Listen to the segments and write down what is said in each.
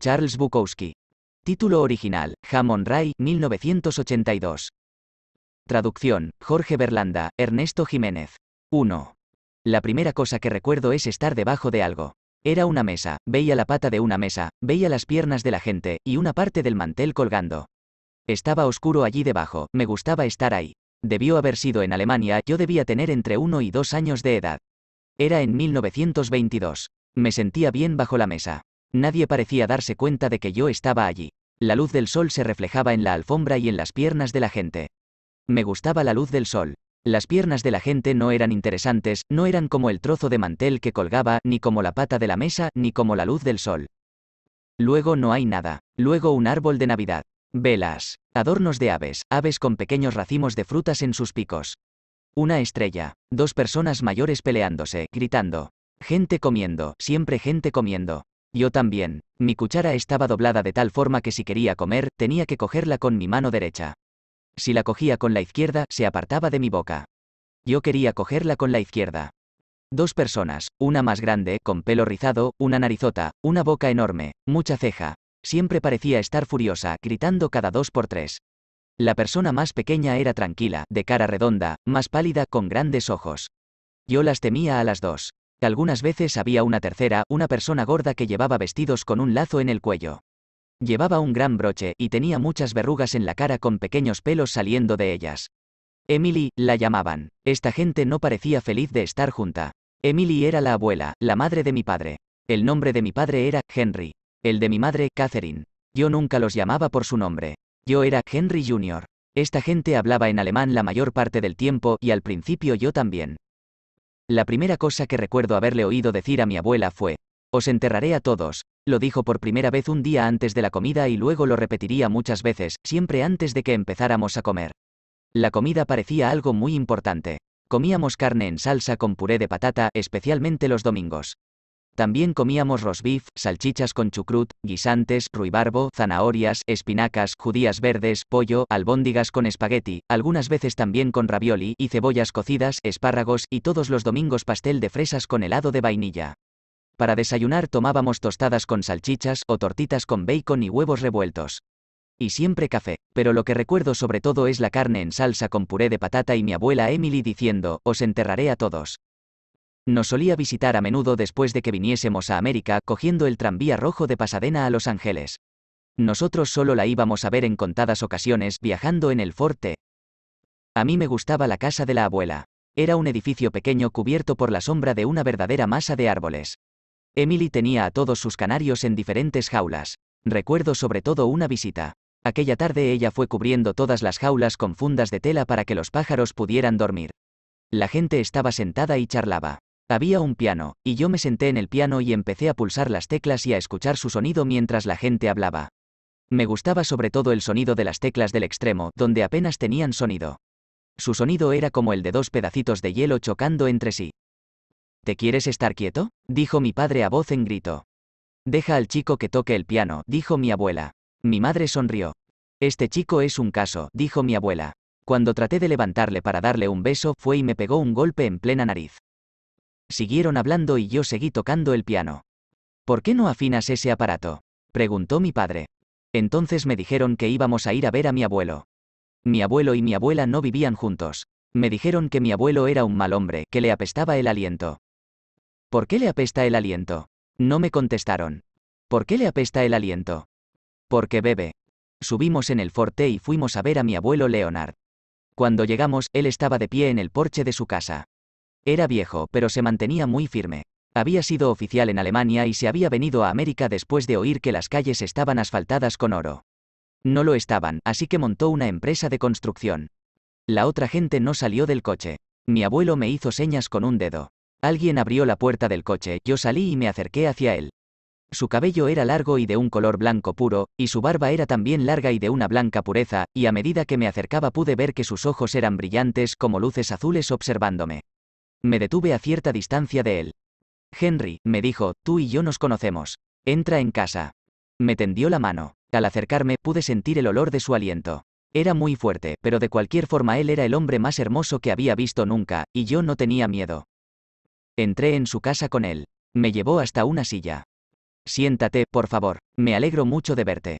Charles Bukowski. Título original, Hammond Ray, 1982. Traducción, Jorge Berlanda, Ernesto Jiménez. 1. La primera cosa que recuerdo es estar debajo de algo. Era una mesa, veía la pata de una mesa, veía las piernas de la gente, y una parte del mantel colgando. Estaba oscuro allí debajo, me gustaba estar ahí. Debió haber sido en Alemania, yo debía tener entre uno y dos años de edad. Era en 1922. Me sentía bien bajo la mesa. Nadie parecía darse cuenta de que yo estaba allí. La luz del sol se reflejaba en la alfombra y en las piernas de la gente. Me gustaba la luz del sol. Las piernas de la gente no eran interesantes, no eran como el trozo de mantel que colgaba, ni como la pata de la mesa, ni como la luz del sol. Luego no hay nada. Luego un árbol de Navidad. Velas. Adornos de aves, aves con pequeños racimos de frutas en sus picos. Una estrella. Dos personas mayores peleándose, gritando. Gente comiendo, siempre gente comiendo. Yo también. Mi cuchara estaba doblada de tal forma que si quería comer, tenía que cogerla con mi mano derecha. Si la cogía con la izquierda, se apartaba de mi boca. Yo quería cogerla con la izquierda. Dos personas, una más grande, con pelo rizado, una narizota, una boca enorme, mucha ceja. Siempre parecía estar furiosa, gritando cada dos por tres. La persona más pequeña era tranquila, de cara redonda, más pálida, con grandes ojos. Yo las temía a las dos. Algunas veces había una tercera, una persona gorda que llevaba vestidos con un lazo en el cuello. Llevaba un gran broche y tenía muchas verrugas en la cara con pequeños pelos saliendo de ellas. Emily, la llamaban. Esta gente no parecía feliz de estar junta. Emily era la abuela, la madre de mi padre. El nombre de mi padre era Henry. El de mi madre, Catherine. Yo nunca los llamaba por su nombre. Yo era Henry Jr. Esta gente hablaba en alemán la mayor parte del tiempo y al principio yo también. La primera cosa que recuerdo haberle oído decir a mi abuela fue, os enterraré a todos, lo dijo por primera vez un día antes de la comida y luego lo repetiría muchas veces, siempre antes de que empezáramos a comer. La comida parecía algo muy importante. Comíamos carne en salsa con puré de patata, especialmente los domingos. También comíamos beef, salchichas con chucrut, guisantes, ruibarbo, zanahorias, espinacas, judías verdes, pollo, albóndigas con espagueti, algunas veces también con ravioli y cebollas cocidas, espárragos y todos los domingos pastel de fresas con helado de vainilla. Para desayunar tomábamos tostadas con salchichas o tortitas con bacon y huevos revueltos. Y siempre café, pero lo que recuerdo sobre todo es la carne en salsa con puré de patata y mi abuela Emily diciendo, os enterraré a todos. Nos solía visitar a menudo después de que viniésemos a América cogiendo el tranvía rojo de Pasadena a Los Ángeles. Nosotros solo la íbamos a ver en contadas ocasiones viajando en el Forte. A mí me gustaba la casa de la abuela. Era un edificio pequeño cubierto por la sombra de una verdadera masa de árboles. Emily tenía a todos sus canarios en diferentes jaulas. Recuerdo sobre todo una visita. Aquella tarde ella fue cubriendo todas las jaulas con fundas de tela para que los pájaros pudieran dormir. La gente estaba sentada y charlaba. Había un piano, y yo me senté en el piano y empecé a pulsar las teclas y a escuchar su sonido mientras la gente hablaba. Me gustaba sobre todo el sonido de las teclas del extremo, donde apenas tenían sonido. Su sonido era como el de dos pedacitos de hielo chocando entre sí. ¿Te quieres estar quieto? dijo mi padre a voz en grito. Deja al chico que toque el piano, dijo mi abuela. Mi madre sonrió. Este chico es un caso, dijo mi abuela. Cuando traté de levantarle para darle un beso, fue y me pegó un golpe en plena nariz. Siguieron hablando y yo seguí tocando el piano. ¿Por qué no afinas ese aparato? preguntó mi padre. Entonces me dijeron que íbamos a ir a ver a mi abuelo. Mi abuelo y mi abuela no vivían juntos. Me dijeron que mi abuelo era un mal hombre, que le apestaba el aliento. ¿Por qué le apesta el aliento? No me contestaron. ¿Por qué le apesta el aliento? Porque bebe. Subimos en el forte y fuimos a ver a mi abuelo Leonard. Cuando llegamos, él estaba de pie en el porche de su casa. Era viejo, pero se mantenía muy firme. Había sido oficial en Alemania y se había venido a América después de oír que las calles estaban asfaltadas con oro. No lo estaban, así que montó una empresa de construcción. La otra gente no salió del coche. Mi abuelo me hizo señas con un dedo. Alguien abrió la puerta del coche, yo salí y me acerqué hacia él. Su cabello era largo y de un color blanco puro, y su barba era también larga y de una blanca pureza, y a medida que me acercaba pude ver que sus ojos eran brillantes como luces azules observándome. Me detuve a cierta distancia de él. Henry, me dijo, tú y yo nos conocemos. Entra en casa. Me tendió la mano. Al acercarme pude sentir el olor de su aliento. Era muy fuerte, pero de cualquier forma él era el hombre más hermoso que había visto nunca, y yo no tenía miedo. Entré en su casa con él. Me llevó hasta una silla. Siéntate, por favor, me alegro mucho de verte.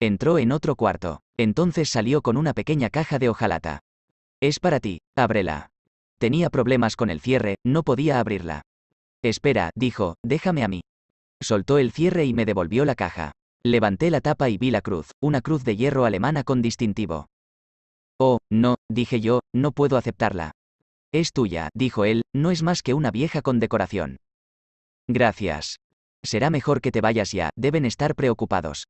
Entró en otro cuarto. Entonces salió con una pequeña caja de hojalata. Es para ti, ábrela. Tenía problemas con el cierre, no podía abrirla. Espera, dijo, déjame a mí. Soltó el cierre y me devolvió la caja. Levanté la tapa y vi la cruz, una cruz de hierro alemana con distintivo. Oh, no, dije yo, no puedo aceptarla. Es tuya, dijo él, no es más que una vieja condecoración. Gracias. Será mejor que te vayas ya, deben estar preocupados.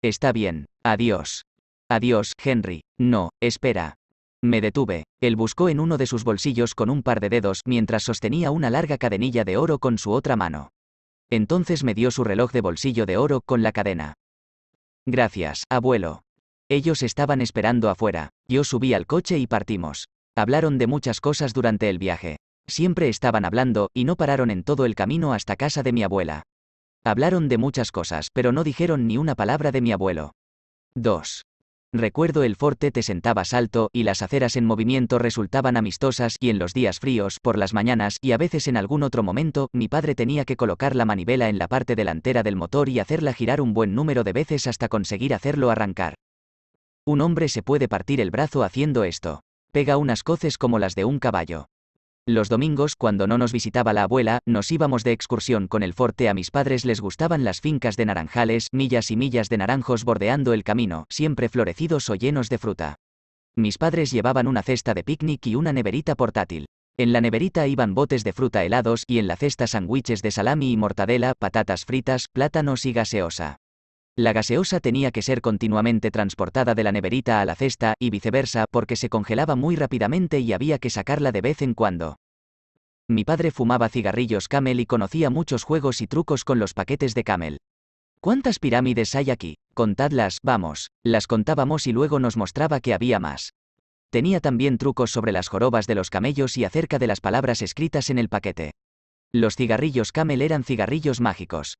Está bien, adiós. Adiós, Henry. No, espera. Me detuve. Él buscó en uno de sus bolsillos con un par de dedos mientras sostenía una larga cadenilla de oro con su otra mano. Entonces me dio su reloj de bolsillo de oro con la cadena. Gracias, abuelo. Ellos estaban esperando afuera. Yo subí al coche y partimos. Hablaron de muchas cosas durante el viaje. Siempre estaban hablando y no pararon en todo el camino hasta casa de mi abuela. Hablaron de muchas cosas, pero no dijeron ni una palabra de mi abuelo. 2. Recuerdo el forte te sentabas alto y las aceras en movimiento resultaban amistosas y en los días fríos, por las mañanas y a veces en algún otro momento, mi padre tenía que colocar la manivela en la parte delantera del motor y hacerla girar un buen número de veces hasta conseguir hacerlo arrancar. Un hombre se puede partir el brazo haciendo esto. Pega unas coces como las de un caballo. Los domingos, cuando no nos visitaba la abuela, nos íbamos de excursión con el forte. A mis padres les gustaban las fincas de naranjales, millas y millas de naranjos bordeando el camino, siempre florecidos o llenos de fruta. Mis padres llevaban una cesta de picnic y una neverita portátil. En la neverita iban botes de fruta helados y en la cesta sándwiches de salami y mortadela, patatas fritas, plátanos y gaseosa. La gaseosa tenía que ser continuamente transportada de la neverita a la cesta y viceversa porque se congelaba muy rápidamente y había que sacarla de vez en cuando. Mi padre fumaba cigarrillos Camel y conocía muchos juegos y trucos con los paquetes de Camel. ¿Cuántas pirámides hay aquí? Contadlas, vamos, las contábamos y luego nos mostraba que había más. Tenía también trucos sobre las jorobas de los camellos y acerca de las palabras escritas en el paquete. Los cigarrillos Camel eran cigarrillos mágicos.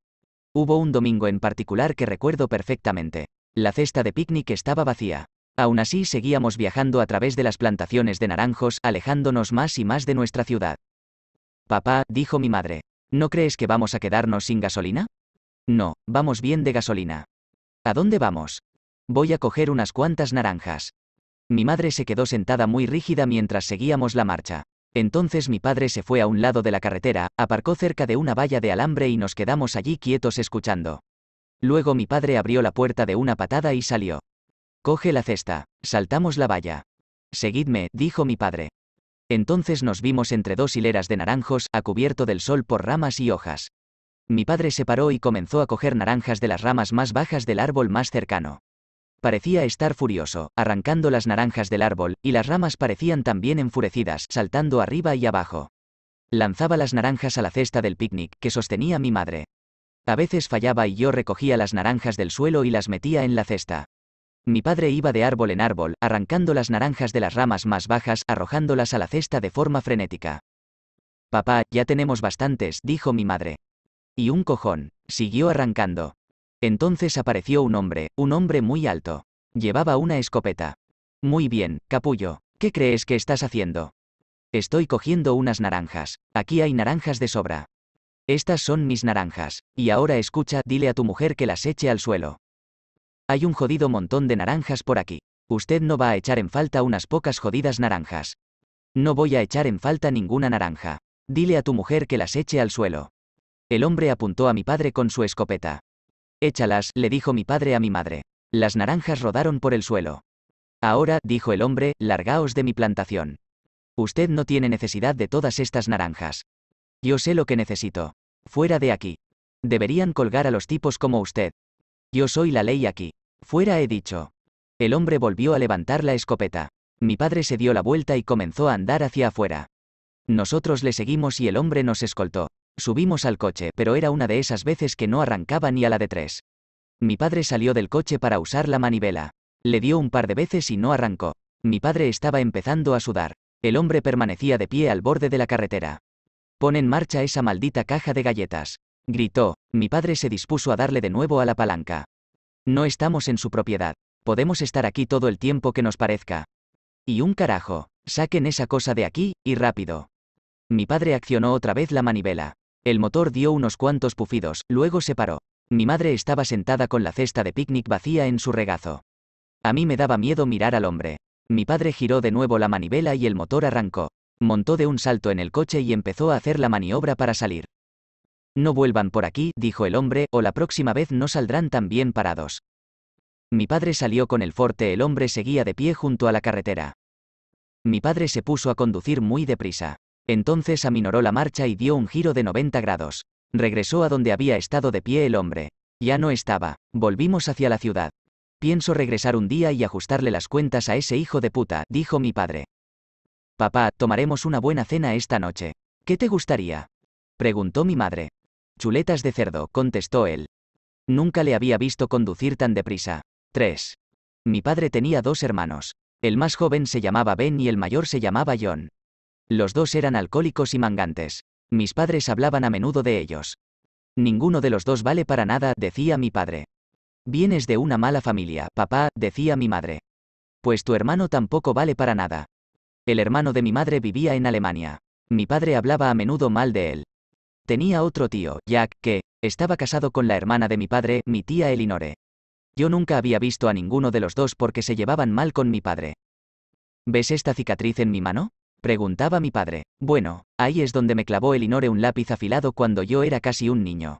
Hubo un domingo en particular que recuerdo perfectamente. La cesta de picnic estaba vacía. Aún así seguíamos viajando a través de las plantaciones de naranjos, alejándonos más y más de nuestra ciudad. Papá, dijo mi madre, ¿no crees que vamos a quedarnos sin gasolina? No, vamos bien de gasolina. ¿A dónde vamos? Voy a coger unas cuantas naranjas. Mi madre se quedó sentada muy rígida mientras seguíamos la marcha. Entonces mi padre se fue a un lado de la carretera, aparcó cerca de una valla de alambre y nos quedamos allí quietos escuchando. Luego mi padre abrió la puerta de una patada y salió. Coge la cesta, saltamos la valla. Seguidme, dijo mi padre. Entonces nos vimos entre dos hileras de naranjos, a cubierto del sol por ramas y hojas. Mi padre se paró y comenzó a coger naranjas de las ramas más bajas del árbol más cercano. Parecía estar furioso, arrancando las naranjas del árbol, y las ramas parecían también enfurecidas, saltando arriba y abajo. Lanzaba las naranjas a la cesta del picnic que sostenía mi madre. A veces fallaba y yo recogía las naranjas del suelo y las metía en la cesta. Mi padre iba de árbol en árbol, arrancando las naranjas de las ramas más bajas, arrojándolas a la cesta de forma frenética. Papá, ya tenemos bastantes, dijo mi madre. Y un cojón, siguió arrancando. Entonces apareció un hombre, un hombre muy alto. Llevaba una escopeta. Muy bien, capullo. ¿Qué crees que estás haciendo? Estoy cogiendo unas naranjas. Aquí hay naranjas de sobra. Estas son mis naranjas. Y ahora escucha, dile a tu mujer que las eche al suelo. Hay un jodido montón de naranjas por aquí. Usted no va a echar en falta unas pocas jodidas naranjas. No voy a echar en falta ninguna naranja. Dile a tu mujer que las eche al suelo. El hombre apuntó a mi padre con su escopeta. Échalas, le dijo mi padre a mi madre. Las naranjas rodaron por el suelo. Ahora, dijo el hombre, largaos de mi plantación. Usted no tiene necesidad de todas estas naranjas. Yo sé lo que necesito. Fuera de aquí. Deberían colgar a los tipos como usted. Yo soy la ley aquí. Fuera he dicho. El hombre volvió a levantar la escopeta. Mi padre se dio la vuelta y comenzó a andar hacia afuera. Nosotros le seguimos y el hombre nos escoltó. Subimos al coche, pero era una de esas veces que no arrancaba ni a la de tres. Mi padre salió del coche para usar la manivela. Le dio un par de veces y no arrancó. Mi padre estaba empezando a sudar. El hombre permanecía de pie al borde de la carretera. Pon en marcha esa maldita caja de galletas. Gritó. Mi padre se dispuso a darle de nuevo a la palanca. No estamos en su propiedad. Podemos estar aquí todo el tiempo que nos parezca. Y un carajo. Saquen esa cosa de aquí, y rápido. Mi padre accionó otra vez la manivela. El motor dio unos cuantos pufidos, luego se paró. Mi madre estaba sentada con la cesta de picnic vacía en su regazo. A mí me daba miedo mirar al hombre. Mi padre giró de nuevo la manivela y el motor arrancó. Montó de un salto en el coche y empezó a hacer la maniobra para salir. No vuelvan por aquí, dijo el hombre, o la próxima vez no saldrán tan bien parados. Mi padre salió con el forte, el hombre seguía de pie junto a la carretera. Mi padre se puso a conducir muy deprisa. Entonces aminoró la marcha y dio un giro de 90 grados. Regresó a donde había estado de pie el hombre. Ya no estaba. Volvimos hacia la ciudad. Pienso regresar un día y ajustarle las cuentas a ese hijo de puta, dijo mi padre. Papá, tomaremos una buena cena esta noche. ¿Qué te gustaría? preguntó mi madre. Chuletas de cerdo, contestó él. Nunca le había visto conducir tan deprisa. 3. Mi padre tenía dos hermanos. El más joven se llamaba Ben y el mayor se llamaba John. Los dos eran alcohólicos y mangantes. Mis padres hablaban a menudo de ellos. Ninguno de los dos vale para nada, decía mi padre. Vienes de una mala familia, papá, decía mi madre. Pues tu hermano tampoco vale para nada. El hermano de mi madre vivía en Alemania. Mi padre hablaba a menudo mal de él. Tenía otro tío, Jack, que, estaba casado con la hermana de mi padre, mi tía Elinore. Yo nunca había visto a ninguno de los dos porque se llevaban mal con mi padre. ¿Ves esta cicatriz en mi mano? Preguntaba mi padre. Bueno, ahí es donde me clavó el inore un lápiz afilado cuando yo era casi un niño.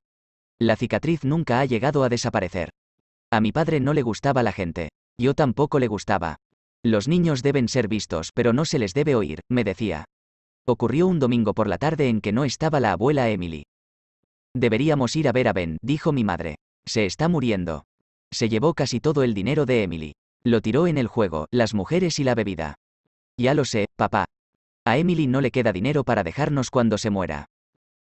La cicatriz nunca ha llegado a desaparecer. A mi padre no le gustaba la gente. Yo tampoco le gustaba. Los niños deben ser vistos, pero no se les debe oír, me decía. Ocurrió un domingo por la tarde en que no estaba la abuela Emily. Deberíamos ir a ver a Ben, dijo mi madre. Se está muriendo. Se llevó casi todo el dinero de Emily. Lo tiró en el juego, las mujeres y la bebida. Ya lo sé, papá, a Emily no le queda dinero para dejarnos cuando se muera.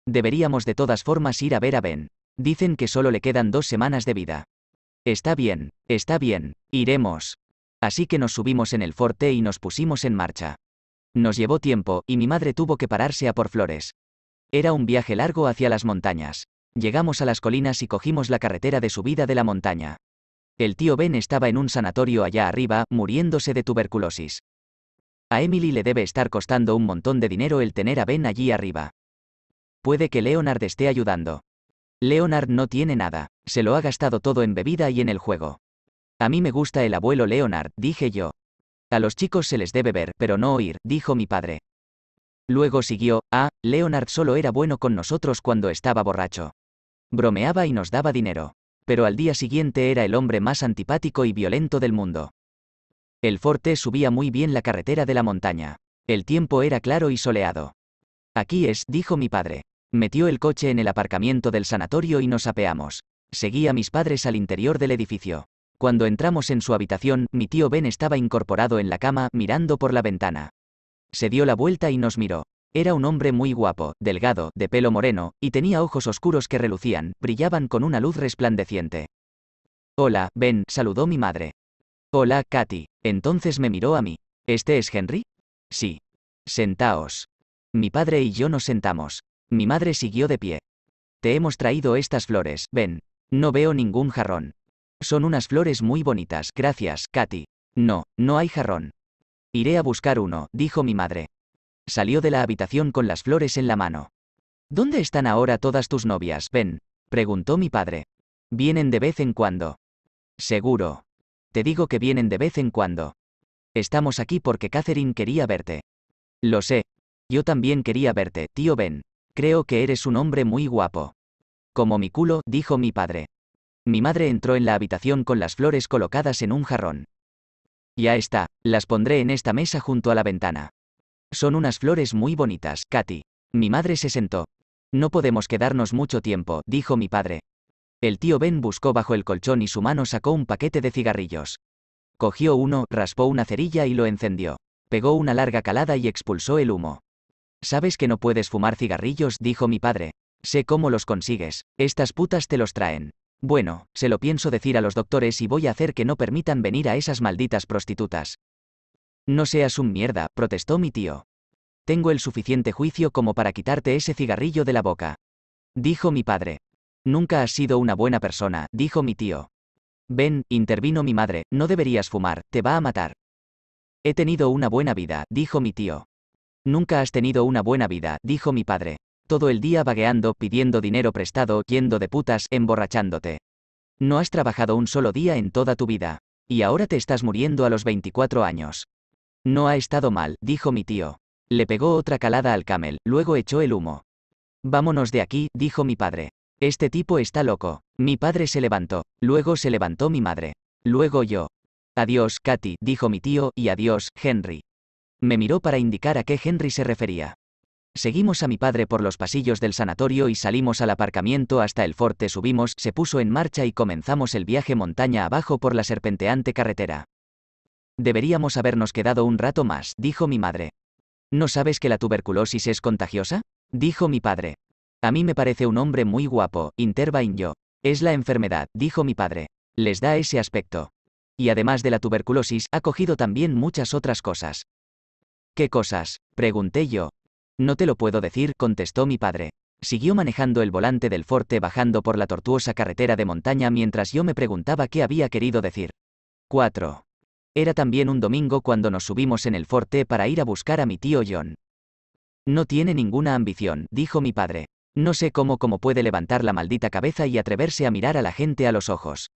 Deberíamos de todas formas ir a ver a Ben. Dicen que solo le quedan dos semanas de vida. Está bien, está bien, iremos. Así que nos subimos en el forte y nos pusimos en marcha. Nos llevó tiempo, y mi madre tuvo que pararse a por flores. Era un viaje largo hacia las montañas. Llegamos a las colinas y cogimos la carretera de subida de la montaña. El tío Ben estaba en un sanatorio allá arriba, muriéndose de tuberculosis. A Emily le debe estar costando un montón de dinero el tener a Ben allí arriba. Puede que Leonard esté ayudando. Leonard no tiene nada, se lo ha gastado todo en bebida y en el juego. A mí me gusta el abuelo Leonard, dije yo. A los chicos se les debe ver, pero no oír, dijo mi padre. Luego siguió, ah, Leonard solo era bueno con nosotros cuando estaba borracho. Bromeaba y nos daba dinero. Pero al día siguiente era el hombre más antipático y violento del mundo. El forte subía muy bien la carretera de la montaña. El tiempo era claro y soleado. Aquí es, dijo mi padre. Metió el coche en el aparcamiento del sanatorio y nos apeamos. Seguí a mis padres al interior del edificio. Cuando entramos en su habitación, mi tío Ben estaba incorporado en la cama, mirando por la ventana. Se dio la vuelta y nos miró. Era un hombre muy guapo, delgado, de pelo moreno, y tenía ojos oscuros que relucían, brillaban con una luz resplandeciente. Hola, Ben, saludó mi madre. Hola, Katy. Entonces me miró a mí. ¿Este es Henry? Sí. Sentaos. Mi padre y yo nos sentamos. Mi madre siguió de pie. Te hemos traído estas flores, ven. No veo ningún jarrón. Son unas flores muy bonitas, gracias, Katy. No, no hay jarrón. Iré a buscar uno, dijo mi madre. Salió de la habitación con las flores en la mano. ¿Dónde están ahora todas tus novias, ven? preguntó mi padre. Vienen de vez en cuando. Seguro. Te digo que vienen de vez en cuando. Estamos aquí porque Catherine quería verte. Lo sé. Yo también quería verte, tío Ben. Creo que eres un hombre muy guapo. Como mi culo, dijo mi padre. Mi madre entró en la habitación con las flores colocadas en un jarrón. Ya está, las pondré en esta mesa junto a la ventana. Son unas flores muy bonitas, Katy. Mi madre se sentó. No podemos quedarnos mucho tiempo, dijo mi padre. El tío Ben buscó bajo el colchón y su mano sacó un paquete de cigarrillos. Cogió uno, raspó una cerilla y lo encendió. Pegó una larga calada y expulsó el humo. Sabes que no puedes fumar cigarrillos, dijo mi padre. Sé cómo los consigues. Estas putas te los traen. Bueno, se lo pienso decir a los doctores y voy a hacer que no permitan venir a esas malditas prostitutas. No seas un mierda, protestó mi tío. Tengo el suficiente juicio como para quitarte ese cigarrillo de la boca. Dijo mi padre. Nunca has sido una buena persona, dijo mi tío. Ven, intervino mi madre, no deberías fumar, te va a matar. He tenido una buena vida, dijo mi tío. Nunca has tenido una buena vida, dijo mi padre. Todo el día vagueando, pidiendo dinero prestado, yendo de putas, emborrachándote. No has trabajado un solo día en toda tu vida. Y ahora te estás muriendo a los 24 años. No ha estado mal, dijo mi tío. Le pegó otra calada al camel, luego echó el humo. Vámonos de aquí, dijo mi padre. Este tipo está loco. Mi padre se levantó. Luego se levantó mi madre. Luego yo. Adiós, Katy, dijo mi tío, y adiós, Henry. Me miró para indicar a qué Henry se refería. Seguimos a mi padre por los pasillos del sanatorio y salimos al aparcamiento hasta el forte, subimos, se puso en marcha y comenzamos el viaje montaña abajo por la serpenteante carretera. Deberíamos habernos quedado un rato más, dijo mi madre. ¿No sabes que la tuberculosis es contagiosa? dijo mi padre. A mí me parece un hombre muy guapo, intervain yo. Es la enfermedad, dijo mi padre. Les da ese aspecto. Y además de la tuberculosis, ha cogido también muchas otras cosas. ¿Qué cosas? pregunté yo. No te lo puedo decir, contestó mi padre. Siguió manejando el volante del forte bajando por la tortuosa carretera de montaña mientras yo me preguntaba qué había querido decir. 4. Era también un domingo cuando nos subimos en el forte para ir a buscar a mi tío John. No tiene ninguna ambición, dijo mi padre. No sé cómo cómo puede levantar la maldita cabeza y atreverse a mirar a la gente a los ojos.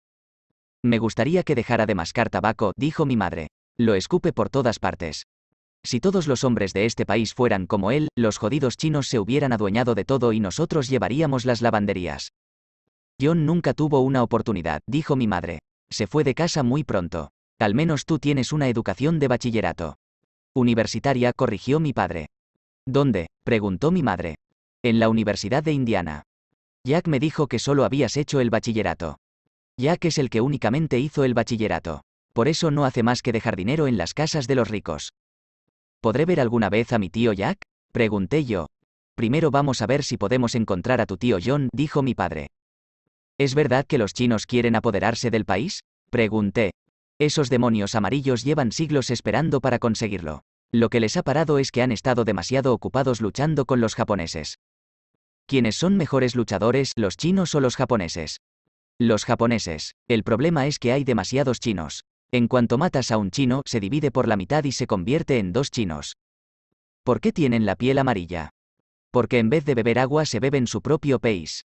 Me gustaría que dejara de mascar tabaco, dijo mi madre. Lo escupe por todas partes. Si todos los hombres de este país fueran como él, los jodidos chinos se hubieran adueñado de todo y nosotros llevaríamos las lavanderías. John nunca tuvo una oportunidad, dijo mi madre. Se fue de casa muy pronto. Al menos tú tienes una educación de bachillerato. Universitaria, corrigió mi padre. ¿Dónde? preguntó mi madre en la Universidad de Indiana. Jack me dijo que solo habías hecho el bachillerato. Jack es el que únicamente hizo el bachillerato. Por eso no hace más que dejar dinero en las casas de los ricos. ¿Podré ver alguna vez a mi tío Jack? Pregunté yo. Primero vamos a ver si podemos encontrar a tu tío John, dijo mi padre. ¿Es verdad que los chinos quieren apoderarse del país? Pregunté. Esos demonios amarillos llevan siglos esperando para conseguirlo. Lo que les ha parado es que han estado demasiado ocupados luchando con los japoneses. ¿Quiénes son mejores luchadores, los chinos o los japoneses? Los japoneses. El problema es que hay demasiados chinos. En cuanto matas a un chino, se divide por la mitad y se convierte en dos chinos. ¿Por qué tienen la piel amarilla? Porque en vez de beber agua se beben su propio país.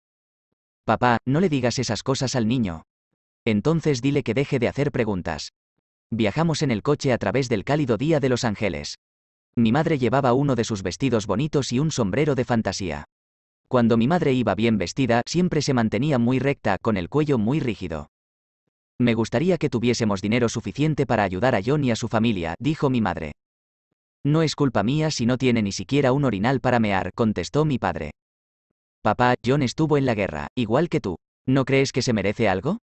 Papá, no le digas esas cosas al niño. Entonces dile que deje de hacer preguntas. Viajamos en el coche a través del cálido día de Los Ángeles. Mi madre llevaba uno de sus vestidos bonitos y un sombrero de fantasía. Cuando mi madre iba bien vestida, siempre se mantenía muy recta, con el cuello muy rígido. Me gustaría que tuviésemos dinero suficiente para ayudar a John y a su familia, dijo mi madre. No es culpa mía si no tiene ni siquiera un orinal para mear, contestó mi padre. Papá, John estuvo en la guerra, igual que tú. ¿No crees que se merece algo?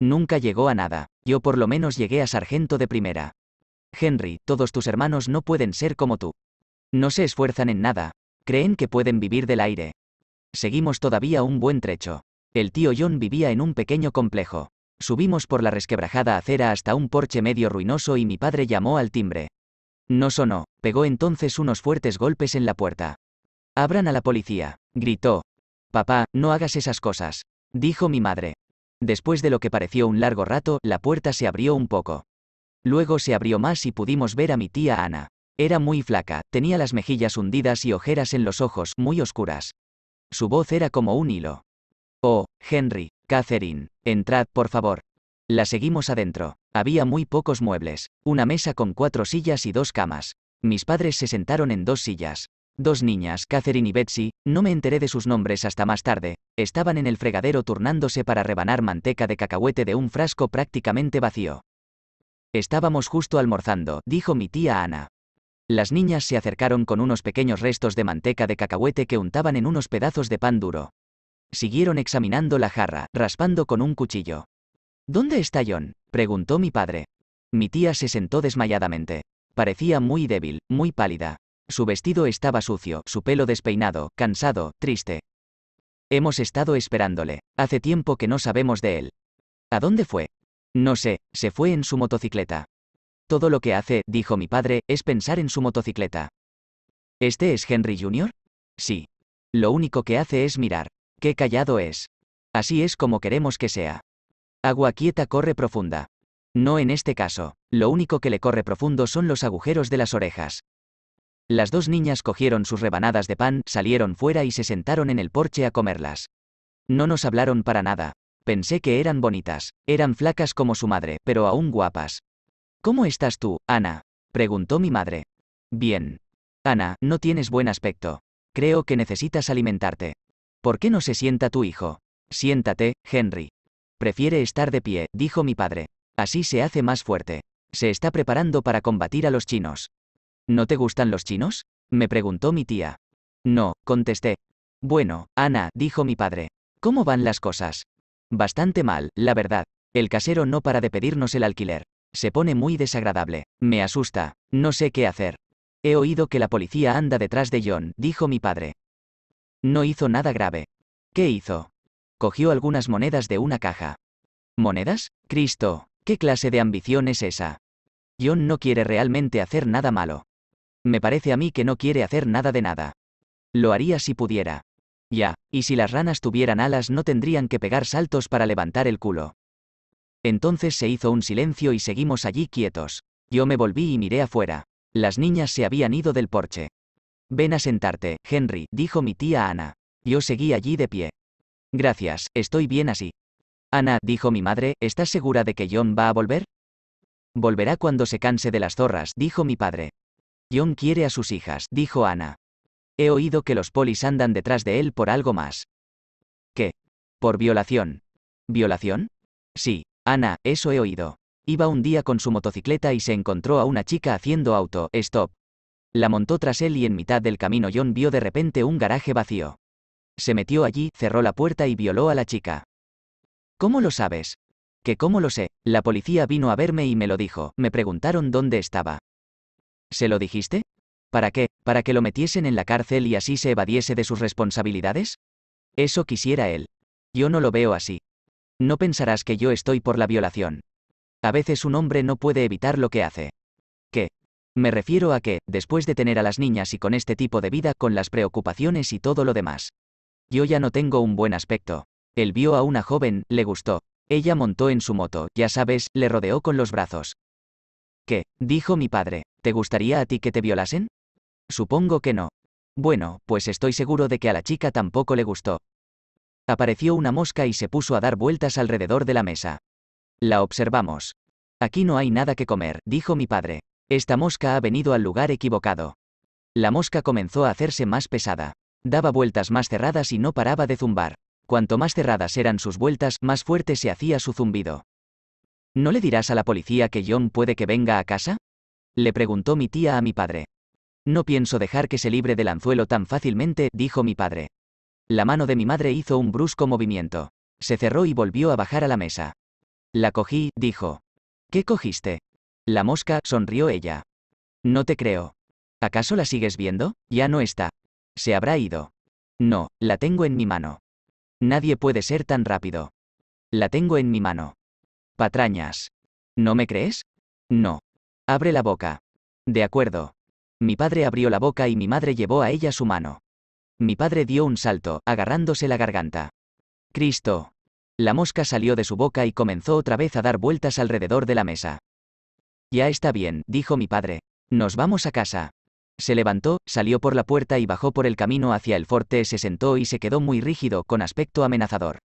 Nunca llegó a nada. Yo por lo menos llegué a sargento de primera. Henry, todos tus hermanos no pueden ser como tú. No se esfuerzan en nada. Creen que pueden vivir del aire. Seguimos todavía un buen trecho. El tío John vivía en un pequeño complejo. Subimos por la resquebrajada acera hasta un porche medio ruinoso y mi padre llamó al timbre. No sonó, pegó entonces unos fuertes golpes en la puerta. Abran a la policía, gritó. Papá, no hagas esas cosas, dijo mi madre. Después de lo que pareció un largo rato, la puerta se abrió un poco. Luego se abrió más y pudimos ver a mi tía Ana. Era muy flaca, tenía las mejillas hundidas y ojeras en los ojos, muy oscuras. Su voz era como un hilo. Oh, Henry, Catherine, entrad, por favor. La seguimos adentro. Había muy pocos muebles, una mesa con cuatro sillas y dos camas. Mis padres se sentaron en dos sillas. Dos niñas, Catherine y Betsy, no me enteré de sus nombres hasta más tarde, estaban en el fregadero turnándose para rebanar manteca de cacahuete de un frasco prácticamente vacío. Estábamos justo almorzando, dijo mi tía Ana. Las niñas se acercaron con unos pequeños restos de manteca de cacahuete que untaban en unos pedazos de pan duro. Siguieron examinando la jarra, raspando con un cuchillo. ¿Dónde está John? preguntó mi padre. Mi tía se sentó desmayadamente. Parecía muy débil, muy pálida. Su vestido estaba sucio, su pelo despeinado, cansado, triste. Hemos estado esperándole. Hace tiempo que no sabemos de él. ¿A dónde fue? No sé, se fue en su motocicleta. Todo lo que hace, dijo mi padre, es pensar en su motocicleta. ¿Este es Henry Jr.? Sí. Lo único que hace es mirar. Qué callado es. Así es como queremos que sea. Agua quieta corre profunda. No en este caso, lo único que le corre profundo son los agujeros de las orejas. Las dos niñas cogieron sus rebanadas de pan, salieron fuera y se sentaron en el porche a comerlas. No nos hablaron para nada. Pensé que eran bonitas, eran flacas como su madre, pero aún guapas. ¿Cómo estás tú, Ana? preguntó mi madre. Bien. Ana, no tienes buen aspecto. Creo que necesitas alimentarte. ¿Por qué no se sienta tu hijo? Siéntate, Henry. Prefiere estar de pie, dijo mi padre. Así se hace más fuerte. Se está preparando para combatir a los chinos. ¿No te gustan los chinos? me preguntó mi tía. No, contesté. Bueno, Ana, dijo mi padre. ¿Cómo van las cosas? Bastante mal, la verdad. El casero no para de pedirnos el alquiler. Se pone muy desagradable. Me asusta. No sé qué hacer. He oído que la policía anda detrás de John, dijo mi padre. No hizo nada grave. ¿Qué hizo? Cogió algunas monedas de una caja. ¿Monedas? Cristo, ¿qué clase de ambición es esa? John no quiere realmente hacer nada malo. Me parece a mí que no quiere hacer nada de nada. Lo haría si pudiera. Ya, y si las ranas tuvieran alas no tendrían que pegar saltos para levantar el culo. Entonces se hizo un silencio y seguimos allí quietos. Yo me volví y miré afuera. Las niñas se habían ido del porche. Ven a sentarte, Henry, dijo mi tía Ana. Yo seguí allí de pie. Gracias, estoy bien así. Ana, dijo mi madre, ¿estás segura de que John va a volver? Volverá cuando se canse de las zorras, dijo mi padre. John quiere a sus hijas, dijo Ana. He oído que los polis andan detrás de él por algo más. ¿Qué? Por violación. ¿Violación? Sí, Ana, eso he oído. Iba un día con su motocicleta y se encontró a una chica haciendo auto, stop. La montó tras él y en mitad del camino John vio de repente un garaje vacío. Se metió allí, cerró la puerta y violó a la chica. ¿Cómo lo sabes? Que cómo lo sé, la policía vino a verme y me lo dijo, me preguntaron dónde estaba. ¿Se lo dijiste? ¿Para qué? ¿Para que lo metiesen en la cárcel y así se evadiese de sus responsabilidades? Eso quisiera él. Yo no lo veo así. No pensarás que yo estoy por la violación. A veces un hombre no puede evitar lo que hace. ¿Qué? Me refiero a que, después de tener a las niñas y con este tipo de vida, con las preocupaciones y todo lo demás. Yo ya no tengo un buen aspecto. Él vio a una joven, le gustó. Ella montó en su moto, ya sabes, le rodeó con los brazos. ¿Qué? dijo mi padre, ¿te gustaría a ti que te violasen? Supongo que no. Bueno, pues estoy seguro de que a la chica tampoco le gustó. Apareció una mosca y se puso a dar vueltas alrededor de la mesa. La observamos. Aquí no hay nada que comer, dijo mi padre. Esta mosca ha venido al lugar equivocado. La mosca comenzó a hacerse más pesada. Daba vueltas más cerradas y no paraba de zumbar. Cuanto más cerradas eran sus vueltas, más fuerte se hacía su zumbido. ¿No le dirás a la policía que John puede que venga a casa? Le preguntó mi tía a mi padre. No pienso dejar que se libre del anzuelo tan fácilmente, dijo mi padre. La mano de mi madre hizo un brusco movimiento. Se cerró y volvió a bajar a la mesa. La cogí, dijo. ¿Qué cogiste? La mosca, sonrió ella. No te creo. ¿Acaso la sigues viendo? Ya no está. Se habrá ido. No, la tengo en mi mano. Nadie puede ser tan rápido. La tengo en mi mano. Patrañas. ¿No me crees? No. Abre la boca. De acuerdo. Mi padre abrió la boca y mi madre llevó a ella su mano. Mi padre dio un salto, agarrándose la garganta. Cristo. La mosca salió de su boca y comenzó otra vez a dar vueltas alrededor de la mesa. Ya está bien, dijo mi padre. Nos vamos a casa. Se levantó, salió por la puerta y bajó por el camino hacia el forte, se sentó y se quedó muy rígido, con aspecto amenazador.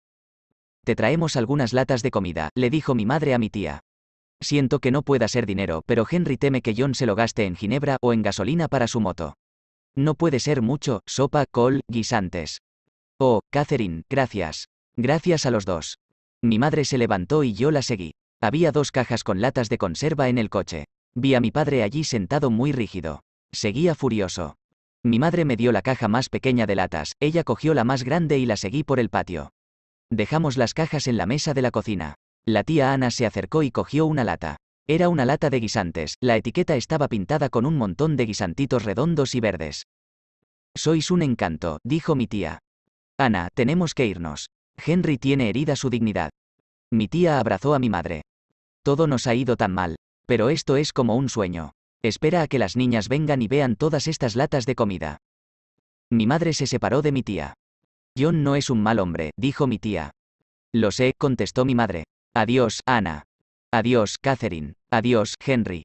Te traemos algunas latas de comida, le dijo mi madre a mi tía. Siento que no pueda ser dinero, pero Henry teme que John se lo gaste en Ginebra o en gasolina para su moto. No puede ser mucho, sopa, col, guisantes. Oh, Catherine, gracias. Gracias a los dos. Mi madre se levantó y yo la seguí. Había dos cajas con latas de conserva en el coche. Vi a mi padre allí sentado muy rígido. Seguía furioso. Mi madre me dio la caja más pequeña de latas, ella cogió la más grande y la seguí por el patio. Dejamos las cajas en la mesa de la cocina. La tía Ana se acercó y cogió una lata. Era una lata de guisantes, la etiqueta estaba pintada con un montón de guisantitos redondos y verdes. Sois un encanto, dijo mi tía. Ana, tenemos que irnos. Henry tiene herida su dignidad. Mi tía abrazó a mi madre. Todo nos ha ido tan mal, pero esto es como un sueño. Espera a que las niñas vengan y vean todas estas latas de comida. Mi madre se separó de mi tía. John no es un mal hombre, dijo mi tía. Lo sé, contestó mi madre. Adiós, Ana. Adiós, Catherine. Adiós, Henry.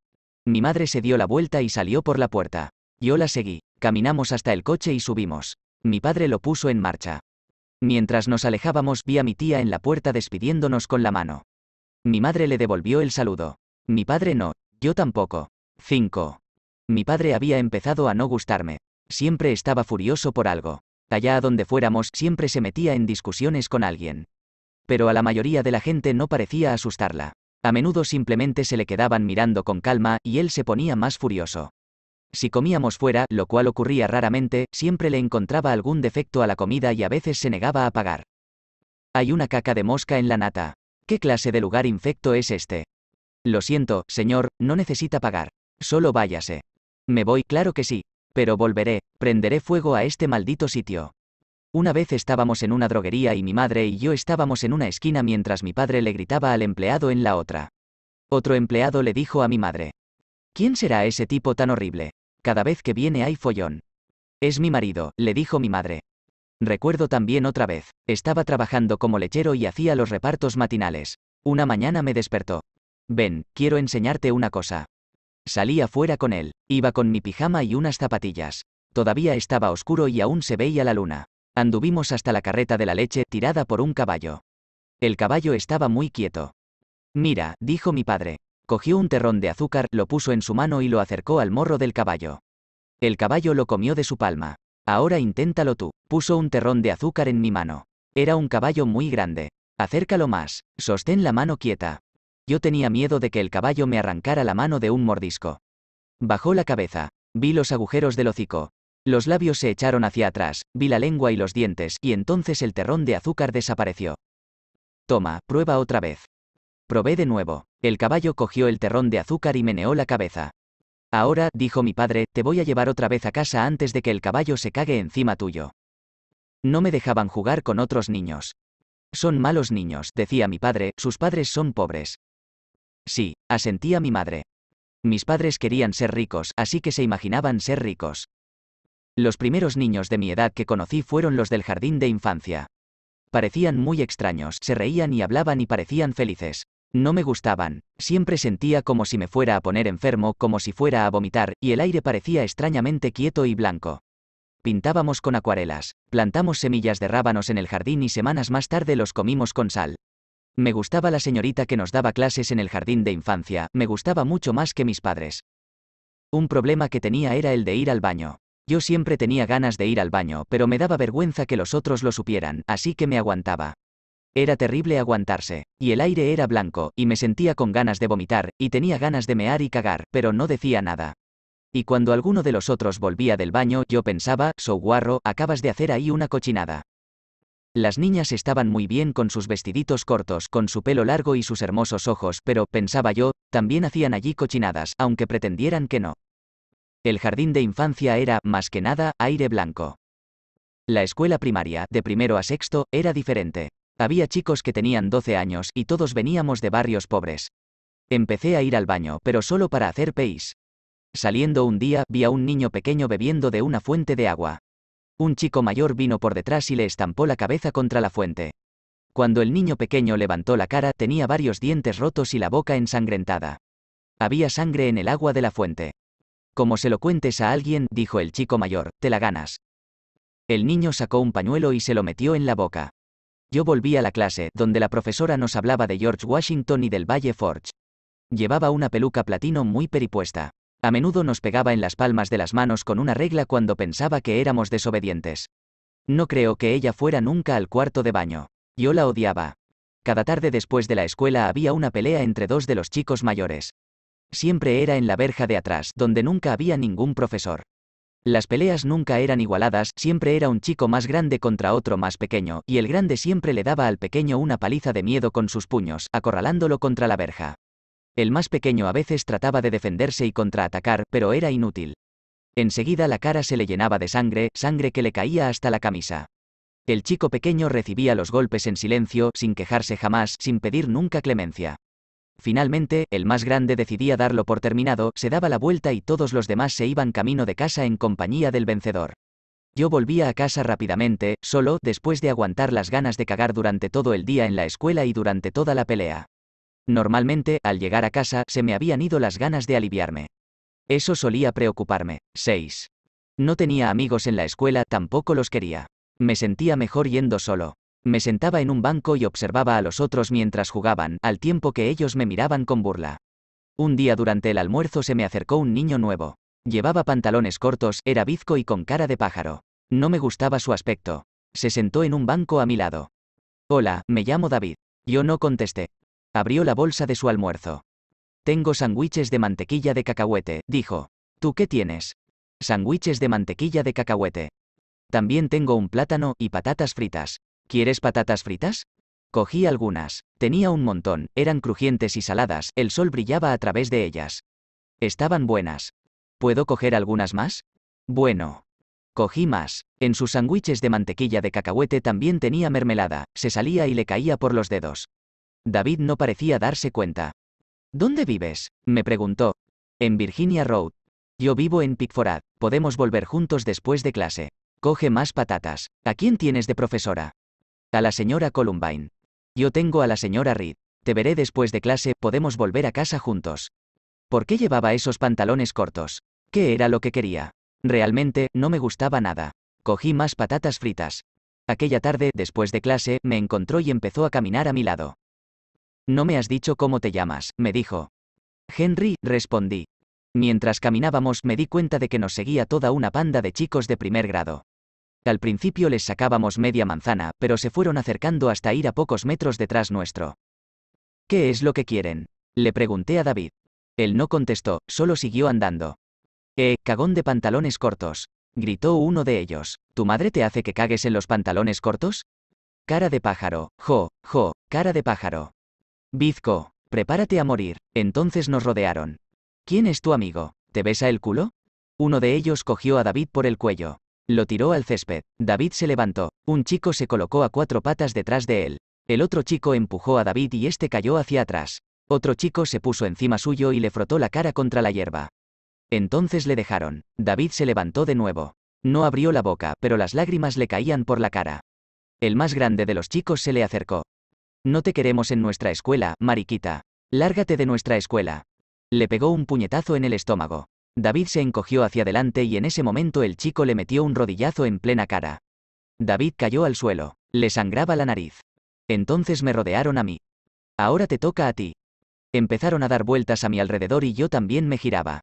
Mi madre se dio la vuelta y salió por la puerta. Yo la seguí. Caminamos hasta el coche y subimos. Mi padre lo puso en marcha. Mientras nos alejábamos vi a mi tía en la puerta despidiéndonos con la mano. Mi madre le devolvió el saludo. Mi padre no, yo tampoco. 5. Mi padre había empezado a no gustarme. Siempre estaba furioso por algo. Allá a donde fuéramos siempre se metía en discusiones con alguien. Pero a la mayoría de la gente no parecía asustarla. A menudo simplemente se le quedaban mirando con calma, y él se ponía más furioso. Si comíamos fuera, lo cual ocurría raramente, siempre le encontraba algún defecto a la comida y a veces se negaba a pagar. Hay una caca de mosca en la nata. ¿Qué clase de lugar infecto es este? Lo siento, señor, no necesita pagar. Solo váyase. Me voy, claro que sí. Pero volveré, prenderé fuego a este maldito sitio. Una vez estábamos en una droguería y mi madre y yo estábamos en una esquina mientras mi padre le gritaba al empleado en la otra. Otro empleado le dijo a mi madre. ¿Quién será ese tipo tan horrible? Cada vez que viene hay follón. Es mi marido, le dijo mi madre. Recuerdo también otra vez, estaba trabajando como lechero y hacía los repartos matinales. Una mañana me despertó. Ven, quiero enseñarte una cosa. Salí afuera con él, iba con mi pijama y unas zapatillas. Todavía estaba oscuro y aún se veía la luna. Anduvimos hasta la carreta de la leche tirada por un caballo. El caballo estaba muy quieto. Mira, dijo mi padre. Cogió un terrón de azúcar, lo puso en su mano y lo acercó al morro del caballo. El caballo lo comió de su palma. Ahora inténtalo tú. Puso un terrón de azúcar en mi mano. Era un caballo muy grande. Acércalo más. Sostén la mano quieta. Yo tenía miedo de que el caballo me arrancara la mano de un mordisco. Bajó la cabeza. Vi los agujeros del hocico. Los labios se echaron hacia atrás, vi la lengua y los dientes, y entonces el terrón de azúcar desapareció. Toma, prueba otra vez. Probé de nuevo. El caballo cogió el terrón de azúcar y meneó la cabeza. Ahora, dijo mi padre, te voy a llevar otra vez a casa antes de que el caballo se cague encima tuyo. No me dejaban jugar con otros niños. Son malos niños, decía mi padre, sus padres son pobres. Sí, asentía mi madre. Mis padres querían ser ricos, así que se imaginaban ser ricos. Los primeros niños de mi edad que conocí fueron los del jardín de infancia. Parecían muy extraños, se reían y hablaban y parecían felices. No me gustaban, siempre sentía como si me fuera a poner enfermo, como si fuera a vomitar, y el aire parecía extrañamente quieto y blanco. Pintábamos con acuarelas, plantamos semillas de rábanos en el jardín y semanas más tarde los comimos con sal. Me gustaba la señorita que nos daba clases en el jardín de infancia, me gustaba mucho más que mis padres. Un problema que tenía era el de ir al baño. Yo siempre tenía ganas de ir al baño, pero me daba vergüenza que los otros lo supieran, así que me aguantaba. Era terrible aguantarse, y el aire era blanco, y me sentía con ganas de vomitar, y tenía ganas de mear y cagar, pero no decía nada. Y cuando alguno de los otros volvía del baño, yo pensaba, guarro, acabas de hacer ahí una cochinada. Las niñas estaban muy bien con sus vestiditos cortos, con su pelo largo y sus hermosos ojos, pero, pensaba yo, también hacían allí cochinadas, aunque pretendieran que no. El jardín de infancia era, más que nada, aire blanco. La escuela primaria, de primero a sexto, era diferente. Había chicos que tenían 12 años y todos veníamos de barrios pobres. Empecé a ir al baño, pero solo para hacer peis. Saliendo un día, vi a un niño pequeño bebiendo de una fuente de agua. Un chico mayor vino por detrás y le estampó la cabeza contra la fuente. Cuando el niño pequeño levantó la cara tenía varios dientes rotos y la boca ensangrentada. Había sangre en el agua de la fuente. Como se lo cuentes a alguien, dijo el chico mayor, te la ganas. El niño sacó un pañuelo y se lo metió en la boca. Yo volví a la clase, donde la profesora nos hablaba de George Washington y del Valle Forge. Llevaba una peluca platino muy peripuesta. A menudo nos pegaba en las palmas de las manos con una regla cuando pensaba que éramos desobedientes. No creo que ella fuera nunca al cuarto de baño. Yo la odiaba. Cada tarde después de la escuela había una pelea entre dos de los chicos mayores. Siempre era en la verja de atrás, donde nunca había ningún profesor. Las peleas nunca eran igualadas, siempre era un chico más grande contra otro más pequeño, y el grande siempre le daba al pequeño una paliza de miedo con sus puños, acorralándolo contra la verja. El más pequeño a veces trataba de defenderse y contraatacar, pero era inútil. Enseguida la cara se le llenaba de sangre, sangre que le caía hasta la camisa. El chico pequeño recibía los golpes en silencio, sin quejarse jamás, sin pedir nunca clemencia. Finalmente, el más grande decidía darlo por terminado, se daba la vuelta y todos los demás se iban camino de casa en compañía del vencedor. Yo volvía a casa rápidamente, solo, después de aguantar las ganas de cagar durante todo el día en la escuela y durante toda la pelea. Normalmente, al llegar a casa, se me habían ido las ganas de aliviarme. Eso solía preocuparme. 6. No tenía amigos en la escuela, tampoco los quería. Me sentía mejor yendo solo. Me sentaba en un banco y observaba a los otros mientras jugaban, al tiempo que ellos me miraban con burla. Un día durante el almuerzo se me acercó un niño nuevo. Llevaba pantalones cortos, era bizco y con cara de pájaro. No me gustaba su aspecto. Se sentó en un banco a mi lado. Hola, me llamo David. Yo no contesté. Abrió la bolsa de su almuerzo. Tengo sándwiches de mantequilla de cacahuete, dijo. ¿Tú qué tienes? Sándwiches de mantequilla de cacahuete. También tengo un plátano y patatas fritas. ¿Quieres patatas fritas? Cogí algunas, tenía un montón, eran crujientes y saladas, el sol brillaba a través de ellas. Estaban buenas. ¿Puedo coger algunas más? Bueno. Cogí más. En sus sándwiches de mantequilla de cacahuete también tenía mermelada, se salía y le caía por los dedos. David no parecía darse cuenta. ¿Dónde vives? me preguntó. En Virginia Road. Yo vivo en Pickford. podemos volver juntos después de clase. Coge más patatas. ¿A quién tienes de profesora? A la señora Columbine. Yo tengo a la señora Reed. Te veré después de clase, podemos volver a casa juntos. ¿Por qué llevaba esos pantalones cortos? ¿Qué era lo que quería? Realmente, no me gustaba nada. Cogí más patatas fritas. Aquella tarde, después de clase, me encontró y empezó a caminar a mi lado. No me has dicho cómo te llamas, me dijo. Henry, respondí. Mientras caminábamos me di cuenta de que nos seguía toda una panda de chicos de primer grado. Al principio les sacábamos media manzana, pero se fueron acercando hasta ir a pocos metros detrás nuestro. ¿Qué es lo que quieren? Le pregunté a David. Él no contestó, solo siguió andando. Eh, cagón de pantalones cortos. Gritó uno de ellos. ¿Tu madre te hace que cagues en los pantalones cortos? Cara de pájaro, jo, jo, cara de pájaro. Bizco, prepárate a morir. Entonces nos rodearon. ¿Quién es tu amigo? ¿Te besa el culo? Uno de ellos cogió a David por el cuello. Lo tiró al césped. David se levantó. Un chico se colocó a cuatro patas detrás de él. El otro chico empujó a David y este cayó hacia atrás. Otro chico se puso encima suyo y le frotó la cara contra la hierba. Entonces le dejaron. David se levantó de nuevo. No abrió la boca, pero las lágrimas le caían por la cara. El más grande de los chicos se le acercó. No te queremos en nuestra escuela, Mariquita. Lárgate de nuestra escuela. Le pegó un puñetazo en el estómago. David se encogió hacia adelante y en ese momento el chico le metió un rodillazo en plena cara. David cayó al suelo. Le sangraba la nariz. Entonces me rodearon a mí. Ahora te toca a ti. Empezaron a dar vueltas a mi alrededor y yo también me giraba.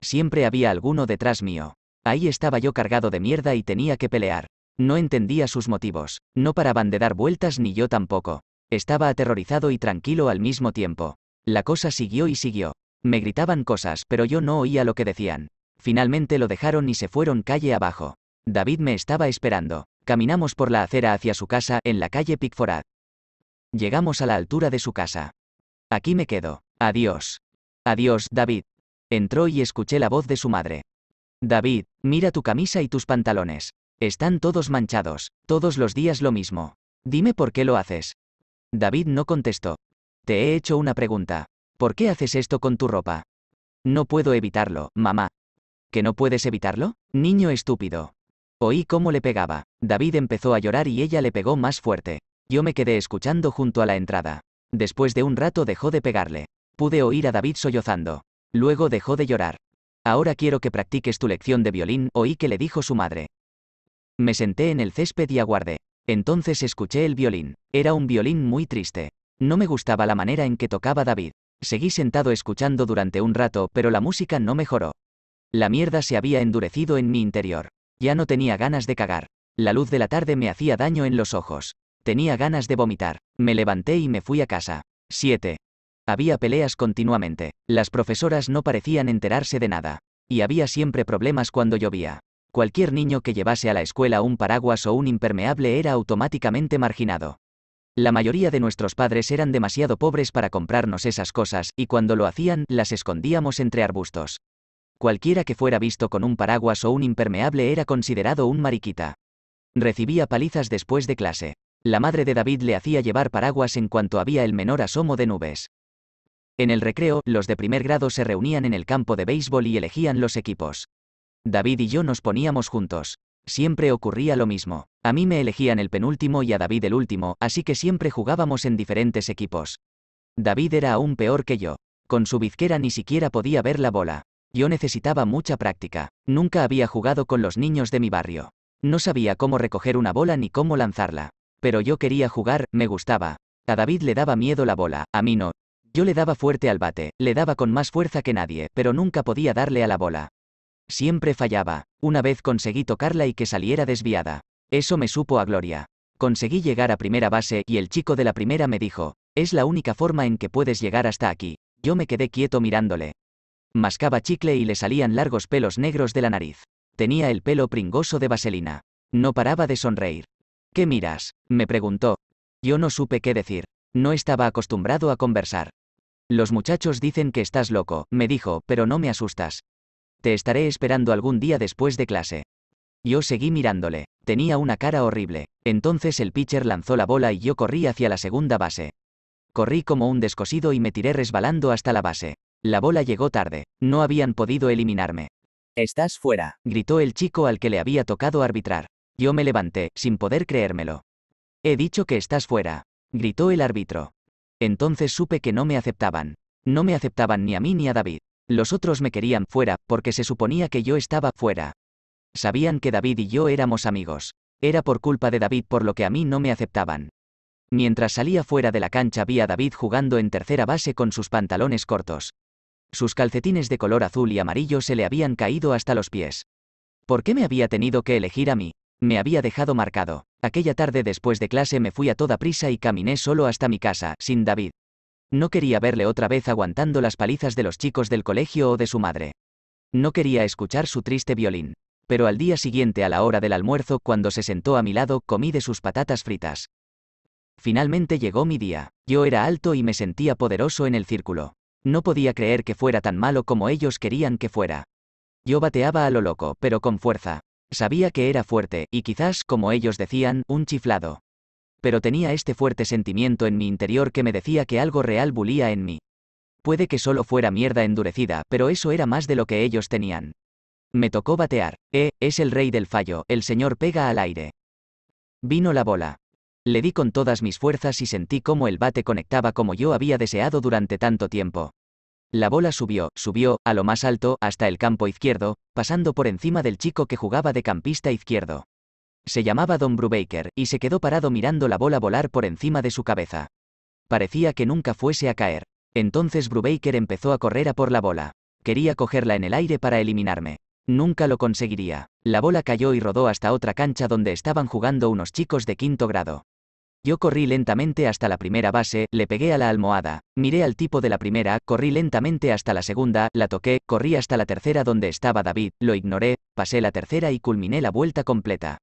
Siempre había alguno detrás mío. Ahí estaba yo cargado de mierda y tenía que pelear. No entendía sus motivos. No paraban de dar vueltas ni yo tampoco. Estaba aterrorizado y tranquilo al mismo tiempo. La cosa siguió y siguió. Me gritaban cosas, pero yo no oía lo que decían. Finalmente lo dejaron y se fueron calle abajo. David me estaba esperando. Caminamos por la acera hacia su casa, en la calle Pickford. Llegamos a la altura de su casa. Aquí me quedo. Adiós. Adiós, David. Entró y escuché la voz de su madre. David, mira tu camisa y tus pantalones. Están todos manchados, todos los días lo mismo. Dime por qué lo haces. David no contestó. Te he hecho una pregunta. ¿Por qué haces esto con tu ropa? No puedo evitarlo, mamá. ¿Que no puedes evitarlo? Niño estúpido. Oí cómo le pegaba. David empezó a llorar y ella le pegó más fuerte. Yo me quedé escuchando junto a la entrada. Después de un rato dejó de pegarle. Pude oír a David sollozando. Luego dejó de llorar. Ahora quiero que practiques tu lección de violín, oí que le dijo su madre. Me senté en el césped y aguardé. Entonces escuché el violín. Era un violín muy triste. No me gustaba la manera en que tocaba David. Seguí sentado escuchando durante un rato, pero la música no mejoró. La mierda se había endurecido en mi interior. Ya no tenía ganas de cagar. La luz de la tarde me hacía daño en los ojos. Tenía ganas de vomitar. Me levanté y me fui a casa. 7. Había peleas continuamente. Las profesoras no parecían enterarse de nada. Y había siempre problemas cuando llovía. Cualquier niño que llevase a la escuela un paraguas o un impermeable era automáticamente marginado. La mayoría de nuestros padres eran demasiado pobres para comprarnos esas cosas, y cuando lo hacían, las escondíamos entre arbustos. Cualquiera que fuera visto con un paraguas o un impermeable era considerado un mariquita. Recibía palizas después de clase. La madre de David le hacía llevar paraguas en cuanto había el menor asomo de nubes. En el recreo, los de primer grado se reunían en el campo de béisbol y elegían los equipos. David y yo nos poníamos juntos. Siempre ocurría lo mismo. A mí me elegían el penúltimo y a David el último, así que siempre jugábamos en diferentes equipos. David era aún peor que yo. Con su bizquera ni siquiera podía ver la bola. Yo necesitaba mucha práctica. Nunca había jugado con los niños de mi barrio. No sabía cómo recoger una bola ni cómo lanzarla. Pero yo quería jugar, me gustaba. A David le daba miedo la bola, a mí no. Yo le daba fuerte al bate, le daba con más fuerza que nadie, pero nunca podía darle a la bola. Siempre fallaba. Una vez conseguí tocarla y que saliera desviada. Eso me supo a gloria. Conseguí llegar a primera base y el chico de la primera me dijo, es la única forma en que puedes llegar hasta aquí. Yo me quedé quieto mirándole. Mascaba chicle y le salían largos pelos negros de la nariz. Tenía el pelo pringoso de vaselina. No paraba de sonreír. ¿Qué miras? me preguntó. Yo no supe qué decir. No estaba acostumbrado a conversar. Los muchachos dicen que estás loco, me dijo, pero no me asustas. Te estaré esperando algún día después de clase. Yo seguí mirándole. Tenía una cara horrible. Entonces el pitcher lanzó la bola y yo corrí hacia la segunda base. Corrí como un descosido y me tiré resbalando hasta la base. La bola llegó tarde. No habían podido eliminarme. Estás fuera, gritó el chico al que le había tocado arbitrar. Yo me levanté, sin poder creérmelo. He dicho que estás fuera, gritó el árbitro. Entonces supe que no me aceptaban. No me aceptaban ni a mí ni a David. Los otros me querían fuera, porque se suponía que yo estaba fuera. Sabían que David y yo éramos amigos. Era por culpa de David por lo que a mí no me aceptaban. Mientras salía fuera de la cancha vi a David jugando en tercera base con sus pantalones cortos. Sus calcetines de color azul y amarillo se le habían caído hasta los pies. ¿Por qué me había tenido que elegir a mí? Me había dejado marcado. Aquella tarde después de clase me fui a toda prisa y caminé solo hasta mi casa, sin David. No quería verle otra vez aguantando las palizas de los chicos del colegio o de su madre. No quería escuchar su triste violín. Pero al día siguiente a la hora del almuerzo, cuando se sentó a mi lado, comí de sus patatas fritas. Finalmente llegó mi día. Yo era alto y me sentía poderoso en el círculo. No podía creer que fuera tan malo como ellos querían que fuera. Yo bateaba a lo loco, pero con fuerza. Sabía que era fuerte, y quizás, como ellos decían, un chiflado pero tenía este fuerte sentimiento en mi interior que me decía que algo real bulía en mí. Puede que solo fuera mierda endurecida, pero eso era más de lo que ellos tenían. Me tocó batear. Eh, es el rey del fallo, el señor pega al aire. Vino la bola. Le di con todas mis fuerzas y sentí cómo el bate conectaba como yo había deseado durante tanto tiempo. La bola subió, subió, a lo más alto, hasta el campo izquierdo, pasando por encima del chico que jugaba de campista izquierdo. Se llamaba Don Brubaker, y se quedó parado mirando la bola volar por encima de su cabeza. Parecía que nunca fuese a caer. Entonces Brubaker empezó a correr a por la bola. Quería cogerla en el aire para eliminarme. Nunca lo conseguiría. La bola cayó y rodó hasta otra cancha donde estaban jugando unos chicos de quinto grado. Yo corrí lentamente hasta la primera base, le pegué a la almohada, miré al tipo de la primera, corrí lentamente hasta la segunda, la toqué, corrí hasta la tercera donde estaba David, lo ignoré, pasé la tercera y culminé la vuelta completa.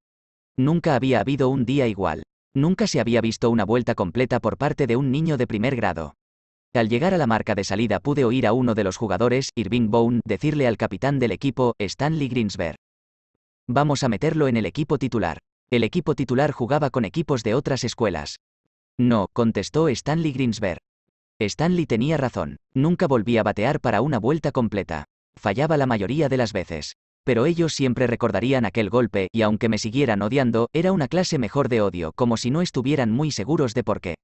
Nunca había habido un día igual. Nunca se había visto una vuelta completa por parte de un niño de primer grado. Al llegar a la marca de salida pude oír a uno de los jugadores, Irving Bone, decirle al capitán del equipo, Stanley Greensberg. Vamos a meterlo en el equipo titular. El equipo titular jugaba con equipos de otras escuelas. No, contestó Stanley Greensberg. Stanley tenía razón, nunca volví a batear para una vuelta completa. Fallaba la mayoría de las veces pero ellos siempre recordarían aquel golpe, y aunque me siguieran odiando, era una clase mejor de odio, como si no estuvieran muy seguros de por qué.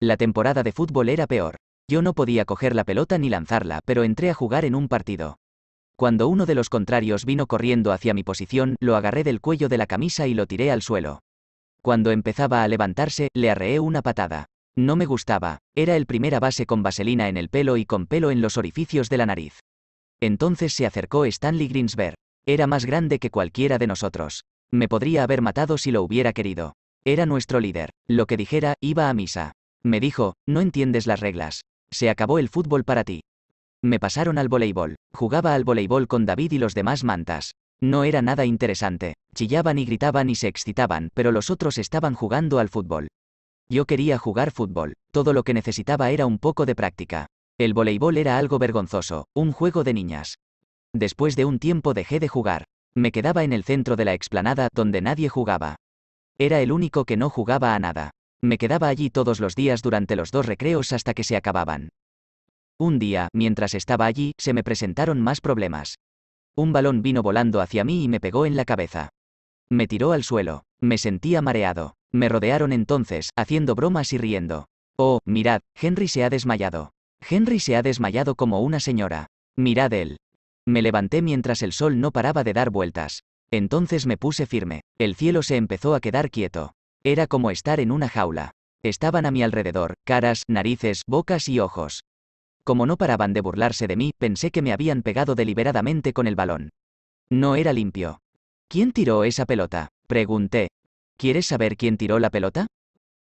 La temporada de fútbol era peor. Yo no podía coger la pelota ni lanzarla, pero entré a jugar en un partido. Cuando uno de los contrarios vino corriendo hacia mi posición, lo agarré del cuello de la camisa y lo tiré al suelo. Cuando empezaba a levantarse, le arreé una patada. No me gustaba, era el primera base con vaselina en el pelo y con pelo en los orificios de la nariz. Entonces se acercó Stanley Greensberg. Era más grande que cualquiera de nosotros. Me podría haber matado si lo hubiera querido. Era nuestro líder. Lo que dijera, iba a misa. Me dijo, no entiendes las reglas. Se acabó el fútbol para ti. Me pasaron al voleibol. Jugaba al voleibol con David y los demás mantas. No era nada interesante. Chillaban y gritaban y se excitaban, pero los otros estaban jugando al fútbol. Yo quería jugar fútbol. Todo lo que necesitaba era un poco de práctica. El voleibol era algo vergonzoso, un juego de niñas. Después de un tiempo dejé de jugar. Me quedaba en el centro de la explanada donde nadie jugaba. Era el único que no jugaba a nada. Me quedaba allí todos los días durante los dos recreos hasta que se acababan. Un día, mientras estaba allí, se me presentaron más problemas. Un balón vino volando hacia mí y me pegó en la cabeza. Me tiró al suelo. Me sentía mareado. Me rodearon entonces, haciendo bromas y riendo. Oh, mirad, Henry se ha desmayado. Henry se ha desmayado como una señora. Mirad él. Me levanté mientras el sol no paraba de dar vueltas. Entonces me puse firme. El cielo se empezó a quedar quieto. Era como estar en una jaula. Estaban a mi alrededor, caras, narices, bocas y ojos. Como no paraban de burlarse de mí, pensé que me habían pegado deliberadamente con el balón. No era limpio. ¿Quién tiró esa pelota? Pregunté. ¿Quieres saber quién tiró la pelota?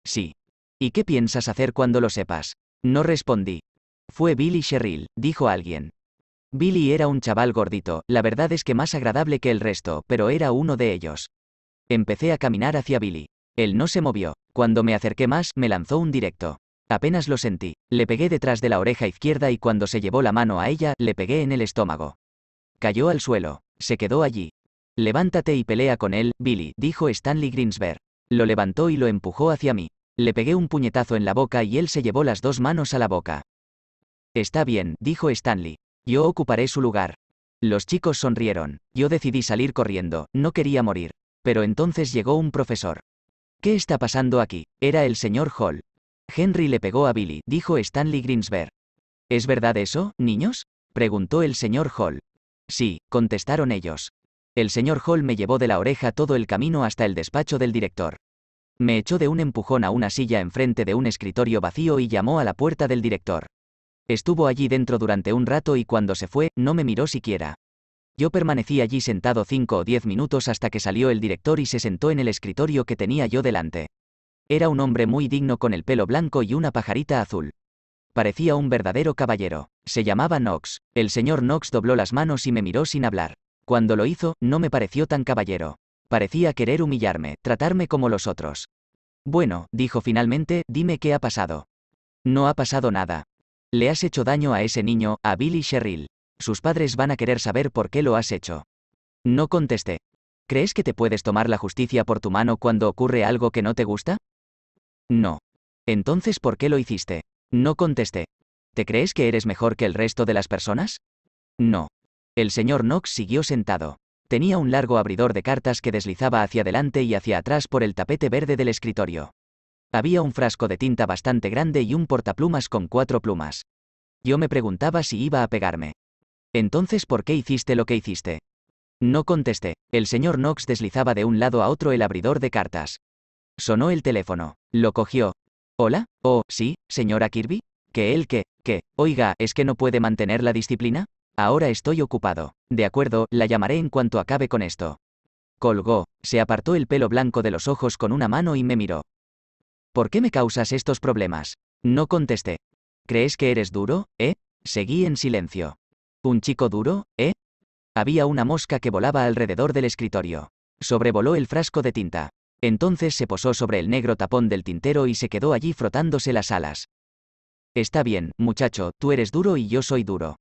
Sí. ¿Y qué piensas hacer cuando lo sepas? No respondí. Fue Billy Sherrill, dijo alguien. Billy era un chaval gordito, la verdad es que más agradable que el resto, pero era uno de ellos. Empecé a caminar hacia Billy. Él no se movió. Cuando me acerqué más, me lanzó un directo. Apenas lo sentí. Le pegué detrás de la oreja izquierda y cuando se llevó la mano a ella, le pegué en el estómago. Cayó al suelo. Se quedó allí. Levántate y pelea con él, Billy, dijo Stanley Greensberg. Lo levantó y lo empujó hacia mí. Le pegué un puñetazo en la boca y él se llevó las dos manos a la boca. Está bien, dijo Stanley. Yo ocuparé su lugar. Los chicos sonrieron. Yo decidí salir corriendo, no quería morir. Pero entonces llegó un profesor. ¿Qué está pasando aquí? Era el señor Hall. Henry le pegó a Billy, dijo Stanley Greensberg. ¿Es verdad eso, niños? preguntó el señor Hall. Sí, contestaron ellos. El señor Hall me llevó de la oreja todo el camino hasta el despacho del director. Me echó de un empujón a una silla enfrente de un escritorio vacío y llamó a la puerta del director. Estuvo allí dentro durante un rato y cuando se fue, no me miró siquiera. Yo permanecí allí sentado cinco o diez minutos hasta que salió el director y se sentó en el escritorio que tenía yo delante. Era un hombre muy digno con el pelo blanco y una pajarita azul. Parecía un verdadero caballero. Se llamaba Knox. El señor Knox dobló las manos y me miró sin hablar. Cuando lo hizo, no me pareció tan caballero. Parecía querer humillarme, tratarme como los otros. Bueno, dijo finalmente, dime qué ha pasado. No ha pasado nada. Le has hecho daño a ese niño, a Billy Sherrill. Sus padres van a querer saber por qué lo has hecho. No contesté. ¿Crees que te puedes tomar la justicia por tu mano cuando ocurre algo que no te gusta? No. Entonces, ¿por qué lo hiciste? No contesté. ¿Te crees que eres mejor que el resto de las personas? No. El señor Knox siguió sentado. Tenía un largo abridor de cartas que deslizaba hacia adelante y hacia atrás por el tapete verde del escritorio. Había un frasco de tinta bastante grande y un portaplumas con cuatro plumas. Yo me preguntaba si iba a pegarme. Entonces, ¿por qué hiciste lo que hiciste? No contesté. El señor Knox deslizaba de un lado a otro el abridor de cartas. Sonó el teléfono. Lo cogió. ¿Hola? Oh, sí, señora Kirby. ¿Que él que, —¿Qué? oiga, es que no puede mantener la disciplina? Ahora estoy ocupado. De acuerdo, la llamaré en cuanto acabe con esto. Colgó, se apartó el pelo blanco de los ojos con una mano y me miró. ¿Por qué me causas estos problemas? No contesté. ¿Crees que eres duro, eh? Seguí en silencio. ¿Un chico duro, eh? Había una mosca que volaba alrededor del escritorio. Sobrevoló el frasco de tinta. Entonces se posó sobre el negro tapón del tintero y se quedó allí frotándose las alas. Está bien, muchacho, tú eres duro y yo soy duro.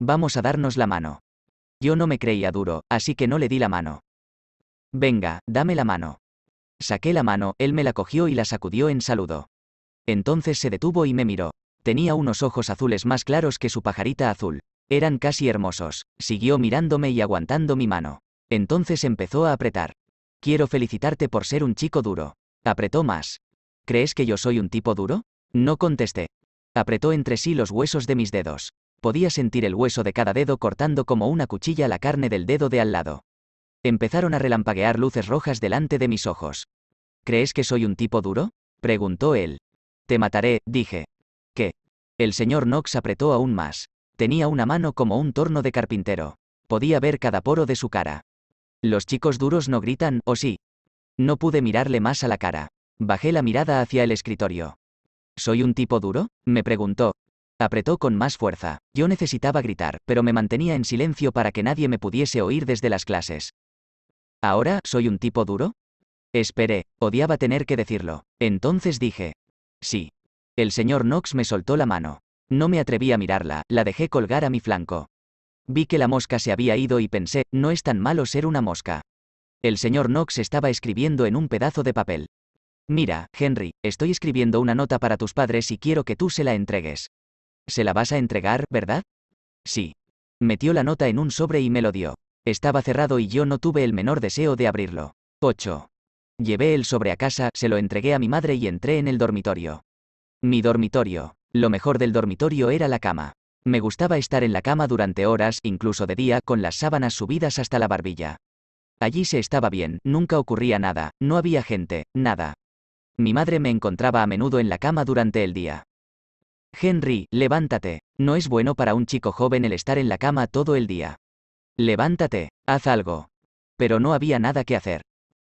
Vamos a darnos la mano. Yo no me creía duro, así que no le di la mano. Venga, dame la mano. Saqué la mano, él me la cogió y la sacudió en saludo. Entonces se detuvo y me miró. Tenía unos ojos azules más claros que su pajarita azul. Eran casi hermosos. Siguió mirándome y aguantando mi mano. Entonces empezó a apretar. Quiero felicitarte por ser un chico duro. Apretó más. ¿Crees que yo soy un tipo duro? No contesté. Apretó entre sí los huesos de mis dedos. Podía sentir el hueso de cada dedo cortando como una cuchilla la carne del dedo de al lado. Empezaron a relampaguear luces rojas delante de mis ojos. ¿Crees que soy un tipo duro? preguntó él. Te mataré, dije. ¿Qué? El señor Knox apretó aún más. Tenía una mano como un torno de carpintero. Podía ver cada poro de su cara. Los chicos duros no gritan, ¿o sí? No pude mirarle más a la cara. Bajé la mirada hacia el escritorio. ¿Soy un tipo duro? me preguntó. Apretó con más fuerza. Yo necesitaba gritar, pero me mantenía en silencio para que nadie me pudiese oír desde las clases. ¿Ahora soy un tipo duro? Esperé, odiaba tener que decirlo. Entonces dije, sí. El señor Knox me soltó la mano. No me atreví a mirarla, la dejé colgar a mi flanco. Vi que la mosca se había ido y pensé, no es tan malo ser una mosca. El señor Knox estaba escribiendo en un pedazo de papel. Mira, Henry, estoy escribiendo una nota para tus padres y quiero que tú se la entregues. ¿Se la vas a entregar, verdad? Sí. Metió la nota en un sobre y me lo dio. Estaba cerrado y yo no tuve el menor deseo de abrirlo. 8. Llevé el sobre a casa, se lo entregué a mi madre y entré en el dormitorio. Mi dormitorio. Lo mejor del dormitorio era la cama. Me gustaba estar en la cama durante horas, incluso de día, con las sábanas subidas hasta la barbilla. Allí se estaba bien, nunca ocurría nada, no había gente, nada. Mi madre me encontraba a menudo en la cama durante el día. Henry, levántate. No es bueno para un chico joven el estar en la cama todo el día. Levántate, haz algo. Pero no había nada que hacer.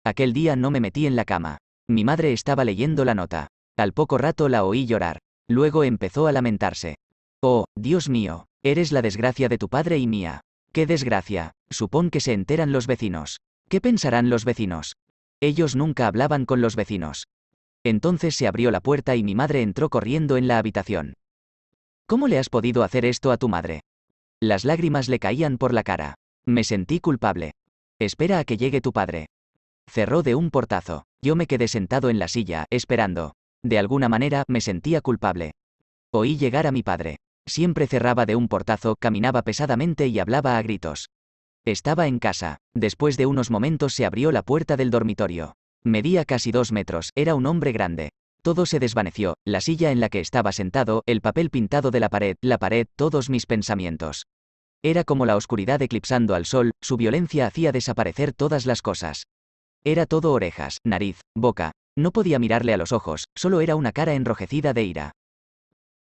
Aquel día no me metí en la cama. Mi madre estaba leyendo la nota. Al poco rato la oí llorar. Luego empezó a lamentarse. Oh, Dios mío, eres la desgracia de tu padre y mía. ¡Qué desgracia! Supón que se enteran los vecinos. ¿Qué pensarán los vecinos? Ellos nunca hablaban con los vecinos. Entonces se abrió la puerta y mi madre entró corriendo en la habitación. ¿Cómo le has podido hacer esto a tu madre? Las lágrimas le caían por la cara. Me sentí culpable. Espera a que llegue tu padre. Cerró de un portazo. Yo me quedé sentado en la silla, esperando. De alguna manera, me sentía culpable. Oí llegar a mi padre. Siempre cerraba de un portazo, caminaba pesadamente y hablaba a gritos. Estaba en casa. Después de unos momentos se abrió la puerta del dormitorio. Medía casi dos metros, era un hombre grande. Todo se desvaneció, la silla en la que estaba sentado, el papel pintado de la pared, la pared, todos mis pensamientos. Era como la oscuridad eclipsando al sol, su violencia hacía desaparecer todas las cosas. Era todo orejas, nariz, boca. No podía mirarle a los ojos, solo era una cara enrojecida de ira.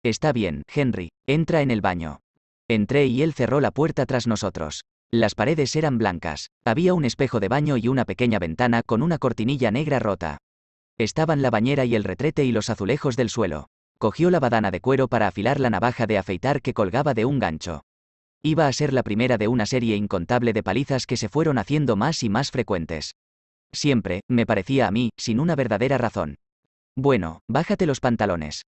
Está bien, Henry, entra en el baño. Entré y él cerró la puerta tras nosotros. Las paredes eran blancas, había un espejo de baño y una pequeña ventana con una cortinilla negra rota. Estaban la bañera y el retrete y los azulejos del suelo. Cogió la badana de cuero para afilar la navaja de afeitar que colgaba de un gancho. Iba a ser la primera de una serie incontable de palizas que se fueron haciendo más y más frecuentes. Siempre, me parecía a mí, sin una verdadera razón. Bueno, bájate los pantalones.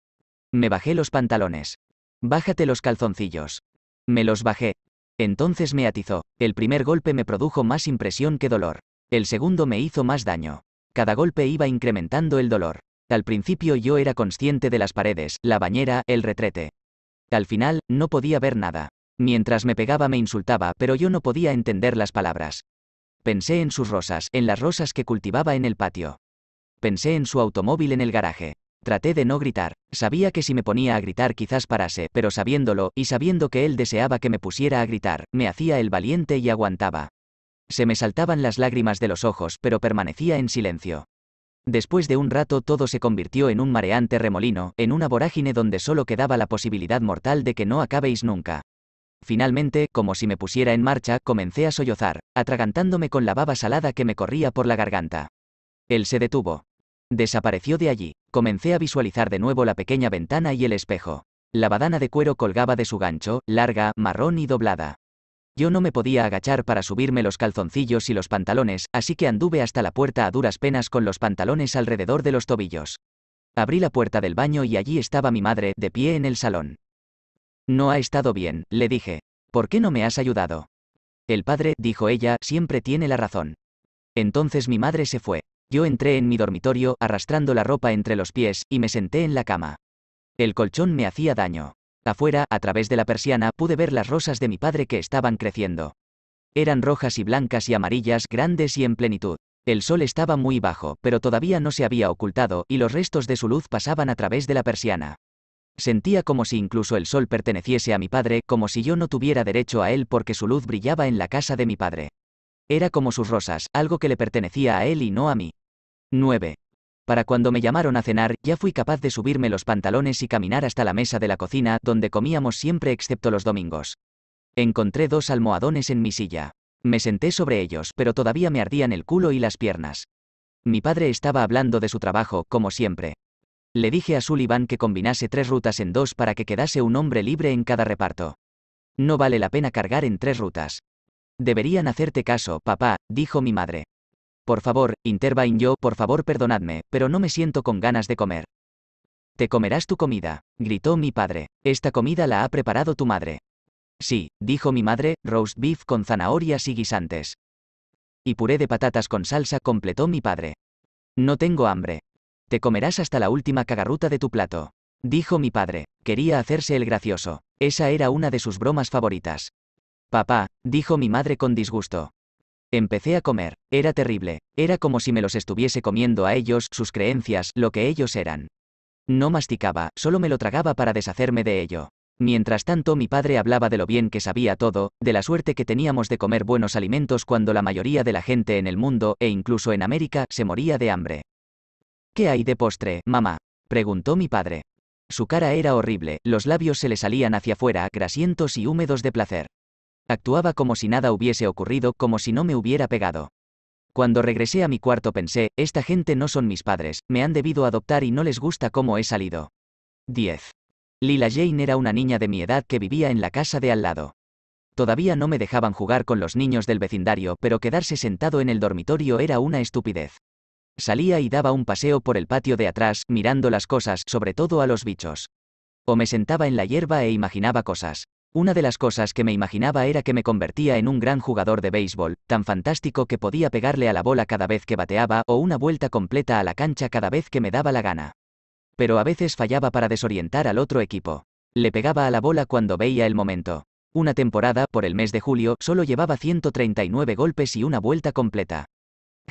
Me bajé los pantalones. Bájate los calzoncillos. Me los bajé. Entonces me atizó. El primer golpe me produjo más impresión que dolor. El segundo me hizo más daño. Cada golpe iba incrementando el dolor. Al principio yo era consciente de las paredes, la bañera, el retrete. Al final, no podía ver nada. Mientras me pegaba me insultaba, pero yo no podía entender las palabras. Pensé en sus rosas, en las rosas que cultivaba en el patio. Pensé en su automóvil en el garaje. Traté de no gritar. Sabía que si me ponía a gritar quizás parase, pero sabiéndolo, y sabiendo que él deseaba que me pusiera a gritar, me hacía el valiente y aguantaba. Se me saltaban las lágrimas de los ojos, pero permanecía en silencio. Después de un rato todo se convirtió en un mareante remolino, en una vorágine donde solo quedaba la posibilidad mortal de que no acabéis nunca. Finalmente, como si me pusiera en marcha, comencé a sollozar, atragantándome con la baba salada que me corría por la garganta. Él se detuvo. Desapareció de allí. Comencé a visualizar de nuevo la pequeña ventana y el espejo. La badana de cuero colgaba de su gancho, larga, marrón y doblada. Yo no me podía agachar para subirme los calzoncillos y los pantalones, así que anduve hasta la puerta a duras penas con los pantalones alrededor de los tobillos. Abrí la puerta del baño y allí estaba mi madre, de pie en el salón. No ha estado bien, le dije. ¿Por qué no me has ayudado? El padre, dijo ella, siempre tiene la razón. Entonces mi madre se fue. Yo entré en mi dormitorio, arrastrando la ropa entre los pies, y me senté en la cama. El colchón me hacía daño. Afuera, a través de la persiana, pude ver las rosas de mi padre que estaban creciendo. Eran rojas y blancas y amarillas, grandes y en plenitud. El sol estaba muy bajo, pero todavía no se había ocultado, y los restos de su luz pasaban a través de la persiana. Sentía como si incluso el sol perteneciese a mi padre, como si yo no tuviera derecho a él porque su luz brillaba en la casa de mi padre. Era como sus rosas, algo que le pertenecía a él y no a mí. 9. Para cuando me llamaron a cenar, ya fui capaz de subirme los pantalones y caminar hasta la mesa de la cocina, donde comíamos siempre excepto los domingos. Encontré dos almohadones en mi silla. Me senté sobre ellos, pero todavía me ardían el culo y las piernas. Mi padre estaba hablando de su trabajo, como siempre. Le dije a Sullivan que combinase tres rutas en dos para que quedase un hombre libre en cada reparto. No vale la pena cargar en tres rutas. Deberían hacerte caso, papá, dijo mi madre. Por favor, Intervine yo, por favor perdonadme, pero no me siento con ganas de comer. Te comerás tu comida, gritó mi padre. Esta comida la ha preparado tu madre. Sí, dijo mi madre, roast beef con zanahorias y guisantes. Y puré de patatas con salsa, completó mi padre. No tengo hambre, te comerás hasta la última cagarruta de tu plato. Dijo mi padre, quería hacerse el gracioso. Esa era una de sus bromas favoritas. Papá, dijo mi madre con disgusto. Empecé a comer, era terrible, era como si me los estuviese comiendo a ellos, sus creencias, lo que ellos eran. No masticaba, solo me lo tragaba para deshacerme de ello. Mientras tanto mi padre hablaba de lo bien que sabía todo, de la suerte que teníamos de comer buenos alimentos cuando la mayoría de la gente en el mundo, e incluso en América, se moría de hambre. ¿Qué hay de postre, mamá? preguntó mi padre. Su cara era horrible, los labios se le salían hacia afuera, grasientos y húmedos de placer. Actuaba como si nada hubiese ocurrido, como si no me hubiera pegado. Cuando regresé a mi cuarto pensé, esta gente no son mis padres, me han debido adoptar y no les gusta cómo he salido. 10. Lila Jane era una niña de mi edad que vivía en la casa de al lado. Todavía no me dejaban jugar con los niños del vecindario, pero quedarse sentado en el dormitorio era una estupidez. Salía y daba un paseo por el patio de atrás, mirando las cosas, sobre todo a los bichos. O me sentaba en la hierba e imaginaba cosas. Una de las cosas que me imaginaba era que me convertía en un gran jugador de béisbol, tan fantástico que podía pegarle a la bola cada vez que bateaba o una vuelta completa a la cancha cada vez que me daba la gana. Pero a veces fallaba para desorientar al otro equipo. Le pegaba a la bola cuando veía el momento. Una temporada, por el mes de julio, solo llevaba 139 golpes y una vuelta completa.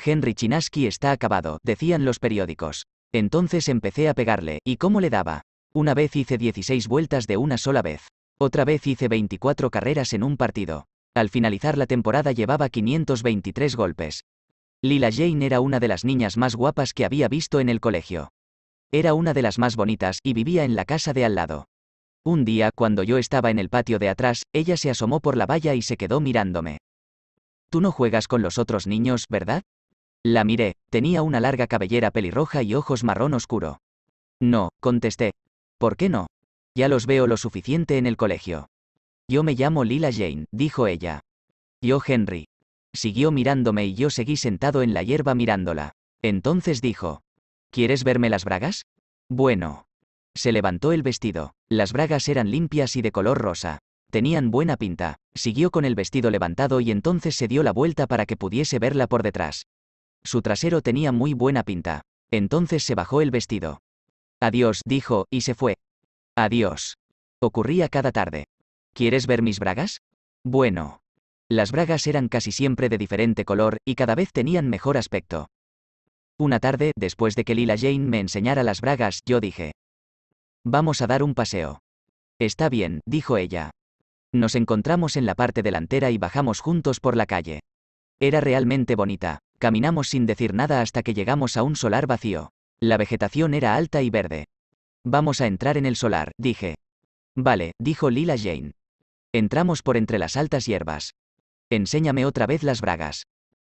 Henry Chinaski está acabado, decían los periódicos. Entonces empecé a pegarle, ¿y cómo le daba? Una vez hice 16 vueltas de una sola vez. Otra vez hice 24 carreras en un partido. Al finalizar la temporada llevaba 523 golpes. Lila Jane era una de las niñas más guapas que había visto en el colegio. Era una de las más bonitas y vivía en la casa de al lado. Un día, cuando yo estaba en el patio de atrás, ella se asomó por la valla y se quedó mirándome. Tú no juegas con los otros niños, ¿verdad? La miré, tenía una larga cabellera pelirroja y ojos marrón oscuro. No, contesté. ¿Por qué no? Ya los veo lo suficiente en el colegio. Yo me llamo Lila Jane, dijo ella. Yo Henry. Siguió mirándome y yo seguí sentado en la hierba mirándola. Entonces dijo, ¿Quieres verme las bragas? Bueno. Se levantó el vestido. Las bragas eran limpias y de color rosa. Tenían buena pinta. Siguió con el vestido levantado y entonces se dio la vuelta para que pudiese verla por detrás. Su trasero tenía muy buena pinta. Entonces se bajó el vestido. Adiós, dijo, y se fue. Adiós. Ocurría cada tarde. ¿Quieres ver mis bragas? Bueno. Las bragas eran casi siempre de diferente color y cada vez tenían mejor aspecto. Una tarde, después de que Lila Jane me enseñara las bragas, yo dije. Vamos a dar un paseo. Está bien, dijo ella. Nos encontramos en la parte delantera y bajamos juntos por la calle. Era realmente bonita. Caminamos sin decir nada hasta que llegamos a un solar vacío. La vegetación era alta y verde. Vamos a entrar en el solar, dije. Vale, dijo Lila Jane. Entramos por entre las altas hierbas. Enséñame otra vez las bragas.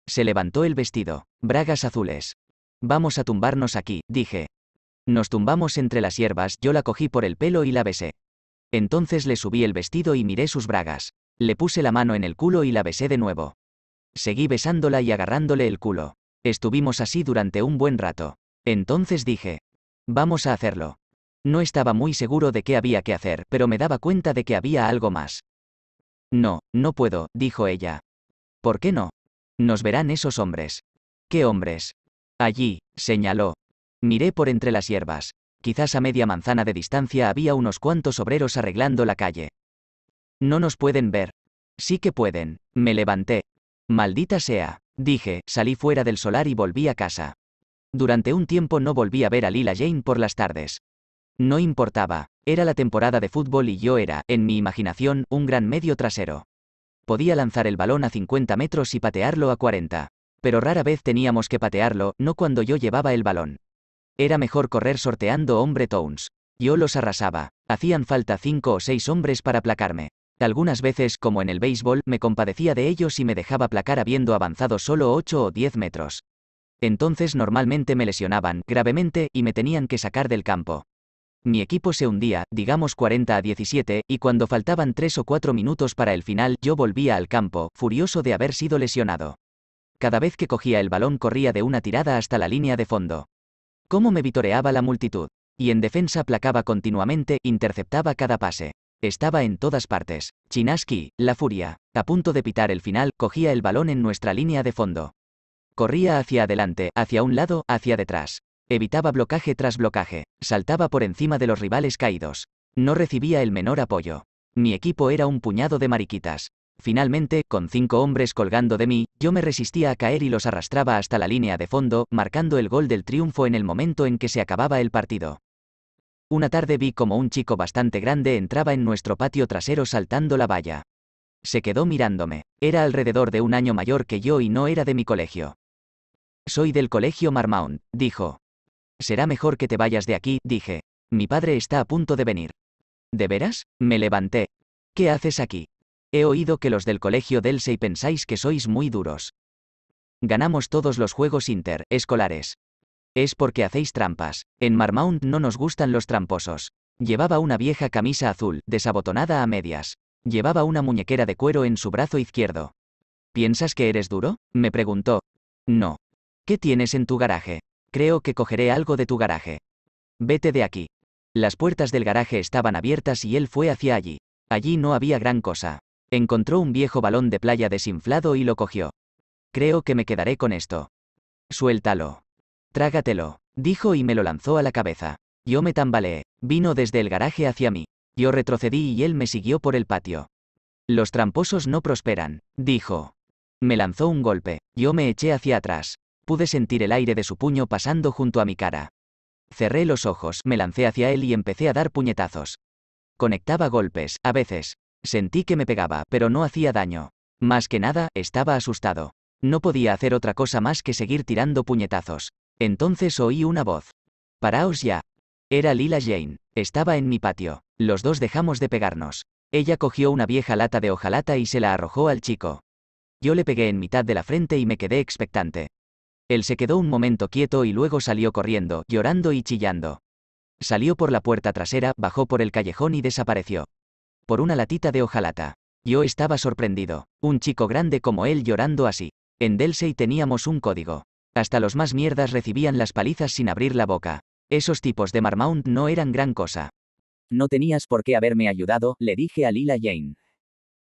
Se levantó el vestido. Bragas azules. Vamos a tumbarnos aquí, dije. Nos tumbamos entre las hierbas, yo la cogí por el pelo y la besé. Entonces le subí el vestido y miré sus bragas. Le puse la mano en el culo y la besé de nuevo. Seguí besándola y agarrándole el culo. Estuvimos así durante un buen rato. Entonces dije, vamos a hacerlo. No estaba muy seguro de qué había que hacer, pero me daba cuenta de que había algo más. No, no puedo, dijo ella. ¿Por qué no? Nos verán esos hombres. ¿Qué hombres? Allí, señaló. Miré por entre las hierbas. Quizás a media manzana de distancia había unos cuantos obreros arreglando la calle. No nos pueden ver. Sí que pueden. Me levanté, Maldita sea, dije, salí fuera del solar y volví a casa. Durante un tiempo no volví a ver a Lila Jane por las tardes. No importaba, era la temporada de fútbol y yo era, en mi imaginación, un gran medio trasero. Podía lanzar el balón a 50 metros y patearlo a 40. Pero rara vez teníamos que patearlo, no cuando yo llevaba el balón. Era mejor correr sorteando hombre tones Yo los arrasaba. Hacían falta cinco o seis hombres para aplacarme. Algunas veces, como en el béisbol, me compadecía de ellos y me dejaba placar habiendo avanzado solo 8 o 10 metros. Entonces normalmente me lesionaban gravemente y me tenían que sacar del campo. Mi equipo se hundía, digamos 40 a 17, y cuando faltaban 3 o 4 minutos para el final, yo volvía al campo, furioso de haber sido lesionado. Cada vez que cogía el balón corría de una tirada hasta la línea de fondo. ¿Cómo me vitoreaba la multitud? Y en defensa placaba continuamente, interceptaba cada pase. Estaba en todas partes. Chinaski, la furia, a punto de pitar el final, cogía el balón en nuestra línea de fondo. Corría hacia adelante, hacia un lado, hacia detrás. Evitaba blocaje tras blocaje. Saltaba por encima de los rivales caídos. No recibía el menor apoyo. Mi equipo era un puñado de mariquitas. Finalmente, con cinco hombres colgando de mí, yo me resistía a caer y los arrastraba hasta la línea de fondo, marcando el gol del triunfo en el momento en que se acababa el partido. Una tarde vi como un chico bastante grande entraba en nuestro patio trasero saltando la valla. Se quedó mirándome. Era alrededor de un año mayor que yo y no era de mi colegio. Soy del colegio Marmount, dijo. Será mejor que te vayas de aquí, dije. Mi padre está a punto de venir. ¿De veras? Me levanté. ¿Qué haces aquí? He oído que los del colegio Delsey pensáis que sois muy duros. Ganamos todos los juegos interescolares. Es porque hacéis trampas. En Marmount no nos gustan los tramposos. Llevaba una vieja camisa azul, desabotonada a medias. Llevaba una muñequera de cuero en su brazo izquierdo. ¿Piensas que eres duro? me preguntó. No. ¿Qué tienes en tu garaje? Creo que cogeré algo de tu garaje. Vete de aquí. Las puertas del garaje estaban abiertas y él fue hacia allí. Allí no había gran cosa. Encontró un viejo balón de playa desinflado y lo cogió. Creo que me quedaré con esto. Suéltalo. Trágatelo, dijo y me lo lanzó a la cabeza. Yo me tambalé. vino desde el garaje hacia mí. Yo retrocedí y él me siguió por el patio. Los tramposos no prosperan, dijo. Me lanzó un golpe, yo me eché hacia atrás. Pude sentir el aire de su puño pasando junto a mi cara. Cerré los ojos, me lancé hacia él y empecé a dar puñetazos. Conectaba golpes, a veces. Sentí que me pegaba, pero no hacía daño. Más que nada, estaba asustado. No podía hacer otra cosa más que seguir tirando puñetazos. Entonces oí una voz. Paraos ya. Era Lila Jane. Estaba en mi patio. Los dos dejamos de pegarnos. Ella cogió una vieja lata de hojalata y se la arrojó al chico. Yo le pegué en mitad de la frente y me quedé expectante. Él se quedó un momento quieto y luego salió corriendo, llorando y chillando. Salió por la puerta trasera, bajó por el callejón y desapareció. Por una latita de hojalata. Yo estaba sorprendido. Un chico grande como él llorando así. En Delsey teníamos un código. Hasta los más mierdas recibían las palizas sin abrir la boca. Esos tipos de Marmount no eran gran cosa. No tenías por qué haberme ayudado, le dije a Lila Jane.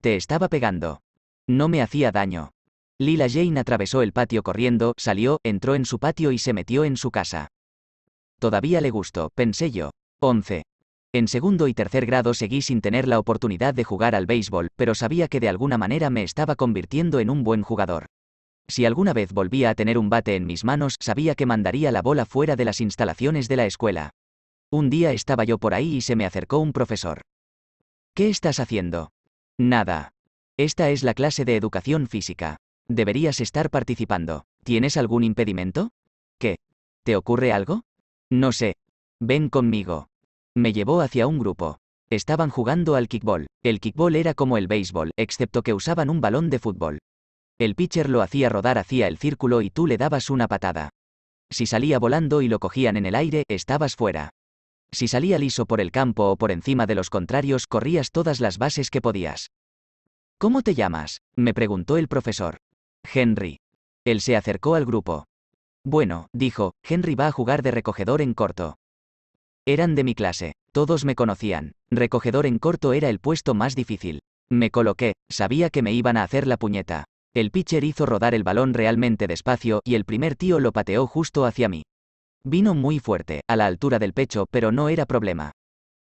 Te estaba pegando. No me hacía daño. Lila Jane atravesó el patio corriendo, salió, entró en su patio y se metió en su casa. Todavía le gustó, pensé yo. 11. En segundo y tercer grado seguí sin tener la oportunidad de jugar al béisbol, pero sabía que de alguna manera me estaba convirtiendo en un buen jugador. Si alguna vez volvía a tener un bate en mis manos, sabía que mandaría la bola fuera de las instalaciones de la escuela. Un día estaba yo por ahí y se me acercó un profesor. ¿Qué estás haciendo? Nada. Esta es la clase de educación física. Deberías estar participando. ¿Tienes algún impedimento? ¿Qué? ¿Te ocurre algo? No sé. Ven conmigo. Me llevó hacia un grupo. Estaban jugando al kickball. El kickball era como el béisbol, excepto que usaban un balón de fútbol. El pitcher lo hacía rodar hacia el círculo y tú le dabas una patada. Si salía volando y lo cogían en el aire, estabas fuera. Si salía liso por el campo o por encima de los contrarios, corrías todas las bases que podías. ¿Cómo te llamas? me preguntó el profesor. Henry. Él se acercó al grupo. Bueno, dijo, Henry va a jugar de recogedor en corto. Eran de mi clase, todos me conocían, recogedor en corto era el puesto más difícil. Me coloqué, sabía que me iban a hacer la puñeta. El pitcher hizo rodar el balón realmente despacio y el primer tío lo pateó justo hacia mí. Vino muy fuerte, a la altura del pecho, pero no era problema.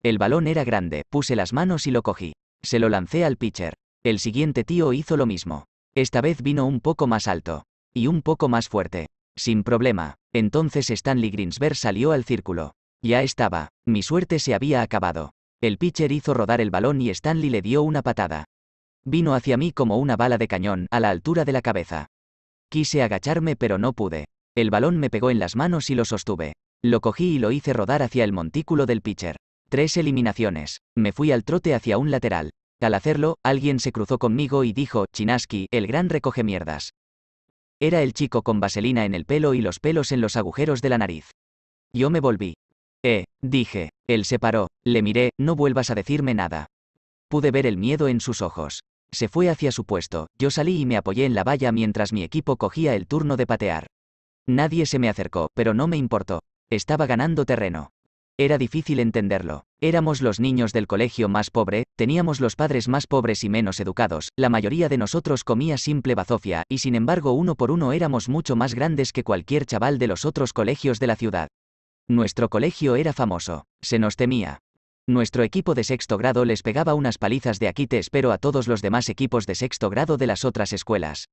El balón era grande, puse las manos y lo cogí. Se lo lancé al pitcher. El siguiente tío hizo lo mismo. Esta vez vino un poco más alto. Y un poco más fuerte. Sin problema. Entonces Stanley Greensberg salió al círculo. Ya estaba. Mi suerte se había acabado. El pitcher hizo rodar el balón y Stanley le dio una patada. Vino hacia mí como una bala de cañón, a la altura de la cabeza. Quise agacharme pero no pude. El balón me pegó en las manos y lo sostuve. Lo cogí y lo hice rodar hacia el montículo del pitcher. Tres eliminaciones. Me fui al trote hacia un lateral. Al hacerlo, alguien se cruzó conmigo y dijo, Chinaski, el gran recoge mierdas. Era el chico con vaselina en el pelo y los pelos en los agujeros de la nariz. Yo me volví. Eh, dije. Él se paró, le miré, no vuelvas a decirme nada. Pude ver el miedo en sus ojos. Se fue hacia su puesto, yo salí y me apoyé en la valla mientras mi equipo cogía el turno de patear. Nadie se me acercó, pero no me importó. Estaba ganando terreno. Era difícil entenderlo. Éramos los niños del colegio más pobre, teníamos los padres más pobres y menos educados, la mayoría de nosotros comía simple bazofia, y sin embargo uno por uno éramos mucho más grandes que cualquier chaval de los otros colegios de la ciudad. Nuestro colegio era famoso. Se nos temía. Nuestro equipo de sexto grado les pegaba unas palizas de aquí te espero a todos los demás equipos de sexto grado de las otras escuelas.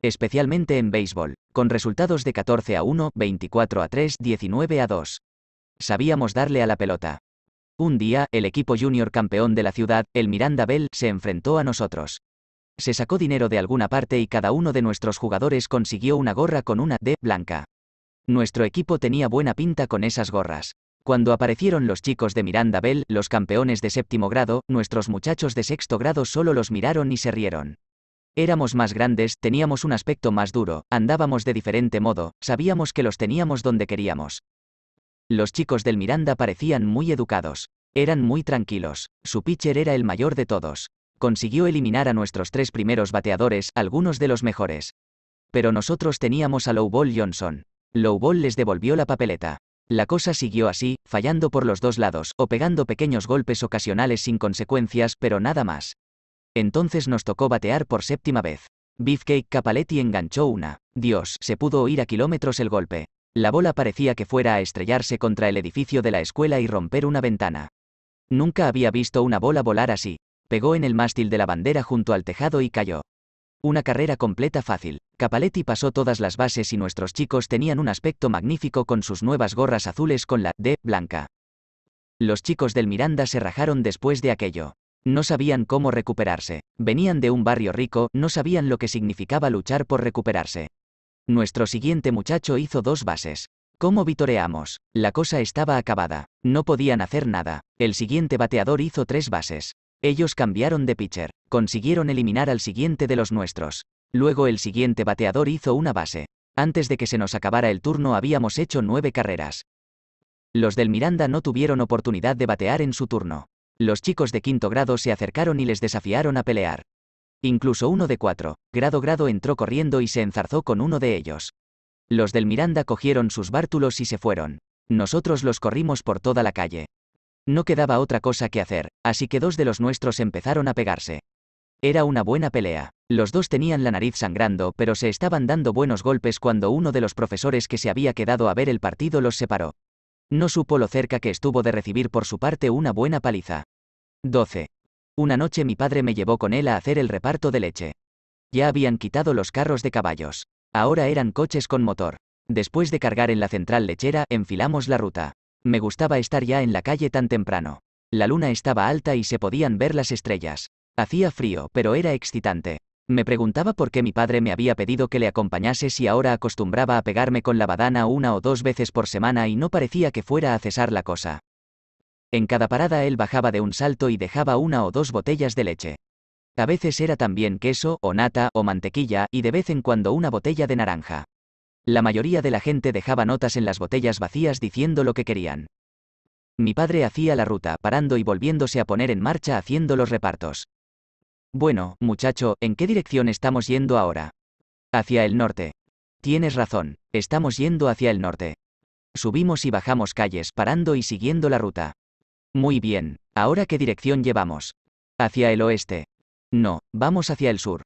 Especialmente en béisbol, con resultados de 14 a 1, 24 a 3, 19 a 2. Sabíamos darle a la pelota. Un día, el equipo junior campeón de la ciudad, el Miranda Bell, se enfrentó a nosotros. Se sacó dinero de alguna parte y cada uno de nuestros jugadores consiguió una gorra con una D blanca. Nuestro equipo tenía buena pinta con esas gorras. Cuando aparecieron los chicos de Miranda Bell, los campeones de séptimo grado, nuestros muchachos de sexto grado solo los miraron y se rieron. Éramos más grandes, teníamos un aspecto más duro, andábamos de diferente modo, sabíamos que los teníamos donde queríamos. Los chicos del Miranda parecían muy educados. Eran muy tranquilos. Su pitcher era el mayor de todos. Consiguió eliminar a nuestros tres primeros bateadores, algunos de los mejores. Pero nosotros teníamos a Lowball Johnson. Lowball les devolvió la papeleta. La cosa siguió así, fallando por los dos lados, o pegando pequeños golpes ocasionales sin consecuencias, pero nada más. Entonces nos tocó batear por séptima vez. Beefcake Capaletti enganchó una. Dios, se pudo oír a kilómetros el golpe. La bola parecía que fuera a estrellarse contra el edificio de la escuela y romper una ventana. Nunca había visto una bola volar así. Pegó en el mástil de la bandera junto al tejado y cayó. Una carrera completa fácil. Capaletti pasó todas las bases y nuestros chicos tenían un aspecto magnífico con sus nuevas gorras azules con la D blanca. Los chicos del Miranda se rajaron después de aquello. No sabían cómo recuperarse. Venían de un barrio rico, no sabían lo que significaba luchar por recuperarse. Nuestro siguiente muchacho hizo dos bases. ¿Cómo vitoreamos? La cosa estaba acabada. No podían hacer nada. El siguiente bateador hizo tres bases. Ellos cambiaron de pitcher consiguieron eliminar al siguiente de los nuestros. Luego el siguiente bateador hizo una base. Antes de que se nos acabara el turno habíamos hecho nueve carreras. Los del Miranda no tuvieron oportunidad de batear en su turno. Los chicos de quinto grado se acercaron y les desafiaron a pelear. Incluso uno de cuatro, grado grado entró corriendo y se enzarzó con uno de ellos. Los del Miranda cogieron sus bártulos y se fueron. Nosotros los corrimos por toda la calle. No quedaba otra cosa que hacer, así que dos de los nuestros empezaron a pegarse. Era una buena pelea. Los dos tenían la nariz sangrando, pero se estaban dando buenos golpes cuando uno de los profesores que se había quedado a ver el partido los separó. No supo lo cerca que estuvo de recibir por su parte una buena paliza. 12. Una noche mi padre me llevó con él a hacer el reparto de leche. Ya habían quitado los carros de caballos. Ahora eran coches con motor. Después de cargar en la central lechera, enfilamos la ruta. Me gustaba estar ya en la calle tan temprano. La luna estaba alta y se podían ver las estrellas. Hacía frío, pero era excitante. Me preguntaba por qué mi padre me había pedido que le acompañase si ahora acostumbraba a pegarme con la badana una o dos veces por semana y no parecía que fuera a cesar la cosa. En cada parada él bajaba de un salto y dejaba una o dos botellas de leche. A veces era también queso, o nata, o mantequilla, y de vez en cuando una botella de naranja. La mayoría de la gente dejaba notas en las botellas vacías diciendo lo que querían. Mi padre hacía la ruta, parando y volviéndose a poner en marcha haciendo los repartos. Bueno, muchacho, ¿en qué dirección estamos yendo ahora? Hacia el norte. Tienes razón, estamos yendo hacia el norte. Subimos y bajamos calles, parando y siguiendo la ruta. Muy bien, ¿ahora qué dirección llevamos? Hacia el oeste. No, vamos hacia el sur.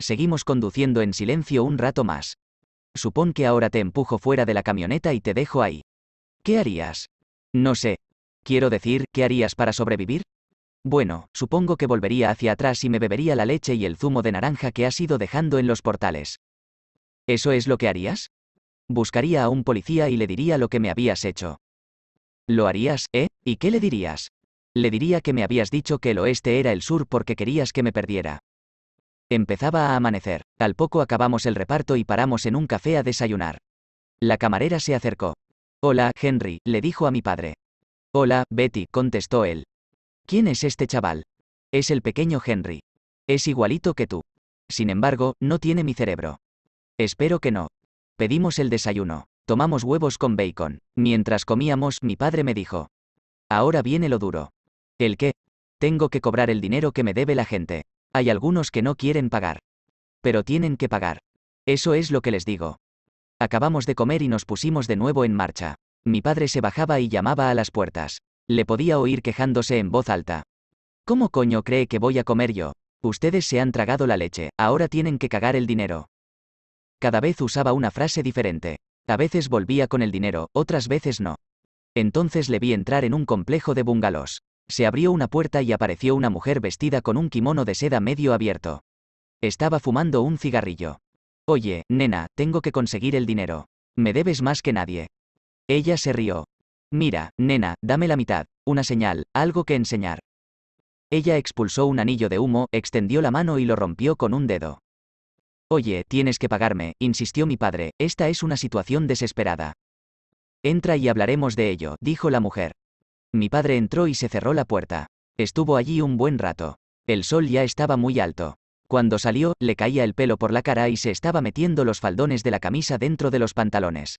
Seguimos conduciendo en silencio un rato más. Supón que ahora te empujo fuera de la camioneta y te dejo ahí. ¿Qué harías? No sé. Quiero decir, ¿qué harías para sobrevivir? Bueno, supongo que volvería hacia atrás y me bebería la leche y el zumo de naranja que has ido dejando en los portales. ¿Eso es lo que harías? Buscaría a un policía y le diría lo que me habías hecho. ¿Lo harías, eh? ¿Y qué le dirías? Le diría que me habías dicho que el oeste era el sur porque querías que me perdiera. Empezaba a amanecer. Al poco acabamos el reparto y paramos en un café a desayunar. La camarera se acercó. Hola, Henry, le dijo a mi padre. Hola, Betty, contestó él. ¿Quién es este chaval? Es el pequeño Henry. Es igualito que tú. Sin embargo, no tiene mi cerebro. Espero que no. Pedimos el desayuno. Tomamos huevos con bacon. Mientras comíamos, mi padre me dijo. Ahora viene lo duro. ¿El qué? Tengo que cobrar el dinero que me debe la gente. Hay algunos que no quieren pagar. Pero tienen que pagar. Eso es lo que les digo. Acabamos de comer y nos pusimos de nuevo en marcha. Mi padre se bajaba y llamaba a las puertas. Le podía oír quejándose en voz alta. ¿Cómo coño cree que voy a comer yo? Ustedes se han tragado la leche, ahora tienen que cagar el dinero. Cada vez usaba una frase diferente. A veces volvía con el dinero, otras veces no. Entonces le vi entrar en un complejo de bungalows. Se abrió una puerta y apareció una mujer vestida con un kimono de seda medio abierto. Estaba fumando un cigarrillo. Oye, nena, tengo que conseguir el dinero. Me debes más que nadie. Ella se rió. Mira, nena, dame la mitad, una señal, algo que enseñar. Ella expulsó un anillo de humo, extendió la mano y lo rompió con un dedo. Oye, tienes que pagarme, insistió mi padre, esta es una situación desesperada. Entra y hablaremos de ello, dijo la mujer. Mi padre entró y se cerró la puerta. Estuvo allí un buen rato. El sol ya estaba muy alto. Cuando salió, le caía el pelo por la cara y se estaba metiendo los faldones de la camisa dentro de los pantalones.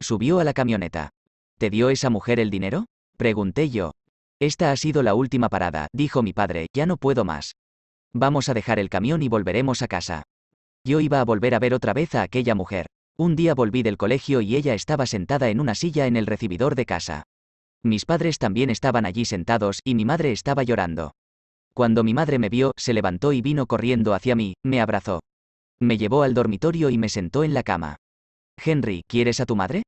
Subió a la camioneta. ¿Te dio esa mujer el dinero? Pregunté yo. Esta ha sido la última parada, dijo mi padre, ya no puedo más. Vamos a dejar el camión y volveremos a casa. Yo iba a volver a ver otra vez a aquella mujer. Un día volví del colegio y ella estaba sentada en una silla en el recibidor de casa. Mis padres también estaban allí sentados y mi madre estaba llorando. Cuando mi madre me vio, se levantó y vino corriendo hacia mí, me abrazó. Me llevó al dormitorio y me sentó en la cama. Henry, ¿quieres a tu madre?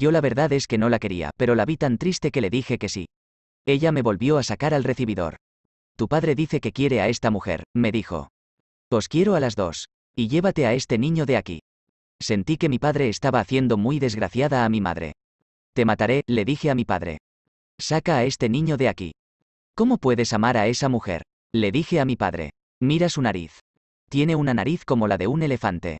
Yo la verdad es que no la quería, pero la vi tan triste que le dije que sí. Ella me volvió a sacar al recibidor. Tu padre dice que quiere a esta mujer, me dijo. Os quiero a las dos. Y llévate a este niño de aquí. Sentí que mi padre estaba haciendo muy desgraciada a mi madre. Te mataré, le dije a mi padre. Saca a este niño de aquí. ¿Cómo puedes amar a esa mujer? Le dije a mi padre. Mira su nariz. Tiene una nariz como la de un elefante.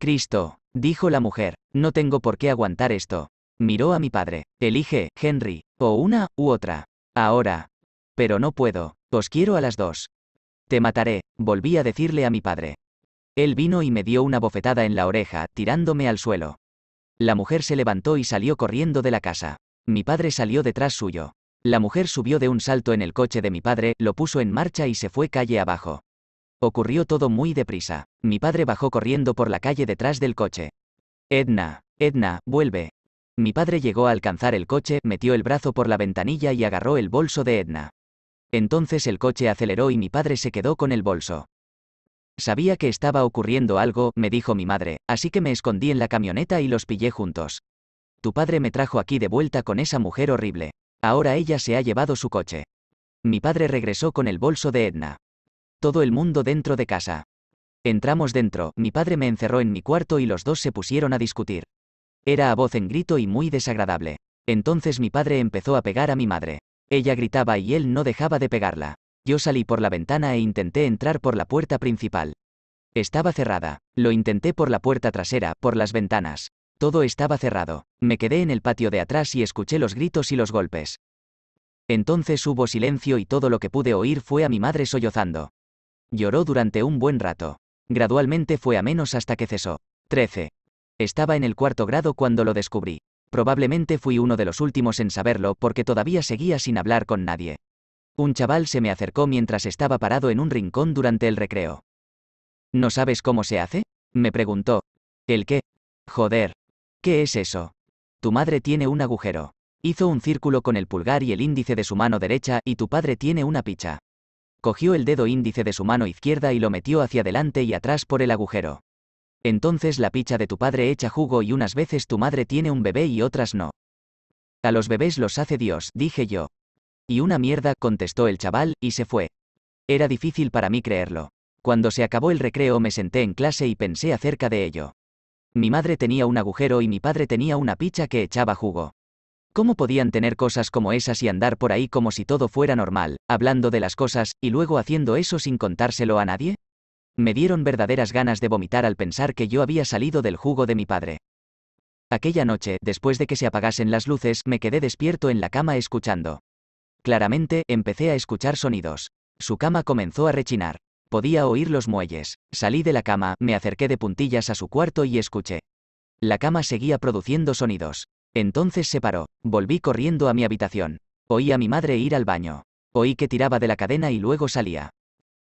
Cristo. Dijo la mujer, no tengo por qué aguantar esto. Miró a mi padre. Elige, Henry, o una, u otra. Ahora. Pero no puedo. Os quiero a las dos. Te mataré, volví a decirle a mi padre. Él vino y me dio una bofetada en la oreja, tirándome al suelo. La mujer se levantó y salió corriendo de la casa. Mi padre salió detrás suyo. La mujer subió de un salto en el coche de mi padre, lo puso en marcha y se fue calle abajo. Ocurrió todo muy deprisa. Mi padre bajó corriendo por la calle detrás del coche. Edna, Edna, vuelve. Mi padre llegó a alcanzar el coche, metió el brazo por la ventanilla y agarró el bolso de Edna. Entonces el coche aceleró y mi padre se quedó con el bolso. Sabía que estaba ocurriendo algo, me dijo mi madre, así que me escondí en la camioneta y los pillé juntos. Tu padre me trajo aquí de vuelta con esa mujer horrible. Ahora ella se ha llevado su coche. Mi padre regresó con el bolso de Edna todo el mundo dentro de casa. Entramos dentro, mi padre me encerró en mi cuarto y los dos se pusieron a discutir. Era a voz en grito y muy desagradable. Entonces mi padre empezó a pegar a mi madre. Ella gritaba y él no dejaba de pegarla. Yo salí por la ventana e intenté entrar por la puerta principal. Estaba cerrada. Lo intenté por la puerta trasera, por las ventanas. Todo estaba cerrado. Me quedé en el patio de atrás y escuché los gritos y los golpes. Entonces hubo silencio y todo lo que pude oír fue a mi madre sollozando. Lloró durante un buen rato. Gradualmente fue a menos hasta que cesó. 13. Estaba en el cuarto grado cuando lo descubrí. Probablemente fui uno de los últimos en saberlo porque todavía seguía sin hablar con nadie. Un chaval se me acercó mientras estaba parado en un rincón durante el recreo. ¿No sabes cómo se hace? me preguntó. ¿El qué? Joder. ¿Qué es eso? Tu madre tiene un agujero. Hizo un círculo con el pulgar y el índice de su mano derecha y tu padre tiene una picha cogió el dedo índice de su mano izquierda y lo metió hacia adelante y atrás por el agujero. Entonces la picha de tu padre echa jugo y unas veces tu madre tiene un bebé y otras no. A los bebés los hace Dios, dije yo. Y una mierda, contestó el chaval, y se fue. Era difícil para mí creerlo. Cuando se acabó el recreo me senté en clase y pensé acerca de ello. Mi madre tenía un agujero y mi padre tenía una picha que echaba jugo. ¿Cómo podían tener cosas como esas y andar por ahí como si todo fuera normal, hablando de las cosas, y luego haciendo eso sin contárselo a nadie? Me dieron verdaderas ganas de vomitar al pensar que yo había salido del jugo de mi padre. Aquella noche, después de que se apagasen las luces, me quedé despierto en la cama escuchando. Claramente, empecé a escuchar sonidos. Su cama comenzó a rechinar. Podía oír los muelles. Salí de la cama, me acerqué de puntillas a su cuarto y escuché. La cama seguía produciendo sonidos. Entonces se paró, volví corriendo a mi habitación. Oí a mi madre ir al baño. Oí que tiraba de la cadena y luego salía.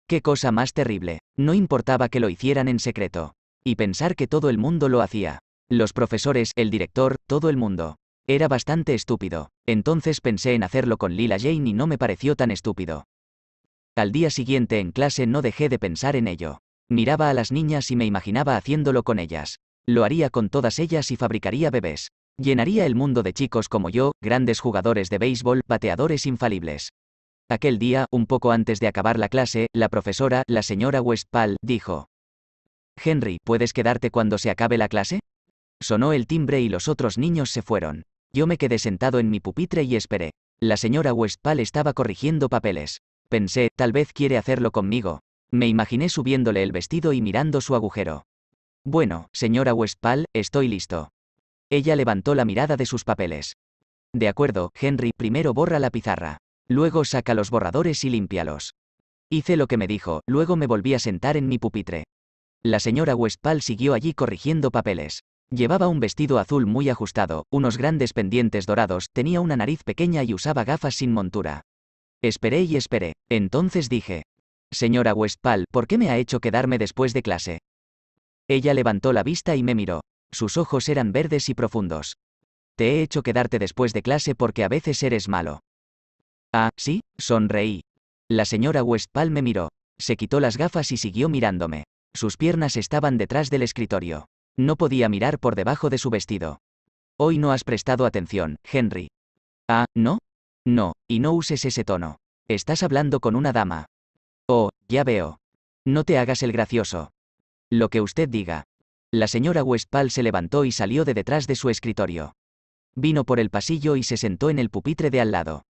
Qué cosa más terrible, no importaba que lo hicieran en secreto. Y pensar que todo el mundo lo hacía. Los profesores, el director, todo el mundo. Era bastante estúpido. Entonces pensé en hacerlo con Lila Jane y no me pareció tan estúpido. Al día siguiente en clase no dejé de pensar en ello. Miraba a las niñas y me imaginaba haciéndolo con ellas. Lo haría con todas ellas y fabricaría bebés. Llenaría el mundo de chicos como yo, grandes jugadores de béisbol, bateadores infalibles. Aquel día, un poco antes de acabar la clase, la profesora, la señora Westphal, dijo. Henry, ¿puedes quedarte cuando se acabe la clase? Sonó el timbre y los otros niños se fueron. Yo me quedé sentado en mi pupitre y esperé. La señora Westphal estaba corrigiendo papeles. Pensé, tal vez quiere hacerlo conmigo. Me imaginé subiéndole el vestido y mirando su agujero. Bueno, señora Westphal, estoy listo. Ella levantó la mirada de sus papeles. De acuerdo, Henry, primero borra la pizarra. Luego saca los borradores y límpialos. Hice lo que me dijo, luego me volví a sentar en mi pupitre. La señora Westphal siguió allí corrigiendo papeles. Llevaba un vestido azul muy ajustado, unos grandes pendientes dorados, tenía una nariz pequeña y usaba gafas sin montura. Esperé y esperé. Entonces dije, Señora Westphal, ¿por qué me ha hecho quedarme después de clase? Ella levantó la vista y me miró. Sus ojos eran verdes y profundos. Te he hecho quedarte después de clase porque a veces eres malo. Ah, sí, sonreí. La señora Westpal me miró. Se quitó las gafas y siguió mirándome. Sus piernas estaban detrás del escritorio. No podía mirar por debajo de su vestido. Hoy no has prestado atención, Henry. Ah, ¿no? No, y no uses ese tono. Estás hablando con una dama. Oh, ya veo. No te hagas el gracioso. Lo que usted diga. La señora Westphal se levantó y salió de detrás de su escritorio. Vino por el pasillo y se sentó en el pupitre de al lado.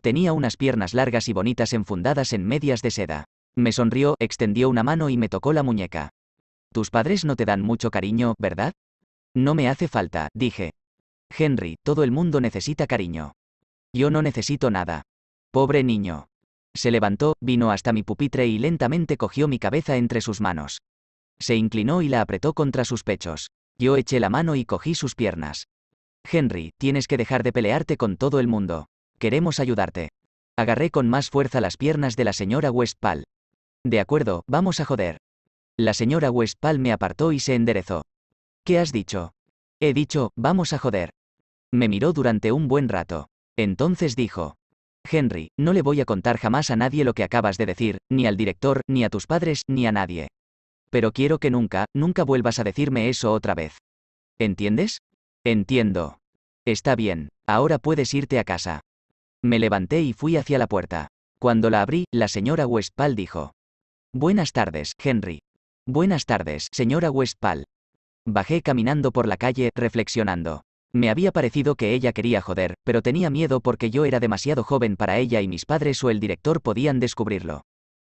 Tenía unas piernas largas y bonitas enfundadas en medias de seda. Me sonrió, extendió una mano y me tocó la muñeca. Tus padres no te dan mucho cariño, ¿verdad? No me hace falta, dije. Henry, todo el mundo necesita cariño. Yo no necesito nada. Pobre niño. Se levantó, vino hasta mi pupitre y lentamente cogió mi cabeza entre sus manos. Se inclinó y la apretó contra sus pechos. Yo eché la mano y cogí sus piernas. Henry, tienes que dejar de pelearte con todo el mundo. Queremos ayudarte. Agarré con más fuerza las piernas de la señora Westphal. De acuerdo, vamos a joder. La señora Westphal me apartó y se enderezó. ¿Qué has dicho? He dicho, vamos a joder. Me miró durante un buen rato. Entonces dijo, Henry, no le voy a contar jamás a nadie lo que acabas de decir, ni al director, ni a tus padres, ni a nadie pero quiero que nunca, nunca vuelvas a decirme eso otra vez. ¿Entiendes? Entiendo. Está bien, ahora puedes irte a casa. Me levanté y fui hacia la puerta. Cuando la abrí, la señora Westphal dijo. Buenas tardes, Henry. Buenas tardes, señora Westphal. Bajé caminando por la calle, reflexionando. Me había parecido que ella quería joder, pero tenía miedo porque yo era demasiado joven para ella y mis padres o el director podían descubrirlo.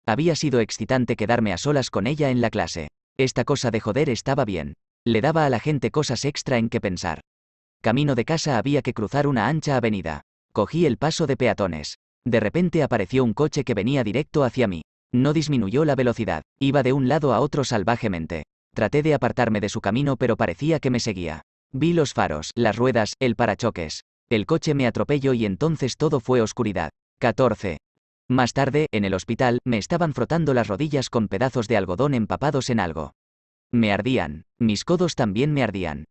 Había sido excitante quedarme a solas con ella en la clase. Esta cosa de joder estaba bien. Le daba a la gente cosas extra en que pensar. Camino de casa había que cruzar una ancha avenida. Cogí el paso de peatones. De repente apareció un coche que venía directo hacia mí. No disminuyó la velocidad, iba de un lado a otro salvajemente. Traté de apartarme de su camino pero parecía que me seguía. Vi los faros, las ruedas, el parachoques. El coche me atropelló y entonces todo fue oscuridad. 14. Más tarde, en el hospital, me estaban frotando las rodillas con pedazos de algodón empapados en algo. Me ardían, mis codos también me ardían.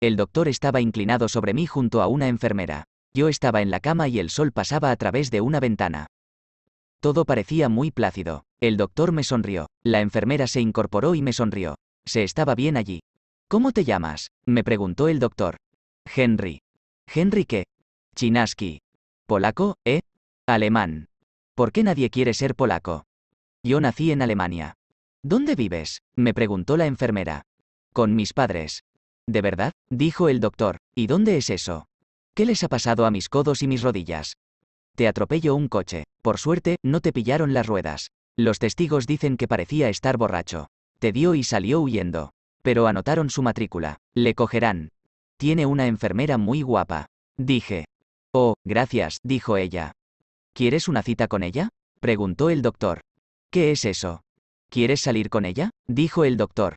El doctor estaba inclinado sobre mí junto a una enfermera. Yo estaba en la cama y el sol pasaba a través de una ventana. Todo parecía muy plácido. El doctor me sonrió. La enfermera se incorporó y me sonrió. Se estaba bien allí. ¿Cómo te llamas? me preguntó el doctor. Henry. ¿Henry qué? Chinaski. ¿Polaco, eh? Alemán. ¿Por qué nadie quiere ser polaco? Yo nací en Alemania. ¿Dónde vives? me preguntó la enfermera. Con mis padres. ¿De verdad? dijo el doctor. ¿Y dónde es eso? ¿Qué les ha pasado a mis codos y mis rodillas? Te atropello un coche. Por suerte, no te pillaron las ruedas. Los testigos dicen que parecía estar borracho. Te dio y salió huyendo. Pero anotaron su matrícula. Le cogerán. Tiene una enfermera muy guapa. Dije. Oh, gracias, dijo ella. ¿Quieres una cita con ella? preguntó el doctor. ¿Qué es eso? ¿Quieres salir con ella? dijo el doctor.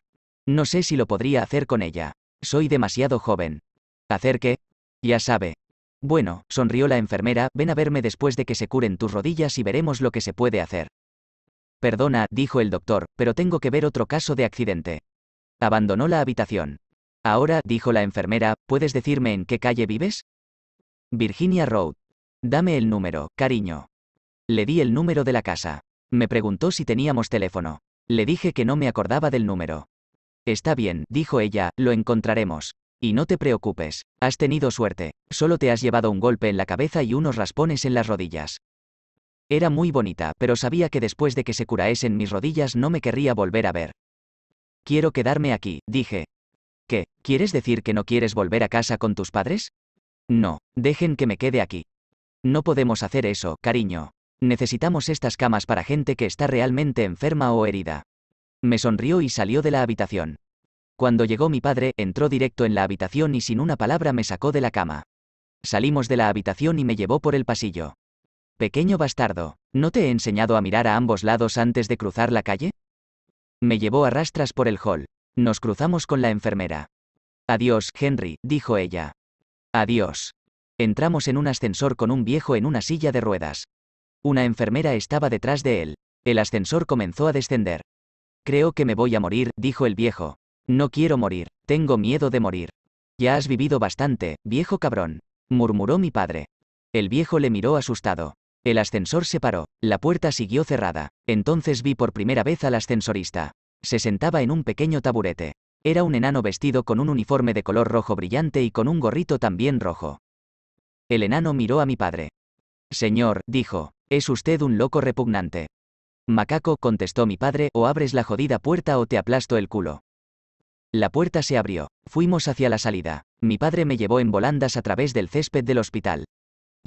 No sé si lo podría hacer con ella. Soy demasiado joven. ¿Hacer qué? Ya sabe. Bueno, sonrió la enfermera, ven a verme después de que se curen tus rodillas y veremos lo que se puede hacer. Perdona, dijo el doctor, pero tengo que ver otro caso de accidente. Abandonó la habitación. Ahora, dijo la enfermera, ¿puedes decirme en qué calle vives? Virginia Road. Dame el número, cariño. Le di el número de la casa. Me preguntó si teníamos teléfono. Le dije que no me acordaba del número. Está bien, dijo ella, lo encontraremos. Y no te preocupes, has tenido suerte, solo te has llevado un golpe en la cabeza y unos raspones en las rodillas. Era muy bonita, pero sabía que después de que se curaesen mis rodillas no me querría volver a ver. Quiero quedarme aquí, dije. ¿Qué? ¿Quieres decir que no quieres volver a casa con tus padres? No, dejen que me quede aquí. No podemos hacer eso, cariño. Necesitamos estas camas para gente que está realmente enferma o herida. Me sonrió y salió de la habitación. Cuando llegó mi padre, entró directo en la habitación y sin una palabra me sacó de la cama. Salimos de la habitación y me llevó por el pasillo. Pequeño bastardo, ¿no te he enseñado a mirar a ambos lados antes de cruzar la calle? Me llevó a rastras por el hall. Nos cruzamos con la enfermera. Adiós, Henry, dijo ella. Adiós. Entramos en un ascensor con un viejo en una silla de ruedas. Una enfermera estaba detrás de él. El ascensor comenzó a descender. Creo que me voy a morir, dijo el viejo. No quiero morir, tengo miedo de morir. Ya has vivido bastante, viejo cabrón, murmuró mi padre. El viejo le miró asustado. El ascensor se paró, la puerta siguió cerrada. Entonces vi por primera vez al ascensorista. Se sentaba en un pequeño taburete. Era un enano vestido con un uniforme de color rojo brillante y con un gorrito también rojo. El enano miró a mi padre. Señor, dijo, es usted un loco repugnante. Macaco, contestó mi padre, o abres la jodida puerta o te aplasto el culo. La puerta se abrió, fuimos hacia la salida. Mi padre me llevó en volandas a través del césped del hospital.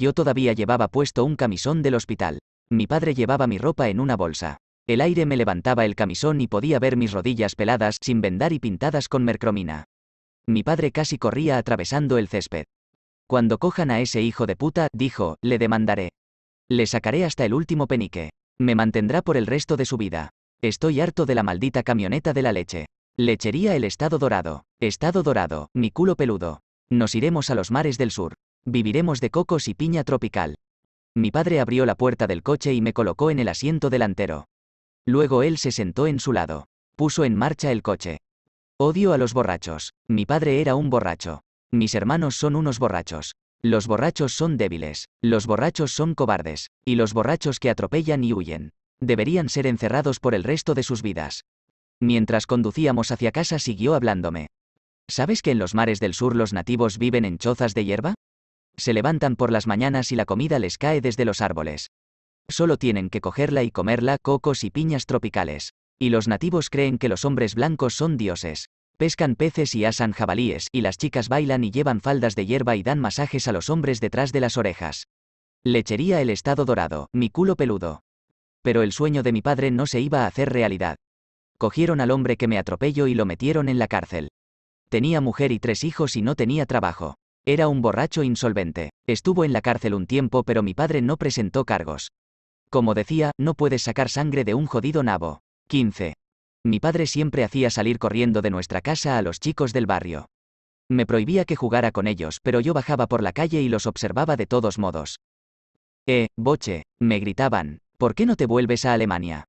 Yo todavía llevaba puesto un camisón del hospital. Mi padre llevaba mi ropa en una bolsa. El aire me levantaba el camisón y podía ver mis rodillas peladas sin vendar y pintadas con mercromina. Mi padre casi corría atravesando el césped. Cuando cojan a ese hijo de puta, dijo, le demandaré. Le sacaré hasta el último penique. Me mantendrá por el resto de su vida. Estoy harto de la maldita camioneta de la leche. Lechería el Estado Dorado. Estado Dorado, mi culo peludo. Nos iremos a los mares del sur. Viviremos de cocos y piña tropical. Mi padre abrió la puerta del coche y me colocó en el asiento delantero. Luego él se sentó en su lado. Puso en marcha el coche. Odio a los borrachos. Mi padre era un borracho. Mis hermanos son unos borrachos. Los borrachos son débiles, los borrachos son cobardes, y los borrachos que atropellan y huyen. Deberían ser encerrados por el resto de sus vidas. Mientras conducíamos hacia casa siguió hablándome. ¿Sabes que en los mares del sur los nativos viven en chozas de hierba? Se levantan por las mañanas y la comida les cae desde los árboles. Solo tienen que cogerla y comerla cocos y piñas tropicales. Y los nativos creen que los hombres blancos son dioses. Pescan peces y asan jabalíes, y las chicas bailan y llevan faldas de hierba y dan masajes a los hombres detrás de las orejas. Lechería el estado dorado, mi culo peludo. Pero el sueño de mi padre no se iba a hacer realidad. Cogieron al hombre que me atropello y lo metieron en la cárcel. Tenía mujer y tres hijos y no tenía trabajo. Era un borracho insolvente. Estuvo en la cárcel un tiempo pero mi padre no presentó cargos. Como decía, no puedes sacar sangre de un jodido nabo. 15. Mi padre siempre hacía salir corriendo de nuestra casa a los chicos del barrio. Me prohibía que jugara con ellos, pero yo bajaba por la calle y los observaba de todos modos. Eh, boche, me gritaban, ¿por qué no te vuelves a Alemania?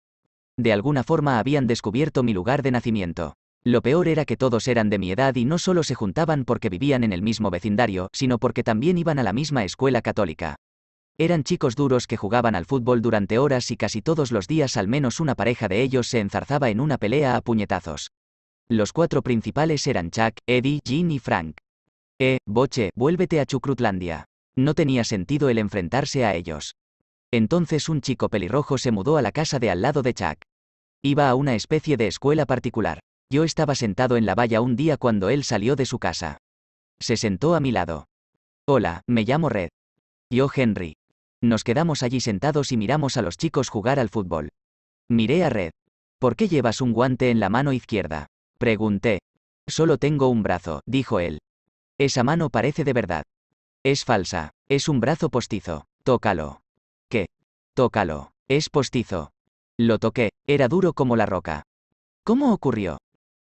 De alguna forma habían descubierto mi lugar de nacimiento. Lo peor era que todos eran de mi edad y no solo se juntaban porque vivían en el mismo vecindario, sino porque también iban a la misma escuela católica. Eran chicos duros que jugaban al fútbol durante horas y casi todos los días al menos una pareja de ellos se enzarzaba en una pelea a puñetazos. Los cuatro principales eran Chuck, Eddie, Jean y Frank. Eh, Boche, vuélvete a Chucrutlandia. No tenía sentido el enfrentarse a ellos. Entonces un chico pelirrojo se mudó a la casa de al lado de Chuck. Iba a una especie de escuela particular. Yo estaba sentado en la valla un día cuando él salió de su casa. Se sentó a mi lado. Hola, me llamo Red. Yo Henry. Nos quedamos allí sentados y miramos a los chicos jugar al fútbol. Miré a Red. ¿Por qué llevas un guante en la mano izquierda? Pregunté. Solo tengo un brazo, dijo él. Esa mano parece de verdad. Es falsa. Es un brazo postizo. Tócalo. ¿Qué? Tócalo. Es postizo. Lo toqué, era duro como la roca. ¿Cómo ocurrió?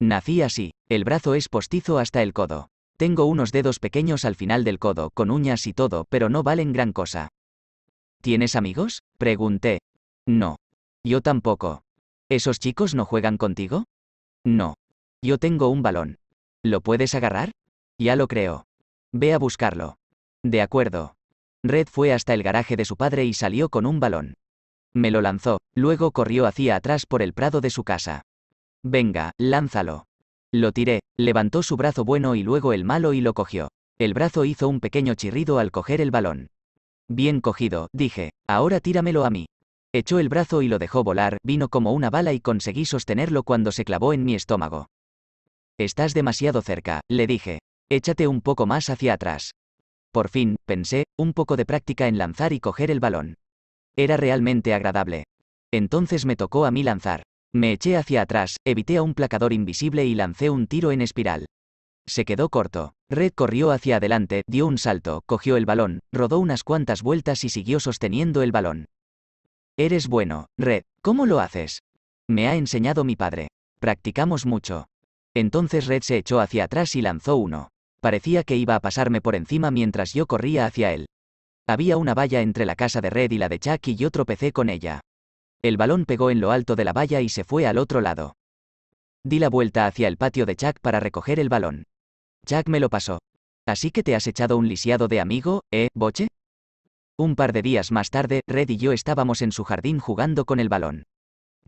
Nací así, el brazo es postizo hasta el codo. Tengo unos dedos pequeños al final del codo, con uñas y todo, pero no valen gran cosa. ¿Tienes amigos? Pregunté. No. Yo tampoco. ¿Esos chicos no juegan contigo? No. Yo tengo un balón. ¿Lo puedes agarrar? Ya lo creo. Ve a buscarlo. De acuerdo. Red fue hasta el garaje de su padre y salió con un balón. Me lo lanzó, luego corrió hacia atrás por el prado de su casa. Venga, lánzalo. Lo tiré, levantó su brazo bueno y luego el malo y lo cogió. El brazo hizo un pequeño chirrido al coger el balón. Bien cogido, dije, ahora tíramelo a mí. Echó el brazo y lo dejó volar, vino como una bala y conseguí sostenerlo cuando se clavó en mi estómago. Estás demasiado cerca, le dije. Échate un poco más hacia atrás. Por fin, pensé, un poco de práctica en lanzar y coger el balón. Era realmente agradable. Entonces me tocó a mí lanzar. Me eché hacia atrás, evité a un placador invisible y lancé un tiro en espiral. Se quedó corto. Red corrió hacia adelante, dio un salto, cogió el balón, rodó unas cuantas vueltas y siguió sosteniendo el balón. Eres bueno, Red. ¿Cómo lo haces? Me ha enseñado mi padre. Practicamos mucho. Entonces Red se echó hacia atrás y lanzó uno. Parecía que iba a pasarme por encima mientras yo corría hacia él. Había una valla entre la casa de Red y la de Chuck y yo tropecé con ella. El balón pegó en lo alto de la valla y se fue al otro lado. Di la vuelta hacia el patio de Chuck para recoger el balón. Jack me lo pasó. Así que te has echado un lisiado de amigo, ¿eh, Boche? Un par de días más tarde, Red y yo estábamos en su jardín jugando con el balón.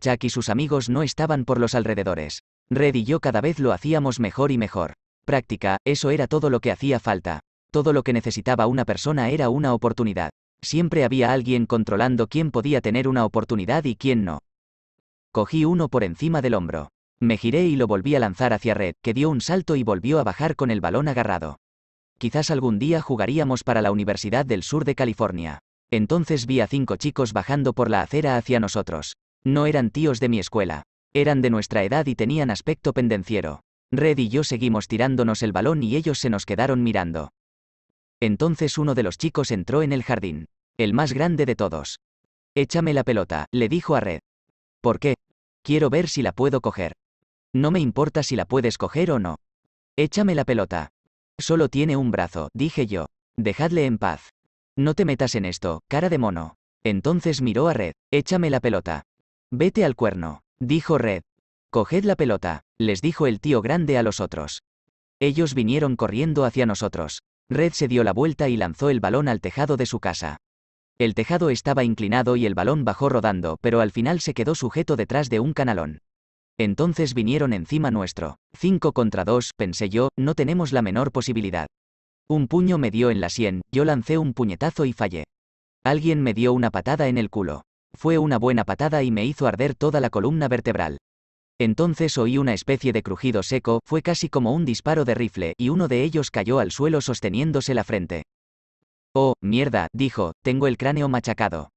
Jack y sus amigos no estaban por los alrededores. Red y yo cada vez lo hacíamos mejor y mejor. Práctica, eso era todo lo que hacía falta. Todo lo que necesitaba una persona era una oportunidad. Siempre había alguien controlando quién podía tener una oportunidad y quién no. Cogí uno por encima del hombro. Me giré y lo volví a lanzar hacia Red, que dio un salto y volvió a bajar con el balón agarrado. Quizás algún día jugaríamos para la Universidad del Sur de California. Entonces vi a cinco chicos bajando por la acera hacia nosotros. No eran tíos de mi escuela. Eran de nuestra edad y tenían aspecto pendenciero. Red y yo seguimos tirándonos el balón y ellos se nos quedaron mirando. Entonces uno de los chicos entró en el jardín. El más grande de todos. Échame la pelota, le dijo a Red. ¿Por qué? Quiero ver si la puedo coger. No me importa si la puedes coger o no. Échame la pelota. Solo tiene un brazo, dije yo. Dejadle en paz. No te metas en esto, cara de mono. Entonces miró a Red. Échame la pelota. Vete al cuerno, dijo Red. Coged la pelota, les dijo el tío grande a los otros. Ellos vinieron corriendo hacia nosotros. Red se dio la vuelta y lanzó el balón al tejado de su casa. El tejado estaba inclinado y el balón bajó rodando, pero al final se quedó sujeto detrás de un canalón. Entonces vinieron encima nuestro. Cinco contra dos, pensé yo, no tenemos la menor posibilidad. Un puño me dio en la sien, yo lancé un puñetazo y fallé. Alguien me dio una patada en el culo. Fue una buena patada y me hizo arder toda la columna vertebral. Entonces oí una especie de crujido seco, fue casi como un disparo de rifle, y uno de ellos cayó al suelo sosteniéndose la frente. Oh, mierda, dijo, tengo el cráneo machacado.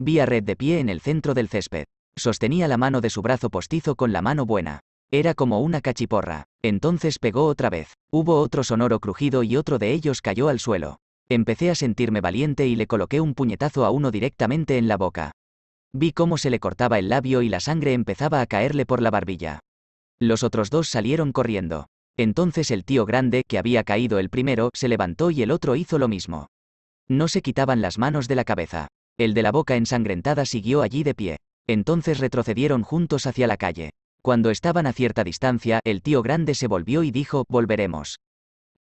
Vi a Red de pie en el centro del césped. Sostenía la mano de su brazo postizo con la mano buena. Era como una cachiporra. Entonces pegó otra vez. Hubo otro sonoro crujido y otro de ellos cayó al suelo. Empecé a sentirme valiente y le coloqué un puñetazo a uno directamente en la boca. Vi cómo se le cortaba el labio y la sangre empezaba a caerle por la barbilla. Los otros dos salieron corriendo. Entonces el tío grande, que había caído el primero, se levantó y el otro hizo lo mismo. No se quitaban las manos de la cabeza. El de la boca ensangrentada siguió allí de pie. Entonces retrocedieron juntos hacia la calle. Cuando estaban a cierta distancia, el tío grande se volvió y dijo, volveremos.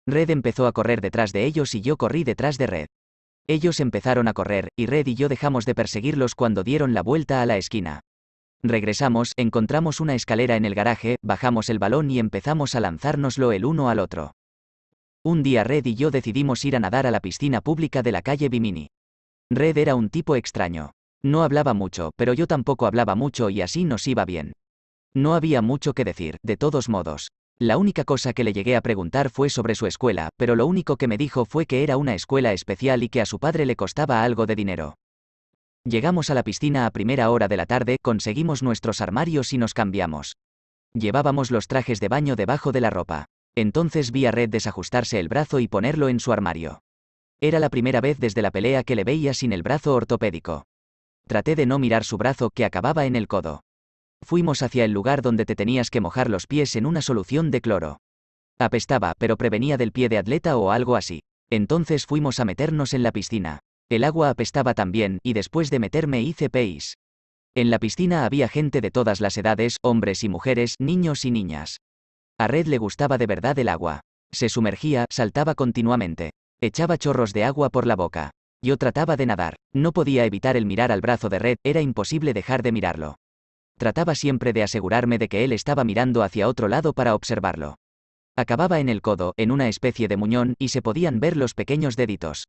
Red empezó a correr detrás de ellos y yo corrí detrás de Red. Ellos empezaron a correr, y Red y yo dejamos de perseguirlos cuando dieron la vuelta a la esquina. Regresamos, encontramos una escalera en el garaje, bajamos el balón y empezamos a lanzárnoslo el uno al otro. Un día Red y yo decidimos ir a nadar a la piscina pública de la calle Bimini. Red era un tipo extraño. No hablaba mucho, pero yo tampoco hablaba mucho y así nos iba bien. No había mucho que decir, de todos modos. La única cosa que le llegué a preguntar fue sobre su escuela, pero lo único que me dijo fue que era una escuela especial y que a su padre le costaba algo de dinero. Llegamos a la piscina a primera hora de la tarde, conseguimos nuestros armarios y nos cambiamos. Llevábamos los trajes de baño debajo de la ropa. Entonces vi a Red desajustarse el brazo y ponerlo en su armario. Era la primera vez desde la pelea que le veía sin el brazo ortopédico. Traté de no mirar su brazo que acababa en el codo. Fuimos hacia el lugar donde te tenías que mojar los pies en una solución de cloro. Apestaba, pero prevenía del pie de atleta o algo así. Entonces fuimos a meternos en la piscina. El agua apestaba también, y después de meterme hice peis. En la piscina había gente de todas las edades, hombres y mujeres, niños y niñas. A Red le gustaba de verdad el agua. Se sumergía, saltaba continuamente. Echaba chorros de agua por la boca. Yo trataba de nadar, no podía evitar el mirar al brazo de Red, era imposible dejar de mirarlo. Trataba siempre de asegurarme de que él estaba mirando hacia otro lado para observarlo. Acababa en el codo, en una especie de muñón, y se podían ver los pequeños deditos.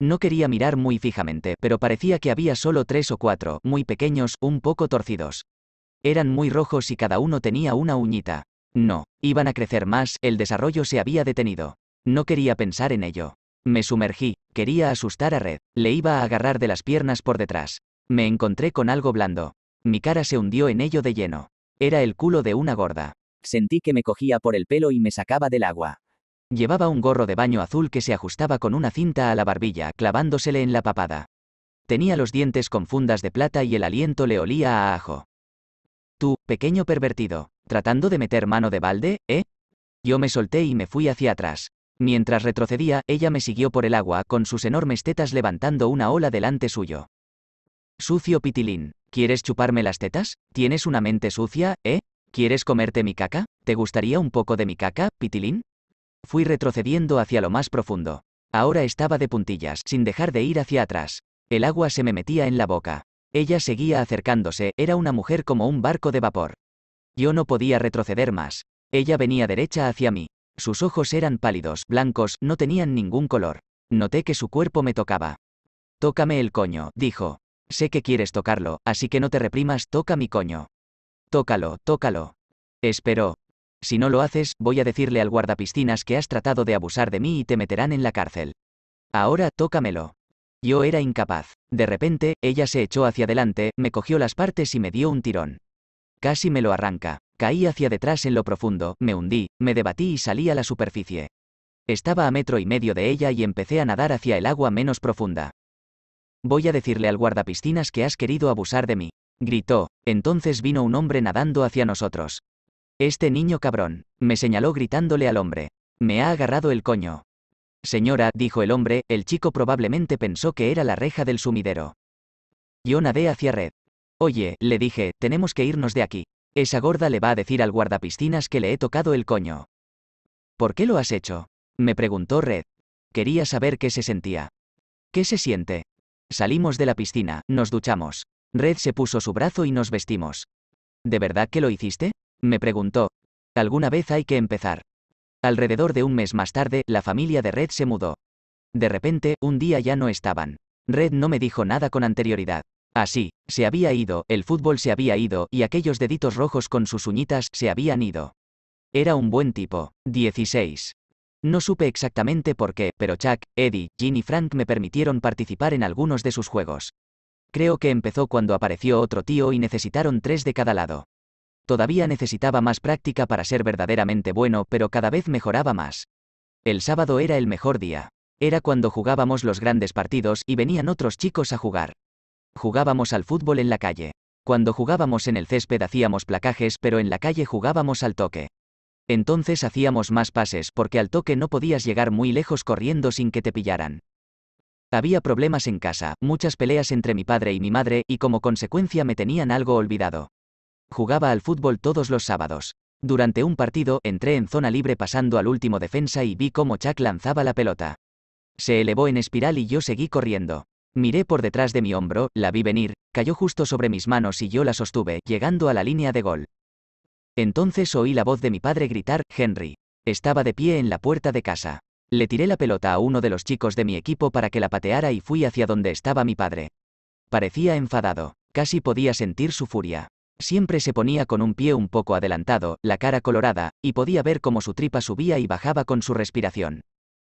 No quería mirar muy fijamente, pero parecía que había solo tres o cuatro, muy pequeños, un poco torcidos. Eran muy rojos y cada uno tenía una uñita. No, iban a crecer más, el desarrollo se había detenido. No quería pensar en ello. Me sumergí, quería asustar a Red, le iba a agarrar de las piernas por detrás. Me encontré con algo blando. Mi cara se hundió en ello de lleno. Era el culo de una gorda. Sentí que me cogía por el pelo y me sacaba del agua. Llevaba un gorro de baño azul que se ajustaba con una cinta a la barbilla, clavándosele en la papada. Tenía los dientes con fundas de plata y el aliento le olía a ajo. Tú, pequeño pervertido, tratando de meter mano de balde, ¿eh? Yo me solté y me fui hacia atrás. Mientras retrocedía, ella me siguió por el agua, con sus enormes tetas levantando una ola delante suyo. Sucio pitilín, ¿quieres chuparme las tetas? ¿Tienes una mente sucia, eh? ¿Quieres comerte mi caca? ¿Te gustaría un poco de mi caca, pitilín? Fui retrocediendo hacia lo más profundo. Ahora estaba de puntillas, sin dejar de ir hacia atrás. El agua se me metía en la boca. Ella seguía acercándose, era una mujer como un barco de vapor. Yo no podía retroceder más. Ella venía derecha hacia mí. Sus ojos eran pálidos, blancos, no tenían ningún color. Noté que su cuerpo me tocaba. Tócame el coño, dijo. Sé que quieres tocarlo, así que no te reprimas, toca mi coño. Tócalo, tócalo. Esperó. Si no lo haces, voy a decirle al guardapiscinas que has tratado de abusar de mí y te meterán en la cárcel. Ahora, tócamelo. Yo era incapaz. De repente, ella se echó hacia adelante, me cogió las partes y me dio un tirón. Casi me lo arranca. Caí hacia detrás en lo profundo, me hundí, me debatí y salí a la superficie. Estaba a metro y medio de ella y empecé a nadar hacia el agua menos profunda. Voy a decirle al guardapiscinas que has querido abusar de mí. Gritó, entonces vino un hombre nadando hacia nosotros. Este niño cabrón, me señaló gritándole al hombre. Me ha agarrado el coño. Señora, dijo el hombre, el chico probablemente pensó que era la reja del sumidero. Yo nadé hacia Red. Oye, le dije, tenemos que irnos de aquí. Esa gorda le va a decir al guardapiscinas que le he tocado el coño. ¿Por qué lo has hecho? Me preguntó Red. Quería saber qué se sentía. ¿Qué se siente? Salimos de la piscina, nos duchamos. Red se puso su brazo y nos vestimos. ¿De verdad que lo hiciste? Me preguntó. Alguna vez hay que empezar. Alrededor de un mes más tarde, la familia de Red se mudó. De repente, un día ya no estaban. Red no me dijo nada con anterioridad. Así, ah, se había ido, el fútbol se había ido, y aquellos deditos rojos con sus uñitas se habían ido. Era un buen tipo. 16. No supe exactamente por qué, pero Chuck, Eddie, Jean y Frank me permitieron participar en algunos de sus juegos. Creo que empezó cuando apareció otro tío y necesitaron tres de cada lado. Todavía necesitaba más práctica para ser verdaderamente bueno, pero cada vez mejoraba más. El sábado era el mejor día. Era cuando jugábamos los grandes partidos y venían otros chicos a jugar. Jugábamos al fútbol en la calle. Cuando jugábamos en el césped hacíamos placajes, pero en la calle jugábamos al toque. Entonces hacíamos más pases porque al toque no podías llegar muy lejos corriendo sin que te pillaran. Había problemas en casa, muchas peleas entre mi padre y mi madre, y como consecuencia me tenían algo olvidado. Jugaba al fútbol todos los sábados. Durante un partido entré en zona libre pasando al último defensa y vi cómo Chuck lanzaba la pelota. Se elevó en espiral y yo seguí corriendo. Miré por detrás de mi hombro, la vi venir, cayó justo sobre mis manos y yo la sostuve, llegando a la línea de gol. Entonces oí la voz de mi padre gritar, Henry. Estaba de pie en la puerta de casa. Le tiré la pelota a uno de los chicos de mi equipo para que la pateara y fui hacia donde estaba mi padre. Parecía enfadado, casi podía sentir su furia. Siempre se ponía con un pie un poco adelantado, la cara colorada, y podía ver cómo su tripa subía y bajaba con su respiración.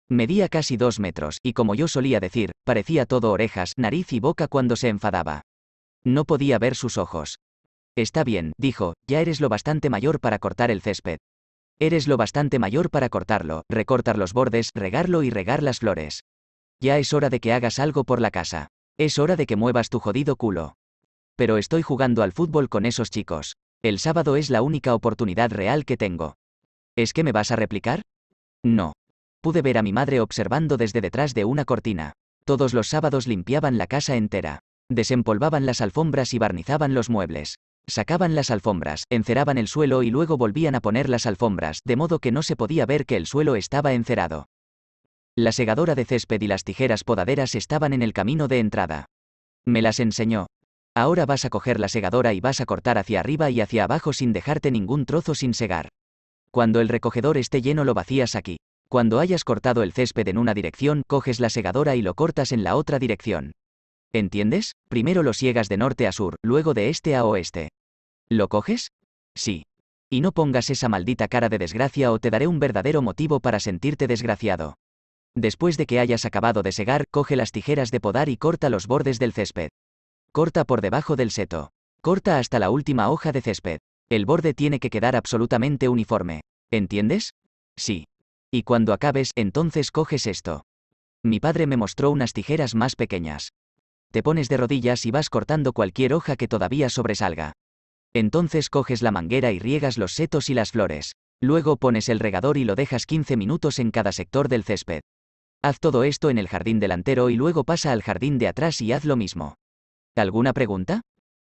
Medía casi dos metros, y como yo solía decir, parecía todo orejas, nariz y boca cuando se enfadaba. No podía ver sus ojos. Está bien, dijo, ya eres lo bastante mayor para cortar el césped. Eres lo bastante mayor para cortarlo, recortar los bordes, regarlo y regar las flores. Ya es hora de que hagas algo por la casa. Es hora de que muevas tu jodido culo. Pero estoy jugando al fútbol con esos chicos. El sábado es la única oportunidad real que tengo. ¿Es que me vas a replicar? No pude ver a mi madre observando desde detrás de una cortina. Todos los sábados limpiaban la casa entera. Desempolvaban las alfombras y barnizaban los muebles. Sacaban las alfombras, enceraban el suelo y luego volvían a poner las alfombras, de modo que no se podía ver que el suelo estaba encerado. La segadora de césped y las tijeras podaderas estaban en el camino de entrada. Me las enseñó. Ahora vas a coger la segadora y vas a cortar hacia arriba y hacia abajo sin dejarte ningún trozo sin segar. Cuando el recogedor esté lleno lo vacías aquí. Cuando hayas cortado el césped en una dirección, coges la segadora y lo cortas en la otra dirección. ¿Entiendes? Primero lo siegas de norte a sur, luego de este a oeste. ¿Lo coges? Sí. Y no pongas esa maldita cara de desgracia o te daré un verdadero motivo para sentirte desgraciado. Después de que hayas acabado de segar, coge las tijeras de podar y corta los bordes del césped. Corta por debajo del seto. Corta hasta la última hoja de césped. El borde tiene que quedar absolutamente uniforme. ¿Entiendes? Sí. Y cuando acabes, entonces coges esto. Mi padre me mostró unas tijeras más pequeñas. Te pones de rodillas y vas cortando cualquier hoja que todavía sobresalga. Entonces coges la manguera y riegas los setos y las flores. Luego pones el regador y lo dejas 15 minutos en cada sector del césped. Haz todo esto en el jardín delantero y luego pasa al jardín de atrás y haz lo mismo. ¿Alguna pregunta?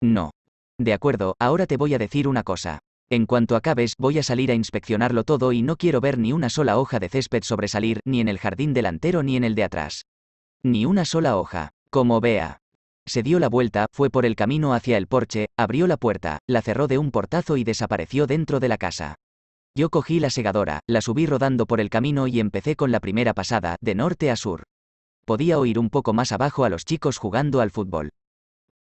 No. De acuerdo, ahora te voy a decir una cosa. En cuanto acabes, voy a salir a inspeccionarlo todo y no quiero ver ni una sola hoja de césped sobresalir, ni en el jardín delantero ni en el de atrás. Ni una sola hoja. Como vea. Se dio la vuelta, fue por el camino hacia el porche, abrió la puerta, la cerró de un portazo y desapareció dentro de la casa. Yo cogí la segadora, la subí rodando por el camino y empecé con la primera pasada, de norte a sur. Podía oír un poco más abajo a los chicos jugando al fútbol.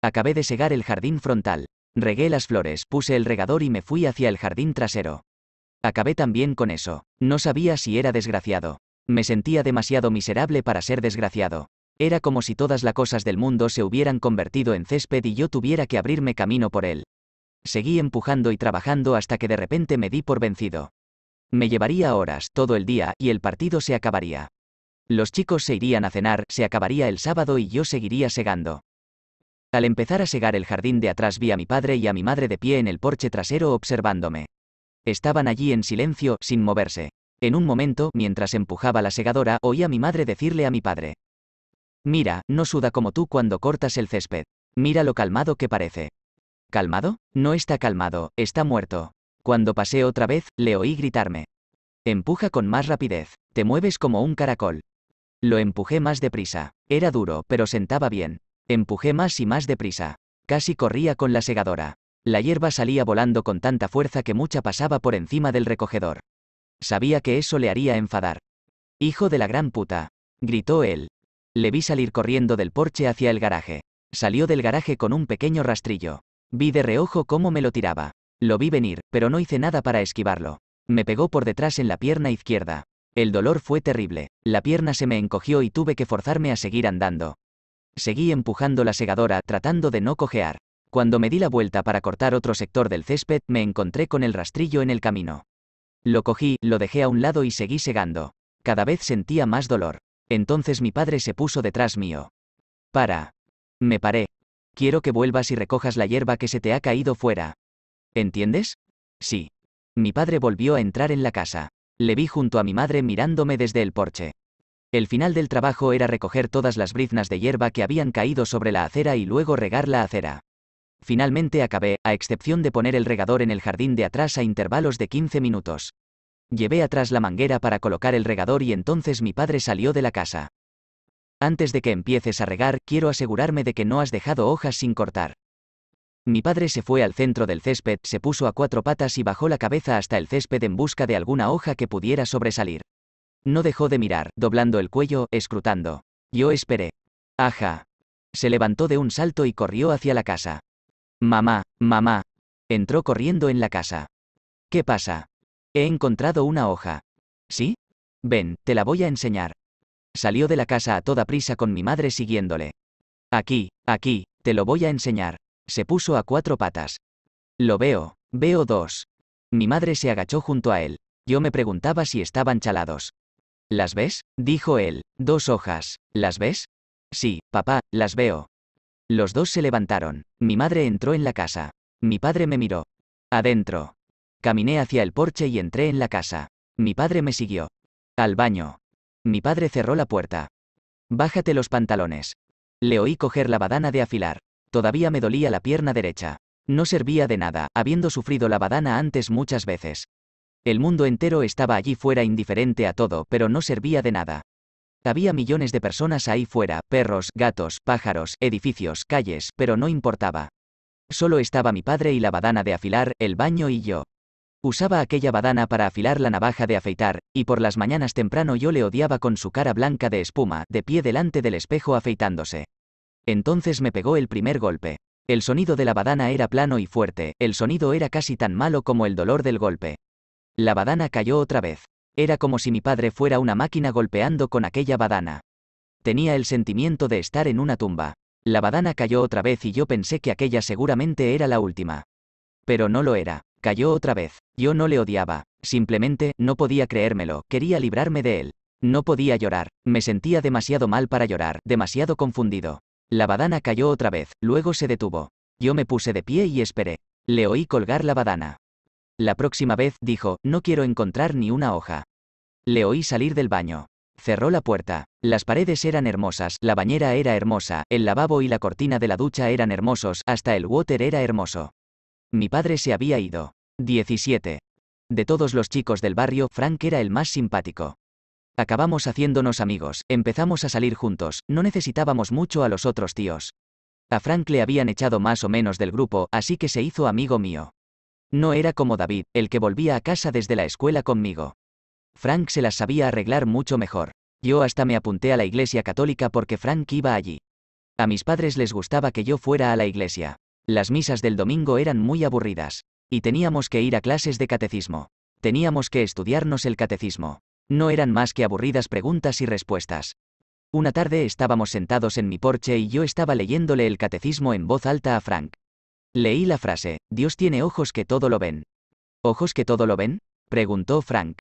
Acabé de segar el jardín frontal. Regué las flores, puse el regador y me fui hacia el jardín trasero. Acabé también con eso. No sabía si era desgraciado. Me sentía demasiado miserable para ser desgraciado. Era como si todas las cosas del mundo se hubieran convertido en césped y yo tuviera que abrirme camino por él. Seguí empujando y trabajando hasta que de repente me di por vencido. Me llevaría horas todo el día y el partido se acabaría. Los chicos se irían a cenar, se acabaría el sábado y yo seguiría segando. Al empezar a segar el jardín de atrás vi a mi padre y a mi madre de pie en el porche trasero observándome. Estaban allí en silencio, sin moverse. En un momento, mientras empujaba la segadora, oí a mi madre decirle a mi padre. Mira, no suda como tú cuando cortas el césped. Mira lo calmado que parece. ¿Calmado? No está calmado, está muerto. Cuando pasé otra vez, le oí gritarme. Empuja con más rapidez, te mueves como un caracol. Lo empujé más deprisa. Era duro, pero sentaba bien. Empujé más y más deprisa. Casi corría con la segadora. La hierba salía volando con tanta fuerza que mucha pasaba por encima del recogedor. Sabía que eso le haría enfadar. Hijo de la gran puta. Gritó él. Le vi salir corriendo del porche hacia el garaje. Salió del garaje con un pequeño rastrillo. Vi de reojo cómo me lo tiraba. Lo vi venir, pero no hice nada para esquivarlo. Me pegó por detrás en la pierna izquierda. El dolor fue terrible. La pierna se me encogió y tuve que forzarme a seguir andando. Seguí empujando la segadora tratando de no cojear. Cuando me di la vuelta para cortar otro sector del césped, me encontré con el rastrillo en el camino. Lo cogí, lo dejé a un lado y seguí segando. Cada vez sentía más dolor. Entonces mi padre se puso detrás mío. Para. Me paré. Quiero que vuelvas y recojas la hierba que se te ha caído fuera. ¿Entiendes? Sí. Mi padre volvió a entrar en la casa. Le vi junto a mi madre mirándome desde el porche. El final del trabajo era recoger todas las briznas de hierba que habían caído sobre la acera y luego regar la acera. Finalmente acabé, a excepción de poner el regador en el jardín de atrás a intervalos de 15 minutos. Llevé atrás la manguera para colocar el regador y entonces mi padre salió de la casa. Antes de que empieces a regar, quiero asegurarme de que no has dejado hojas sin cortar. Mi padre se fue al centro del césped, se puso a cuatro patas y bajó la cabeza hasta el césped en busca de alguna hoja que pudiera sobresalir. No dejó de mirar, doblando el cuello, escrutando. Yo esperé. ¡Aja! Se levantó de un salto y corrió hacia la casa. Mamá, mamá. Entró corriendo en la casa. ¿Qué pasa? He encontrado una hoja. ¿Sí? Ven, te la voy a enseñar. Salió de la casa a toda prisa con mi madre siguiéndole. Aquí, aquí, te lo voy a enseñar. Se puso a cuatro patas. Lo veo, veo dos. Mi madre se agachó junto a él. Yo me preguntaba si estaban chalados. ¿Las ves? dijo él. Dos hojas. ¿Las ves? Sí, papá, las veo. Los dos se levantaron. Mi madre entró en la casa. Mi padre me miró. Adentro. Caminé hacia el porche y entré en la casa. Mi padre me siguió. Al baño. Mi padre cerró la puerta. Bájate los pantalones. Le oí coger la badana de afilar. Todavía me dolía la pierna derecha. No servía de nada, habiendo sufrido la badana antes muchas veces. El mundo entero estaba allí fuera indiferente a todo, pero no servía de nada. Había millones de personas ahí fuera, perros, gatos, pájaros, edificios, calles, pero no importaba. Solo estaba mi padre y la badana de afilar, el baño y yo. Usaba aquella badana para afilar la navaja de afeitar, y por las mañanas temprano yo le odiaba con su cara blanca de espuma, de pie delante del espejo afeitándose. Entonces me pegó el primer golpe. El sonido de la badana era plano y fuerte, el sonido era casi tan malo como el dolor del golpe. La badana cayó otra vez. Era como si mi padre fuera una máquina golpeando con aquella badana. Tenía el sentimiento de estar en una tumba. La badana cayó otra vez y yo pensé que aquella seguramente era la última. Pero no lo era. Cayó otra vez. Yo no le odiaba. Simplemente, no podía creérmelo. Quería librarme de él. No podía llorar. Me sentía demasiado mal para llorar, demasiado confundido. La badana cayó otra vez, luego se detuvo. Yo me puse de pie y esperé. Le oí colgar la badana. La próxima vez, dijo, no quiero encontrar ni una hoja. Le oí salir del baño. Cerró la puerta. Las paredes eran hermosas, la bañera era hermosa, el lavabo y la cortina de la ducha eran hermosos, hasta el water era hermoso. Mi padre se había ido. 17. De todos los chicos del barrio, Frank era el más simpático. Acabamos haciéndonos amigos, empezamos a salir juntos, no necesitábamos mucho a los otros tíos. A Frank le habían echado más o menos del grupo, así que se hizo amigo mío. No era como David, el que volvía a casa desde la escuela conmigo. Frank se las sabía arreglar mucho mejor. Yo hasta me apunté a la iglesia católica porque Frank iba allí. A mis padres les gustaba que yo fuera a la iglesia. Las misas del domingo eran muy aburridas. Y teníamos que ir a clases de catecismo. Teníamos que estudiarnos el catecismo. No eran más que aburridas preguntas y respuestas. Una tarde estábamos sentados en mi porche y yo estaba leyéndole el catecismo en voz alta a Frank. Leí la frase, Dios tiene ojos que todo lo ven. ¿Ojos que todo lo ven? preguntó Frank.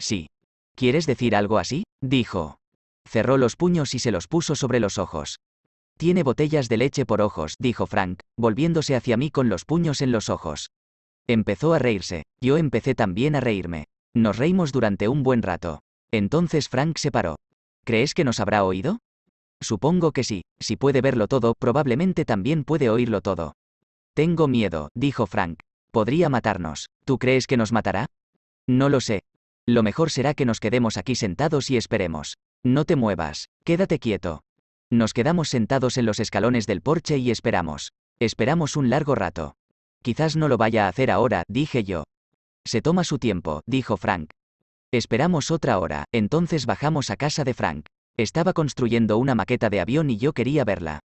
Sí. ¿Quieres decir algo así? dijo. Cerró los puños y se los puso sobre los ojos. Tiene botellas de leche por ojos, dijo Frank, volviéndose hacia mí con los puños en los ojos. Empezó a reírse, yo empecé también a reírme. Nos reímos durante un buen rato. Entonces Frank se paró. ¿Crees que nos habrá oído? Supongo que sí, si puede verlo todo, probablemente también puede oírlo todo. Tengo miedo, dijo Frank. Podría matarnos. ¿Tú crees que nos matará? No lo sé. Lo mejor será que nos quedemos aquí sentados y esperemos. No te muevas, quédate quieto. Nos quedamos sentados en los escalones del porche y esperamos. Esperamos un largo rato. Quizás no lo vaya a hacer ahora, dije yo. Se toma su tiempo, dijo Frank. Esperamos otra hora, entonces bajamos a casa de Frank. Estaba construyendo una maqueta de avión y yo quería verla.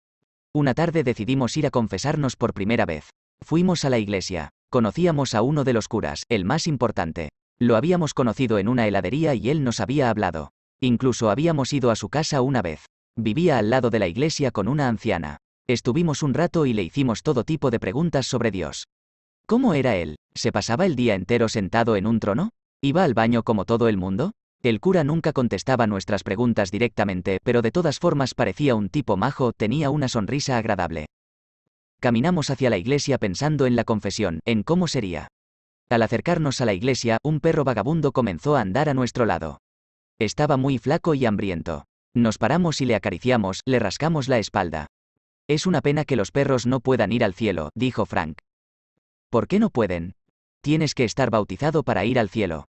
Una tarde decidimos ir a confesarnos por primera vez. Fuimos a la iglesia. Conocíamos a uno de los curas, el más importante. Lo habíamos conocido en una heladería y él nos había hablado. Incluso habíamos ido a su casa una vez. Vivía al lado de la iglesia con una anciana. Estuvimos un rato y le hicimos todo tipo de preguntas sobre Dios. ¿Cómo era él? ¿Se pasaba el día entero sentado en un trono? ¿Iba al baño como todo el mundo? El cura nunca contestaba nuestras preguntas directamente, pero de todas formas parecía un tipo majo, tenía una sonrisa agradable. Caminamos hacia la iglesia pensando en la confesión, en cómo sería. Al acercarnos a la iglesia, un perro vagabundo comenzó a andar a nuestro lado. Estaba muy flaco y hambriento. Nos paramos y le acariciamos, le rascamos la espalda. Es una pena que los perros no puedan ir al cielo, dijo Frank. ¿Por qué no pueden? Tienes que estar bautizado para ir al cielo.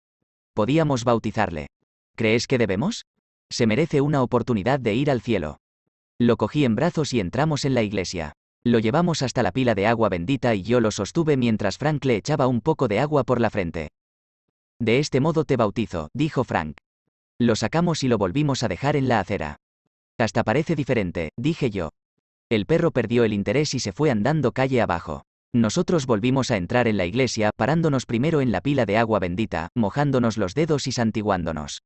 Podíamos bautizarle. ¿Crees que debemos? Se merece una oportunidad de ir al cielo. Lo cogí en brazos y entramos en la iglesia. Lo llevamos hasta la pila de agua bendita y yo lo sostuve mientras Frank le echaba un poco de agua por la frente. De este modo te bautizo, dijo Frank. Lo sacamos y lo volvimos a dejar en la acera. Hasta parece diferente, dije yo. El perro perdió el interés y se fue andando calle abajo. Nosotros volvimos a entrar en la iglesia parándonos primero en la pila de agua bendita, mojándonos los dedos y santiguándonos.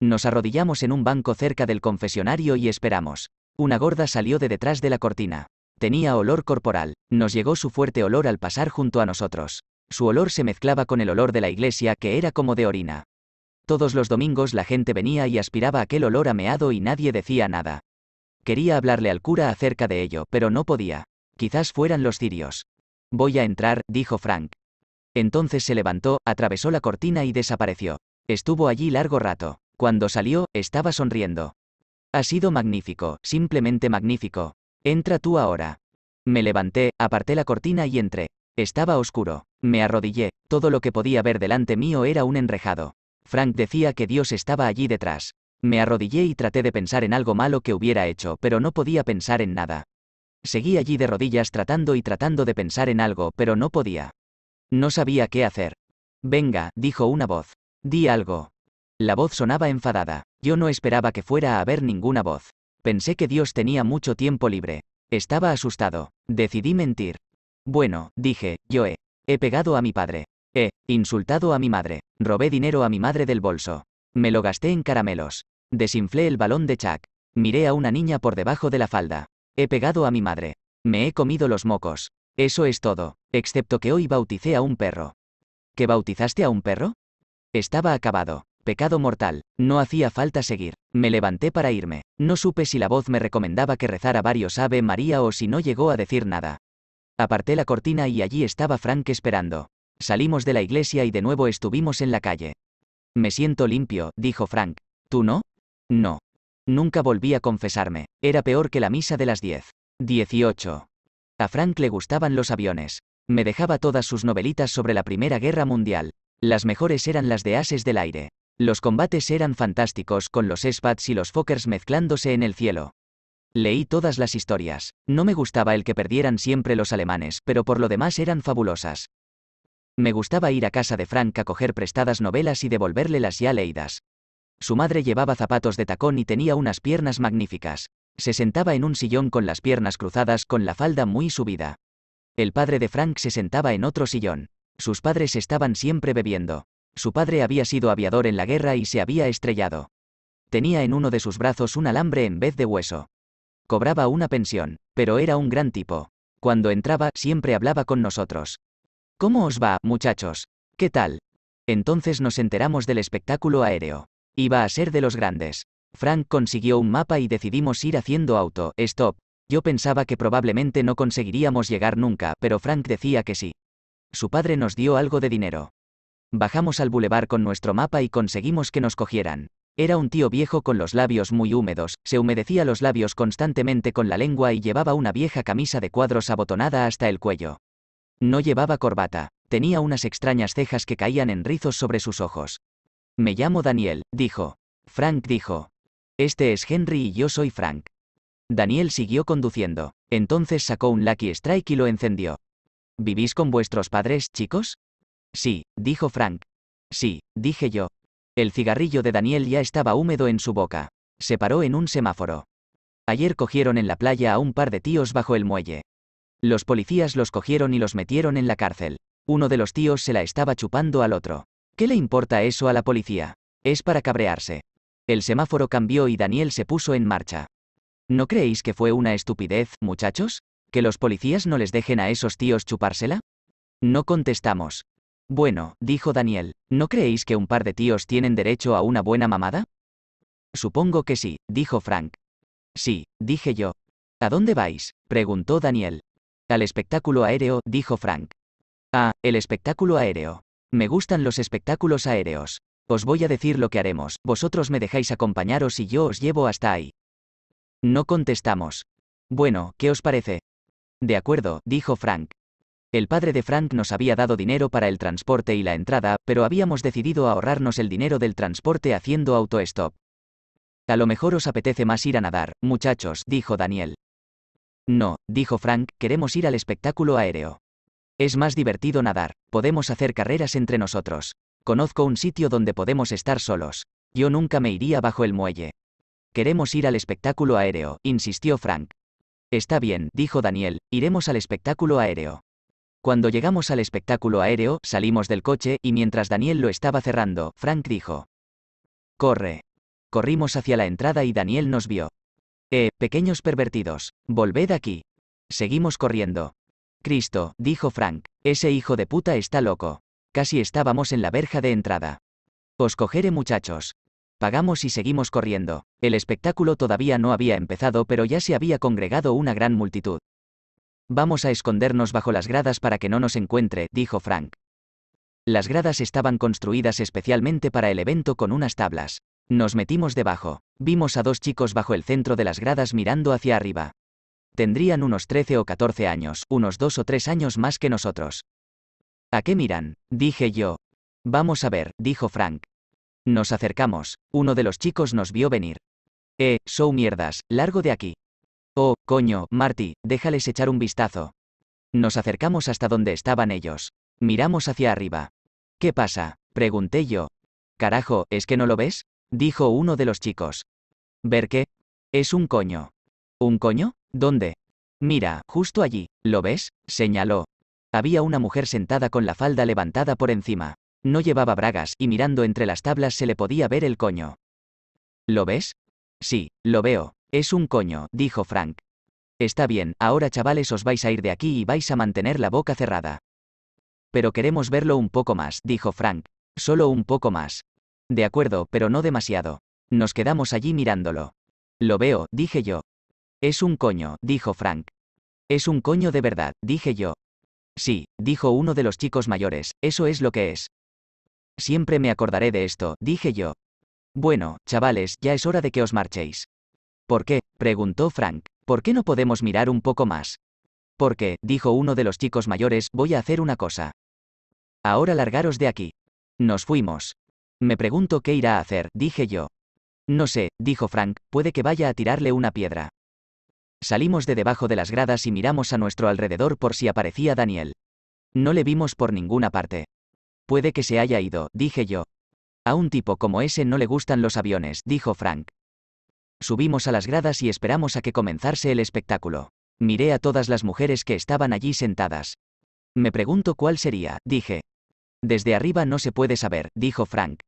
Nos arrodillamos en un banco cerca del confesionario y esperamos. Una gorda salió de detrás de la cortina. Tenía olor corporal, nos llegó su fuerte olor al pasar junto a nosotros. Su olor se mezclaba con el olor de la iglesia que era como de orina. Todos los domingos la gente venía y aspiraba aquel olor ameado y nadie decía nada. Quería hablarle al cura acerca de ello, pero no podía. Quizás fueran los cirios. Voy a entrar, dijo Frank. Entonces se levantó, atravesó la cortina y desapareció. Estuvo allí largo rato. Cuando salió, estaba sonriendo. Ha sido magnífico, simplemente magnífico. Entra tú ahora. Me levanté, aparté la cortina y entré. Estaba oscuro. Me arrodillé, todo lo que podía ver delante mío era un enrejado. Frank decía que Dios estaba allí detrás. Me arrodillé y traté de pensar en algo malo que hubiera hecho, pero no podía pensar en nada. Seguí allí de rodillas tratando y tratando de pensar en algo, pero no podía. No sabía qué hacer. Venga, dijo una voz. Di algo. La voz sonaba enfadada. Yo no esperaba que fuera a haber ninguna voz. Pensé que Dios tenía mucho tiempo libre. Estaba asustado. Decidí mentir. Bueno, dije, yo he. He pegado a mi padre. He insultado a mi madre. Robé dinero a mi madre del bolso. Me lo gasté en caramelos. Desinflé el balón de Chuck. Miré a una niña por debajo de la falda. He pegado a mi madre. Me he comido los mocos. Eso es todo, excepto que hoy bauticé a un perro. ¿Que bautizaste a un perro? Estaba acabado. Pecado mortal. No hacía falta seguir. Me levanté para irme. No supe si la voz me recomendaba que rezara varios Ave María o si no llegó a decir nada. Aparté la cortina y allí estaba Frank esperando. Salimos de la iglesia y de nuevo estuvimos en la calle. Me siento limpio, dijo Frank. ¿Tú no? No. Nunca volví a confesarme, era peor que la misa de las 10. 18. A Frank le gustaban los aviones. Me dejaba todas sus novelitas sobre la Primera Guerra Mundial. Las mejores eran las de Ases del Aire. Los combates eran fantásticos con los Spats y los Fokkers mezclándose en el cielo. Leí todas las historias. No me gustaba el que perdieran siempre los alemanes, pero por lo demás eran fabulosas. Me gustaba ir a casa de Frank a coger prestadas novelas y devolverle las ya leídas. Su madre llevaba zapatos de tacón y tenía unas piernas magníficas. Se sentaba en un sillón con las piernas cruzadas con la falda muy subida. El padre de Frank se sentaba en otro sillón. Sus padres estaban siempre bebiendo. Su padre había sido aviador en la guerra y se había estrellado. Tenía en uno de sus brazos un alambre en vez de hueso. Cobraba una pensión, pero era un gran tipo. Cuando entraba, siempre hablaba con nosotros. ¿Cómo os va, muchachos? ¿Qué tal? Entonces nos enteramos del espectáculo aéreo. Iba a ser de los grandes. Frank consiguió un mapa y decidimos ir haciendo auto, stop. Yo pensaba que probablemente no conseguiríamos llegar nunca, pero Frank decía que sí. Su padre nos dio algo de dinero. Bajamos al bulevar con nuestro mapa y conseguimos que nos cogieran. Era un tío viejo con los labios muy húmedos, se humedecía los labios constantemente con la lengua y llevaba una vieja camisa de cuadros abotonada hasta el cuello. No llevaba corbata, tenía unas extrañas cejas que caían en rizos sobre sus ojos. Me llamo Daniel, dijo. Frank dijo. Este es Henry y yo soy Frank. Daniel siguió conduciendo. Entonces sacó un Lucky Strike y lo encendió. ¿Vivís con vuestros padres, chicos? Sí, dijo Frank. Sí, dije yo. El cigarrillo de Daniel ya estaba húmedo en su boca. Se paró en un semáforo. Ayer cogieron en la playa a un par de tíos bajo el muelle. Los policías los cogieron y los metieron en la cárcel. Uno de los tíos se la estaba chupando al otro. ¿Qué le importa eso a la policía? Es para cabrearse. El semáforo cambió y Daniel se puso en marcha. ¿No creéis que fue una estupidez, muchachos? ¿Que los policías no les dejen a esos tíos chupársela? No contestamos. Bueno, dijo Daniel, ¿no creéis que un par de tíos tienen derecho a una buena mamada? Supongo que sí, dijo Frank. Sí, dije yo. ¿A dónde vais? preguntó Daniel. Al espectáculo aéreo, dijo Frank. Ah, el espectáculo aéreo. Me gustan los espectáculos aéreos. Os voy a decir lo que haremos, vosotros me dejáis acompañaros y yo os llevo hasta ahí. No contestamos. Bueno, ¿qué os parece? De acuerdo, dijo Frank. El padre de Frank nos había dado dinero para el transporte y la entrada, pero habíamos decidido ahorrarnos el dinero del transporte haciendo auto-stop. A lo mejor os apetece más ir a nadar, muchachos, dijo Daniel. No, dijo Frank, queremos ir al espectáculo aéreo. Es más divertido nadar, podemos hacer carreras entre nosotros. Conozco un sitio donde podemos estar solos. Yo nunca me iría bajo el muelle. Queremos ir al espectáculo aéreo, insistió Frank. Está bien, dijo Daniel, iremos al espectáculo aéreo. Cuando llegamos al espectáculo aéreo, salimos del coche, y mientras Daniel lo estaba cerrando, Frank dijo. Corre. Corrimos hacia la entrada y Daniel nos vio. Eh, pequeños pervertidos, volved aquí. Seguimos corriendo. Cristo, dijo Frank, ese hijo de puta está loco. Casi estábamos en la verja de entrada. Os cogeré muchachos. Pagamos y seguimos corriendo. El espectáculo todavía no había empezado pero ya se había congregado una gran multitud. Vamos a escondernos bajo las gradas para que no nos encuentre, dijo Frank. Las gradas estaban construidas especialmente para el evento con unas tablas. Nos metimos debajo. Vimos a dos chicos bajo el centro de las gradas mirando hacia arriba. Tendrían unos 13 o 14 años, unos dos o tres años más que nosotros. ¿A qué miran? dije yo. Vamos a ver, dijo Frank. Nos acercamos, uno de los chicos nos vio venir. Eh, show mierdas, largo de aquí. Oh, coño, Marty, déjales echar un vistazo. Nos acercamos hasta donde estaban ellos. Miramos hacia arriba. ¿Qué pasa? pregunté yo. Carajo, ¿es que no lo ves? dijo uno de los chicos. ¿Ver qué? Es un coño. ¿Un coño? ¿Dónde? Mira, justo allí, ¿lo ves? señaló. Había una mujer sentada con la falda levantada por encima. No llevaba bragas y mirando entre las tablas se le podía ver el coño. ¿Lo ves? Sí, lo veo. Es un coño, dijo Frank. Está bien, ahora chavales os vais a ir de aquí y vais a mantener la boca cerrada. Pero queremos verlo un poco más, dijo Frank. Solo un poco más. De acuerdo, pero no demasiado. Nos quedamos allí mirándolo. Lo veo, dije yo, es un coño, dijo Frank. Es un coño de verdad, dije yo. Sí, dijo uno de los chicos mayores, eso es lo que es. Siempre me acordaré de esto, dije yo. Bueno, chavales, ya es hora de que os marchéis. ¿Por qué? preguntó Frank. ¿Por qué no podemos mirar un poco más? Porque, dijo uno de los chicos mayores, voy a hacer una cosa. Ahora largaros de aquí. Nos fuimos. Me pregunto qué irá a hacer, dije yo. No sé, dijo Frank, puede que vaya a tirarle una piedra. Salimos de debajo de las gradas y miramos a nuestro alrededor por si aparecía Daniel. No le vimos por ninguna parte. Puede que se haya ido, dije yo. A un tipo como ese no le gustan los aviones, dijo Frank. Subimos a las gradas y esperamos a que comenzase el espectáculo. Miré a todas las mujeres que estaban allí sentadas. Me pregunto cuál sería, dije. Desde arriba no se puede saber, dijo Frank.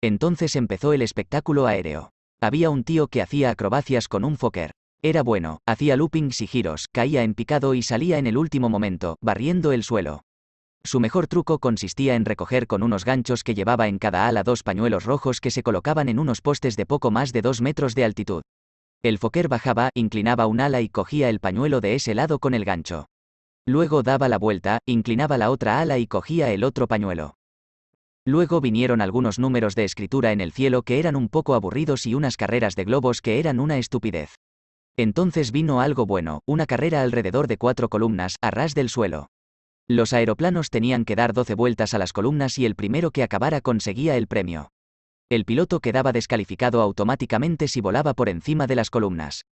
Entonces empezó el espectáculo aéreo. Había un tío que hacía acrobacias con un Fokker. Era bueno, hacía loopings y giros, caía en picado y salía en el último momento, barriendo el suelo. Su mejor truco consistía en recoger con unos ganchos que llevaba en cada ala dos pañuelos rojos que se colocaban en unos postes de poco más de dos metros de altitud. El foquer bajaba, inclinaba un ala y cogía el pañuelo de ese lado con el gancho. Luego daba la vuelta, inclinaba la otra ala y cogía el otro pañuelo. Luego vinieron algunos números de escritura en el cielo que eran un poco aburridos y unas carreras de globos que eran una estupidez. Entonces vino algo bueno, una carrera alrededor de cuatro columnas, a ras del suelo. Los aeroplanos tenían que dar 12 vueltas a las columnas y el primero que acabara conseguía el premio. El piloto quedaba descalificado automáticamente si volaba por encima de las columnas.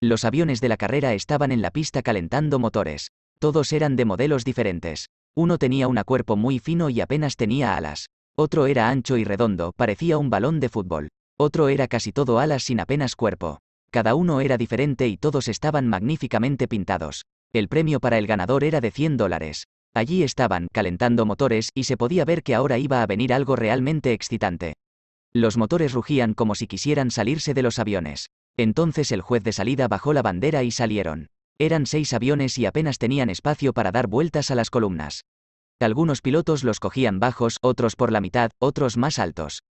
Los aviones de la carrera estaban en la pista calentando motores. Todos eran de modelos diferentes. Uno tenía un cuerpo muy fino y apenas tenía alas. Otro era ancho y redondo, parecía un balón de fútbol. Otro era casi todo alas sin apenas cuerpo cada uno era diferente y todos estaban magníficamente pintados. El premio para el ganador era de 100 dólares. Allí estaban, calentando motores, y se podía ver que ahora iba a venir algo realmente excitante. Los motores rugían como si quisieran salirse de los aviones. Entonces el juez de salida bajó la bandera y salieron. Eran seis aviones y apenas tenían espacio para dar vueltas a las columnas. Algunos pilotos los cogían bajos, otros por la mitad, otros más altos.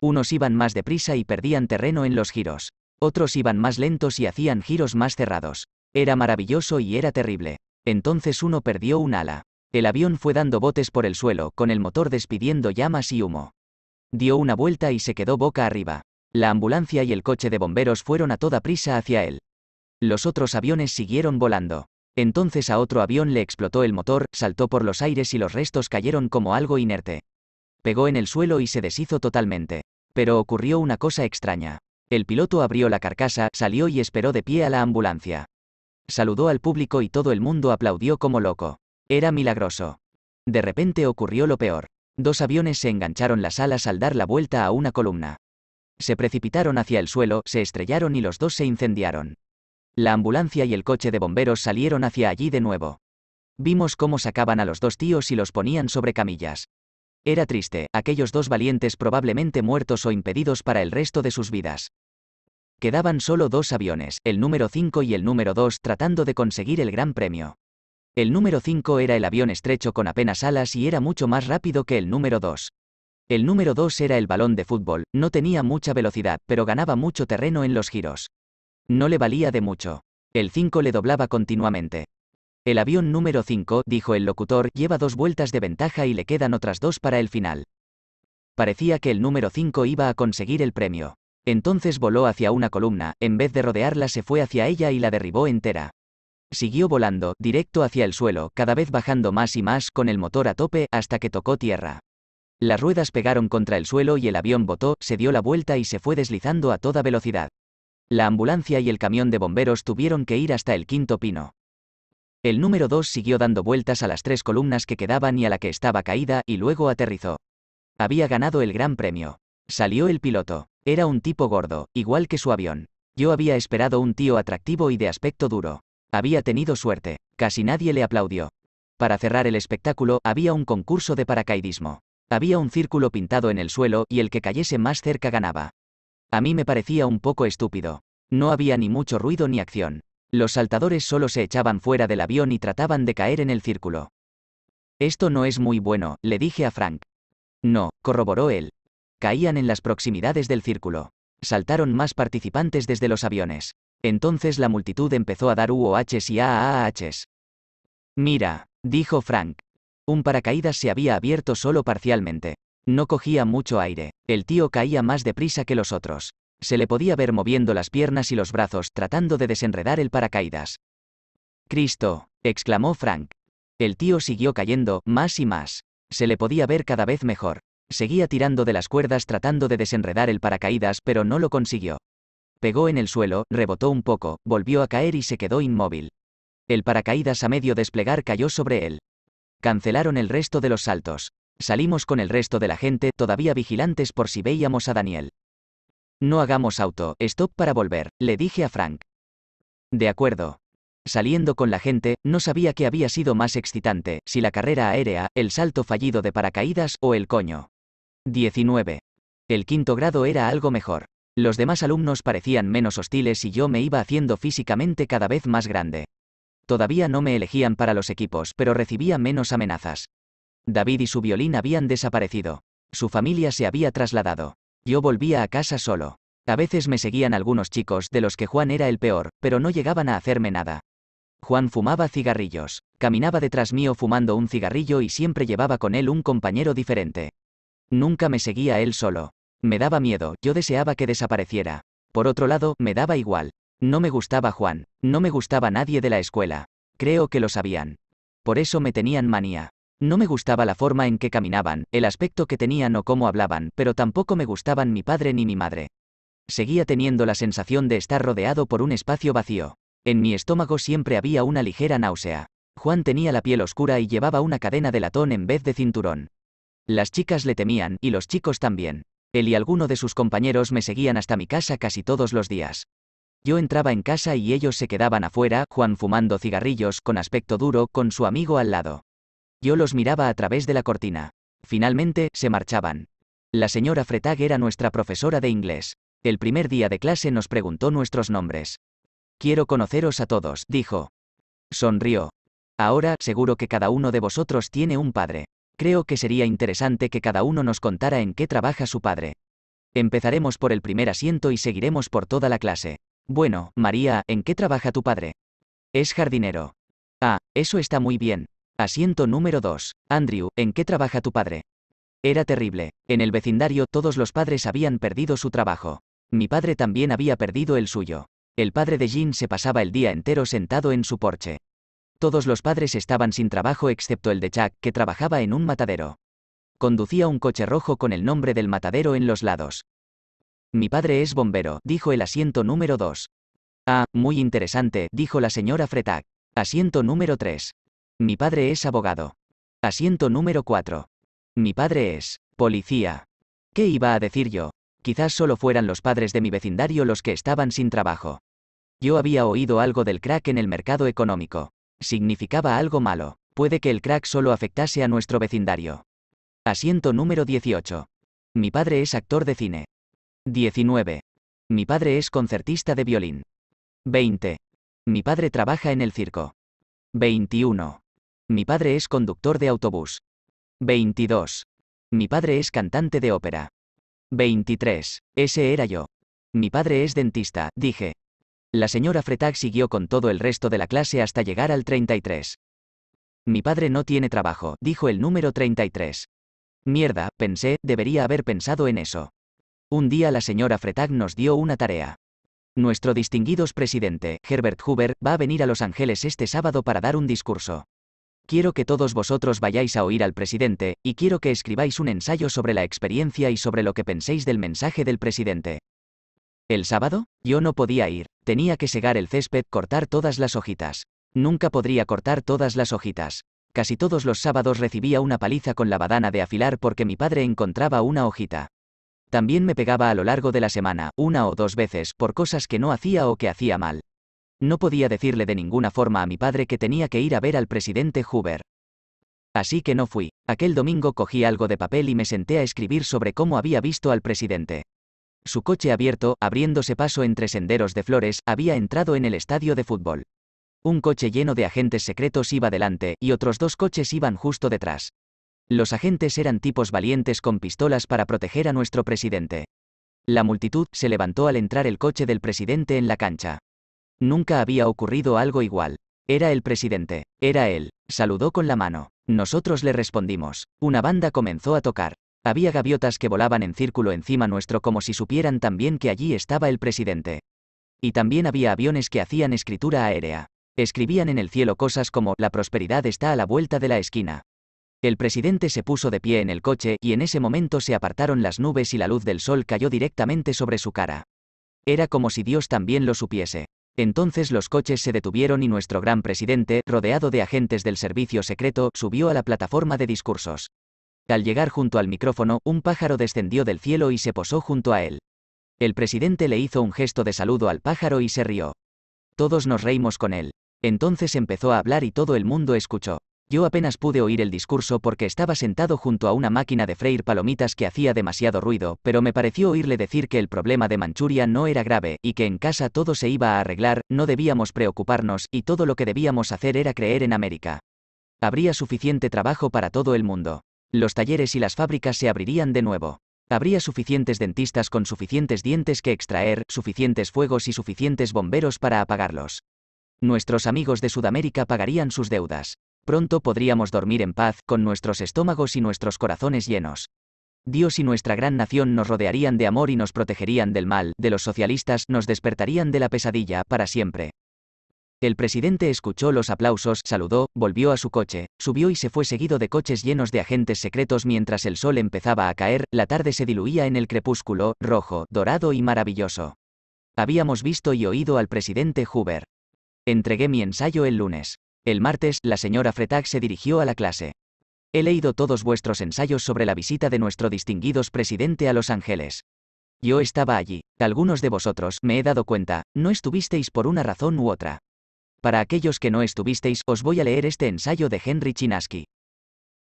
Unos iban más deprisa y perdían terreno en los giros. Otros iban más lentos y hacían giros más cerrados. Era maravilloso y era terrible. Entonces uno perdió un ala. El avión fue dando botes por el suelo, con el motor despidiendo llamas y humo. Dio una vuelta y se quedó boca arriba. La ambulancia y el coche de bomberos fueron a toda prisa hacia él. Los otros aviones siguieron volando. Entonces a otro avión le explotó el motor, saltó por los aires y los restos cayeron como algo inerte. Pegó en el suelo y se deshizo totalmente. Pero ocurrió una cosa extraña. El piloto abrió la carcasa, salió y esperó de pie a la ambulancia. Saludó al público y todo el mundo aplaudió como loco. Era milagroso. De repente ocurrió lo peor. Dos aviones se engancharon las alas al dar la vuelta a una columna. Se precipitaron hacia el suelo, se estrellaron y los dos se incendiaron. La ambulancia y el coche de bomberos salieron hacia allí de nuevo. Vimos cómo sacaban a los dos tíos y los ponían sobre camillas. Era triste, aquellos dos valientes probablemente muertos o impedidos para el resto de sus vidas. Quedaban solo dos aviones, el número 5 y el número 2, tratando de conseguir el gran premio. El número 5 era el avión estrecho con apenas alas y era mucho más rápido que el número 2. El número 2 era el balón de fútbol, no tenía mucha velocidad, pero ganaba mucho terreno en los giros. No le valía de mucho. El 5 le doblaba continuamente. El avión número 5, dijo el locutor, lleva dos vueltas de ventaja y le quedan otras dos para el final. Parecía que el número 5 iba a conseguir el premio. Entonces voló hacia una columna, en vez de rodearla se fue hacia ella y la derribó entera. Siguió volando, directo hacia el suelo, cada vez bajando más y más con el motor a tope, hasta que tocó tierra. Las ruedas pegaron contra el suelo y el avión botó, se dio la vuelta y se fue deslizando a toda velocidad. La ambulancia y el camión de bomberos tuvieron que ir hasta el quinto pino. El número 2 siguió dando vueltas a las tres columnas que quedaban y a la que estaba caída, y luego aterrizó. Había ganado el gran premio. Salió el piloto. Era un tipo gordo, igual que su avión. Yo había esperado un tío atractivo y de aspecto duro. Había tenido suerte. Casi nadie le aplaudió. Para cerrar el espectáculo había un concurso de paracaidismo. Había un círculo pintado en el suelo y el que cayese más cerca ganaba. A mí me parecía un poco estúpido. No había ni mucho ruido ni acción. Los saltadores solo se echaban fuera del avión y trataban de caer en el círculo. Esto no es muy bueno, le dije a Frank. No, corroboró él caían en las proximidades del círculo. Saltaron más participantes desde los aviones. Entonces la multitud empezó a dar UOHs y AAHs. Mira, dijo Frank. Un paracaídas se había abierto solo parcialmente. No cogía mucho aire. El tío caía más deprisa que los otros. Se le podía ver moviendo las piernas y los brazos tratando de desenredar el paracaídas. Cristo, exclamó Frank. El tío siguió cayendo, más y más. Se le podía ver cada vez mejor. Seguía tirando de las cuerdas tratando de desenredar el paracaídas, pero no lo consiguió. Pegó en el suelo, rebotó un poco, volvió a caer y se quedó inmóvil. El paracaídas a medio desplegar cayó sobre él. Cancelaron el resto de los saltos. Salimos con el resto de la gente, todavía vigilantes por si veíamos a Daniel. No hagamos auto, stop para volver, le dije a Frank. De acuerdo. Saliendo con la gente, no sabía qué había sido más excitante, si la carrera aérea, el salto fallido de paracaídas o el coño. 19. El quinto grado era algo mejor. Los demás alumnos parecían menos hostiles y yo me iba haciendo físicamente cada vez más grande. Todavía no me elegían para los equipos, pero recibía menos amenazas. David y su violín habían desaparecido. Su familia se había trasladado. Yo volvía a casa solo. A veces me seguían algunos chicos, de los que Juan era el peor, pero no llegaban a hacerme nada. Juan fumaba cigarrillos. Caminaba detrás mío fumando un cigarrillo y siempre llevaba con él un compañero diferente. Nunca me seguía él solo. Me daba miedo, yo deseaba que desapareciera. Por otro lado, me daba igual. No me gustaba Juan, no me gustaba nadie de la escuela. Creo que lo sabían. Por eso me tenían manía. No me gustaba la forma en que caminaban, el aspecto que tenían o cómo hablaban, pero tampoco me gustaban mi padre ni mi madre. Seguía teniendo la sensación de estar rodeado por un espacio vacío. En mi estómago siempre había una ligera náusea. Juan tenía la piel oscura y llevaba una cadena de latón en vez de cinturón. Las chicas le temían y los chicos también. Él y alguno de sus compañeros me seguían hasta mi casa casi todos los días. Yo entraba en casa y ellos se quedaban afuera, Juan fumando cigarrillos, con aspecto duro, con su amigo al lado. Yo los miraba a través de la cortina. Finalmente, se marchaban. La señora Fretag era nuestra profesora de inglés. El primer día de clase nos preguntó nuestros nombres. Quiero conoceros a todos, dijo. Sonrió. Ahora, seguro que cada uno de vosotros tiene un padre creo que sería interesante que cada uno nos contara en qué trabaja su padre. Empezaremos por el primer asiento y seguiremos por toda la clase. Bueno, María, ¿en qué trabaja tu padre? Es jardinero. Ah, eso está muy bien. Asiento número 2. Andrew, ¿en qué trabaja tu padre? Era terrible. En el vecindario todos los padres habían perdido su trabajo. Mi padre también había perdido el suyo. El padre de Jean se pasaba el día entero sentado en su porche. Todos los padres estaban sin trabajo excepto el de Chuck, que trabajaba en un matadero. Conducía un coche rojo con el nombre del matadero en los lados. Mi padre es bombero, dijo el asiento número 2. Ah, muy interesante, dijo la señora Fretag. Asiento número 3. Mi padre es abogado. Asiento número 4. Mi padre es policía. ¿Qué iba a decir yo? Quizás solo fueran los padres de mi vecindario los que estaban sin trabajo. Yo había oído algo del crack en el mercado económico. Significaba algo malo. Puede que el crack solo afectase a nuestro vecindario. Asiento número 18. Mi padre es actor de cine. 19. Mi padre es concertista de violín. 20. Mi padre trabaja en el circo. 21. Mi padre es conductor de autobús. 22. Mi padre es cantante de ópera. 23. Ese era yo. Mi padre es dentista, dije. La señora Fretag siguió con todo el resto de la clase hasta llegar al 33. Mi padre no tiene trabajo, dijo el número 33. Mierda, pensé, debería haber pensado en eso. Un día la señora Fretag nos dio una tarea. Nuestro distinguido presidente, Herbert Hoover, va a venir a Los Ángeles este sábado para dar un discurso. Quiero que todos vosotros vayáis a oír al presidente, y quiero que escribáis un ensayo sobre la experiencia y sobre lo que penséis del mensaje del presidente. El sábado, yo no podía ir, tenía que segar el césped, cortar todas las hojitas. Nunca podría cortar todas las hojitas. Casi todos los sábados recibía una paliza con la badana de afilar porque mi padre encontraba una hojita. También me pegaba a lo largo de la semana, una o dos veces, por cosas que no hacía o que hacía mal. No podía decirle de ninguna forma a mi padre que tenía que ir a ver al presidente Hoover. Así que no fui. Aquel domingo cogí algo de papel y me senté a escribir sobre cómo había visto al presidente. Su coche abierto, abriéndose paso entre senderos de flores, había entrado en el estadio de fútbol. Un coche lleno de agentes secretos iba delante, y otros dos coches iban justo detrás. Los agentes eran tipos valientes con pistolas para proteger a nuestro presidente. La multitud se levantó al entrar el coche del presidente en la cancha. Nunca había ocurrido algo igual. Era el presidente. Era él. Saludó con la mano. Nosotros le respondimos. Una banda comenzó a tocar. Había gaviotas que volaban en círculo encima nuestro como si supieran también que allí estaba el presidente. Y también había aviones que hacían escritura aérea. Escribían en el cielo cosas como La prosperidad está a la vuelta de la esquina. El presidente se puso de pie en el coche y en ese momento se apartaron las nubes y la luz del sol cayó directamente sobre su cara. Era como si Dios también lo supiese. Entonces los coches se detuvieron y nuestro gran presidente, rodeado de agentes del servicio secreto, subió a la plataforma de discursos. Al llegar junto al micrófono, un pájaro descendió del cielo y se posó junto a él. El presidente le hizo un gesto de saludo al pájaro y se rió. Todos nos reímos con él. Entonces empezó a hablar y todo el mundo escuchó. Yo apenas pude oír el discurso porque estaba sentado junto a una máquina de freír palomitas que hacía demasiado ruido, pero me pareció oírle decir que el problema de Manchuria no era grave, y que en casa todo se iba a arreglar, no debíamos preocuparnos, y todo lo que debíamos hacer era creer en América. Habría suficiente trabajo para todo el mundo. Los talleres y las fábricas se abrirían de nuevo. Habría suficientes dentistas con suficientes dientes que extraer, suficientes fuegos y suficientes bomberos para apagarlos. Nuestros amigos de Sudamérica pagarían sus deudas. Pronto podríamos dormir en paz, con nuestros estómagos y nuestros corazones llenos. Dios y nuestra gran nación nos rodearían de amor y nos protegerían del mal, de los socialistas, nos despertarían de la pesadilla, para siempre. El presidente escuchó los aplausos, saludó, volvió a su coche, subió y se fue seguido de coches llenos de agentes secretos mientras el sol empezaba a caer, la tarde se diluía en el crepúsculo, rojo, dorado y maravilloso. Habíamos visto y oído al presidente Hoover. Entregué mi ensayo el lunes. El martes, la señora Fretag se dirigió a la clase. He leído todos vuestros ensayos sobre la visita de nuestro distinguido presidente a Los Ángeles. Yo estaba allí, algunos de vosotros, me he dado cuenta, no estuvisteis por una razón u otra. Para aquellos que no estuvisteis, os voy a leer este ensayo de Henry Chinaski.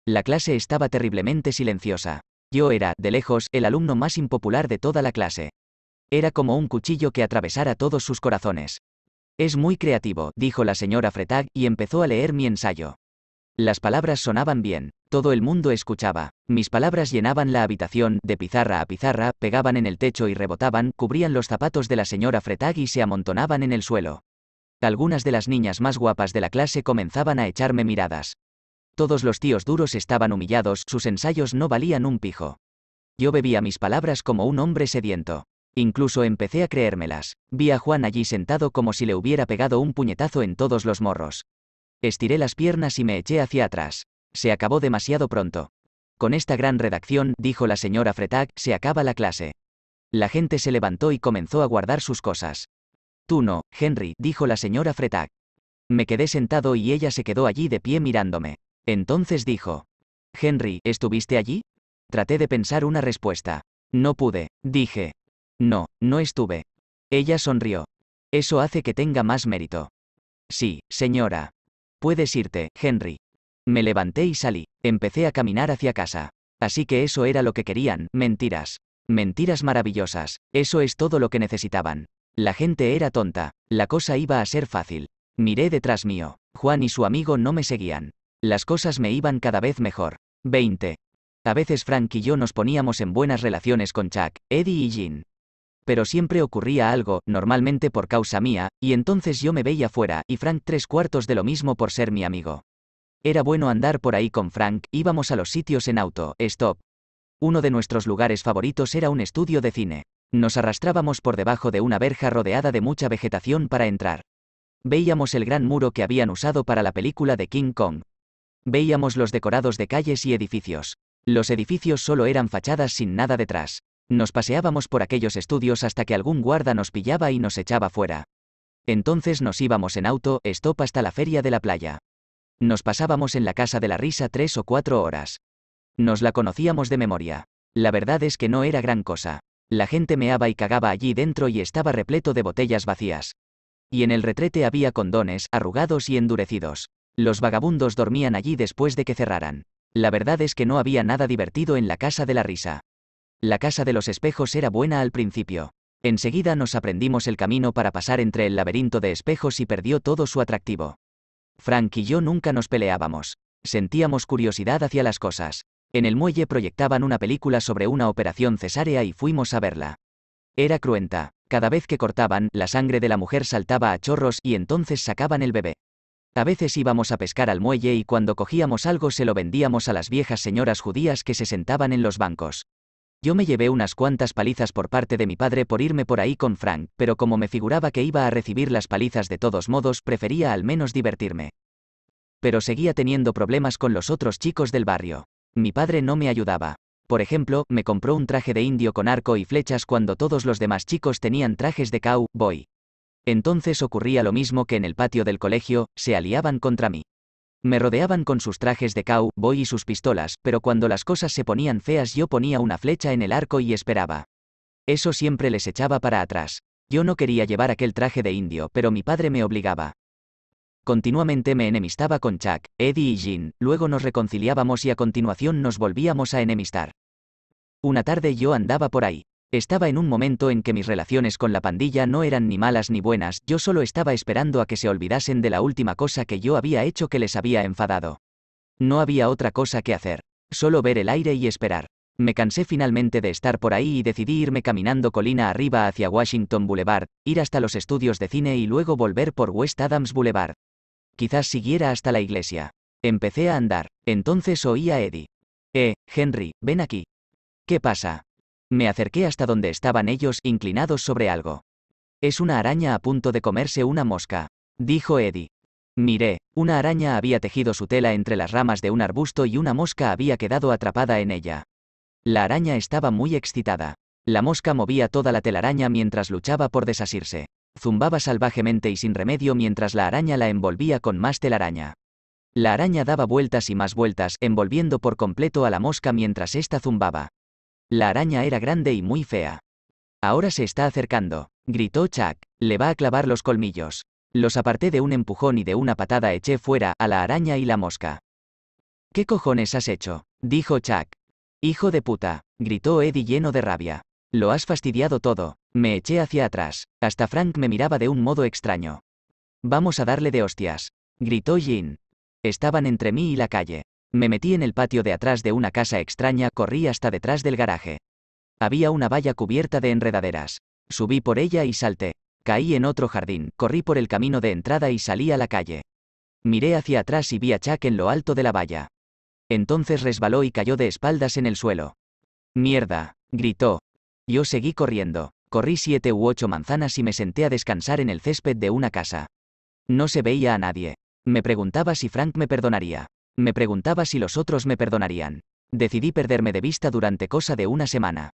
La clase estaba terriblemente silenciosa. Yo era, de lejos, el alumno más impopular de toda la clase. Era como un cuchillo que atravesara todos sus corazones. Es muy creativo, dijo la señora Fretag, y empezó a leer mi ensayo. Las palabras sonaban bien, todo el mundo escuchaba. Mis palabras llenaban la habitación, de pizarra a pizarra, pegaban en el techo y rebotaban, cubrían los zapatos de la señora Fretag y se amontonaban en el suelo. Algunas de las niñas más guapas de la clase comenzaban a echarme miradas. Todos los tíos duros estaban humillados, sus ensayos no valían un pijo. Yo bebía mis palabras como un hombre sediento. Incluso empecé a creérmelas. Vi a Juan allí sentado como si le hubiera pegado un puñetazo en todos los morros. Estiré las piernas y me eché hacia atrás. Se acabó demasiado pronto. Con esta gran redacción, dijo la señora Fretag, se acaba la clase. La gente se levantó y comenzó a guardar sus cosas. Tú no, Henry, dijo la señora Fretag. Me quedé sentado y ella se quedó allí de pie mirándome. Entonces dijo. Henry, ¿estuviste allí? Traté de pensar una respuesta. No pude, dije. No, no estuve. Ella sonrió. Eso hace que tenga más mérito. Sí, señora. Puedes irte, Henry. Me levanté y salí. Empecé a caminar hacia casa. Así que eso era lo que querían, mentiras. Mentiras maravillosas. Eso es todo lo que necesitaban. La gente era tonta, la cosa iba a ser fácil. Miré detrás mío, Juan y su amigo no me seguían. Las cosas me iban cada vez mejor. 20. A veces Frank y yo nos poníamos en buenas relaciones con Chuck, Eddie y Jean. Pero siempre ocurría algo, normalmente por causa mía, y entonces yo me veía fuera, y Frank tres cuartos de lo mismo por ser mi amigo. Era bueno andar por ahí con Frank, íbamos a los sitios en auto, stop. Uno de nuestros lugares favoritos era un estudio de cine. Nos arrastrábamos por debajo de una verja rodeada de mucha vegetación para entrar. Veíamos el gran muro que habían usado para la película de King Kong. Veíamos los decorados de calles y edificios. Los edificios solo eran fachadas sin nada detrás. Nos paseábamos por aquellos estudios hasta que algún guarda nos pillaba y nos echaba fuera. Entonces nos íbamos en auto, stop hasta la feria de la playa. Nos pasábamos en la casa de la risa tres o cuatro horas. Nos la conocíamos de memoria. La verdad es que no era gran cosa. La gente meaba y cagaba allí dentro y estaba repleto de botellas vacías. Y en el retrete había condones, arrugados y endurecidos. Los vagabundos dormían allí después de que cerraran. La verdad es que no había nada divertido en la casa de la risa. La casa de los espejos era buena al principio. Enseguida nos aprendimos el camino para pasar entre el laberinto de espejos y perdió todo su atractivo. Frank y yo nunca nos peleábamos. Sentíamos curiosidad hacia las cosas. En el muelle proyectaban una película sobre una operación cesárea y fuimos a verla. Era cruenta. Cada vez que cortaban, la sangre de la mujer saltaba a chorros y entonces sacaban el bebé. A veces íbamos a pescar al muelle y cuando cogíamos algo se lo vendíamos a las viejas señoras judías que se sentaban en los bancos. Yo me llevé unas cuantas palizas por parte de mi padre por irme por ahí con Frank, pero como me figuraba que iba a recibir las palizas de todos modos, prefería al menos divertirme. Pero seguía teniendo problemas con los otros chicos del barrio. Mi padre no me ayudaba. Por ejemplo, me compró un traje de indio con arco y flechas cuando todos los demás chicos tenían trajes de cowboy. Entonces ocurría lo mismo que en el patio del colegio, se aliaban contra mí. Me rodeaban con sus trajes de cowboy y sus pistolas, pero cuando las cosas se ponían feas yo ponía una flecha en el arco y esperaba. Eso siempre les echaba para atrás. Yo no quería llevar aquel traje de indio, pero mi padre me obligaba. Continuamente me enemistaba con Chuck, Eddie y Jean, luego nos reconciliábamos y a continuación nos volvíamos a enemistar. Una tarde yo andaba por ahí. Estaba en un momento en que mis relaciones con la pandilla no eran ni malas ni buenas, yo solo estaba esperando a que se olvidasen de la última cosa que yo había hecho que les había enfadado. No había otra cosa que hacer, solo ver el aire y esperar. Me cansé finalmente de estar por ahí y decidí irme caminando colina arriba hacia Washington Boulevard, ir hasta los estudios de cine y luego volver por West Adams Boulevard quizás siguiera hasta la iglesia. Empecé a andar, entonces oí a Eddie. Eh, Henry, ven aquí. ¿Qué pasa? Me acerqué hasta donde estaban ellos, inclinados sobre algo. Es una araña a punto de comerse una mosca, dijo Eddie. Miré, una araña había tejido su tela entre las ramas de un arbusto y una mosca había quedado atrapada en ella. La araña estaba muy excitada. La mosca movía toda la telaraña mientras luchaba por desasirse zumbaba salvajemente y sin remedio mientras la araña la envolvía con más telaraña. La araña daba vueltas y más vueltas, envolviendo por completo a la mosca mientras ésta zumbaba. La araña era grande y muy fea. Ahora se está acercando, gritó Chuck, le va a clavar los colmillos. Los aparté de un empujón y de una patada eché fuera a la araña y la mosca. ¿Qué cojones has hecho? dijo Chuck. Hijo de puta, gritó Eddie lleno de rabia. Lo has fastidiado todo, me eché hacia atrás. Hasta Frank me miraba de un modo extraño. Vamos a darle de hostias. Gritó Jean. Estaban entre mí y la calle. Me metí en el patio de atrás de una casa extraña, corrí hasta detrás del garaje. Había una valla cubierta de enredaderas. Subí por ella y salté. Caí en otro jardín, corrí por el camino de entrada y salí a la calle. Miré hacia atrás y vi a Chuck en lo alto de la valla. Entonces resbaló y cayó de espaldas en el suelo. Mierda, gritó. Yo seguí corriendo corrí siete u ocho manzanas y me senté a descansar en el césped de una casa. No se veía a nadie. Me preguntaba si Frank me perdonaría. Me preguntaba si los otros me perdonarían. Decidí perderme de vista durante cosa de una semana.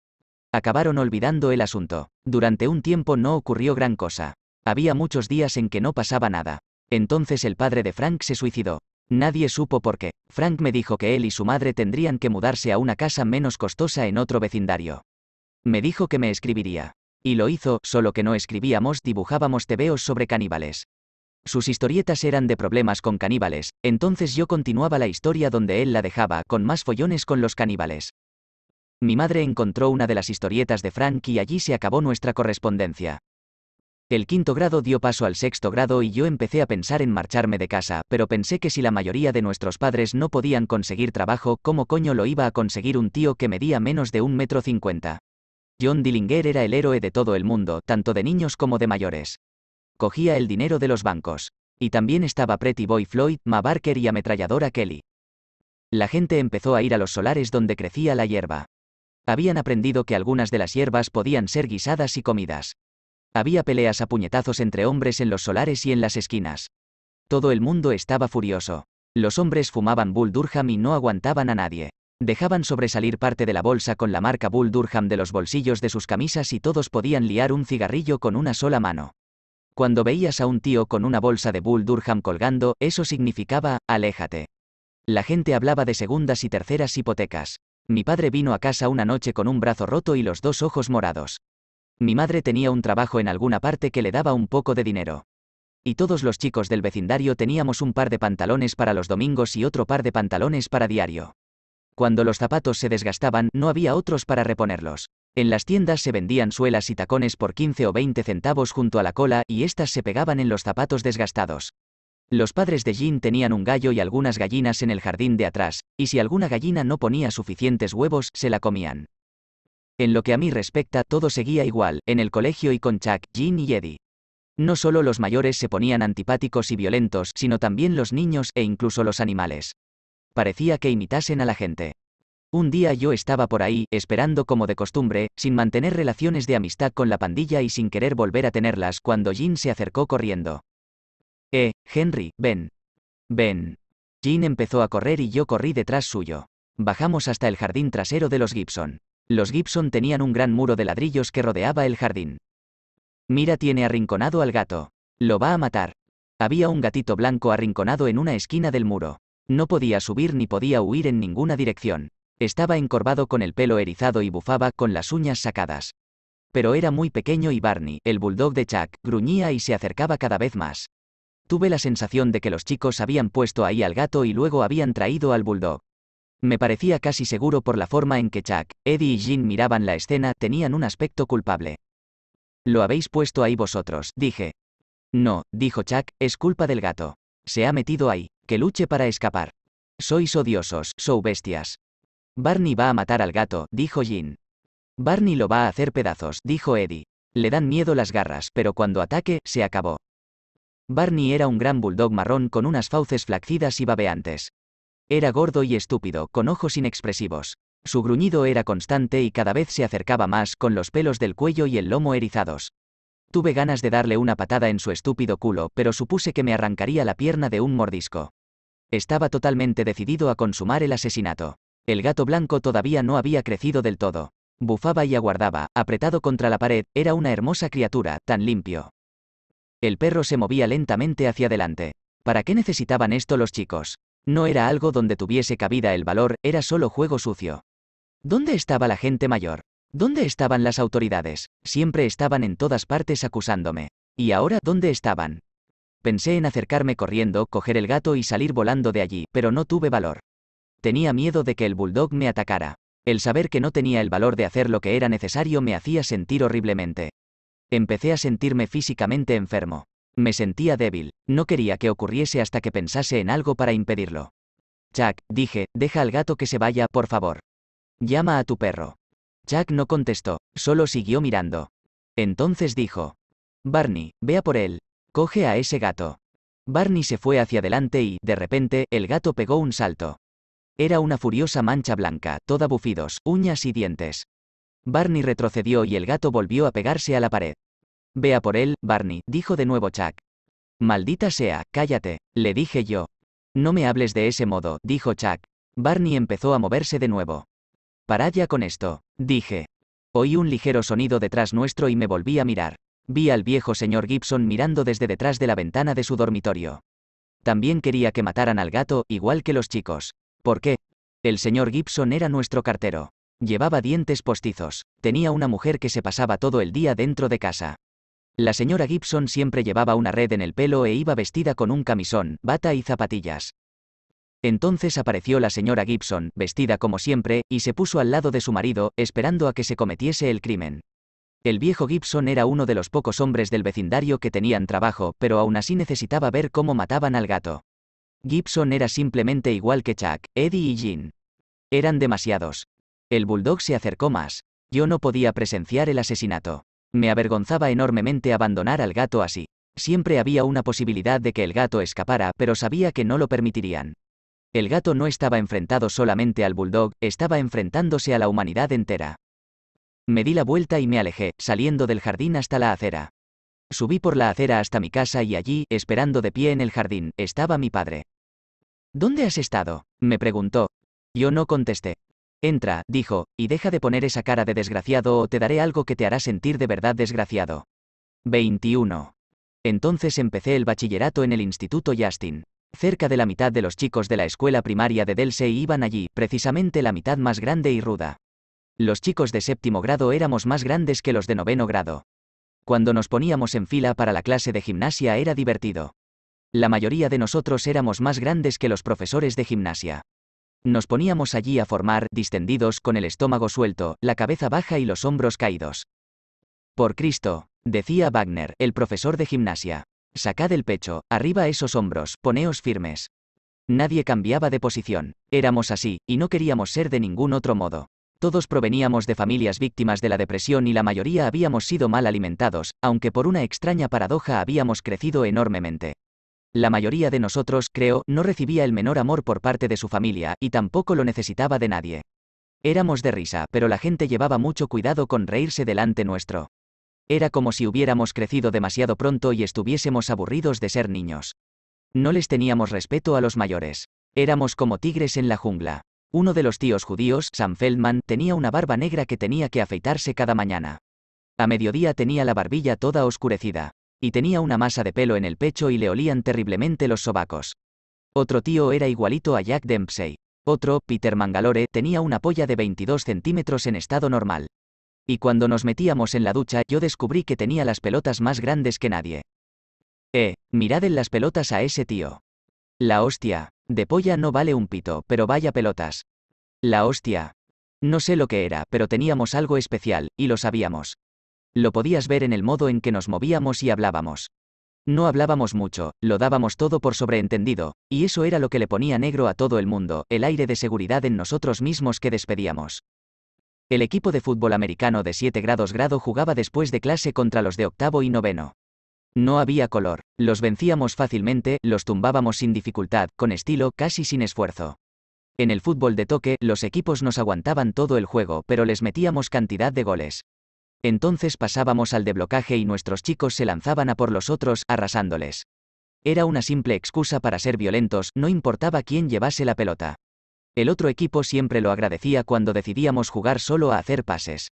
Acabaron olvidando el asunto. Durante un tiempo no ocurrió gran cosa. Había muchos días en que no pasaba nada. Entonces el padre de Frank se suicidó. Nadie supo por qué. Frank me dijo que él y su madre tendrían que mudarse a una casa menos costosa en otro vecindario. Me dijo que me escribiría. Y lo hizo, solo que no escribíamos, dibujábamos tebeos sobre caníbales. Sus historietas eran de problemas con caníbales, entonces yo continuaba la historia donde él la dejaba, con más follones con los caníbales. Mi madre encontró una de las historietas de Frank y allí se acabó nuestra correspondencia. El quinto grado dio paso al sexto grado y yo empecé a pensar en marcharme de casa, pero pensé que si la mayoría de nuestros padres no podían conseguir trabajo, ¿cómo coño lo iba a conseguir un tío que medía menos de un metro cincuenta? John Dillinger era el héroe de todo el mundo, tanto de niños como de mayores. Cogía el dinero de los bancos. Y también estaba Pretty Boy Floyd, Ma Barker y ametralladora Kelly. La gente empezó a ir a los solares donde crecía la hierba. Habían aprendido que algunas de las hierbas podían ser guisadas y comidas. Había peleas a puñetazos entre hombres en los solares y en las esquinas. Todo el mundo estaba furioso. Los hombres fumaban Bull Durham y no aguantaban a nadie. Dejaban sobresalir parte de la bolsa con la marca Bull Durham de los bolsillos de sus camisas y todos podían liar un cigarrillo con una sola mano. Cuando veías a un tío con una bolsa de Bull Durham colgando, eso significaba, aléjate. La gente hablaba de segundas y terceras hipotecas. Mi padre vino a casa una noche con un brazo roto y los dos ojos morados. Mi madre tenía un trabajo en alguna parte que le daba un poco de dinero. Y todos los chicos del vecindario teníamos un par de pantalones para los domingos y otro par de pantalones para diario. Cuando los zapatos se desgastaban, no había otros para reponerlos. En las tiendas se vendían suelas y tacones por 15 o 20 centavos junto a la cola y éstas se pegaban en los zapatos desgastados. Los padres de Jean tenían un gallo y algunas gallinas en el jardín de atrás, y si alguna gallina no ponía suficientes huevos, se la comían. En lo que a mí respecta, todo seguía igual, en el colegio y con Chuck, Jean y Eddie. No solo los mayores se ponían antipáticos y violentos, sino también los niños e incluso los animales. Parecía que imitasen a la gente. Un día yo estaba por ahí, esperando como de costumbre, sin mantener relaciones de amistad con la pandilla y sin querer volver a tenerlas, cuando Jean se acercó corriendo. Eh, Henry, ven. Ven. Jean empezó a correr y yo corrí detrás suyo. Bajamos hasta el jardín trasero de los Gibson. Los Gibson tenían un gran muro de ladrillos que rodeaba el jardín. Mira tiene arrinconado al gato. Lo va a matar. Había un gatito blanco arrinconado en una esquina del muro. No podía subir ni podía huir en ninguna dirección. Estaba encorvado con el pelo erizado y bufaba con las uñas sacadas. Pero era muy pequeño y Barney, el bulldog de Chuck, gruñía y se acercaba cada vez más. Tuve la sensación de que los chicos habían puesto ahí al gato y luego habían traído al bulldog. Me parecía casi seguro por la forma en que Chuck, Eddie y Jean miraban la escena, tenían un aspecto culpable. Lo habéis puesto ahí vosotros, dije. No, dijo Chuck, es culpa del gato. Se ha metido ahí que luche para escapar. Sois odiosos, sou bestias. Barney va a matar al gato, dijo Jin. Barney lo va a hacer pedazos, dijo Eddie. Le dan miedo las garras, pero cuando ataque, se acabó. Barney era un gran bulldog marrón con unas fauces flacidas y babeantes. Era gordo y estúpido, con ojos inexpresivos. Su gruñido era constante y cada vez se acercaba más, con los pelos del cuello y el lomo erizados. Tuve ganas de darle una patada en su estúpido culo, pero supuse que me arrancaría la pierna de un mordisco. Estaba totalmente decidido a consumar el asesinato. El gato blanco todavía no había crecido del todo. Bufaba y aguardaba, apretado contra la pared, era una hermosa criatura, tan limpio. El perro se movía lentamente hacia adelante. ¿Para qué necesitaban esto los chicos? No era algo donde tuviese cabida el valor, era solo juego sucio. ¿Dónde estaba la gente mayor? ¿Dónde estaban las autoridades? Siempre estaban en todas partes acusándome. ¿Y ahora dónde estaban? Pensé en acercarme corriendo, coger el gato y salir volando de allí, pero no tuve valor. Tenía miedo de que el bulldog me atacara. El saber que no tenía el valor de hacer lo que era necesario me hacía sentir horriblemente. Empecé a sentirme físicamente enfermo. Me sentía débil, no quería que ocurriese hasta que pensase en algo para impedirlo. Jack, dije, deja al gato que se vaya, por favor. Llama a tu perro. Jack no contestó, solo siguió mirando. Entonces dijo, Barney, vea por él, Coge a ese gato. Barney se fue hacia adelante y, de repente, el gato pegó un salto. Era una furiosa mancha blanca, toda bufidos, uñas y dientes. Barney retrocedió y el gato volvió a pegarse a la pared. Vea por él, Barney, dijo de nuevo Chuck. Maldita sea, cállate, le dije yo. No me hables de ese modo, dijo Chuck. Barney empezó a moverse de nuevo. Parad ya con esto, dije. Oí un ligero sonido detrás nuestro y me volví a mirar. Vi al viejo señor Gibson mirando desde detrás de la ventana de su dormitorio. También quería que mataran al gato, igual que los chicos. ¿Por qué? El señor Gibson era nuestro cartero. Llevaba dientes postizos. Tenía una mujer que se pasaba todo el día dentro de casa. La señora Gibson siempre llevaba una red en el pelo e iba vestida con un camisón, bata y zapatillas. Entonces apareció la señora Gibson, vestida como siempre, y se puso al lado de su marido, esperando a que se cometiese el crimen. El viejo Gibson era uno de los pocos hombres del vecindario que tenían trabajo, pero aún así necesitaba ver cómo mataban al gato. Gibson era simplemente igual que Chuck, Eddie y Jean. Eran demasiados. El bulldog se acercó más. Yo no podía presenciar el asesinato. Me avergonzaba enormemente abandonar al gato así. Siempre había una posibilidad de que el gato escapara, pero sabía que no lo permitirían. El gato no estaba enfrentado solamente al bulldog, estaba enfrentándose a la humanidad entera. Me di la vuelta y me alejé, saliendo del jardín hasta la acera. Subí por la acera hasta mi casa y allí, esperando de pie en el jardín, estaba mi padre. ¿Dónde has estado? me preguntó. Yo no contesté. Entra, dijo, y deja de poner esa cara de desgraciado o te daré algo que te hará sentir de verdad desgraciado. 21. Entonces empecé el bachillerato en el Instituto Justin. Cerca de la mitad de los chicos de la escuela primaria de Delsey iban allí, precisamente la mitad más grande y ruda. Los chicos de séptimo grado éramos más grandes que los de noveno grado. Cuando nos poníamos en fila para la clase de gimnasia era divertido. La mayoría de nosotros éramos más grandes que los profesores de gimnasia. Nos poníamos allí a formar, distendidos, con el estómago suelto, la cabeza baja y los hombros caídos. Por Cristo, decía Wagner, el profesor de gimnasia. Sacad el pecho, arriba esos hombros, poneos firmes. Nadie cambiaba de posición. Éramos así, y no queríamos ser de ningún otro modo. Todos proveníamos de familias víctimas de la depresión y la mayoría habíamos sido mal alimentados, aunque por una extraña paradoja habíamos crecido enormemente. La mayoría de nosotros, creo, no recibía el menor amor por parte de su familia, y tampoco lo necesitaba de nadie. Éramos de risa, pero la gente llevaba mucho cuidado con reírse delante nuestro. Era como si hubiéramos crecido demasiado pronto y estuviésemos aburridos de ser niños. No les teníamos respeto a los mayores. Éramos como tigres en la jungla. Uno de los tíos judíos, Sam Feldman, tenía una barba negra que tenía que afeitarse cada mañana. A mediodía tenía la barbilla toda oscurecida. Y tenía una masa de pelo en el pecho y le olían terriblemente los sobacos. Otro tío era igualito a Jack Dempsey. Otro, Peter Mangalore, tenía una polla de 22 centímetros en estado normal. Y cuando nos metíamos en la ducha, yo descubrí que tenía las pelotas más grandes que nadie. Eh, mirad en las pelotas a ese tío. La hostia, de polla no vale un pito, pero vaya pelotas. La hostia. No sé lo que era, pero teníamos algo especial, y lo sabíamos. Lo podías ver en el modo en que nos movíamos y hablábamos. No hablábamos mucho, lo dábamos todo por sobreentendido, y eso era lo que le ponía negro a todo el mundo, el aire de seguridad en nosotros mismos que despedíamos. El equipo de fútbol americano de 7 grados grado jugaba después de clase contra los de octavo y noveno. No había color, los vencíamos fácilmente, los tumbábamos sin dificultad, con estilo, casi sin esfuerzo. En el fútbol de toque, los equipos nos aguantaban todo el juego, pero les metíamos cantidad de goles. Entonces pasábamos al de blocaje y nuestros chicos se lanzaban a por los otros, arrasándoles. Era una simple excusa para ser violentos, no importaba quién llevase la pelota. El otro equipo siempre lo agradecía cuando decidíamos jugar solo a hacer pases.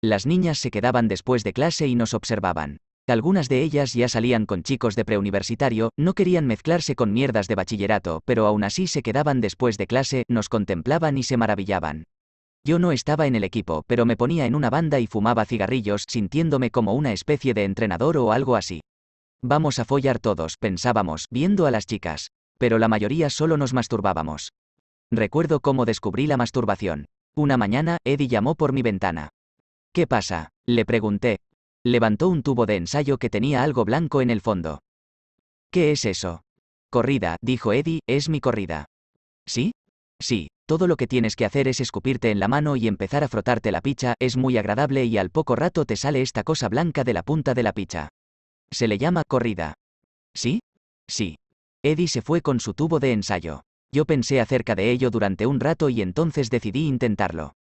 Las niñas se quedaban después de clase y nos observaban. Algunas de ellas ya salían con chicos de preuniversitario, no querían mezclarse con mierdas de bachillerato, pero aún así se quedaban después de clase, nos contemplaban y se maravillaban. Yo no estaba en el equipo, pero me ponía en una banda y fumaba cigarrillos, sintiéndome como una especie de entrenador o algo así. Vamos a follar todos, pensábamos, viendo a las chicas. Pero la mayoría solo nos masturbábamos. Recuerdo cómo descubrí la masturbación. Una mañana, Eddie llamó por mi ventana. ¿Qué pasa? Le pregunté, Levantó un tubo de ensayo que tenía algo blanco en el fondo. ¿Qué es eso? Corrida, dijo Eddie, es mi corrida. ¿Sí? Sí, todo lo que tienes que hacer es escupirte en la mano y empezar a frotarte la picha, es muy agradable y al poco rato te sale esta cosa blanca de la punta de la picha. Se le llama corrida. ¿Sí? Sí. Eddie se fue con su tubo de ensayo. Yo pensé acerca de ello durante un rato y entonces decidí intentarlo.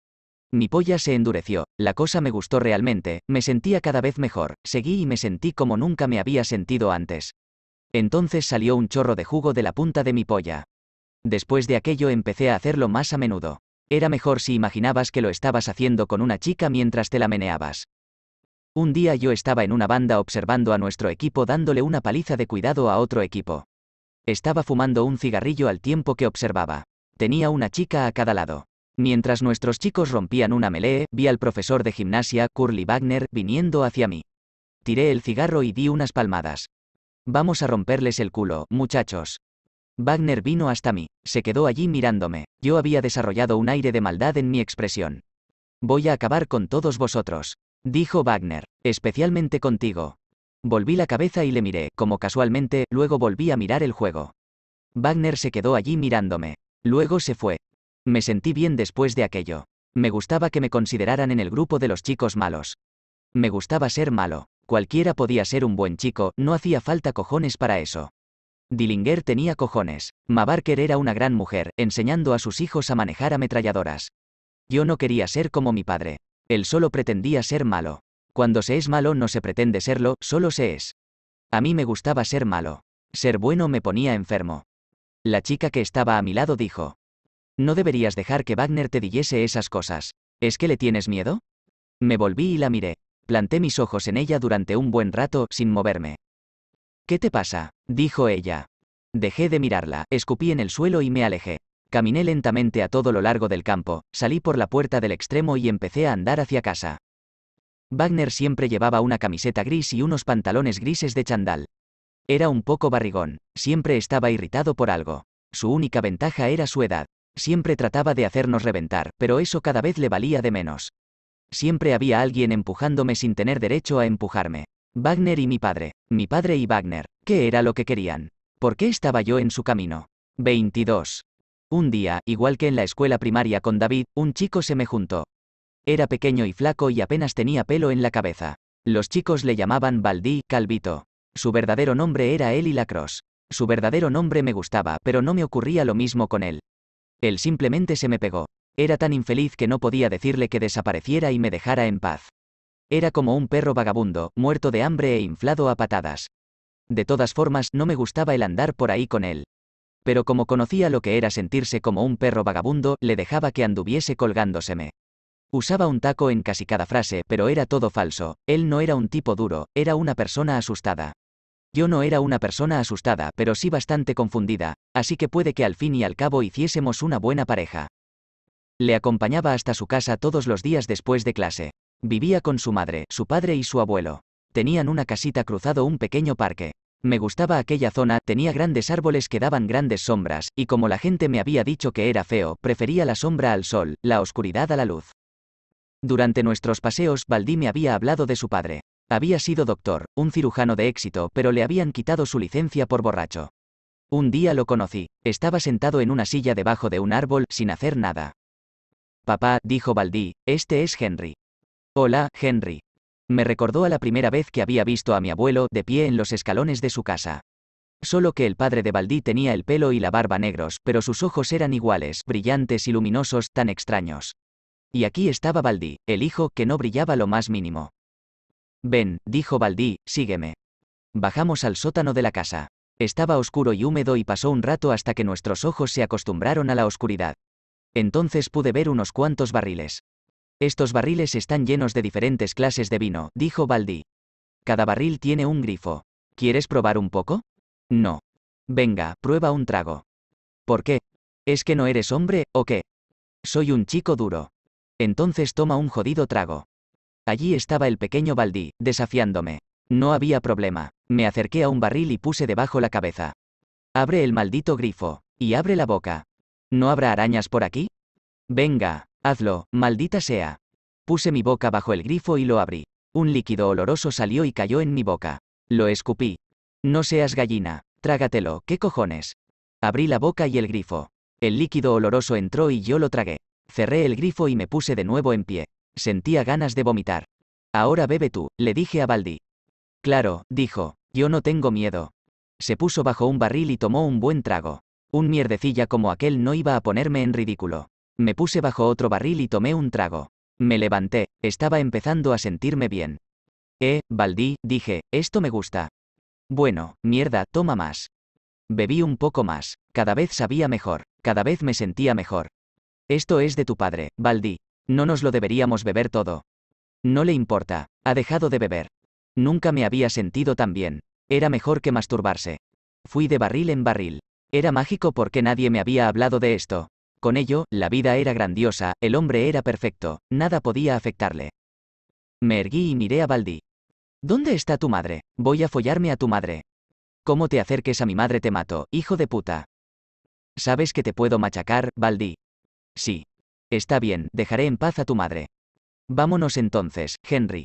Mi polla se endureció, la cosa me gustó realmente, me sentía cada vez mejor, seguí y me sentí como nunca me había sentido antes. Entonces salió un chorro de jugo de la punta de mi polla. Después de aquello empecé a hacerlo más a menudo. Era mejor si imaginabas que lo estabas haciendo con una chica mientras te la meneabas. Un día yo estaba en una banda observando a nuestro equipo dándole una paliza de cuidado a otro equipo. Estaba fumando un cigarrillo al tiempo que observaba. Tenía una chica a cada lado. Mientras nuestros chicos rompían una melee, vi al profesor de gimnasia, Curly Wagner, viniendo hacia mí. Tiré el cigarro y di unas palmadas. Vamos a romperles el culo, muchachos. Wagner vino hasta mí, se quedó allí mirándome, yo había desarrollado un aire de maldad en mi expresión. Voy a acabar con todos vosotros, dijo Wagner, especialmente contigo. Volví la cabeza y le miré, como casualmente, luego volví a mirar el juego. Wagner se quedó allí mirándome. Luego se fue, me sentí bien después de aquello. Me gustaba que me consideraran en el grupo de los chicos malos. Me gustaba ser malo. Cualquiera podía ser un buen chico, no hacía falta cojones para eso. Dillinger tenía cojones. Mabarker era una gran mujer, enseñando a sus hijos a manejar ametralladoras. Yo no quería ser como mi padre. Él solo pretendía ser malo. Cuando se es malo no se pretende serlo, solo se es. A mí me gustaba ser malo. Ser bueno me ponía enfermo. La chica que estaba a mi lado dijo, no deberías dejar que Wagner te dijese esas cosas. ¿Es que le tienes miedo? Me volví y la miré. Planté mis ojos en ella durante un buen rato, sin moverme. ¿Qué te pasa? dijo ella. Dejé de mirarla, escupí en el suelo y me alejé. Caminé lentamente a todo lo largo del campo, salí por la puerta del extremo y empecé a andar hacia casa. Wagner siempre llevaba una camiseta gris y unos pantalones grises de chandal. Era un poco barrigón, siempre estaba irritado por algo. Su única ventaja era su edad. Siempre trataba de hacernos reventar, pero eso cada vez le valía de menos. Siempre había alguien empujándome sin tener derecho a empujarme. Wagner y mi padre, mi padre y Wagner, ¿qué era lo que querían? ¿Por qué estaba yo en su camino? 22. Un día, igual que en la escuela primaria con David, un chico se me juntó. Era pequeño y flaco y apenas tenía pelo en la cabeza. Los chicos le llamaban Baldí, Calvito. Su verdadero nombre era Eli Lacrosse. Su verdadero nombre me gustaba, pero no me ocurría lo mismo con él. Él simplemente se me pegó. Era tan infeliz que no podía decirle que desapareciera y me dejara en paz. Era como un perro vagabundo, muerto de hambre e inflado a patadas. De todas formas, no me gustaba el andar por ahí con él. Pero como conocía lo que era sentirse como un perro vagabundo, le dejaba que anduviese colgándoseme. Usaba un taco en casi cada frase, pero era todo falso, él no era un tipo duro, era una persona asustada. Yo no era una persona asustada, pero sí bastante confundida, así que puede que al fin y al cabo hiciésemos una buena pareja. Le acompañaba hasta su casa todos los días después de clase. Vivía con su madre, su padre y su abuelo. Tenían una casita cruzado un pequeño parque. Me gustaba aquella zona, tenía grandes árboles que daban grandes sombras, y como la gente me había dicho que era feo, prefería la sombra al sol, la oscuridad a la luz. Durante nuestros paseos, Baldí me había hablado de su padre. Había sido doctor, un cirujano de éxito, pero le habían quitado su licencia por borracho. Un día lo conocí, estaba sentado en una silla debajo de un árbol, sin hacer nada. Papá, dijo Baldí, este es Henry. Hola, Henry. Me recordó a la primera vez que había visto a mi abuelo de pie en los escalones de su casa. Solo que el padre de Baldí tenía el pelo y la barba negros, pero sus ojos eran iguales, brillantes y luminosos, tan extraños. Y aquí estaba Baldí, el hijo, que no brillaba lo más mínimo. Ven, dijo Baldí, sígueme. Bajamos al sótano de la casa. Estaba oscuro y húmedo y pasó un rato hasta que nuestros ojos se acostumbraron a la oscuridad. Entonces pude ver unos cuantos barriles. Estos barriles están llenos de diferentes clases de vino, dijo Baldí. Cada barril tiene un grifo. ¿Quieres probar un poco? No. Venga, prueba un trago. ¿Por qué? ¿Es que no eres hombre, o qué? Soy un chico duro. Entonces toma un jodido trago. Allí estaba el pequeño Baldi, desafiándome. No había problema. Me acerqué a un barril y puse debajo la cabeza. Abre el maldito grifo. Y abre la boca. ¿No habrá arañas por aquí? Venga, hazlo, maldita sea. Puse mi boca bajo el grifo y lo abrí. Un líquido oloroso salió y cayó en mi boca. Lo escupí. No seas gallina. Trágatelo, ¿qué cojones? Abrí la boca y el grifo. El líquido oloroso entró y yo lo tragué. Cerré el grifo y me puse de nuevo en pie. Sentía ganas de vomitar. Ahora bebe tú, le dije a Baldi. Claro, dijo, yo no tengo miedo. Se puso bajo un barril y tomó un buen trago. Un mierdecilla como aquel no iba a ponerme en ridículo. Me puse bajo otro barril y tomé un trago. Me levanté, estaba empezando a sentirme bien. Eh, Baldi, dije, esto me gusta. Bueno, mierda, toma más. Bebí un poco más, cada vez sabía mejor, cada vez me sentía mejor. Esto es de tu padre, Baldi, no nos lo deberíamos beber todo. No le importa, ha dejado de beber. Nunca me había sentido tan bien. Era mejor que masturbarse. Fui de barril en barril. Era mágico porque nadie me había hablado de esto. Con ello, la vida era grandiosa, el hombre era perfecto, nada podía afectarle. Me erguí y miré a Baldi. ¿Dónde está tu madre? Voy a follarme a tu madre. ¿Cómo te acerques a mi madre te mato, hijo de puta? ¿Sabes que te puedo machacar, Baldi? Sí. Está bien, dejaré en paz a tu madre. Vámonos entonces, Henry.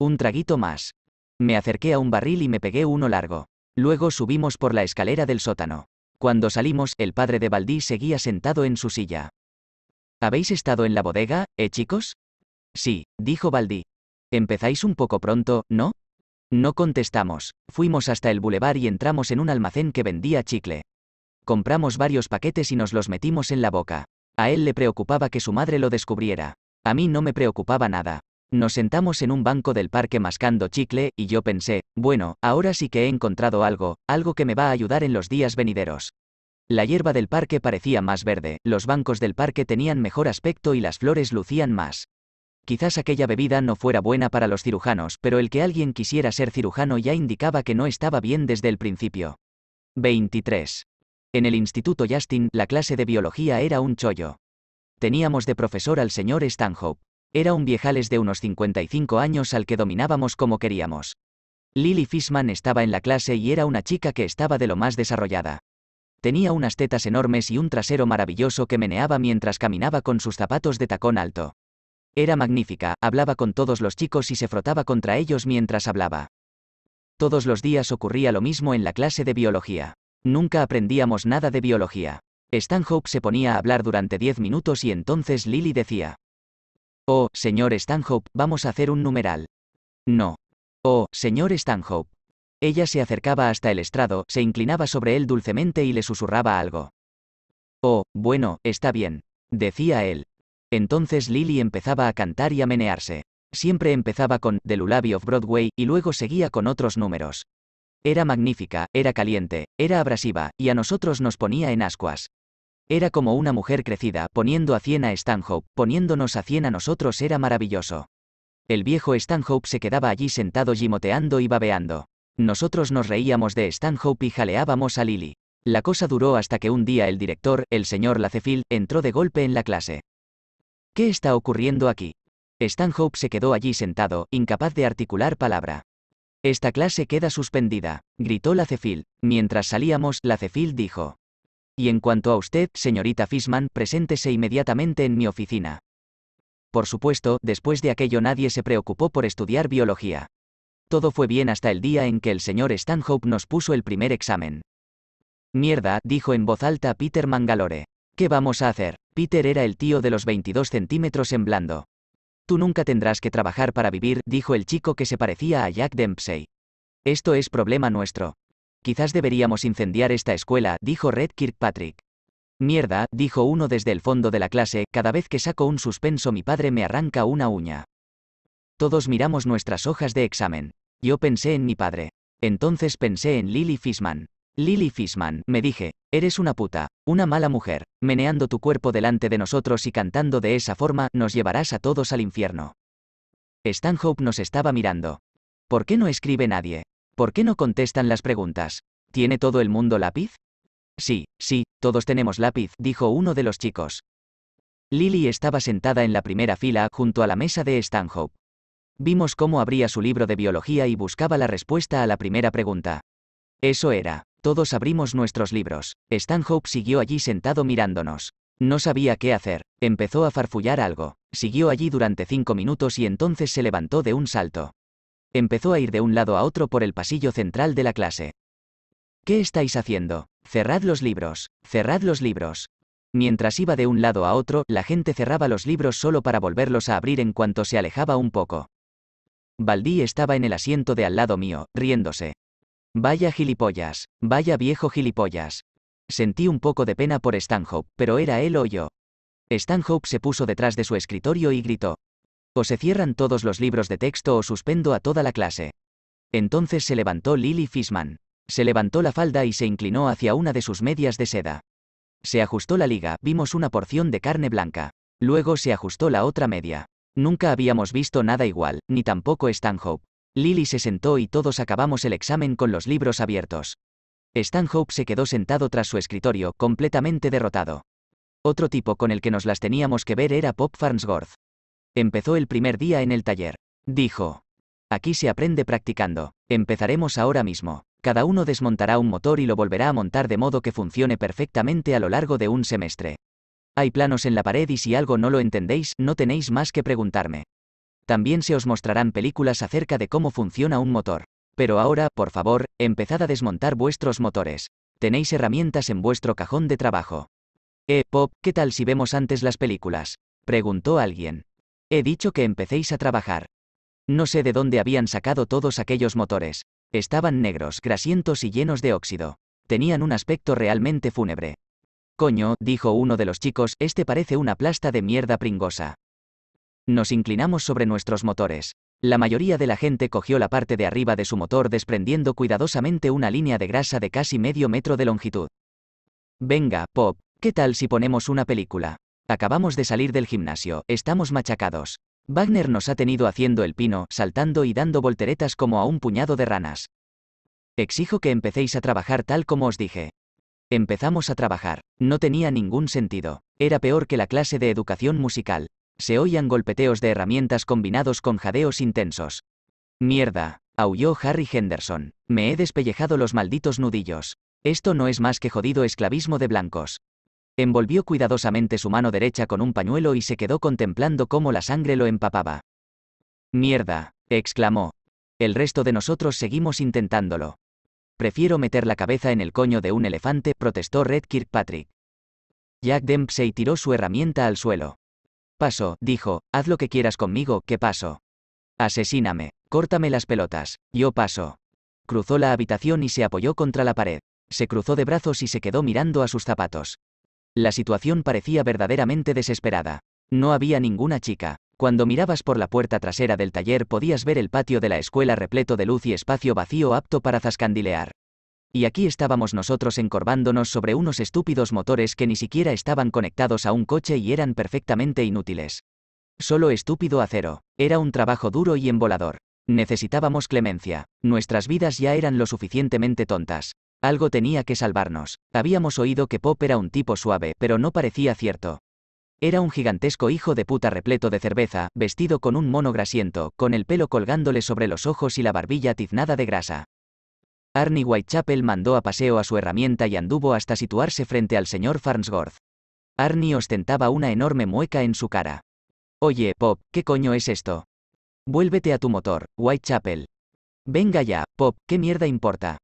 Un traguito más. Me acerqué a un barril y me pegué uno largo. Luego subimos por la escalera del sótano. Cuando salimos, el padre de Baldí seguía sentado en su silla. ¿Habéis estado en la bodega, eh chicos? Sí, dijo Baldí. Empezáis un poco pronto, ¿no? No contestamos. Fuimos hasta el bulevar y entramos en un almacén que vendía chicle. Compramos varios paquetes y nos los metimos en la boca. A él le preocupaba que su madre lo descubriera. A mí no me preocupaba nada. Nos sentamos en un banco del parque mascando chicle, y yo pensé, bueno, ahora sí que he encontrado algo, algo que me va a ayudar en los días venideros. La hierba del parque parecía más verde, los bancos del parque tenían mejor aspecto y las flores lucían más. Quizás aquella bebida no fuera buena para los cirujanos, pero el que alguien quisiera ser cirujano ya indicaba que no estaba bien desde el principio. 23. En el Instituto Justin, la clase de biología era un chollo. Teníamos de profesor al señor Stanhope. Era un viejales de unos 55 años al que dominábamos como queríamos. Lily Fishman estaba en la clase y era una chica que estaba de lo más desarrollada. Tenía unas tetas enormes y un trasero maravilloso que meneaba mientras caminaba con sus zapatos de tacón alto. Era magnífica, hablaba con todos los chicos y se frotaba contra ellos mientras hablaba. Todos los días ocurría lo mismo en la clase de biología. Nunca aprendíamos nada de biología. Stanhope se ponía a hablar durante diez minutos y entonces Lily decía, Oh, señor Stanhope, vamos a hacer un numeral. No. Oh, señor Stanhope. Ella se acercaba hasta el estrado, se inclinaba sobre él dulcemente y le susurraba algo. Oh, bueno, está bien, decía él. Entonces Lily empezaba a cantar y a menearse. Siempre empezaba con The Lullaby of Broadway y luego seguía con otros números. Era magnífica, era caliente, era abrasiva, y a nosotros nos ponía en ascuas. Era como una mujer crecida, poniendo a cien a Stanhope, poniéndonos a cien a nosotros era maravilloso. El viejo Stanhope se quedaba allí sentado gimoteando y babeando. Nosotros nos reíamos de Stanhope y jaleábamos a Lily. La cosa duró hasta que un día el director, el señor Lacefield, entró de golpe en la clase. ¿Qué está ocurriendo aquí? Stanhope se quedó allí sentado, incapaz de articular palabra. Esta clase queda suspendida, gritó la Cefil. Mientras salíamos, la Cefil dijo. Y en cuanto a usted, señorita Fisman, preséntese inmediatamente en mi oficina. Por supuesto, después de aquello nadie se preocupó por estudiar biología. Todo fue bien hasta el día en que el señor Stanhope nos puso el primer examen. Mierda, dijo en voz alta Peter Mangalore. ¿Qué vamos a hacer? Peter era el tío de los 22 centímetros en blando. Tú nunca tendrás que trabajar para vivir, dijo el chico que se parecía a Jack Dempsey. Esto es problema nuestro. Quizás deberíamos incendiar esta escuela, dijo Red Kirkpatrick. Mierda, dijo uno desde el fondo de la clase, cada vez que saco un suspenso mi padre me arranca una uña. Todos miramos nuestras hojas de examen. Yo pensé en mi padre. Entonces pensé en Lily Fishman. Lily Fishman, me dije, eres una puta, una mala mujer, meneando tu cuerpo delante de nosotros y cantando de esa forma, nos llevarás a todos al infierno. Stanhope nos estaba mirando. ¿Por qué no escribe nadie? ¿Por qué no contestan las preguntas? ¿Tiene todo el mundo lápiz? Sí, sí, todos tenemos lápiz, dijo uno de los chicos. Lily estaba sentada en la primera fila junto a la mesa de Stanhope. Vimos cómo abría su libro de biología y buscaba la respuesta a la primera pregunta. Eso era. Todos abrimos nuestros libros. Stanhope siguió allí sentado mirándonos. No sabía qué hacer. Empezó a farfullar algo. Siguió allí durante cinco minutos y entonces se levantó de un salto. Empezó a ir de un lado a otro por el pasillo central de la clase. ¿Qué estáis haciendo? Cerrad los libros. Cerrad los libros. Mientras iba de un lado a otro, la gente cerraba los libros solo para volverlos a abrir en cuanto se alejaba un poco. Baldí estaba en el asiento de al lado mío, riéndose. Vaya gilipollas, vaya viejo gilipollas. Sentí un poco de pena por Stanhope, pero era él o yo. Stanhope se puso detrás de su escritorio y gritó. O se cierran todos los libros de texto o suspendo a toda la clase. Entonces se levantó Lily Fishman. Se levantó la falda y se inclinó hacia una de sus medias de seda. Se ajustó la liga, vimos una porción de carne blanca. Luego se ajustó la otra media. Nunca habíamos visto nada igual, ni tampoco Stanhope. Lily se sentó y todos acabamos el examen con los libros abiertos. Stanhope se quedó sentado tras su escritorio, completamente derrotado. Otro tipo con el que nos las teníamos que ver era Pop Farnsworth. Empezó el primer día en el taller. Dijo. Aquí se aprende practicando. Empezaremos ahora mismo. Cada uno desmontará un motor y lo volverá a montar de modo que funcione perfectamente a lo largo de un semestre. Hay planos en la pared y si algo no lo entendéis, no tenéis más que preguntarme. También se os mostrarán películas acerca de cómo funciona un motor. Pero ahora, por favor, empezad a desmontar vuestros motores. Tenéis herramientas en vuestro cajón de trabajo. Eh, Pop, ¿qué tal si vemos antes las películas? Preguntó alguien. He dicho que empecéis a trabajar. No sé de dónde habían sacado todos aquellos motores. Estaban negros, grasientos y llenos de óxido. Tenían un aspecto realmente fúnebre. Coño, dijo uno de los chicos, este parece una plasta de mierda pringosa. Nos inclinamos sobre nuestros motores. La mayoría de la gente cogió la parte de arriba de su motor desprendiendo cuidadosamente una línea de grasa de casi medio metro de longitud. Venga, Pop, ¿qué tal si ponemos una película? Acabamos de salir del gimnasio, estamos machacados. Wagner nos ha tenido haciendo el pino, saltando y dando volteretas como a un puñado de ranas. Exijo que empecéis a trabajar tal como os dije. Empezamos a trabajar. No tenía ningún sentido. Era peor que la clase de educación musical se oían golpeteos de herramientas combinados con jadeos intensos. Mierda, aulló Harry Henderson. Me he despellejado los malditos nudillos. Esto no es más que jodido esclavismo de blancos. Envolvió cuidadosamente su mano derecha con un pañuelo y se quedó contemplando cómo la sangre lo empapaba. Mierda, exclamó. El resto de nosotros seguimos intentándolo. Prefiero meter la cabeza en el coño de un elefante, protestó Red Kirkpatrick. Jack Dempsey tiró su herramienta al suelo. Paso, dijo, haz lo que quieras conmigo, que paso. Asesíname, córtame las pelotas, yo paso. Cruzó la habitación y se apoyó contra la pared. Se cruzó de brazos y se quedó mirando a sus zapatos. La situación parecía verdaderamente desesperada. No había ninguna chica. Cuando mirabas por la puerta trasera del taller podías ver el patio de la escuela repleto de luz y espacio vacío apto para zascandilear. Y aquí estábamos nosotros encorvándonos sobre unos estúpidos motores que ni siquiera estaban conectados a un coche y eran perfectamente inútiles. Solo estúpido acero. Era un trabajo duro y embolador. Necesitábamos clemencia. Nuestras vidas ya eran lo suficientemente tontas. Algo tenía que salvarnos. Habíamos oído que Pop era un tipo suave, pero no parecía cierto. Era un gigantesco hijo de puta repleto de cerveza, vestido con un mono grasiento, con el pelo colgándole sobre los ojos y la barbilla tiznada de grasa. Arnie Whitechapel mandó a paseo a su herramienta y anduvo hasta situarse frente al señor Farnsworth. Arnie ostentaba una enorme mueca en su cara. Oye, Pop, ¿qué coño es esto? Vuélvete a tu motor, Whitechapel. Venga ya, Pop, ¿qué mierda importa?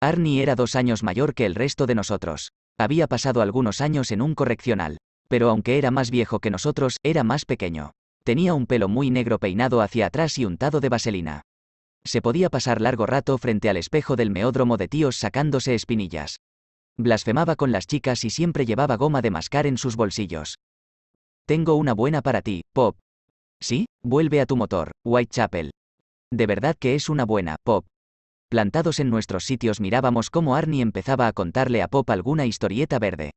Arnie era dos años mayor que el resto de nosotros. Había pasado algunos años en un correccional. Pero aunque era más viejo que nosotros, era más pequeño. Tenía un pelo muy negro peinado hacia atrás y untado de vaselina. Se podía pasar largo rato frente al espejo del meódromo de tíos sacándose espinillas. Blasfemaba con las chicas y siempre llevaba goma de mascar en sus bolsillos. Tengo una buena para ti, Pop. Sí, vuelve a tu motor, Whitechapel. De verdad que es una buena, Pop. Plantados en nuestros sitios mirábamos cómo Arnie empezaba a contarle a Pop alguna historieta verde.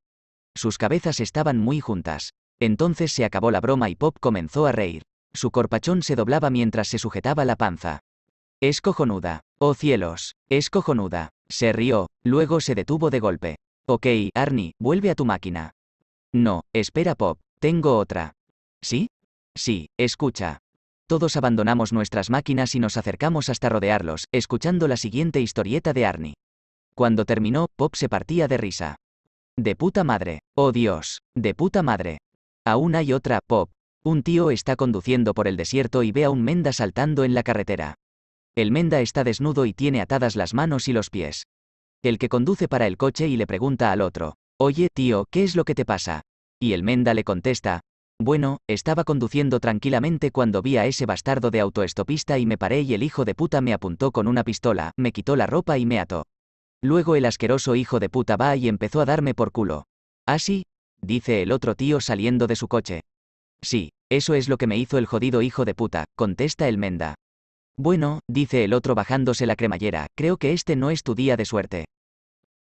Sus cabezas estaban muy juntas. Entonces se acabó la broma y Pop comenzó a reír. Su corpachón se doblaba mientras se sujetaba la panza. Es cojonuda. Oh cielos, es cojonuda. Se rió, luego se detuvo de golpe. Ok, Arnie, vuelve a tu máquina. No, espera Pop, tengo otra. ¿Sí? Sí, escucha. Todos abandonamos nuestras máquinas y nos acercamos hasta rodearlos, escuchando la siguiente historieta de Arnie. Cuando terminó, Pop se partía de risa. De puta madre. Oh Dios, de puta madre. Aún hay otra, Pop. Un tío está conduciendo por el desierto y ve a un menda saltando en la carretera. El Menda está desnudo y tiene atadas las manos y los pies. El que conduce para el coche y le pregunta al otro, Oye, tío, ¿qué es lo que te pasa? Y el Menda le contesta, Bueno, estaba conduciendo tranquilamente cuando vi a ese bastardo de autoestopista y me paré y el hijo de puta me apuntó con una pistola, me quitó la ropa y me ató. Luego el asqueroso hijo de puta va y empezó a darme por culo. ¿Así? Ah, dice el otro tío saliendo de su coche. Sí, eso es lo que me hizo el jodido hijo de puta, contesta el Menda. Bueno, dice el otro bajándose la cremallera, creo que este no es tu día de suerte.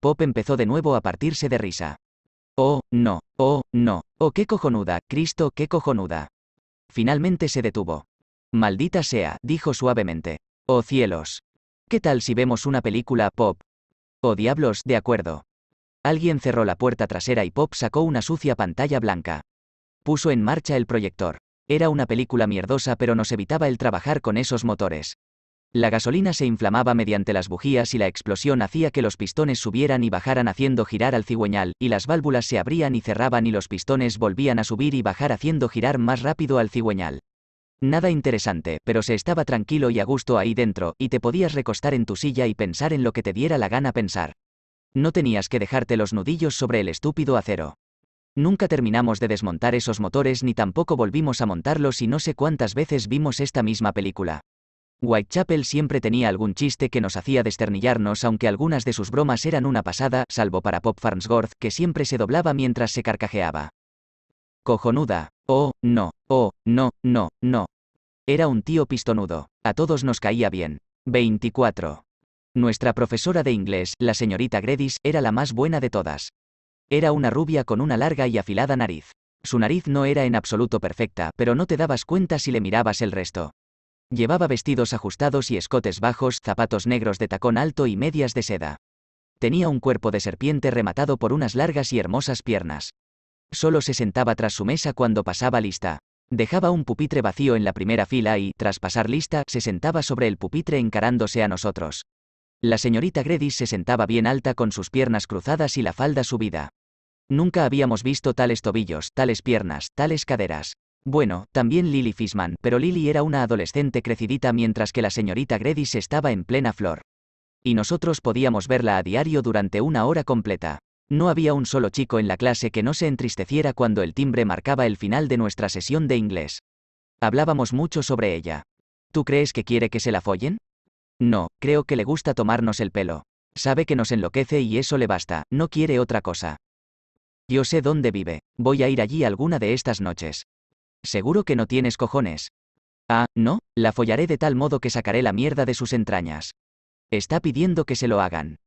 Pop empezó de nuevo a partirse de risa. Oh, no, oh, no, oh, qué cojonuda, Cristo, qué cojonuda. Finalmente se detuvo. Maldita sea, dijo suavemente. Oh cielos. ¿Qué tal si vemos una película, Pop? Oh diablos, de acuerdo. Alguien cerró la puerta trasera y Pop sacó una sucia pantalla blanca. Puso en marcha el proyector. Era una película mierdosa pero nos evitaba el trabajar con esos motores. La gasolina se inflamaba mediante las bujías y la explosión hacía que los pistones subieran y bajaran haciendo girar al cigüeñal, y las válvulas se abrían y cerraban y los pistones volvían a subir y bajar haciendo girar más rápido al cigüeñal. Nada interesante, pero se estaba tranquilo y a gusto ahí dentro, y te podías recostar en tu silla y pensar en lo que te diera la gana pensar. No tenías que dejarte los nudillos sobre el estúpido acero. Nunca terminamos de desmontar esos motores ni tampoco volvimos a montarlos y no sé cuántas veces vimos esta misma película. Whitechapel siempre tenía algún chiste que nos hacía desternillarnos aunque algunas de sus bromas eran una pasada, salvo para Pop Farnsworth que siempre se doblaba mientras se carcajeaba. Cojonuda. Oh, no, oh, no, no, no. Era un tío pistonudo. A todos nos caía bien. 24. Nuestra profesora de inglés, la señorita Gredis, era la más buena de todas. Era una rubia con una larga y afilada nariz. Su nariz no era en absoluto perfecta, pero no te dabas cuenta si le mirabas el resto. Llevaba vestidos ajustados y escotes bajos, zapatos negros de tacón alto y medias de seda. Tenía un cuerpo de serpiente rematado por unas largas y hermosas piernas. Solo se sentaba tras su mesa cuando pasaba lista. Dejaba un pupitre vacío en la primera fila y, tras pasar lista, se sentaba sobre el pupitre encarándose a nosotros. La señorita Gredis se sentaba bien alta con sus piernas cruzadas y la falda subida. Nunca habíamos visto tales tobillos, tales piernas, tales caderas. Bueno, también Lily Fisman, pero Lily era una adolescente crecidita mientras que la señorita Gredis estaba en plena flor. Y nosotros podíamos verla a diario durante una hora completa. No había un solo chico en la clase que no se entristeciera cuando el timbre marcaba el final de nuestra sesión de inglés. Hablábamos mucho sobre ella. ¿Tú crees que quiere que se la follen? No, creo que le gusta tomarnos el pelo. Sabe que nos enloquece y eso le basta, no quiere otra cosa. Yo sé dónde vive, voy a ir allí alguna de estas noches. Seguro que no tienes cojones. Ah, no, la follaré de tal modo que sacaré la mierda de sus entrañas. Está pidiendo que se lo hagan.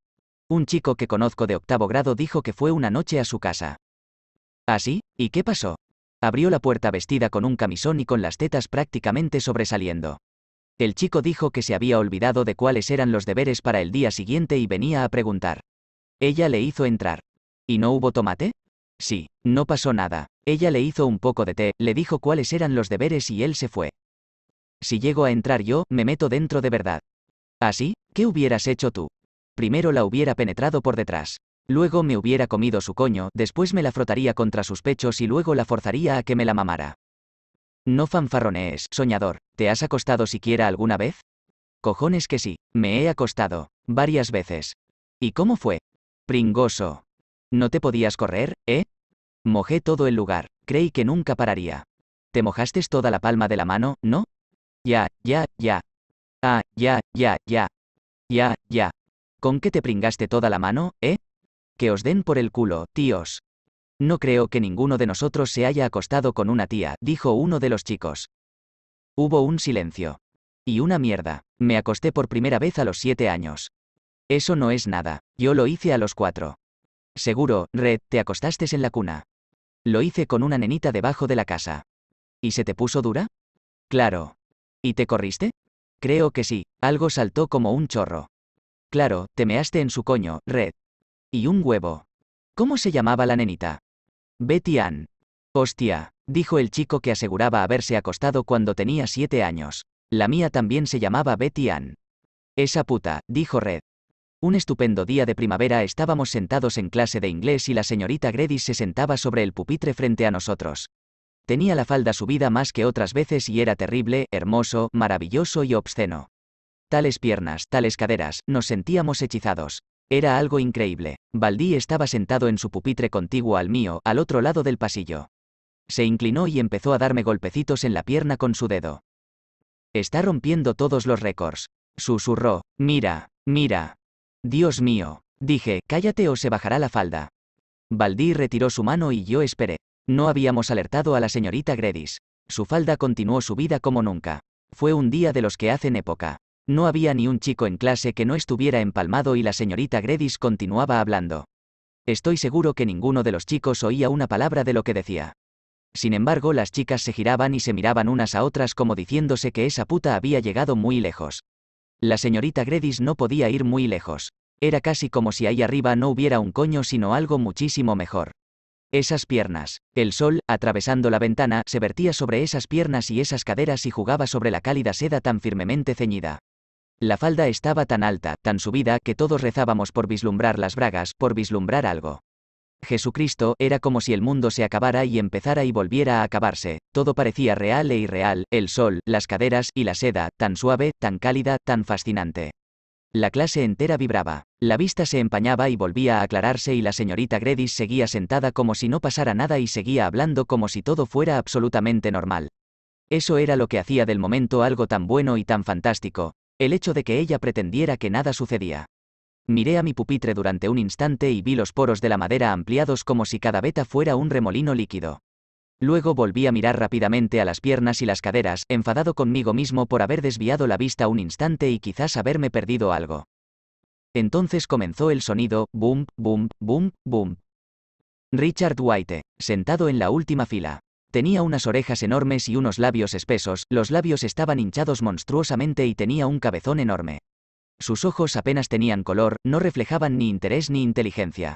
Un chico que conozco de octavo grado dijo que fue una noche a su casa. ¿Ah, sí? ¿Y qué pasó? Abrió la puerta vestida con un camisón y con las tetas prácticamente sobresaliendo. El chico dijo que se había olvidado de cuáles eran los deberes para el día siguiente y venía a preguntar. Ella le hizo entrar. ¿Y no hubo tomate? Sí, no pasó nada. Ella le hizo un poco de té, le dijo cuáles eran los deberes y él se fue. Si llego a entrar yo, me meto dentro de verdad. ¿Así? ¿Ah, ¿Qué hubieras hecho tú? Primero la hubiera penetrado por detrás. Luego me hubiera comido su coño, después me la frotaría contra sus pechos y luego la forzaría a que me la mamara. No fanfarronees, soñador. ¿Te has acostado siquiera alguna vez? Cojones que sí, me he acostado. Varias veces. ¿Y cómo fue? Pringoso. ¿No te podías correr, eh? Mojé todo el lugar, creí que nunca pararía. ¿Te mojaste toda la palma de la mano, no? Ya, ya, ya. Ah, ya, ya, ya. Ya, ya. ¿Con qué te pringaste toda la mano, eh? Que os den por el culo, tíos. No creo que ninguno de nosotros se haya acostado con una tía, dijo uno de los chicos. Hubo un silencio. Y una mierda. Me acosté por primera vez a los siete años. Eso no es nada. Yo lo hice a los cuatro. Seguro, Red, te acostaste en la cuna. Lo hice con una nenita debajo de la casa. ¿Y se te puso dura? Claro. ¿Y te corriste? Creo que sí, algo saltó como un chorro. Claro, te measte en su coño, Red. Y un huevo. ¿Cómo se llamaba la nenita? Betty Ann. Hostia, dijo el chico que aseguraba haberse acostado cuando tenía siete años. La mía también se llamaba Betty Ann. Esa puta, dijo Red. Un estupendo día de primavera estábamos sentados en clase de inglés y la señorita Greddy se sentaba sobre el pupitre frente a nosotros. Tenía la falda subida más que otras veces y era terrible, hermoso, maravilloso y obsceno. Tales piernas, tales caderas, nos sentíamos hechizados. Era algo increíble. Baldí estaba sentado en su pupitre contiguo al mío, al otro lado del pasillo. Se inclinó y empezó a darme golpecitos en la pierna con su dedo. Está rompiendo todos los récords. Susurró, mira, mira, Dios mío, dije, cállate o se bajará la falda. Baldí retiró su mano y yo esperé. No habíamos alertado a la señorita Gredis. Su falda continuó su vida como nunca. Fue un día de los que hacen época. No había ni un chico en clase que no estuviera empalmado y la señorita Gredis continuaba hablando. Estoy seguro que ninguno de los chicos oía una palabra de lo que decía. Sin embargo, las chicas se giraban y se miraban unas a otras como diciéndose que esa puta había llegado muy lejos. La señorita Gredis no podía ir muy lejos. Era casi como si ahí arriba no hubiera un coño sino algo muchísimo mejor. Esas piernas. El sol, atravesando la ventana, se vertía sobre esas piernas y esas caderas y jugaba sobre la cálida seda tan firmemente ceñida. La falda estaba tan alta, tan subida, que todos rezábamos por vislumbrar las bragas, por vislumbrar algo. Jesucristo, era como si el mundo se acabara y empezara y volviera a acabarse. Todo parecía real e irreal, el sol, las caderas y la seda, tan suave, tan cálida, tan fascinante. La clase entera vibraba. La vista se empañaba y volvía a aclararse y la señorita Gredis seguía sentada como si no pasara nada y seguía hablando como si todo fuera absolutamente normal. Eso era lo que hacía del momento algo tan bueno y tan fantástico, el hecho de que ella pretendiera que nada sucedía. Miré a mi pupitre durante un instante y vi los poros de la madera ampliados como si cada veta fuera un remolino líquido. Luego volví a mirar rápidamente a las piernas y las caderas, enfadado conmigo mismo por haber desviado la vista un instante y quizás haberme perdido algo. Entonces comenzó el sonido, boom, boom, boom, boom. Richard White, sentado en la última fila. Tenía unas orejas enormes y unos labios espesos, los labios estaban hinchados monstruosamente y tenía un cabezón enorme. Sus ojos apenas tenían color, no reflejaban ni interés ni inteligencia.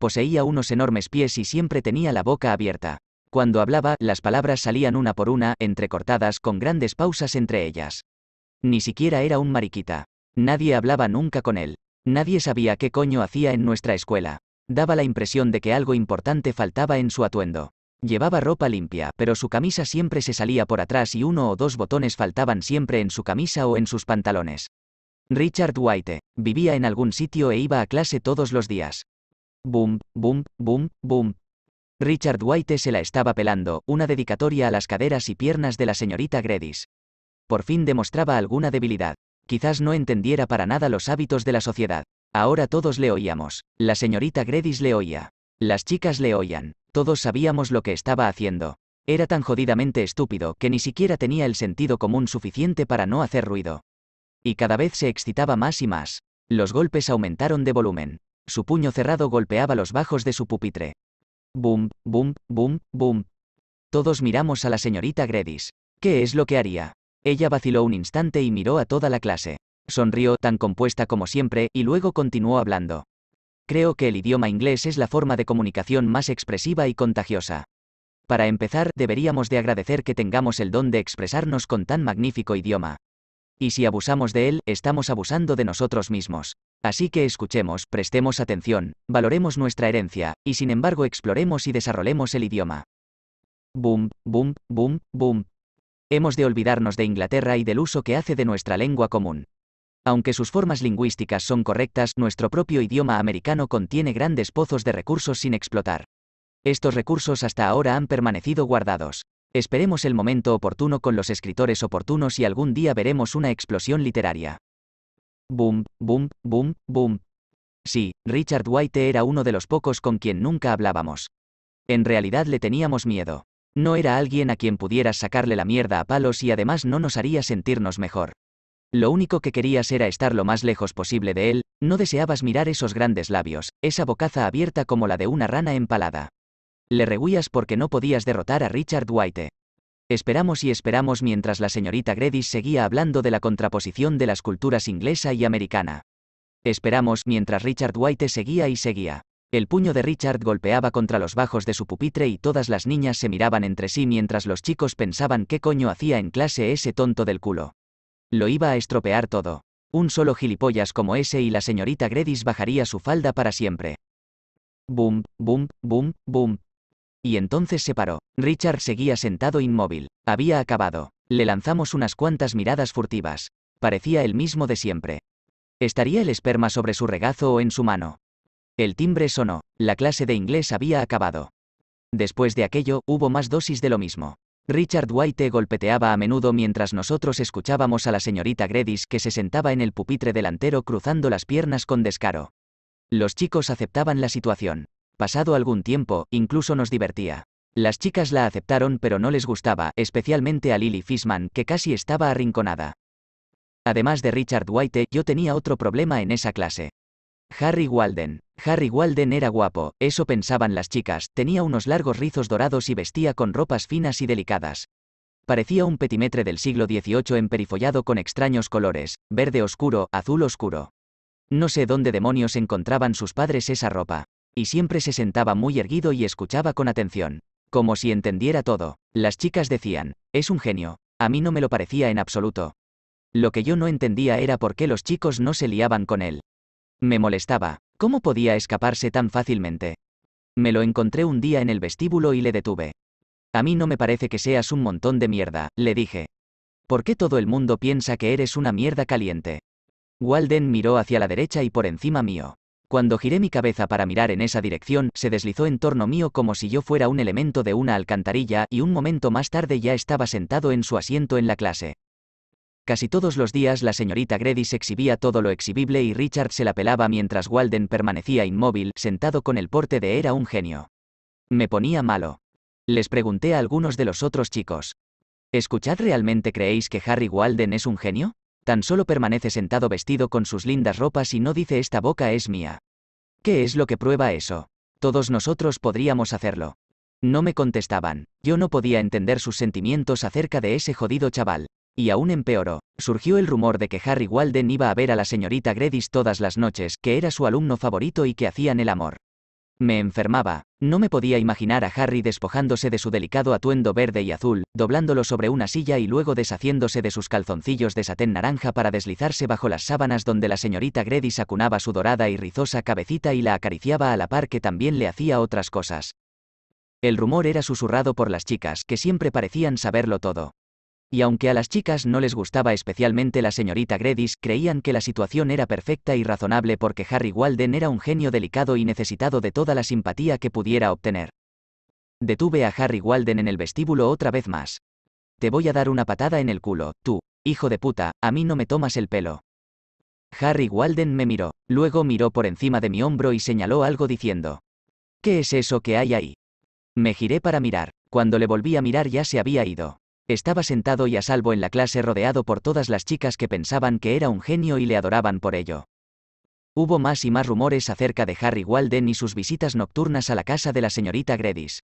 Poseía unos enormes pies y siempre tenía la boca abierta. Cuando hablaba, las palabras salían una por una, entrecortadas, con grandes pausas entre ellas. Ni siquiera era un mariquita. Nadie hablaba nunca con él. Nadie sabía qué coño hacía en nuestra escuela. Daba la impresión de que algo importante faltaba en su atuendo. Llevaba ropa limpia, pero su camisa siempre se salía por atrás y uno o dos botones faltaban siempre en su camisa o en sus pantalones. Richard White, vivía en algún sitio e iba a clase todos los días. Boom, boom, boom, boom. Richard White se la estaba pelando, una dedicatoria a las caderas y piernas de la señorita Gredis. Por fin demostraba alguna debilidad. Quizás no entendiera para nada los hábitos de la sociedad. Ahora todos le oíamos. La señorita Gredis le oía. Las chicas le oían. Todos sabíamos lo que estaba haciendo. Era tan jodidamente estúpido que ni siquiera tenía el sentido común suficiente para no hacer ruido. Y cada vez se excitaba más y más. Los golpes aumentaron de volumen. Su puño cerrado golpeaba los bajos de su pupitre. Bum, bum, bum, bum. Todos miramos a la señorita Gredis. ¿Qué es lo que haría? Ella vaciló un instante y miró a toda la clase. Sonrió tan compuesta como siempre y luego continuó hablando. Creo que el idioma inglés es la forma de comunicación más expresiva y contagiosa. Para empezar, deberíamos de agradecer que tengamos el don de expresarnos con tan magnífico idioma. Y si abusamos de él, estamos abusando de nosotros mismos. Así que escuchemos, prestemos atención, valoremos nuestra herencia, y sin embargo exploremos y desarrollemos el idioma. Boom, boom, boom, boom. Hemos de olvidarnos de Inglaterra y del uso que hace de nuestra lengua común. Aunque sus formas lingüísticas son correctas, nuestro propio idioma americano contiene grandes pozos de recursos sin explotar. Estos recursos hasta ahora han permanecido guardados. Esperemos el momento oportuno con los escritores oportunos y algún día veremos una explosión literaria. Boom, boom, boom, boom. Sí, Richard White era uno de los pocos con quien nunca hablábamos. En realidad le teníamos miedo. No era alguien a quien pudieras sacarle la mierda a palos y además no nos haría sentirnos mejor. Lo único que querías era estar lo más lejos posible de él, no deseabas mirar esos grandes labios, esa bocaza abierta como la de una rana empalada. Le rehuías porque no podías derrotar a Richard White. Esperamos y esperamos mientras la señorita Gredis seguía hablando de la contraposición de las culturas inglesa y americana. Esperamos mientras Richard White seguía y seguía. El puño de Richard golpeaba contra los bajos de su pupitre y todas las niñas se miraban entre sí mientras los chicos pensaban qué coño hacía en clase ese tonto del culo. Lo iba a estropear todo. Un solo gilipollas como ese y la señorita Gredis bajaría su falda para siempre. Bum, bum, bum, bum. Y entonces se paró. Richard seguía sentado inmóvil. Había acabado. Le lanzamos unas cuantas miradas furtivas. Parecía el mismo de siempre. ¿Estaría el esperma sobre su regazo o en su mano? El timbre sonó. La clase de inglés había acabado. Después de aquello, hubo más dosis de lo mismo. Richard White golpeteaba a menudo mientras nosotros escuchábamos a la señorita Gredis que se sentaba en el pupitre delantero cruzando las piernas con descaro. Los chicos aceptaban la situación. Pasado algún tiempo, incluso nos divertía. Las chicas la aceptaron pero no les gustaba, especialmente a Lily Fishman, que casi estaba arrinconada. Además de Richard White, yo tenía otro problema en esa clase. Harry Walden. Harry Walden era guapo, eso pensaban las chicas, tenía unos largos rizos dorados y vestía con ropas finas y delicadas. Parecía un petimetre del siglo XVIII emperifollado con extraños colores, verde oscuro, azul oscuro. No sé dónde demonios encontraban sus padres esa ropa y siempre se sentaba muy erguido y escuchaba con atención, como si entendiera todo. Las chicas decían, es un genio, a mí no me lo parecía en absoluto. Lo que yo no entendía era por qué los chicos no se liaban con él. Me molestaba, ¿cómo podía escaparse tan fácilmente? Me lo encontré un día en el vestíbulo y le detuve. A mí no me parece que seas un montón de mierda, le dije. ¿Por qué todo el mundo piensa que eres una mierda caliente? Walden miró hacia la derecha y por encima mío. Cuando giré mi cabeza para mirar en esa dirección, se deslizó en torno mío como si yo fuera un elemento de una alcantarilla y un momento más tarde ya estaba sentado en su asiento en la clase. Casi todos los días la señorita se exhibía todo lo exhibible y Richard se la pelaba mientras Walden permanecía inmóvil, sentado con el porte de era un genio. Me ponía malo. Les pregunté a algunos de los otros chicos. ¿Escuchad realmente creéis que Harry Walden es un genio? tan solo permanece sentado vestido con sus lindas ropas y no dice esta boca es mía. ¿Qué es lo que prueba eso? Todos nosotros podríamos hacerlo. No me contestaban, yo no podía entender sus sentimientos acerca de ese jodido chaval. Y aún empeoró, surgió el rumor de que Harry Walden iba a ver a la señorita Gredis todas las noches, que era su alumno favorito y que hacían el amor. Me enfermaba, no me podía imaginar a Harry despojándose de su delicado atuendo verde y azul, doblándolo sobre una silla y luego deshaciéndose de sus calzoncillos de satén naranja para deslizarse bajo las sábanas donde la señorita Greddy sacunaba su dorada y rizosa cabecita y la acariciaba a la par que también le hacía otras cosas. El rumor era susurrado por las chicas, que siempre parecían saberlo todo y aunque a las chicas no les gustaba especialmente la señorita Gredis, creían que la situación era perfecta y razonable porque Harry Walden era un genio delicado y necesitado de toda la simpatía que pudiera obtener. Detuve a Harry Walden en el vestíbulo otra vez más. Te voy a dar una patada en el culo, tú, hijo de puta, a mí no me tomas el pelo. Harry Walden me miró, luego miró por encima de mi hombro y señaló algo diciendo. ¿Qué es eso que hay ahí? Me giré para mirar, cuando le volví a mirar ya se había ido. Estaba sentado y a salvo en la clase rodeado por todas las chicas que pensaban que era un genio y le adoraban por ello. Hubo más y más rumores acerca de Harry Walden y sus visitas nocturnas a la casa de la señorita Gredis.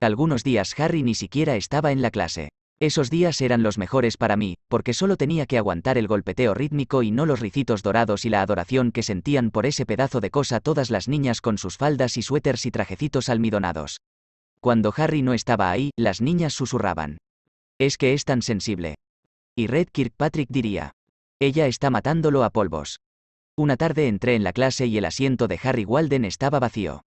Algunos días Harry ni siquiera estaba en la clase. Esos días eran los mejores para mí, porque solo tenía que aguantar el golpeteo rítmico y no los ricitos dorados y la adoración que sentían por ese pedazo de cosa todas las niñas con sus faldas y suéteres y trajecitos almidonados. Cuando Harry no estaba ahí, las niñas susurraban, es que es tan sensible. Y Red Kirkpatrick diría. Ella está matándolo a polvos. Una tarde entré en la clase y el asiento de Harry Walden estaba vacío.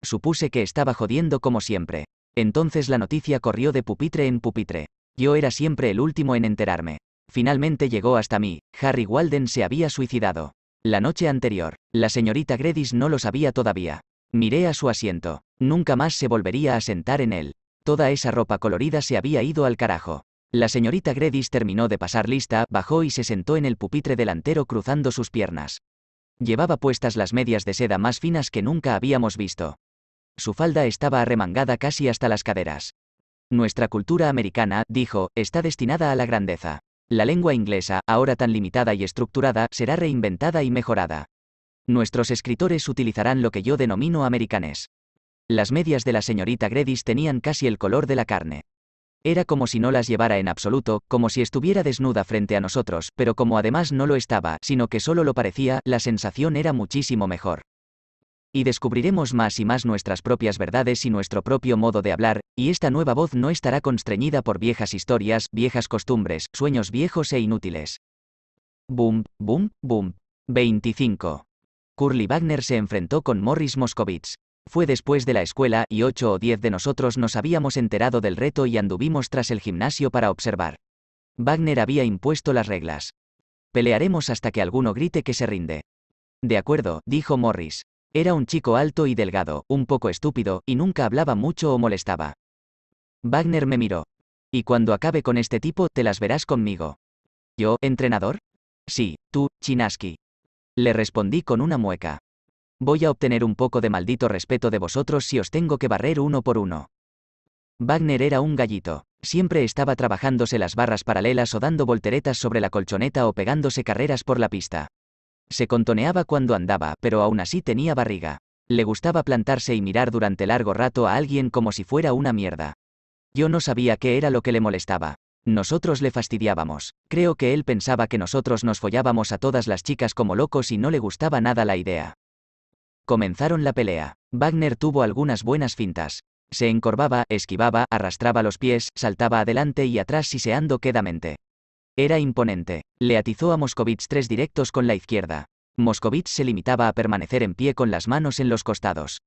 Supuse que estaba jodiendo como siempre. Entonces la noticia corrió de pupitre en pupitre. Yo era siempre el último en enterarme. Finalmente llegó hasta mí, Harry Walden se había suicidado. La noche anterior, la señorita Gredis no lo sabía todavía. Miré a su asiento. Nunca más se volvería a sentar en él. Toda esa ropa colorida se había ido al carajo. La señorita Gredis terminó de pasar lista, bajó y se sentó en el pupitre delantero cruzando sus piernas. Llevaba puestas las medias de seda más finas que nunca habíamos visto. Su falda estaba arremangada casi hasta las caderas. Nuestra cultura americana, dijo, está destinada a la grandeza. La lengua inglesa, ahora tan limitada y estructurada, será reinventada y mejorada. Nuestros escritores utilizarán lo que yo denomino americanes. Las medias de la señorita Gredis tenían casi el color de la carne. Era como si no las llevara en absoluto, como si estuviera desnuda frente a nosotros, pero como además no lo estaba, sino que solo lo parecía, la sensación era muchísimo mejor. Y descubriremos más y más nuestras propias verdades y nuestro propio modo de hablar, y esta nueva voz no estará constreñida por viejas historias, viejas costumbres, sueños viejos e inútiles. Boom, boom, boom. 25. Curly Wagner se enfrentó con Morris Moscovitz. Fue después de la escuela y ocho o diez de nosotros nos habíamos enterado del reto y anduvimos tras el gimnasio para observar. Wagner había impuesto las reglas. Pelearemos hasta que alguno grite que se rinde. De acuerdo, dijo Morris. Era un chico alto y delgado, un poco estúpido, y nunca hablaba mucho o molestaba. Wagner me miró. Y cuando acabe con este tipo, te las verás conmigo. ¿Yo, entrenador? Sí, tú, Chinaski. Le respondí con una mueca. Voy a obtener un poco de maldito respeto de vosotros si os tengo que barrer uno por uno. Wagner era un gallito. Siempre estaba trabajándose las barras paralelas o dando volteretas sobre la colchoneta o pegándose carreras por la pista. Se contoneaba cuando andaba, pero aún así tenía barriga. Le gustaba plantarse y mirar durante largo rato a alguien como si fuera una mierda. Yo no sabía qué era lo que le molestaba. Nosotros le fastidiábamos. Creo que él pensaba que nosotros nos follábamos a todas las chicas como locos y no le gustaba nada la idea. Comenzaron la pelea. Wagner tuvo algunas buenas fintas. Se encorvaba, esquivaba, arrastraba los pies, saltaba adelante y atrás siseando quedamente. Era imponente. Le atizó a Moscovitz tres directos con la izquierda. Moscovitz se limitaba a permanecer en pie con las manos en los costados.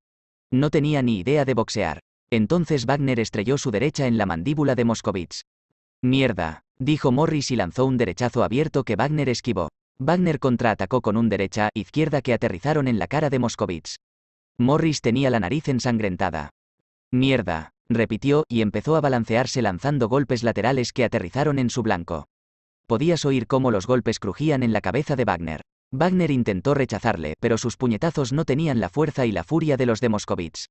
No tenía ni idea de boxear. Entonces Wagner estrelló su derecha en la mandíbula de Moscovitz. Mierda, dijo Morris y lanzó un derechazo abierto que Wagner esquivó. Wagner contraatacó con un derecha izquierda que aterrizaron en la cara de Moscovitz. Morris tenía la nariz ensangrentada. Mierda, repitió y empezó a balancearse lanzando golpes laterales que aterrizaron en su blanco. Podías oír cómo los golpes crujían en la cabeza de Wagner. Wagner intentó rechazarle, pero sus puñetazos no tenían la fuerza y la furia de los de Moscovitz.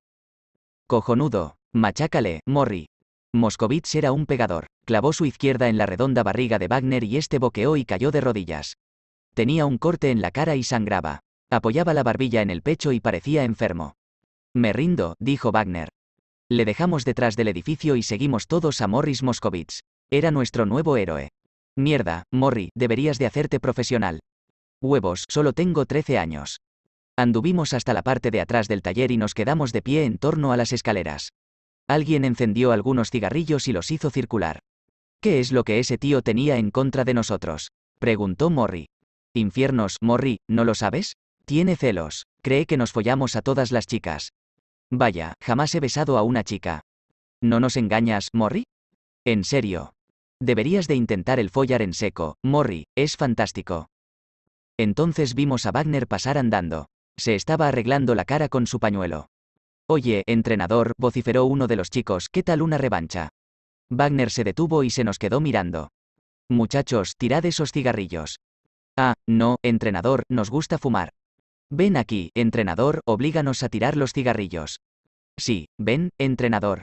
Cojonudo, machácale, Morri. Moscovitz era un pegador. Clavó su izquierda en la redonda barriga de Wagner y este boqueó y cayó de rodillas. Tenía un corte en la cara y sangraba. Apoyaba la barbilla en el pecho y parecía enfermo. Me rindo, dijo Wagner. Le dejamos detrás del edificio y seguimos todos a Morris Moscovitz. Era nuestro nuevo héroe. Mierda, Morri, deberías de hacerte profesional. Huevos, solo tengo 13 años. Anduvimos hasta la parte de atrás del taller y nos quedamos de pie en torno a las escaleras. Alguien encendió algunos cigarrillos y los hizo circular. ¿Qué es lo que ese tío tenía en contra de nosotros? preguntó Morri. Infiernos, Morri, ¿no lo sabes? Tiene celos, cree que nos follamos a todas las chicas. Vaya, jamás he besado a una chica. ¿No nos engañas, Morri? En serio. Deberías de intentar el follar en seco, Morri, es fantástico. Entonces vimos a Wagner pasar andando. Se estaba arreglando la cara con su pañuelo. Oye, entrenador, vociferó uno de los chicos, ¿qué tal una revancha? Wagner se detuvo y se nos quedó mirando. Muchachos, tirad esos cigarrillos. Ah, no, entrenador, nos gusta fumar. Ven aquí, entrenador, oblíganos a tirar los cigarrillos. Sí, ven, entrenador.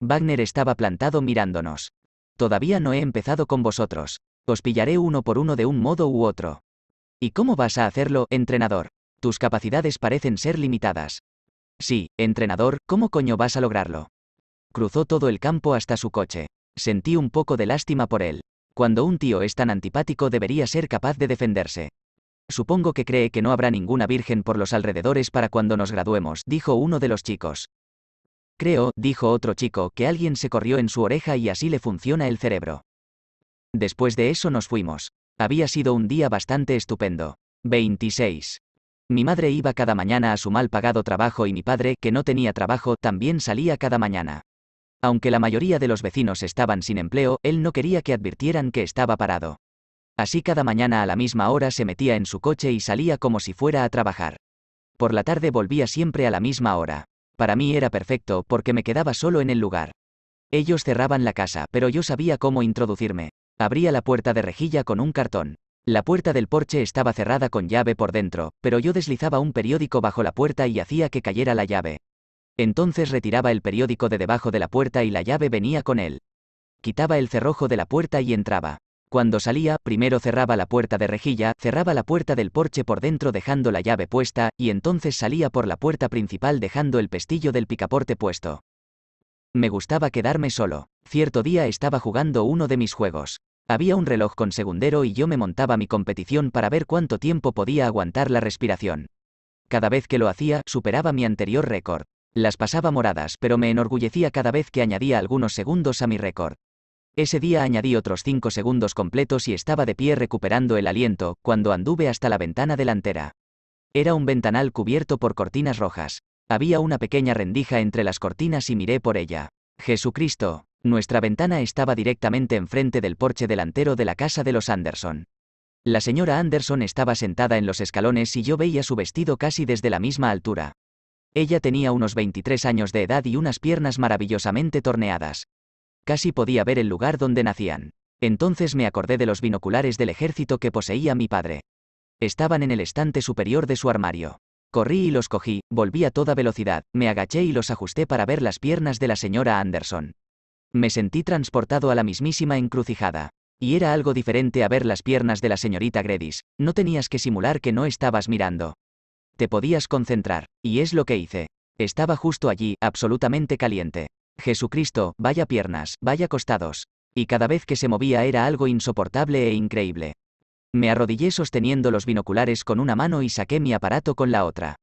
Wagner estaba plantado mirándonos. Todavía no he empezado con vosotros. Os pillaré uno por uno de un modo u otro. ¿Y cómo vas a hacerlo, entrenador? Tus capacidades parecen ser limitadas. Sí, entrenador, ¿cómo coño vas a lograrlo? Cruzó todo el campo hasta su coche. Sentí un poco de lástima por él. Cuando un tío es tan antipático debería ser capaz de defenderse. Supongo que cree que no habrá ninguna virgen por los alrededores para cuando nos graduemos, dijo uno de los chicos. Creo, dijo otro chico, que alguien se corrió en su oreja y así le funciona el cerebro. Después de eso nos fuimos. Había sido un día bastante estupendo. 26. Mi madre iba cada mañana a su mal pagado trabajo y mi padre, que no tenía trabajo, también salía cada mañana. Aunque la mayoría de los vecinos estaban sin empleo, él no quería que advirtieran que estaba parado. Así cada mañana a la misma hora se metía en su coche y salía como si fuera a trabajar. Por la tarde volvía siempre a la misma hora. Para mí era perfecto porque me quedaba solo en el lugar. Ellos cerraban la casa, pero yo sabía cómo introducirme. Abría la puerta de rejilla con un cartón. La puerta del porche estaba cerrada con llave por dentro, pero yo deslizaba un periódico bajo la puerta y hacía que cayera la llave. Entonces retiraba el periódico de debajo de la puerta y la llave venía con él. Quitaba el cerrojo de la puerta y entraba. Cuando salía, primero cerraba la puerta de rejilla, cerraba la puerta del porche por dentro dejando la llave puesta, y entonces salía por la puerta principal dejando el pestillo del picaporte puesto. Me gustaba quedarme solo. Cierto día estaba jugando uno de mis juegos. Había un reloj con segundero y yo me montaba mi competición para ver cuánto tiempo podía aguantar la respiración. Cada vez que lo hacía, superaba mi anterior récord. Las pasaba moradas, pero me enorgullecía cada vez que añadía algunos segundos a mi récord. Ese día añadí otros cinco segundos completos y estaba de pie recuperando el aliento, cuando anduve hasta la ventana delantera. Era un ventanal cubierto por cortinas rojas. Había una pequeña rendija entre las cortinas y miré por ella. Jesucristo, nuestra ventana estaba directamente enfrente del porche delantero de la casa de los Anderson. La señora Anderson estaba sentada en los escalones y yo veía su vestido casi desde la misma altura. Ella tenía unos 23 años de edad y unas piernas maravillosamente torneadas. Casi podía ver el lugar donde nacían. Entonces me acordé de los binoculares del ejército que poseía mi padre. Estaban en el estante superior de su armario. Corrí y los cogí, volví a toda velocidad, me agaché y los ajusté para ver las piernas de la señora Anderson. Me sentí transportado a la mismísima encrucijada. Y era algo diferente a ver las piernas de la señorita Gredis, no tenías que simular que no estabas mirando. Te podías concentrar, y es lo que hice. Estaba justo allí, absolutamente caliente. Jesucristo, vaya piernas, vaya costados. Y cada vez que se movía era algo insoportable e increíble. Me arrodillé sosteniendo los binoculares con una mano y saqué mi aparato con la otra.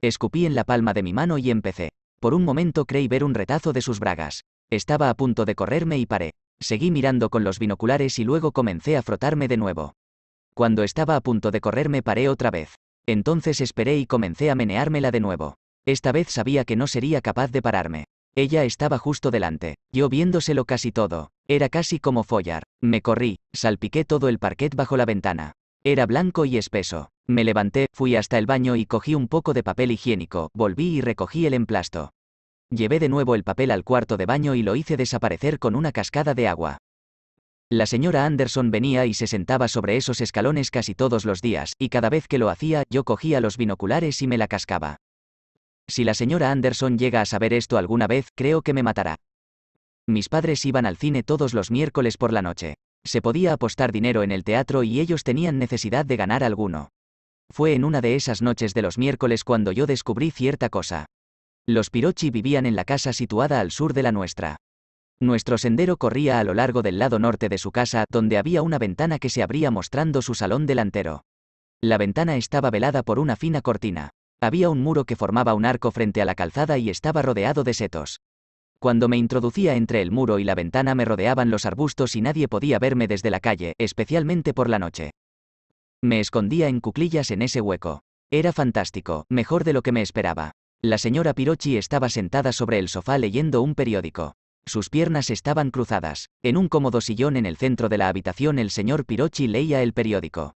Escupí en la palma de mi mano y empecé. Por un momento creí ver un retazo de sus bragas. Estaba a punto de correrme y paré. Seguí mirando con los binoculares y luego comencé a frotarme de nuevo. Cuando estaba a punto de correrme paré otra vez. Entonces esperé y comencé a meneármela de nuevo. Esta vez sabía que no sería capaz de pararme. Ella estaba justo delante, yo viéndoselo casi todo. Era casi como follar. Me corrí, salpiqué todo el parquet bajo la ventana. Era blanco y espeso. Me levanté, fui hasta el baño y cogí un poco de papel higiénico, volví y recogí el emplasto. Llevé de nuevo el papel al cuarto de baño y lo hice desaparecer con una cascada de agua. La señora Anderson venía y se sentaba sobre esos escalones casi todos los días, y cada vez que lo hacía, yo cogía los binoculares y me la cascaba. Si la señora Anderson llega a saber esto alguna vez, creo que me matará. Mis padres iban al cine todos los miércoles por la noche. Se podía apostar dinero en el teatro y ellos tenían necesidad de ganar alguno. Fue en una de esas noches de los miércoles cuando yo descubrí cierta cosa. Los Pirochi vivían en la casa situada al sur de la nuestra. Nuestro sendero corría a lo largo del lado norte de su casa, donde había una ventana que se abría mostrando su salón delantero. La ventana estaba velada por una fina cortina. Había un muro que formaba un arco frente a la calzada y estaba rodeado de setos. Cuando me introducía entre el muro y la ventana me rodeaban los arbustos y nadie podía verme desde la calle, especialmente por la noche. Me escondía en cuclillas en ese hueco. Era fantástico, mejor de lo que me esperaba. La señora Pirochi estaba sentada sobre el sofá leyendo un periódico. Sus piernas estaban cruzadas. En un cómodo sillón en el centro de la habitación el señor Pirocci leía el periódico.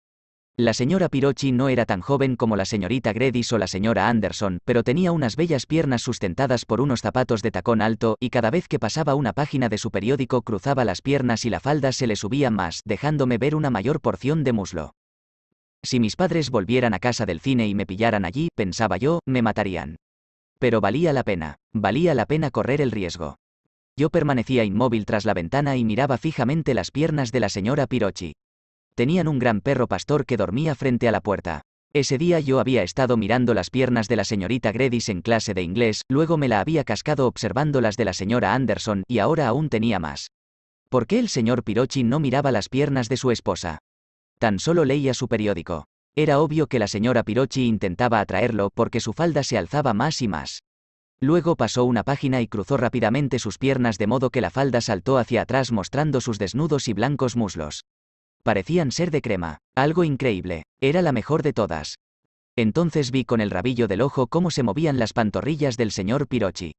La señora Pirocci no era tan joven como la señorita Gredis o la señora Anderson, pero tenía unas bellas piernas sustentadas por unos zapatos de tacón alto y cada vez que pasaba una página de su periódico cruzaba las piernas y la falda se le subía más, dejándome ver una mayor porción de muslo. Si mis padres volvieran a casa del cine y me pillaran allí, pensaba yo, me matarían. Pero valía la pena, valía la pena correr el riesgo. Yo permanecía inmóvil tras la ventana y miraba fijamente las piernas de la señora Pirochi. Tenían un gran perro pastor que dormía frente a la puerta. Ese día yo había estado mirando las piernas de la señorita Gredis en clase de inglés, luego me la había cascado observando las de la señora Anderson y ahora aún tenía más. ¿Por qué el señor Pirochi no miraba las piernas de su esposa? Tan solo leía su periódico. Era obvio que la señora Pirochi intentaba atraerlo porque su falda se alzaba más y más. Luego pasó una página y cruzó rápidamente sus piernas de modo que la falda saltó hacia atrás mostrando sus desnudos y blancos muslos. Parecían ser de crema, algo increíble, era la mejor de todas. Entonces vi con el rabillo del ojo cómo se movían las pantorrillas del señor Pirochi.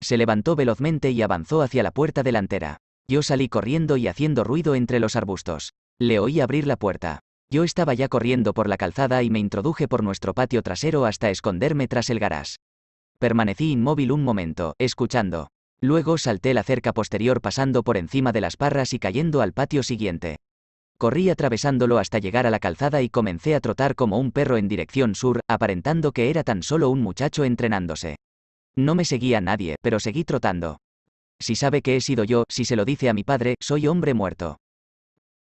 Se levantó velozmente y avanzó hacia la puerta delantera. Yo salí corriendo y haciendo ruido entre los arbustos. Le oí abrir la puerta. Yo estaba ya corriendo por la calzada y me introduje por nuestro patio trasero hasta esconderme tras el garás. Permanecí inmóvil un momento, escuchando. Luego salté la cerca posterior pasando por encima de las parras y cayendo al patio siguiente. Corrí atravesándolo hasta llegar a la calzada y comencé a trotar como un perro en dirección sur, aparentando que era tan solo un muchacho entrenándose. No me seguía nadie, pero seguí trotando. Si sabe que he sido yo, si se lo dice a mi padre, soy hombre muerto.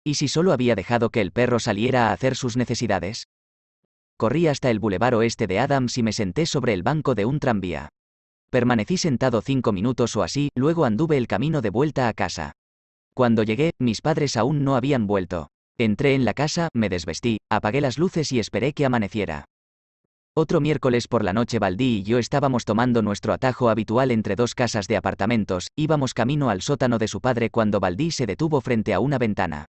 ¿Y si solo había dejado que el perro saliera a hacer sus necesidades? Corrí hasta el bulevar oeste de Adams y me senté sobre el banco de un tranvía. Permanecí sentado cinco minutos o así, luego anduve el camino de vuelta a casa. Cuando llegué, mis padres aún no habían vuelto. Entré en la casa, me desvestí, apagué las luces y esperé que amaneciera. Otro miércoles por la noche Baldí y yo estábamos tomando nuestro atajo habitual entre dos casas de apartamentos, íbamos camino al sótano de su padre cuando Baldí se detuvo frente a una ventana.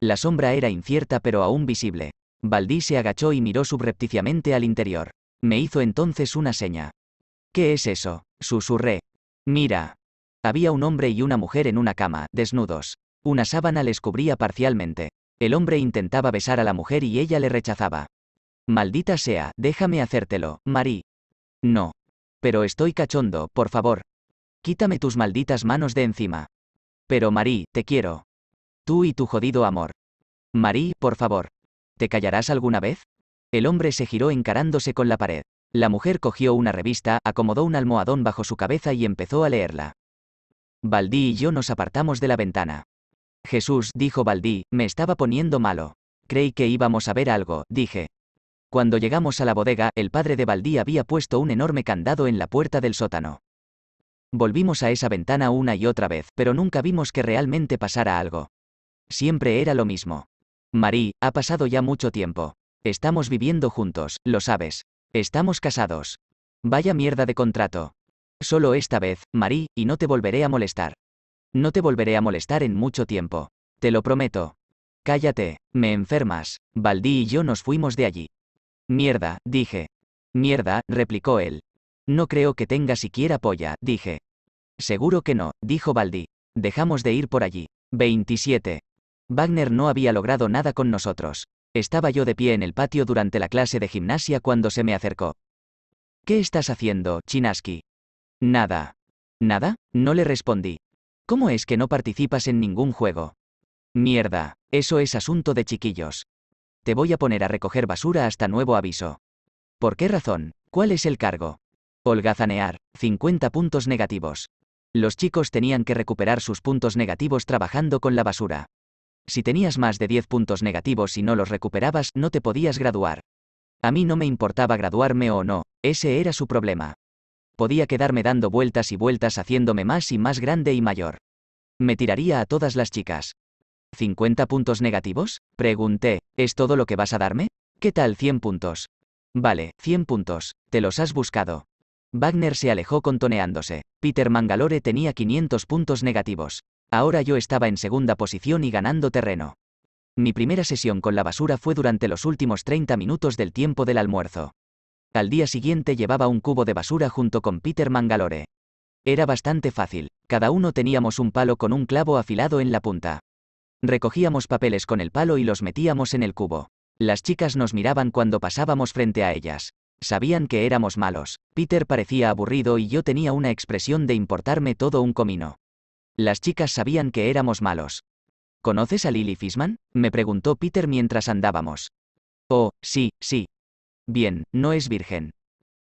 La sombra era incierta pero aún visible. Baldí se agachó y miró subrepticiamente al interior. Me hizo entonces una seña. ¿Qué es eso? susurré. Mira. Había un hombre y una mujer en una cama, desnudos. Una sábana les cubría parcialmente. El hombre intentaba besar a la mujer y ella le rechazaba. Maldita sea, déjame hacértelo, Marí. No. Pero estoy cachondo, por favor. Quítame tus malditas manos de encima. Pero Marí, te quiero. Tú y tu jodido amor. Marí, por favor. ¿Te callarás alguna vez? El hombre se giró encarándose con la pared. La mujer cogió una revista, acomodó un almohadón bajo su cabeza y empezó a leerla. Baldí y yo nos apartamos de la ventana. Jesús, dijo Baldí, me estaba poniendo malo. Creí que íbamos a ver algo, dije. Cuando llegamos a la bodega, el padre de Baldí había puesto un enorme candado en la puerta del sótano. Volvimos a esa ventana una y otra vez, pero nunca vimos que realmente pasara algo. Siempre era lo mismo. Marie, ha pasado ya mucho tiempo. Estamos viviendo juntos, lo sabes. Estamos casados. Vaya mierda de contrato. Solo esta vez, Marí, y no te volveré a molestar. No te volveré a molestar en mucho tiempo. Te lo prometo. Cállate, me enfermas. Baldí y yo nos fuimos de allí. Mierda, dije. Mierda, replicó él. No creo que tenga siquiera polla, dije. Seguro que no, dijo Baldi. Dejamos de ir por allí. 27. Wagner no había logrado nada con nosotros. Estaba yo de pie en el patio durante la clase de gimnasia cuando se me acercó. ¿Qué estás haciendo, Chinaski? Nada. ¿Nada? No le respondí. ¿Cómo es que no participas en ningún juego? Mierda, eso es asunto de chiquillos. Te voy a poner a recoger basura hasta nuevo aviso. ¿Por qué razón? ¿Cuál es el cargo? Holgazanear, 50 puntos negativos. Los chicos tenían que recuperar sus puntos negativos trabajando con la basura. Si tenías más de 10 puntos negativos y no los recuperabas, no te podías graduar. A mí no me importaba graduarme o no, ese era su problema. Podía quedarme dando vueltas y vueltas haciéndome más y más grande y mayor. Me tiraría a todas las chicas. ¿50 puntos negativos? Pregunté, ¿es todo lo que vas a darme? ¿Qué tal 100 puntos? Vale, 100 puntos, te los has buscado. Wagner se alejó contoneándose. Peter Mangalore tenía 500 puntos negativos. Ahora yo estaba en segunda posición y ganando terreno. Mi primera sesión con la basura fue durante los últimos 30 minutos del tiempo del almuerzo. Al día siguiente llevaba un cubo de basura junto con Peter Mangalore. Era bastante fácil, cada uno teníamos un palo con un clavo afilado en la punta. Recogíamos papeles con el palo y los metíamos en el cubo. Las chicas nos miraban cuando pasábamos frente a ellas. Sabían que éramos malos, Peter parecía aburrido y yo tenía una expresión de importarme todo un comino. Las chicas sabían que éramos malos. ¿Conoces a Lily Fishman? me preguntó Peter mientras andábamos. Oh, sí, sí. Bien, no es virgen.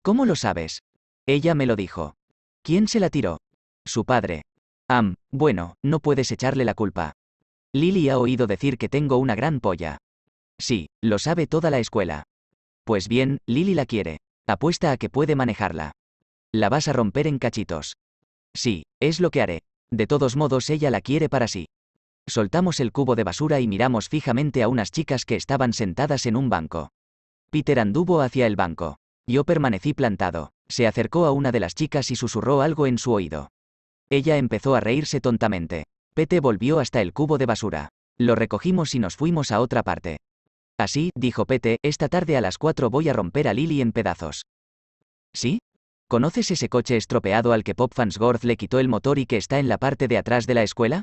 ¿Cómo lo sabes? Ella me lo dijo. ¿Quién se la tiró? Su padre. Am, bueno, no puedes echarle la culpa. Lily ha oído decir que tengo una gran polla. Sí, lo sabe toda la escuela. Pues bien, Lily la quiere. Apuesta a que puede manejarla. La vas a romper en cachitos. Sí, es lo que haré. De todos modos ella la quiere para sí. Soltamos el cubo de basura y miramos fijamente a unas chicas que estaban sentadas en un banco. Peter anduvo hacia el banco. Yo permanecí plantado. Se acercó a una de las chicas y susurró algo en su oído. Ella empezó a reírse tontamente. Pete volvió hasta el cubo de basura. Lo recogimos y nos fuimos a otra parte. Así, dijo Pete, esta tarde a las cuatro voy a romper a Lily en pedazos. ¿Sí? ¿Conoces ese coche estropeado al que Pop le quitó el motor y que está en la parte de atrás de la escuela?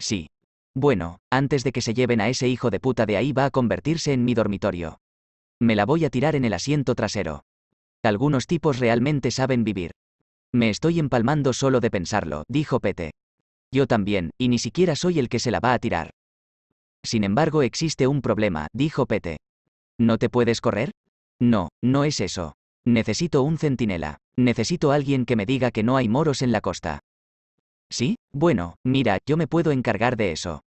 Sí. Bueno, antes de que se lleven a ese hijo de puta de ahí va a convertirse en mi dormitorio. Me la voy a tirar en el asiento trasero. Algunos tipos realmente saben vivir. Me estoy empalmando solo de pensarlo, dijo Pete. Yo también, y ni siquiera soy el que se la va a tirar. Sin embargo, existe un problema, dijo Pete. ¿No te puedes correr? No, no es eso. Necesito un centinela. Necesito alguien que me diga que no hay moros en la costa. ¿Sí? Bueno, mira, yo me puedo encargar de eso.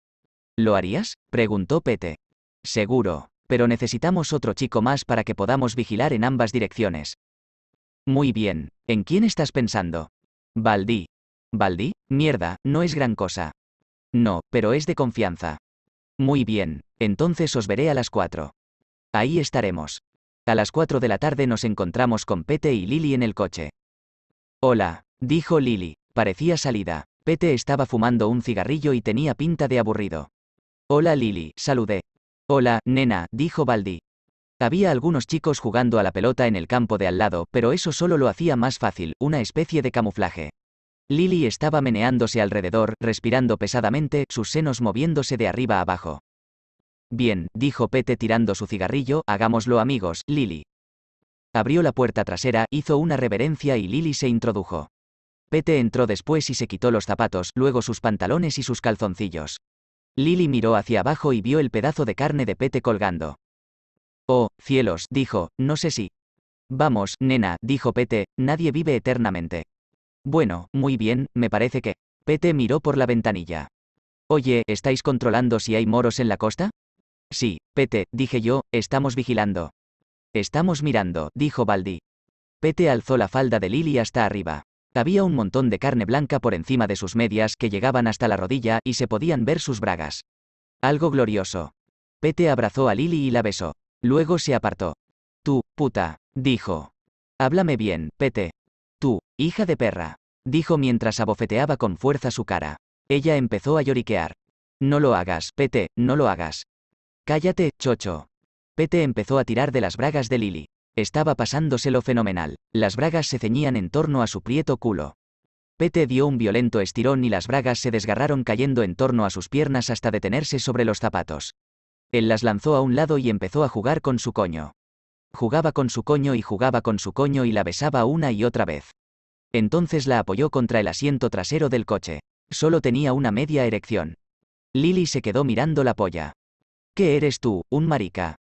¿Lo harías? preguntó Pete. Seguro, pero necesitamos otro chico más para que podamos vigilar en ambas direcciones. Muy bien, ¿en quién estás pensando? Baldi. Baldi, mierda, no es gran cosa. No, pero es de confianza. Muy bien, entonces os veré a las cuatro. Ahí estaremos. A las 4 de la tarde nos encontramos con Pete y Lily en el coche. Hola, dijo Lily, parecía salida. Pete estaba fumando un cigarrillo y tenía pinta de aburrido. Hola Lily, saludé. Hola, nena, dijo Baldi. Había algunos chicos jugando a la pelota en el campo de al lado, pero eso solo lo hacía más fácil, una especie de camuflaje. Lily estaba meneándose alrededor, respirando pesadamente, sus senos moviéndose de arriba abajo. Bien, dijo Pete tirando su cigarrillo, hagámoslo amigos, Lily. Abrió la puerta trasera, hizo una reverencia y Lily se introdujo. Pete entró después y se quitó los zapatos, luego sus pantalones y sus calzoncillos. Lily miró hacia abajo y vio el pedazo de carne de Pete colgando. Oh, cielos, dijo, no sé si. Vamos, nena, dijo Pete, nadie vive eternamente. Bueno, muy bien, me parece que. Pete miró por la ventanilla. Oye, ¿estáis controlando si hay moros en la costa? Sí, Pete, dije yo, estamos vigilando. Estamos mirando, dijo Baldi. Pete alzó la falda de Lily hasta arriba. Había un montón de carne blanca por encima de sus medias que llegaban hasta la rodilla y se podían ver sus bragas. Algo glorioso. Pete abrazó a Lily y la besó. Luego se apartó. Tú, puta, dijo. Háblame bien, Pete. Tú, hija de perra, dijo mientras abofeteaba con fuerza su cara. Ella empezó a lloriquear. No lo hagas, Pete, no lo hagas. Cállate, chocho. Pete empezó a tirar de las bragas de Lily. Estaba pasándoselo fenomenal. Las bragas se ceñían en torno a su prieto culo. Pete dio un violento estirón y las bragas se desgarraron cayendo en torno a sus piernas hasta detenerse sobre los zapatos. Él las lanzó a un lado y empezó a jugar con su coño. Jugaba con su coño y jugaba con su coño y la besaba una y otra vez. Entonces la apoyó contra el asiento trasero del coche. Solo tenía una media erección. Lily se quedó mirando la polla. ¿Qué eres tú, un marica?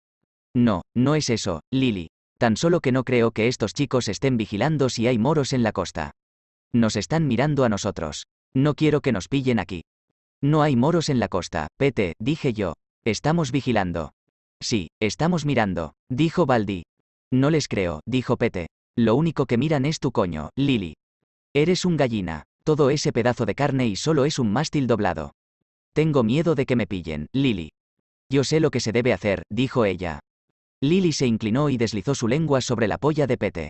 No, no es eso, Lili. Tan solo que no creo que estos chicos estén vigilando si hay moros en la costa. Nos están mirando a nosotros. No quiero que nos pillen aquí. No hay moros en la costa, Pete, dije yo. Estamos vigilando. Sí, estamos mirando, dijo Baldi. No les creo, dijo Pete. Lo único que miran es tu coño, Lili. Eres un gallina, todo ese pedazo de carne y solo es un mástil doblado. Tengo miedo de que me pillen, Lili. Yo sé lo que se debe hacer, dijo ella. Lily se inclinó y deslizó su lengua sobre la polla de Pete.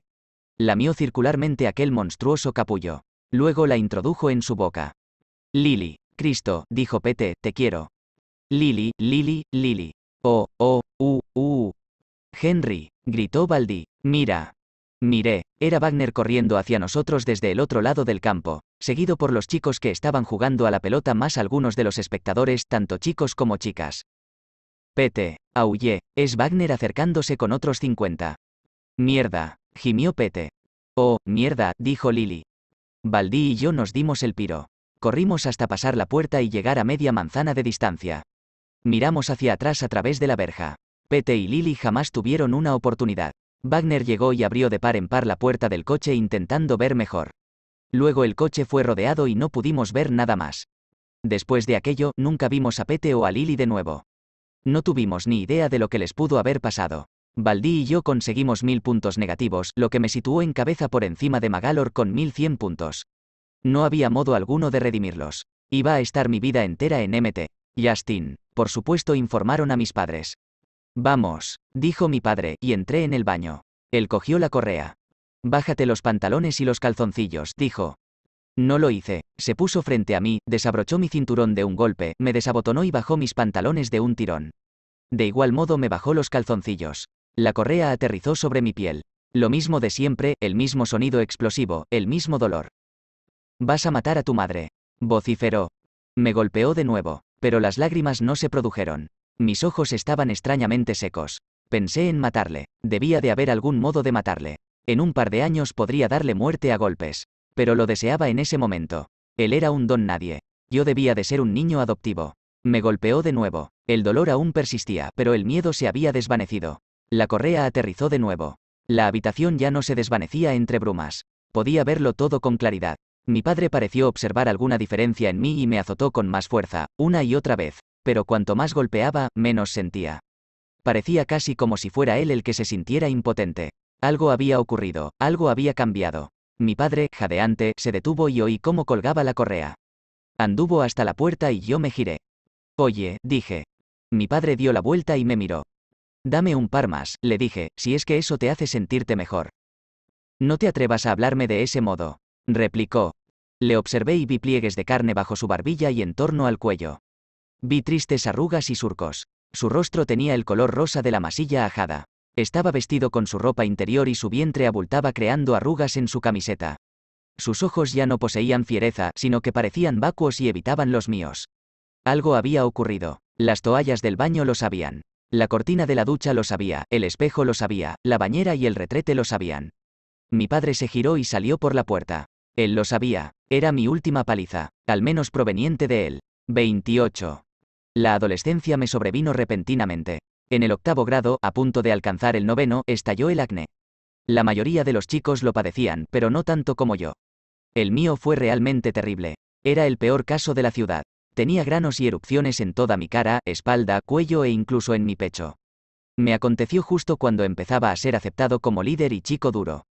Lamió circularmente aquel monstruoso capullo. Luego la introdujo en su boca. Lily, Cristo, dijo Pete, te quiero. Lily, Lily, Lily. Oh, oh, uh, uh. Henry, gritó Baldi. Mira. Miré, era Wagner corriendo hacia nosotros desde el otro lado del campo, seguido por los chicos que estaban jugando a la pelota más algunos de los espectadores, tanto chicos como chicas. Pete, aullé, es Wagner acercándose con otros 50. Mierda, gimió Pete. Oh, mierda, dijo Lily. Baldi y yo nos dimos el piro. Corrimos hasta pasar la puerta y llegar a media manzana de distancia. Miramos hacia atrás a través de la verja. Pete y Lily jamás tuvieron una oportunidad. Wagner llegó y abrió de par en par la puerta del coche intentando ver mejor. Luego el coche fue rodeado y no pudimos ver nada más. Después de aquello, nunca vimos a Pete o a Lily de nuevo. No tuvimos ni idea de lo que les pudo haber pasado. Baldí y yo conseguimos mil puntos negativos, lo que me situó en cabeza por encima de Magalor con mil cien puntos. No había modo alguno de redimirlos. Iba a estar mi vida entera en MT. Justin, por supuesto, informaron a mis padres. Vamos, dijo mi padre, y entré en el baño. Él cogió la correa. Bájate los pantalones y los calzoncillos, dijo. No lo hice, se puso frente a mí, desabrochó mi cinturón de un golpe, me desabotonó y bajó mis pantalones de un tirón. De igual modo me bajó los calzoncillos. La correa aterrizó sobre mi piel. Lo mismo de siempre, el mismo sonido explosivo, el mismo dolor. Vas a matar a tu madre. Vociferó. Me golpeó de nuevo, pero las lágrimas no se produjeron. Mis ojos estaban extrañamente secos. Pensé en matarle. Debía de haber algún modo de matarle. En un par de años podría darle muerte a golpes. Pero lo deseaba en ese momento. Él era un don nadie. Yo debía de ser un niño adoptivo. Me golpeó de nuevo. El dolor aún persistía, pero el miedo se había desvanecido. La correa aterrizó de nuevo. La habitación ya no se desvanecía entre brumas. Podía verlo todo con claridad. Mi padre pareció observar alguna diferencia en mí y me azotó con más fuerza, una y otra vez, pero cuanto más golpeaba, menos sentía. Parecía casi como si fuera él el que se sintiera impotente. Algo había ocurrido, algo había cambiado. Mi padre, jadeante, se detuvo y oí cómo colgaba la correa. Anduvo hasta la puerta y yo me giré. Oye, dije. Mi padre dio la vuelta y me miró. Dame un par más, le dije, si es que eso te hace sentirte mejor. No te atrevas a hablarme de ese modo, replicó. Le observé y vi pliegues de carne bajo su barbilla y en torno al cuello. Vi tristes arrugas y surcos. Su rostro tenía el color rosa de la masilla ajada. Estaba vestido con su ropa interior y su vientre abultaba creando arrugas en su camiseta. Sus ojos ya no poseían fiereza, sino que parecían vacuos y evitaban los míos. Algo había ocurrido. Las toallas del baño lo sabían. La cortina de la ducha lo sabía, el espejo lo sabía, la bañera y el retrete lo sabían. Mi padre se giró y salió por la puerta. Él lo sabía. Era mi última paliza, al menos proveniente de él. 28. La adolescencia me sobrevino repentinamente. En el octavo grado, a punto de alcanzar el noveno, estalló el acné. La mayoría de los chicos lo padecían, pero no tanto como yo. El mío fue realmente terrible. Era el peor caso de la ciudad. Tenía granos y erupciones en toda mi cara, espalda, cuello e incluso en mi pecho. Me aconteció justo cuando empezaba a ser aceptado como líder y chico duro.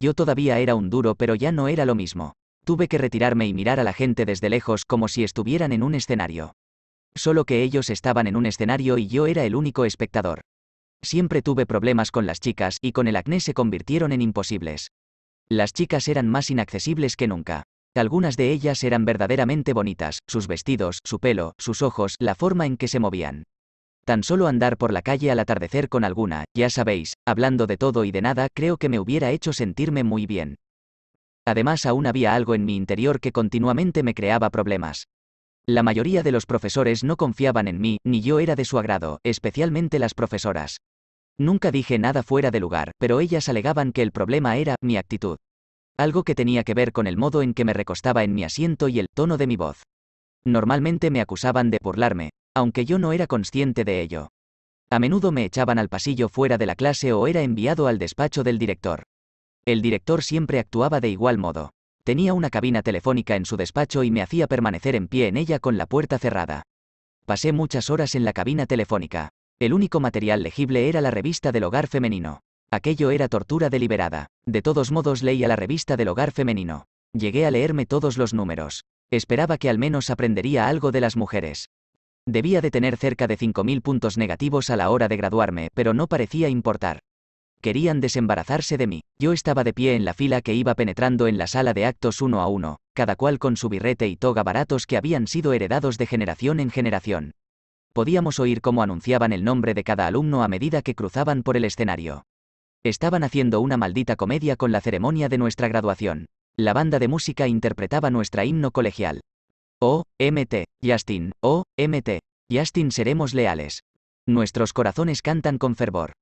Yo todavía era un duro pero ya no era lo mismo. Tuve que retirarme y mirar a la gente desde lejos como si estuvieran en un escenario solo que ellos estaban en un escenario y yo era el único espectador. Siempre tuve problemas con las chicas y con el acné se convirtieron en imposibles. Las chicas eran más inaccesibles que nunca. Algunas de ellas eran verdaderamente bonitas, sus vestidos, su pelo, sus ojos, la forma en que se movían. Tan solo andar por la calle al atardecer con alguna, ya sabéis, hablando de todo y de nada, creo que me hubiera hecho sentirme muy bien. Además, aún había algo en mi interior que continuamente me creaba problemas. La mayoría de los profesores no confiaban en mí, ni yo era de su agrado, especialmente las profesoras. Nunca dije nada fuera de lugar, pero ellas alegaban que el problema era mi actitud. Algo que tenía que ver con el modo en que me recostaba en mi asiento y el tono de mi voz. Normalmente me acusaban de burlarme, aunque yo no era consciente de ello. A menudo me echaban al pasillo fuera de la clase o era enviado al despacho del director. El director siempre actuaba de igual modo. Tenía una cabina telefónica en su despacho y me hacía permanecer en pie en ella con la puerta cerrada. Pasé muchas horas en la cabina telefónica. El único material legible era la revista del hogar femenino. Aquello era tortura deliberada. De todos modos leía la revista del hogar femenino. Llegué a leerme todos los números. Esperaba que al menos aprendería algo de las mujeres. Debía de tener cerca de 5.000 puntos negativos a la hora de graduarme, pero no parecía importar. Querían desembarazarse de mí. Yo estaba de pie en la fila que iba penetrando en la sala de actos uno a uno, cada cual con su birrete y toga baratos que habían sido heredados de generación en generación. Podíamos oír cómo anunciaban el nombre de cada alumno a medida que cruzaban por el escenario. Estaban haciendo una maldita comedia con la ceremonia de nuestra graduación. La banda de música interpretaba nuestra himno colegial. O, oh, MT, Justin, O, oh, MT, Justin seremos leales. Nuestros corazones cantan con fervor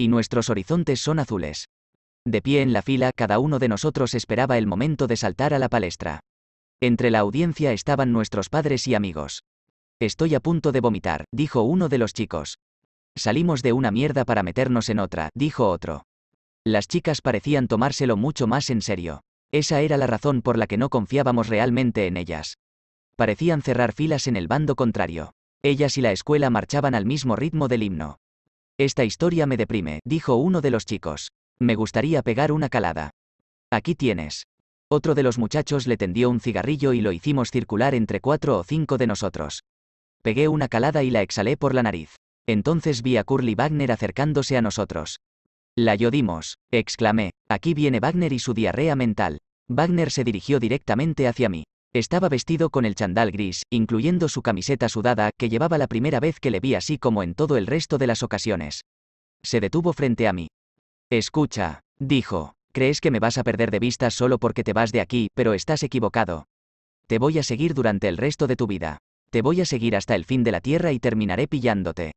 y nuestros horizontes son azules. De pie en la fila, cada uno de nosotros esperaba el momento de saltar a la palestra. Entre la audiencia estaban nuestros padres y amigos. Estoy a punto de vomitar, dijo uno de los chicos. Salimos de una mierda para meternos en otra, dijo otro. Las chicas parecían tomárselo mucho más en serio. Esa era la razón por la que no confiábamos realmente en ellas. Parecían cerrar filas en el bando contrario. Ellas y la escuela marchaban al mismo ritmo del himno. Esta historia me deprime, dijo uno de los chicos. Me gustaría pegar una calada. Aquí tienes. Otro de los muchachos le tendió un cigarrillo y lo hicimos circular entre cuatro o cinco de nosotros. Pegué una calada y la exhalé por la nariz. Entonces vi a Curly Wagner acercándose a nosotros. La yodimos, exclamé. Aquí viene Wagner y su diarrea mental. Wagner se dirigió directamente hacia mí. Estaba vestido con el chandal gris, incluyendo su camiseta sudada, que llevaba la primera vez que le vi así como en todo el resto de las ocasiones. Se detuvo frente a mí. Escucha, dijo, crees que me vas a perder de vista solo porque te vas de aquí, pero estás equivocado. Te voy a seguir durante el resto de tu vida. Te voy a seguir hasta el fin de la tierra y terminaré pillándote.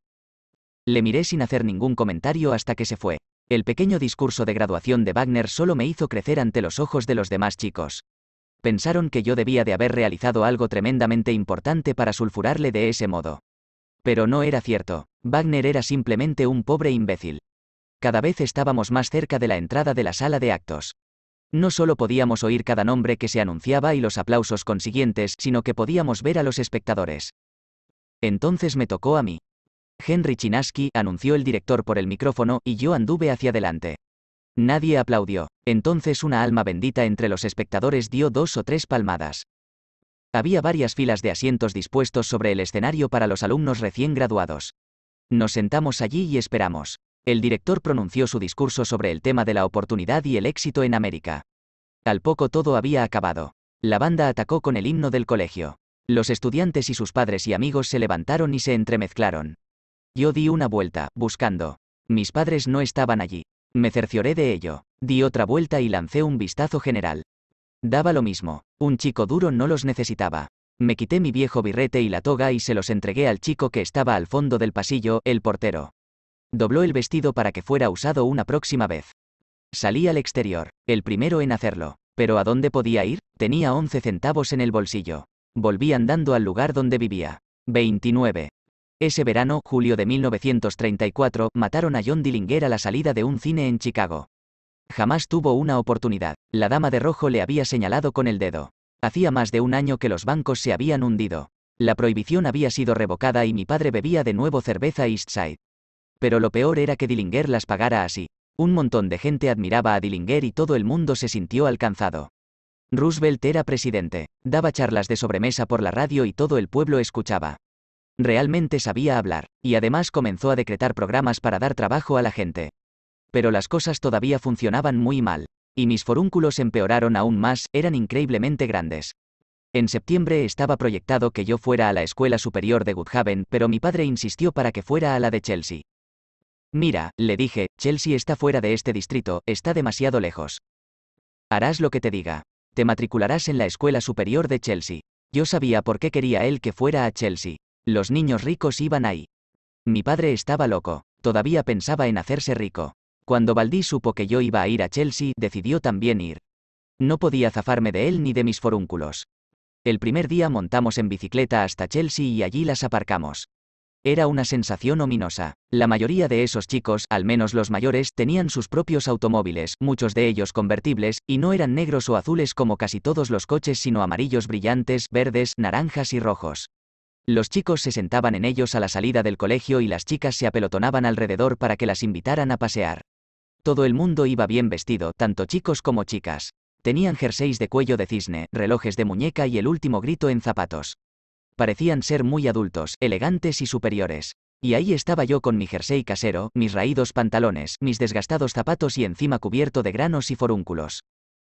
Le miré sin hacer ningún comentario hasta que se fue. El pequeño discurso de graduación de Wagner solo me hizo crecer ante los ojos de los demás chicos pensaron que yo debía de haber realizado algo tremendamente importante para sulfurarle de ese modo. Pero no era cierto, Wagner era simplemente un pobre imbécil. Cada vez estábamos más cerca de la entrada de la sala de actos. No solo podíamos oír cada nombre que se anunciaba y los aplausos consiguientes, sino que podíamos ver a los espectadores. Entonces me tocó a mí. Henry Chinaski, anunció el director por el micrófono, y yo anduve hacia adelante. Nadie aplaudió. Entonces una alma bendita entre los espectadores dio dos o tres palmadas. Había varias filas de asientos dispuestos sobre el escenario para los alumnos recién graduados. Nos sentamos allí y esperamos. El director pronunció su discurso sobre el tema de la oportunidad y el éxito en América. Al poco todo había acabado. La banda atacó con el himno del colegio. Los estudiantes y sus padres y amigos se levantaron y se entremezclaron. Yo di una vuelta, buscando. Mis padres no estaban allí. Me cercioré de ello. Di otra vuelta y lancé un vistazo general. Daba lo mismo. Un chico duro no los necesitaba. Me quité mi viejo birrete y la toga y se los entregué al chico que estaba al fondo del pasillo, el portero. Dobló el vestido para que fuera usado una próxima vez. Salí al exterior, el primero en hacerlo. Pero ¿a dónde podía ir? Tenía 11 centavos en el bolsillo. Volví andando al lugar donde vivía. 29. Ese verano, julio de 1934, mataron a John Dillinger a la salida de un cine en Chicago. Jamás tuvo una oportunidad. La dama de rojo le había señalado con el dedo. Hacía más de un año que los bancos se habían hundido. La prohibición había sido revocada y mi padre bebía de nuevo cerveza Eastside. Pero lo peor era que Dillinger las pagara así. Un montón de gente admiraba a Dillinger y todo el mundo se sintió alcanzado. Roosevelt era presidente. Daba charlas de sobremesa por la radio y todo el pueblo escuchaba. Realmente sabía hablar, y además comenzó a decretar programas para dar trabajo a la gente. Pero las cosas todavía funcionaban muy mal, y mis forúnculos empeoraron aún más, eran increíblemente grandes. En septiembre estaba proyectado que yo fuera a la Escuela Superior de Goodhaven, pero mi padre insistió para que fuera a la de Chelsea. Mira, le dije, Chelsea está fuera de este distrito, está demasiado lejos. Harás lo que te diga. Te matricularás en la Escuela Superior de Chelsea. Yo sabía por qué quería él que fuera a Chelsea. Los niños ricos iban ahí. Mi padre estaba loco, todavía pensaba en hacerse rico. Cuando Valdí supo que yo iba a ir a Chelsea, decidió también ir. No podía zafarme de él ni de mis forúnculos. El primer día montamos en bicicleta hasta Chelsea y allí las aparcamos. Era una sensación ominosa. La mayoría de esos chicos, al menos los mayores, tenían sus propios automóviles, muchos de ellos convertibles, y no eran negros o azules como casi todos los coches, sino amarillos brillantes, verdes, naranjas y rojos. Los chicos se sentaban en ellos a la salida del colegio y las chicas se apelotonaban alrededor para que las invitaran a pasear. Todo el mundo iba bien vestido, tanto chicos como chicas. Tenían jerseys de cuello de cisne, relojes de muñeca y el último grito en zapatos. Parecían ser muy adultos, elegantes y superiores. Y ahí estaba yo con mi jersey casero, mis raídos pantalones, mis desgastados zapatos y encima cubierto de granos y forúnculos.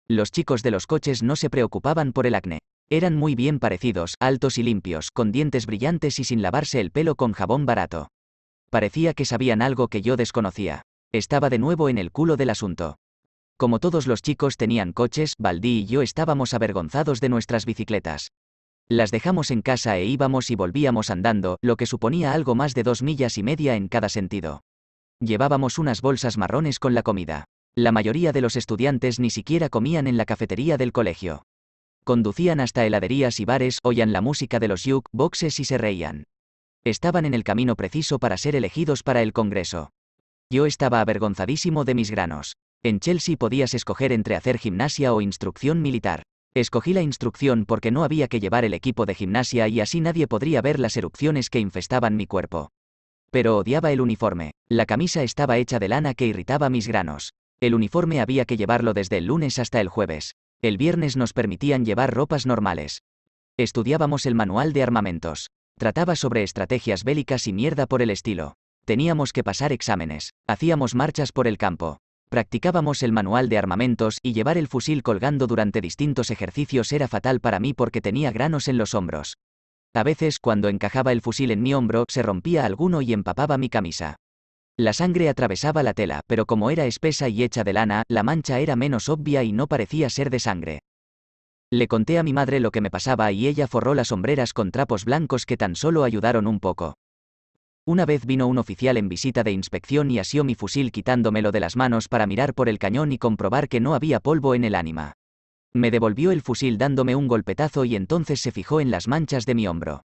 Los chicos de los coches no se preocupaban por el acné. Eran muy bien parecidos, altos y limpios, con dientes brillantes y sin lavarse el pelo con jabón barato. Parecía que sabían algo que yo desconocía. Estaba de nuevo en el culo del asunto. Como todos los chicos tenían coches, Baldí y yo estábamos avergonzados de nuestras bicicletas. Las dejamos en casa e íbamos y volvíamos andando, lo que suponía algo más de dos millas y media en cada sentido. Llevábamos unas bolsas marrones con la comida. La mayoría de los estudiantes ni siquiera comían en la cafetería del colegio. Conducían hasta heladerías y bares, oían la música de los yuk, boxes y se reían. Estaban en el camino preciso para ser elegidos para el Congreso. Yo estaba avergonzadísimo de mis granos. En Chelsea podías escoger entre hacer gimnasia o instrucción militar. Escogí la instrucción porque no había que llevar el equipo de gimnasia y así nadie podría ver las erupciones que infestaban mi cuerpo. Pero odiaba el uniforme. La camisa estaba hecha de lana que irritaba mis granos. El uniforme había que llevarlo desde el lunes hasta el jueves. El viernes nos permitían llevar ropas normales. Estudiábamos el manual de armamentos. Trataba sobre estrategias bélicas y mierda por el estilo. Teníamos que pasar exámenes. Hacíamos marchas por el campo. Practicábamos el manual de armamentos y llevar el fusil colgando durante distintos ejercicios era fatal para mí porque tenía granos en los hombros. A veces cuando encajaba el fusil en mi hombro se rompía alguno y empapaba mi camisa. La sangre atravesaba la tela, pero como era espesa y hecha de lana, la mancha era menos obvia y no parecía ser de sangre. Le conté a mi madre lo que me pasaba y ella forró las sombreras con trapos blancos que tan solo ayudaron un poco. Una vez vino un oficial en visita de inspección y asió mi fusil quitándomelo de las manos para mirar por el cañón y comprobar que no había polvo en el ánima. Me devolvió el fusil dándome un golpetazo y entonces se fijó en las manchas de mi hombro.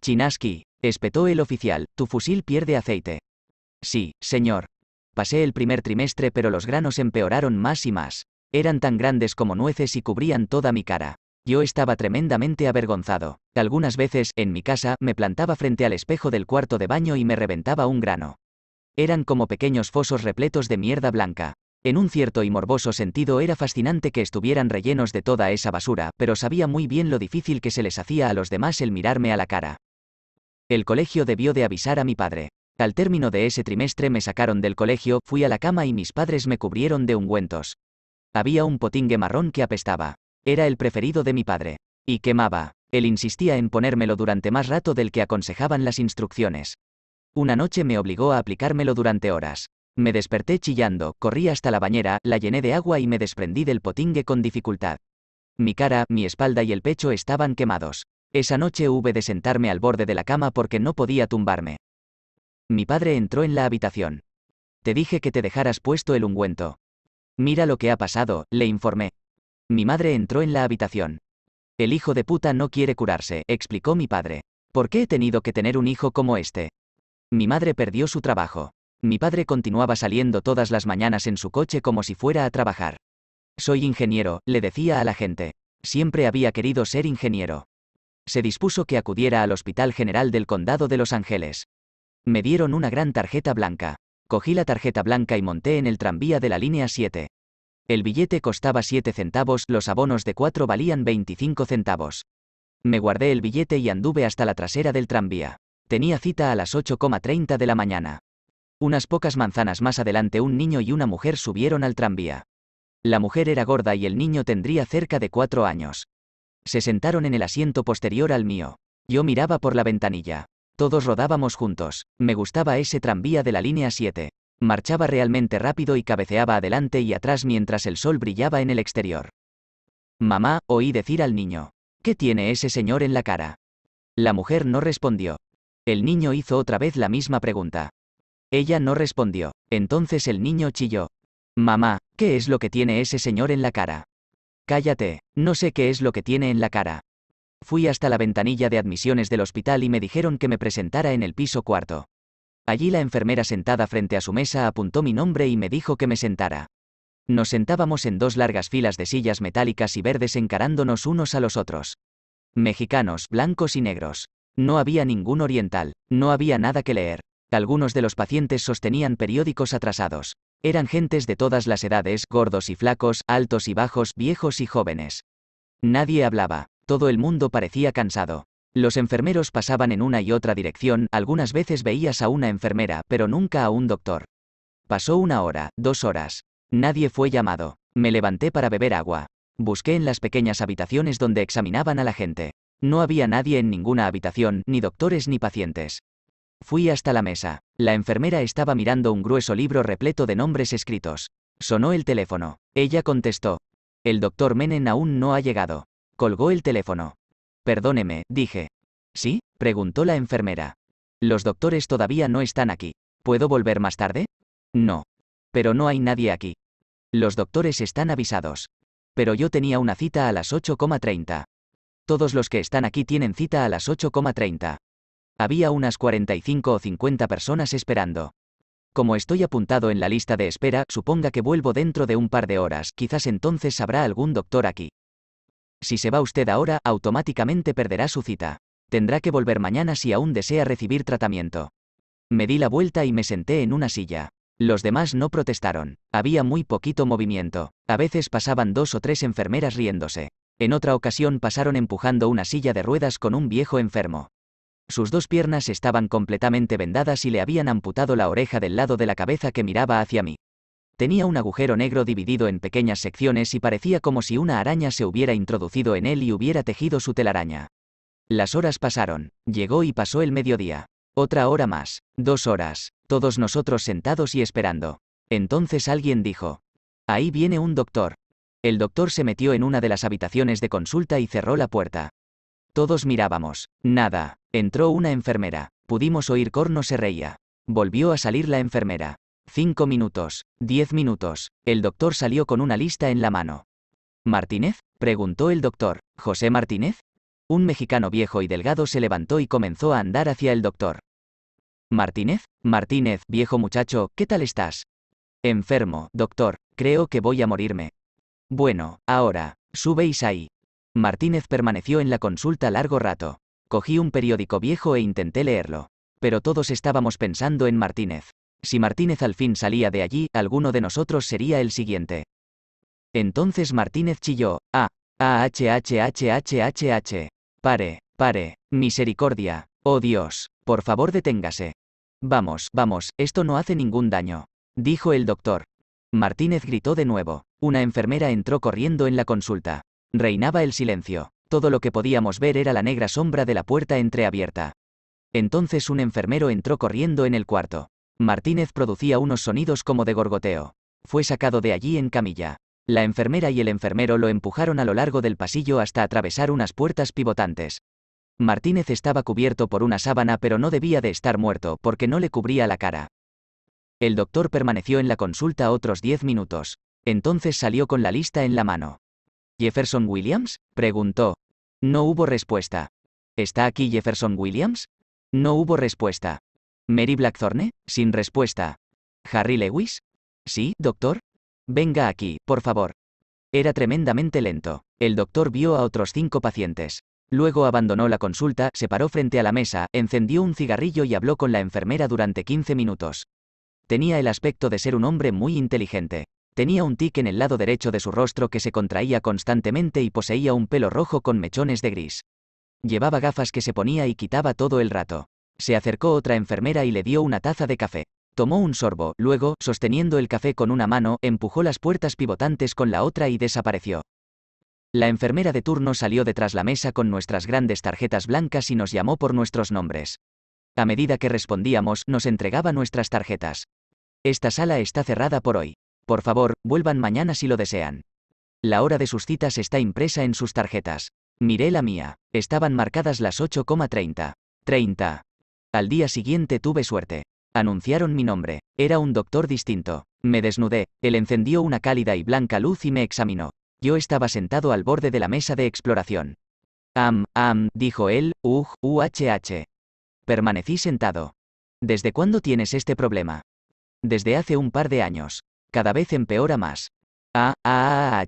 Chinaski, espetó el oficial, tu fusil pierde aceite. Sí, señor. Pasé el primer trimestre pero los granos empeoraron más y más. Eran tan grandes como nueces y cubrían toda mi cara. Yo estaba tremendamente avergonzado. Algunas veces, en mi casa, me plantaba frente al espejo del cuarto de baño y me reventaba un grano. Eran como pequeños fosos repletos de mierda blanca. En un cierto y morboso sentido era fascinante que estuvieran rellenos de toda esa basura, pero sabía muy bien lo difícil que se les hacía a los demás el mirarme a la cara. El colegio debió de avisar a mi padre. Al término de ese trimestre me sacaron del colegio, fui a la cama y mis padres me cubrieron de ungüentos. Había un potingue marrón que apestaba. Era el preferido de mi padre. Y quemaba. Él insistía en ponérmelo durante más rato del que aconsejaban las instrucciones. Una noche me obligó a aplicármelo durante horas. Me desperté chillando, corrí hasta la bañera, la llené de agua y me desprendí del potingue con dificultad. Mi cara, mi espalda y el pecho estaban quemados. Esa noche hube de sentarme al borde de la cama porque no podía tumbarme. Mi padre entró en la habitación. Te dije que te dejaras puesto el ungüento. Mira lo que ha pasado, le informé. Mi madre entró en la habitación. El hijo de puta no quiere curarse, explicó mi padre. ¿Por qué he tenido que tener un hijo como este? Mi madre perdió su trabajo. Mi padre continuaba saliendo todas las mañanas en su coche como si fuera a trabajar. Soy ingeniero, le decía a la gente. Siempre había querido ser ingeniero. Se dispuso que acudiera al Hospital General del Condado de Los Ángeles. Me dieron una gran tarjeta blanca. Cogí la tarjeta blanca y monté en el tranvía de la línea 7. El billete costaba 7 centavos, los abonos de 4 valían 25 centavos. Me guardé el billete y anduve hasta la trasera del tranvía. Tenía cita a las 8,30 de la mañana. Unas pocas manzanas más adelante un niño y una mujer subieron al tranvía. La mujer era gorda y el niño tendría cerca de 4 años. Se sentaron en el asiento posterior al mío. Yo miraba por la ventanilla. Todos rodábamos juntos, me gustaba ese tranvía de la línea 7. Marchaba realmente rápido y cabeceaba adelante y atrás mientras el sol brillaba en el exterior. Mamá, oí decir al niño. ¿Qué tiene ese señor en la cara? La mujer no respondió. El niño hizo otra vez la misma pregunta. Ella no respondió. Entonces el niño chilló. Mamá, ¿qué es lo que tiene ese señor en la cara? Cállate, no sé qué es lo que tiene en la cara. Fui hasta la ventanilla de admisiones del hospital y me dijeron que me presentara en el piso cuarto. Allí la enfermera sentada frente a su mesa apuntó mi nombre y me dijo que me sentara. Nos sentábamos en dos largas filas de sillas metálicas y verdes encarándonos unos a los otros. Mexicanos, blancos y negros. No había ningún oriental, no había nada que leer. Algunos de los pacientes sostenían periódicos atrasados. Eran gentes de todas las edades, gordos y flacos, altos y bajos, viejos y jóvenes. Nadie hablaba. Todo el mundo parecía cansado. Los enfermeros pasaban en una y otra dirección, algunas veces veías a una enfermera, pero nunca a un doctor. Pasó una hora, dos horas. Nadie fue llamado. Me levanté para beber agua. Busqué en las pequeñas habitaciones donde examinaban a la gente. No había nadie en ninguna habitación, ni doctores ni pacientes. Fui hasta la mesa. La enfermera estaba mirando un grueso libro repleto de nombres escritos. Sonó el teléfono. Ella contestó. El doctor Menen aún no ha llegado. Colgó el teléfono. Perdóneme, dije. ¿Sí? preguntó la enfermera. Los doctores todavía no están aquí. ¿Puedo volver más tarde? No. Pero no hay nadie aquí. Los doctores están avisados. Pero yo tenía una cita a las 8,30. Todos los que están aquí tienen cita a las 8,30. Había unas 45 o 50 personas esperando. Como estoy apuntado en la lista de espera, suponga que vuelvo dentro de un par de horas, quizás entonces habrá algún doctor aquí. Si se va usted ahora, automáticamente perderá su cita. Tendrá que volver mañana si aún desea recibir tratamiento. Me di la vuelta y me senté en una silla. Los demás no protestaron. Había muy poquito movimiento. A veces pasaban dos o tres enfermeras riéndose. En otra ocasión pasaron empujando una silla de ruedas con un viejo enfermo. Sus dos piernas estaban completamente vendadas y le habían amputado la oreja del lado de la cabeza que miraba hacia mí. Tenía un agujero negro dividido en pequeñas secciones y parecía como si una araña se hubiera introducido en él y hubiera tejido su telaraña. Las horas pasaron, llegó y pasó el mediodía. Otra hora más, dos horas, todos nosotros sentados y esperando. Entonces alguien dijo, Ahí viene un doctor. El doctor se metió en una de las habitaciones de consulta y cerró la puerta. Todos mirábamos. Nada. Entró una enfermera. Pudimos oír corno se reía. Volvió a salir la enfermera. Cinco minutos, diez minutos. El doctor salió con una lista en la mano. ¿Martínez? preguntó el doctor. ¿José Martínez? Un mexicano viejo y delgado se levantó y comenzó a andar hacia el doctor. ¿Martínez? Martínez, viejo muchacho, ¿qué tal estás? Enfermo, doctor, creo que voy a morirme. Bueno, ahora, subéis ahí. Martínez permaneció en la consulta largo rato. Cogí un periódico viejo e intenté leerlo. Pero todos estábamos pensando en Martínez. Si Martínez al fin salía de allí, alguno de nosotros sería el siguiente. Entonces Martínez chilló, ah, ah, h, h, h, h, h, h. Pare, pare, misericordia. Oh Dios, por favor deténgase. Vamos, vamos, esto no hace ningún daño. Dijo el doctor. Martínez gritó de nuevo. Una enfermera entró corriendo en la consulta. Reinaba el silencio. Todo lo que podíamos ver era la negra sombra de la puerta entreabierta. Entonces un enfermero entró corriendo en el cuarto. Martínez producía unos sonidos como de gorgoteo. Fue sacado de allí en camilla. La enfermera y el enfermero lo empujaron a lo largo del pasillo hasta atravesar unas puertas pivotantes. Martínez estaba cubierto por una sábana pero no debía de estar muerto porque no le cubría la cara. El doctor permaneció en la consulta otros diez minutos. Entonces salió con la lista en la mano. ¿Jefferson Williams? preguntó. No hubo respuesta. ¿Está aquí Jefferson Williams? No hubo respuesta. Mary Blackthorne, sin respuesta. Harry Lewis. Sí, doctor. Venga aquí, por favor. Era tremendamente lento. El doctor vio a otros cinco pacientes. Luego abandonó la consulta, se paró frente a la mesa, encendió un cigarrillo y habló con la enfermera durante 15 minutos. Tenía el aspecto de ser un hombre muy inteligente. Tenía un tic en el lado derecho de su rostro que se contraía constantemente y poseía un pelo rojo con mechones de gris. Llevaba gafas que se ponía y quitaba todo el rato. Se acercó otra enfermera y le dio una taza de café. Tomó un sorbo, luego, sosteniendo el café con una mano, empujó las puertas pivotantes con la otra y desapareció. La enfermera de turno salió detrás la mesa con nuestras grandes tarjetas blancas y nos llamó por nuestros nombres. A medida que respondíamos, nos entregaba nuestras tarjetas. Esta sala está cerrada por hoy. Por favor, vuelvan mañana si lo desean. La hora de sus citas está impresa en sus tarjetas. Miré la mía. Estaban marcadas las 8,30. 30. Al día siguiente tuve suerte. Anunciaron mi nombre. Era un doctor distinto. Me desnudé, él encendió una cálida y blanca luz y me examinó. Yo estaba sentado al borde de la mesa de exploración. Am, am, dijo él, Ugh, uhh. Permanecí sentado. ¿Desde cuándo tienes este problema? Desde hace un par de años. Cada vez empeora más. Ah, ah,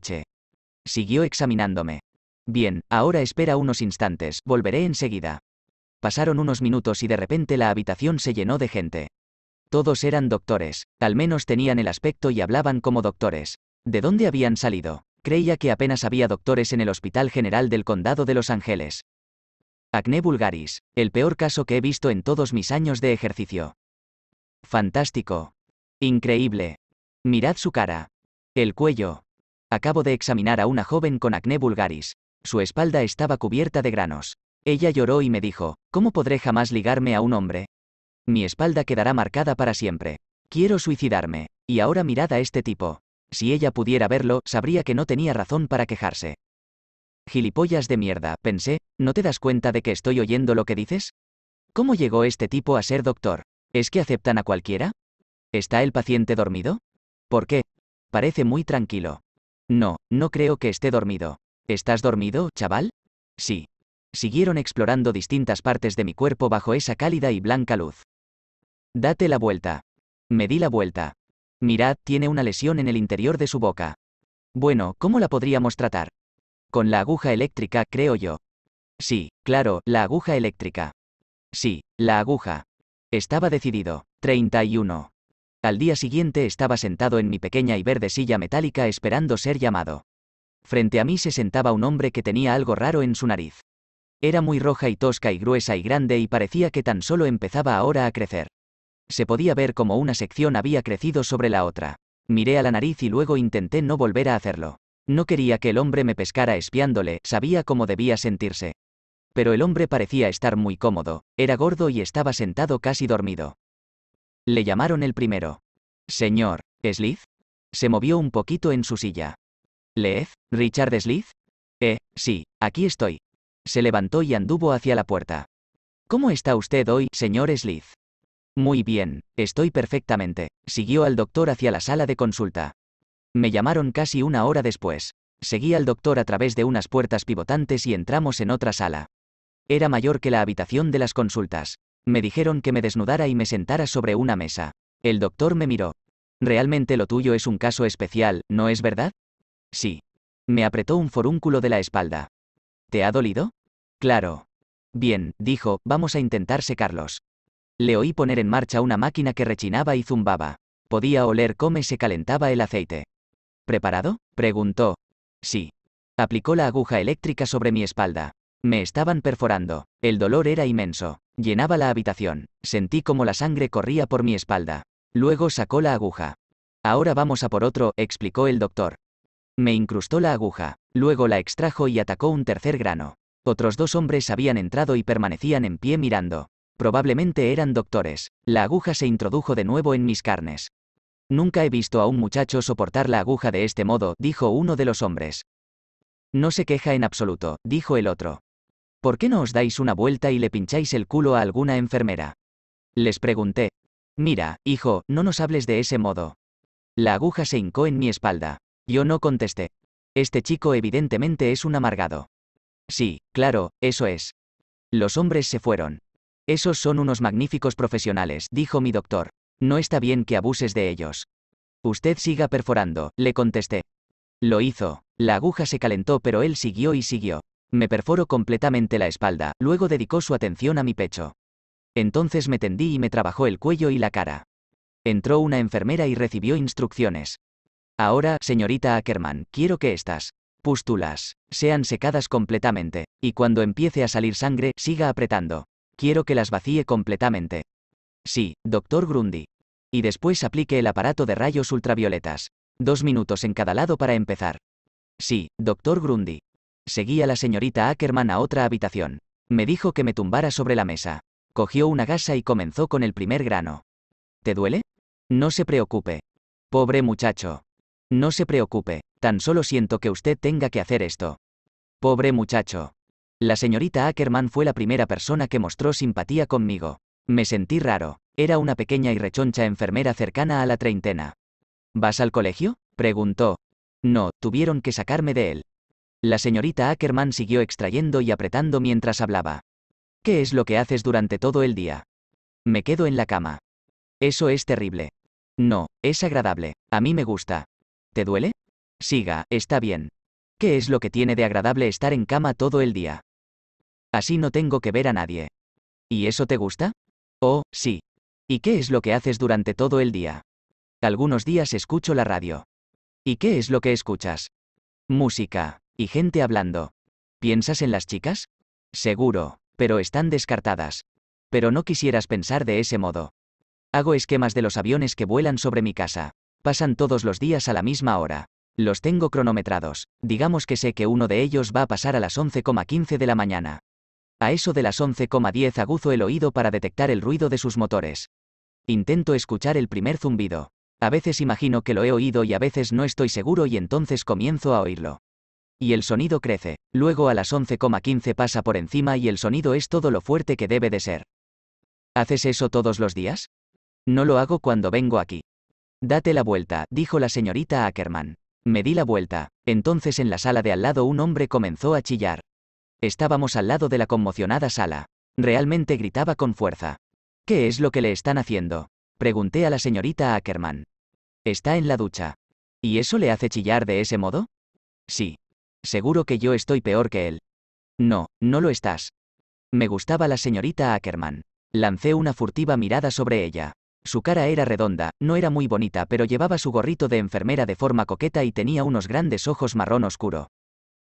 Siguió examinándome. Bien, ahora espera unos instantes, volveré enseguida. Pasaron unos minutos y de repente la habitación se llenó de gente. Todos eran doctores, al menos tenían el aspecto y hablaban como doctores. ¿De dónde habían salido? Creía que apenas había doctores en el Hospital General del Condado de Los Ángeles. Acné vulgaris, el peor caso que he visto en todos mis años de ejercicio. Fantástico. Increíble. Mirad su cara. El cuello. Acabo de examinar a una joven con acné vulgaris. Su espalda estaba cubierta de granos. Ella lloró y me dijo, ¿cómo podré jamás ligarme a un hombre? Mi espalda quedará marcada para siempre. Quiero suicidarme. Y ahora mirad a este tipo. Si ella pudiera verlo, sabría que no tenía razón para quejarse. Gilipollas de mierda, pensé, ¿no te das cuenta de que estoy oyendo lo que dices? ¿Cómo llegó este tipo a ser doctor? ¿Es que aceptan a cualquiera? ¿Está el paciente dormido? ¿Por qué? Parece muy tranquilo. No, no creo que esté dormido. ¿Estás dormido, chaval? Sí siguieron explorando distintas partes de mi cuerpo bajo esa cálida y blanca luz. Date la vuelta. Me di la vuelta. Mirad, tiene una lesión en el interior de su boca. Bueno, ¿cómo la podríamos tratar? Con la aguja eléctrica, creo yo. Sí, claro, la aguja eléctrica. Sí, la aguja. Estaba decidido. 31. Al día siguiente estaba sentado en mi pequeña y verde silla metálica esperando ser llamado. Frente a mí se sentaba un hombre que tenía algo raro en su nariz. Era muy roja y tosca y gruesa y grande y parecía que tan solo empezaba ahora a crecer. Se podía ver como una sección había crecido sobre la otra. Miré a la nariz y luego intenté no volver a hacerlo. No quería que el hombre me pescara espiándole, sabía cómo debía sentirse. Pero el hombre parecía estar muy cómodo, era gordo y estaba sentado casi dormido. Le llamaron el primero. Señor, ¿Slith? Se movió un poquito en su silla. «¿Leed, Richard Slith? Eh, sí, aquí estoy, se levantó y anduvo hacia la puerta. ¿Cómo está usted hoy, señor Slith? Muy bien, estoy perfectamente, siguió al doctor hacia la sala de consulta. Me llamaron casi una hora después. Seguí al doctor a través de unas puertas pivotantes y entramos en otra sala. Era mayor que la habitación de las consultas. Me dijeron que me desnudara y me sentara sobre una mesa. El doctor me miró. Realmente lo tuyo es un caso especial, ¿no es verdad? Sí. Me apretó un forúnculo de la espalda. ¿Te ha dolido? Claro. Bien, dijo, vamos a intentar secarlos. Le oí poner en marcha una máquina que rechinaba y zumbaba. Podía oler cómo se calentaba el aceite. ¿Preparado? preguntó. Sí. Aplicó la aguja eléctrica sobre mi espalda. Me estaban perforando. El dolor era inmenso. Llenaba la habitación. Sentí como la sangre corría por mi espalda. Luego sacó la aguja. Ahora vamos a por otro, explicó el doctor. Me incrustó la aguja, luego la extrajo y atacó un tercer grano. Otros dos hombres habían entrado y permanecían en pie mirando. Probablemente eran doctores. La aguja se introdujo de nuevo en mis carnes. Nunca he visto a un muchacho soportar la aguja de este modo, dijo uno de los hombres. No se queja en absoluto, dijo el otro. ¿Por qué no os dais una vuelta y le pincháis el culo a alguna enfermera? Les pregunté. Mira, hijo, no nos hables de ese modo. La aguja se hincó en mi espalda. Yo no contesté. Este chico evidentemente es un amargado. Sí, claro, eso es. Los hombres se fueron. Esos son unos magníficos profesionales, dijo mi doctor. No está bien que abuses de ellos. Usted siga perforando, le contesté. Lo hizo. La aguja se calentó pero él siguió y siguió. Me perforó completamente la espalda, luego dedicó su atención a mi pecho. Entonces me tendí y me trabajó el cuello y la cara. Entró una enfermera y recibió instrucciones. Ahora, señorita Ackerman, quiero que estas pústulas sean secadas completamente, y cuando empiece a salir sangre, siga apretando. Quiero que las vacíe completamente. Sí, doctor Grundy. Y después aplique el aparato de rayos ultravioletas. Dos minutos en cada lado para empezar. Sí, doctor Grundy. Seguí a la señorita Ackerman a otra habitación. Me dijo que me tumbara sobre la mesa. Cogió una gasa y comenzó con el primer grano. ¿Te duele? No se preocupe. Pobre muchacho. No se preocupe, tan solo siento que usted tenga que hacer esto. Pobre muchacho. La señorita Ackerman fue la primera persona que mostró simpatía conmigo. Me sentí raro. Era una pequeña y rechoncha enfermera cercana a la treintena. ¿Vas al colegio? preguntó. No, tuvieron que sacarme de él. La señorita Ackerman siguió extrayendo y apretando mientras hablaba. ¿Qué es lo que haces durante todo el día? Me quedo en la cama. Eso es terrible. No, es agradable. A mí me gusta. ¿Te duele? Siga, está bien. ¿Qué es lo que tiene de agradable estar en cama todo el día? Así no tengo que ver a nadie. ¿Y eso te gusta? Oh, sí. ¿Y qué es lo que haces durante todo el día? Algunos días escucho la radio. ¿Y qué es lo que escuchas? Música. Y gente hablando. ¿Piensas en las chicas? Seguro, pero están descartadas. Pero no quisieras pensar de ese modo. Hago esquemas de los aviones que vuelan sobre mi casa pasan todos los días a la misma hora. Los tengo cronometrados, digamos que sé que uno de ellos va a pasar a las 11,15 de la mañana. A eso de las 11,10 aguzo el oído para detectar el ruido de sus motores. Intento escuchar el primer zumbido. A veces imagino que lo he oído y a veces no estoy seguro y entonces comienzo a oírlo. Y el sonido crece, luego a las 11,15 pasa por encima y el sonido es todo lo fuerte que debe de ser. ¿Haces eso todos los días? No lo hago cuando vengo aquí. Date la vuelta, dijo la señorita Ackerman. Me di la vuelta. Entonces en la sala de al lado un hombre comenzó a chillar. Estábamos al lado de la conmocionada sala. Realmente gritaba con fuerza. ¿Qué es lo que le están haciendo? Pregunté a la señorita Ackerman. Está en la ducha. ¿Y eso le hace chillar de ese modo? Sí. Seguro que yo estoy peor que él. No, no lo estás. Me gustaba la señorita Ackerman. Lancé una furtiva mirada sobre ella. Su cara era redonda, no era muy bonita, pero llevaba su gorrito de enfermera de forma coqueta y tenía unos grandes ojos marrón oscuro.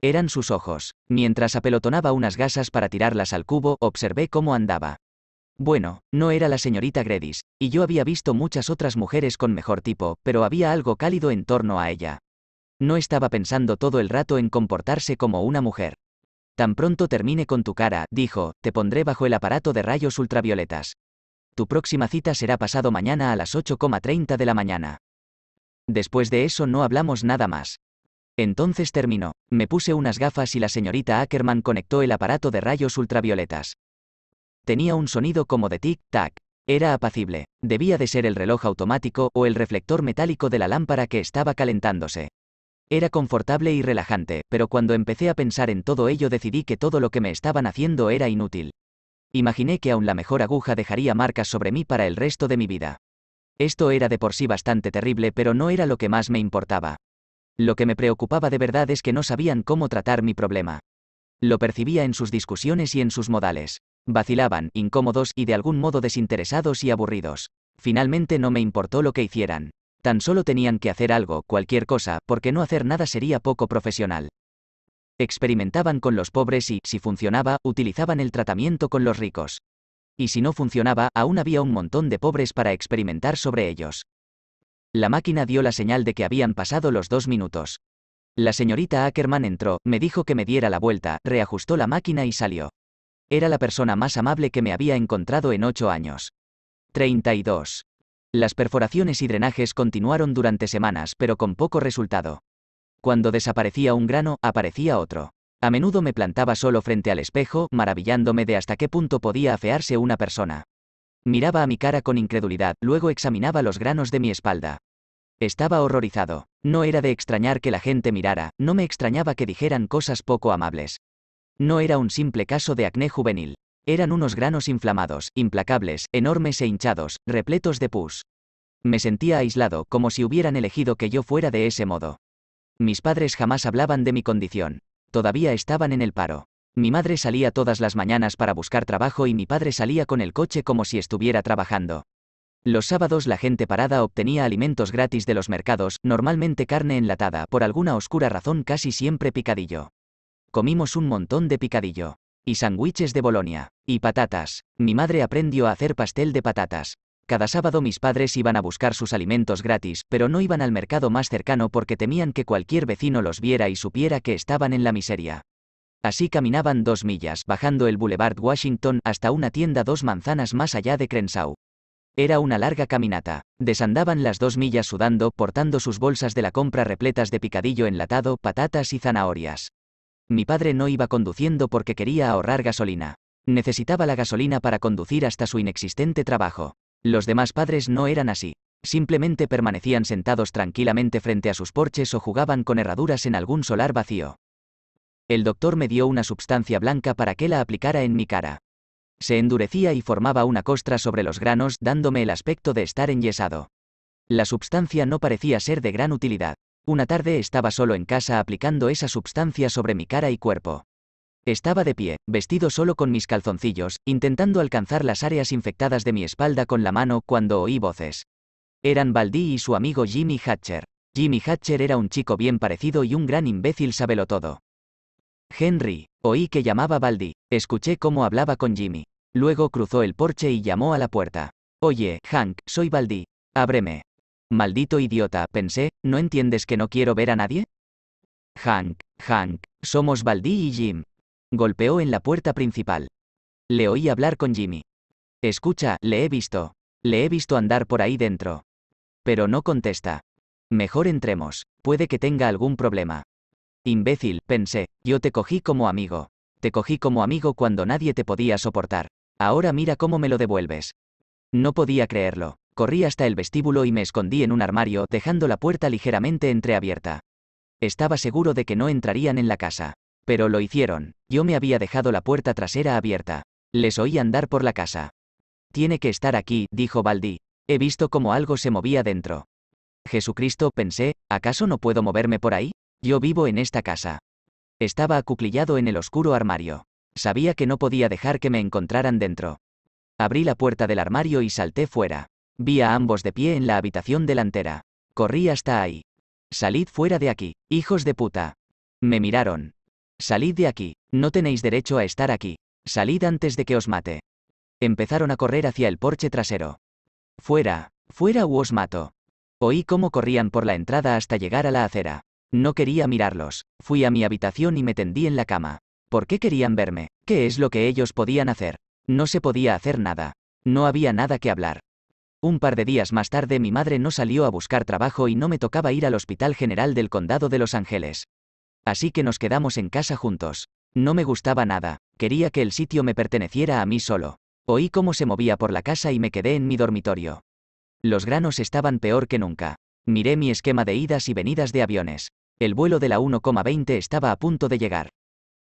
Eran sus ojos. Mientras apelotonaba unas gasas para tirarlas al cubo, observé cómo andaba. Bueno, no era la señorita Gredis, y yo había visto muchas otras mujeres con mejor tipo, pero había algo cálido en torno a ella. No estaba pensando todo el rato en comportarse como una mujer. Tan pronto termine con tu cara, dijo, te pondré bajo el aparato de rayos ultravioletas. Tu próxima cita será pasado mañana a las 8,30 de la mañana. Después de eso no hablamos nada más. Entonces terminó. Me puse unas gafas y la señorita Ackerman conectó el aparato de rayos ultravioletas. Tenía un sonido como de tic-tac. Era apacible. Debía de ser el reloj automático o el reflector metálico de la lámpara que estaba calentándose. Era confortable y relajante, pero cuando empecé a pensar en todo ello decidí que todo lo que me estaban haciendo era inútil. Imaginé que aún la mejor aguja dejaría marcas sobre mí para el resto de mi vida. Esto era de por sí bastante terrible, pero no era lo que más me importaba. Lo que me preocupaba de verdad es que no sabían cómo tratar mi problema. Lo percibía en sus discusiones y en sus modales. Vacilaban, incómodos y de algún modo desinteresados y aburridos. Finalmente no me importó lo que hicieran. Tan solo tenían que hacer algo, cualquier cosa, porque no hacer nada sería poco profesional. Experimentaban con los pobres y, si funcionaba, utilizaban el tratamiento con los ricos. Y si no funcionaba, aún había un montón de pobres para experimentar sobre ellos. La máquina dio la señal de que habían pasado los dos minutos. La señorita Ackerman entró, me dijo que me diera la vuelta, reajustó la máquina y salió. Era la persona más amable que me había encontrado en ocho años. 32. Las perforaciones y drenajes continuaron durante semanas, pero con poco resultado. Cuando desaparecía un grano, aparecía otro. A menudo me plantaba solo frente al espejo, maravillándome de hasta qué punto podía afearse una persona. Miraba a mi cara con incredulidad, luego examinaba los granos de mi espalda. Estaba horrorizado. No era de extrañar que la gente mirara, no me extrañaba que dijeran cosas poco amables. No era un simple caso de acné juvenil. Eran unos granos inflamados, implacables, enormes e hinchados, repletos de pus. Me sentía aislado, como si hubieran elegido que yo fuera de ese modo. Mis padres jamás hablaban de mi condición. Todavía estaban en el paro. Mi madre salía todas las mañanas para buscar trabajo y mi padre salía con el coche como si estuviera trabajando. Los sábados la gente parada obtenía alimentos gratis de los mercados, normalmente carne enlatada, por alguna oscura razón casi siempre picadillo. Comimos un montón de picadillo. Y sándwiches de Bolonia. Y patatas. Mi madre aprendió a hacer pastel de patatas. Cada sábado mis padres iban a buscar sus alimentos gratis, pero no iban al mercado más cercano porque temían que cualquier vecino los viera y supiera que estaban en la miseria. Así caminaban dos millas, bajando el Boulevard Washington hasta una tienda dos manzanas más allá de Crenshaw. Era una larga caminata. Desandaban las dos millas sudando, portando sus bolsas de la compra repletas de picadillo enlatado, patatas y zanahorias. Mi padre no iba conduciendo porque quería ahorrar gasolina. Necesitaba la gasolina para conducir hasta su inexistente trabajo. Los demás padres no eran así. Simplemente permanecían sentados tranquilamente frente a sus porches o jugaban con herraduras en algún solar vacío. El doctor me dio una sustancia blanca para que la aplicara en mi cara. Se endurecía y formaba una costra sobre los granos, dándome el aspecto de estar enyesado. La sustancia no parecía ser de gran utilidad. Una tarde estaba solo en casa aplicando esa sustancia sobre mi cara y cuerpo. Estaba de pie, vestido solo con mis calzoncillos, intentando alcanzar las áreas infectadas de mi espalda con la mano cuando oí voces. Eran Baldi y su amigo Jimmy Hatcher. Jimmy Hatcher era un chico bien parecido y un gran imbécil todo. Henry, oí que llamaba Baldi, escuché cómo hablaba con Jimmy. Luego cruzó el porche y llamó a la puerta. Oye, Hank, soy Baldi. Ábreme. Maldito idiota, pensé, ¿no entiendes que no quiero ver a nadie? Hank, Hank, somos Baldi y Jim. Golpeó en la puerta principal. Le oí hablar con Jimmy. Escucha, le he visto. Le he visto andar por ahí dentro. Pero no contesta. Mejor entremos, puede que tenga algún problema. Imbécil, pensé, yo te cogí como amigo. Te cogí como amigo cuando nadie te podía soportar. Ahora mira cómo me lo devuelves. No podía creerlo. Corrí hasta el vestíbulo y me escondí en un armario, dejando la puerta ligeramente entreabierta. Estaba seguro de que no entrarían en la casa. Pero lo hicieron, yo me había dejado la puerta trasera abierta. Les oí andar por la casa. Tiene que estar aquí, dijo Baldi. He visto como algo se movía dentro. Jesucristo, pensé, ¿acaso no puedo moverme por ahí? Yo vivo en esta casa. Estaba acuclillado en el oscuro armario. Sabía que no podía dejar que me encontraran dentro. Abrí la puerta del armario y salté fuera. Vi a ambos de pie en la habitación delantera. Corrí hasta ahí. Salid fuera de aquí, hijos de puta. Me miraron, Salid de aquí, no tenéis derecho a estar aquí, salid antes de que os mate. Empezaron a correr hacia el porche trasero. Fuera, fuera u os mato. Oí cómo corrían por la entrada hasta llegar a la acera. No quería mirarlos, fui a mi habitación y me tendí en la cama. ¿Por qué querían verme? ¿Qué es lo que ellos podían hacer? No se podía hacer nada. No había nada que hablar. Un par de días más tarde mi madre no salió a buscar trabajo y no me tocaba ir al Hospital General del Condado de Los Ángeles. Así que nos quedamos en casa juntos. No me gustaba nada, quería que el sitio me perteneciera a mí solo. Oí cómo se movía por la casa y me quedé en mi dormitorio. Los granos estaban peor que nunca. Miré mi esquema de idas y venidas de aviones. El vuelo de la 1,20 estaba a punto de llegar.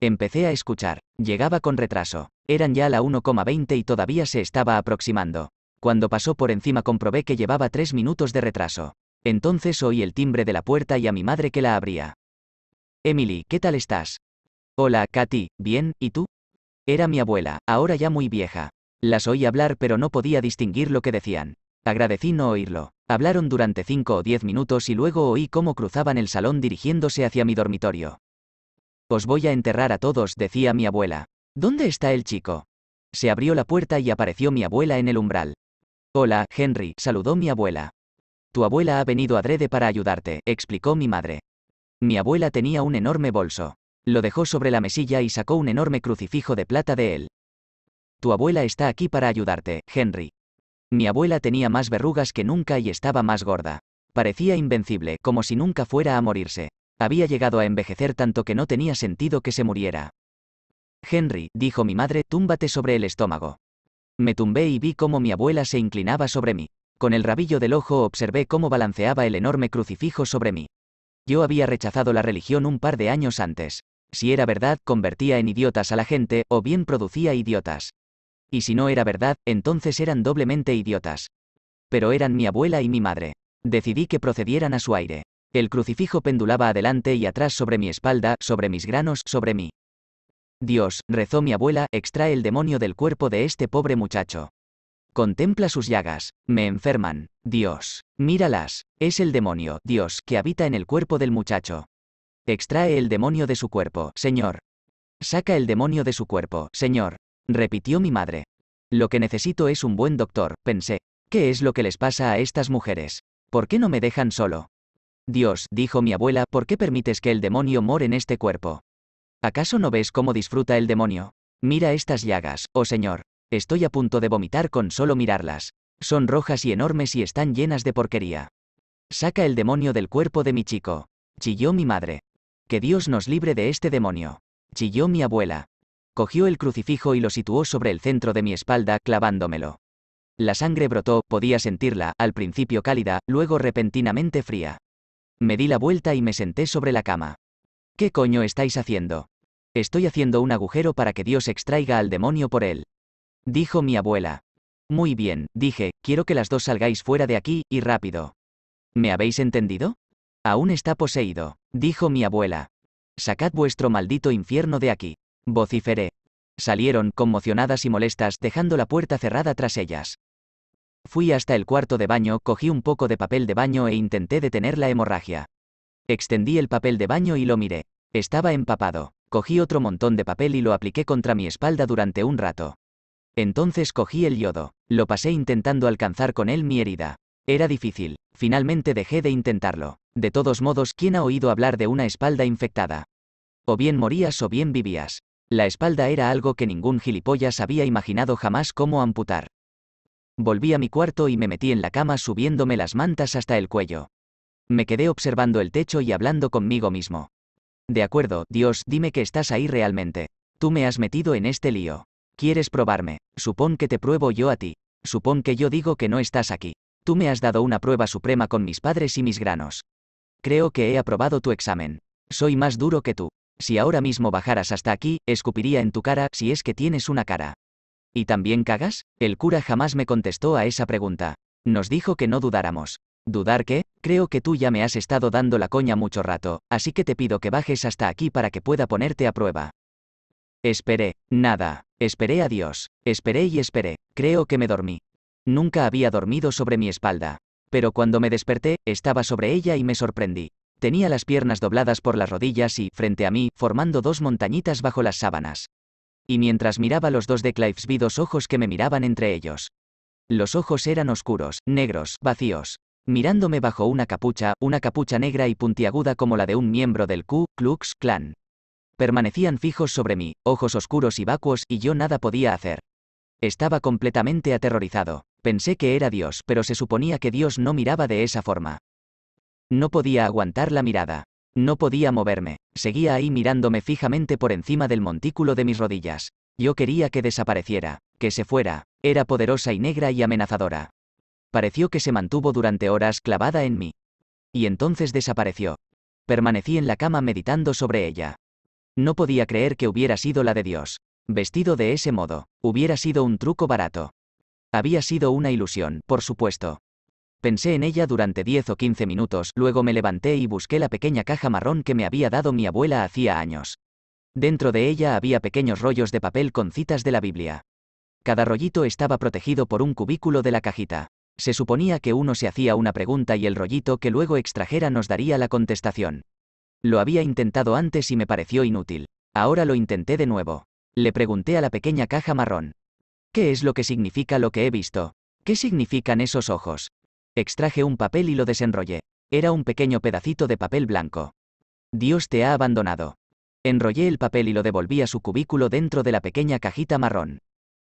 Empecé a escuchar. Llegaba con retraso. Eran ya la 1,20 y todavía se estaba aproximando. Cuando pasó por encima comprobé que llevaba tres minutos de retraso. Entonces oí el timbre de la puerta y a mi madre que la abría. Emily, ¿qué tal estás? Hola, Katy, bien, ¿y tú? Era mi abuela, ahora ya muy vieja. Las oí hablar pero no podía distinguir lo que decían. Agradecí no oírlo. Hablaron durante cinco o diez minutos y luego oí cómo cruzaban el salón dirigiéndose hacia mi dormitorio. Os voy a enterrar a todos, decía mi abuela. ¿Dónde está el chico? Se abrió la puerta y apareció mi abuela en el umbral. Hola, Henry, saludó mi abuela. Tu abuela ha venido adrede para ayudarte, explicó mi madre. Mi abuela tenía un enorme bolso. Lo dejó sobre la mesilla y sacó un enorme crucifijo de plata de él. Tu abuela está aquí para ayudarte, Henry. Mi abuela tenía más verrugas que nunca y estaba más gorda. Parecía invencible, como si nunca fuera a morirse. Había llegado a envejecer tanto que no tenía sentido que se muriera. Henry, dijo mi madre, túmbate sobre el estómago. Me tumbé y vi cómo mi abuela se inclinaba sobre mí. Con el rabillo del ojo observé cómo balanceaba el enorme crucifijo sobre mí. Yo había rechazado la religión un par de años antes. Si era verdad, convertía en idiotas a la gente, o bien producía idiotas. Y si no era verdad, entonces eran doblemente idiotas. Pero eran mi abuela y mi madre. Decidí que procedieran a su aire. El crucifijo pendulaba adelante y atrás sobre mi espalda, sobre mis granos, sobre mí. Dios, rezó mi abuela, extrae el demonio del cuerpo de este pobre muchacho. Contempla sus llagas, me enferman, Dios, míralas, es el demonio, Dios, que habita en el cuerpo del muchacho. Extrae el demonio de su cuerpo, Señor. Saca el demonio de su cuerpo, Señor. Repitió mi madre. Lo que necesito es un buen doctor, pensé. ¿Qué es lo que les pasa a estas mujeres? ¿Por qué no me dejan solo? Dios, dijo mi abuela, ¿por qué permites que el demonio more en este cuerpo? ¿Acaso no ves cómo disfruta el demonio? Mira estas llagas, oh Señor. Estoy a punto de vomitar con solo mirarlas. Son rojas y enormes y están llenas de porquería. Saca el demonio del cuerpo de mi chico. Chilló mi madre. Que Dios nos libre de este demonio. Chilló mi abuela. Cogió el crucifijo y lo situó sobre el centro de mi espalda, clavándomelo. La sangre brotó, podía sentirla, al principio cálida, luego repentinamente fría. Me di la vuelta y me senté sobre la cama. ¿Qué coño estáis haciendo? Estoy haciendo un agujero para que Dios extraiga al demonio por él dijo mi abuela. Muy bien, dije, quiero que las dos salgáis fuera de aquí, y rápido. ¿Me habéis entendido? Aún está poseído, dijo mi abuela. Sacad vuestro maldito infierno de aquí. Vociferé. Salieron, conmocionadas y molestas, dejando la puerta cerrada tras ellas. Fui hasta el cuarto de baño, cogí un poco de papel de baño e intenté detener la hemorragia. Extendí el papel de baño y lo miré. Estaba empapado. Cogí otro montón de papel y lo apliqué contra mi espalda durante un rato. Entonces cogí el yodo, lo pasé intentando alcanzar con él mi herida. Era difícil, finalmente dejé de intentarlo. De todos modos, ¿quién ha oído hablar de una espalda infectada? O bien morías o bien vivías. La espalda era algo que ningún gilipollas había imaginado jamás cómo amputar. Volví a mi cuarto y me metí en la cama subiéndome las mantas hasta el cuello. Me quedé observando el techo y hablando conmigo mismo. De acuerdo, Dios, dime que estás ahí realmente. Tú me has metido en este lío. Quieres probarme, supón que te pruebo yo a ti, supón que yo digo que no estás aquí. Tú me has dado una prueba suprema con mis padres y mis granos. Creo que he aprobado tu examen. Soy más duro que tú. Si ahora mismo bajaras hasta aquí, escupiría en tu cara si es que tienes una cara. ¿Y también cagas? El cura jamás me contestó a esa pregunta. Nos dijo que no dudáramos. ¿Dudar qué? Creo que tú ya me has estado dando la coña mucho rato, así que te pido que bajes hasta aquí para que pueda ponerte a prueba. Esperé, nada, esperé a Dios, esperé y esperé, creo que me dormí. Nunca había dormido sobre mi espalda. Pero cuando me desperté, estaba sobre ella y me sorprendí. Tenía las piernas dobladas por las rodillas y, frente a mí, formando dos montañitas bajo las sábanas. Y mientras miraba los dos de Clives vi dos ojos que me miraban entre ellos. Los ojos eran oscuros, negros, vacíos. Mirándome bajo una capucha, una capucha negra y puntiaguda como la de un miembro del Ku Klux Klan permanecían fijos sobre mí, ojos oscuros y vacuos, y yo nada podía hacer. Estaba completamente aterrorizado. Pensé que era Dios, pero se suponía que Dios no miraba de esa forma. No podía aguantar la mirada. No podía moverme. Seguía ahí mirándome fijamente por encima del montículo de mis rodillas. Yo quería que desapareciera, que se fuera. Era poderosa y negra y amenazadora. Pareció que se mantuvo durante horas clavada en mí. Y entonces desapareció. Permanecí en la cama meditando sobre ella. No podía creer que hubiera sido la de Dios. Vestido de ese modo, hubiera sido un truco barato. Había sido una ilusión, por supuesto. Pensé en ella durante 10 o 15 minutos, luego me levanté y busqué la pequeña caja marrón que me había dado mi abuela hacía años. Dentro de ella había pequeños rollos de papel con citas de la Biblia. Cada rollito estaba protegido por un cubículo de la cajita. Se suponía que uno se hacía una pregunta y el rollito que luego extrajera nos daría la contestación. Lo había intentado antes y me pareció inútil. Ahora lo intenté de nuevo. Le pregunté a la pequeña caja marrón. ¿Qué es lo que significa lo que he visto? ¿Qué significan esos ojos? Extraje un papel y lo desenrollé. Era un pequeño pedacito de papel blanco. Dios te ha abandonado. Enrollé el papel y lo devolví a su cubículo dentro de la pequeña cajita marrón.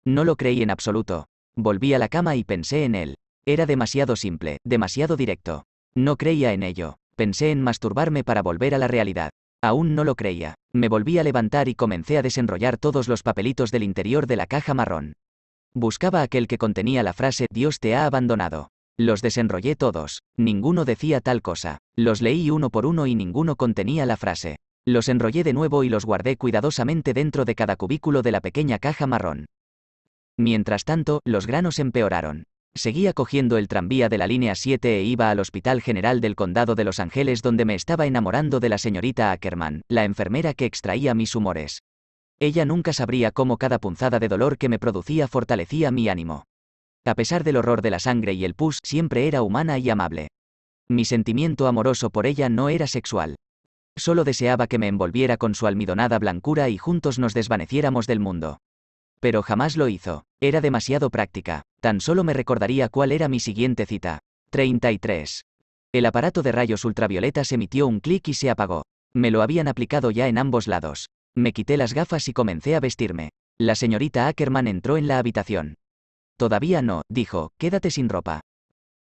No lo creí en absoluto. Volví a la cama y pensé en él. Era demasiado simple, demasiado directo. No creía en ello. Pensé en masturbarme para volver a la realidad. Aún no lo creía. Me volví a levantar y comencé a desenrollar todos los papelitos del interior de la caja marrón. Buscaba aquel que contenía la frase Dios te ha abandonado. Los desenrollé todos, ninguno decía tal cosa. Los leí uno por uno y ninguno contenía la frase. Los enrollé de nuevo y los guardé cuidadosamente dentro de cada cubículo de la pequeña caja marrón. Mientras tanto, los granos empeoraron. Seguía cogiendo el tranvía de la línea 7 e iba al Hospital General del Condado de Los Ángeles donde me estaba enamorando de la señorita Ackerman, la enfermera que extraía mis humores. Ella nunca sabría cómo cada punzada de dolor que me producía fortalecía mi ánimo. A pesar del horror de la sangre y el pus, siempre era humana y amable. Mi sentimiento amoroso por ella no era sexual. Solo deseaba que me envolviera con su almidonada blancura y juntos nos desvaneciéramos del mundo. Pero jamás lo hizo, era demasiado práctica tan solo me recordaría cuál era mi siguiente cita. 33. El aparato de rayos ultravioletas emitió un clic y se apagó. Me lo habían aplicado ya en ambos lados. Me quité las gafas y comencé a vestirme. La señorita Ackerman entró en la habitación. Todavía no, dijo, quédate sin ropa.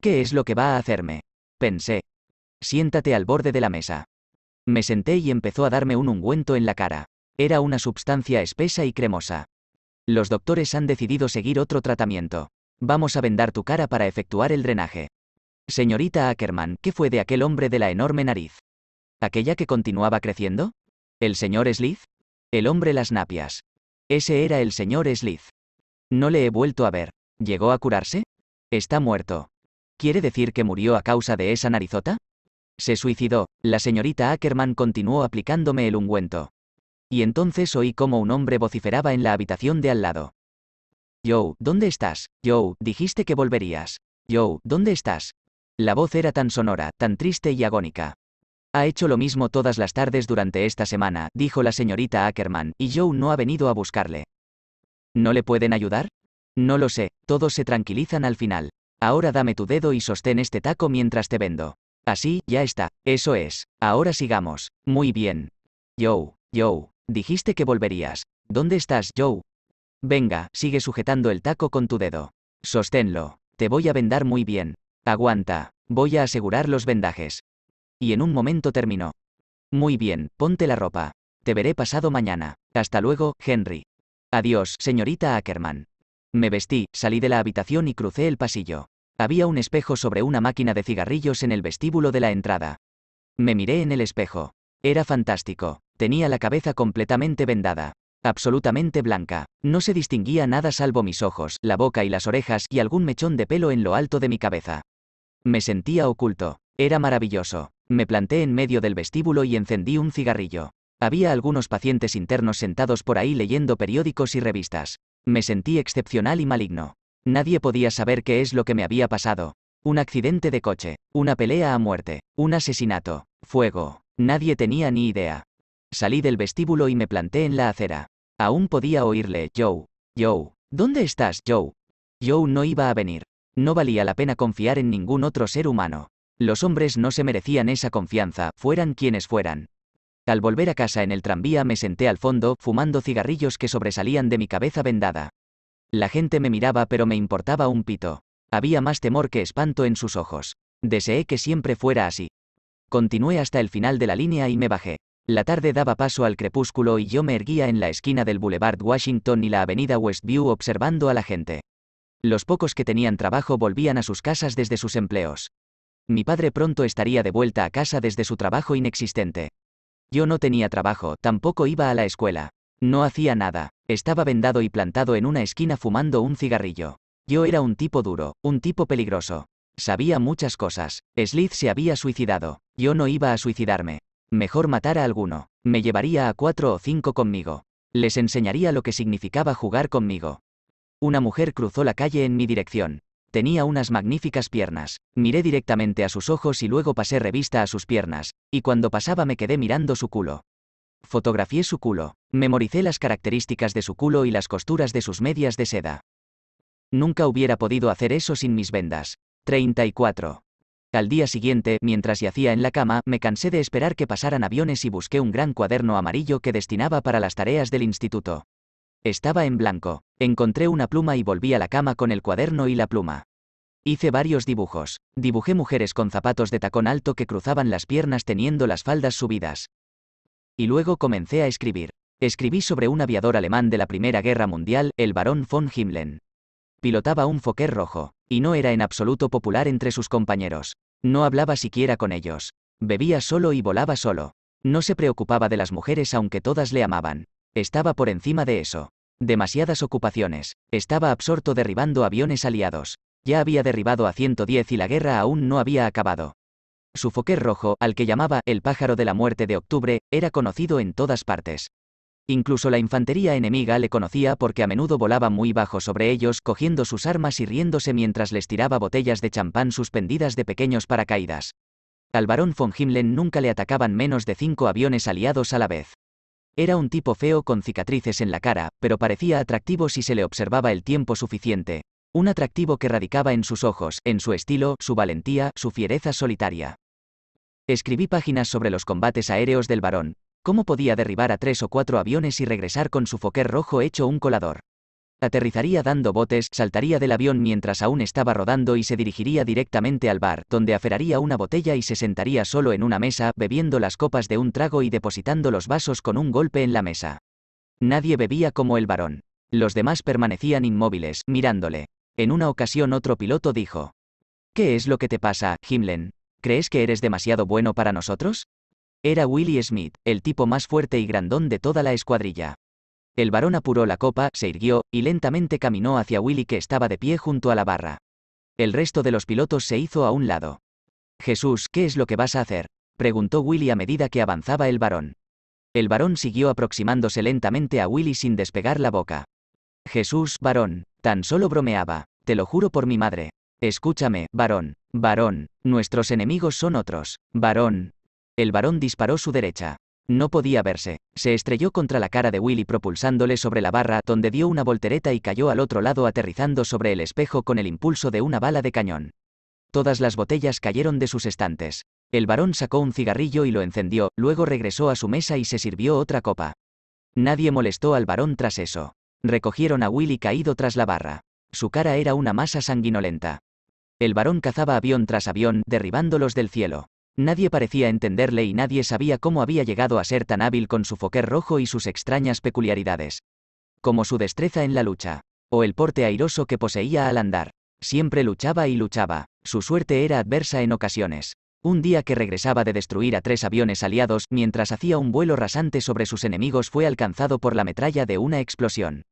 ¿Qué es lo que va a hacerme? Pensé. Siéntate al borde de la mesa. Me senté y empezó a darme un ungüento en la cara. Era una sustancia espesa y cremosa. Los doctores han decidido seguir otro tratamiento. Vamos a vendar tu cara para efectuar el drenaje. Señorita Ackerman, ¿qué fue de aquel hombre de la enorme nariz? ¿Aquella que continuaba creciendo? ¿El señor Slith? El hombre las napias. Ese era el señor Slith. No le he vuelto a ver. ¿Llegó a curarse? Está muerto. ¿Quiere decir que murió a causa de esa narizota? Se suicidó. La señorita Ackerman continuó aplicándome el ungüento. Y entonces oí como un hombre vociferaba en la habitación de al lado. Joe, ¿dónde estás? Joe, dijiste que volverías. Joe, ¿dónde estás? La voz era tan sonora, tan triste y agónica. Ha hecho lo mismo todas las tardes durante esta semana, dijo la señorita Ackerman, y Joe no ha venido a buscarle. ¿No le pueden ayudar? No lo sé, todos se tranquilizan al final. Ahora dame tu dedo y sostén este taco mientras te vendo. Así, ya está, eso es. Ahora sigamos. Muy bien. Joe, Joe, dijiste que volverías. ¿Dónde estás, Joe? Venga, sigue sujetando el taco con tu dedo. Sosténlo. Te voy a vendar muy bien. Aguanta. Voy a asegurar los vendajes. Y en un momento terminó. Muy bien, ponte la ropa. Te veré pasado mañana. Hasta luego, Henry. Adiós, señorita Ackerman. Me vestí, salí de la habitación y crucé el pasillo. Había un espejo sobre una máquina de cigarrillos en el vestíbulo de la entrada. Me miré en el espejo. Era fantástico. Tenía la cabeza completamente vendada absolutamente blanca. No se distinguía nada salvo mis ojos, la boca y las orejas y algún mechón de pelo en lo alto de mi cabeza. Me sentía oculto. Era maravilloso. Me planté en medio del vestíbulo y encendí un cigarrillo. Había algunos pacientes internos sentados por ahí leyendo periódicos y revistas. Me sentí excepcional y maligno. Nadie podía saber qué es lo que me había pasado. Un accidente de coche, una pelea a muerte, un asesinato, fuego. Nadie tenía ni idea. Salí del vestíbulo y me planté en la acera. Aún podía oírle, Joe. Joe, ¿dónde estás, Joe? Joe no iba a venir. No valía la pena confiar en ningún otro ser humano. Los hombres no se merecían esa confianza, fueran quienes fueran. Al volver a casa en el tranvía me senté al fondo, fumando cigarrillos que sobresalían de mi cabeza vendada. La gente me miraba pero me importaba un pito. Había más temor que espanto en sus ojos. Deseé que siempre fuera así. Continué hasta el final de la línea y me bajé. La tarde daba paso al crepúsculo y yo me erguía en la esquina del Boulevard Washington y la avenida Westview observando a la gente. Los pocos que tenían trabajo volvían a sus casas desde sus empleos. Mi padre pronto estaría de vuelta a casa desde su trabajo inexistente. Yo no tenía trabajo, tampoco iba a la escuela. No hacía nada, estaba vendado y plantado en una esquina fumando un cigarrillo. Yo era un tipo duro, un tipo peligroso. Sabía muchas cosas. Slith se había suicidado. Yo no iba a suicidarme. Mejor matar a alguno. Me llevaría a cuatro o cinco conmigo. Les enseñaría lo que significaba jugar conmigo. Una mujer cruzó la calle en mi dirección. Tenía unas magníficas piernas. Miré directamente a sus ojos y luego pasé revista a sus piernas, y cuando pasaba me quedé mirando su culo. Fotografié su culo. Memoricé las características de su culo y las costuras de sus medias de seda. Nunca hubiera podido hacer eso sin mis vendas. 34. Al día siguiente, mientras yacía en la cama, me cansé de esperar que pasaran aviones y busqué un gran cuaderno amarillo que destinaba para las tareas del instituto. Estaba en blanco. Encontré una pluma y volví a la cama con el cuaderno y la pluma. Hice varios dibujos. Dibujé mujeres con zapatos de tacón alto que cruzaban las piernas teniendo las faldas subidas. Y luego comencé a escribir. Escribí sobre un aviador alemán de la Primera Guerra Mundial, el barón von Himmlen. Pilotaba un Fokker rojo, y no era en absoluto popular entre sus compañeros. No hablaba siquiera con ellos. Bebía solo y volaba solo. No se preocupaba de las mujeres aunque todas le amaban. Estaba por encima de eso. Demasiadas ocupaciones. Estaba absorto derribando aviones aliados. Ya había derribado a 110 y la guerra aún no había acabado. Su foquer rojo, al que llamaba el pájaro de la muerte de octubre, era conocido en todas partes. Incluso la infantería enemiga le conocía porque a menudo volaba muy bajo sobre ellos cogiendo sus armas y riéndose mientras les tiraba botellas de champán suspendidas de pequeños paracaídas. Al barón von Himmlen nunca le atacaban menos de cinco aviones aliados a la vez. Era un tipo feo con cicatrices en la cara, pero parecía atractivo si se le observaba el tiempo suficiente. Un atractivo que radicaba en sus ojos, en su estilo, su valentía, su fiereza solitaria. Escribí páginas sobre los combates aéreos del varón, ¿Cómo podía derribar a tres o cuatro aviones y regresar con su foquer rojo hecho un colador? Aterrizaría dando botes, saltaría del avión mientras aún estaba rodando y se dirigiría directamente al bar, donde aferraría una botella y se sentaría solo en una mesa, bebiendo las copas de un trago y depositando los vasos con un golpe en la mesa. Nadie bebía como el varón. Los demás permanecían inmóviles, mirándole. En una ocasión otro piloto dijo. ¿Qué es lo que te pasa, Himlen? ¿Crees que eres demasiado bueno para nosotros? Era Willie Smith, el tipo más fuerte y grandón de toda la escuadrilla. El varón apuró la copa, se irguió, y lentamente caminó hacia Willy que estaba de pie junto a la barra. El resto de los pilotos se hizo a un lado. Jesús, ¿qué es lo que vas a hacer? preguntó Willy a medida que avanzaba el varón. El varón siguió aproximándose lentamente a Willy sin despegar la boca. Jesús, varón, tan solo bromeaba, te lo juro por mi madre. Escúchame, varón, varón, nuestros enemigos son otros, varón, el varón disparó su derecha. No podía verse. Se estrelló contra la cara de Willy propulsándole sobre la barra donde dio una voltereta y cayó al otro lado aterrizando sobre el espejo con el impulso de una bala de cañón. Todas las botellas cayeron de sus estantes. El varón sacó un cigarrillo y lo encendió, luego regresó a su mesa y se sirvió otra copa. Nadie molestó al varón tras eso. Recogieron a Willy caído tras la barra. Su cara era una masa sanguinolenta. El varón cazaba avión tras avión, derribándolos del cielo. Nadie parecía entenderle y nadie sabía cómo había llegado a ser tan hábil con su foquer rojo y sus extrañas peculiaridades. Como su destreza en la lucha, o el porte airoso que poseía al andar. Siempre luchaba y luchaba, su suerte era adversa en ocasiones. Un día que regresaba de destruir a tres aviones aliados mientras hacía un vuelo rasante sobre sus enemigos fue alcanzado por la metralla de una explosión.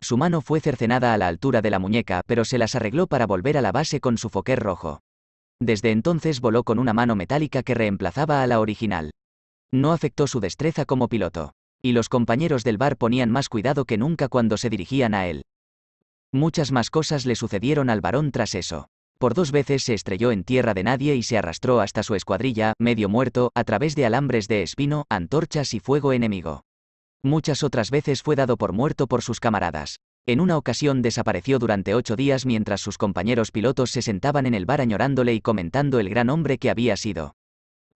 Su mano fue cercenada a la altura de la muñeca, pero se las arregló para volver a la base con su foquer rojo. Desde entonces voló con una mano metálica que reemplazaba a la original. No afectó su destreza como piloto. Y los compañeros del bar ponían más cuidado que nunca cuando se dirigían a él. Muchas más cosas le sucedieron al varón tras eso. Por dos veces se estrelló en tierra de nadie y se arrastró hasta su escuadrilla, medio muerto, a través de alambres de espino, antorchas y fuego enemigo. Muchas otras veces fue dado por muerto por sus camaradas. En una ocasión desapareció durante ocho días mientras sus compañeros pilotos se sentaban en el bar añorándole y comentando el gran hombre que había sido.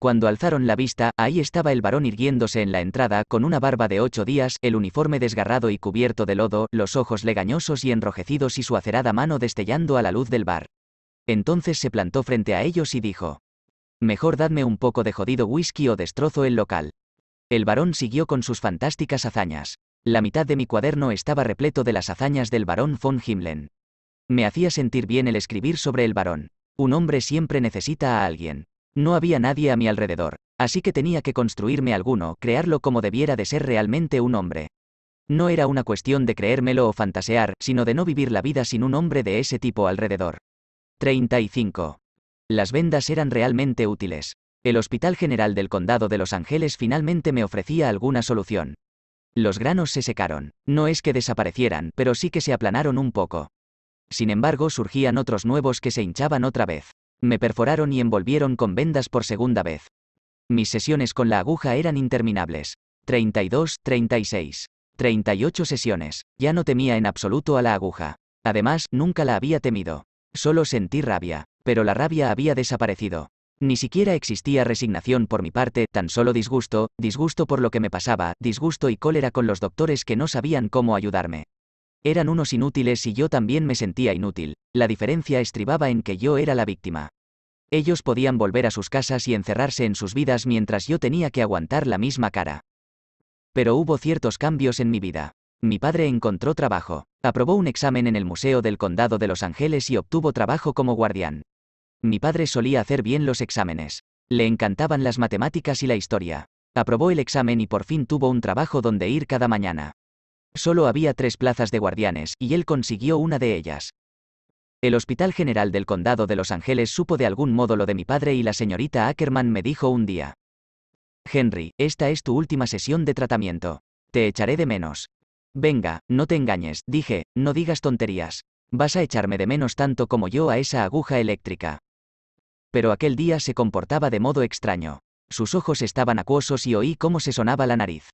Cuando alzaron la vista, ahí estaba el varón irguiéndose en la entrada, con una barba de ocho días, el uniforme desgarrado y cubierto de lodo, los ojos legañosos y enrojecidos y su acerada mano destellando a la luz del bar. Entonces se plantó frente a ellos y dijo, Mejor dadme un poco de jodido whisky o destrozo el local. El varón siguió con sus fantásticas hazañas. La mitad de mi cuaderno estaba repleto de las hazañas del barón von Himmlen. Me hacía sentir bien el escribir sobre el barón. Un hombre siempre necesita a alguien. No había nadie a mi alrededor, así que tenía que construirme alguno, crearlo como debiera de ser realmente un hombre. No era una cuestión de creérmelo o fantasear, sino de no vivir la vida sin un hombre de ese tipo alrededor. 35. Las vendas eran realmente útiles. El Hospital General del Condado de Los Ángeles finalmente me ofrecía alguna solución. Los granos se secaron. No es que desaparecieran, pero sí que se aplanaron un poco. Sin embargo, surgían otros nuevos que se hinchaban otra vez. Me perforaron y envolvieron con vendas por segunda vez. Mis sesiones con la aguja eran interminables. 32, 36, 38 sesiones. Ya no temía en absoluto a la aguja. Además, nunca la había temido. Solo sentí rabia, pero la rabia había desaparecido. Ni siquiera existía resignación por mi parte, tan solo disgusto, disgusto por lo que me pasaba, disgusto y cólera con los doctores que no sabían cómo ayudarme. Eran unos inútiles y yo también me sentía inútil, la diferencia estribaba en que yo era la víctima. Ellos podían volver a sus casas y encerrarse en sus vidas mientras yo tenía que aguantar la misma cara. Pero hubo ciertos cambios en mi vida. Mi padre encontró trabajo, aprobó un examen en el Museo del Condado de Los Ángeles y obtuvo trabajo como guardián. Mi padre solía hacer bien los exámenes. Le encantaban las matemáticas y la historia. Aprobó el examen y por fin tuvo un trabajo donde ir cada mañana. Solo había tres plazas de guardianes, y él consiguió una de ellas. El Hospital General del Condado de Los Ángeles supo de algún modo lo de mi padre y la señorita Ackerman me dijo un día. Henry, esta es tu última sesión de tratamiento. Te echaré de menos. Venga, no te engañes, dije, no digas tonterías. Vas a echarme de menos tanto como yo a esa aguja eléctrica pero aquel día se comportaba de modo extraño. Sus ojos estaban acuosos y oí cómo se sonaba la nariz.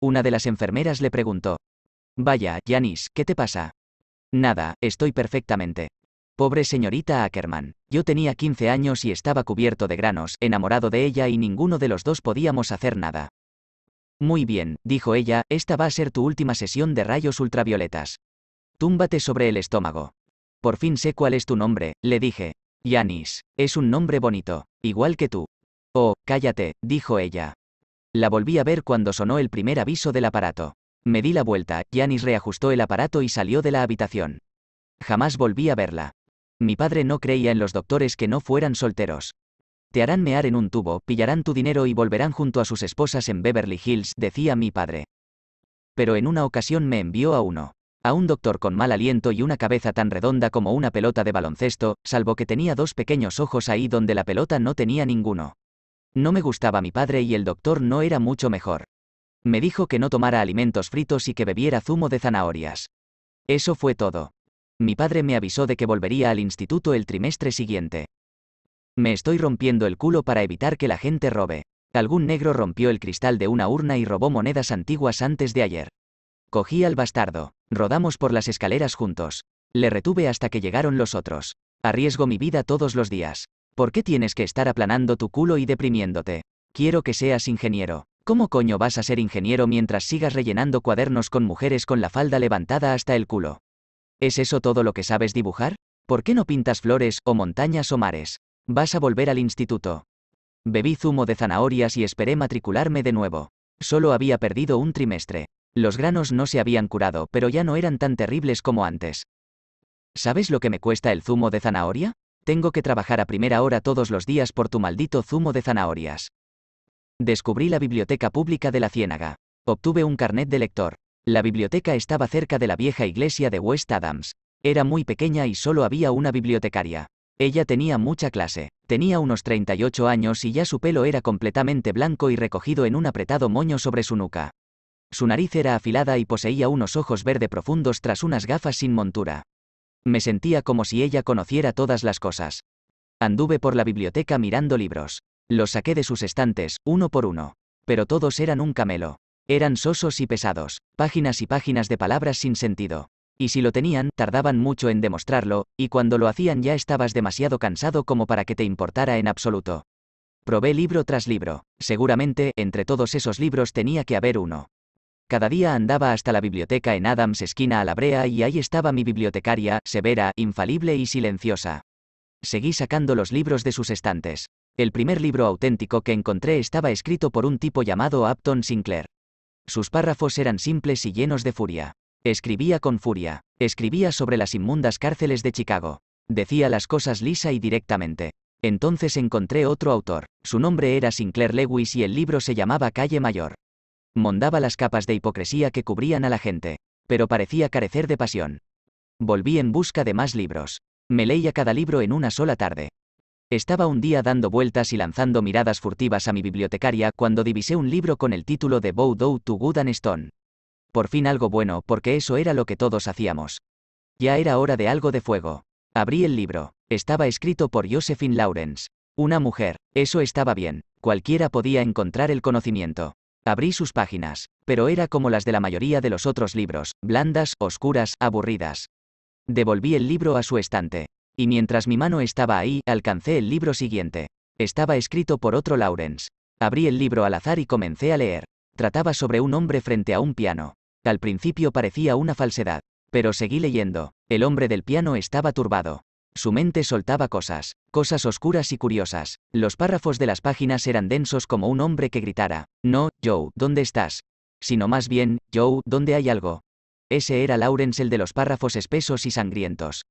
Una de las enfermeras le preguntó. Vaya, Yanis, ¿qué te pasa? Nada, estoy perfectamente. Pobre señorita Ackerman. Yo tenía 15 años y estaba cubierto de granos, enamorado de ella y ninguno de los dos podíamos hacer nada. Muy bien, dijo ella, esta va a ser tu última sesión de rayos ultravioletas. Túmbate sobre el estómago. Por fin sé cuál es tu nombre, le dije, Yanis, es un nombre bonito, igual que tú. Oh, cállate, dijo ella. La volví a ver cuando sonó el primer aviso del aparato. Me di la vuelta, Yanis reajustó el aparato y salió de la habitación. Jamás volví a verla. Mi padre no creía en los doctores que no fueran solteros. Te harán mear en un tubo, pillarán tu dinero y volverán junto a sus esposas en Beverly Hills, decía mi padre. Pero en una ocasión me envió a uno a un doctor con mal aliento y una cabeza tan redonda como una pelota de baloncesto, salvo que tenía dos pequeños ojos ahí donde la pelota no tenía ninguno. No me gustaba mi padre y el doctor no era mucho mejor. Me dijo que no tomara alimentos fritos y que bebiera zumo de zanahorias. Eso fue todo. Mi padre me avisó de que volvería al instituto el trimestre siguiente. Me estoy rompiendo el culo para evitar que la gente robe. Algún negro rompió el cristal de una urna y robó monedas antiguas antes de ayer. Cogí al bastardo. Rodamos por las escaleras juntos. Le retuve hasta que llegaron los otros. Arriesgo mi vida todos los días. ¿Por qué tienes que estar aplanando tu culo y deprimiéndote? Quiero que seas ingeniero. ¿Cómo coño vas a ser ingeniero mientras sigas rellenando cuadernos con mujeres con la falda levantada hasta el culo? ¿Es eso todo lo que sabes dibujar? ¿Por qué no pintas flores, o montañas o mares? Vas a volver al instituto. Bebí zumo de zanahorias y esperé matricularme de nuevo. Solo había perdido un trimestre. Los granos no se habían curado, pero ya no eran tan terribles como antes. ¿Sabes lo que me cuesta el zumo de zanahoria? Tengo que trabajar a primera hora todos los días por tu maldito zumo de zanahorias. Descubrí la biblioteca pública de la Ciénaga. Obtuve un carnet de lector. La biblioteca estaba cerca de la vieja iglesia de West Adams. Era muy pequeña y solo había una bibliotecaria. Ella tenía mucha clase, tenía unos 38 años y ya su pelo era completamente blanco y recogido en un apretado moño sobre su nuca. Su nariz era afilada y poseía unos ojos verde profundos tras unas gafas sin montura. Me sentía como si ella conociera todas las cosas. Anduve por la biblioteca mirando libros. Los saqué de sus estantes, uno por uno. Pero todos eran un camelo. Eran sosos y pesados, páginas y páginas de palabras sin sentido. Y si lo tenían, tardaban mucho en demostrarlo, y cuando lo hacían ya estabas demasiado cansado como para que te importara en absoluto. Probé libro tras libro. Seguramente, entre todos esos libros tenía que haber uno. Cada día andaba hasta la biblioteca en Adams esquina a la brea y ahí estaba mi bibliotecaria, severa, infalible y silenciosa. Seguí sacando los libros de sus estantes. El primer libro auténtico que encontré estaba escrito por un tipo llamado Upton Sinclair. Sus párrafos eran simples y llenos de furia. Escribía con furia. Escribía sobre las inmundas cárceles de Chicago. Decía las cosas lisa y directamente. Entonces encontré otro autor. Su nombre era Sinclair Lewis y el libro se llamaba Calle Mayor mondaba las capas de hipocresía que cubrían a la gente, pero parecía carecer de pasión. Volví en busca de más libros. Me leía cada libro en una sola tarde. Estaba un día dando vueltas y lanzando miradas furtivas a mi bibliotecaria cuando divisé un libro con el título de Bow to Good and Stone. Por fin algo bueno, porque eso era lo que todos hacíamos. Ya era hora de algo de fuego. Abrí el libro. Estaba escrito por Josephine Lawrence. Una mujer. Eso estaba bien. Cualquiera podía encontrar el conocimiento. Abrí sus páginas, pero era como las de la mayoría de los otros libros, blandas, oscuras, aburridas. Devolví el libro a su estante. Y mientras mi mano estaba ahí, alcancé el libro siguiente. Estaba escrito por otro Lawrence. Abrí el libro al azar y comencé a leer. Trataba sobre un hombre frente a un piano. Al principio parecía una falsedad, pero seguí leyendo. El hombre del piano estaba turbado. Su mente soltaba cosas, cosas oscuras y curiosas. Los párrafos de las páginas eran densos como un hombre que gritara, No, Joe, ¿dónde estás? Sino más bien, Joe, ¿dónde hay algo? Ese era Lawrence el de los párrafos espesos y sangrientos.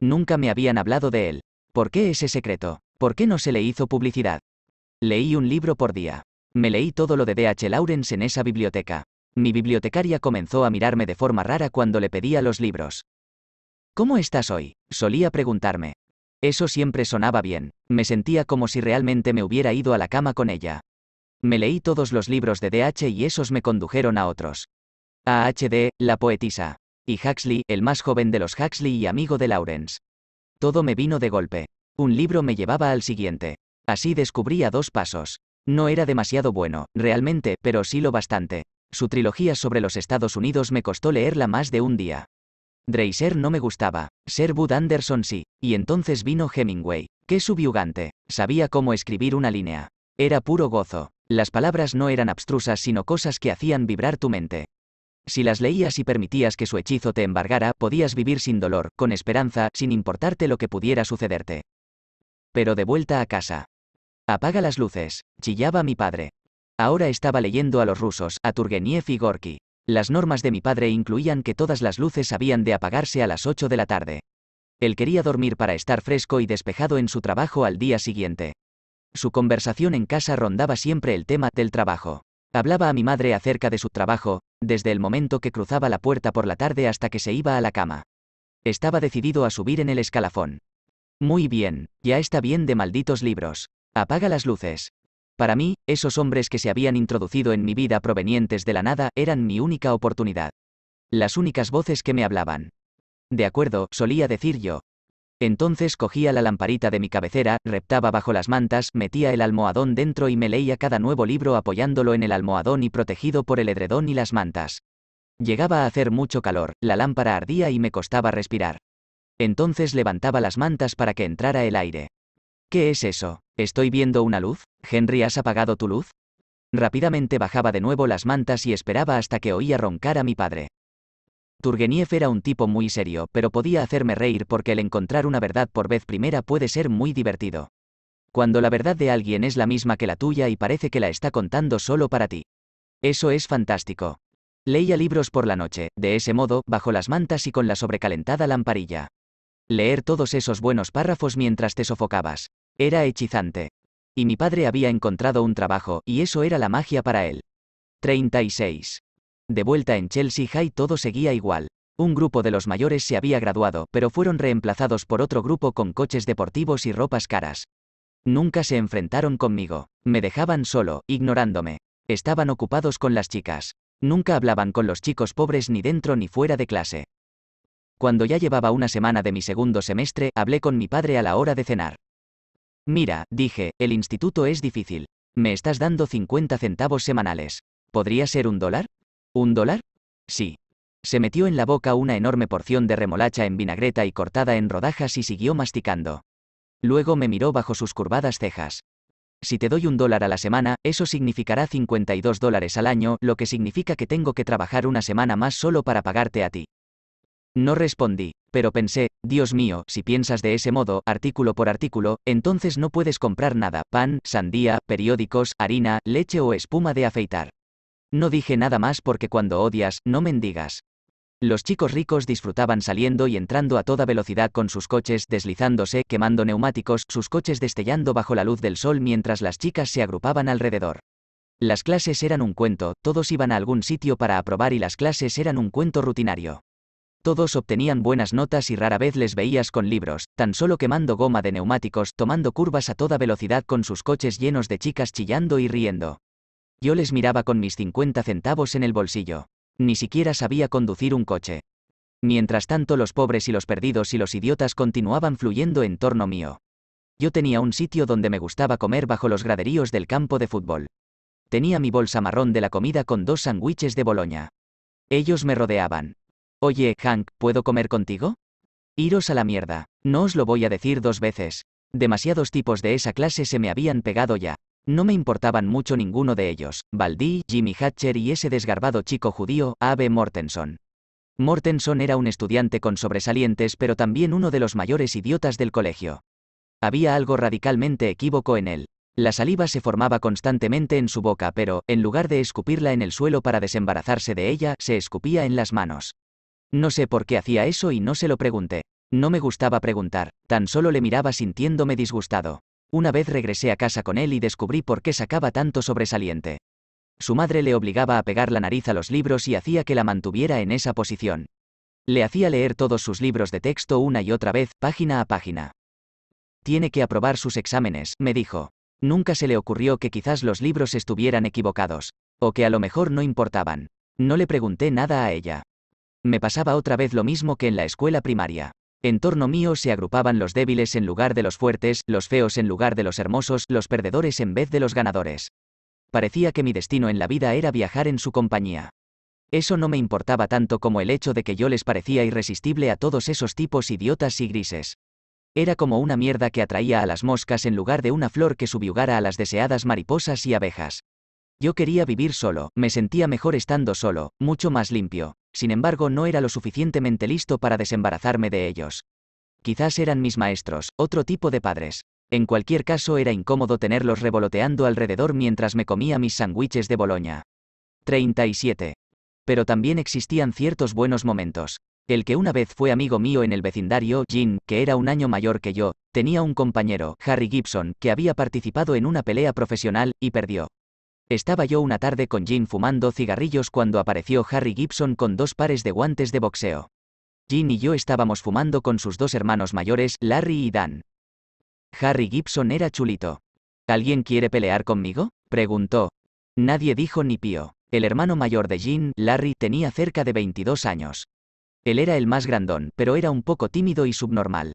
Nunca me habían hablado de él. ¿Por qué ese secreto? ¿Por qué no se le hizo publicidad? Leí un libro por día. Me leí todo lo de D.H. Lawrence en esa biblioteca. Mi bibliotecaria comenzó a mirarme de forma rara cuando le pedía los libros. ¿Cómo estás hoy? solía preguntarme. Eso siempre sonaba bien, me sentía como si realmente me hubiera ido a la cama con ella. Me leí todos los libros de DH y esos me condujeron a otros. A HD, la poetisa. Y Huxley, el más joven de los Huxley y amigo de Lawrence. Todo me vino de golpe. Un libro me llevaba al siguiente. Así descubrí a dos pasos. No era demasiado bueno, realmente, pero sí lo bastante. Su trilogía sobre los Estados Unidos me costó leerla más de un día. Dreiser no me gustaba, Ser Bud Anderson sí, y entonces vino Hemingway, que subyugante, sabía cómo escribir una línea. Era puro gozo, las palabras no eran abstrusas sino cosas que hacían vibrar tu mente. Si las leías y permitías que su hechizo te embargara, podías vivir sin dolor, con esperanza, sin importarte lo que pudiera sucederte. Pero de vuelta a casa. Apaga las luces, chillaba mi padre. Ahora estaba leyendo a los rusos, a Turgeniev y Gorky. Las normas de mi padre incluían que todas las luces habían de apagarse a las 8 de la tarde. Él quería dormir para estar fresco y despejado en su trabajo al día siguiente. Su conversación en casa rondaba siempre el tema del trabajo. Hablaba a mi madre acerca de su trabajo, desde el momento que cruzaba la puerta por la tarde hasta que se iba a la cama. Estaba decidido a subir en el escalafón. Muy bien, ya está bien de malditos libros. Apaga las luces. Para mí, esos hombres que se habían introducido en mi vida provenientes de la nada eran mi única oportunidad. Las únicas voces que me hablaban. De acuerdo, solía decir yo. Entonces cogía la lamparita de mi cabecera, reptaba bajo las mantas, metía el almohadón dentro y me leía cada nuevo libro apoyándolo en el almohadón y protegido por el edredón y las mantas. Llegaba a hacer mucho calor, la lámpara ardía y me costaba respirar. Entonces levantaba las mantas para que entrara el aire. ¿Qué es eso? ¿Estoy viendo una luz? Henry, ¿has apagado tu luz? Rápidamente bajaba de nuevo las mantas y esperaba hasta que oía roncar a mi padre. turgenieff era un tipo muy serio, pero podía hacerme reír porque el encontrar una verdad por vez primera puede ser muy divertido. Cuando la verdad de alguien es la misma que la tuya y parece que la está contando solo para ti. Eso es fantástico. Leía libros por la noche, de ese modo, bajo las mantas y con la sobrecalentada lamparilla. Leer todos esos buenos párrafos mientras te sofocabas. Era hechizante. Y mi padre había encontrado un trabajo, y eso era la magia para él. 36. De vuelta en Chelsea High todo seguía igual. Un grupo de los mayores se había graduado, pero fueron reemplazados por otro grupo con coches deportivos y ropas caras. Nunca se enfrentaron conmigo. Me dejaban solo, ignorándome. Estaban ocupados con las chicas. Nunca hablaban con los chicos pobres ni dentro ni fuera de clase cuando ya llevaba una semana de mi segundo semestre, hablé con mi padre a la hora de cenar. Mira, dije, el instituto es difícil. Me estás dando 50 centavos semanales. ¿Podría ser un dólar? ¿Un dólar? Sí. Se metió en la boca una enorme porción de remolacha en vinagreta y cortada en rodajas y siguió masticando. Luego me miró bajo sus curvadas cejas. Si te doy un dólar a la semana, eso significará 52 dólares al año, lo que significa que tengo que trabajar una semana más solo para pagarte a ti. No respondí, pero pensé, Dios mío, si piensas de ese modo, artículo por artículo, entonces no puedes comprar nada, pan, sandía, periódicos, harina, leche o espuma de afeitar. No dije nada más porque cuando odias, no mendigas. Los chicos ricos disfrutaban saliendo y entrando a toda velocidad con sus coches, deslizándose, quemando neumáticos, sus coches destellando bajo la luz del sol mientras las chicas se agrupaban alrededor. Las clases eran un cuento, todos iban a algún sitio para aprobar y las clases eran un cuento rutinario. Todos obtenían buenas notas y rara vez les veías con libros, tan solo quemando goma de neumáticos, tomando curvas a toda velocidad con sus coches llenos de chicas chillando y riendo. Yo les miraba con mis 50 centavos en el bolsillo. Ni siquiera sabía conducir un coche. Mientras tanto los pobres y los perdidos y los idiotas continuaban fluyendo en torno mío. Yo tenía un sitio donde me gustaba comer bajo los graderíos del campo de fútbol. Tenía mi bolsa marrón de la comida con dos sándwiches de Boloña. Ellos me rodeaban. Oye, Hank, ¿puedo comer contigo? Iros a la mierda. No os lo voy a decir dos veces. Demasiados tipos de esa clase se me habían pegado ya. No me importaban mucho ninguno de ellos, Baldi, Jimmy Hatcher y ese desgarbado chico judío, Abe Mortenson. Mortenson era un estudiante con sobresalientes pero también uno de los mayores idiotas del colegio. Había algo radicalmente equívoco en él. La saliva se formaba constantemente en su boca pero, en lugar de escupirla en el suelo para desembarazarse de ella, se escupía en las manos. No sé por qué hacía eso y no se lo pregunté. No me gustaba preguntar, tan solo le miraba sintiéndome disgustado. Una vez regresé a casa con él y descubrí por qué sacaba tanto sobresaliente. Su madre le obligaba a pegar la nariz a los libros y hacía que la mantuviera en esa posición. Le hacía leer todos sus libros de texto una y otra vez, página a página. Tiene que aprobar sus exámenes, me dijo. Nunca se le ocurrió que quizás los libros estuvieran equivocados, o que a lo mejor no importaban. No le pregunté nada a ella. Me pasaba otra vez lo mismo que en la escuela primaria. En torno mío se agrupaban los débiles en lugar de los fuertes, los feos en lugar de los hermosos, los perdedores en vez de los ganadores. Parecía que mi destino en la vida era viajar en su compañía. Eso no me importaba tanto como el hecho de que yo les parecía irresistible a todos esos tipos idiotas y grises. Era como una mierda que atraía a las moscas en lugar de una flor que subyugara a las deseadas mariposas y abejas. Yo quería vivir solo, me sentía mejor estando solo, mucho más limpio. Sin embargo, no era lo suficientemente listo para desembarazarme de ellos. Quizás eran mis maestros, otro tipo de padres. En cualquier caso, era incómodo tenerlos revoloteando alrededor mientras me comía mis sándwiches de Boloña. 37. Pero también existían ciertos buenos momentos. El que una vez fue amigo mío en el vecindario, Jim, que era un año mayor que yo, tenía un compañero, Harry Gibson, que había participado en una pelea profesional, y perdió. Estaba yo una tarde con Jean fumando cigarrillos cuando apareció Harry Gibson con dos pares de guantes de boxeo. Jean y yo estábamos fumando con sus dos hermanos mayores, Larry y Dan. Harry Gibson era chulito. ¿Alguien quiere pelear conmigo? preguntó. Nadie dijo ni pío. El hermano mayor de Jean, Larry, tenía cerca de 22 años. Él era el más grandón, pero era un poco tímido y subnormal.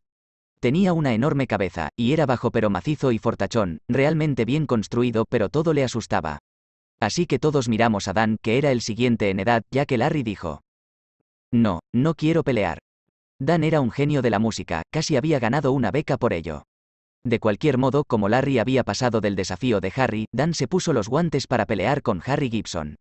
Tenía una enorme cabeza, y era bajo pero macizo y fortachón, realmente bien construido pero todo le asustaba. Así que todos miramos a Dan, que era el siguiente en edad, ya que Larry dijo. No, no quiero pelear. Dan era un genio de la música, casi había ganado una beca por ello. De cualquier modo, como Larry había pasado del desafío de Harry, Dan se puso los guantes para pelear con Harry Gibson.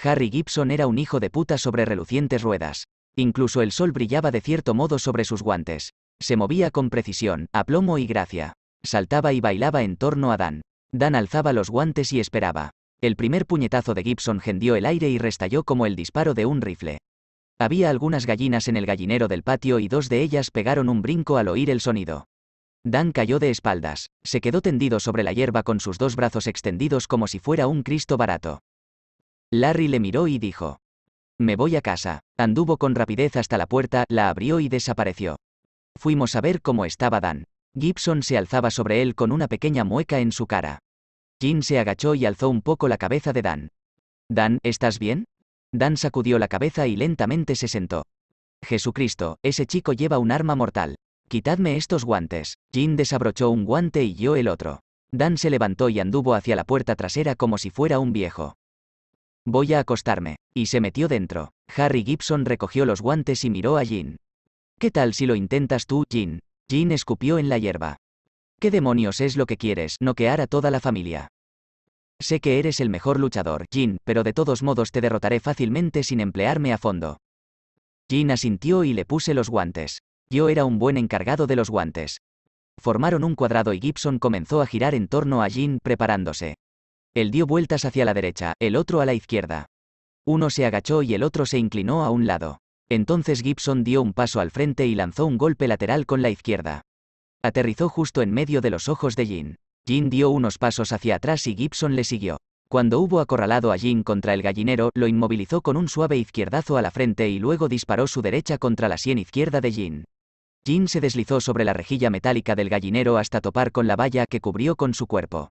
Harry Gibson era un hijo de puta sobre relucientes ruedas. Incluso el sol brillaba de cierto modo sobre sus guantes. Se movía con precisión, aplomo y gracia. Saltaba y bailaba en torno a Dan. Dan alzaba los guantes y esperaba. El primer puñetazo de Gibson gendió el aire y restalló como el disparo de un rifle. Había algunas gallinas en el gallinero del patio y dos de ellas pegaron un brinco al oír el sonido. Dan cayó de espaldas, se quedó tendido sobre la hierba con sus dos brazos extendidos como si fuera un Cristo barato. Larry le miró y dijo. Me voy a casa. Anduvo con rapidez hasta la puerta, la abrió y desapareció. Fuimos a ver cómo estaba Dan. Gibson se alzaba sobre él con una pequeña mueca en su cara. Jin se agachó y alzó un poco la cabeza de Dan. Dan, ¿estás bien? Dan sacudió la cabeza y lentamente se sentó. Jesucristo, ese chico lleva un arma mortal. Quitadme estos guantes. Jin desabrochó un guante y yo el otro. Dan se levantó y anduvo hacia la puerta trasera como si fuera un viejo. Voy a acostarme. Y se metió dentro. Harry Gibson recogió los guantes y miró a Jin. ¿Qué tal si lo intentas tú, Jin? Jin escupió en la hierba. ¿Qué demonios es lo que quieres, noquear a toda la familia? Sé que eres el mejor luchador, Jin, pero de todos modos te derrotaré fácilmente sin emplearme a fondo. Jin asintió y le puse los guantes. Yo era un buen encargado de los guantes. Formaron un cuadrado y Gibson comenzó a girar en torno a Jin preparándose. Él dio vueltas hacia la derecha, el otro a la izquierda. Uno se agachó y el otro se inclinó a un lado. Entonces Gibson dio un paso al frente y lanzó un golpe lateral con la izquierda. Aterrizó justo en medio de los ojos de Jin. Jin dio unos pasos hacia atrás y Gibson le siguió. Cuando hubo acorralado a Jin contra el gallinero, lo inmovilizó con un suave izquierdazo a la frente y luego disparó su derecha contra la sien izquierda de Jin. Jin se deslizó sobre la rejilla metálica del gallinero hasta topar con la valla que cubrió con su cuerpo.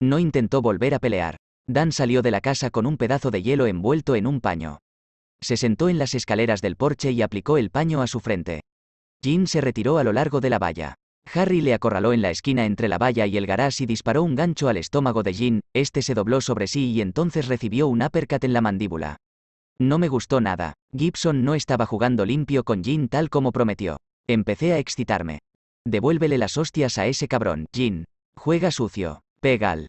No intentó volver a pelear. Dan salió de la casa con un pedazo de hielo envuelto en un paño. Se sentó en las escaleras del porche y aplicó el paño a su frente. Jean se retiró a lo largo de la valla. Harry le acorraló en la esquina entre la valla y el garage y disparó un gancho al estómago de Jean, este se dobló sobre sí y entonces recibió un uppercut en la mandíbula. No me gustó nada, Gibson no estaba jugando limpio con Jean tal como prometió. Empecé a excitarme. Devuélvele las hostias a ese cabrón, Jean. Juega sucio. Pegal.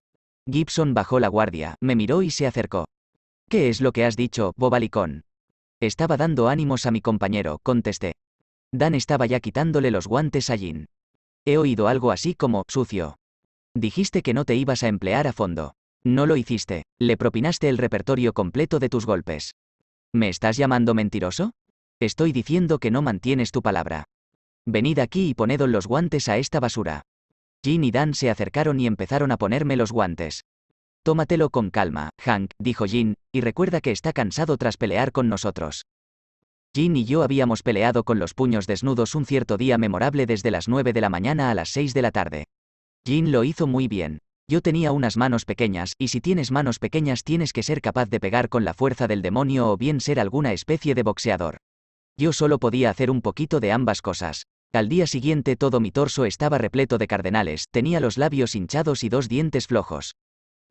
Gibson bajó la guardia, me miró y se acercó. ¿Qué es lo que has dicho, bobalicón? Estaba dando ánimos a mi compañero, contesté. Dan estaba ya quitándole los guantes a Jin. He oído algo así como, sucio. Dijiste que no te ibas a emplear a fondo. No lo hiciste, le propinaste el repertorio completo de tus golpes. ¿Me estás llamando mentiroso? Estoy diciendo que no mantienes tu palabra. Venid aquí y poned los guantes a esta basura. Jin y Dan se acercaron y empezaron a ponerme los guantes. Tómatelo con calma, Hank, dijo Jin, y recuerda que está cansado tras pelear con nosotros. Jin y yo habíamos peleado con los puños desnudos un cierto día memorable desde las 9 de la mañana a las 6 de la tarde. Jin lo hizo muy bien. Yo tenía unas manos pequeñas, y si tienes manos pequeñas tienes que ser capaz de pegar con la fuerza del demonio o bien ser alguna especie de boxeador. Yo solo podía hacer un poquito de ambas cosas. Al día siguiente todo mi torso estaba repleto de cardenales, tenía los labios hinchados y dos dientes flojos.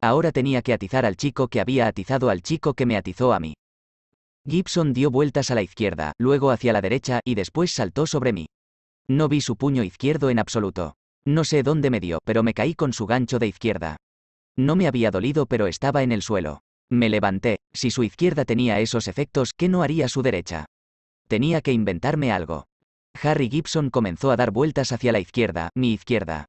Ahora tenía que atizar al chico que había atizado al chico que me atizó a mí. Gibson dio vueltas a la izquierda, luego hacia la derecha y después saltó sobre mí. No vi su puño izquierdo en absoluto. No sé dónde me dio, pero me caí con su gancho de izquierda. No me había dolido, pero estaba en el suelo. Me levanté, si su izquierda tenía esos efectos, ¿qué no haría su derecha? Tenía que inventarme algo. Harry Gibson comenzó a dar vueltas hacia la izquierda, mi izquierda.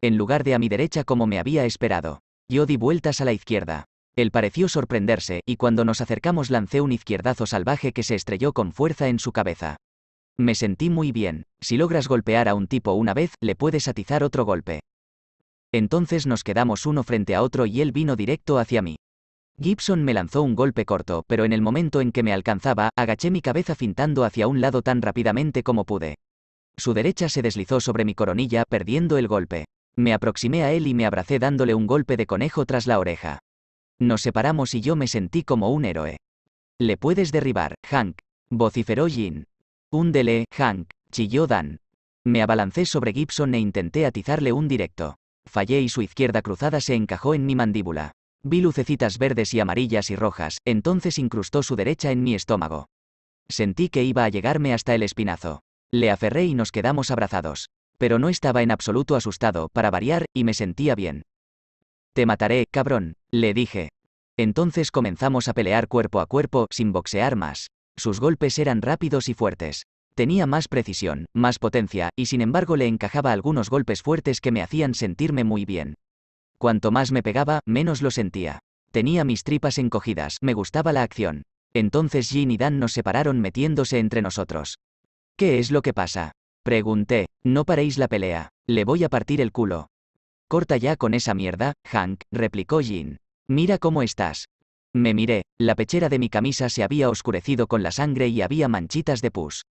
En lugar de a mi derecha como me había esperado. Yo di vueltas a la izquierda. Él pareció sorprenderse, y cuando nos acercamos lancé un izquierdazo salvaje que se estrelló con fuerza en su cabeza. Me sentí muy bien, si logras golpear a un tipo una vez, le puedes atizar otro golpe. Entonces nos quedamos uno frente a otro y él vino directo hacia mí. Gibson me lanzó un golpe corto, pero en el momento en que me alcanzaba, agaché mi cabeza fintando hacia un lado tan rápidamente como pude. Su derecha se deslizó sobre mi coronilla, perdiendo el golpe. Me aproximé a él y me abracé dándole un golpe de conejo tras la oreja. Nos separamos y yo me sentí como un héroe. Le puedes derribar, Hank, vociferó Jin. Húndele, Hank, chilló Dan. Me abalancé sobre Gibson e intenté atizarle un directo. Fallé y su izquierda cruzada se encajó en mi mandíbula. Vi lucecitas verdes y amarillas y rojas, entonces incrustó su derecha en mi estómago. Sentí que iba a llegarme hasta el espinazo. Le aferré y nos quedamos abrazados pero no estaba en absoluto asustado, para variar, y me sentía bien. Te mataré, cabrón, le dije. Entonces comenzamos a pelear cuerpo a cuerpo, sin boxear más. Sus golpes eran rápidos y fuertes. Tenía más precisión, más potencia, y sin embargo le encajaba algunos golpes fuertes que me hacían sentirme muy bien. Cuanto más me pegaba, menos lo sentía. Tenía mis tripas encogidas, me gustaba la acción. Entonces Jin y Dan nos separaron metiéndose entre nosotros. ¿Qué es lo que pasa? Pregunté, no paréis la pelea, le voy a partir el culo. Corta ya con esa mierda, Hank, replicó Jin. Mira cómo estás. Me miré, la pechera de mi camisa se había oscurecido con la sangre y había manchitas de pus.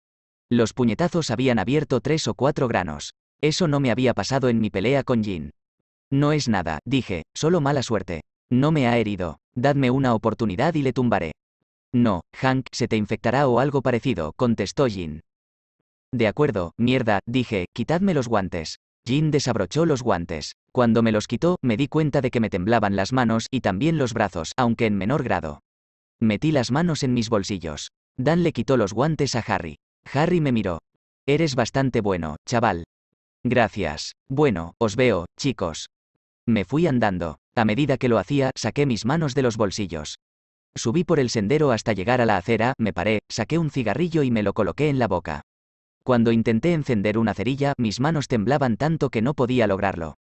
Los puñetazos habían abierto tres o cuatro granos. Eso no me había pasado en mi pelea con Jin. No es nada, dije, solo mala suerte. No me ha herido. Dadme una oportunidad y le tumbaré. No, Hank, se te infectará o algo parecido, contestó Jin. De acuerdo, mierda, dije, quitadme los guantes. Jin desabrochó los guantes. Cuando me los quitó, me di cuenta de que me temblaban las manos y también los brazos, aunque en menor grado. Metí las manos en mis bolsillos. Dan le quitó los guantes a Harry. Harry me miró. Eres bastante bueno, chaval. Gracias. Bueno, os veo, chicos. Me fui andando. A medida que lo hacía, saqué mis manos de los bolsillos. Subí por el sendero hasta llegar a la acera, me paré, saqué un cigarrillo y me lo coloqué en la boca. Cuando intenté encender una cerilla, mis manos temblaban tanto que no podía lograrlo.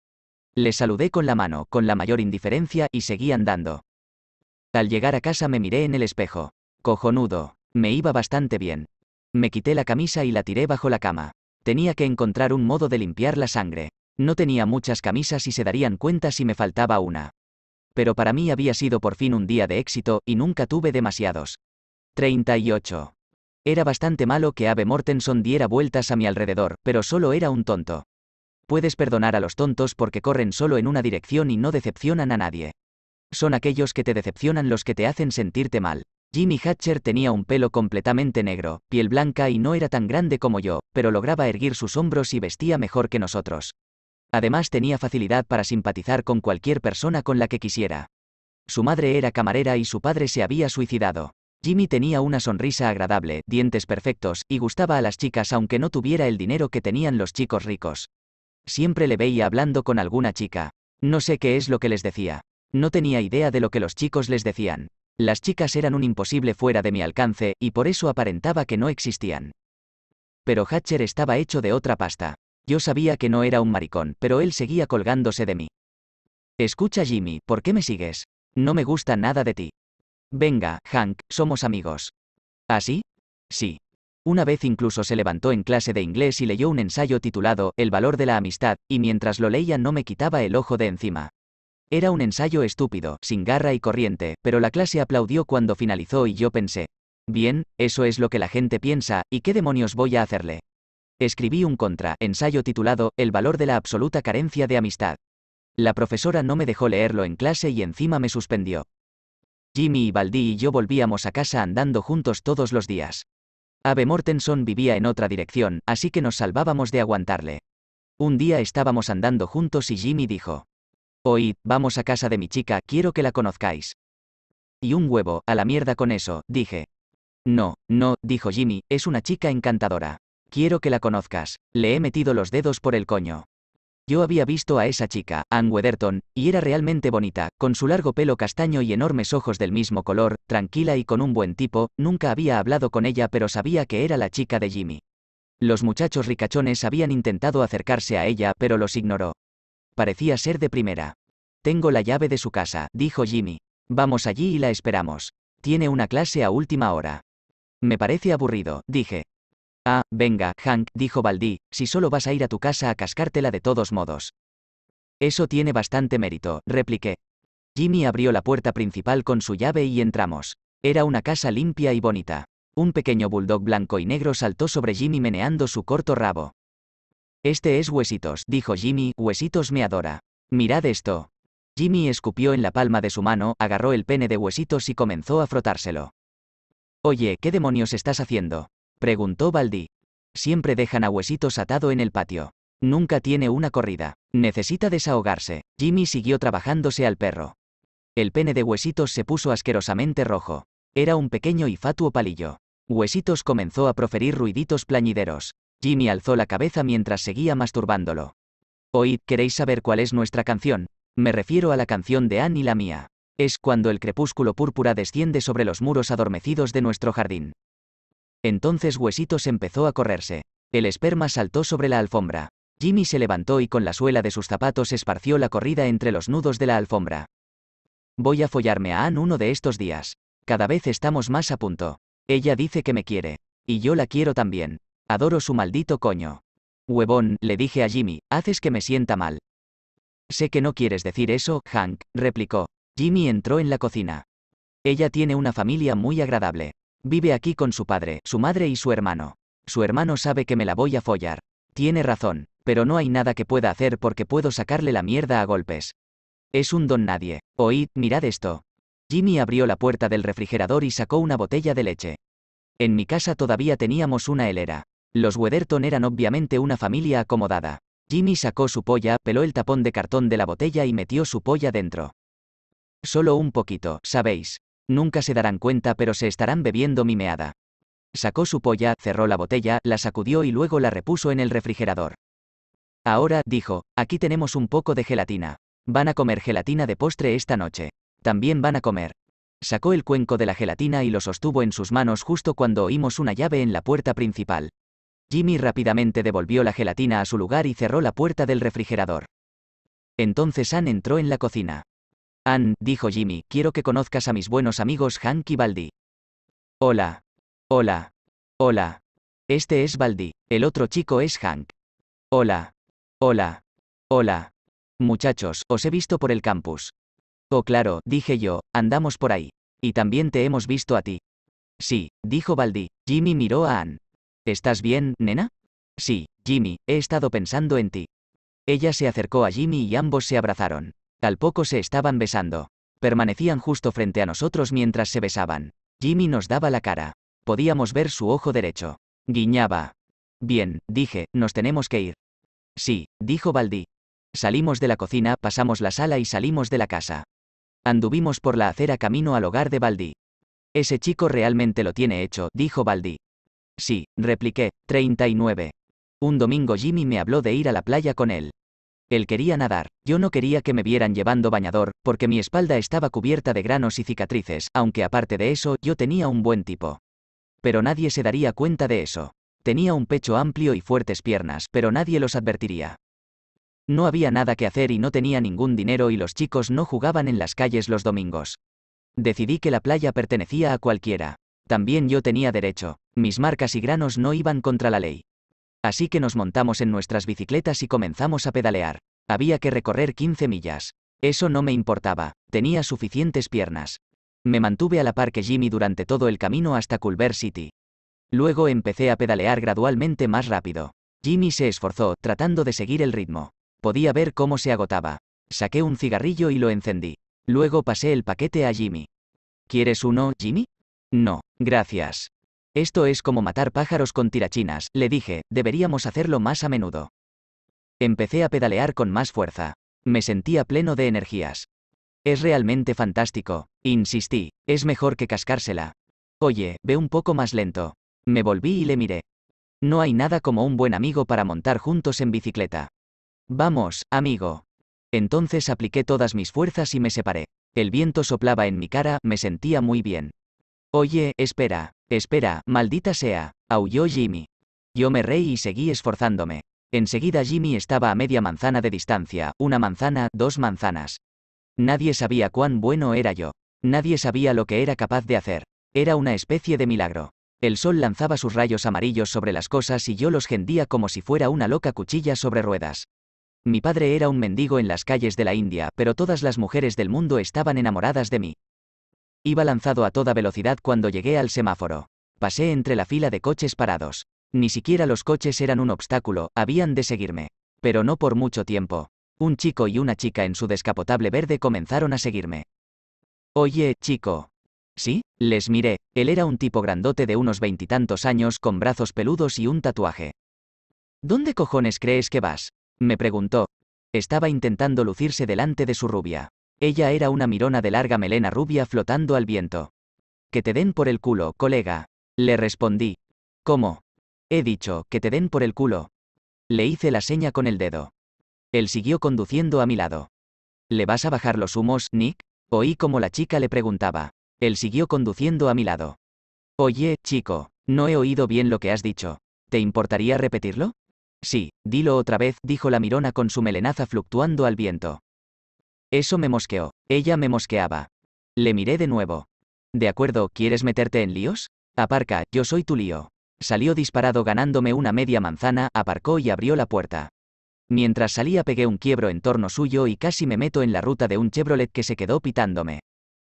Le saludé con la mano, con la mayor indiferencia, y seguí andando. Al llegar a casa me miré en el espejo. Cojonudo. Me iba bastante bien. Me quité la camisa y la tiré bajo la cama. Tenía que encontrar un modo de limpiar la sangre. No tenía muchas camisas y se darían cuenta si me faltaba una. Pero para mí había sido por fin un día de éxito, y nunca tuve demasiados. 38. Era bastante malo que Ave Mortenson diera vueltas a mi alrededor, pero solo era un tonto. Puedes perdonar a los tontos porque corren solo en una dirección y no decepcionan a nadie. Son aquellos que te decepcionan los que te hacen sentirte mal. Jimmy Hatcher tenía un pelo completamente negro, piel blanca y no era tan grande como yo, pero lograba erguir sus hombros y vestía mejor que nosotros. Además tenía facilidad para simpatizar con cualquier persona con la que quisiera. Su madre era camarera y su padre se había suicidado. Jimmy tenía una sonrisa agradable, dientes perfectos, y gustaba a las chicas aunque no tuviera el dinero que tenían los chicos ricos. Siempre le veía hablando con alguna chica. No sé qué es lo que les decía. No tenía idea de lo que los chicos les decían. Las chicas eran un imposible fuera de mi alcance, y por eso aparentaba que no existían. Pero Hatcher estaba hecho de otra pasta. Yo sabía que no era un maricón, pero él seguía colgándose de mí. Escucha Jimmy, ¿por qué me sigues? No me gusta nada de ti. Venga, Hank, somos amigos. ¿Así? ¿Ah, sí. Una vez incluso se levantó en clase de inglés y leyó un ensayo titulado El valor de la amistad, y mientras lo leía no me quitaba el ojo de encima. Era un ensayo estúpido, sin garra y corriente, pero la clase aplaudió cuando finalizó y yo pensé, bien, eso es lo que la gente piensa, ¿y qué demonios voy a hacerle? Escribí un contra ensayo titulado El valor de la absoluta carencia de amistad. La profesora no me dejó leerlo en clase y encima me suspendió. Jimmy y Baldi y yo volvíamos a casa andando juntos todos los días. Ave Mortenson vivía en otra dirección, así que nos salvábamos de aguantarle. Un día estábamos andando juntos y Jimmy dijo, Oíd, vamos a casa de mi chica, quiero que la conozcáis. Y un huevo, a la mierda con eso, dije. No, no, dijo Jimmy, es una chica encantadora. Quiero que la conozcas. Le he metido los dedos por el coño. Yo había visto a esa chica, Anne Weatherton, y era realmente bonita, con su largo pelo castaño y enormes ojos del mismo color, tranquila y con un buen tipo, nunca había hablado con ella pero sabía que era la chica de Jimmy. Los muchachos ricachones habían intentado acercarse a ella pero los ignoró. Parecía ser de primera. Tengo la llave de su casa, dijo Jimmy. Vamos allí y la esperamos. Tiene una clase a última hora. Me parece aburrido, dije. Ah, venga, Hank, dijo Baldí, si solo vas a ir a tu casa a cascártela de todos modos. Eso tiene bastante mérito, repliqué. Jimmy abrió la puerta principal con su llave y entramos. Era una casa limpia y bonita. Un pequeño bulldog blanco y negro saltó sobre Jimmy meneando su corto rabo. Este es Huesitos, dijo Jimmy, Huesitos me adora. Mirad esto. Jimmy escupió en la palma de su mano, agarró el pene de Huesitos y comenzó a frotárselo. Oye, ¿qué demonios estás haciendo? preguntó Baldi. Siempre dejan a Huesitos atado en el patio. Nunca tiene una corrida. Necesita desahogarse. Jimmy siguió trabajándose al perro. El pene de Huesitos se puso asquerosamente rojo. Era un pequeño y fatuo palillo. Huesitos comenzó a proferir ruiditos plañideros. Jimmy alzó la cabeza mientras seguía masturbándolo. Oíd, ¿queréis saber cuál es nuestra canción? Me refiero a la canción de Anne y la mía. Es cuando el crepúsculo púrpura desciende sobre los muros adormecidos de nuestro jardín. Entonces Huesitos empezó a correrse. El esperma saltó sobre la alfombra. Jimmy se levantó y con la suela de sus zapatos esparció la corrida entre los nudos de la alfombra. Voy a follarme a Ann uno de estos días. Cada vez estamos más a punto. Ella dice que me quiere. Y yo la quiero también. Adoro su maldito coño. Huevón, le dije a Jimmy, haces que me sienta mal. Sé que no quieres decir eso, Hank, replicó. Jimmy entró en la cocina. Ella tiene una familia muy agradable. Vive aquí con su padre, su madre y su hermano. Su hermano sabe que me la voy a follar. Tiene razón, pero no hay nada que pueda hacer porque puedo sacarle la mierda a golpes. Es un don nadie. Oíd, mirad esto. Jimmy abrió la puerta del refrigerador y sacó una botella de leche. En mi casa todavía teníamos una helera. Los Wederton eran obviamente una familia acomodada. Jimmy sacó su polla, peló el tapón de cartón de la botella y metió su polla dentro. Solo un poquito, ¿sabéis? Nunca se darán cuenta pero se estarán bebiendo mi meada. Sacó su polla, cerró la botella, la sacudió y luego la repuso en el refrigerador. Ahora, dijo, aquí tenemos un poco de gelatina. Van a comer gelatina de postre esta noche. También van a comer. Sacó el cuenco de la gelatina y lo sostuvo en sus manos justo cuando oímos una llave en la puerta principal. Jimmy rápidamente devolvió la gelatina a su lugar y cerró la puerta del refrigerador. Entonces Anne entró en la cocina. Ann, dijo Jimmy, quiero que conozcas a mis buenos amigos Hank y Baldi. Hola. Hola. Hola. Este es Baldi, el otro chico es Hank. Hola. Hola. Hola. Muchachos, os he visto por el campus. Oh claro, dije yo, andamos por ahí. Y también te hemos visto a ti. Sí, dijo Baldi. Jimmy miró a Ann. ¿Estás bien, nena? Sí, Jimmy, he estado pensando en ti. Ella se acercó a Jimmy y ambos se abrazaron. Al poco se estaban besando. Permanecían justo frente a nosotros mientras se besaban. Jimmy nos daba la cara. Podíamos ver su ojo derecho. Guiñaba. Bien, dije, nos tenemos que ir. Sí, dijo Baldi. Salimos de la cocina, pasamos la sala y salimos de la casa. Anduvimos por la acera camino al hogar de Baldi. Ese chico realmente lo tiene hecho, dijo Baldi. Sí, repliqué, 39. Un domingo Jimmy me habló de ir a la playa con él. Él quería nadar, yo no quería que me vieran llevando bañador, porque mi espalda estaba cubierta de granos y cicatrices, aunque aparte de eso, yo tenía un buen tipo. Pero nadie se daría cuenta de eso. Tenía un pecho amplio y fuertes piernas, pero nadie los advertiría. No había nada que hacer y no tenía ningún dinero y los chicos no jugaban en las calles los domingos. Decidí que la playa pertenecía a cualquiera. También yo tenía derecho. Mis marcas y granos no iban contra la ley. Así que nos montamos en nuestras bicicletas y comenzamos a pedalear. Había que recorrer 15 millas. Eso no me importaba, tenía suficientes piernas. Me mantuve a la par que Jimmy durante todo el camino hasta Culver City. Luego empecé a pedalear gradualmente más rápido. Jimmy se esforzó, tratando de seguir el ritmo. Podía ver cómo se agotaba. Saqué un cigarrillo y lo encendí. Luego pasé el paquete a Jimmy. ¿Quieres uno, Jimmy? No, gracias. Esto es como matar pájaros con tirachinas, le dije, deberíamos hacerlo más a menudo. Empecé a pedalear con más fuerza. Me sentía pleno de energías. Es realmente fantástico, insistí, es mejor que cascársela. Oye, ve un poco más lento. Me volví y le miré. No hay nada como un buen amigo para montar juntos en bicicleta. Vamos, amigo. Entonces apliqué todas mis fuerzas y me separé. El viento soplaba en mi cara, me sentía muy bien. Oye, espera, Espera, maldita sea, aulló Jimmy. Yo me reí y seguí esforzándome. Enseguida Jimmy estaba a media manzana de distancia, una manzana, dos manzanas. Nadie sabía cuán bueno era yo. Nadie sabía lo que era capaz de hacer. Era una especie de milagro. El sol lanzaba sus rayos amarillos sobre las cosas y yo los hendía como si fuera una loca cuchilla sobre ruedas. Mi padre era un mendigo en las calles de la India, pero todas las mujeres del mundo estaban enamoradas de mí. Iba lanzado a toda velocidad cuando llegué al semáforo. Pasé entre la fila de coches parados. Ni siquiera los coches eran un obstáculo, habían de seguirme. Pero no por mucho tiempo. Un chico y una chica en su descapotable verde comenzaron a seguirme. Oye, chico. Sí, les miré. Él era un tipo grandote de unos veintitantos años con brazos peludos y un tatuaje. ¿Dónde cojones crees que vas? me preguntó. Estaba intentando lucirse delante de su rubia. Ella era una mirona de larga melena rubia flotando al viento. Que te den por el culo, colega. Le respondí. ¿Cómo? He dicho, que te den por el culo. Le hice la seña con el dedo. Él siguió conduciendo a mi lado. ¿Le vas a bajar los humos, Nick? Oí como la chica le preguntaba. Él siguió conduciendo a mi lado. Oye, chico, no he oído bien lo que has dicho. ¿Te importaría repetirlo? Sí, dilo otra vez, dijo la mirona con su melenaza fluctuando al viento. Eso me mosqueó. Ella me mosqueaba. Le miré de nuevo. De acuerdo, ¿quieres meterte en líos? Aparca, yo soy tu lío. Salió disparado ganándome una media manzana, aparcó y abrió la puerta. Mientras salía pegué un quiebro en torno suyo y casi me meto en la ruta de un Chevrolet que se quedó pitándome.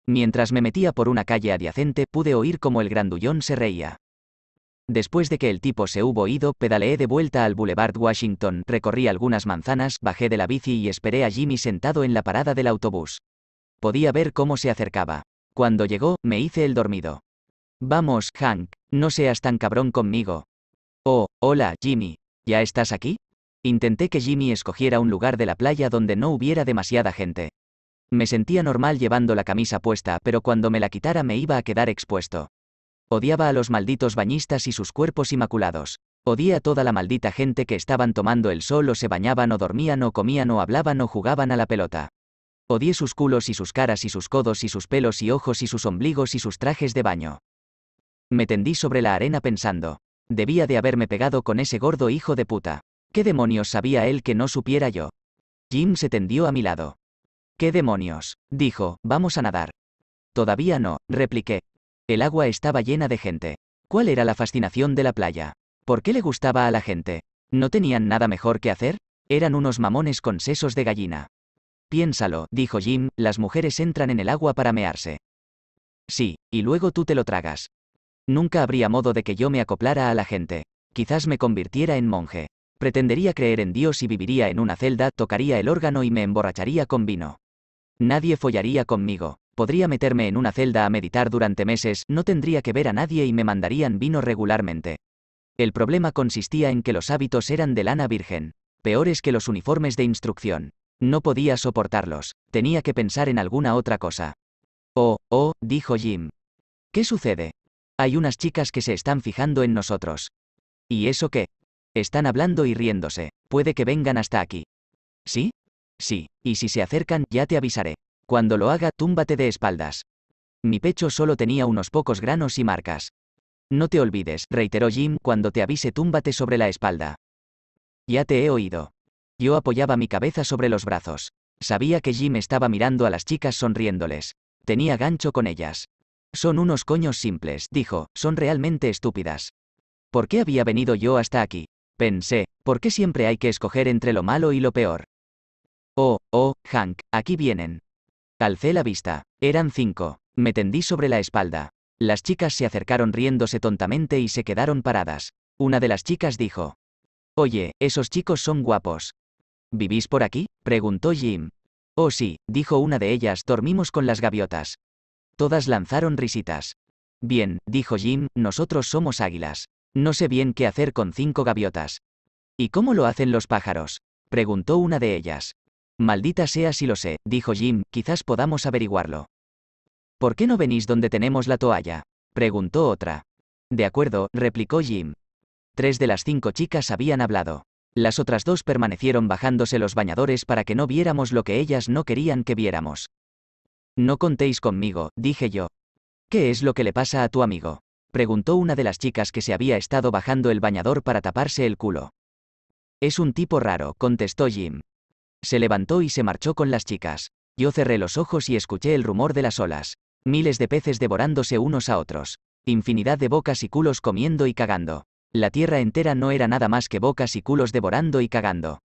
Mientras me metía por una calle adyacente pude oír cómo el grandullón se reía. Después de que el tipo se hubo ido, pedaleé de vuelta al Boulevard Washington, recorrí algunas manzanas, bajé de la bici y esperé a Jimmy sentado en la parada del autobús. Podía ver cómo se acercaba. Cuando llegó, me hice el dormido. Vamos, Hank, no seas tan cabrón conmigo. Oh, hola, Jimmy. ¿Ya estás aquí? Intenté que Jimmy escogiera un lugar de la playa donde no hubiera demasiada gente. Me sentía normal llevando la camisa puesta, pero cuando me la quitara me iba a quedar expuesto. Odiaba a los malditos bañistas y sus cuerpos inmaculados. Odía a toda la maldita gente que estaban tomando el sol o se bañaban o dormían o comían o hablaban o jugaban a la pelota. Odié sus culos y sus caras y sus codos y sus pelos y ojos y sus ombligos y sus trajes de baño. Me tendí sobre la arena pensando. Debía de haberme pegado con ese gordo hijo de puta. ¿Qué demonios sabía él que no supiera yo? Jim se tendió a mi lado. ¿Qué demonios? dijo, vamos a nadar. Todavía no, repliqué, el agua estaba llena de gente. ¿Cuál era la fascinación de la playa? ¿Por qué le gustaba a la gente? ¿No tenían nada mejor que hacer? Eran unos mamones con sesos de gallina. Piénsalo, dijo Jim, las mujeres entran en el agua para mearse. Sí, y luego tú te lo tragas. Nunca habría modo de que yo me acoplara a la gente. Quizás me convirtiera en monje. Pretendería creer en Dios y viviría en una celda, tocaría el órgano y me emborracharía con vino. Nadie follaría conmigo podría meterme en una celda a meditar durante meses, no tendría que ver a nadie y me mandarían vino regularmente. El problema consistía en que los hábitos eran de lana virgen, peores que los uniformes de instrucción. No podía soportarlos, tenía que pensar en alguna otra cosa. Oh, oh, dijo Jim. ¿Qué sucede? Hay unas chicas que se están fijando en nosotros. ¿Y eso qué? Están hablando y riéndose. Puede que vengan hasta aquí. ¿Sí? Sí, y si se acercan, ya te avisaré. Cuando lo haga, túmbate de espaldas. Mi pecho solo tenía unos pocos granos y marcas. No te olvides, reiteró Jim, cuando te avise túmbate sobre la espalda. Ya te he oído. Yo apoyaba mi cabeza sobre los brazos. Sabía que Jim estaba mirando a las chicas sonriéndoles. Tenía gancho con ellas. Son unos coños simples, dijo, son realmente estúpidas. ¿Por qué había venido yo hasta aquí? Pensé, ¿por qué siempre hay que escoger entre lo malo y lo peor? Oh, oh, Hank, aquí vienen. Alcé la vista. Eran cinco. Me tendí sobre la espalda. Las chicas se acercaron riéndose tontamente y se quedaron paradas. Una de las chicas dijo. Oye, esos chicos son guapos. ¿Vivís por aquí? preguntó Jim. Oh sí, dijo una de ellas, dormimos con las gaviotas. Todas lanzaron risitas. Bien, dijo Jim, nosotros somos águilas. No sé bien qué hacer con cinco gaviotas. ¿Y cómo lo hacen los pájaros? preguntó una de ellas. Maldita sea si lo sé, dijo Jim, quizás podamos averiguarlo. ¿Por qué no venís donde tenemos la toalla? preguntó otra. De acuerdo, replicó Jim. Tres de las cinco chicas habían hablado. Las otras dos permanecieron bajándose los bañadores para que no viéramos lo que ellas no querían que viéramos. No contéis conmigo, dije yo. ¿Qué es lo que le pasa a tu amigo? preguntó una de las chicas que se había estado bajando el bañador para taparse el culo. Es un tipo raro, contestó Jim. Se levantó y se marchó con las chicas. Yo cerré los ojos y escuché el rumor de las olas. Miles de peces devorándose unos a otros. Infinidad de bocas y culos comiendo y cagando. La tierra entera no era nada más que bocas y culos devorando y cagando.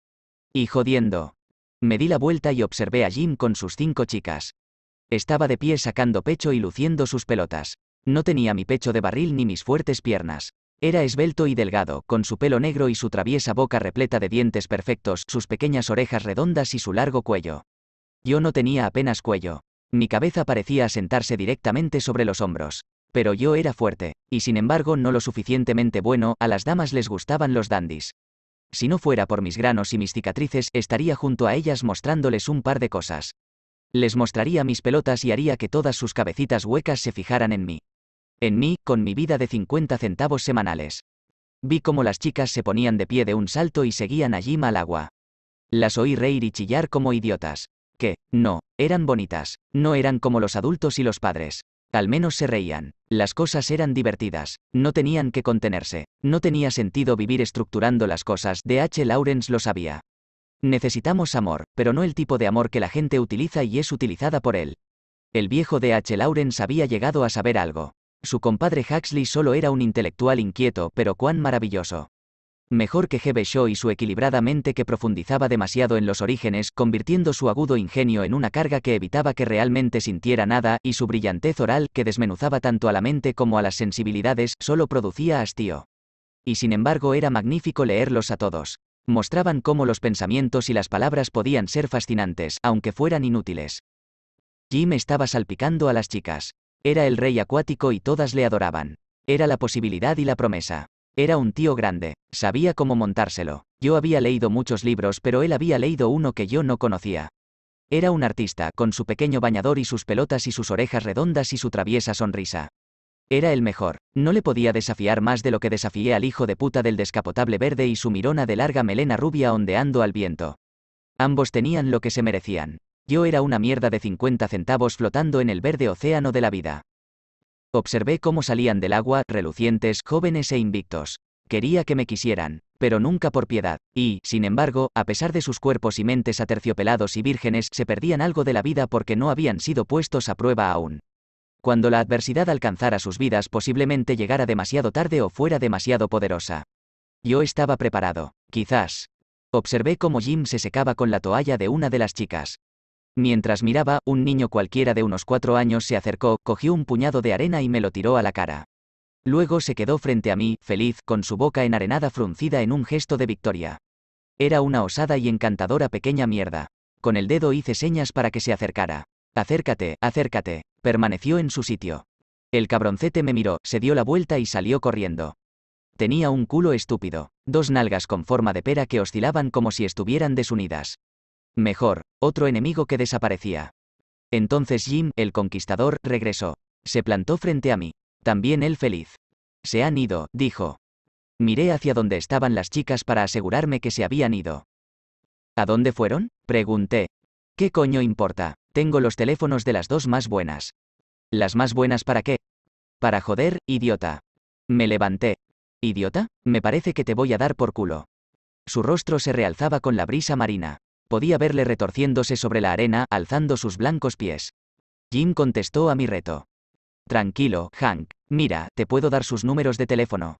Y jodiendo. Me di la vuelta y observé a Jim con sus cinco chicas. Estaba de pie sacando pecho y luciendo sus pelotas. No tenía mi pecho de barril ni mis fuertes piernas. Era esbelto y delgado, con su pelo negro y su traviesa boca repleta de dientes perfectos, sus pequeñas orejas redondas y su largo cuello. Yo no tenía apenas cuello. Mi cabeza parecía asentarse directamente sobre los hombros. Pero yo era fuerte, y sin embargo no lo suficientemente bueno, a las damas les gustaban los dandies. Si no fuera por mis granos y mis cicatrices, estaría junto a ellas mostrándoles un par de cosas. Les mostraría mis pelotas y haría que todas sus cabecitas huecas se fijaran en mí en mí, con mi vida de 50 centavos semanales. Vi cómo las chicas se ponían de pie de un salto y seguían allí mal agua. Las oí reír y chillar como idiotas. Que, no, eran bonitas, no eran como los adultos y los padres. Al menos se reían. Las cosas eran divertidas, no tenían que contenerse, no tenía sentido vivir estructurando las cosas, de H. Lawrence lo sabía. Necesitamos amor, pero no el tipo de amor que la gente utiliza y es utilizada por él. El viejo de H. Lawrence había llegado a saber algo. Su compadre Huxley solo era un intelectual inquieto, pero cuán maravilloso. Mejor que Hebe Shaw y su equilibrada mente que profundizaba demasiado en los orígenes, convirtiendo su agudo ingenio en una carga que evitaba que realmente sintiera nada, y su brillantez oral, que desmenuzaba tanto a la mente como a las sensibilidades, solo producía hastío. Y sin embargo era magnífico leerlos a todos. Mostraban cómo los pensamientos y las palabras podían ser fascinantes, aunque fueran inútiles. Jim estaba salpicando a las chicas. Era el rey acuático y todas le adoraban. Era la posibilidad y la promesa. Era un tío grande, sabía cómo montárselo. Yo había leído muchos libros, pero él había leído uno que yo no conocía. Era un artista, con su pequeño bañador y sus pelotas y sus orejas redondas y su traviesa sonrisa. Era el mejor. No le podía desafiar más de lo que desafié al hijo de puta del descapotable verde y su mirona de larga melena rubia ondeando al viento. Ambos tenían lo que se merecían. Yo era una mierda de 50 centavos flotando en el verde océano de la vida. Observé cómo salían del agua, relucientes, jóvenes e invictos. Quería que me quisieran, pero nunca por piedad, y, sin embargo, a pesar de sus cuerpos y mentes aterciopelados y vírgenes, se perdían algo de la vida porque no habían sido puestos a prueba aún. Cuando la adversidad alcanzara sus vidas posiblemente llegara demasiado tarde o fuera demasiado poderosa. Yo estaba preparado, quizás. Observé cómo Jim se secaba con la toalla de una de las chicas. Mientras miraba, un niño cualquiera de unos cuatro años se acercó, cogió un puñado de arena y me lo tiró a la cara. Luego se quedó frente a mí, feliz, con su boca enarenada fruncida en un gesto de victoria. Era una osada y encantadora pequeña mierda. Con el dedo hice señas para que se acercara. Acércate, acércate. Permaneció en su sitio. El cabroncete me miró, se dio la vuelta y salió corriendo. Tenía un culo estúpido, dos nalgas con forma de pera que oscilaban como si estuvieran desunidas. Mejor, otro enemigo que desaparecía. Entonces Jim, el conquistador, regresó. Se plantó frente a mí. También él feliz. Se han ido, dijo. Miré hacia donde estaban las chicas para asegurarme que se habían ido. ¿A dónde fueron? Pregunté. ¿Qué coño importa? Tengo los teléfonos de las dos más buenas. ¿Las más buenas para qué? Para joder, idiota. Me levanté. ¿Idiota? Me parece que te voy a dar por culo. Su rostro se realzaba con la brisa marina. Podía verle retorciéndose sobre la arena, alzando sus blancos pies. Jim contestó a mi reto. Tranquilo, Hank. Mira, te puedo dar sus números de teléfono.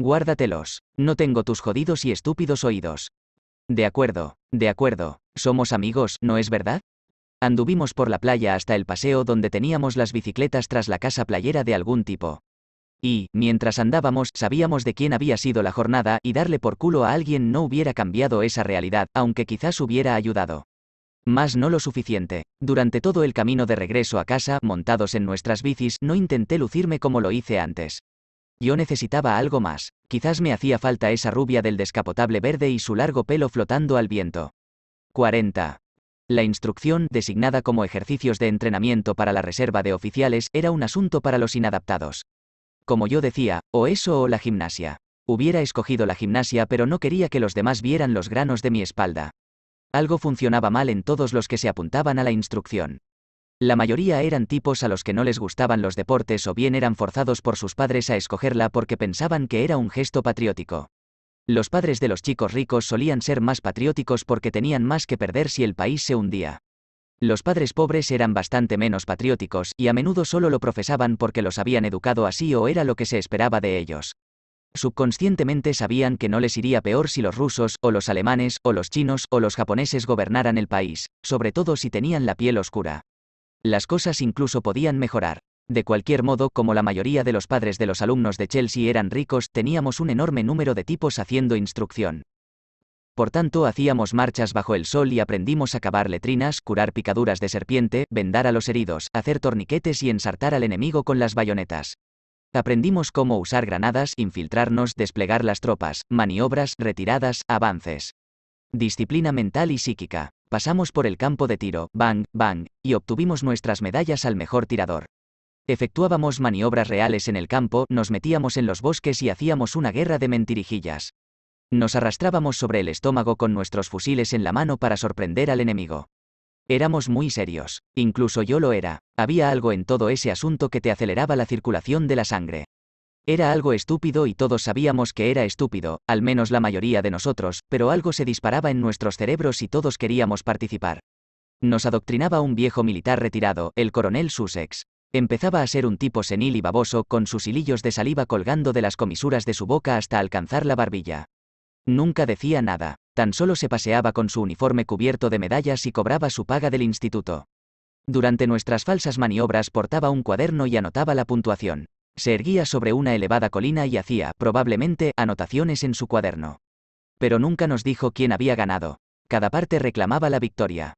Guárdatelos. No tengo tus jodidos y estúpidos oídos. De acuerdo, de acuerdo. Somos amigos, ¿no es verdad? Anduvimos por la playa hasta el paseo donde teníamos las bicicletas tras la casa playera de algún tipo. Y, mientras andábamos, sabíamos de quién había sido la jornada, y darle por culo a alguien no hubiera cambiado esa realidad, aunque quizás hubiera ayudado. Mas no lo suficiente. Durante todo el camino de regreso a casa, montados en nuestras bicis, no intenté lucirme como lo hice antes. Yo necesitaba algo más. Quizás me hacía falta esa rubia del descapotable verde y su largo pelo flotando al viento. 40. La instrucción, designada como ejercicios de entrenamiento para la reserva de oficiales, era un asunto para los inadaptados. Como yo decía, o eso o la gimnasia. Hubiera escogido la gimnasia pero no quería que los demás vieran los granos de mi espalda. Algo funcionaba mal en todos los que se apuntaban a la instrucción. La mayoría eran tipos a los que no les gustaban los deportes o bien eran forzados por sus padres a escogerla porque pensaban que era un gesto patriótico. Los padres de los chicos ricos solían ser más patrióticos porque tenían más que perder si el país se hundía. Los padres pobres eran bastante menos patrióticos y a menudo solo lo profesaban porque los habían educado así o era lo que se esperaba de ellos. Subconscientemente sabían que no les iría peor si los rusos, o los alemanes, o los chinos, o los japoneses gobernaran el país, sobre todo si tenían la piel oscura. Las cosas incluso podían mejorar. De cualquier modo, como la mayoría de los padres de los alumnos de Chelsea eran ricos, teníamos un enorme número de tipos haciendo instrucción. Por tanto hacíamos marchas bajo el sol y aprendimos a cavar letrinas, curar picaduras de serpiente, vendar a los heridos, hacer torniquetes y ensartar al enemigo con las bayonetas. Aprendimos cómo usar granadas, infiltrarnos, desplegar las tropas, maniobras, retiradas, avances. Disciplina mental y psíquica. Pasamos por el campo de tiro, bang, bang, y obtuvimos nuestras medallas al mejor tirador. Efectuábamos maniobras reales en el campo, nos metíamos en los bosques y hacíamos una guerra de mentirijillas. Nos arrastrábamos sobre el estómago con nuestros fusiles en la mano para sorprender al enemigo. Éramos muy serios, incluso yo lo era, había algo en todo ese asunto que te aceleraba la circulación de la sangre. Era algo estúpido y todos sabíamos que era estúpido, al menos la mayoría de nosotros, pero algo se disparaba en nuestros cerebros y todos queríamos participar. Nos adoctrinaba un viejo militar retirado, el coronel Sussex. Empezaba a ser un tipo senil y baboso, con sus hilillos de saliva colgando de las comisuras de su boca hasta alcanzar la barbilla. Nunca decía nada, tan solo se paseaba con su uniforme cubierto de medallas y cobraba su paga del instituto. Durante nuestras falsas maniobras portaba un cuaderno y anotaba la puntuación. Se erguía sobre una elevada colina y hacía, probablemente, anotaciones en su cuaderno. Pero nunca nos dijo quién había ganado. Cada parte reclamaba la victoria.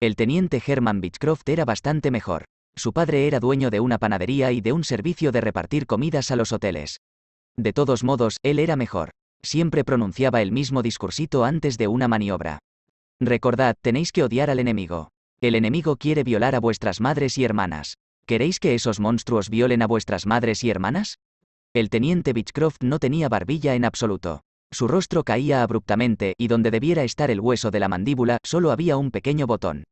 El teniente Herman Beechcroft era bastante mejor. Su padre era dueño de una panadería y de un servicio de repartir comidas a los hoteles. De todos modos, él era mejor siempre pronunciaba el mismo discursito antes de una maniobra. Recordad, tenéis que odiar al enemigo. El enemigo quiere violar a vuestras madres y hermanas. ¿Queréis que esos monstruos violen a vuestras madres y hermanas? El teniente Beechcroft no tenía barbilla en absoluto. Su rostro caía abruptamente y donde debiera estar el hueso de la mandíbula solo había un pequeño botón.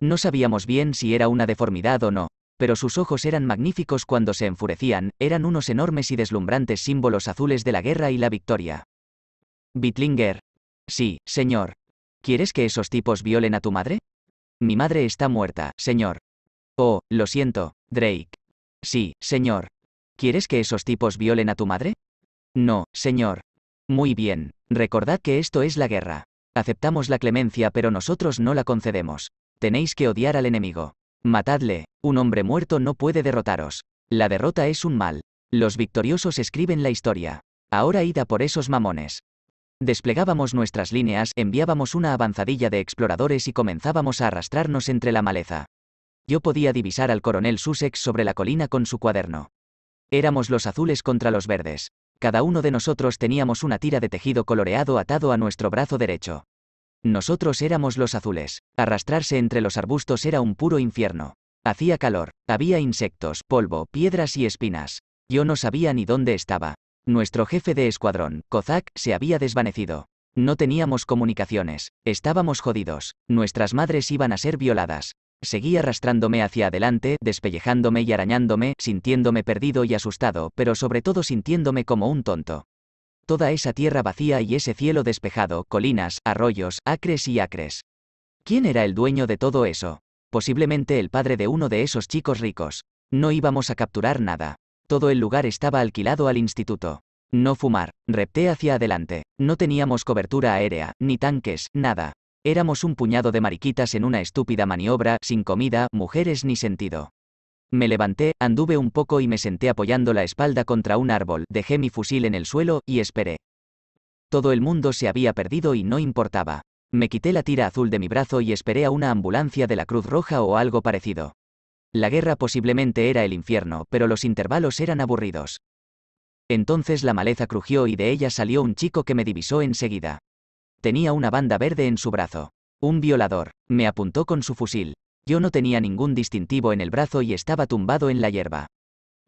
No sabíamos bien si era una deformidad o no, pero sus ojos eran magníficos cuando se enfurecían, eran unos enormes y deslumbrantes símbolos azules de la guerra y la victoria. Bitlinger. Sí, señor. ¿Quieres que esos tipos violen a tu madre? Mi madre está muerta, señor. Oh, lo siento, Drake. Sí, señor. ¿Quieres que esos tipos violen a tu madre? No, señor. Muy bien, recordad que esto es la guerra. Aceptamos la clemencia pero nosotros no la concedemos. Tenéis que odiar al enemigo. Matadle, un hombre muerto no puede derrotaros. La derrota es un mal. Los victoriosos escriben la historia. Ahora ida por esos mamones. Desplegábamos nuestras líneas, enviábamos una avanzadilla de exploradores y comenzábamos a arrastrarnos entre la maleza. Yo podía divisar al coronel Sussex sobre la colina con su cuaderno. Éramos los azules contra los verdes. Cada uno de nosotros teníamos una tira de tejido coloreado atado a nuestro brazo derecho. Nosotros éramos los azules. Arrastrarse entre los arbustos era un puro infierno. Hacía calor, había insectos, polvo, piedras y espinas. Yo no sabía ni dónde estaba. Nuestro jefe de escuadrón, Kozak, se había desvanecido. No teníamos comunicaciones, estábamos jodidos, nuestras madres iban a ser violadas. Seguí arrastrándome hacia adelante, despellejándome y arañándome, sintiéndome perdido y asustado, pero sobre todo sintiéndome como un tonto toda esa tierra vacía y ese cielo despejado, colinas, arroyos, acres y acres. ¿Quién era el dueño de todo eso? Posiblemente el padre de uno de esos chicos ricos. No íbamos a capturar nada. Todo el lugar estaba alquilado al instituto. No fumar. Repté hacia adelante. No teníamos cobertura aérea, ni tanques, nada. Éramos un puñado de mariquitas en una estúpida maniobra, sin comida, mujeres ni sentido. Me levanté, anduve un poco y me senté apoyando la espalda contra un árbol, dejé mi fusil en el suelo y esperé. Todo el mundo se había perdido y no importaba. Me quité la tira azul de mi brazo y esperé a una ambulancia de la Cruz Roja o algo parecido. La guerra posiblemente era el infierno, pero los intervalos eran aburridos. Entonces la maleza crujió y de ella salió un chico que me divisó enseguida. Tenía una banda verde en su brazo. Un violador. Me apuntó con su fusil. Yo no tenía ningún distintivo en el brazo y estaba tumbado en la hierba.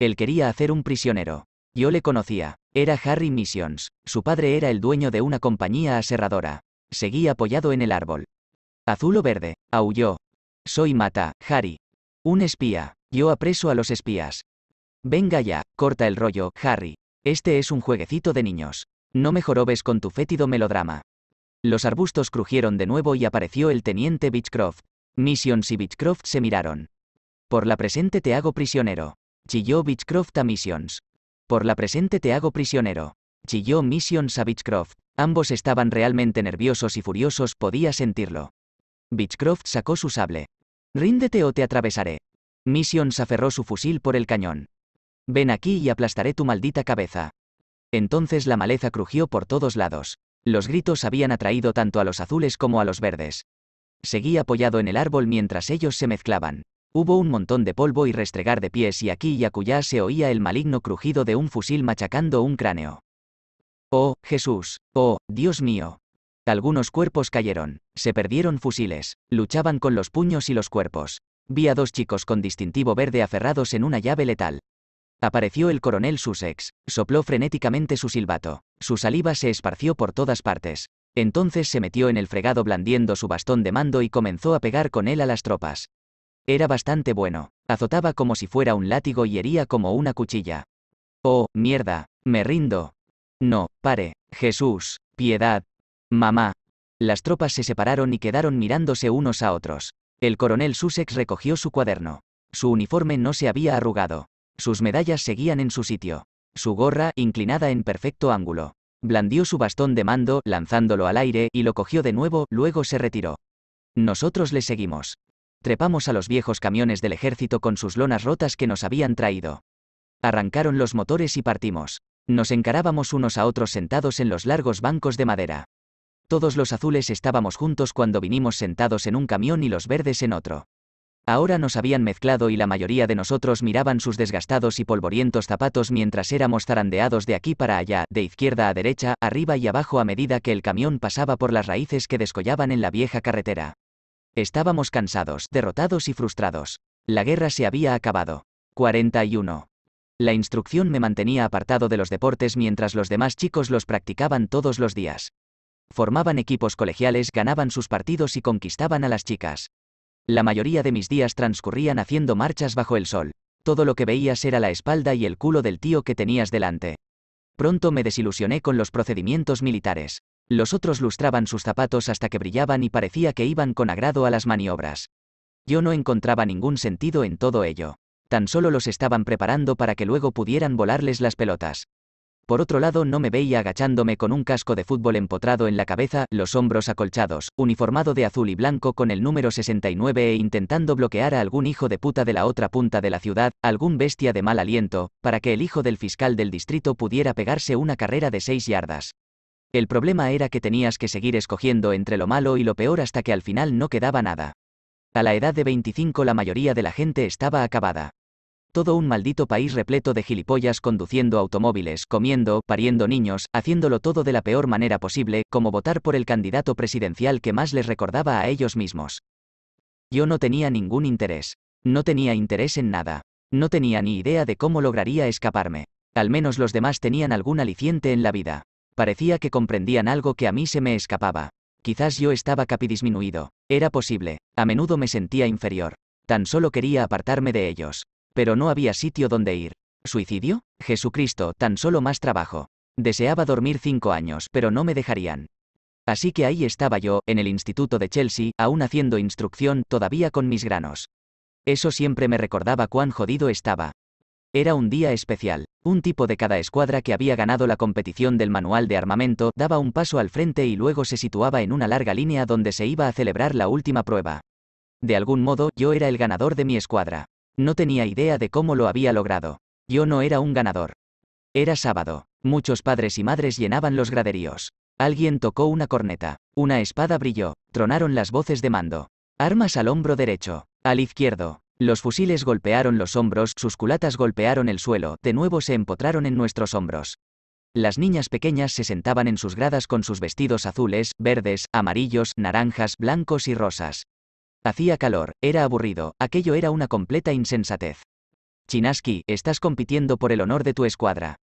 Él quería hacer un prisionero. Yo le conocía. Era Harry Missions. Su padre era el dueño de una compañía aserradora. Seguí apoyado en el árbol. Azul o verde, aulló. Soy Mata, Harry. Un espía. Yo apreso a los espías. Venga ya, corta el rollo, Harry. Este es un jueguecito de niños. No me jorobes con tu fétido melodrama. Los arbustos crujieron de nuevo y apareció el teniente Beechcroft. Missions y Beechcroft se miraron. Por la presente te hago prisionero. Chilló Beechcroft a Missions. Por la presente te hago prisionero. Chilló Missions a Beechcroft. Ambos estaban realmente nerviosos y furiosos, podía sentirlo. Beechcroft sacó su sable. Ríndete o te atravesaré. Missions aferró su fusil por el cañón. Ven aquí y aplastaré tu maldita cabeza. Entonces la maleza crujió por todos lados. Los gritos habían atraído tanto a los azules como a los verdes. Seguí apoyado en el árbol mientras ellos se mezclaban. Hubo un montón de polvo y restregar de pies y aquí y acullá se oía el maligno crujido de un fusil machacando un cráneo. Oh, Jesús, oh, Dios mío. Algunos cuerpos cayeron, se perdieron fusiles, luchaban con los puños y los cuerpos. Vi a dos chicos con distintivo verde aferrados en una llave letal. Apareció el coronel Sussex, sopló frenéticamente su silbato, su saliva se esparció por todas partes, entonces se metió en el fregado blandiendo su bastón de mando y comenzó a pegar con él a las tropas. Era bastante bueno, azotaba como si fuera un látigo y hería como una cuchilla. Oh, mierda, me rindo. No, pare, Jesús, piedad. Mamá. Las tropas se separaron y quedaron mirándose unos a otros. El coronel Sussex recogió su cuaderno. Su uniforme no se había arrugado. Sus medallas seguían en su sitio. Su gorra, inclinada en perfecto ángulo blandió su bastón de mando, lanzándolo al aire, y lo cogió de nuevo, luego se retiró. Nosotros le seguimos. Trepamos a los viejos camiones del ejército con sus lonas rotas que nos habían traído. Arrancaron los motores y partimos. Nos encarábamos unos a otros sentados en los largos bancos de madera. Todos los azules estábamos juntos cuando vinimos sentados en un camión y los verdes en otro. Ahora nos habían mezclado y la mayoría de nosotros miraban sus desgastados y polvorientos zapatos mientras éramos zarandeados de aquí para allá, de izquierda a derecha, arriba y abajo a medida que el camión pasaba por las raíces que descollaban en la vieja carretera. Estábamos cansados, derrotados y frustrados. La guerra se había acabado. 41. La instrucción me mantenía apartado de los deportes mientras los demás chicos los practicaban todos los días. Formaban equipos colegiales, ganaban sus partidos y conquistaban a las chicas. La mayoría de mis días transcurrían haciendo marchas bajo el sol. Todo lo que veías era la espalda y el culo del tío que tenías delante. Pronto me desilusioné con los procedimientos militares. Los otros lustraban sus zapatos hasta que brillaban y parecía que iban con agrado a las maniobras. Yo no encontraba ningún sentido en todo ello. Tan solo los estaban preparando para que luego pudieran volarles las pelotas. Por otro lado, no me veía agachándome con un casco de fútbol empotrado en la cabeza, los hombros acolchados, uniformado de azul y blanco con el número 69 e intentando bloquear a algún hijo de puta de la otra punta de la ciudad, algún bestia de mal aliento, para que el hijo del fiscal del distrito pudiera pegarse una carrera de 6 yardas. El problema era que tenías que seguir escogiendo entre lo malo y lo peor hasta que al final no quedaba nada. A la edad de 25 la mayoría de la gente estaba acabada. Todo un maldito país repleto de gilipollas conduciendo automóviles, comiendo, pariendo niños, haciéndolo todo de la peor manera posible, como votar por el candidato presidencial que más les recordaba a ellos mismos. Yo no tenía ningún interés. No tenía interés en nada. No tenía ni idea de cómo lograría escaparme. Al menos los demás tenían algún aliciente en la vida. Parecía que comprendían algo que a mí se me escapaba. Quizás yo estaba capidisminuido. Era posible. A menudo me sentía inferior. Tan solo quería apartarme de ellos. Pero no había sitio donde ir. ¿Suicidio? Jesucristo, tan solo más trabajo. Deseaba dormir cinco años, pero no me dejarían. Así que ahí estaba yo, en el Instituto de Chelsea, aún haciendo instrucción, todavía con mis granos. Eso siempre me recordaba cuán jodido estaba. Era un día especial. Un tipo de cada escuadra que había ganado la competición del manual de armamento daba un paso al frente y luego se situaba en una larga línea donde se iba a celebrar la última prueba. De algún modo, yo era el ganador de mi escuadra. No tenía idea de cómo lo había logrado. Yo no era un ganador. Era sábado. Muchos padres y madres llenaban los graderíos. Alguien tocó una corneta. Una espada brilló. Tronaron las voces de mando. Armas al hombro derecho. Al izquierdo. Los fusiles golpearon los hombros, sus culatas golpearon el suelo, de nuevo se empotraron en nuestros hombros. Las niñas pequeñas se sentaban en sus gradas con sus vestidos azules, verdes, amarillos, naranjas, blancos y rosas. Hacía calor, era aburrido, aquello era una completa insensatez. Chinaski, estás compitiendo por el honor de tu escuadra.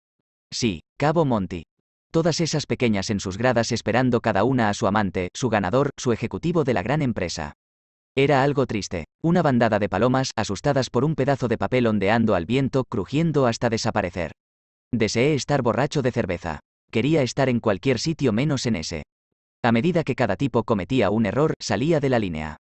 Sí, Cabo Monty. Todas esas pequeñas en sus gradas esperando cada una a su amante, su ganador, su ejecutivo de la gran empresa. Era algo triste. Una bandada de palomas, asustadas por un pedazo de papel ondeando al viento, crujiendo hasta desaparecer. Deseé estar borracho de cerveza. Quería estar en cualquier sitio menos en ese. A medida que cada tipo cometía un error, salía de la línea.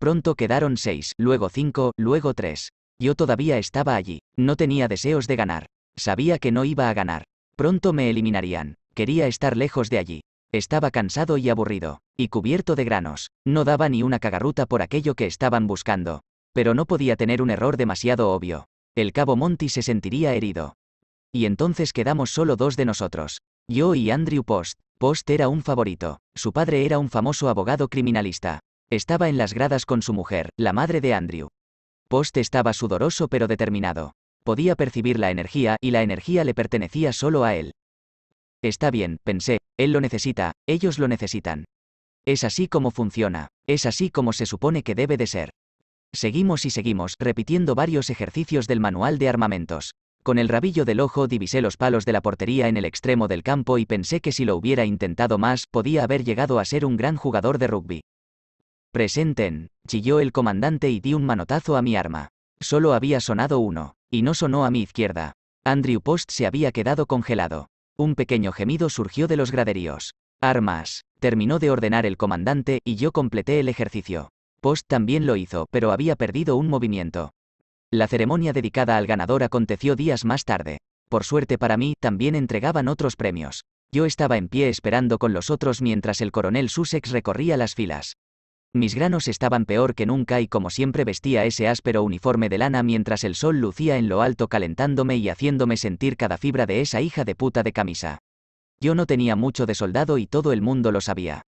Pronto quedaron seis, luego cinco, luego tres. Yo todavía estaba allí, no tenía deseos de ganar. Sabía que no iba a ganar. Pronto me eliminarían. Quería estar lejos de allí. Estaba cansado y aburrido, y cubierto de granos. No daba ni una cagarruta por aquello que estaban buscando. Pero no podía tener un error demasiado obvio. El cabo Monty se sentiría herido. Y entonces quedamos solo dos de nosotros. Yo y Andrew Post. Post era un favorito. Su padre era un famoso abogado criminalista. Estaba en las gradas con su mujer, la madre de Andrew. Post estaba sudoroso pero determinado. Podía percibir la energía y la energía le pertenecía solo a él. Está bien, pensé, él lo necesita, ellos lo necesitan. Es así como funciona, es así como se supone que debe de ser. Seguimos y seguimos, repitiendo varios ejercicios del manual de armamentos. Con el rabillo del ojo divisé los palos de la portería en el extremo del campo y pensé que si lo hubiera intentado más, podía haber llegado a ser un gran jugador de rugby. Presenten, chilló el comandante y di un manotazo a mi arma. Solo había sonado uno, y no sonó a mi izquierda. Andrew Post se había quedado congelado. Un pequeño gemido surgió de los graderíos. Armas, terminó de ordenar el comandante y yo completé el ejercicio. Post también lo hizo, pero había perdido un movimiento. La ceremonia dedicada al ganador aconteció días más tarde. Por suerte para mí, también entregaban otros premios. Yo estaba en pie esperando con los otros mientras el coronel Sussex recorría las filas. Mis granos estaban peor que nunca y como siempre vestía ese áspero uniforme de lana mientras el sol lucía en lo alto calentándome y haciéndome sentir cada fibra de esa hija de puta de camisa. Yo no tenía mucho de soldado y todo el mundo lo sabía.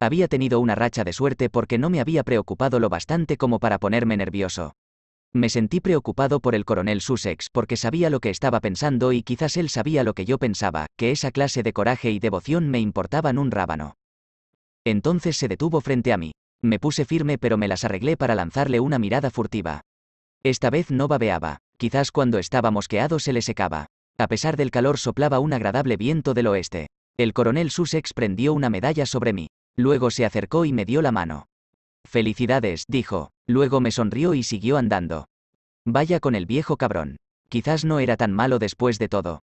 Había tenido una racha de suerte porque no me había preocupado lo bastante como para ponerme nervioso. Me sentí preocupado por el coronel Sussex porque sabía lo que estaba pensando y quizás él sabía lo que yo pensaba, que esa clase de coraje y devoción me importaban un rábano. Entonces se detuvo frente a mí. Me puse firme pero me las arreglé para lanzarle una mirada furtiva. Esta vez no babeaba, quizás cuando estaba mosqueado se le secaba. A pesar del calor soplaba un agradable viento del oeste. El coronel Sussex prendió una medalla sobre mí. Luego se acercó y me dio la mano. Felicidades, dijo. Luego me sonrió y siguió andando. Vaya con el viejo cabrón. Quizás no era tan malo después de todo.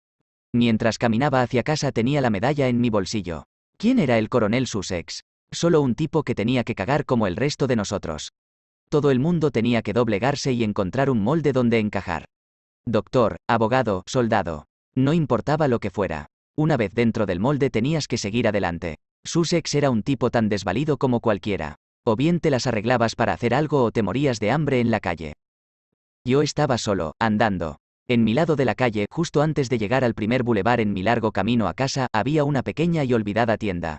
Mientras caminaba hacia casa tenía la medalla en mi bolsillo. ¿Quién era el coronel Sussex? Solo un tipo que tenía que cagar como el resto de nosotros. Todo el mundo tenía que doblegarse y encontrar un molde donde encajar. Doctor, abogado, soldado. No importaba lo que fuera. Una vez dentro del molde tenías que seguir adelante. Sussex era un tipo tan desvalido como cualquiera. O bien te las arreglabas para hacer algo o te morías de hambre en la calle. Yo estaba solo, andando. En mi lado de la calle, justo antes de llegar al primer bulevar en mi largo camino a casa, había una pequeña y olvidada tienda.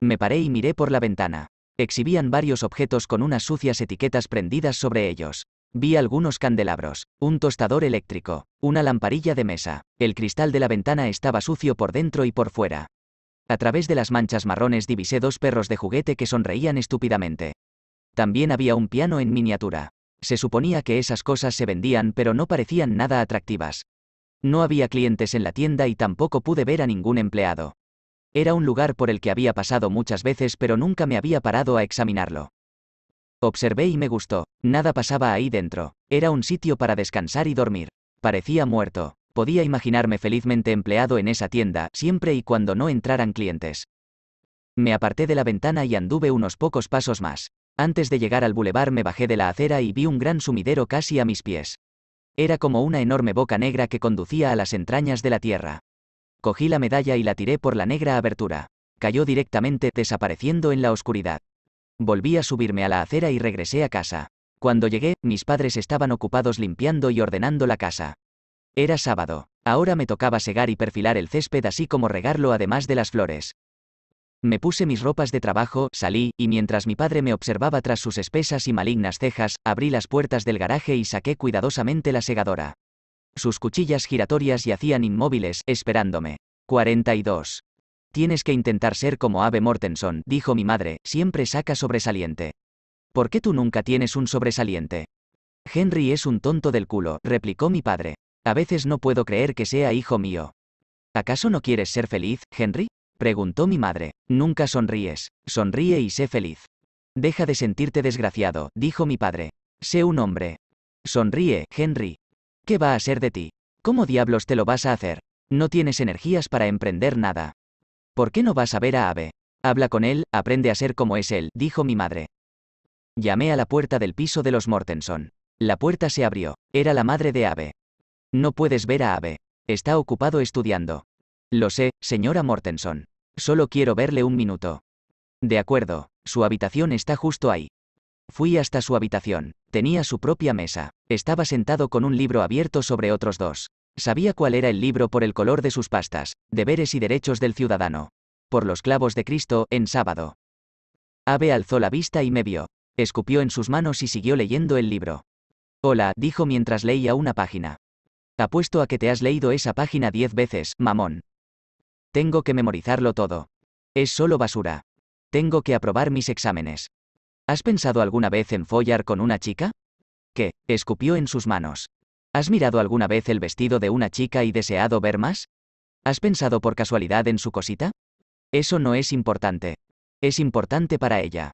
Me paré y miré por la ventana. Exhibían varios objetos con unas sucias etiquetas prendidas sobre ellos. Vi algunos candelabros, un tostador eléctrico, una lamparilla de mesa. El cristal de la ventana estaba sucio por dentro y por fuera. A través de las manchas marrones divisé dos perros de juguete que sonreían estúpidamente. También había un piano en miniatura. Se suponía que esas cosas se vendían pero no parecían nada atractivas. No había clientes en la tienda y tampoco pude ver a ningún empleado. Era un lugar por el que había pasado muchas veces pero nunca me había parado a examinarlo. Observé y me gustó, nada pasaba ahí dentro, era un sitio para descansar y dormir. Parecía muerto, podía imaginarme felizmente empleado en esa tienda, siempre y cuando no entraran clientes. Me aparté de la ventana y anduve unos pocos pasos más. Antes de llegar al bulevar me bajé de la acera y vi un gran sumidero casi a mis pies. Era como una enorme boca negra que conducía a las entrañas de la tierra. Cogí la medalla y la tiré por la negra abertura. Cayó directamente, desapareciendo en la oscuridad. Volví a subirme a la acera y regresé a casa. Cuando llegué, mis padres estaban ocupados limpiando y ordenando la casa. Era sábado. Ahora me tocaba segar y perfilar el césped así como regarlo además de las flores. Me puse mis ropas de trabajo, salí, y mientras mi padre me observaba tras sus espesas y malignas cejas, abrí las puertas del garaje y saqué cuidadosamente la segadora. Sus cuchillas giratorias y hacían inmóviles, esperándome. 42. Tienes que intentar ser como Ave Mortenson, dijo mi madre, siempre saca sobresaliente. ¿Por qué tú nunca tienes un sobresaliente? Henry es un tonto del culo, replicó mi padre. A veces no puedo creer que sea hijo mío. ¿Acaso no quieres ser feliz, Henry? preguntó mi madre. Nunca sonríes, sonríe y sé feliz. Deja de sentirte desgraciado, dijo mi padre. Sé un hombre. Sonríe, Henry, ¿Qué va a ser de ti? ¿Cómo diablos te lo vas a hacer? No tienes energías para emprender nada. ¿Por qué no vas a ver a Abe? Habla con él, aprende a ser como es él, dijo mi madre. Llamé a la puerta del piso de los Mortenson. La puerta se abrió. Era la madre de Ave. No puedes ver a Abe. Está ocupado estudiando. Lo sé, señora Mortenson. Solo quiero verle un minuto. De acuerdo, su habitación está justo ahí. Fui hasta su habitación. Tenía su propia mesa. Estaba sentado con un libro abierto sobre otros dos. Sabía cuál era el libro por el color de sus pastas, deberes y derechos del ciudadano. Por los clavos de Cristo, en sábado. Ave alzó la vista y me vio. Escupió en sus manos y siguió leyendo el libro. Hola, dijo mientras leía una página. Apuesto a que te has leído esa página diez veces, mamón. Tengo que memorizarlo todo. Es solo basura. Tengo que aprobar mis exámenes. ¿Has pensado alguna vez en follar con una chica? ¿Qué? escupió en sus manos. ¿Has mirado alguna vez el vestido de una chica y deseado ver más? ¿Has pensado por casualidad en su cosita? Eso no es importante. Es importante para ella.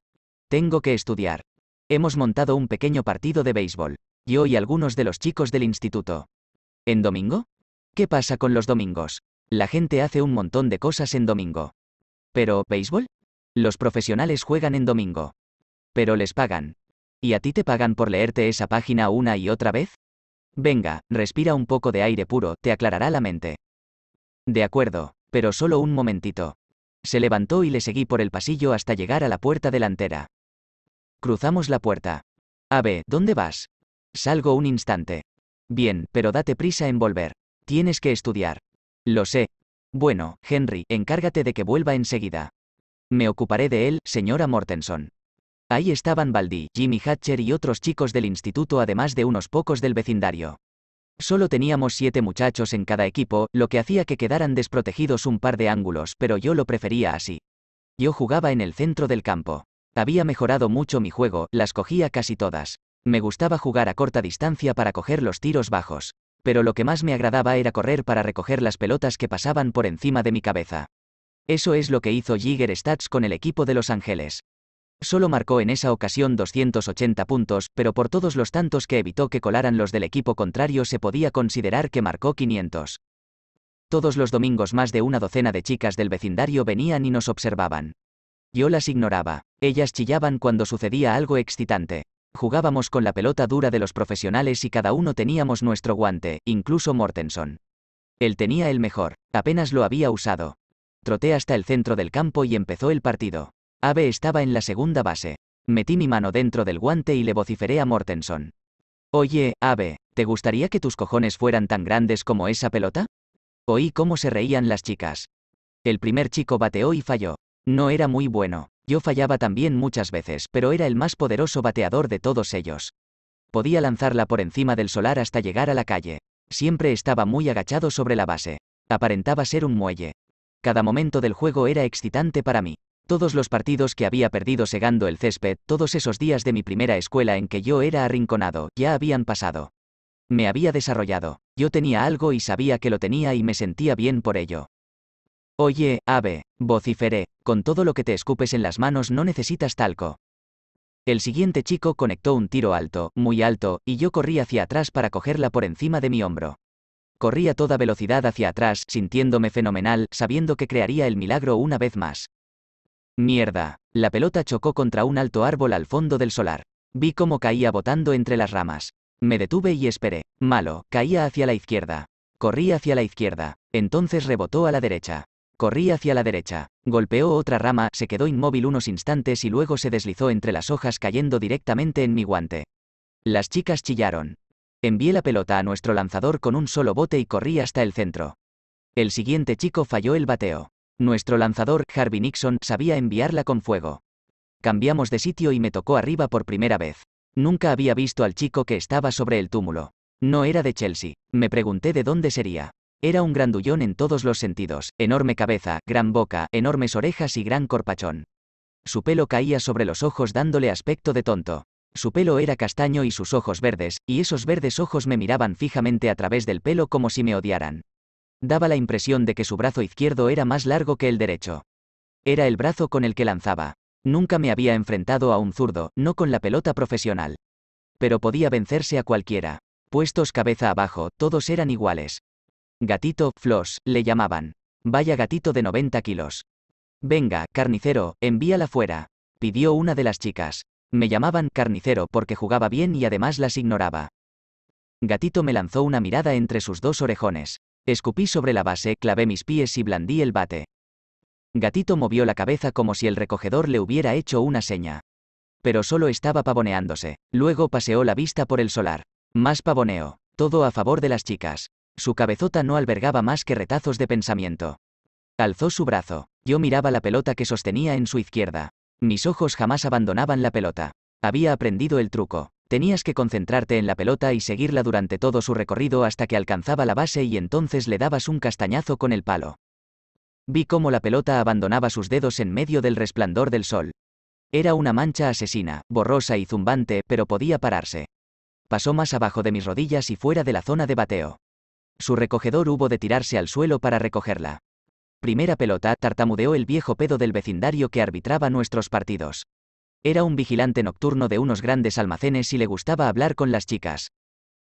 Tengo que estudiar. Hemos montado un pequeño partido de béisbol. Yo y algunos de los chicos del instituto. ¿En domingo? ¿Qué pasa con los domingos? La gente hace un montón de cosas en domingo. Pero, ¿béisbol? Los profesionales juegan en domingo pero les pagan. ¿Y a ti te pagan por leerte esa página una y otra vez? Venga, respira un poco de aire puro, te aclarará la mente. De acuerdo, pero solo un momentito. Se levantó y le seguí por el pasillo hasta llegar a la puerta delantera. Cruzamos la puerta. Ave, ¿dónde vas? Salgo un instante. Bien, pero date prisa en volver. Tienes que estudiar. Lo sé. Bueno, Henry, encárgate de que vuelva enseguida. Me ocuparé de él, señora Mortenson. Ahí estaban Baldi, Jimmy Hatcher y otros chicos del instituto además de unos pocos del vecindario. Solo teníamos siete muchachos en cada equipo, lo que hacía que quedaran desprotegidos un par de ángulos, pero yo lo prefería así. Yo jugaba en el centro del campo. Había mejorado mucho mi juego, las cogía casi todas. Me gustaba jugar a corta distancia para coger los tiros bajos. Pero lo que más me agradaba era correr para recoger las pelotas que pasaban por encima de mi cabeza. Eso es lo que hizo Jigger Stats con el equipo de Los Ángeles. Solo marcó en esa ocasión 280 puntos, pero por todos los tantos que evitó que colaran los del equipo contrario se podía considerar que marcó 500. Todos los domingos más de una docena de chicas del vecindario venían y nos observaban. Yo las ignoraba. Ellas chillaban cuando sucedía algo excitante. Jugábamos con la pelota dura de los profesionales y cada uno teníamos nuestro guante, incluso Mortenson. Él tenía el mejor, apenas lo había usado. Troté hasta el centro del campo y empezó el partido. Abe estaba en la segunda base. Metí mi mano dentro del guante y le vociferé a Mortenson. Oye, Abe, ¿te gustaría que tus cojones fueran tan grandes como esa pelota? Oí cómo se reían las chicas. El primer chico bateó y falló. No era muy bueno. Yo fallaba también muchas veces, pero era el más poderoso bateador de todos ellos. Podía lanzarla por encima del solar hasta llegar a la calle. Siempre estaba muy agachado sobre la base. Aparentaba ser un muelle. Cada momento del juego era excitante para mí. Todos los partidos que había perdido segando el césped, todos esos días de mi primera escuela en que yo era arrinconado, ya habían pasado. Me había desarrollado. Yo tenía algo y sabía que lo tenía y me sentía bien por ello. Oye, ave, vociferé, con todo lo que te escupes en las manos no necesitas talco. El siguiente chico conectó un tiro alto, muy alto, y yo corrí hacia atrás para cogerla por encima de mi hombro. Corrí a toda velocidad hacia atrás, sintiéndome fenomenal, sabiendo que crearía el milagro una vez más. Mierda. La pelota chocó contra un alto árbol al fondo del solar. Vi cómo caía botando entre las ramas. Me detuve y esperé. Malo, caía hacia la izquierda. Corrí hacia la izquierda. Entonces rebotó a la derecha. Corrí hacia la derecha. Golpeó otra rama, se quedó inmóvil unos instantes y luego se deslizó entre las hojas cayendo directamente en mi guante. Las chicas chillaron. Envié la pelota a nuestro lanzador con un solo bote y corrí hasta el centro. El siguiente chico falló el bateo. Nuestro lanzador, Harvey Nixon, sabía enviarla con fuego. Cambiamos de sitio y me tocó arriba por primera vez. Nunca había visto al chico que estaba sobre el túmulo. No era de Chelsea. Me pregunté de dónde sería. Era un grandullón en todos los sentidos, enorme cabeza, gran boca, enormes orejas y gran corpachón. Su pelo caía sobre los ojos dándole aspecto de tonto. Su pelo era castaño y sus ojos verdes, y esos verdes ojos me miraban fijamente a través del pelo como si me odiaran daba la impresión de que su brazo izquierdo era más largo que el derecho. Era el brazo con el que lanzaba. Nunca me había enfrentado a un zurdo, no con la pelota profesional. Pero podía vencerse a cualquiera. Puestos cabeza abajo, todos eran iguales. Gatito, Flos, le llamaban. Vaya gatito de 90 kilos. Venga, carnicero, envíala fuera. Pidió una de las chicas. Me llamaban carnicero porque jugaba bien y además las ignoraba. Gatito me lanzó una mirada entre sus dos orejones. Escupí sobre la base, clavé mis pies y blandí el bate. Gatito movió la cabeza como si el recogedor le hubiera hecho una seña. Pero solo estaba pavoneándose. Luego paseó la vista por el solar. Más pavoneo. Todo a favor de las chicas. Su cabezota no albergaba más que retazos de pensamiento. Alzó su brazo. Yo miraba la pelota que sostenía en su izquierda. Mis ojos jamás abandonaban la pelota. Había aprendido el truco. Tenías que concentrarte en la pelota y seguirla durante todo su recorrido hasta que alcanzaba la base y entonces le dabas un castañazo con el palo. Vi cómo la pelota abandonaba sus dedos en medio del resplandor del sol. Era una mancha asesina, borrosa y zumbante, pero podía pararse. Pasó más abajo de mis rodillas y fuera de la zona de bateo. Su recogedor hubo de tirarse al suelo para recogerla. Primera pelota, tartamudeó el viejo pedo del vecindario que arbitraba nuestros partidos. Era un vigilante nocturno de unos grandes almacenes y le gustaba hablar con las chicas.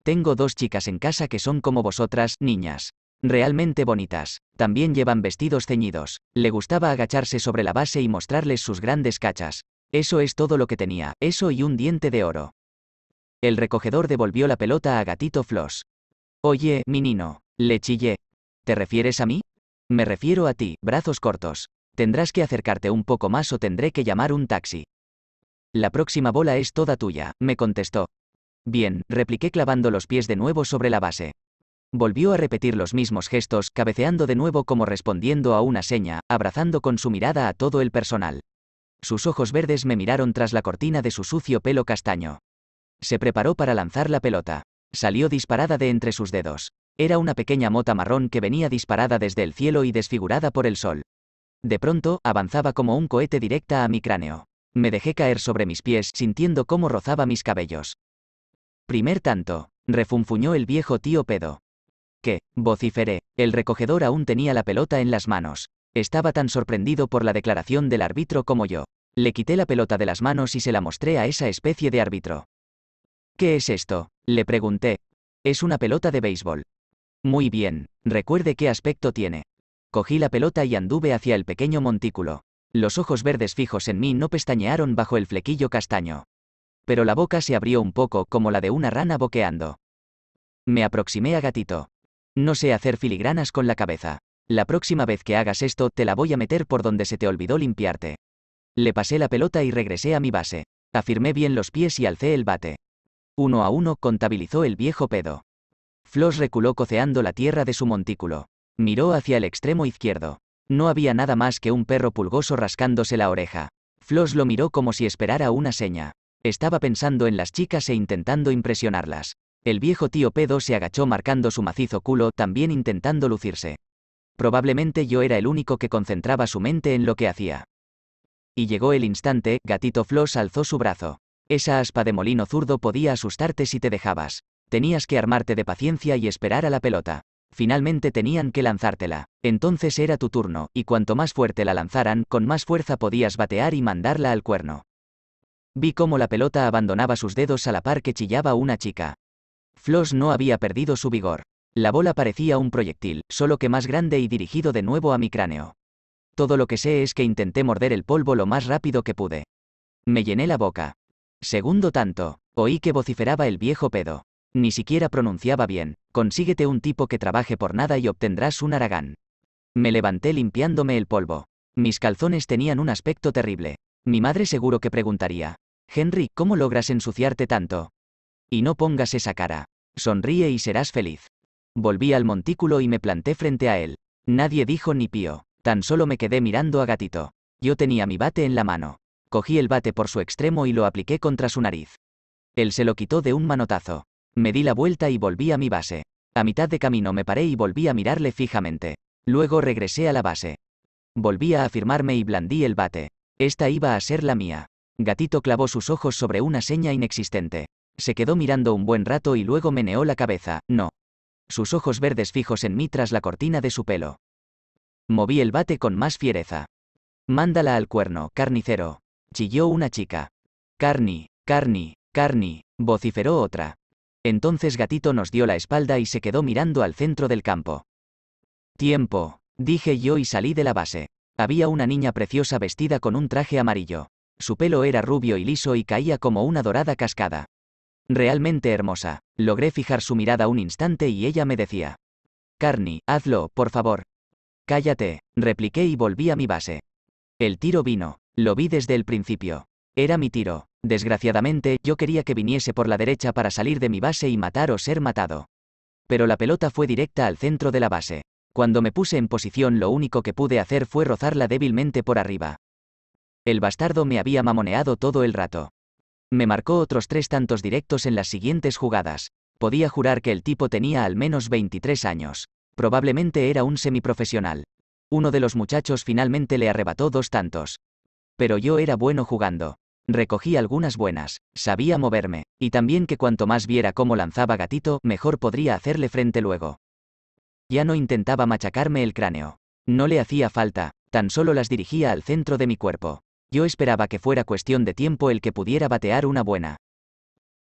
Tengo dos chicas en casa que son como vosotras, niñas. Realmente bonitas. También llevan vestidos ceñidos. Le gustaba agacharse sobre la base y mostrarles sus grandes cachas. Eso es todo lo que tenía, eso y un diente de oro. El recogedor devolvió la pelota a Gatito Floss. Oye, nino. le chillé. ¿Te refieres a mí? Me refiero a ti, brazos cortos. Tendrás que acercarte un poco más o tendré que llamar un taxi. La próxima bola es toda tuya, me contestó. Bien, repliqué clavando los pies de nuevo sobre la base. Volvió a repetir los mismos gestos, cabeceando de nuevo como respondiendo a una seña, abrazando con su mirada a todo el personal. Sus ojos verdes me miraron tras la cortina de su sucio pelo castaño. Se preparó para lanzar la pelota. Salió disparada de entre sus dedos. Era una pequeña mota marrón que venía disparada desde el cielo y desfigurada por el sol. De pronto, avanzaba como un cohete directa a mi cráneo. Me dejé caer sobre mis pies sintiendo cómo rozaba mis cabellos. Primer tanto, refunfuñó el viejo tío pedo. Que, vociferé, el recogedor aún tenía la pelota en las manos. Estaba tan sorprendido por la declaración del árbitro como yo. Le quité la pelota de las manos y se la mostré a esa especie de árbitro. ¿Qué es esto? Le pregunté. Es una pelota de béisbol. Muy bien, recuerde qué aspecto tiene. Cogí la pelota y anduve hacia el pequeño montículo. Los ojos verdes fijos en mí no pestañearon bajo el flequillo castaño. Pero la boca se abrió un poco como la de una rana boqueando. Me aproximé a gatito. No sé hacer filigranas con la cabeza. La próxima vez que hagas esto te la voy a meter por donde se te olvidó limpiarte. Le pasé la pelota y regresé a mi base. Afirmé bien los pies y alcé el bate. Uno a uno contabilizó el viejo pedo. Floss reculó coceando la tierra de su montículo. Miró hacia el extremo izquierdo. No había nada más que un perro pulgoso rascándose la oreja. Floss lo miró como si esperara una seña. Estaba pensando en las chicas e intentando impresionarlas. El viejo tío pedo se agachó marcando su macizo culo, también intentando lucirse. Probablemente yo era el único que concentraba su mente en lo que hacía. Y llegó el instante, gatito Floss alzó su brazo. Esa aspa de molino zurdo podía asustarte si te dejabas. Tenías que armarte de paciencia y esperar a la pelota. Finalmente tenían que lanzártela. Entonces era tu turno, y cuanto más fuerte la lanzaran, con más fuerza podías batear y mandarla al cuerno. Vi cómo la pelota abandonaba sus dedos a la par que chillaba una chica. Floss no había perdido su vigor. La bola parecía un proyectil, solo que más grande y dirigido de nuevo a mi cráneo. Todo lo que sé es que intenté morder el polvo lo más rápido que pude. Me llené la boca. Segundo tanto, oí que vociferaba el viejo pedo. Ni siquiera pronunciaba bien. Consíguete un tipo que trabaje por nada y obtendrás un aragán. Me levanté limpiándome el polvo. Mis calzones tenían un aspecto terrible. Mi madre seguro que preguntaría, Henry, ¿cómo logras ensuciarte tanto? Y no pongas esa cara. Sonríe y serás feliz. Volví al montículo y me planté frente a él. Nadie dijo ni pío, tan solo me quedé mirando a gatito. Yo tenía mi bate en la mano. Cogí el bate por su extremo y lo apliqué contra su nariz. Él se lo quitó de un manotazo. Me di la vuelta y volví a mi base. A mitad de camino me paré y volví a mirarle fijamente. Luego regresé a la base. Volví a afirmarme y blandí el bate. Esta iba a ser la mía. Gatito clavó sus ojos sobre una seña inexistente. Se quedó mirando un buen rato y luego meneó la cabeza, no. Sus ojos verdes fijos en mí tras la cortina de su pelo. Moví el bate con más fiereza. Mándala al cuerno, carnicero. Chilló una chica. Carni, carni, carni, vociferó otra. Entonces Gatito nos dio la espalda y se quedó mirando al centro del campo. Tiempo, dije yo y salí de la base. Había una niña preciosa vestida con un traje amarillo. Su pelo era rubio y liso y caía como una dorada cascada. Realmente hermosa. Logré fijar su mirada un instante y ella me decía. Carney, hazlo, por favor. Cállate, repliqué y volví a mi base. El tiro vino, lo vi desde el principio. Era mi tiro. Desgraciadamente, yo quería que viniese por la derecha para salir de mi base y matar o ser matado. Pero la pelota fue directa al centro de la base. Cuando me puse en posición lo único que pude hacer fue rozarla débilmente por arriba. El bastardo me había mamoneado todo el rato. Me marcó otros tres tantos directos en las siguientes jugadas. Podía jurar que el tipo tenía al menos 23 años. Probablemente era un semiprofesional. Uno de los muchachos finalmente le arrebató dos tantos. Pero yo era bueno jugando. Recogí algunas buenas, sabía moverme, y también que cuanto más viera cómo lanzaba gatito, mejor podría hacerle frente luego. Ya no intentaba machacarme el cráneo. No le hacía falta, tan solo las dirigía al centro de mi cuerpo. Yo esperaba que fuera cuestión de tiempo el que pudiera batear una buena.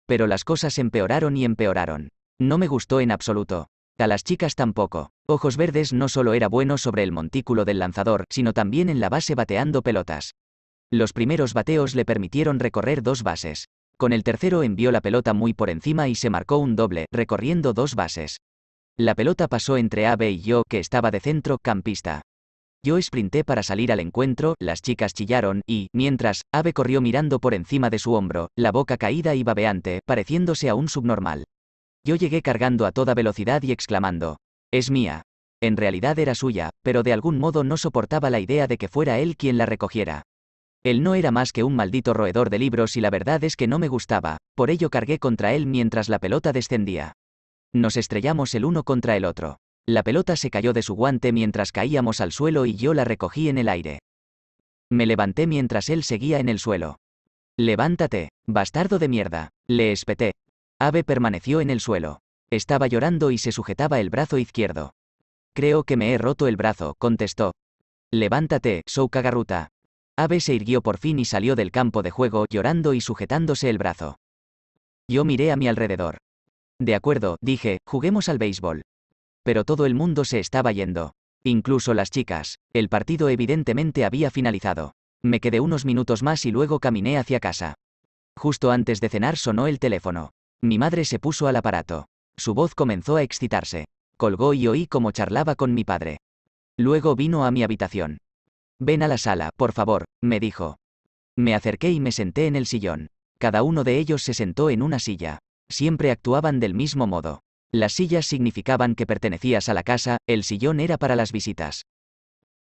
Pero las cosas empeoraron y empeoraron. No me gustó en absoluto. A las chicas tampoco. Ojos Verdes no solo era bueno sobre el montículo del lanzador, sino también en la base bateando pelotas. Los primeros bateos le permitieron recorrer dos bases. Con el tercero envió la pelota muy por encima y se marcó un doble, recorriendo dos bases. La pelota pasó entre Abe y yo, que estaba de centro campista. Yo sprinté para salir al encuentro, las chicas chillaron, y, mientras, Abe corrió mirando por encima de su hombro, la boca caída y babeante, pareciéndose a un subnormal. Yo llegué cargando a toda velocidad y exclamando, es mía. En realidad era suya, pero de algún modo no soportaba la idea de que fuera él quien la recogiera. Él no era más que un maldito roedor de libros y la verdad es que no me gustaba, por ello cargué contra él mientras la pelota descendía. Nos estrellamos el uno contra el otro. La pelota se cayó de su guante mientras caíamos al suelo y yo la recogí en el aire. Me levanté mientras él seguía en el suelo. Levántate, bastardo de mierda, le espeté. Ave permaneció en el suelo. Estaba llorando y se sujetaba el brazo izquierdo. Creo que me he roto el brazo, contestó. Levántate, Sou Abe se irguió por fin y salió del campo de juego, llorando y sujetándose el brazo. Yo miré a mi alrededor. De acuerdo, dije, juguemos al béisbol. Pero todo el mundo se estaba yendo. Incluso las chicas. El partido evidentemente había finalizado. Me quedé unos minutos más y luego caminé hacia casa. Justo antes de cenar sonó el teléfono. Mi madre se puso al aparato. Su voz comenzó a excitarse. Colgó y oí cómo charlaba con mi padre. Luego vino a mi habitación. Ven a la sala, por favor, me dijo. Me acerqué y me senté en el sillón. Cada uno de ellos se sentó en una silla. Siempre actuaban del mismo modo. Las sillas significaban que pertenecías a la casa, el sillón era para las visitas.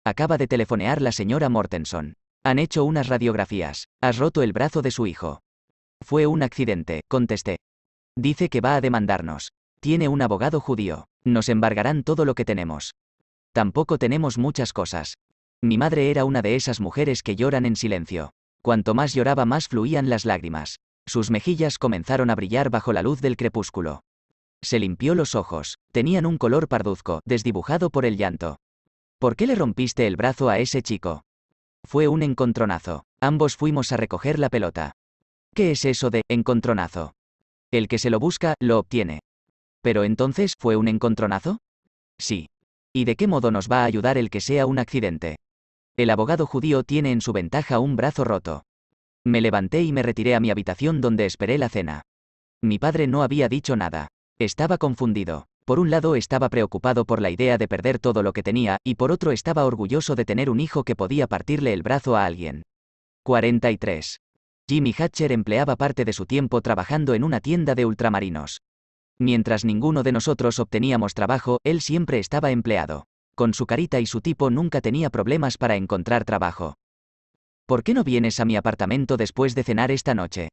Acaba de telefonear la señora Mortenson. Han hecho unas radiografías. Has roto el brazo de su hijo. Fue un accidente, contesté. Dice que va a demandarnos. Tiene un abogado judío. Nos embargarán todo lo que tenemos. Tampoco tenemos muchas cosas. Mi madre era una de esas mujeres que lloran en silencio. Cuanto más lloraba más fluían las lágrimas. Sus mejillas comenzaron a brillar bajo la luz del crepúsculo. Se limpió los ojos, tenían un color parduzco, desdibujado por el llanto. ¿Por qué le rompiste el brazo a ese chico? Fue un encontronazo. Ambos fuimos a recoger la pelota. ¿Qué es eso de encontronazo? El que se lo busca, lo obtiene. Pero entonces, ¿fue un encontronazo? Sí. ¿Y de qué modo nos va a ayudar el que sea un accidente? El abogado judío tiene en su ventaja un brazo roto. Me levanté y me retiré a mi habitación donde esperé la cena. Mi padre no había dicho nada. Estaba confundido. Por un lado estaba preocupado por la idea de perder todo lo que tenía, y por otro estaba orgulloso de tener un hijo que podía partirle el brazo a alguien. 43. Jimmy Hatcher empleaba parte de su tiempo trabajando en una tienda de ultramarinos. Mientras ninguno de nosotros obteníamos trabajo, él siempre estaba empleado con su carita y su tipo nunca tenía problemas para encontrar trabajo. ¿Por qué no vienes a mi apartamento después de cenar esta noche?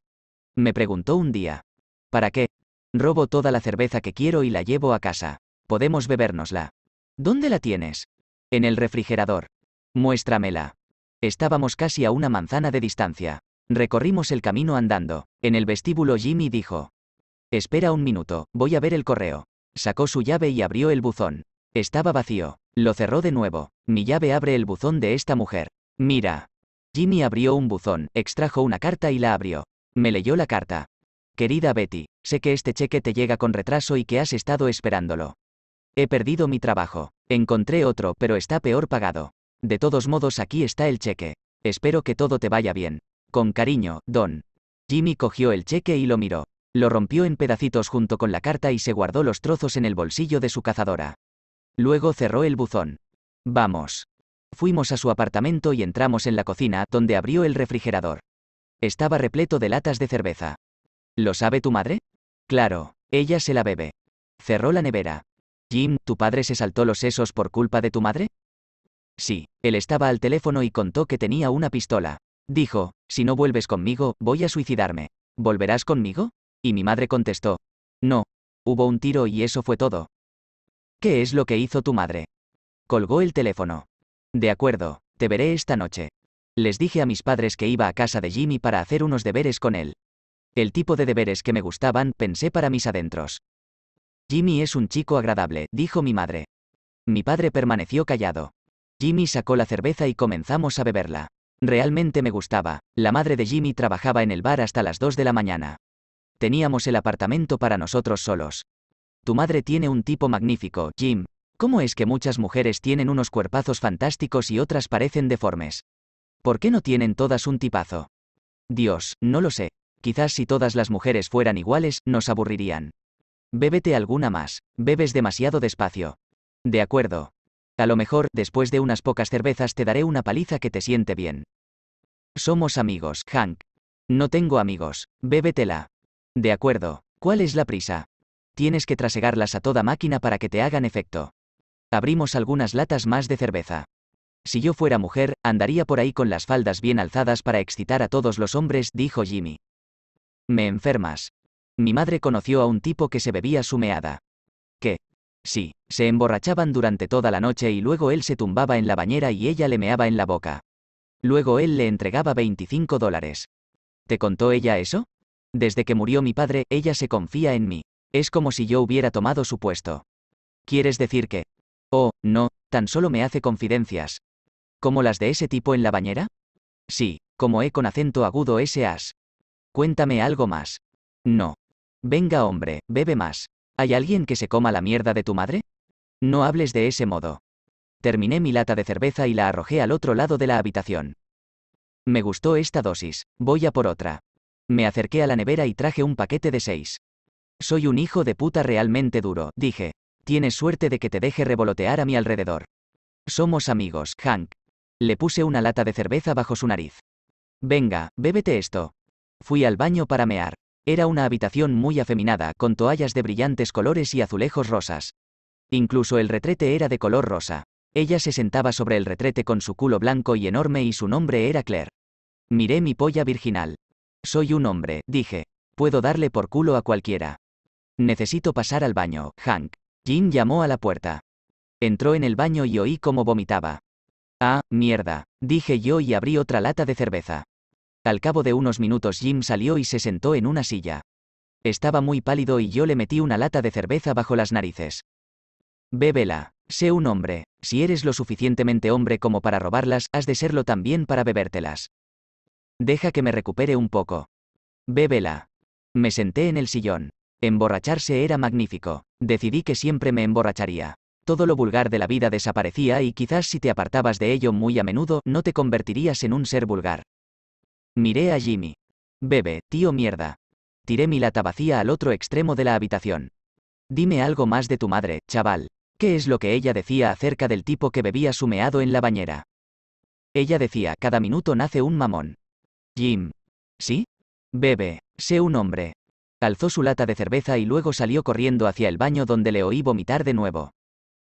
Me preguntó un día. ¿Para qué? Robo toda la cerveza que quiero y la llevo a casa. Podemos bebérnosla. ¿Dónde la tienes? En el refrigerador. Muéstramela. Estábamos casi a una manzana de distancia. Recorrimos el camino andando. En el vestíbulo Jimmy dijo. Espera un minuto, voy a ver el correo. Sacó su llave y abrió el buzón. Estaba vacío. Lo cerró de nuevo. Mi llave abre el buzón de esta mujer. Mira. Jimmy abrió un buzón, extrajo una carta y la abrió. Me leyó la carta. Querida Betty, sé que este cheque te llega con retraso y que has estado esperándolo. He perdido mi trabajo. Encontré otro, pero está peor pagado. De todos modos, aquí está el cheque. Espero que todo te vaya bien. Con cariño, Don. Jimmy cogió el cheque y lo miró. Lo rompió en pedacitos junto con la carta y se guardó los trozos en el bolsillo de su cazadora. Luego cerró el buzón. Vamos. Fuimos a su apartamento y entramos en la cocina, donde abrió el refrigerador. Estaba repleto de latas de cerveza. ¿Lo sabe tu madre? Claro, ella se la bebe. Cerró la nevera. Jim, ¿tu padre se saltó los sesos por culpa de tu madre? Sí, él estaba al teléfono y contó que tenía una pistola. Dijo, si no vuelves conmigo, voy a suicidarme. ¿Volverás conmigo? Y mi madre contestó, no. Hubo un tiro y eso fue todo. ¿Qué es lo que hizo tu madre? Colgó el teléfono. De acuerdo, te veré esta noche. Les dije a mis padres que iba a casa de Jimmy para hacer unos deberes con él. El tipo de deberes que me gustaban, pensé para mis adentros. Jimmy es un chico agradable, dijo mi madre. Mi padre permaneció callado. Jimmy sacó la cerveza y comenzamos a beberla. Realmente me gustaba. La madre de Jimmy trabajaba en el bar hasta las 2 de la mañana. Teníamos el apartamento para nosotros solos. Tu madre tiene un tipo magnífico, Jim. ¿Cómo es que muchas mujeres tienen unos cuerpazos fantásticos y otras parecen deformes? ¿Por qué no tienen todas un tipazo? Dios, no lo sé. Quizás si todas las mujeres fueran iguales, nos aburrirían. Bébete alguna más. Bebes demasiado despacio. De acuerdo. A lo mejor, después de unas pocas cervezas te daré una paliza que te siente bien. Somos amigos, Hank. No tengo amigos. Bébetela. De acuerdo. ¿Cuál es la prisa? tienes que trasegarlas a toda máquina para que te hagan efecto. Abrimos algunas latas más de cerveza. Si yo fuera mujer, andaría por ahí con las faldas bien alzadas para excitar a todos los hombres, dijo Jimmy. Me enfermas. Mi madre conoció a un tipo que se bebía su meada. ¿Qué? Sí, se emborrachaban durante toda la noche y luego él se tumbaba en la bañera y ella le meaba en la boca. Luego él le entregaba 25 dólares. ¿Te contó ella eso? Desde que murió mi padre, ella se confía en mí. Es como si yo hubiera tomado su puesto. ¿Quieres decir que? Oh, no, tan solo me hace confidencias. ¿Como las de ese tipo en la bañera? Sí, como he con acento agudo ese as. Cuéntame algo más. No. Venga hombre, bebe más. ¿Hay alguien que se coma la mierda de tu madre? No hables de ese modo. Terminé mi lata de cerveza y la arrojé al otro lado de la habitación. Me gustó esta dosis, voy a por otra. Me acerqué a la nevera y traje un paquete de seis. Soy un hijo de puta realmente duro, dije. Tienes suerte de que te deje revolotear a mi alrededor. Somos amigos, Hank. Le puse una lata de cerveza bajo su nariz. Venga, bébete esto. Fui al baño para mear. Era una habitación muy afeminada, con toallas de brillantes colores y azulejos rosas. Incluso el retrete era de color rosa. Ella se sentaba sobre el retrete con su culo blanco y enorme y su nombre era Claire. Miré mi polla virginal. Soy un hombre, dije. Puedo darle por culo a cualquiera. Necesito pasar al baño, Hank. Jim llamó a la puerta. Entró en el baño y oí cómo vomitaba. Ah, mierda, dije yo y abrí otra lata de cerveza. Al cabo de unos minutos Jim salió y se sentó en una silla. Estaba muy pálido y yo le metí una lata de cerveza bajo las narices. Bébela, sé un hombre, si eres lo suficientemente hombre como para robarlas, has de serlo también para bebértelas. Deja que me recupere un poco. Bébela. Me senté en el sillón. Emborracharse era magnífico. Decidí que siempre me emborracharía. Todo lo vulgar de la vida desaparecía y quizás si te apartabas de ello muy a menudo, no te convertirías en un ser vulgar. Miré a Jimmy. Bebe, tío mierda. Tiré mi lata vacía al otro extremo de la habitación. Dime algo más de tu madre, chaval. ¿Qué es lo que ella decía acerca del tipo que bebía sumeado en la bañera? Ella decía, cada minuto nace un mamón. Jim. ¿Sí? Bebe, sé un hombre, alzó su lata de cerveza y luego salió corriendo hacia el baño donde le oí vomitar de nuevo.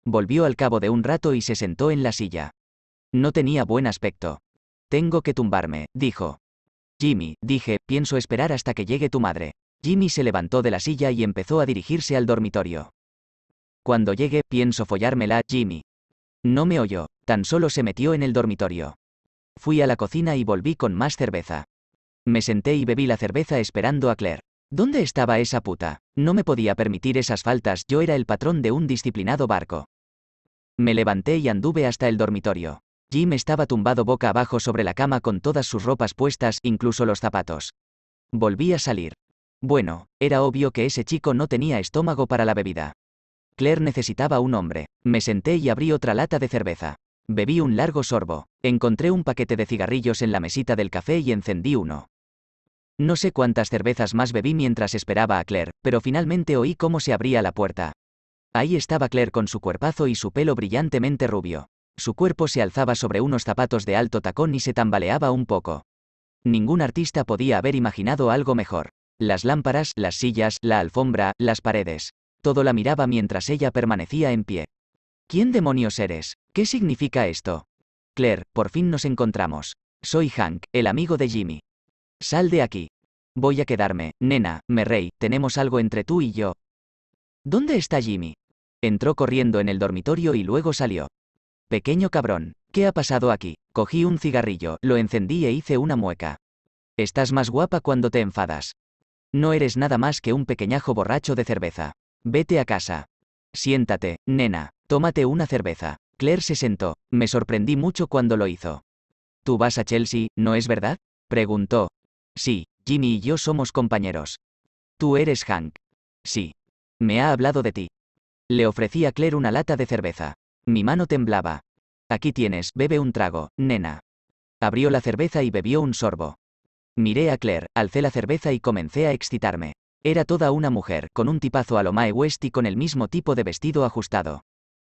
Volvió al cabo de un rato y se sentó en la silla. No tenía buen aspecto. Tengo que tumbarme, dijo. Jimmy, dije, pienso esperar hasta que llegue tu madre. Jimmy se levantó de la silla y empezó a dirigirse al dormitorio. Cuando llegue, pienso follármela, Jimmy. No me oyó, tan solo se metió en el dormitorio. Fui a la cocina y volví con más cerveza. Me senté y bebí la cerveza esperando a Claire. ¿Dónde estaba esa puta? No me podía permitir esas faltas, yo era el patrón de un disciplinado barco. Me levanté y anduve hasta el dormitorio. Jim estaba tumbado boca abajo sobre la cama con todas sus ropas puestas, incluso los zapatos. Volví a salir. Bueno, era obvio que ese chico no tenía estómago para la bebida. Claire necesitaba un hombre. Me senté y abrí otra lata de cerveza. Bebí un largo sorbo. Encontré un paquete de cigarrillos en la mesita del café y encendí uno. No sé cuántas cervezas más bebí mientras esperaba a Claire, pero finalmente oí cómo se abría la puerta. Ahí estaba Claire con su cuerpazo y su pelo brillantemente rubio. Su cuerpo se alzaba sobre unos zapatos de alto tacón y se tambaleaba un poco. Ningún artista podía haber imaginado algo mejor. Las lámparas, las sillas, la alfombra, las paredes. Todo la miraba mientras ella permanecía en pie. ¿Quién demonios eres? ¿Qué significa esto? Claire, por fin nos encontramos. Soy Hank, el amigo de Jimmy. Sal de aquí. Voy a quedarme, nena, me rey, tenemos algo entre tú y yo. ¿Dónde está Jimmy? Entró corriendo en el dormitorio y luego salió. Pequeño cabrón, ¿qué ha pasado aquí? Cogí un cigarrillo, lo encendí e hice una mueca. Estás más guapa cuando te enfadas. No eres nada más que un pequeñajo borracho de cerveza. Vete a casa. Siéntate, nena, tómate una cerveza. Claire se sentó, me sorprendí mucho cuando lo hizo. ¿Tú vas a Chelsea, no es verdad? Preguntó, Sí, Jimmy y yo somos compañeros. Tú eres Hank. Sí. Me ha hablado de ti. Le ofrecí a Claire una lata de cerveza. Mi mano temblaba. Aquí tienes, bebe un trago, nena. Abrió la cerveza y bebió un sorbo. Miré a Claire, alcé la cerveza y comencé a excitarme. Era toda una mujer, con un tipazo a lo Mae West y con el mismo tipo de vestido ajustado.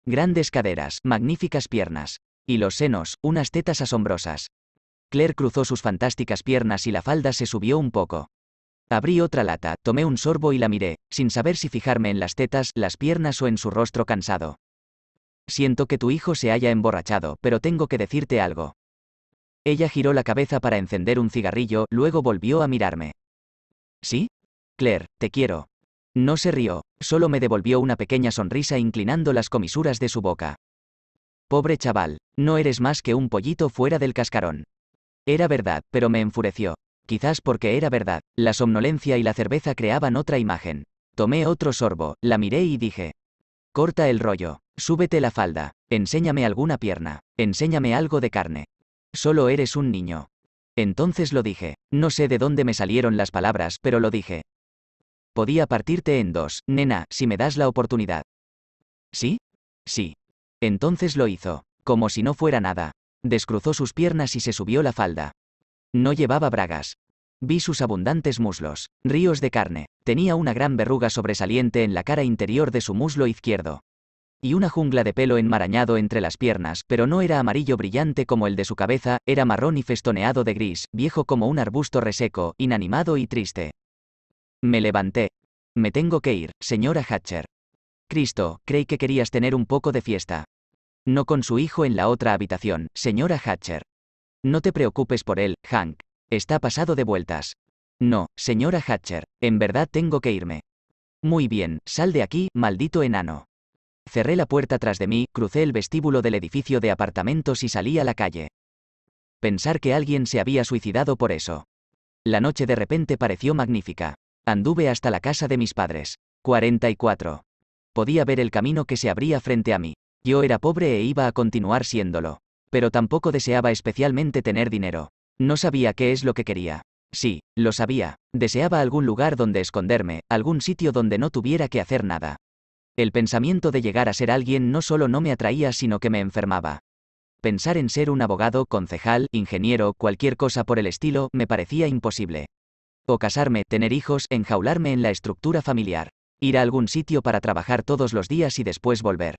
Grandes caderas, magníficas piernas. Y los senos, unas tetas asombrosas. Claire cruzó sus fantásticas piernas y la falda se subió un poco. Abrí otra lata, tomé un sorbo y la miré, sin saber si fijarme en las tetas, las piernas o en su rostro cansado. Siento que tu hijo se haya emborrachado, pero tengo que decirte algo. Ella giró la cabeza para encender un cigarrillo, luego volvió a mirarme. ¿Sí? Claire, te quiero. No se rió, solo me devolvió una pequeña sonrisa inclinando las comisuras de su boca. Pobre chaval, no eres más que un pollito fuera del cascarón. Era verdad, pero me enfureció. Quizás porque era verdad, la somnolencia y la cerveza creaban otra imagen. Tomé otro sorbo, la miré y dije. Corta el rollo, súbete la falda, enséñame alguna pierna, enséñame algo de carne. Solo eres un niño. Entonces lo dije, no sé de dónde me salieron las palabras, pero lo dije. Podía partirte en dos, nena, si me das la oportunidad. ¿Sí? Sí. Entonces lo hizo, como si no fuera nada, Descruzó sus piernas y se subió la falda. No llevaba bragas. Vi sus abundantes muslos, ríos de carne, tenía una gran verruga sobresaliente en la cara interior de su muslo izquierdo. Y una jungla de pelo enmarañado entre las piernas, pero no era amarillo brillante como el de su cabeza, era marrón y festoneado de gris, viejo como un arbusto reseco, inanimado y triste. Me levanté. Me tengo que ir, señora Hatcher. Cristo, creí que querías tener un poco de fiesta no con su hijo en la otra habitación, señora Hatcher. No te preocupes por él, Hank. Está pasado de vueltas. No, señora Hatcher, en verdad tengo que irme. Muy bien, sal de aquí, maldito enano. Cerré la puerta tras de mí, crucé el vestíbulo del edificio de apartamentos y salí a la calle. Pensar que alguien se había suicidado por eso. La noche de repente pareció magnífica. Anduve hasta la casa de mis padres. 44. Podía ver el camino que se abría frente a mí. Yo era pobre e iba a continuar siéndolo. Pero tampoco deseaba especialmente tener dinero. No sabía qué es lo que quería. Sí, lo sabía. Deseaba algún lugar donde esconderme, algún sitio donde no tuviera que hacer nada. El pensamiento de llegar a ser alguien no solo no me atraía, sino que me enfermaba. Pensar en ser un abogado, concejal, ingeniero, cualquier cosa por el estilo, me parecía imposible. O casarme, tener hijos, enjaularme en la estructura familiar. Ir a algún sitio para trabajar todos los días y después volver.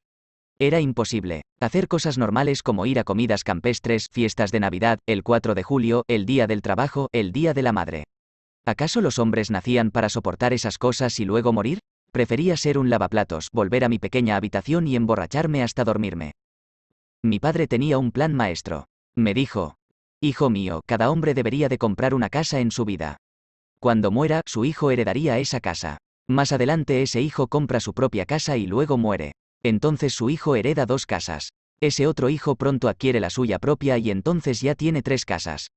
Era imposible. Hacer cosas normales como ir a comidas campestres, fiestas de Navidad, el 4 de julio, el Día del Trabajo, el Día de la Madre. ¿Acaso los hombres nacían para soportar esas cosas y luego morir? Prefería ser un lavaplatos, volver a mi pequeña habitación y emborracharme hasta dormirme. Mi padre tenía un plan maestro. Me dijo, Hijo mío, cada hombre debería de comprar una casa en su vida. Cuando muera, su hijo heredaría esa casa. Más adelante ese hijo compra su propia casa y luego muere. Entonces su hijo hereda dos casas. Ese otro hijo pronto adquiere la suya propia y entonces ya tiene tres casas.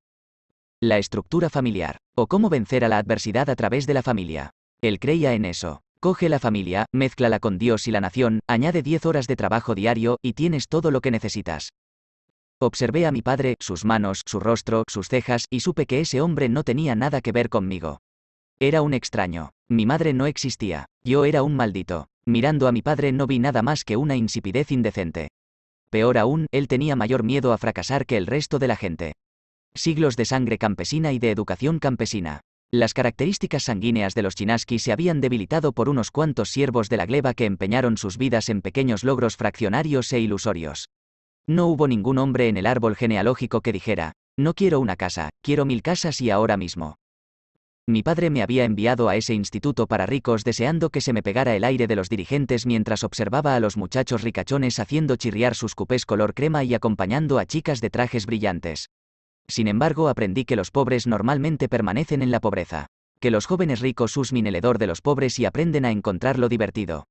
La estructura familiar, o cómo vencer a la adversidad a través de la familia. Él creía en eso. Coge la familia, mézclala con Dios y la nación, añade 10 horas de trabajo diario y tienes todo lo que necesitas. Observé a mi padre, sus manos, su rostro, sus cejas, y supe que ese hombre no tenía nada que ver conmigo. Era un extraño. Mi madre no existía. Yo era un maldito. Mirando a mi padre no vi nada más que una insipidez indecente. Peor aún, él tenía mayor miedo a fracasar que el resto de la gente. Siglos de sangre campesina y de educación campesina. Las características sanguíneas de los chinaski se habían debilitado por unos cuantos siervos de la gleba que empeñaron sus vidas en pequeños logros fraccionarios e ilusorios. No hubo ningún hombre en el árbol genealógico que dijera, no quiero una casa, quiero mil casas y ahora mismo. Mi padre me había enviado a ese instituto para ricos deseando que se me pegara el aire de los dirigentes mientras observaba a los muchachos ricachones haciendo chirriar sus cupés color crema y acompañando a chicas de trajes brillantes. Sin embargo, aprendí que los pobres normalmente permanecen en la pobreza. Que los jóvenes ricos usan el hedor de los pobres y aprenden a encontrar lo divertido.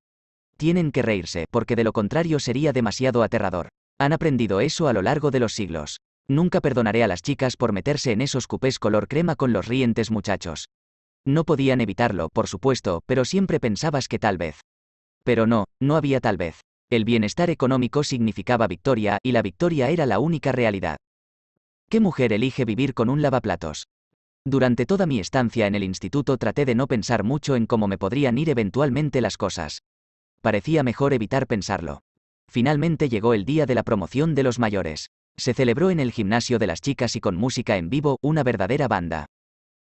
Tienen que reírse, porque de lo contrario sería demasiado aterrador. Han aprendido eso a lo largo de los siglos. Nunca perdonaré a las chicas por meterse en esos cupés color crema con los rientes muchachos. No podían evitarlo, por supuesto, pero siempre pensabas que tal vez. Pero no, no había tal vez. El bienestar económico significaba victoria, y la victoria era la única realidad. ¿Qué mujer elige vivir con un lavaplatos? Durante toda mi estancia en el instituto traté de no pensar mucho en cómo me podrían ir eventualmente las cosas. Parecía mejor evitar pensarlo. Finalmente llegó el día de la promoción de los mayores. Se celebró en el gimnasio de las chicas y con música en vivo, una verdadera banda.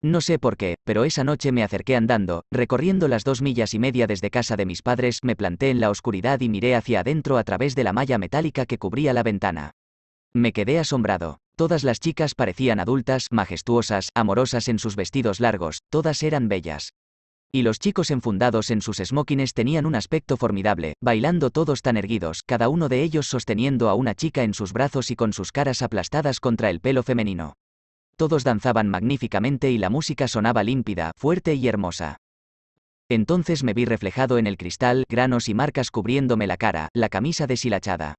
No sé por qué, pero esa noche me acerqué andando, recorriendo las dos millas y media desde casa de mis padres, me planté en la oscuridad y miré hacia adentro a través de la malla metálica que cubría la ventana. Me quedé asombrado. Todas las chicas parecían adultas, majestuosas, amorosas en sus vestidos largos, todas eran bellas. Y los chicos enfundados en sus smokines tenían un aspecto formidable, bailando todos tan erguidos, cada uno de ellos sosteniendo a una chica en sus brazos y con sus caras aplastadas contra el pelo femenino. Todos danzaban magníficamente y la música sonaba límpida, fuerte y hermosa. Entonces me vi reflejado en el cristal, granos y marcas cubriéndome la cara, la camisa deshilachada.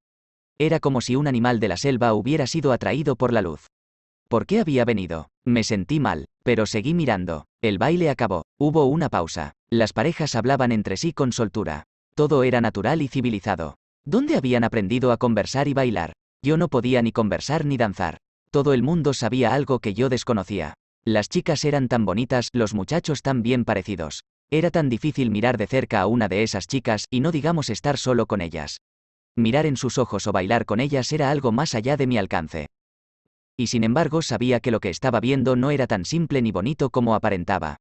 Era como si un animal de la selva hubiera sido atraído por la luz. ¿Por qué había venido? Me sentí mal, pero seguí mirando. El baile acabó, hubo una pausa. Las parejas hablaban entre sí con soltura. Todo era natural y civilizado. ¿Dónde habían aprendido a conversar y bailar? Yo no podía ni conversar ni danzar. Todo el mundo sabía algo que yo desconocía. Las chicas eran tan bonitas, los muchachos tan bien parecidos. Era tan difícil mirar de cerca a una de esas chicas y no digamos estar solo con ellas. Mirar en sus ojos o bailar con ellas era algo más allá de mi alcance y sin embargo sabía que lo que estaba viendo no era tan simple ni bonito como aparentaba.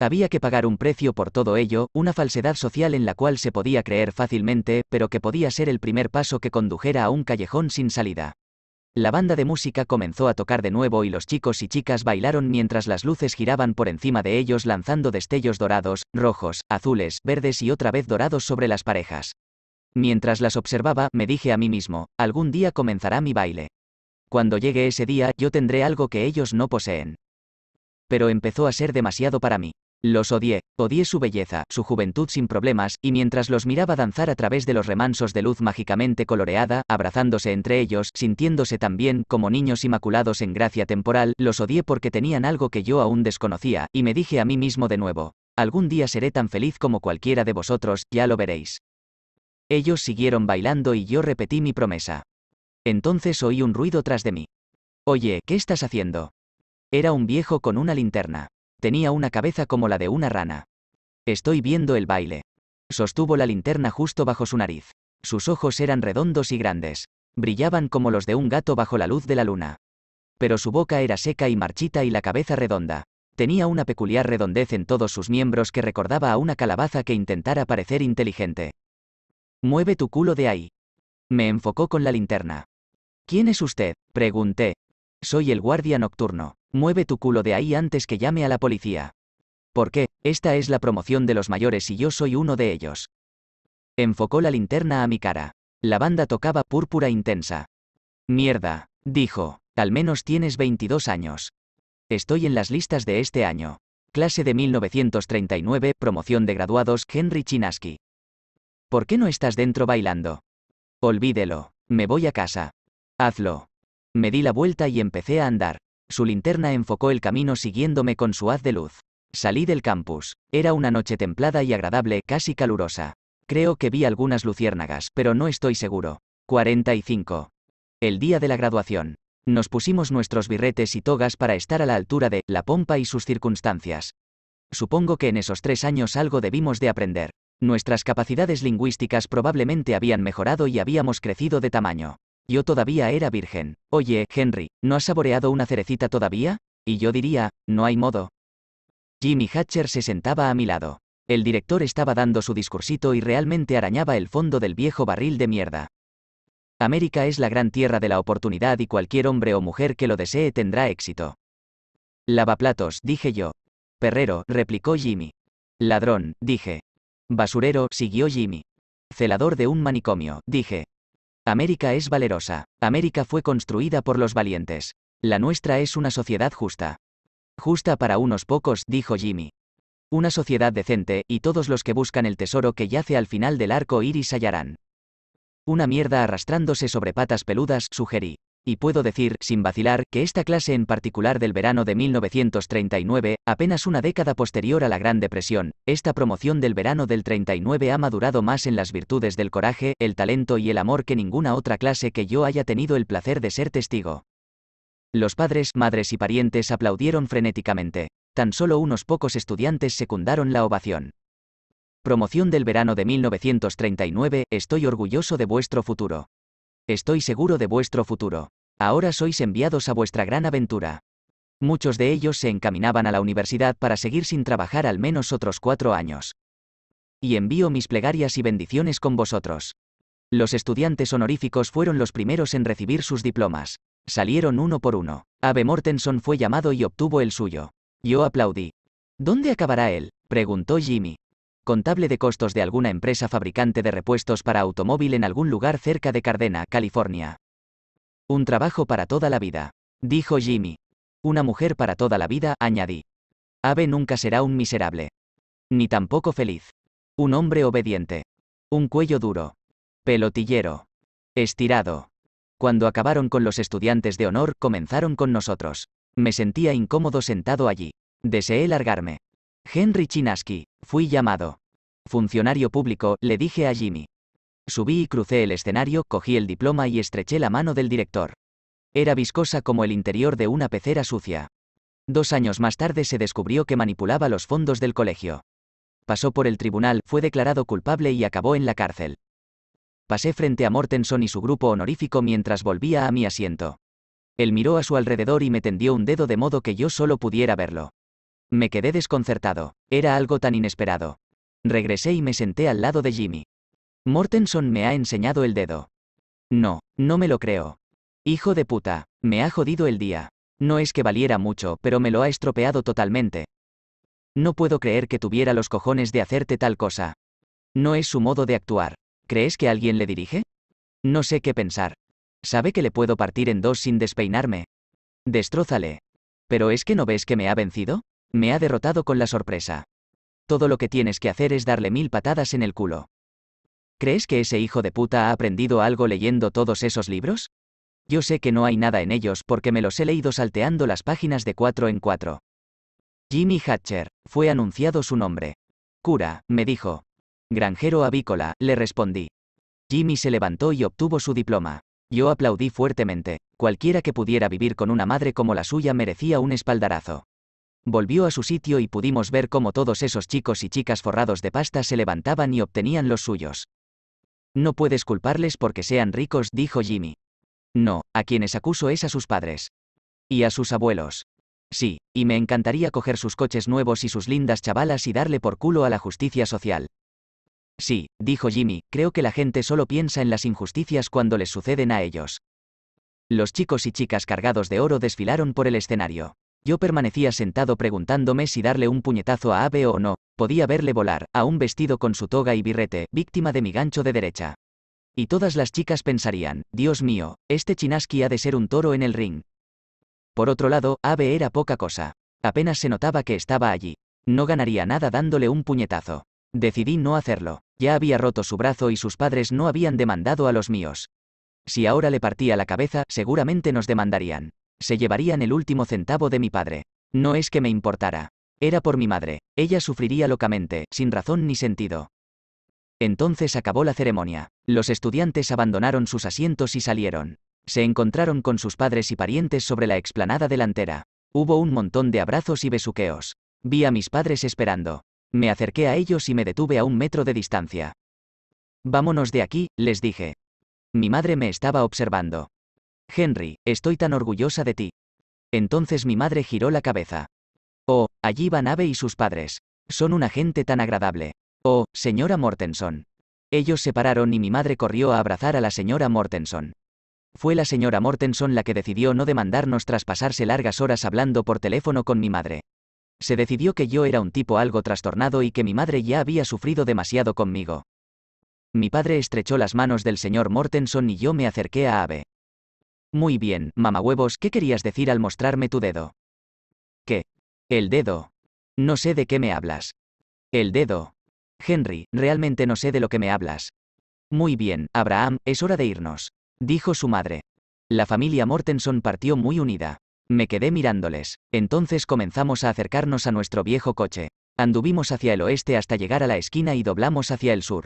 Había que pagar un precio por todo ello, una falsedad social en la cual se podía creer fácilmente, pero que podía ser el primer paso que condujera a un callejón sin salida. La banda de música comenzó a tocar de nuevo y los chicos y chicas bailaron mientras las luces giraban por encima de ellos lanzando destellos dorados, rojos, azules, verdes y otra vez dorados sobre las parejas. Mientras las observaba, me dije a mí mismo, algún día comenzará mi baile. Cuando llegue ese día, yo tendré algo que ellos no poseen. Pero empezó a ser demasiado para mí. Los odié, odié su belleza, su juventud sin problemas, y mientras los miraba danzar a través de los remansos de luz mágicamente coloreada, abrazándose entre ellos, sintiéndose también como niños inmaculados en gracia temporal, los odié porque tenían algo que yo aún desconocía, y me dije a mí mismo de nuevo, algún día seré tan feliz como cualquiera de vosotros, ya lo veréis. Ellos siguieron bailando y yo repetí mi promesa. Entonces oí un ruido tras de mí. Oye, ¿qué estás haciendo? Era un viejo con una linterna. Tenía una cabeza como la de una rana. Estoy viendo el baile. Sostuvo la linterna justo bajo su nariz. Sus ojos eran redondos y grandes. Brillaban como los de un gato bajo la luz de la luna. Pero su boca era seca y marchita y la cabeza redonda. Tenía una peculiar redondez en todos sus miembros que recordaba a una calabaza que intentara parecer inteligente. Mueve tu culo de ahí. Me enfocó con la linterna. ¿Quién es usted? pregunté. Soy el guardia nocturno. Mueve tu culo de ahí antes que llame a la policía. ¿Por qué? esta es la promoción de los mayores y yo soy uno de ellos. Enfocó la linterna a mi cara. La banda tocaba púrpura intensa. Mierda, dijo, al menos tienes 22 años. Estoy en las listas de este año. Clase de 1939, promoción de graduados, Henry Chinaski. ¿Por qué no estás dentro bailando? Olvídelo, me voy a casa. Hazlo. Me di la vuelta y empecé a andar. Su linterna enfocó el camino siguiéndome con su haz de luz. Salí del campus. Era una noche templada y agradable, casi calurosa. Creo que vi algunas luciérnagas, pero no estoy seguro. 45. El día de la graduación. Nos pusimos nuestros birretes y togas para estar a la altura de la pompa y sus circunstancias. Supongo que en esos tres años algo debimos de aprender. Nuestras capacidades lingüísticas probablemente habían mejorado y habíamos crecido de tamaño. Yo todavía era virgen. Oye, Henry, ¿no has saboreado una cerecita todavía? Y yo diría, no hay modo. Jimmy Hatcher se sentaba a mi lado. El director estaba dando su discursito y realmente arañaba el fondo del viejo barril de mierda. América es la gran tierra de la oportunidad y cualquier hombre o mujer que lo desee tendrá éxito. Lavaplatos, dije yo. Perrero, replicó Jimmy. Ladrón, dije. Basurero, siguió Jimmy. Celador de un manicomio, dije. América es valerosa. América fue construida por los valientes. La nuestra es una sociedad justa. Justa para unos pocos, dijo Jimmy. Una sociedad decente, y todos los que buscan el tesoro que yace al final del arco iris hallarán. Una mierda arrastrándose sobre patas peludas, sugerí. Y puedo decir, sin vacilar, que esta clase en particular del verano de 1939, apenas una década posterior a la Gran Depresión, esta promoción del verano del 39 ha madurado más en las virtudes del coraje, el talento y el amor que ninguna otra clase que yo haya tenido el placer de ser testigo. Los padres, madres y parientes aplaudieron frenéticamente. Tan solo unos pocos estudiantes secundaron la ovación. Promoción del verano de 1939, estoy orgulloso de vuestro futuro. Estoy seguro de vuestro futuro. Ahora sois enviados a vuestra gran aventura. Muchos de ellos se encaminaban a la universidad para seguir sin trabajar al menos otros cuatro años. Y envío mis plegarias y bendiciones con vosotros. Los estudiantes honoríficos fueron los primeros en recibir sus diplomas. Salieron uno por uno. Abe Mortenson fue llamado y obtuvo el suyo. Yo aplaudí. ¿Dónde acabará él? preguntó Jimmy contable de costos de alguna empresa fabricante de repuestos para automóvil en algún lugar cerca de Cardena, California. Un trabajo para toda la vida, dijo Jimmy. Una mujer para toda la vida, añadí. Ave nunca será un miserable. Ni tampoco feliz. Un hombre obediente. Un cuello duro. Pelotillero. Estirado. Cuando acabaron con los estudiantes de honor, comenzaron con nosotros. Me sentía incómodo sentado allí. Deseé largarme. Henry Chinaski, fui llamado. Funcionario público, le dije a Jimmy. Subí y crucé el escenario, cogí el diploma y estreché la mano del director. Era viscosa como el interior de una pecera sucia. Dos años más tarde se descubrió que manipulaba los fondos del colegio. Pasó por el tribunal, fue declarado culpable y acabó en la cárcel. Pasé frente a Mortenson y su grupo honorífico mientras volvía a mi asiento. Él miró a su alrededor y me tendió un dedo de modo que yo solo pudiera verlo. Me quedé desconcertado. Era algo tan inesperado. Regresé y me senté al lado de Jimmy. Mortenson me ha enseñado el dedo. No, no me lo creo. Hijo de puta, me ha jodido el día. No es que valiera mucho, pero me lo ha estropeado totalmente. No puedo creer que tuviera los cojones de hacerte tal cosa. No es su modo de actuar. ¿Crees que alguien le dirige? No sé qué pensar. Sabe que le puedo partir en dos sin despeinarme. Destrózale. ¿Pero es que no ves que me ha vencido? Me ha derrotado con la sorpresa. Todo lo que tienes que hacer es darle mil patadas en el culo. ¿Crees que ese hijo de puta ha aprendido algo leyendo todos esos libros? Yo sé que no hay nada en ellos porque me los he leído salteando las páginas de cuatro en cuatro. Jimmy Hatcher, fue anunciado su nombre. Cura, me dijo. Granjero avícola, le respondí. Jimmy se levantó y obtuvo su diploma. Yo aplaudí fuertemente. Cualquiera que pudiera vivir con una madre como la suya merecía un espaldarazo. Volvió a su sitio y pudimos ver cómo todos esos chicos y chicas forrados de pasta se levantaban y obtenían los suyos. No puedes culparles porque sean ricos, dijo Jimmy. No, a quienes acuso es a sus padres. Y a sus abuelos. Sí, y me encantaría coger sus coches nuevos y sus lindas chavalas y darle por culo a la justicia social. Sí, dijo Jimmy, creo que la gente solo piensa en las injusticias cuando les suceden a ellos. Los chicos y chicas cargados de oro desfilaron por el escenario. Yo permanecía sentado preguntándome si darle un puñetazo a Ave o no, podía verle volar, aún vestido con su toga y birrete, víctima de mi gancho de derecha. Y todas las chicas pensarían, Dios mío, este Chinaski ha de ser un toro en el ring. Por otro lado, Ave era poca cosa. Apenas se notaba que estaba allí. No ganaría nada dándole un puñetazo. Decidí no hacerlo. Ya había roto su brazo y sus padres no habían demandado a los míos. Si ahora le partía la cabeza, seguramente nos demandarían se llevarían el último centavo de mi padre. No es que me importara. Era por mi madre. Ella sufriría locamente, sin razón ni sentido. Entonces acabó la ceremonia. Los estudiantes abandonaron sus asientos y salieron. Se encontraron con sus padres y parientes sobre la explanada delantera. Hubo un montón de abrazos y besuqueos. Vi a mis padres esperando. Me acerqué a ellos y me detuve a un metro de distancia. Vámonos de aquí, les dije. Mi madre me estaba observando. Henry, estoy tan orgullosa de ti. Entonces mi madre giró la cabeza. Oh, allí van Ave y sus padres. Son una gente tan agradable. Oh, señora Mortenson. Ellos se pararon y mi madre corrió a abrazar a la señora Mortenson. Fue la señora Mortenson la que decidió no demandarnos tras pasarse largas horas hablando por teléfono con mi madre. Se decidió que yo era un tipo algo trastornado y que mi madre ya había sufrido demasiado conmigo. Mi padre estrechó las manos del señor Mortenson y yo me acerqué a Ave. Muy bien, huevos, ¿qué querías decir al mostrarme tu dedo? ¿Qué? El dedo. No sé de qué me hablas. El dedo. Henry, realmente no sé de lo que me hablas. Muy bien, Abraham, es hora de irnos. Dijo su madre. La familia Mortenson partió muy unida. Me quedé mirándoles. Entonces comenzamos a acercarnos a nuestro viejo coche. Anduvimos hacia el oeste hasta llegar a la esquina y doblamos hacia el sur.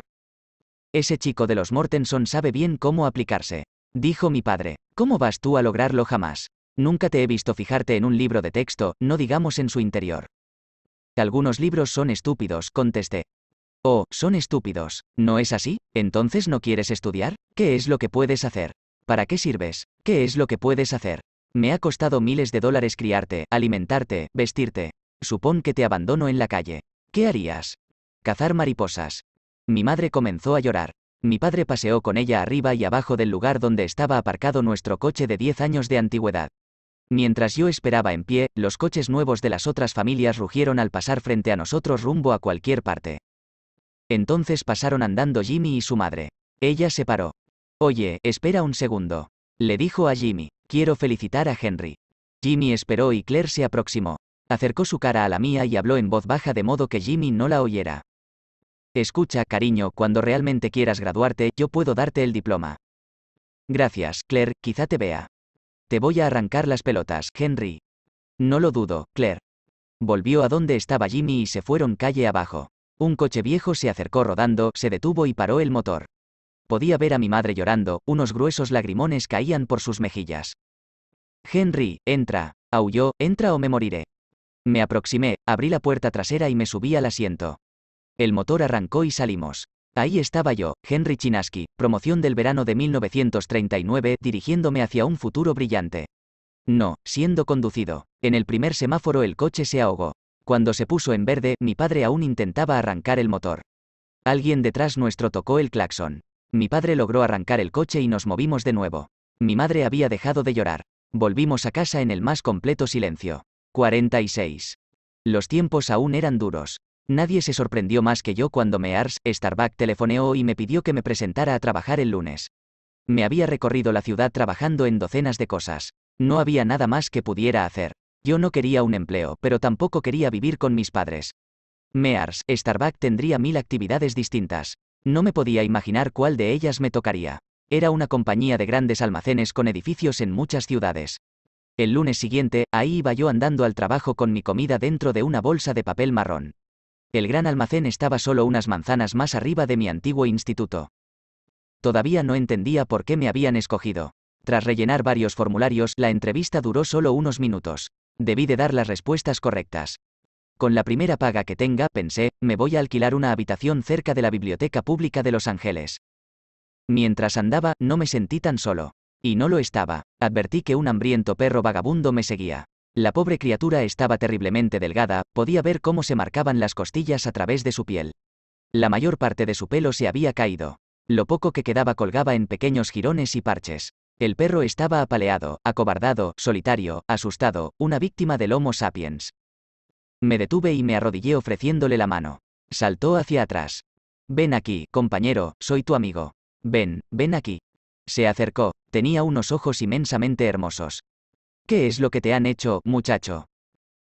Ese chico de los Mortenson sabe bien cómo aplicarse. Dijo mi padre, ¿cómo vas tú a lograrlo jamás? Nunca te he visto fijarte en un libro de texto, no digamos en su interior. Algunos libros son estúpidos, contesté. Oh, son estúpidos. ¿No es así? ¿Entonces no quieres estudiar? ¿Qué es lo que puedes hacer? ¿Para qué sirves? ¿Qué es lo que puedes hacer? Me ha costado miles de dólares criarte, alimentarte, vestirte. Supón que te abandono en la calle. ¿Qué harías? Cazar mariposas. Mi madre comenzó a llorar. Mi padre paseó con ella arriba y abajo del lugar donde estaba aparcado nuestro coche de 10 años de antigüedad. Mientras yo esperaba en pie, los coches nuevos de las otras familias rugieron al pasar frente a nosotros rumbo a cualquier parte. Entonces pasaron andando Jimmy y su madre. Ella se paró. Oye, espera un segundo. Le dijo a Jimmy, quiero felicitar a Henry. Jimmy esperó y Claire se aproximó. Acercó su cara a la mía y habló en voz baja de modo que Jimmy no la oyera. Escucha, cariño, cuando realmente quieras graduarte, yo puedo darte el diploma. Gracias, Claire, quizá te vea. Te voy a arrancar las pelotas, Henry. No lo dudo, Claire. Volvió a donde estaba Jimmy y se fueron calle abajo. Un coche viejo se acercó rodando, se detuvo y paró el motor. Podía ver a mi madre llorando, unos gruesos lagrimones caían por sus mejillas. Henry, entra, aulló, entra o me moriré. Me aproximé, abrí la puerta trasera y me subí al asiento. El motor arrancó y salimos. Ahí estaba yo, Henry Chinaski, promoción del verano de 1939, dirigiéndome hacia un futuro brillante. No, siendo conducido. En el primer semáforo el coche se ahogó. Cuando se puso en verde, mi padre aún intentaba arrancar el motor. Alguien detrás nuestro tocó el claxon. Mi padre logró arrancar el coche y nos movimos de nuevo. Mi madre había dejado de llorar. Volvimos a casa en el más completo silencio. 46. Los tiempos aún eran duros. Nadie se sorprendió más que yo cuando Mears, Starbuck telefoneó y me pidió que me presentara a trabajar el lunes. Me había recorrido la ciudad trabajando en docenas de cosas. No había nada más que pudiera hacer. Yo no quería un empleo, pero tampoco quería vivir con mis padres. Mears, Starbuck tendría mil actividades distintas. No me podía imaginar cuál de ellas me tocaría. Era una compañía de grandes almacenes con edificios en muchas ciudades. El lunes siguiente, ahí iba yo andando al trabajo con mi comida dentro de una bolsa de papel marrón. El gran almacén estaba solo unas manzanas más arriba de mi antiguo instituto. Todavía no entendía por qué me habían escogido. Tras rellenar varios formularios, la entrevista duró solo unos minutos. Debí de dar las respuestas correctas. Con la primera paga que tenga, pensé, me voy a alquilar una habitación cerca de la Biblioteca Pública de Los Ángeles. Mientras andaba, no me sentí tan solo. Y no lo estaba. Advertí que un hambriento perro vagabundo me seguía. La pobre criatura estaba terriblemente delgada, podía ver cómo se marcaban las costillas a través de su piel. La mayor parte de su pelo se había caído. Lo poco que quedaba colgaba en pequeños jirones y parches. El perro estaba apaleado, acobardado, solitario, asustado, una víctima del Homo sapiens. Me detuve y me arrodillé ofreciéndole la mano. Saltó hacia atrás. Ven aquí, compañero, soy tu amigo. Ven, ven aquí. Se acercó, tenía unos ojos inmensamente hermosos. ¿Qué es lo que te han hecho, muchacho?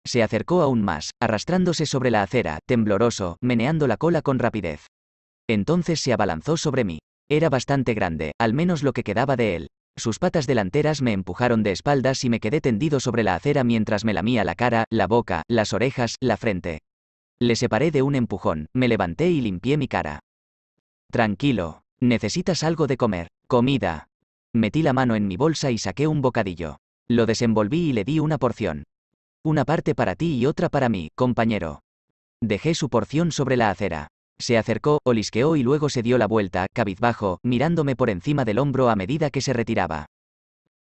Se acercó aún más, arrastrándose sobre la acera, tembloroso, meneando la cola con rapidez. Entonces se abalanzó sobre mí. Era bastante grande, al menos lo que quedaba de él. Sus patas delanteras me empujaron de espaldas y me quedé tendido sobre la acera mientras me lamía la cara, la boca, las orejas, la frente. Le separé de un empujón, me levanté y limpié mi cara. Tranquilo, necesitas algo de comer, comida. Metí la mano en mi bolsa y saqué un bocadillo. Lo desenvolví y le di una porción. Una parte para ti y otra para mí, compañero. Dejé su porción sobre la acera. Se acercó, olisqueó y luego se dio la vuelta, cabizbajo, mirándome por encima del hombro a medida que se retiraba.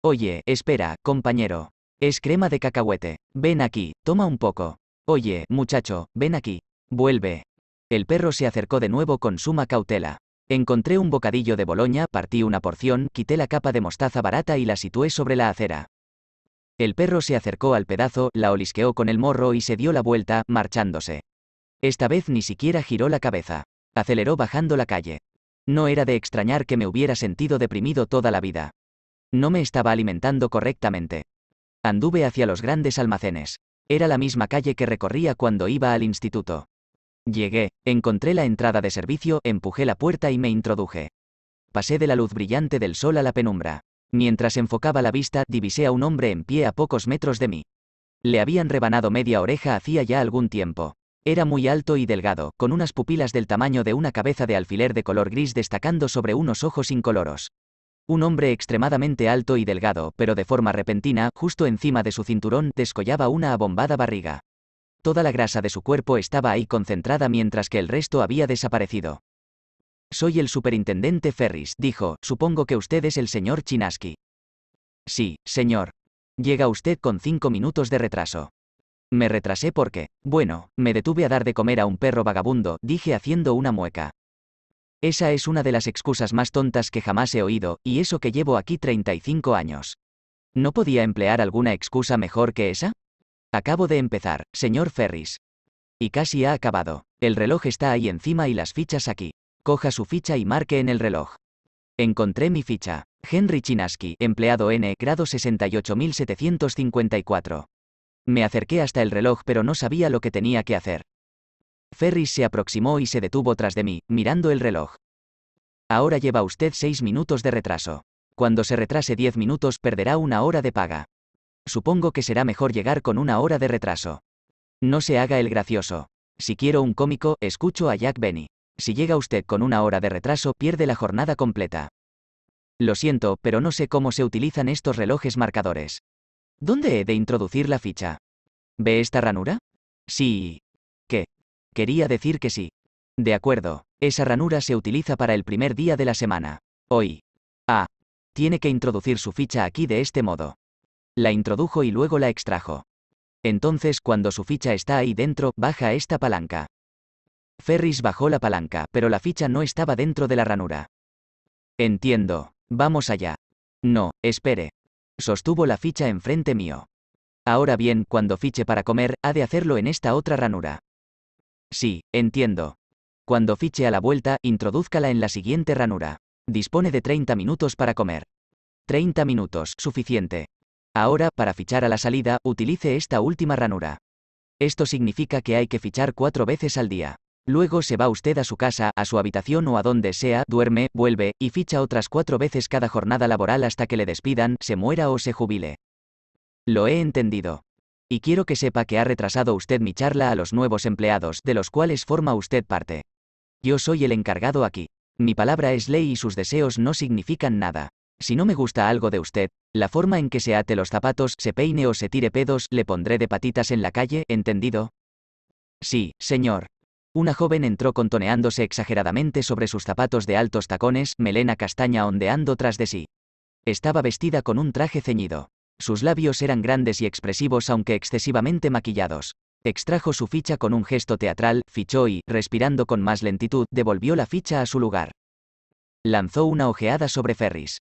Oye, espera, compañero. Es crema de cacahuete. Ven aquí, toma un poco. Oye, muchacho, ven aquí. Vuelve. El perro se acercó de nuevo con suma cautela. Encontré un bocadillo de boloña, partí una porción, quité la capa de mostaza barata y la situé sobre la acera. El perro se acercó al pedazo, la olisqueó con el morro y se dio la vuelta, marchándose. Esta vez ni siquiera giró la cabeza. Aceleró bajando la calle. No era de extrañar que me hubiera sentido deprimido toda la vida. No me estaba alimentando correctamente. Anduve hacia los grandes almacenes. Era la misma calle que recorría cuando iba al instituto. Llegué, encontré la entrada de servicio, empujé la puerta y me introduje. Pasé de la luz brillante del sol a la penumbra. Mientras enfocaba la vista, divisé a un hombre en pie a pocos metros de mí. Le habían rebanado media oreja hacía ya algún tiempo. Era muy alto y delgado, con unas pupilas del tamaño de una cabeza de alfiler de color gris destacando sobre unos ojos incoloros. Un hombre extremadamente alto y delgado, pero de forma repentina, justo encima de su cinturón, descollaba una abombada barriga. Toda la grasa de su cuerpo estaba ahí concentrada mientras que el resto había desaparecido. Soy el superintendente Ferris, dijo, supongo que usted es el señor Chinaski. Sí, señor. Llega usted con cinco minutos de retraso. Me retrasé porque, bueno, me detuve a dar de comer a un perro vagabundo, dije haciendo una mueca. Esa es una de las excusas más tontas que jamás he oído, y eso que llevo aquí 35 años. ¿No podía emplear alguna excusa mejor que esa? Acabo de empezar, señor Ferris. Y casi ha acabado. El reloj está ahí encima y las fichas aquí coja su ficha y marque en el reloj. Encontré mi ficha. Henry Chinaski, empleado N, grado 68754. Me acerqué hasta el reloj pero no sabía lo que tenía que hacer. Ferris se aproximó y se detuvo tras de mí, mirando el reloj. Ahora lleva usted seis minutos de retraso. Cuando se retrase diez minutos perderá una hora de paga. Supongo que será mejor llegar con una hora de retraso. No se haga el gracioso. Si quiero un cómico, escucho a Jack Benny. Si llega usted con una hora de retraso, pierde la jornada completa. Lo siento, pero no sé cómo se utilizan estos relojes marcadores. ¿Dónde he de introducir la ficha? ¿Ve esta ranura? Sí. ¿Qué? Quería decir que sí. De acuerdo, esa ranura se utiliza para el primer día de la semana. Hoy. Ah. Tiene que introducir su ficha aquí de este modo. La introdujo y luego la extrajo. Entonces, cuando su ficha está ahí dentro, baja esta palanca. Ferris bajó la palanca, pero la ficha no estaba dentro de la ranura. Entiendo. Vamos allá. No, espere. Sostuvo la ficha enfrente mío. Ahora bien, cuando fiche para comer, ha de hacerlo en esta otra ranura. Sí, entiendo. Cuando fiche a la vuelta, introduzcala en la siguiente ranura. Dispone de 30 minutos para comer. 30 minutos, suficiente. Ahora, para fichar a la salida, utilice esta última ranura. Esto significa que hay que fichar cuatro veces al día. Luego se va usted a su casa, a su habitación o a donde sea, duerme, vuelve, y ficha otras cuatro veces cada jornada laboral hasta que le despidan, se muera o se jubile. Lo he entendido. Y quiero que sepa que ha retrasado usted mi charla a los nuevos empleados, de los cuales forma usted parte. Yo soy el encargado aquí. Mi palabra es ley y sus deseos no significan nada. Si no me gusta algo de usted, la forma en que se ate los zapatos, se peine o se tire pedos, le pondré de patitas en la calle, ¿entendido? Sí, señor. Una joven entró contoneándose exageradamente sobre sus zapatos de altos tacones, melena castaña ondeando tras de sí. Estaba vestida con un traje ceñido. Sus labios eran grandes y expresivos aunque excesivamente maquillados. Extrajo su ficha con un gesto teatral, fichó y, respirando con más lentitud, devolvió la ficha a su lugar. Lanzó una ojeada sobre Ferris.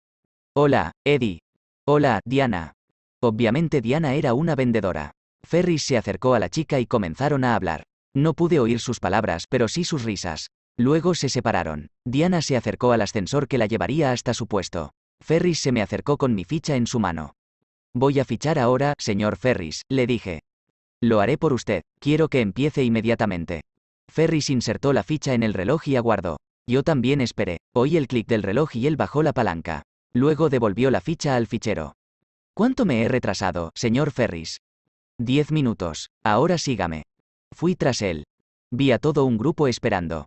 Hola, Eddie. Hola, Diana. Obviamente Diana era una vendedora. Ferris se acercó a la chica y comenzaron a hablar. No pude oír sus palabras, pero sí sus risas. Luego se separaron. Diana se acercó al ascensor que la llevaría hasta su puesto. Ferris se me acercó con mi ficha en su mano. Voy a fichar ahora, señor Ferris, le dije. Lo haré por usted, quiero que empiece inmediatamente. Ferris insertó la ficha en el reloj y aguardó. Yo también esperé, oí el clic del reloj y él bajó la palanca. Luego devolvió la ficha al fichero. ¿Cuánto me he retrasado, señor Ferris? Diez minutos, ahora sígame. Fui tras él. Vi a todo un grupo esperando.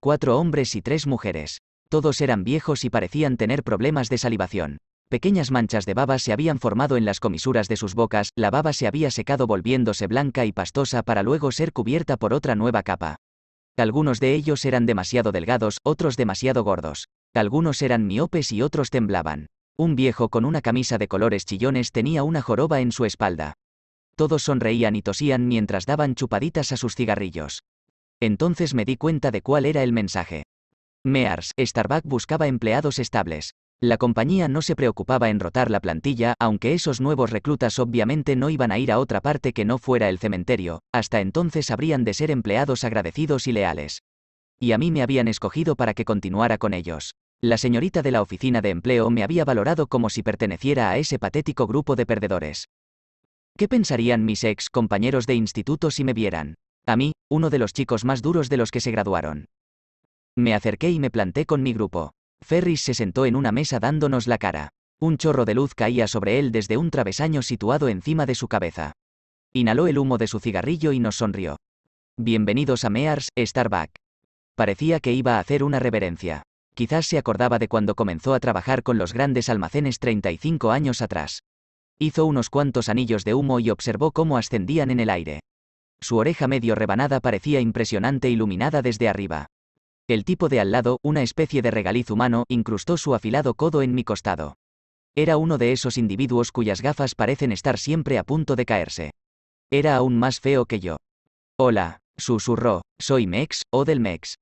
Cuatro hombres y tres mujeres. Todos eran viejos y parecían tener problemas de salivación. Pequeñas manchas de baba se habían formado en las comisuras de sus bocas, la baba se había secado volviéndose blanca y pastosa para luego ser cubierta por otra nueva capa. Algunos de ellos eran demasiado delgados, otros demasiado gordos. Algunos eran miopes y otros temblaban. Un viejo con una camisa de colores chillones tenía una joroba en su espalda todos sonreían y tosían mientras daban chupaditas a sus cigarrillos. Entonces me di cuenta de cuál era el mensaje. Mears, Starbucks buscaba empleados estables. La compañía no se preocupaba en rotar la plantilla, aunque esos nuevos reclutas obviamente no iban a ir a otra parte que no fuera el cementerio, hasta entonces habrían de ser empleados agradecidos y leales. Y a mí me habían escogido para que continuara con ellos. La señorita de la oficina de empleo me había valorado como si perteneciera a ese patético grupo de perdedores. ¿Qué pensarían mis ex compañeros de instituto si me vieran? A mí, uno de los chicos más duros de los que se graduaron. Me acerqué y me planté con mi grupo. Ferris se sentó en una mesa dándonos la cara. Un chorro de luz caía sobre él desde un travesaño situado encima de su cabeza. Inhaló el humo de su cigarrillo y nos sonrió. Bienvenidos a Mears, Starbuck. Parecía que iba a hacer una reverencia. Quizás se acordaba de cuando comenzó a trabajar con los grandes almacenes 35 años atrás. Hizo unos cuantos anillos de humo y observó cómo ascendían en el aire. Su oreja medio rebanada parecía impresionante iluminada desde arriba. El tipo de al lado, una especie de regaliz humano, incrustó su afilado codo en mi costado. Era uno de esos individuos cuyas gafas parecen estar siempre a punto de caerse. Era aún más feo que yo. Hola, susurró, soy Mex, o del Mex.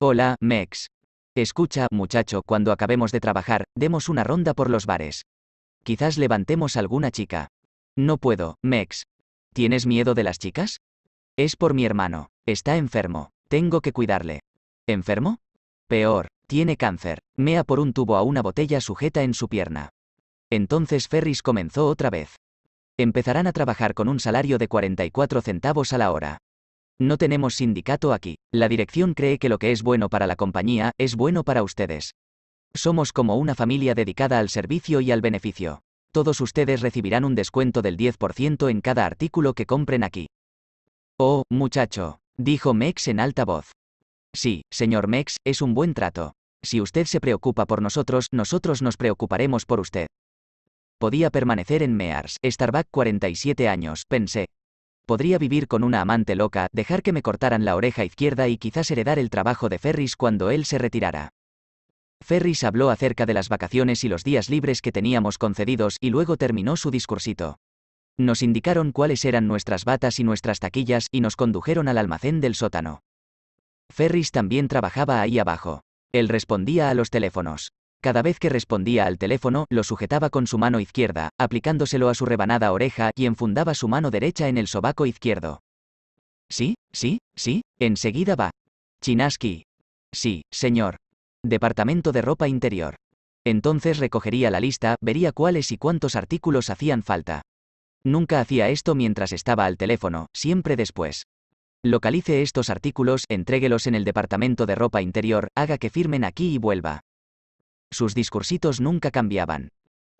Hola, Mex. Escucha, muchacho, cuando acabemos de trabajar, demos una ronda por los bares. Quizás levantemos alguna chica. No puedo, Mex. ¿Tienes miedo de las chicas? Es por mi hermano. Está enfermo. Tengo que cuidarle. ¿Enfermo? Peor, tiene cáncer. Mea por un tubo a una botella sujeta en su pierna. Entonces Ferris comenzó otra vez. Empezarán a trabajar con un salario de 44 centavos a la hora. No tenemos sindicato aquí. La dirección cree que lo que es bueno para la compañía es bueno para ustedes. Somos como una familia dedicada al servicio y al beneficio. Todos ustedes recibirán un descuento del 10% en cada artículo que compren aquí. Oh, muchacho, dijo Mex en alta voz. Sí, señor Mex, es un buen trato. Si usted se preocupa por nosotros, nosotros nos preocuparemos por usted. Podía permanecer en Mears, Starbucks 47 años, pensé. Podría vivir con una amante loca, dejar que me cortaran la oreja izquierda y quizás heredar el trabajo de Ferris cuando él se retirara. Ferris habló acerca de las vacaciones y los días libres que teníamos concedidos y luego terminó su discursito. Nos indicaron cuáles eran nuestras batas y nuestras taquillas y nos condujeron al almacén del sótano. Ferris también trabajaba ahí abajo. Él respondía a los teléfonos. Cada vez que respondía al teléfono, lo sujetaba con su mano izquierda, aplicándoselo a su rebanada oreja y enfundaba su mano derecha en el sobaco izquierdo. Sí, sí, sí, enseguida va. Chinaski. Sí, señor, departamento de ropa interior. Entonces recogería la lista, vería cuáles y cuántos artículos hacían falta. Nunca hacía esto mientras estaba al teléfono, siempre después. Localice estos artículos, entréguelos en el departamento de ropa interior, haga que firmen aquí y vuelva. Sus discursitos nunca cambiaban.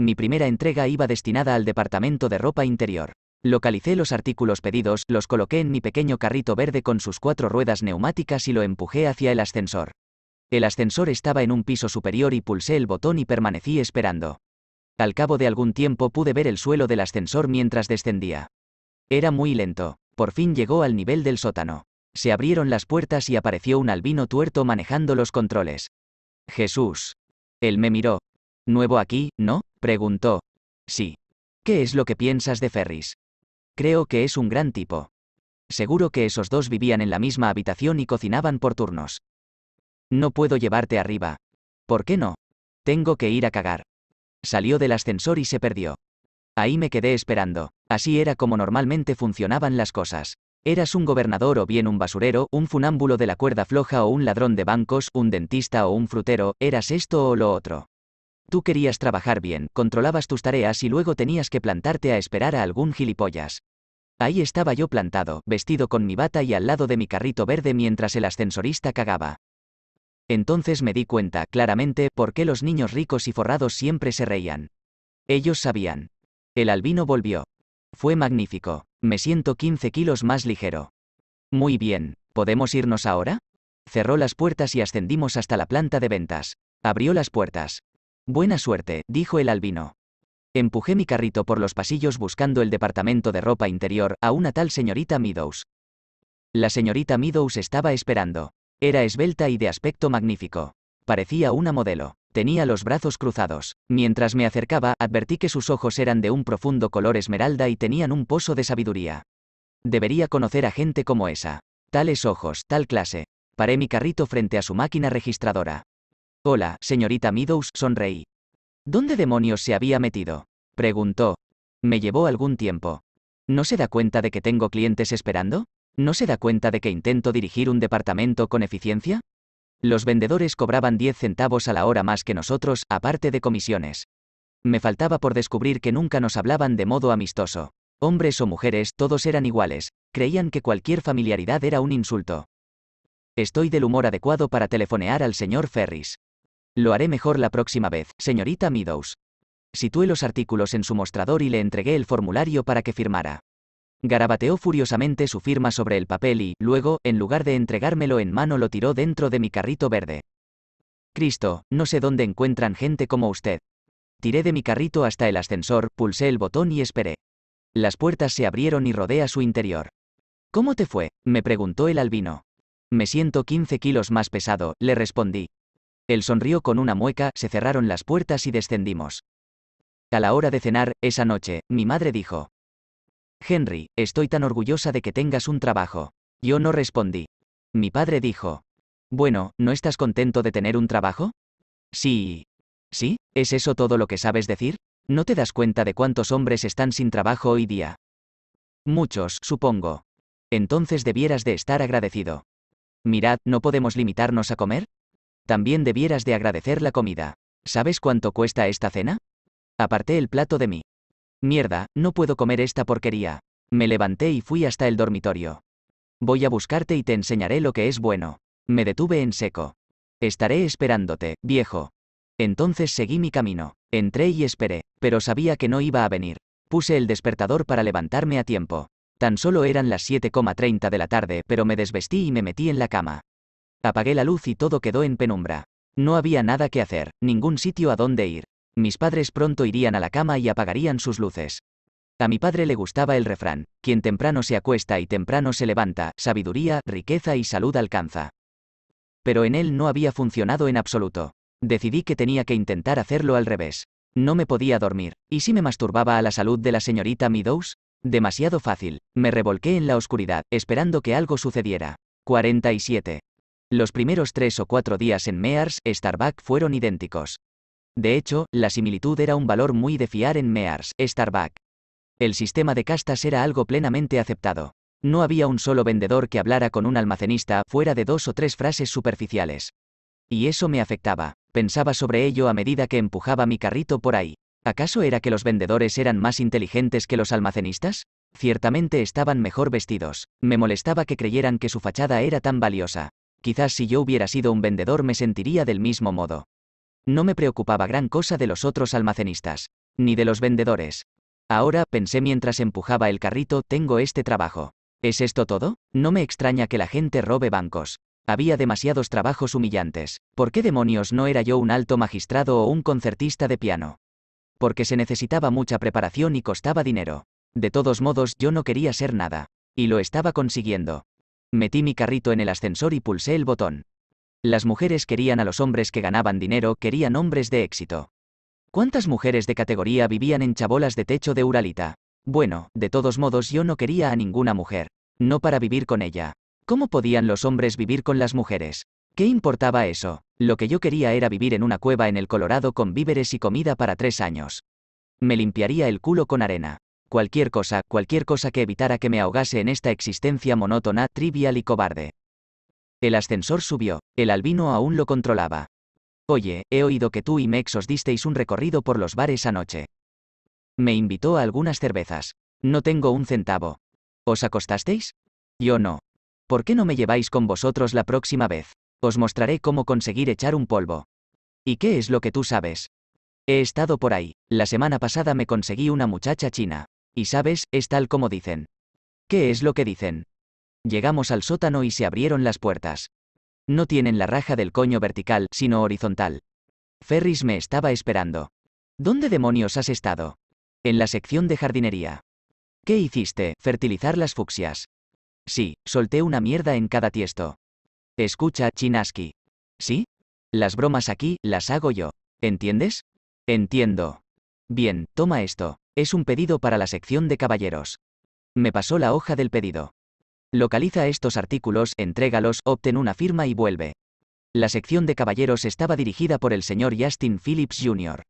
Mi primera entrega iba destinada al departamento de ropa interior. Localicé los artículos pedidos, los coloqué en mi pequeño carrito verde con sus cuatro ruedas neumáticas y lo empujé hacia el ascensor. El ascensor estaba en un piso superior y pulsé el botón y permanecí esperando. Al cabo de algún tiempo pude ver el suelo del ascensor mientras descendía. Era muy lento. Por fin llegó al nivel del sótano. Se abrieron las puertas y apareció un albino tuerto manejando los controles. Jesús. Él me miró. ¿Nuevo aquí, no? preguntó. Sí. ¿Qué es lo que piensas de Ferris? Creo que es un gran tipo. Seguro que esos dos vivían en la misma habitación y cocinaban por turnos. No puedo llevarte arriba. ¿Por qué no? Tengo que ir a cagar. Salió del ascensor y se perdió. Ahí me quedé esperando. Así era como normalmente funcionaban las cosas. Eras un gobernador o bien un basurero, un funámbulo de la cuerda floja o un ladrón de bancos, un dentista o un frutero, eras esto o lo otro. Tú querías trabajar bien, controlabas tus tareas y luego tenías que plantarte a esperar a algún gilipollas. Ahí estaba yo plantado, vestido con mi bata y al lado de mi carrito verde mientras el ascensorista cagaba. Entonces me di cuenta, claramente, por qué los niños ricos y forrados siempre se reían. Ellos sabían. El albino volvió. Fue magnífico. Me siento 15 kilos más ligero. Muy bien, ¿podemos irnos ahora? Cerró las puertas y ascendimos hasta la planta de ventas. Abrió las puertas. Buena suerte, dijo el albino. Empujé mi carrito por los pasillos buscando el departamento de ropa interior a una tal señorita Meadows. La señorita Meadows estaba esperando. Era esbelta y de aspecto magnífico. Parecía una modelo. Tenía los brazos cruzados. Mientras me acercaba, advertí que sus ojos eran de un profundo color esmeralda y tenían un pozo de sabiduría. Debería conocer a gente como esa. Tales ojos, tal clase. Paré mi carrito frente a su máquina registradora. Hola, señorita Meadows, sonreí. ¿Dónde demonios se había metido? preguntó. Me llevó algún tiempo. ¿No se da cuenta de que tengo clientes esperando? ¿No se da cuenta de que intento dirigir un departamento con eficiencia? Los vendedores cobraban 10 centavos a la hora más que nosotros, aparte de comisiones. Me faltaba por descubrir que nunca nos hablaban de modo amistoso. Hombres o mujeres, todos eran iguales, creían que cualquier familiaridad era un insulto. Estoy del humor adecuado para telefonear al señor Ferris. Lo haré mejor la próxima vez, señorita Meadows. Situé los artículos en su mostrador y le entregué el formulario para que firmara. Garabateó furiosamente su firma sobre el papel y, luego, en lugar de entregármelo en mano, lo tiró dentro de mi carrito verde. Cristo, no sé dónde encuentran gente como usted. Tiré de mi carrito hasta el ascensor, pulsé el botón y esperé. Las puertas se abrieron y rodea su interior. ¿Cómo te fue? me preguntó el albino. Me siento 15 kilos más pesado, le respondí. Él sonrió con una mueca, se cerraron las puertas y descendimos. A la hora de cenar, esa noche, mi madre dijo, Henry, estoy tan orgullosa de que tengas un trabajo. Yo no respondí. Mi padre dijo. Bueno, ¿no estás contento de tener un trabajo? Sí. ¿Sí? ¿Es eso todo lo que sabes decir? ¿No te das cuenta de cuántos hombres están sin trabajo hoy día? Muchos, supongo. Entonces debieras de estar agradecido. Mirad, ¿no podemos limitarnos a comer? También debieras de agradecer la comida. ¿Sabes cuánto cuesta esta cena? Aparté el plato de mí. Mierda, no puedo comer esta porquería. Me levanté y fui hasta el dormitorio. Voy a buscarte y te enseñaré lo que es bueno. Me detuve en seco. Estaré esperándote, viejo. Entonces seguí mi camino. Entré y esperé, pero sabía que no iba a venir. Puse el despertador para levantarme a tiempo. Tan solo eran las 7,30 de la tarde, pero me desvestí y me metí en la cama. Apagué la luz y todo quedó en penumbra. No había nada que hacer, ningún sitio a dónde ir. Mis padres pronto irían a la cama y apagarían sus luces. A mi padre le gustaba el refrán, quien temprano se acuesta y temprano se levanta, sabiduría, riqueza y salud alcanza. Pero en él no había funcionado en absoluto. Decidí que tenía que intentar hacerlo al revés. No me podía dormir. ¿Y si me masturbaba a la salud de la señorita Meadows? Demasiado fácil. Me revolqué en la oscuridad, esperando que algo sucediera. 47. Los primeros tres o cuatro días en Mears, Starbuck fueron idénticos. De hecho, la similitud era un valor muy de fiar en Mears, Starbuck. El sistema de castas era algo plenamente aceptado. No había un solo vendedor que hablara con un almacenista fuera de dos o tres frases superficiales. Y eso me afectaba. Pensaba sobre ello a medida que empujaba mi carrito por ahí. ¿Acaso era que los vendedores eran más inteligentes que los almacenistas? Ciertamente estaban mejor vestidos. Me molestaba que creyeran que su fachada era tan valiosa. Quizás si yo hubiera sido un vendedor me sentiría del mismo modo. No me preocupaba gran cosa de los otros almacenistas, ni de los vendedores. Ahora, pensé mientras empujaba el carrito, tengo este trabajo. ¿Es esto todo? No me extraña que la gente robe bancos. Había demasiados trabajos humillantes. ¿Por qué demonios no era yo un alto magistrado o un concertista de piano? Porque se necesitaba mucha preparación y costaba dinero. De todos modos, yo no quería ser nada. Y lo estaba consiguiendo. Metí mi carrito en el ascensor y pulsé el botón. Las mujeres querían a los hombres que ganaban dinero, querían hombres de éxito. ¿Cuántas mujeres de categoría vivían en chabolas de techo de Uralita? Bueno, de todos modos yo no quería a ninguna mujer. No para vivir con ella. ¿Cómo podían los hombres vivir con las mujeres? ¿Qué importaba eso? Lo que yo quería era vivir en una cueva en el Colorado con víveres y comida para tres años. Me limpiaría el culo con arena. Cualquier cosa, cualquier cosa que evitara que me ahogase en esta existencia monótona, trivial y cobarde. El ascensor subió. El albino aún lo controlaba. Oye, he oído que tú y Mex os disteis un recorrido por los bares anoche. Me invitó a algunas cervezas. No tengo un centavo. ¿Os acostasteis? Yo no. ¿Por qué no me lleváis con vosotros la próxima vez? Os mostraré cómo conseguir echar un polvo. ¿Y qué es lo que tú sabes? He estado por ahí. La semana pasada me conseguí una muchacha china. Y sabes, es tal como dicen. ¿Qué es lo que dicen? Llegamos al sótano y se abrieron las puertas. No tienen la raja del coño vertical, sino horizontal. Ferris me estaba esperando. ¿Dónde demonios has estado? En la sección de jardinería. ¿Qué hiciste? Fertilizar las fucsias. Sí, solté una mierda en cada tiesto. Escucha, Chinaski. ¿Sí? Las bromas aquí, las hago yo. ¿Entiendes? Entiendo. Bien, toma esto. Es un pedido para la sección de caballeros. Me pasó la hoja del pedido. Localiza estos artículos, entrégalos, obtén una firma y vuelve. La sección de caballeros estaba dirigida por el señor Justin Phillips Jr.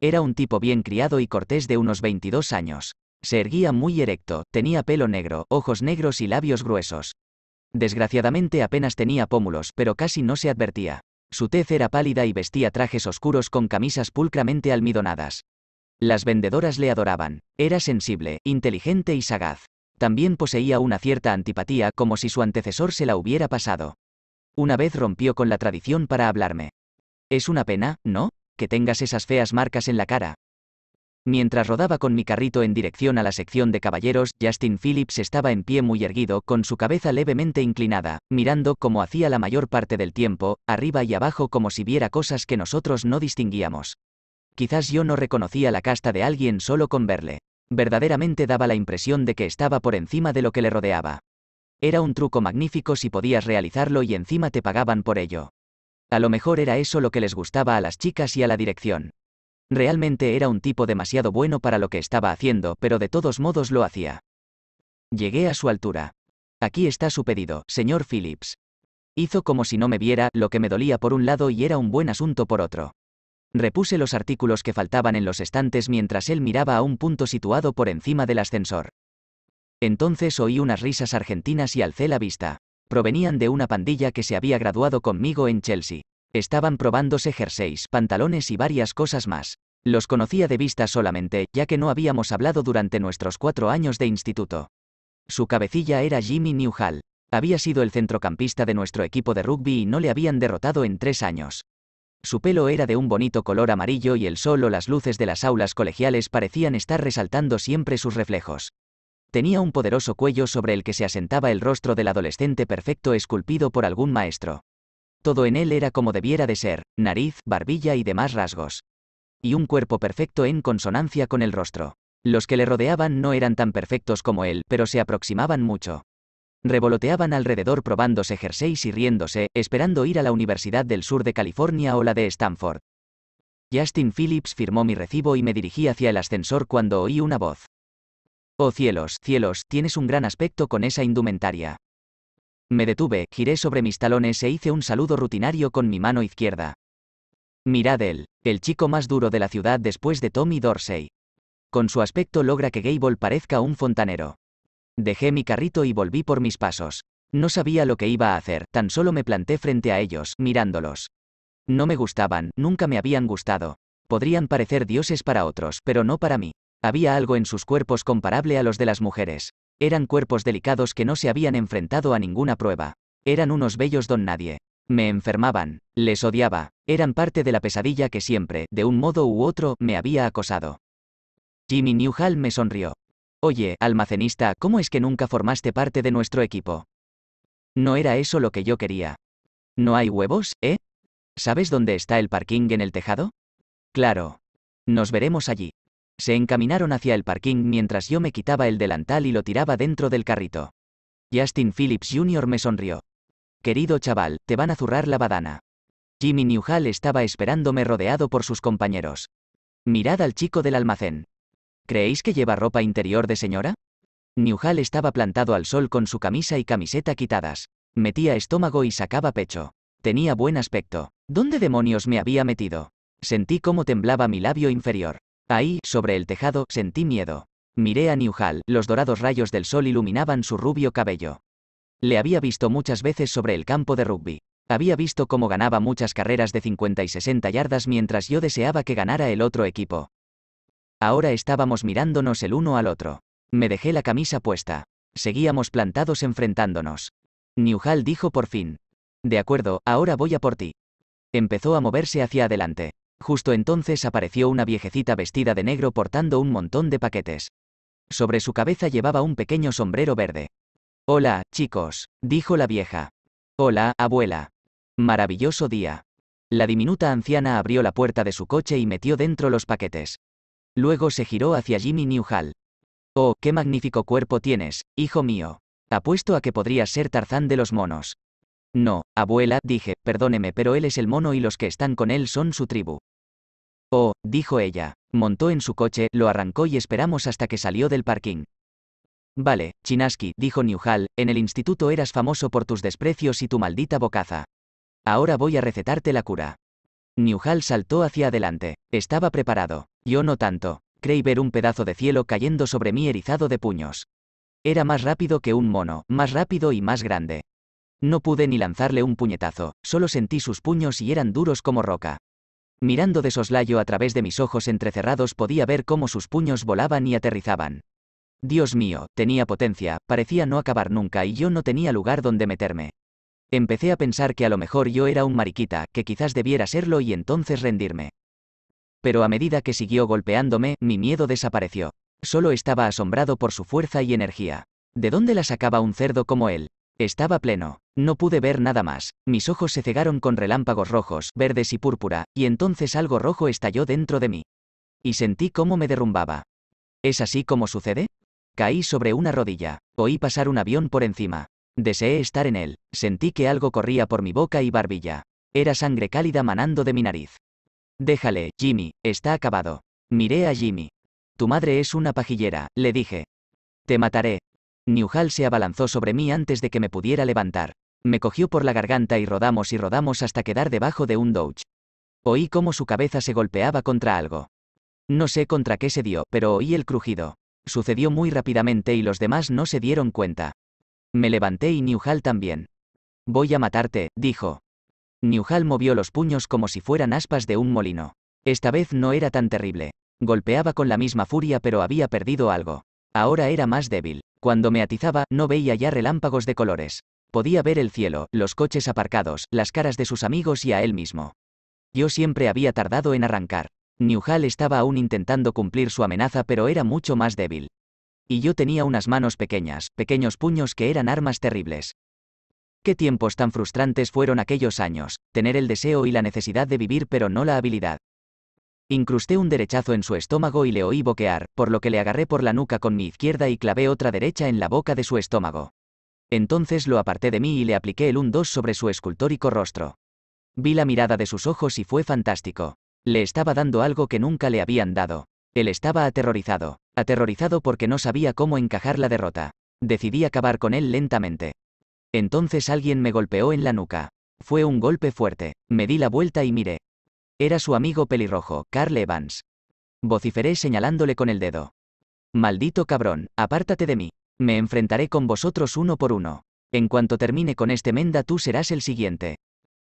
Era un tipo bien criado y cortés de unos 22 años. Se erguía muy erecto, tenía pelo negro, ojos negros y labios gruesos. Desgraciadamente apenas tenía pómulos, pero casi no se advertía. Su tez era pálida y vestía trajes oscuros con camisas pulcramente almidonadas. Las vendedoras le adoraban. Era sensible, inteligente y sagaz. También poseía una cierta antipatía como si su antecesor se la hubiera pasado. Una vez rompió con la tradición para hablarme. Es una pena, ¿no? Que tengas esas feas marcas en la cara. Mientras rodaba con mi carrito en dirección a la sección de caballeros, Justin Phillips estaba en pie muy erguido, con su cabeza levemente inclinada, mirando, como hacía la mayor parte del tiempo, arriba y abajo como si viera cosas que nosotros no distinguíamos. Quizás yo no reconocía la casta de alguien solo con verle verdaderamente daba la impresión de que estaba por encima de lo que le rodeaba. Era un truco magnífico si podías realizarlo y encima te pagaban por ello. A lo mejor era eso lo que les gustaba a las chicas y a la dirección. Realmente era un tipo demasiado bueno para lo que estaba haciendo, pero de todos modos lo hacía. Llegué a su altura. Aquí está su pedido, señor Phillips. Hizo como si no me viera, lo que me dolía por un lado y era un buen asunto por otro. Repuse los artículos que faltaban en los estantes mientras él miraba a un punto situado por encima del ascensor. Entonces oí unas risas argentinas y alcé la vista. Provenían de una pandilla que se había graduado conmigo en Chelsea. Estaban probándose jerseys, pantalones y varias cosas más. Los conocía de vista solamente, ya que no habíamos hablado durante nuestros cuatro años de instituto. Su cabecilla era Jimmy Newhall. Había sido el centrocampista de nuestro equipo de rugby y no le habían derrotado en tres años. Su pelo era de un bonito color amarillo y el sol o las luces de las aulas colegiales parecían estar resaltando siempre sus reflejos. Tenía un poderoso cuello sobre el que se asentaba el rostro del adolescente perfecto esculpido por algún maestro. Todo en él era como debiera de ser, nariz, barbilla y demás rasgos. Y un cuerpo perfecto en consonancia con el rostro. Los que le rodeaban no eran tan perfectos como él, pero se aproximaban mucho. Revoloteaban alrededor probándose jerseys y riéndose, esperando ir a la Universidad del Sur de California o la de Stanford. Justin Phillips firmó mi recibo y me dirigí hacia el ascensor cuando oí una voz. Oh cielos, cielos, tienes un gran aspecto con esa indumentaria. Me detuve, giré sobre mis talones e hice un saludo rutinario con mi mano izquierda. Mirad él, el chico más duro de la ciudad después de Tommy Dorsey. Con su aspecto logra que Gable parezca un fontanero. Dejé mi carrito y volví por mis pasos. No sabía lo que iba a hacer, tan solo me planté frente a ellos, mirándolos. No me gustaban, nunca me habían gustado. Podrían parecer dioses para otros, pero no para mí. Había algo en sus cuerpos comparable a los de las mujeres. Eran cuerpos delicados que no se habían enfrentado a ninguna prueba. Eran unos bellos don nadie. Me enfermaban, les odiaba, eran parte de la pesadilla que siempre, de un modo u otro, me había acosado. Jimmy Newhall me sonrió. Oye, almacenista, ¿cómo es que nunca formaste parte de nuestro equipo? No era eso lo que yo quería. ¿No hay huevos, eh? ¿Sabes dónde está el parking en el tejado? Claro. Nos veremos allí. Se encaminaron hacia el parking mientras yo me quitaba el delantal y lo tiraba dentro del carrito. Justin Phillips Jr. me sonrió. Querido chaval, te van a zurrar la badana. Jimmy Newhall estaba esperándome rodeado por sus compañeros. Mirad al chico del almacén. ¿Creéis que lleva ropa interior de señora? Newhall estaba plantado al sol con su camisa y camiseta quitadas. Metía estómago y sacaba pecho. Tenía buen aspecto. ¿Dónde demonios me había metido? Sentí cómo temblaba mi labio inferior. Ahí, sobre el tejado, sentí miedo. Miré a Newhall, los dorados rayos del sol iluminaban su rubio cabello. Le había visto muchas veces sobre el campo de rugby. Había visto cómo ganaba muchas carreras de 50 y 60 yardas mientras yo deseaba que ganara el otro equipo. Ahora estábamos mirándonos el uno al otro. Me dejé la camisa puesta. Seguíamos plantados enfrentándonos. Newhall dijo por fin. De acuerdo, ahora voy a por ti. Empezó a moverse hacia adelante. Justo entonces apareció una viejecita vestida de negro portando un montón de paquetes. Sobre su cabeza llevaba un pequeño sombrero verde. Hola, chicos, dijo la vieja. Hola, abuela. Maravilloso día. La diminuta anciana abrió la puerta de su coche y metió dentro los paquetes. Luego se giró hacia Jimmy Newhall. Oh, qué magnífico cuerpo tienes, hijo mío. Apuesto a que podrías ser Tarzán de los monos. No, abuela, dije, perdóneme, pero él es el mono y los que están con él son su tribu. Oh, dijo ella. Montó en su coche, lo arrancó y esperamos hasta que salió del parking. Vale, Chinaski, dijo Newhall, en el instituto eras famoso por tus desprecios y tu maldita bocaza. Ahora voy a recetarte la cura. Newhall saltó hacia adelante. Estaba preparado. Yo no tanto. Creí ver un pedazo de cielo cayendo sobre mí erizado de puños. Era más rápido que un mono, más rápido y más grande. No pude ni lanzarle un puñetazo, solo sentí sus puños y eran duros como roca. Mirando de soslayo a través de mis ojos entrecerrados podía ver cómo sus puños volaban y aterrizaban. Dios mío, tenía potencia, parecía no acabar nunca y yo no tenía lugar donde meterme. Empecé a pensar que a lo mejor yo era un mariquita, que quizás debiera serlo y entonces rendirme. Pero a medida que siguió golpeándome, mi miedo desapareció. Solo estaba asombrado por su fuerza y energía. ¿De dónde la sacaba un cerdo como él? Estaba pleno. No pude ver nada más. Mis ojos se cegaron con relámpagos rojos, verdes y púrpura, y entonces algo rojo estalló dentro de mí. Y sentí cómo me derrumbaba. ¿Es así como sucede? Caí sobre una rodilla. Oí pasar un avión por encima. Deseé estar en él, sentí que algo corría por mi boca y barbilla. Era sangre cálida manando de mi nariz. Déjale, Jimmy, está acabado. Miré a Jimmy. Tu madre es una pajillera, le dije. Te mataré. Newhall se abalanzó sobre mí antes de que me pudiera levantar. Me cogió por la garganta y rodamos y rodamos hasta quedar debajo de un douche. Oí cómo su cabeza se golpeaba contra algo. No sé contra qué se dio, pero oí el crujido. Sucedió muy rápidamente y los demás no se dieron cuenta. Me levanté y Newhall también. Voy a matarte, dijo. Newhall movió los puños como si fueran aspas de un molino. Esta vez no era tan terrible. Golpeaba con la misma furia pero había perdido algo. Ahora era más débil. Cuando me atizaba, no veía ya relámpagos de colores. Podía ver el cielo, los coches aparcados, las caras de sus amigos y a él mismo. Yo siempre había tardado en arrancar. Newhall estaba aún intentando cumplir su amenaza pero era mucho más débil. Y yo tenía unas manos pequeñas, pequeños puños que eran armas terribles. Qué tiempos tan frustrantes fueron aquellos años, tener el deseo y la necesidad de vivir pero no la habilidad. Incrusté un derechazo en su estómago y le oí boquear, por lo que le agarré por la nuca con mi izquierda y clavé otra derecha en la boca de su estómago. Entonces lo aparté de mí y le apliqué el 1-2 sobre su escultórico rostro. Vi la mirada de sus ojos y fue fantástico. Le estaba dando algo que nunca le habían dado. Él estaba aterrorizado aterrorizado porque no sabía cómo encajar la derrota. Decidí acabar con él lentamente. Entonces alguien me golpeó en la nuca. Fue un golpe fuerte. Me di la vuelta y miré. Era su amigo pelirrojo, Carl Evans. Vociferé señalándole con el dedo. Maldito cabrón, apártate de mí. Me enfrentaré con vosotros uno por uno. En cuanto termine con este menda tú serás el siguiente.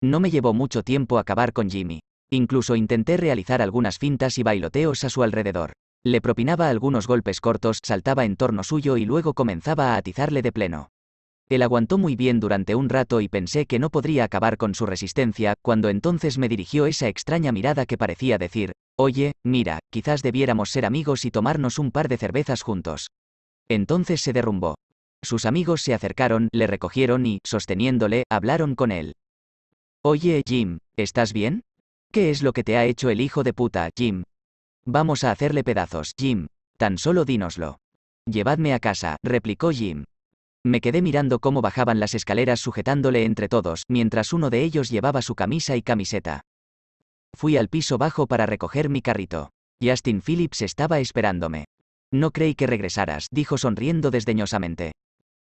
No me llevó mucho tiempo acabar con Jimmy. Incluso intenté realizar algunas fintas y bailoteos a su alrededor. Le propinaba algunos golpes cortos, saltaba en torno suyo y luego comenzaba a atizarle de pleno. Él aguantó muy bien durante un rato y pensé que no podría acabar con su resistencia, cuando entonces me dirigió esa extraña mirada que parecía decir, oye, mira, quizás debiéramos ser amigos y tomarnos un par de cervezas juntos. Entonces se derrumbó. Sus amigos se acercaron, le recogieron y, sosteniéndole, hablaron con él. Oye, Jim, ¿estás bien? ¿Qué es lo que te ha hecho el hijo de puta, Jim? Vamos a hacerle pedazos, Jim. Tan solo dínoslo. Llevadme a casa, replicó Jim. Me quedé mirando cómo bajaban las escaleras sujetándole entre todos, mientras uno de ellos llevaba su camisa y camiseta. Fui al piso bajo para recoger mi carrito. Justin Phillips estaba esperándome. No creí que regresaras, dijo sonriendo desdeñosamente.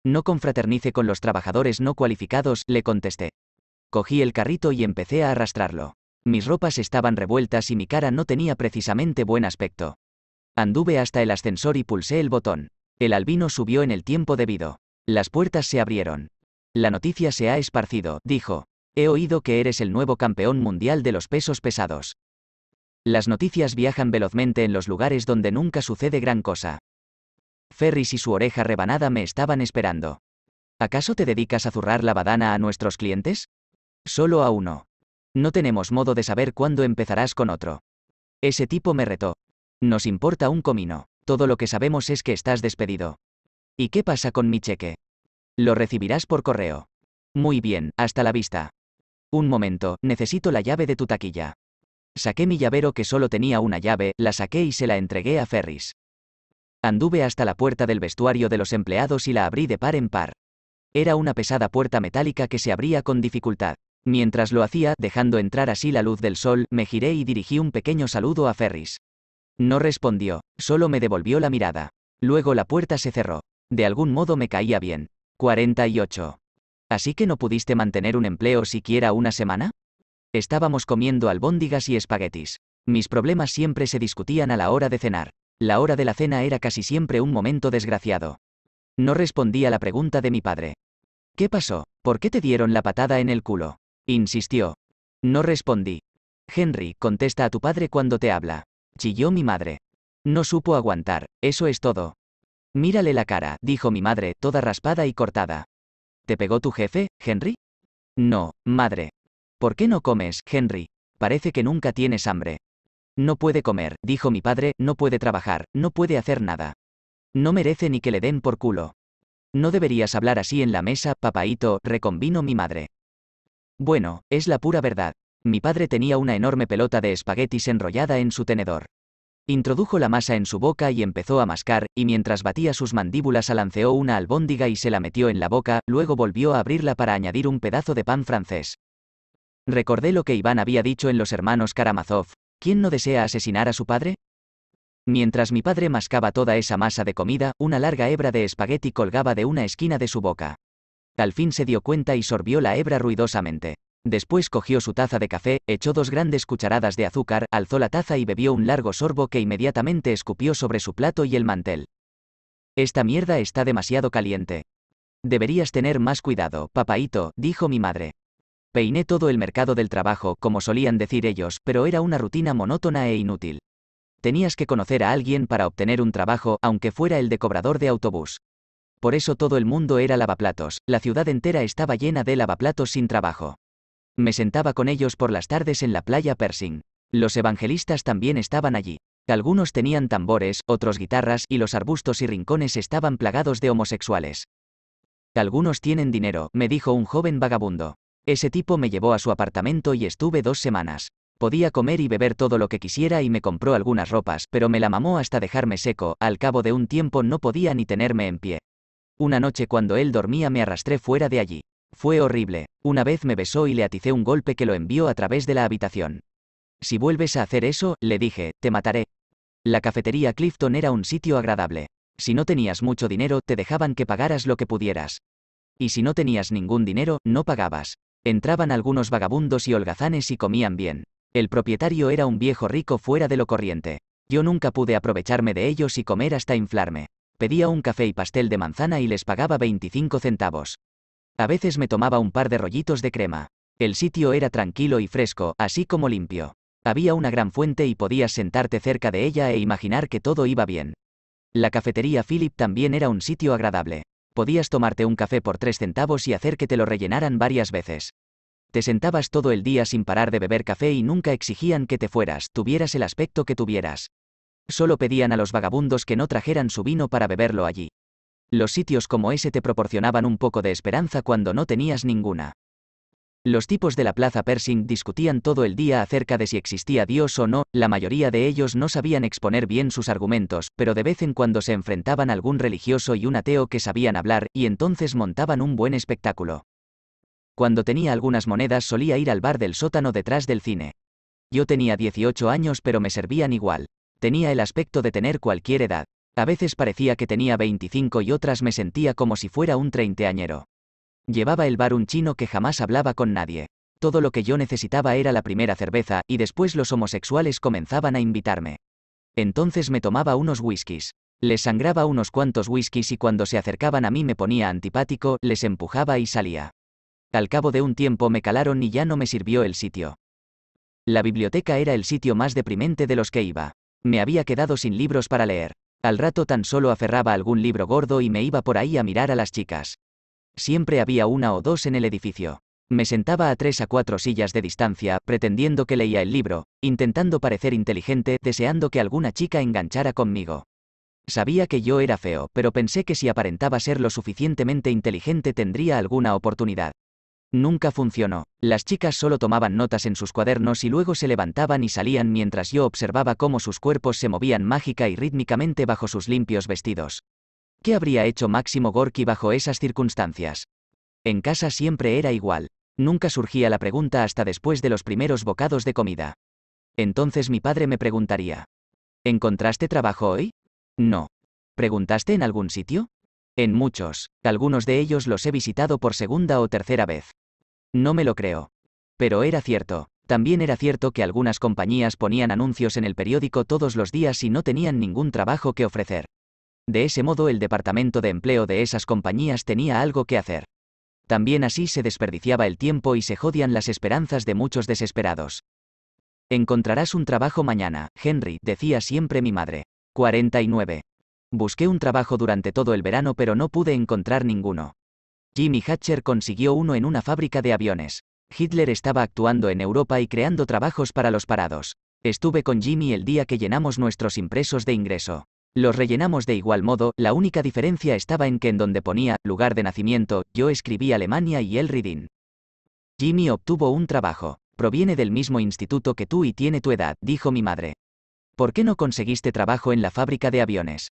No confraternice con los trabajadores no cualificados, le contesté. Cogí el carrito y empecé a arrastrarlo. Mis ropas estaban revueltas y mi cara no tenía precisamente buen aspecto. Anduve hasta el ascensor y pulsé el botón. El albino subió en el tiempo debido. Las puertas se abrieron. La noticia se ha esparcido, dijo. He oído que eres el nuevo campeón mundial de los pesos pesados. Las noticias viajan velozmente en los lugares donde nunca sucede gran cosa. Ferris y su oreja rebanada me estaban esperando. ¿Acaso te dedicas a zurrar la badana a nuestros clientes? Solo a uno. No tenemos modo de saber cuándo empezarás con otro. Ese tipo me retó. Nos importa un comino. Todo lo que sabemos es que estás despedido. ¿Y qué pasa con mi cheque? Lo recibirás por correo. Muy bien, hasta la vista. Un momento, necesito la llave de tu taquilla. Saqué mi llavero que solo tenía una llave, la saqué y se la entregué a Ferris. Anduve hasta la puerta del vestuario de los empleados y la abrí de par en par. Era una pesada puerta metálica que se abría con dificultad. Mientras lo hacía, dejando entrar así la luz del sol, me giré y dirigí un pequeño saludo a Ferris. No respondió, solo me devolvió la mirada. Luego la puerta se cerró. De algún modo me caía bien. 48. ¿Así que no pudiste mantener un empleo siquiera una semana? Estábamos comiendo albóndigas y espaguetis. Mis problemas siempre se discutían a la hora de cenar. La hora de la cena era casi siempre un momento desgraciado. No respondí a la pregunta de mi padre. ¿Qué pasó? ¿Por qué te dieron la patada en el culo? Insistió. No respondí. Henry, contesta a tu padre cuando te habla. Chilló mi madre. No supo aguantar, eso es todo. Mírale la cara, dijo mi madre, toda raspada y cortada. ¿Te pegó tu jefe, Henry? No, madre. ¿Por qué no comes, Henry? Parece que nunca tienes hambre. No puede comer, dijo mi padre, no puede trabajar, no puede hacer nada. No merece ni que le den por culo. No deberías hablar así en la mesa, papaito, reconvino mi madre. Bueno, es la pura verdad. Mi padre tenía una enorme pelota de espaguetis enrollada en su tenedor. Introdujo la masa en su boca y empezó a mascar, y mientras batía sus mandíbulas alanceó una albóndiga y se la metió en la boca, luego volvió a abrirla para añadir un pedazo de pan francés. Recordé lo que Iván había dicho en Los Hermanos Karamazov. ¿Quién no desea asesinar a su padre? Mientras mi padre mascaba toda esa masa de comida, una larga hebra de espagueti colgaba de una esquina de su boca. Al fin se dio cuenta y sorbió la hebra ruidosamente. Después cogió su taza de café, echó dos grandes cucharadas de azúcar, alzó la taza y bebió un largo sorbo que inmediatamente escupió sobre su plato y el mantel. Esta mierda está demasiado caliente. Deberías tener más cuidado, papaito, dijo mi madre. Peiné todo el mercado del trabajo, como solían decir ellos, pero era una rutina monótona e inútil. Tenías que conocer a alguien para obtener un trabajo, aunque fuera el de cobrador de autobús. Por eso todo el mundo era lavaplatos, la ciudad entera estaba llena de lavaplatos sin trabajo. Me sentaba con ellos por las tardes en la playa Persing. Los evangelistas también estaban allí. Algunos tenían tambores, otros guitarras y los arbustos y rincones estaban plagados de homosexuales. Algunos tienen dinero, me dijo un joven vagabundo. Ese tipo me llevó a su apartamento y estuve dos semanas. Podía comer y beber todo lo que quisiera y me compró algunas ropas, pero me la mamó hasta dejarme seco, al cabo de un tiempo no podía ni tenerme en pie. Una noche cuando él dormía me arrastré fuera de allí. Fue horrible. Una vez me besó y le aticé un golpe que lo envió a través de la habitación. Si vuelves a hacer eso, le dije, te mataré. La cafetería Clifton era un sitio agradable. Si no tenías mucho dinero, te dejaban que pagaras lo que pudieras. Y si no tenías ningún dinero, no pagabas. Entraban algunos vagabundos y holgazanes y comían bien. El propietario era un viejo rico fuera de lo corriente. Yo nunca pude aprovecharme de ellos y comer hasta inflarme pedía un café y pastel de manzana y les pagaba 25 centavos. A veces me tomaba un par de rollitos de crema. El sitio era tranquilo y fresco, así como limpio. Había una gran fuente y podías sentarte cerca de ella e imaginar que todo iba bien. La cafetería Philip también era un sitio agradable. Podías tomarte un café por 3 centavos y hacer que te lo rellenaran varias veces. Te sentabas todo el día sin parar de beber café y nunca exigían que te fueras, tuvieras el aspecto que tuvieras. Solo pedían a los vagabundos que no trajeran su vino para beberlo allí. Los sitios como ese te proporcionaban un poco de esperanza cuando no tenías ninguna. Los tipos de la plaza Pershing discutían todo el día acerca de si existía Dios o no, la mayoría de ellos no sabían exponer bien sus argumentos, pero de vez en cuando se enfrentaban algún religioso y un ateo que sabían hablar, y entonces montaban un buen espectáculo. Cuando tenía algunas monedas solía ir al bar del sótano detrás del cine. Yo tenía 18 años pero me servían igual. Tenía el aspecto de tener cualquier edad. A veces parecía que tenía 25 y otras me sentía como si fuera un treintañero. Llevaba el bar un chino que jamás hablaba con nadie. Todo lo que yo necesitaba era la primera cerveza, y después los homosexuales comenzaban a invitarme. Entonces me tomaba unos whiskies. Les sangraba unos cuantos whiskies y cuando se acercaban a mí me ponía antipático, les empujaba y salía. Al cabo de un tiempo me calaron y ya no me sirvió el sitio. La biblioteca era el sitio más deprimente de los que iba. Me había quedado sin libros para leer. Al rato tan solo aferraba algún libro gordo y me iba por ahí a mirar a las chicas. Siempre había una o dos en el edificio. Me sentaba a tres a cuatro sillas de distancia, pretendiendo que leía el libro, intentando parecer inteligente, deseando que alguna chica enganchara conmigo. Sabía que yo era feo, pero pensé que si aparentaba ser lo suficientemente inteligente tendría alguna oportunidad. Nunca funcionó. Las chicas solo tomaban notas en sus cuadernos y luego se levantaban y salían mientras yo observaba cómo sus cuerpos se movían mágica y rítmicamente bajo sus limpios vestidos. ¿Qué habría hecho Máximo Gorky bajo esas circunstancias? En casa siempre era igual. Nunca surgía la pregunta hasta después de los primeros bocados de comida. Entonces mi padre me preguntaría, ¿encontraste trabajo hoy? No. ¿Preguntaste en algún sitio? En muchos, algunos de ellos los he visitado por segunda o tercera vez. No me lo creo. Pero era cierto. También era cierto que algunas compañías ponían anuncios en el periódico todos los días y no tenían ningún trabajo que ofrecer. De ese modo el departamento de empleo de esas compañías tenía algo que hacer. También así se desperdiciaba el tiempo y se jodían las esperanzas de muchos desesperados. Encontrarás un trabajo mañana, Henry, decía siempre mi madre. 49. Busqué un trabajo durante todo el verano pero no pude encontrar ninguno. Jimmy Hatcher consiguió uno en una fábrica de aviones. Hitler estaba actuando en Europa y creando trabajos para los parados. Estuve con Jimmy el día que llenamos nuestros impresos de ingreso. Los rellenamos de igual modo, la única diferencia estaba en que en donde ponía lugar de nacimiento, yo escribí Alemania y él Ridin. Jimmy obtuvo un trabajo. Proviene del mismo instituto que tú y tiene tu edad, dijo mi madre. ¿Por qué no conseguiste trabajo en la fábrica de aviones?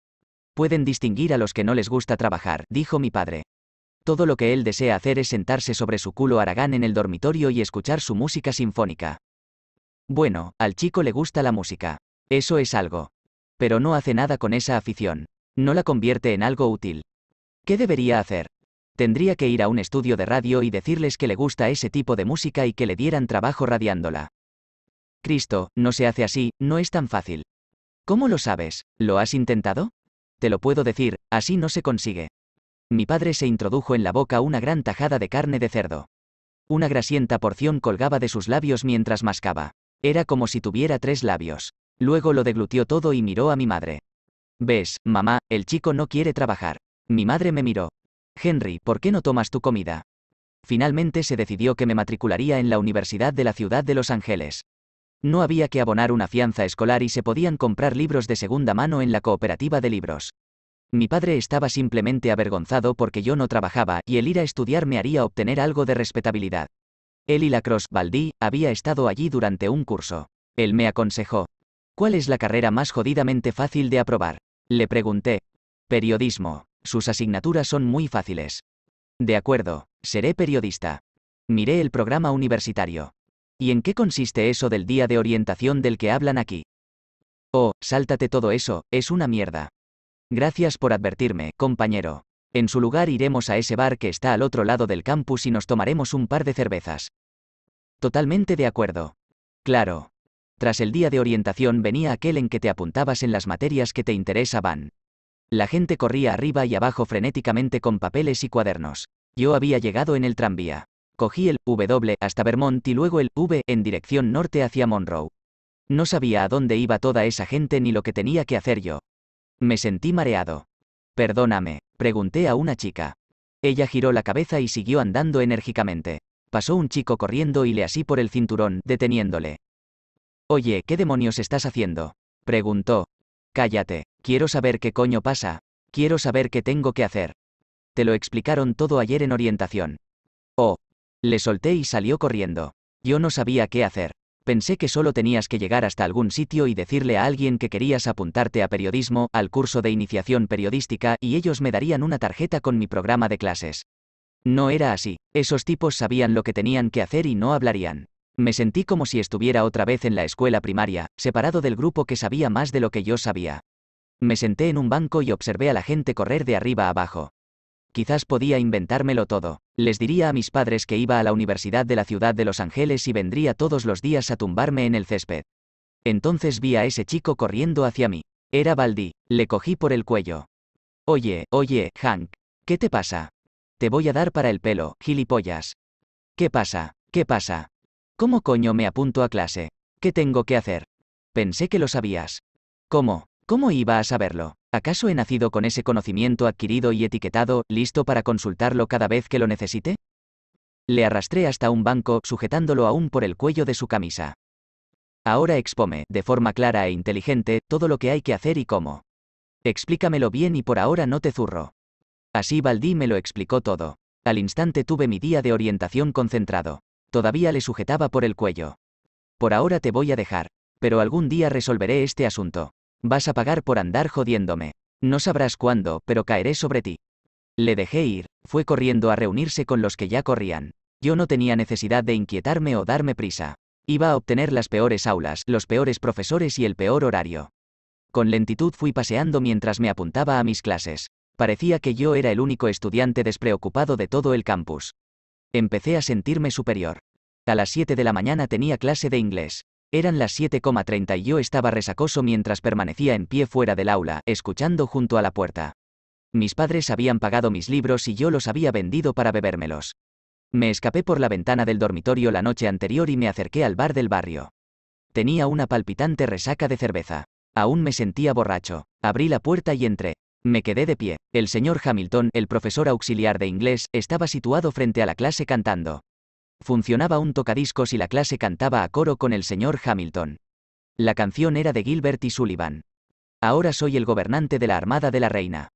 Pueden distinguir a los que no les gusta trabajar, dijo mi padre todo lo que él desea hacer es sentarse sobre su culo Aragán en el dormitorio y escuchar su música sinfónica. Bueno, al chico le gusta la música. Eso es algo. Pero no hace nada con esa afición. No la convierte en algo útil. ¿Qué debería hacer? Tendría que ir a un estudio de radio y decirles que le gusta ese tipo de música y que le dieran trabajo radiándola. Cristo, no se hace así, no es tan fácil. ¿Cómo lo sabes? ¿Lo has intentado? Te lo puedo decir, así no se consigue. Mi padre se introdujo en la boca una gran tajada de carne de cerdo. Una grasienta porción colgaba de sus labios mientras mascaba. Era como si tuviera tres labios. Luego lo deglutió todo y miró a mi madre. Ves, mamá, el chico no quiere trabajar. Mi madre me miró. Henry, ¿por qué no tomas tu comida? Finalmente se decidió que me matricularía en la Universidad de la Ciudad de Los Ángeles. No había que abonar una fianza escolar y se podían comprar libros de segunda mano en la cooperativa de libros. Mi padre estaba simplemente avergonzado porque yo no trabajaba y el ir a estudiar me haría obtener algo de respetabilidad. Él y Cross Baldi había estado allí durante un curso. Él me aconsejó. ¿Cuál es la carrera más jodidamente fácil de aprobar? Le pregunté. Periodismo. Sus asignaturas son muy fáciles. De acuerdo, seré periodista. Miré el programa universitario. ¿Y en qué consiste eso del día de orientación del que hablan aquí? Oh, sáltate todo eso, es una mierda. Gracias por advertirme, compañero. En su lugar iremos a ese bar que está al otro lado del campus y nos tomaremos un par de cervezas. Totalmente de acuerdo. Claro. Tras el día de orientación venía aquel en que te apuntabas en las materias que te interesaban. La gente corría arriba y abajo frenéticamente con papeles y cuadernos. Yo había llegado en el tranvía. Cogí el W hasta Vermont y luego el V en dirección norte hacia Monroe. No sabía a dónde iba toda esa gente ni lo que tenía que hacer yo, me sentí mareado. Perdóname, pregunté a una chica. Ella giró la cabeza y siguió andando enérgicamente. Pasó un chico corriendo y le así por el cinturón, deteniéndole. Oye, ¿qué demonios estás haciendo? Preguntó. Cállate, quiero saber qué coño pasa. Quiero saber qué tengo que hacer. Te lo explicaron todo ayer en orientación. Oh. Le solté y salió corriendo. Yo no sabía qué hacer. Pensé que solo tenías que llegar hasta algún sitio y decirle a alguien que querías apuntarte a periodismo, al curso de iniciación periodística, y ellos me darían una tarjeta con mi programa de clases. No era así, esos tipos sabían lo que tenían que hacer y no hablarían. Me sentí como si estuviera otra vez en la escuela primaria, separado del grupo que sabía más de lo que yo sabía. Me senté en un banco y observé a la gente correr de arriba abajo quizás podía inventármelo todo. Les diría a mis padres que iba a la Universidad de la Ciudad de Los Ángeles y vendría todos los días a tumbarme en el césped. Entonces vi a ese chico corriendo hacia mí. Era Baldi, le cogí por el cuello. Oye, oye, Hank, ¿qué te pasa? Te voy a dar para el pelo, gilipollas. ¿Qué pasa? ¿Qué pasa? ¿Cómo coño me apunto a clase? ¿Qué tengo que hacer? Pensé que lo sabías. ¿Cómo? ¿Cómo iba a saberlo? ¿Acaso he nacido con ese conocimiento adquirido y etiquetado, listo para consultarlo cada vez que lo necesite? Le arrastré hasta un banco, sujetándolo aún por el cuello de su camisa. Ahora expome, de forma clara e inteligente, todo lo que hay que hacer y cómo. Explícamelo bien y por ahora no te zurro. Así Baldí me lo explicó todo. Al instante tuve mi día de orientación concentrado. Todavía le sujetaba por el cuello. Por ahora te voy a dejar. Pero algún día resolveré este asunto. Vas a pagar por andar jodiéndome. No sabrás cuándo, pero caeré sobre ti. Le dejé ir, fue corriendo a reunirse con los que ya corrían. Yo no tenía necesidad de inquietarme o darme prisa. Iba a obtener las peores aulas, los peores profesores y el peor horario. Con lentitud fui paseando mientras me apuntaba a mis clases. Parecía que yo era el único estudiante despreocupado de todo el campus. Empecé a sentirme superior. A las 7 de la mañana tenía clase de inglés. Eran las 7,30 y yo estaba resacoso mientras permanecía en pie fuera del aula, escuchando junto a la puerta. Mis padres habían pagado mis libros y yo los había vendido para bebérmelos. Me escapé por la ventana del dormitorio la noche anterior y me acerqué al bar del barrio. Tenía una palpitante resaca de cerveza. Aún me sentía borracho. Abrí la puerta y entré. Me quedé de pie. El señor Hamilton, el profesor auxiliar de inglés, estaba situado frente a la clase cantando funcionaba un tocadiscos y la clase cantaba a coro con el señor Hamilton. La canción era de Gilbert y Sullivan. Ahora soy el gobernante de la Armada de la Reina.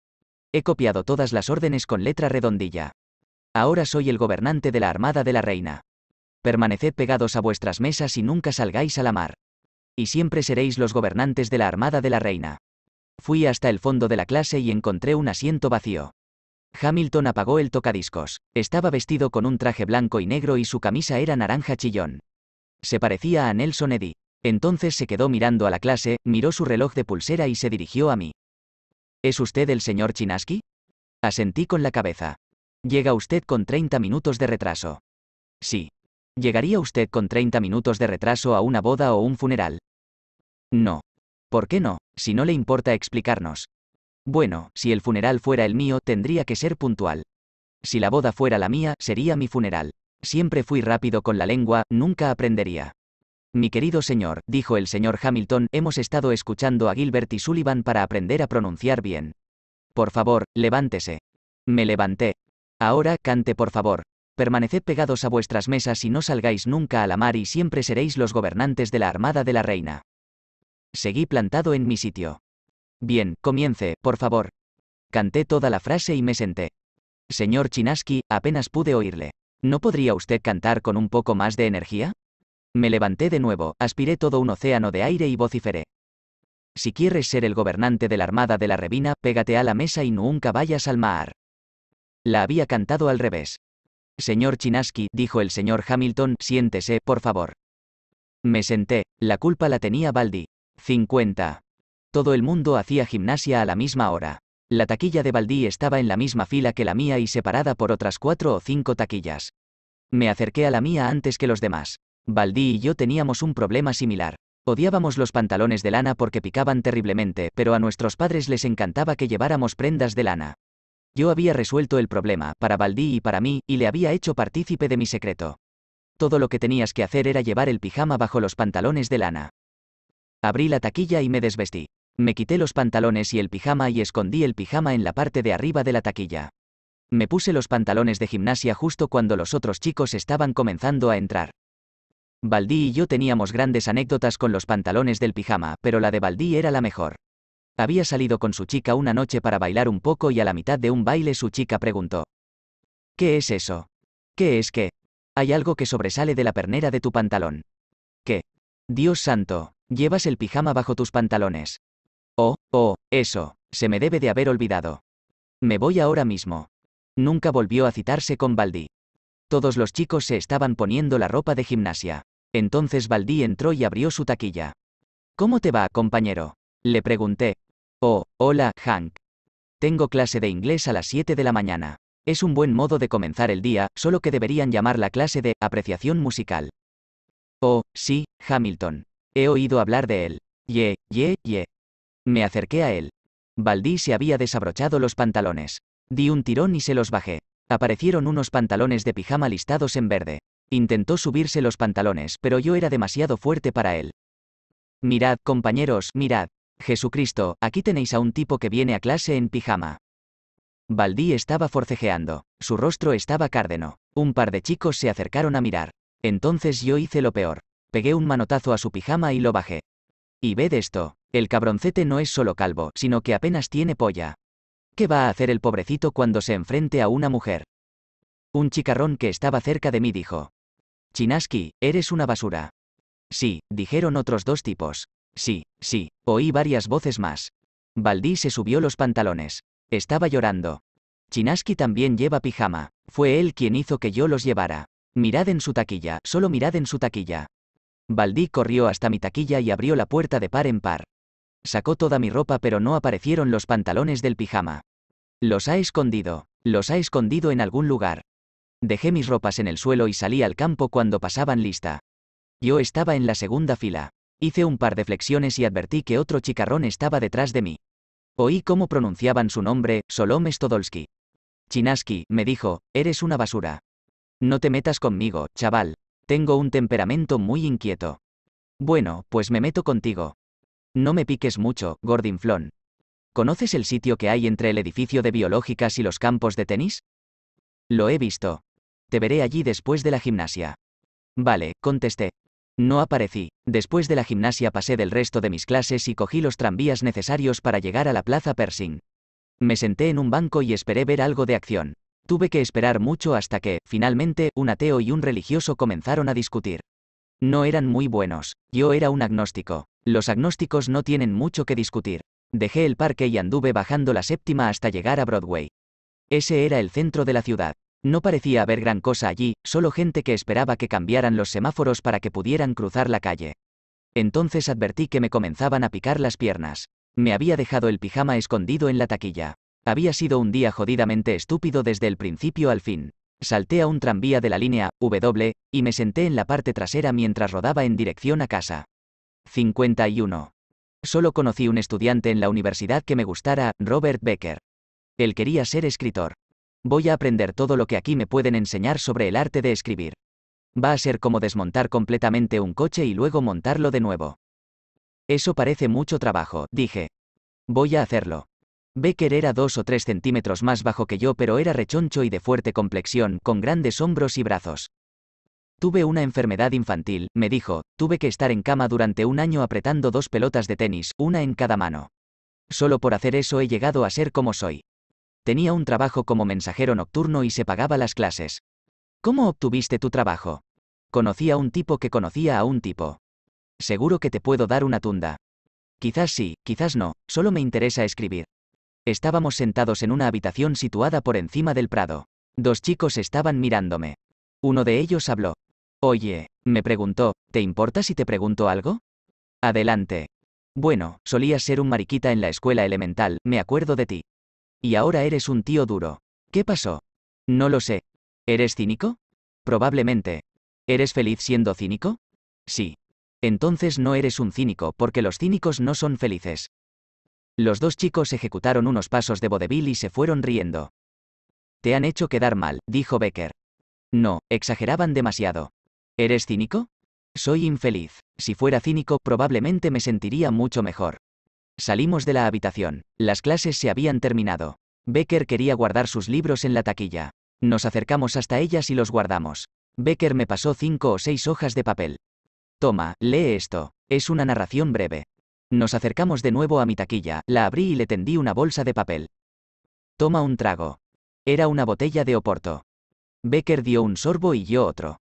He copiado todas las órdenes con letra redondilla. Ahora soy el gobernante de la Armada de la Reina. Permaneced pegados a vuestras mesas y nunca salgáis a la mar. Y siempre seréis los gobernantes de la Armada de la Reina. Fui hasta el fondo de la clase y encontré un asiento vacío. Hamilton apagó el tocadiscos. Estaba vestido con un traje blanco y negro y su camisa era naranja chillón. Se parecía a Nelson Eddy. Entonces se quedó mirando a la clase, miró su reloj de pulsera y se dirigió a mí. ¿Es usted el señor Chinaski? Asentí con la cabeza. Llega usted con 30 minutos de retraso. Sí. ¿Llegaría usted con 30 minutos de retraso a una boda o un funeral? No. ¿Por qué no, si no le importa explicarnos? Bueno, si el funeral fuera el mío, tendría que ser puntual. Si la boda fuera la mía, sería mi funeral. Siempre fui rápido con la lengua, nunca aprendería. Mi querido señor, dijo el señor Hamilton, hemos estado escuchando a Gilbert y Sullivan para aprender a pronunciar bien. Por favor, levántese. Me levanté. Ahora, cante por favor. Permaneced pegados a vuestras mesas y no salgáis nunca a la mar y siempre seréis los gobernantes de la Armada de la Reina. Seguí plantado en mi sitio. Bien, comience, por favor. Canté toda la frase y me senté. Señor Chinaski, apenas pude oírle. ¿No podría usted cantar con un poco más de energía? Me levanté de nuevo, aspiré todo un océano de aire y vociferé. Si quieres ser el gobernante de la Armada de la Revina, pégate a la mesa y nunca vayas al mar. La había cantado al revés. Señor Chinaski, dijo el señor Hamilton, siéntese, por favor. Me senté, la culpa la tenía Baldi. 50. Todo el mundo hacía gimnasia a la misma hora. La taquilla de Baldí estaba en la misma fila que la mía y separada por otras cuatro o cinco taquillas. Me acerqué a la mía antes que los demás. Baldí y yo teníamos un problema similar. Odiábamos los pantalones de lana porque picaban terriblemente, pero a nuestros padres les encantaba que lleváramos prendas de lana. Yo había resuelto el problema, para Baldí y para mí, y le había hecho partícipe de mi secreto. Todo lo que tenías que hacer era llevar el pijama bajo los pantalones de lana. Abrí la taquilla y me desvestí. Me quité los pantalones y el pijama y escondí el pijama en la parte de arriba de la taquilla. Me puse los pantalones de gimnasia justo cuando los otros chicos estaban comenzando a entrar. Baldí y yo teníamos grandes anécdotas con los pantalones del pijama, pero la de Baldí era la mejor. Había salido con su chica una noche para bailar un poco y a la mitad de un baile su chica preguntó. ¿Qué es eso? ¿Qué es qué? Hay algo que sobresale de la pernera de tu pantalón. ¿Qué? Dios santo, llevas el pijama bajo tus pantalones. Oh, oh, eso, se me debe de haber olvidado. Me voy ahora mismo. Nunca volvió a citarse con Baldi. Todos los chicos se estaban poniendo la ropa de gimnasia. Entonces Baldi entró y abrió su taquilla. ¿Cómo te va, compañero? Le pregunté. Oh, hola, Hank. Tengo clase de inglés a las 7 de la mañana. Es un buen modo de comenzar el día, solo que deberían llamar la clase de apreciación musical. Oh, sí, Hamilton. He oído hablar de él. Ye, ye, ye. Me acerqué a él. Baldí se había desabrochado los pantalones. Di un tirón y se los bajé. Aparecieron unos pantalones de pijama listados en verde. Intentó subirse los pantalones, pero yo era demasiado fuerte para él. Mirad, compañeros, mirad. Jesucristo, aquí tenéis a un tipo que viene a clase en pijama. Baldí estaba forcejeando. Su rostro estaba cárdeno. Un par de chicos se acercaron a mirar. Entonces yo hice lo peor. Pegué un manotazo a su pijama y lo bajé. Y ved esto, el cabroncete no es solo calvo, sino que apenas tiene polla. ¿Qué va a hacer el pobrecito cuando se enfrente a una mujer? Un chicarrón que estaba cerca de mí dijo. Chinaski, eres una basura. Sí, dijeron otros dos tipos. Sí, sí, oí varias voces más. Baldí se subió los pantalones. Estaba llorando. Chinaski también lleva pijama. Fue él quien hizo que yo los llevara. Mirad en su taquilla, solo mirad en su taquilla. Baldí corrió hasta mi taquilla y abrió la puerta de par en par. Sacó toda mi ropa pero no aparecieron los pantalones del pijama. Los ha escondido, los ha escondido en algún lugar. Dejé mis ropas en el suelo y salí al campo cuando pasaban lista. Yo estaba en la segunda fila. Hice un par de flexiones y advertí que otro chicarrón estaba detrás de mí. Oí cómo pronunciaban su nombre, Solom Stodolsky. Chinaski, me dijo, eres una basura. No te metas conmigo, chaval, tengo un temperamento muy inquieto. Bueno, pues me meto contigo. No me piques mucho, Gordon Flon. ¿Conoces el sitio que hay entre el edificio de biológicas y los campos de tenis? Lo he visto. Te veré allí después de la gimnasia. Vale, contesté. No aparecí. Después de la gimnasia pasé del resto de mis clases y cogí los tranvías necesarios para llegar a la Plaza Pershing. Me senté en un banco y esperé ver algo de acción. Tuve que esperar mucho hasta que, finalmente, un ateo y un religioso comenzaron a discutir. No eran muy buenos, yo era un agnóstico. Los agnósticos no tienen mucho que discutir. Dejé el parque y anduve bajando la séptima hasta llegar a Broadway. Ese era el centro de la ciudad. No parecía haber gran cosa allí, solo gente que esperaba que cambiaran los semáforos para que pudieran cruzar la calle. Entonces advertí que me comenzaban a picar las piernas. Me había dejado el pijama escondido en la taquilla. Había sido un día jodidamente estúpido desde el principio al fin. Salté a un tranvía de la línea W y me senté en la parte trasera mientras rodaba en dirección a casa. 51. Solo conocí un estudiante en la universidad que me gustara, Robert Becker. Él quería ser escritor. Voy a aprender todo lo que aquí me pueden enseñar sobre el arte de escribir. Va a ser como desmontar completamente un coche y luego montarlo de nuevo. Eso parece mucho trabajo, dije. Voy a hacerlo. Becker era dos o tres centímetros más bajo que yo, pero era rechoncho y de fuerte complexión, con grandes hombros y brazos. Tuve una enfermedad infantil, me dijo, tuve que estar en cama durante un año apretando dos pelotas de tenis, una en cada mano. Solo por hacer eso he llegado a ser como soy. Tenía un trabajo como mensajero nocturno y se pagaba las clases. ¿Cómo obtuviste tu trabajo? Conocí a un tipo que conocía a un tipo. Seguro que te puedo dar una tunda. Quizás sí, quizás no, solo me interesa escribir. Estábamos sentados en una habitación situada por encima del prado. Dos chicos estaban mirándome. Uno de ellos habló. Oye, me preguntó, ¿te importa si te pregunto algo? Adelante. Bueno, solías ser un mariquita en la escuela elemental, me acuerdo de ti. Y ahora eres un tío duro. ¿Qué pasó? No lo sé. ¿Eres cínico? Probablemente. ¿Eres feliz siendo cínico? Sí. Entonces no eres un cínico, porque los cínicos no son felices. Los dos chicos ejecutaron unos pasos de vodevil y se fueron riendo. Te han hecho quedar mal, dijo Becker. No, exageraban demasiado. ¿Eres cínico? Soy infeliz. Si fuera cínico, probablemente me sentiría mucho mejor. Salimos de la habitación. Las clases se habían terminado. Becker quería guardar sus libros en la taquilla. Nos acercamos hasta ellas y los guardamos. Becker me pasó cinco o seis hojas de papel. Toma, lee esto. Es una narración breve. Nos acercamos de nuevo a mi taquilla, la abrí y le tendí una bolsa de papel. Toma un trago. Era una botella de Oporto. Becker dio un sorbo y yo otro.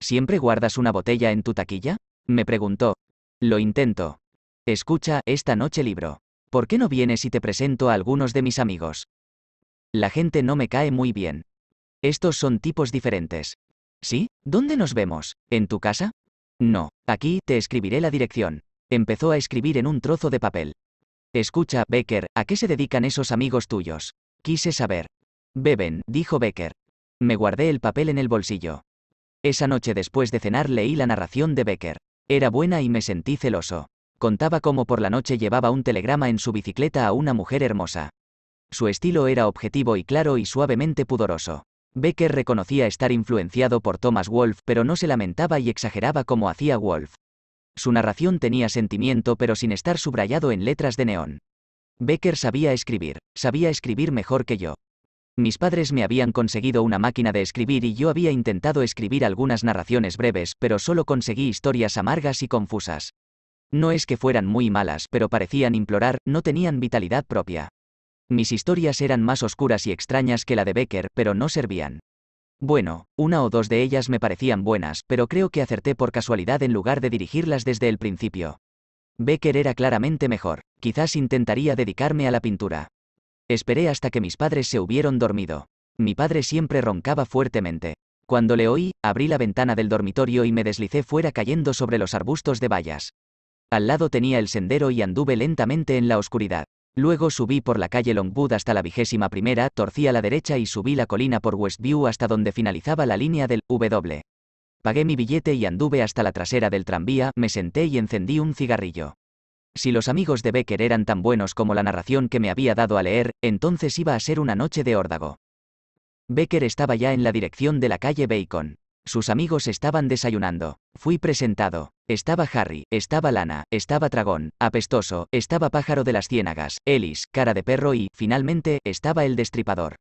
¿Siempre guardas una botella en tu taquilla? Me preguntó. Lo intento. Escucha, esta noche libro. ¿Por qué no vienes y te presento a algunos de mis amigos? La gente no me cae muy bien. Estos son tipos diferentes. ¿Sí? ¿Dónde nos vemos? ¿En tu casa? No, aquí te escribiré la dirección. Empezó a escribir en un trozo de papel. Escucha, Becker, ¿a qué se dedican esos amigos tuyos? Quise saber. Beben, dijo Becker. Me guardé el papel en el bolsillo. Esa noche después de cenar leí la narración de Becker. Era buena y me sentí celoso. Contaba cómo por la noche llevaba un telegrama en su bicicleta a una mujer hermosa. Su estilo era objetivo y claro y suavemente pudoroso. Becker reconocía estar influenciado por Thomas Wolfe, pero no se lamentaba y exageraba como hacía Wolfe. Su narración tenía sentimiento pero sin estar subrayado en letras de neón. Becker sabía escribir, sabía escribir mejor que yo. Mis padres me habían conseguido una máquina de escribir y yo había intentado escribir algunas narraciones breves, pero solo conseguí historias amargas y confusas. No es que fueran muy malas, pero parecían implorar, no tenían vitalidad propia. Mis historias eran más oscuras y extrañas que la de Becker, pero no servían. Bueno, una o dos de ellas me parecían buenas, pero creo que acerté por casualidad en lugar de dirigirlas desde el principio. Becker era claramente mejor, quizás intentaría dedicarme a la pintura. Esperé hasta que mis padres se hubieron dormido. Mi padre siempre roncaba fuertemente. Cuando le oí, abrí la ventana del dormitorio y me deslicé fuera cayendo sobre los arbustos de bayas. Al lado tenía el sendero y anduve lentamente en la oscuridad. Luego subí por la calle Longwood hasta la vigésima primera, torcí a la derecha y subí la colina por Westview hasta donde finalizaba la línea del W. Pagué mi billete y anduve hasta la trasera del tranvía, me senté y encendí un cigarrillo. Si los amigos de Becker eran tan buenos como la narración que me había dado a leer, entonces iba a ser una noche de órdago. Becker estaba ya en la dirección de la calle Bacon. Sus amigos estaban desayunando. Fui presentado. Estaba Harry, estaba Lana, estaba Dragón, Apestoso, estaba Pájaro de las Ciénagas, Ellis, Cara de Perro y, finalmente, estaba el Destripador.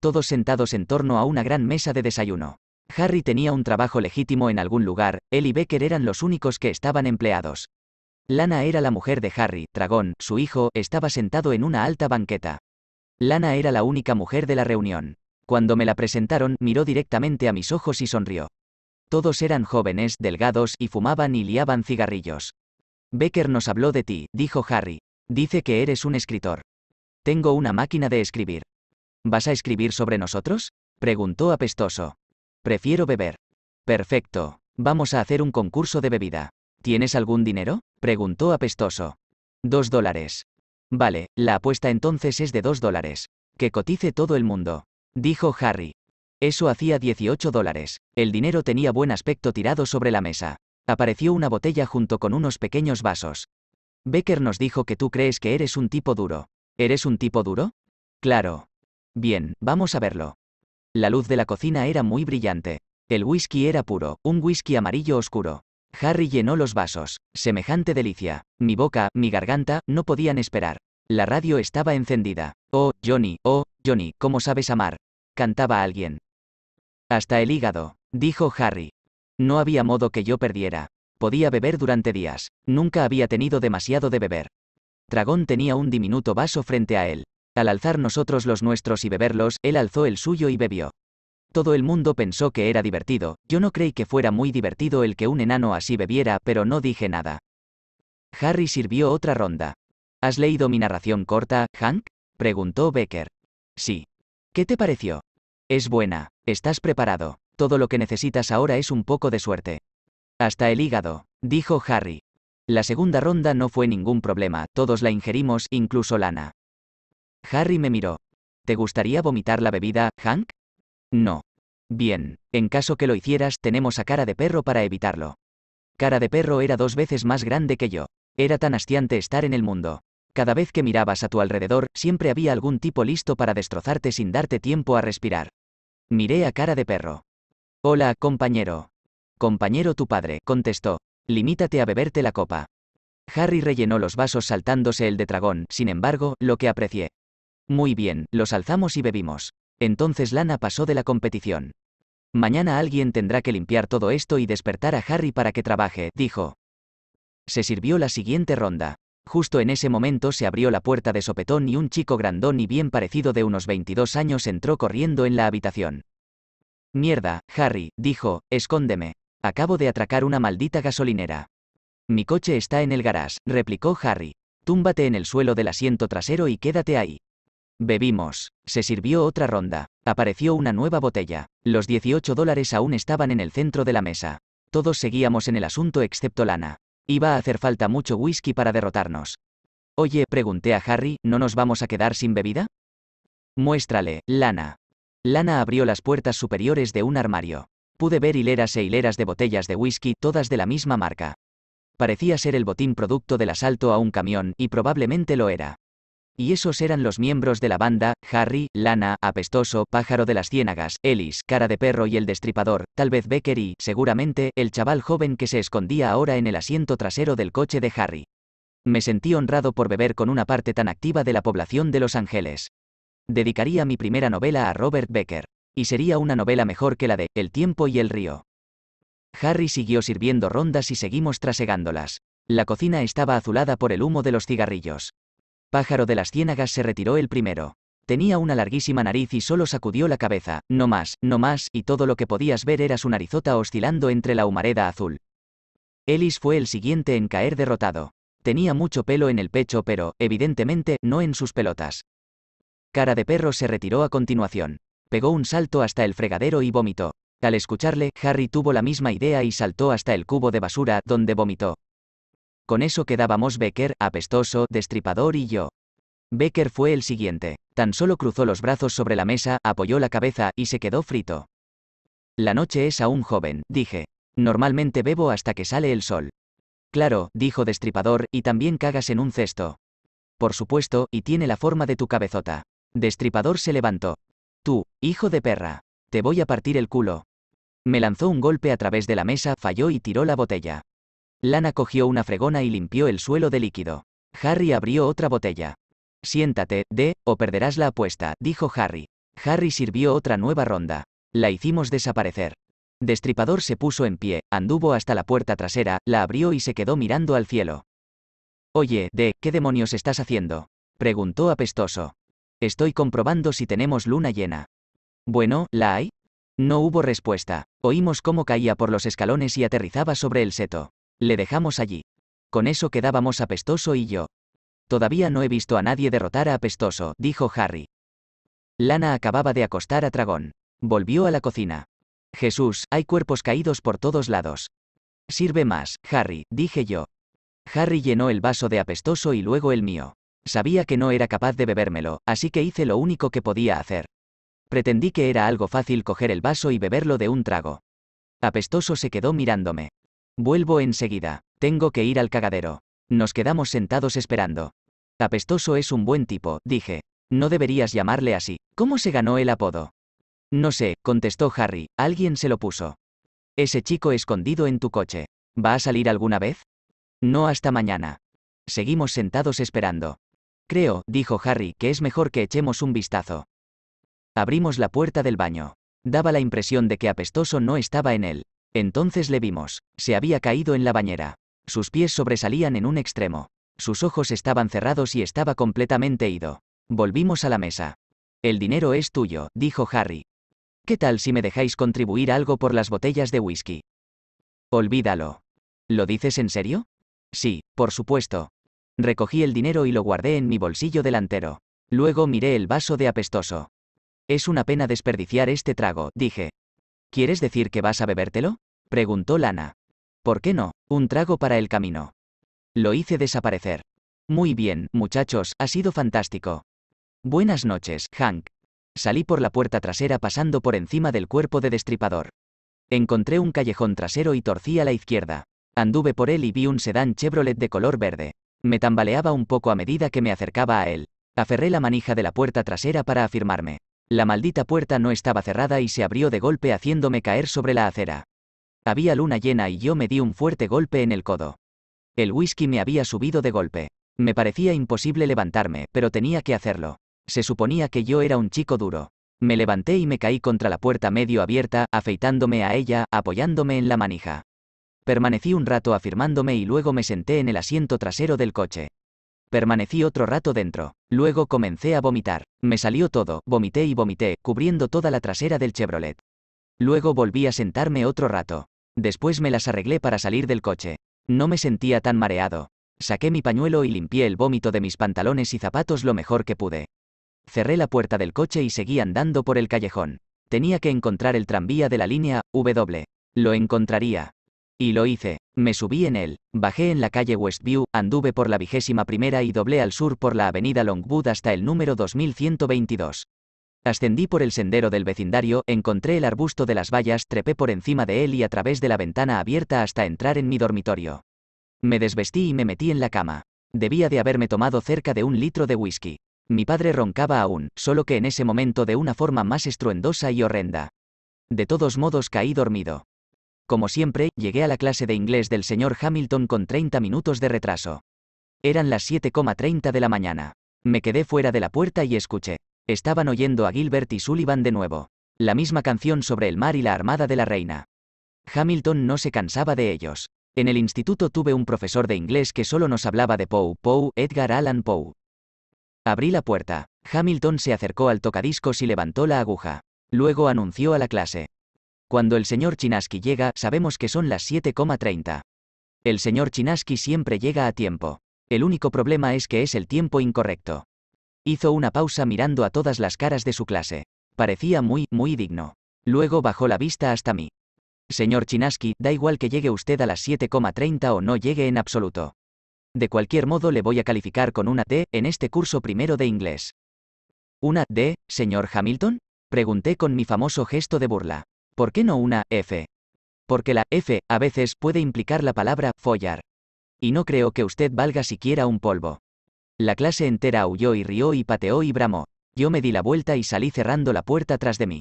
Todos sentados en torno a una gran mesa de desayuno. Harry tenía un trabajo legítimo en algún lugar, él y Becker eran los únicos que estaban empleados. Lana era la mujer de Harry, Dragón, su hijo, estaba sentado en una alta banqueta. Lana era la única mujer de la reunión. Cuando me la presentaron, miró directamente a mis ojos y sonrió. Todos eran jóvenes, delgados, y fumaban y liaban cigarrillos. Becker nos habló de ti, dijo Harry. Dice que eres un escritor. Tengo una máquina de escribir. ¿Vas a escribir sobre nosotros? preguntó apestoso. Prefiero beber. Perfecto. Vamos a hacer un concurso de bebida. ¿Tienes algún dinero? preguntó apestoso. Dos dólares. Vale, la apuesta entonces es de dos dólares. Que cotice todo el mundo. Dijo Harry. Eso hacía 18 dólares. El dinero tenía buen aspecto tirado sobre la mesa. Apareció una botella junto con unos pequeños vasos. Becker nos dijo que tú crees que eres un tipo duro. ¿Eres un tipo duro? Claro. Bien, vamos a verlo. La luz de la cocina era muy brillante. El whisky era puro, un whisky amarillo oscuro. Harry llenó los vasos. Semejante delicia. Mi boca, mi garganta, no podían esperar. La radio estaba encendida. Oh, Johnny, oh, Johnny, ¿cómo sabes amar? cantaba alguien. Hasta el hígado, dijo Harry. No había modo que yo perdiera. Podía beber durante días, nunca había tenido demasiado de beber. Dragón tenía un diminuto vaso frente a él. Al alzar nosotros los nuestros y beberlos, él alzó el suyo y bebió. Todo el mundo pensó que era divertido, yo no creí que fuera muy divertido el que un enano así bebiera, pero no dije nada. Harry sirvió otra ronda. ¿Has leído mi narración corta, Hank? preguntó Becker. Sí. ¿Qué te pareció? Es buena, estás preparado. Todo lo que necesitas ahora es un poco de suerte. Hasta el hígado, dijo Harry. La segunda ronda no fue ningún problema, todos la ingerimos, incluso Lana. Harry me miró. ¿Te gustaría vomitar la bebida, Hank? No. Bien, en caso que lo hicieras, tenemos a cara de perro para evitarlo. Cara de perro era dos veces más grande que yo. Era tan hastiante estar en el mundo. Cada vez que mirabas a tu alrededor, siempre había algún tipo listo para destrozarte sin darte tiempo a respirar. Miré a cara de perro. Hola, compañero. Compañero tu padre, contestó. Limítate a beberte la copa. Harry rellenó los vasos saltándose el de dragón, sin embargo, lo que aprecié. Muy bien, los alzamos y bebimos. Entonces Lana pasó de la competición. Mañana alguien tendrá que limpiar todo esto y despertar a Harry para que trabaje, dijo. Se sirvió la siguiente ronda. Justo en ese momento se abrió la puerta de sopetón y un chico grandón y bien parecido de unos 22 años entró corriendo en la habitación. Mierda, Harry, dijo, escóndeme. Acabo de atracar una maldita gasolinera. Mi coche está en el garage, replicó Harry. Túmbate en el suelo del asiento trasero y quédate ahí. Bebimos. Se sirvió otra ronda. Apareció una nueva botella. Los 18 dólares aún estaban en el centro de la mesa. Todos seguíamos en el asunto excepto Lana. Iba a hacer falta mucho whisky para derrotarnos. Oye, pregunté a Harry, ¿no nos vamos a quedar sin bebida? Muéstrale, Lana. Lana abrió las puertas superiores de un armario. Pude ver hileras e hileras de botellas de whisky, todas de la misma marca. Parecía ser el botín producto del asalto a un camión, y probablemente lo era. Y esos eran los miembros de la banda, Harry, Lana, Apestoso, Pájaro de las Ciénagas, Ellis, Cara de Perro y el Destripador, tal vez Becker y, seguramente, el chaval joven que se escondía ahora en el asiento trasero del coche de Harry. Me sentí honrado por beber con una parte tan activa de la población de Los Ángeles. Dedicaría mi primera novela a Robert Becker. Y sería una novela mejor que la de El tiempo y el río. Harry siguió sirviendo rondas y seguimos trasegándolas. La cocina estaba azulada por el humo de los cigarrillos. Pájaro de las Ciénagas se retiró el primero. Tenía una larguísima nariz y solo sacudió la cabeza, no más, no más, y todo lo que podías ver era su narizota oscilando entre la humareda azul. Ellis fue el siguiente en caer derrotado. Tenía mucho pelo en el pecho pero, evidentemente, no en sus pelotas. Cara de perro se retiró a continuación. Pegó un salto hasta el fregadero y vomitó. Al escucharle, Harry tuvo la misma idea y saltó hasta el cubo de basura, donde vomitó. Con eso quedábamos Becker, apestoso, destripador y yo. Becker fue el siguiente. Tan solo cruzó los brazos sobre la mesa, apoyó la cabeza, y se quedó frito. La noche es aún joven, dije. Normalmente bebo hasta que sale el sol. Claro, dijo Destripador, y también cagas en un cesto. Por supuesto, y tiene la forma de tu cabezota. Destripador se levantó. Tú, hijo de perra. Te voy a partir el culo. Me lanzó un golpe a través de la mesa, falló y tiró la botella. Lana cogió una fregona y limpió el suelo de líquido. Harry abrió otra botella. Siéntate, D, o perderás la apuesta, dijo Harry. Harry sirvió otra nueva ronda. La hicimos desaparecer. Destripador se puso en pie, anduvo hasta la puerta trasera, la abrió y se quedó mirando al cielo. Oye, D, ¿qué demonios estás haciendo? preguntó apestoso. Estoy comprobando si tenemos luna llena. Bueno, ¿la hay? No hubo respuesta. Oímos cómo caía por los escalones y aterrizaba sobre el seto. Le dejamos allí. Con eso quedábamos apestoso y yo. Todavía no he visto a nadie derrotar a apestoso, dijo Harry. Lana acababa de acostar a Tragón. Volvió a la cocina. Jesús, hay cuerpos caídos por todos lados. Sirve más, Harry, dije yo. Harry llenó el vaso de apestoso y luego el mío. Sabía que no era capaz de bebérmelo, así que hice lo único que podía hacer. Pretendí que era algo fácil coger el vaso y beberlo de un trago. Apestoso se quedó mirándome. Vuelvo enseguida. Tengo que ir al cagadero. Nos quedamos sentados esperando. Apestoso es un buen tipo, dije. No deberías llamarle así. ¿Cómo se ganó el apodo? No sé, contestó Harry, alguien se lo puso. Ese chico escondido en tu coche. ¿Va a salir alguna vez? No hasta mañana. Seguimos sentados esperando. Creo, dijo Harry, que es mejor que echemos un vistazo. Abrimos la puerta del baño. Daba la impresión de que apestoso no estaba en él. Entonces le vimos, se había caído en la bañera. Sus pies sobresalían en un extremo. Sus ojos estaban cerrados y estaba completamente ido. Volvimos a la mesa. El dinero es tuyo, dijo Harry. ¿Qué tal si me dejáis contribuir algo por las botellas de whisky? Olvídalo. ¿Lo dices en serio? Sí, por supuesto. Recogí el dinero y lo guardé en mi bolsillo delantero. Luego miré el vaso de apestoso. Es una pena desperdiciar este trago, dije. ¿Quieres decir que vas a bebértelo? preguntó Lana. ¿Por qué no? Un trago para el camino. Lo hice desaparecer. Muy bien, muchachos, ha sido fantástico. Buenas noches, Hank. Salí por la puerta trasera pasando por encima del cuerpo de destripador. Encontré un callejón trasero y torcí a la izquierda. Anduve por él y vi un sedán Chevrolet de color verde. Me tambaleaba un poco a medida que me acercaba a él. Aferré la manija de la puerta trasera para afirmarme. La maldita puerta no estaba cerrada y se abrió de golpe haciéndome caer sobre la acera. Había luna llena y yo me di un fuerte golpe en el codo. El whisky me había subido de golpe. Me parecía imposible levantarme, pero tenía que hacerlo. Se suponía que yo era un chico duro. Me levanté y me caí contra la puerta medio abierta, afeitándome a ella, apoyándome en la manija. Permanecí un rato afirmándome y luego me senté en el asiento trasero del coche. Permanecí otro rato dentro. Luego comencé a vomitar. Me salió todo, vomité y vomité, cubriendo toda la trasera del Chevrolet. Luego volví a sentarme otro rato. Después me las arreglé para salir del coche. No me sentía tan mareado. Saqué mi pañuelo y limpié el vómito de mis pantalones y zapatos lo mejor que pude. Cerré la puerta del coche y seguí andando por el callejón. Tenía que encontrar el tranvía de la línea W. Lo encontraría. Y lo hice. Me subí en él, bajé en la calle Westview, anduve por la vigésima primera y doblé al sur por la avenida Longwood hasta el número 2122. Ascendí por el sendero del vecindario, encontré el arbusto de las vallas, trepé por encima de él y a través de la ventana abierta hasta entrar en mi dormitorio. Me desvestí y me metí en la cama. Debía de haberme tomado cerca de un litro de whisky. Mi padre roncaba aún, solo que en ese momento de una forma más estruendosa y horrenda. De todos modos caí dormido. Como siempre, llegué a la clase de inglés del señor Hamilton con 30 minutos de retraso. Eran las 7,30 de la mañana. Me quedé fuera de la puerta y escuché. Estaban oyendo a Gilbert y Sullivan de nuevo. La misma canción sobre el mar y la armada de la reina. Hamilton no se cansaba de ellos. En el instituto tuve un profesor de inglés que solo nos hablaba de Poe, Poe, Edgar Allan Poe. Abrí la puerta. Hamilton se acercó al tocadiscos y levantó la aguja. Luego anunció a la clase. Cuando el señor Chinaski llega, sabemos que son las 7,30. El señor Chinaski siempre llega a tiempo. El único problema es que es el tiempo incorrecto. Hizo una pausa mirando a todas las caras de su clase. Parecía muy, muy digno. Luego bajó la vista hasta mí. Señor Chinaski, da igual que llegue usted a las 7,30 o no llegue en absoluto. De cualquier modo le voy a calificar con una D en este curso primero de inglés. ¿Una D, señor Hamilton? Pregunté con mi famoso gesto de burla. ¿Por qué no una F? Porque la F a veces puede implicar la palabra follar. Y no creo que usted valga siquiera un polvo. La clase entera huyó y rió y pateó y bramó. Yo me di la vuelta y salí cerrando la puerta tras de mí.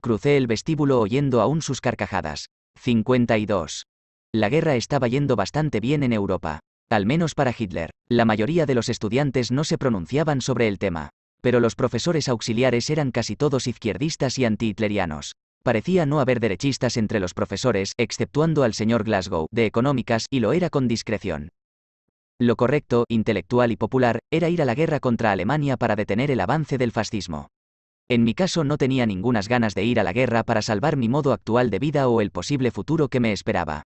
Crucé el vestíbulo oyendo aún sus carcajadas. 52. La guerra estaba yendo bastante bien en Europa. Al menos para Hitler. La mayoría de los estudiantes no se pronunciaban sobre el tema. Pero los profesores auxiliares eran casi todos izquierdistas y antihitlerianos. Parecía no haber derechistas entre los profesores, exceptuando al señor Glasgow, de económicas, y lo era con discreción. Lo correcto, intelectual y popular, era ir a la guerra contra Alemania para detener el avance del fascismo. En mi caso no tenía ningunas ganas de ir a la guerra para salvar mi modo actual de vida o el posible futuro que me esperaba.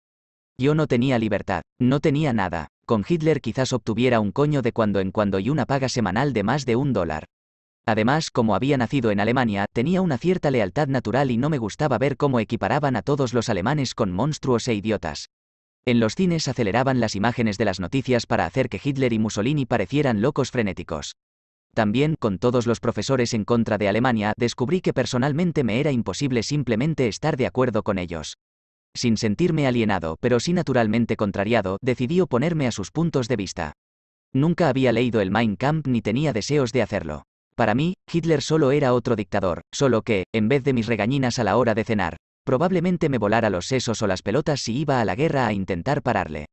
Yo no tenía libertad, no tenía nada. Con Hitler quizás obtuviera un coño de cuando en cuando y una paga semanal de más de un dólar. Además, como había nacido en Alemania, tenía una cierta lealtad natural y no me gustaba ver cómo equiparaban a todos los alemanes con monstruos e idiotas. En los cines aceleraban las imágenes de las noticias para hacer que Hitler y Mussolini parecieran locos frenéticos. También, con todos los profesores en contra de Alemania, descubrí que personalmente me era imposible simplemente estar de acuerdo con ellos. Sin sentirme alienado, pero sí naturalmente contrariado, decidí oponerme a sus puntos de vista. Nunca había leído el Mein Kampf ni tenía deseos de hacerlo. Para mí, Hitler solo era otro dictador, solo que, en vez de mis regañinas a la hora de cenar, probablemente me volara los sesos o las pelotas si iba a la guerra a intentar pararle.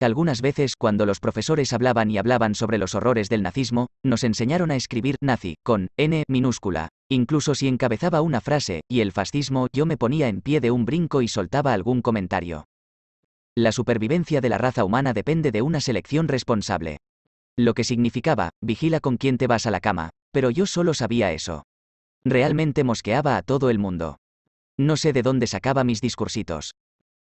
Algunas veces cuando los profesores hablaban y hablaban sobre los horrores del nazismo, nos enseñaron a escribir nazi con n minúscula. Incluso si encabezaba una frase, y el fascismo, yo me ponía en pie de un brinco y soltaba algún comentario. La supervivencia de la raza humana depende de una selección responsable. Lo que significaba, vigila con quién te vas a la cama, pero yo solo sabía eso. Realmente mosqueaba a todo el mundo. No sé de dónde sacaba mis discursitos.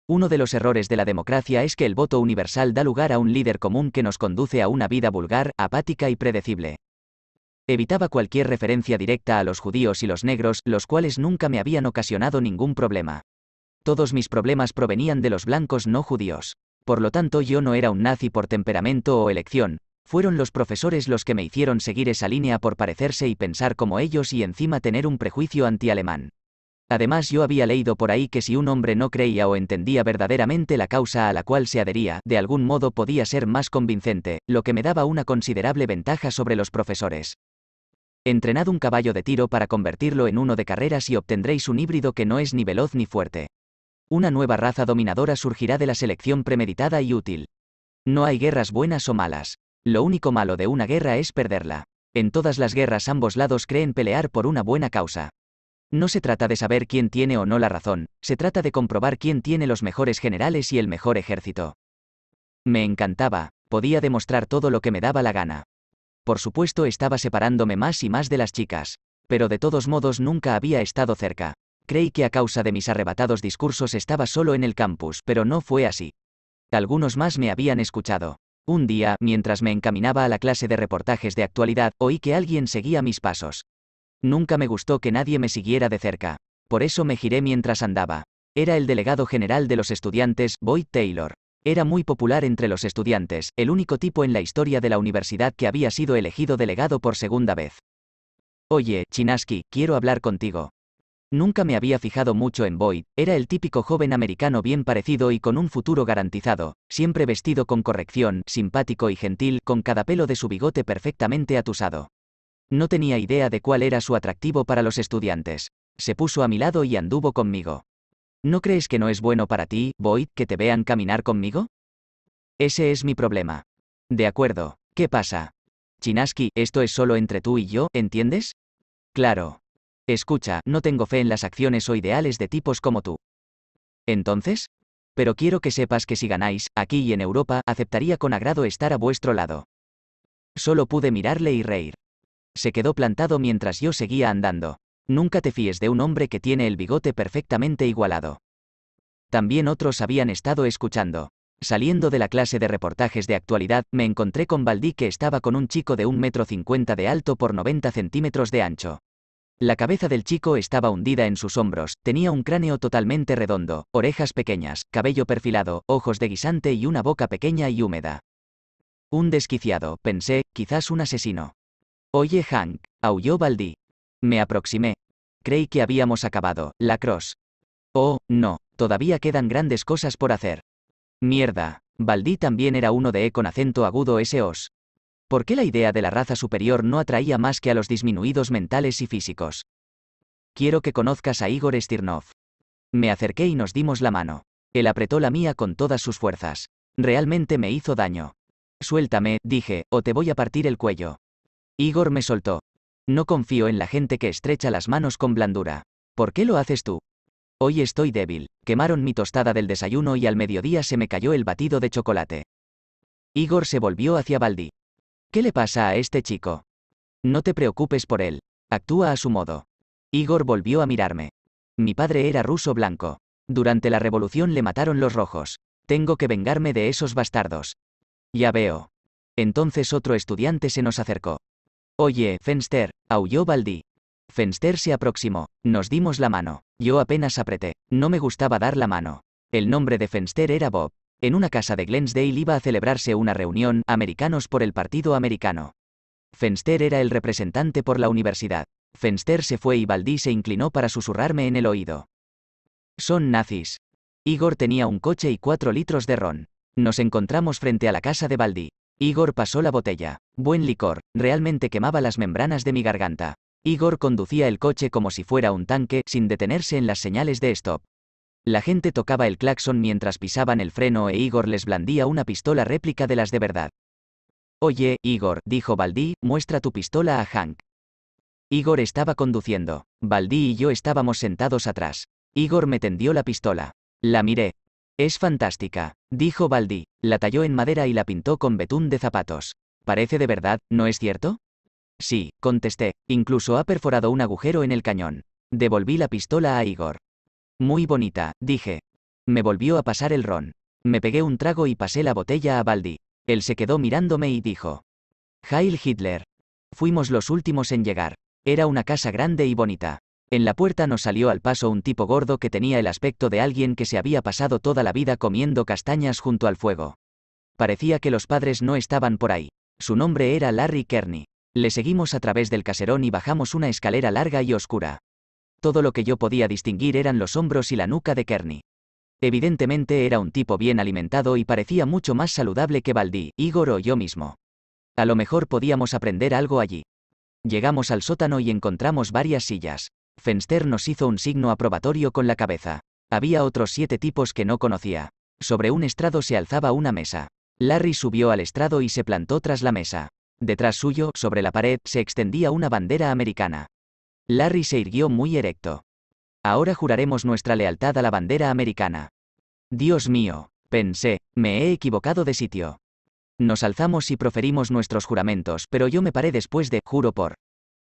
Uno de los errores de la democracia es que el voto universal da lugar a un líder común que nos conduce a una vida vulgar, apática y predecible. Evitaba cualquier referencia directa a los judíos y los negros, los cuales nunca me habían ocasionado ningún problema. Todos mis problemas provenían de los blancos no judíos. Por lo tanto yo no era un nazi por temperamento o elección, fueron los profesores los que me hicieron seguir esa línea por parecerse y pensar como ellos y encima tener un prejuicio anti-alemán. Además yo había leído por ahí que si un hombre no creía o entendía verdaderamente la causa a la cual se adhería, de algún modo podía ser más convincente, lo que me daba una considerable ventaja sobre los profesores. Entrenad un caballo de tiro para convertirlo en uno de carreras y obtendréis un híbrido que no es ni veloz ni fuerte. Una nueva raza dominadora surgirá de la selección premeditada y útil. No hay guerras buenas o malas. Lo único malo de una guerra es perderla. En todas las guerras ambos lados creen pelear por una buena causa. No se trata de saber quién tiene o no la razón, se trata de comprobar quién tiene los mejores generales y el mejor ejército. Me encantaba, podía demostrar todo lo que me daba la gana. Por supuesto estaba separándome más y más de las chicas, pero de todos modos nunca había estado cerca. Creí que a causa de mis arrebatados discursos estaba solo en el campus, pero no fue así. Algunos más me habían escuchado. Un día, mientras me encaminaba a la clase de reportajes de actualidad, oí que alguien seguía mis pasos. Nunca me gustó que nadie me siguiera de cerca. Por eso me giré mientras andaba. Era el delegado general de los estudiantes, Boyd Taylor. Era muy popular entre los estudiantes, el único tipo en la historia de la universidad que había sido elegido delegado por segunda vez. Oye, Chinaski, quiero hablar contigo. Nunca me había fijado mucho en Boyd, era el típico joven americano bien parecido y con un futuro garantizado, siempre vestido con corrección, simpático y gentil, con cada pelo de su bigote perfectamente atusado. No tenía idea de cuál era su atractivo para los estudiantes. Se puso a mi lado y anduvo conmigo. ¿No crees que no es bueno para ti, Boyd, que te vean caminar conmigo? Ese es mi problema. De acuerdo. ¿Qué pasa? Chinaski, esto es solo entre tú y yo, ¿entiendes? Claro. Escucha, no tengo fe en las acciones o ideales de tipos como tú. Entonces? Pero quiero que sepas que si ganáis, aquí y en Europa, aceptaría con agrado estar a vuestro lado. Solo pude mirarle y reír. Se quedó plantado mientras yo seguía andando. Nunca te fíes de un hombre que tiene el bigote perfectamente igualado. También otros habían estado escuchando. Saliendo de la clase de reportajes de actualidad, me encontré con Baldí que estaba con un chico de 1,50 cincuenta de alto por 90 centímetros de ancho. La cabeza del chico estaba hundida en sus hombros, tenía un cráneo totalmente redondo, orejas pequeñas, cabello perfilado, ojos de guisante y una boca pequeña y húmeda. Un desquiciado, pensé, quizás un asesino. Oye Hank, aulló Baldi. Me aproximé. Creí que habíamos acabado, la cross. Oh, no, todavía quedan grandes cosas por hacer. Mierda. Baldi también era uno de E con acento agudo ese ¿Por qué la idea de la raza superior no atraía más que a los disminuidos mentales y físicos? Quiero que conozcas a Igor Stirnov. Me acerqué y nos dimos la mano. Él apretó la mía con todas sus fuerzas. Realmente me hizo daño. Suéltame, dije, o te voy a partir el cuello. Igor me soltó. No confío en la gente que estrecha las manos con blandura. ¿Por qué lo haces tú? Hoy estoy débil. Quemaron mi tostada del desayuno y al mediodía se me cayó el batido de chocolate. Igor se volvió hacia Baldi. ¿Qué le pasa a este chico? No te preocupes por él. Actúa a su modo. Igor volvió a mirarme. Mi padre era ruso blanco. Durante la revolución le mataron los rojos. Tengo que vengarme de esos bastardos. Ya veo. Entonces otro estudiante se nos acercó. Oye, Fenster, aulló Baldi. Fenster se aproximó, nos dimos la mano. Yo apenas apreté, no me gustaba dar la mano. El nombre de Fenster era Bob. En una casa de Glensdale iba a celebrarse una reunión, americanos por el Partido Americano. Fenster era el representante por la universidad. Fenster se fue y Baldi se inclinó para susurrarme en el oído. Son nazis. Igor tenía un coche y cuatro litros de ron. Nos encontramos frente a la casa de Baldi. Igor pasó la botella. Buen licor, realmente quemaba las membranas de mi garganta. Igor conducía el coche como si fuera un tanque, sin detenerse en las señales de stop. La gente tocaba el claxon mientras pisaban el freno e Igor les blandía una pistola réplica de las de verdad. Oye, Igor, dijo Baldi, muestra tu pistola a Hank. Igor estaba conduciendo. Baldí y yo estábamos sentados atrás. Igor me tendió la pistola. La miré. Es fantástica, dijo Baldi. La talló en madera y la pintó con betún de zapatos. Parece de verdad, ¿no es cierto? Sí, contesté. Incluso ha perforado un agujero en el cañón. Devolví la pistola a Igor. Muy bonita, dije. Me volvió a pasar el ron. Me pegué un trago y pasé la botella a Baldi. Él se quedó mirándome y dijo. Heil Hitler. Fuimos los últimos en llegar. Era una casa grande y bonita. En la puerta nos salió al paso un tipo gordo que tenía el aspecto de alguien que se había pasado toda la vida comiendo castañas junto al fuego. Parecía que los padres no estaban por ahí. Su nombre era Larry Kearney. Le seguimos a través del caserón y bajamos una escalera larga y oscura. Todo lo que yo podía distinguir eran los hombros y la nuca de Kearney. Evidentemente era un tipo bien alimentado y parecía mucho más saludable que Baldi, Igor o yo mismo. A lo mejor podíamos aprender algo allí. Llegamos al sótano y encontramos varias sillas. Fenster nos hizo un signo aprobatorio con la cabeza. Había otros siete tipos que no conocía. Sobre un estrado se alzaba una mesa. Larry subió al estrado y se plantó tras la mesa. Detrás suyo, sobre la pared, se extendía una bandera americana. Larry se irguió muy erecto. Ahora juraremos nuestra lealtad a la bandera americana. Dios mío, pensé, me he equivocado de sitio. Nos alzamos y proferimos nuestros juramentos, pero yo me paré después de, juro por.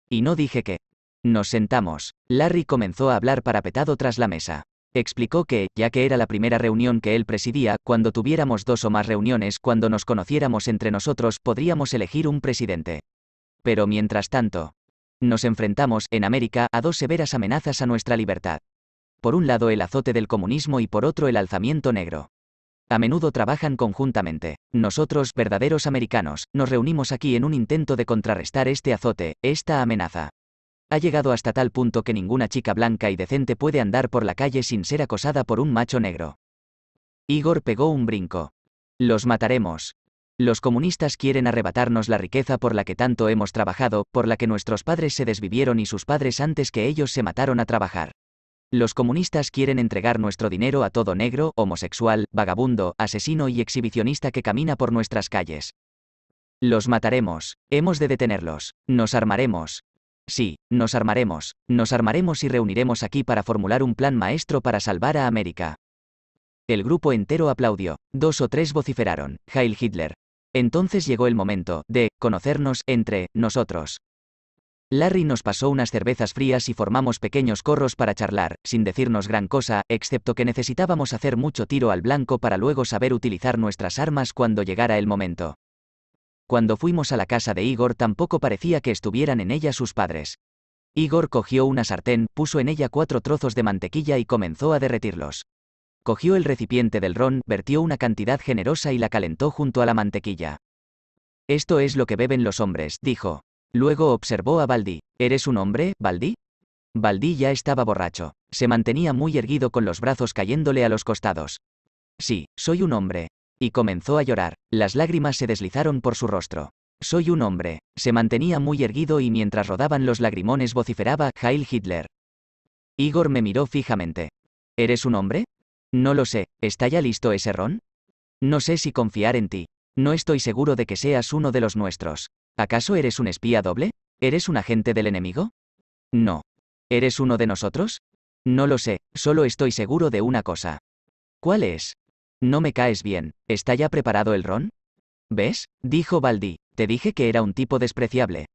Y no dije que. Nos sentamos. Larry comenzó a hablar parapetado tras la mesa. Explicó que, ya que era la primera reunión que él presidía, cuando tuviéramos dos o más reuniones, cuando nos conociéramos entre nosotros, podríamos elegir un presidente. Pero mientras tanto, nos enfrentamos, en América, a dos severas amenazas a nuestra libertad. Por un lado el azote del comunismo y por otro el alzamiento negro. A menudo trabajan conjuntamente. Nosotros, verdaderos americanos, nos reunimos aquí en un intento de contrarrestar este azote, esta amenaza. Ha llegado hasta tal punto que ninguna chica blanca y decente puede andar por la calle sin ser acosada por un macho negro. Igor pegó un brinco. Los mataremos. Los comunistas quieren arrebatarnos la riqueza por la que tanto hemos trabajado, por la que nuestros padres se desvivieron y sus padres antes que ellos se mataron a trabajar. Los comunistas quieren entregar nuestro dinero a todo negro, homosexual, vagabundo, asesino y exhibicionista que camina por nuestras calles. Los mataremos, hemos de detenerlos, nos armaremos. Sí, nos armaremos, nos armaremos y reuniremos aquí para formular un plan maestro para salvar a América. El grupo entero aplaudió. Dos o tres vociferaron, Heil Hitler, entonces llegó el momento de conocernos entre nosotros. Larry nos pasó unas cervezas frías y formamos pequeños corros para charlar, sin decirnos gran cosa, excepto que necesitábamos hacer mucho tiro al blanco para luego saber utilizar nuestras armas cuando llegara el momento. Cuando fuimos a la casa de Igor tampoco parecía que estuvieran en ella sus padres. Igor cogió una sartén, puso en ella cuatro trozos de mantequilla y comenzó a derretirlos. Cogió el recipiente del ron, vertió una cantidad generosa y la calentó junto a la mantequilla. Esto es lo que beben los hombres, dijo. Luego observó a Baldi. ¿Eres un hombre, Baldi? Baldi ya estaba borracho. Se mantenía muy erguido con los brazos cayéndole a los costados. Sí, soy un hombre. Y comenzó a llorar. Las lágrimas se deslizaron por su rostro. Soy un hombre. Se mantenía muy erguido y mientras rodaban los lagrimones vociferaba, Heil Hitler. Igor me miró fijamente. ¿Eres un hombre? No lo sé, ¿está ya listo ese ron? No sé si confiar en ti. No estoy seguro de que seas uno de los nuestros. ¿Acaso eres un espía doble? ¿Eres un agente del enemigo? No. ¿Eres uno de nosotros? No lo sé, solo estoy seguro de una cosa. ¿Cuál es? No me caes bien, ¿está ya preparado el ron? ¿Ves? dijo Baldi, te dije que era un tipo despreciable.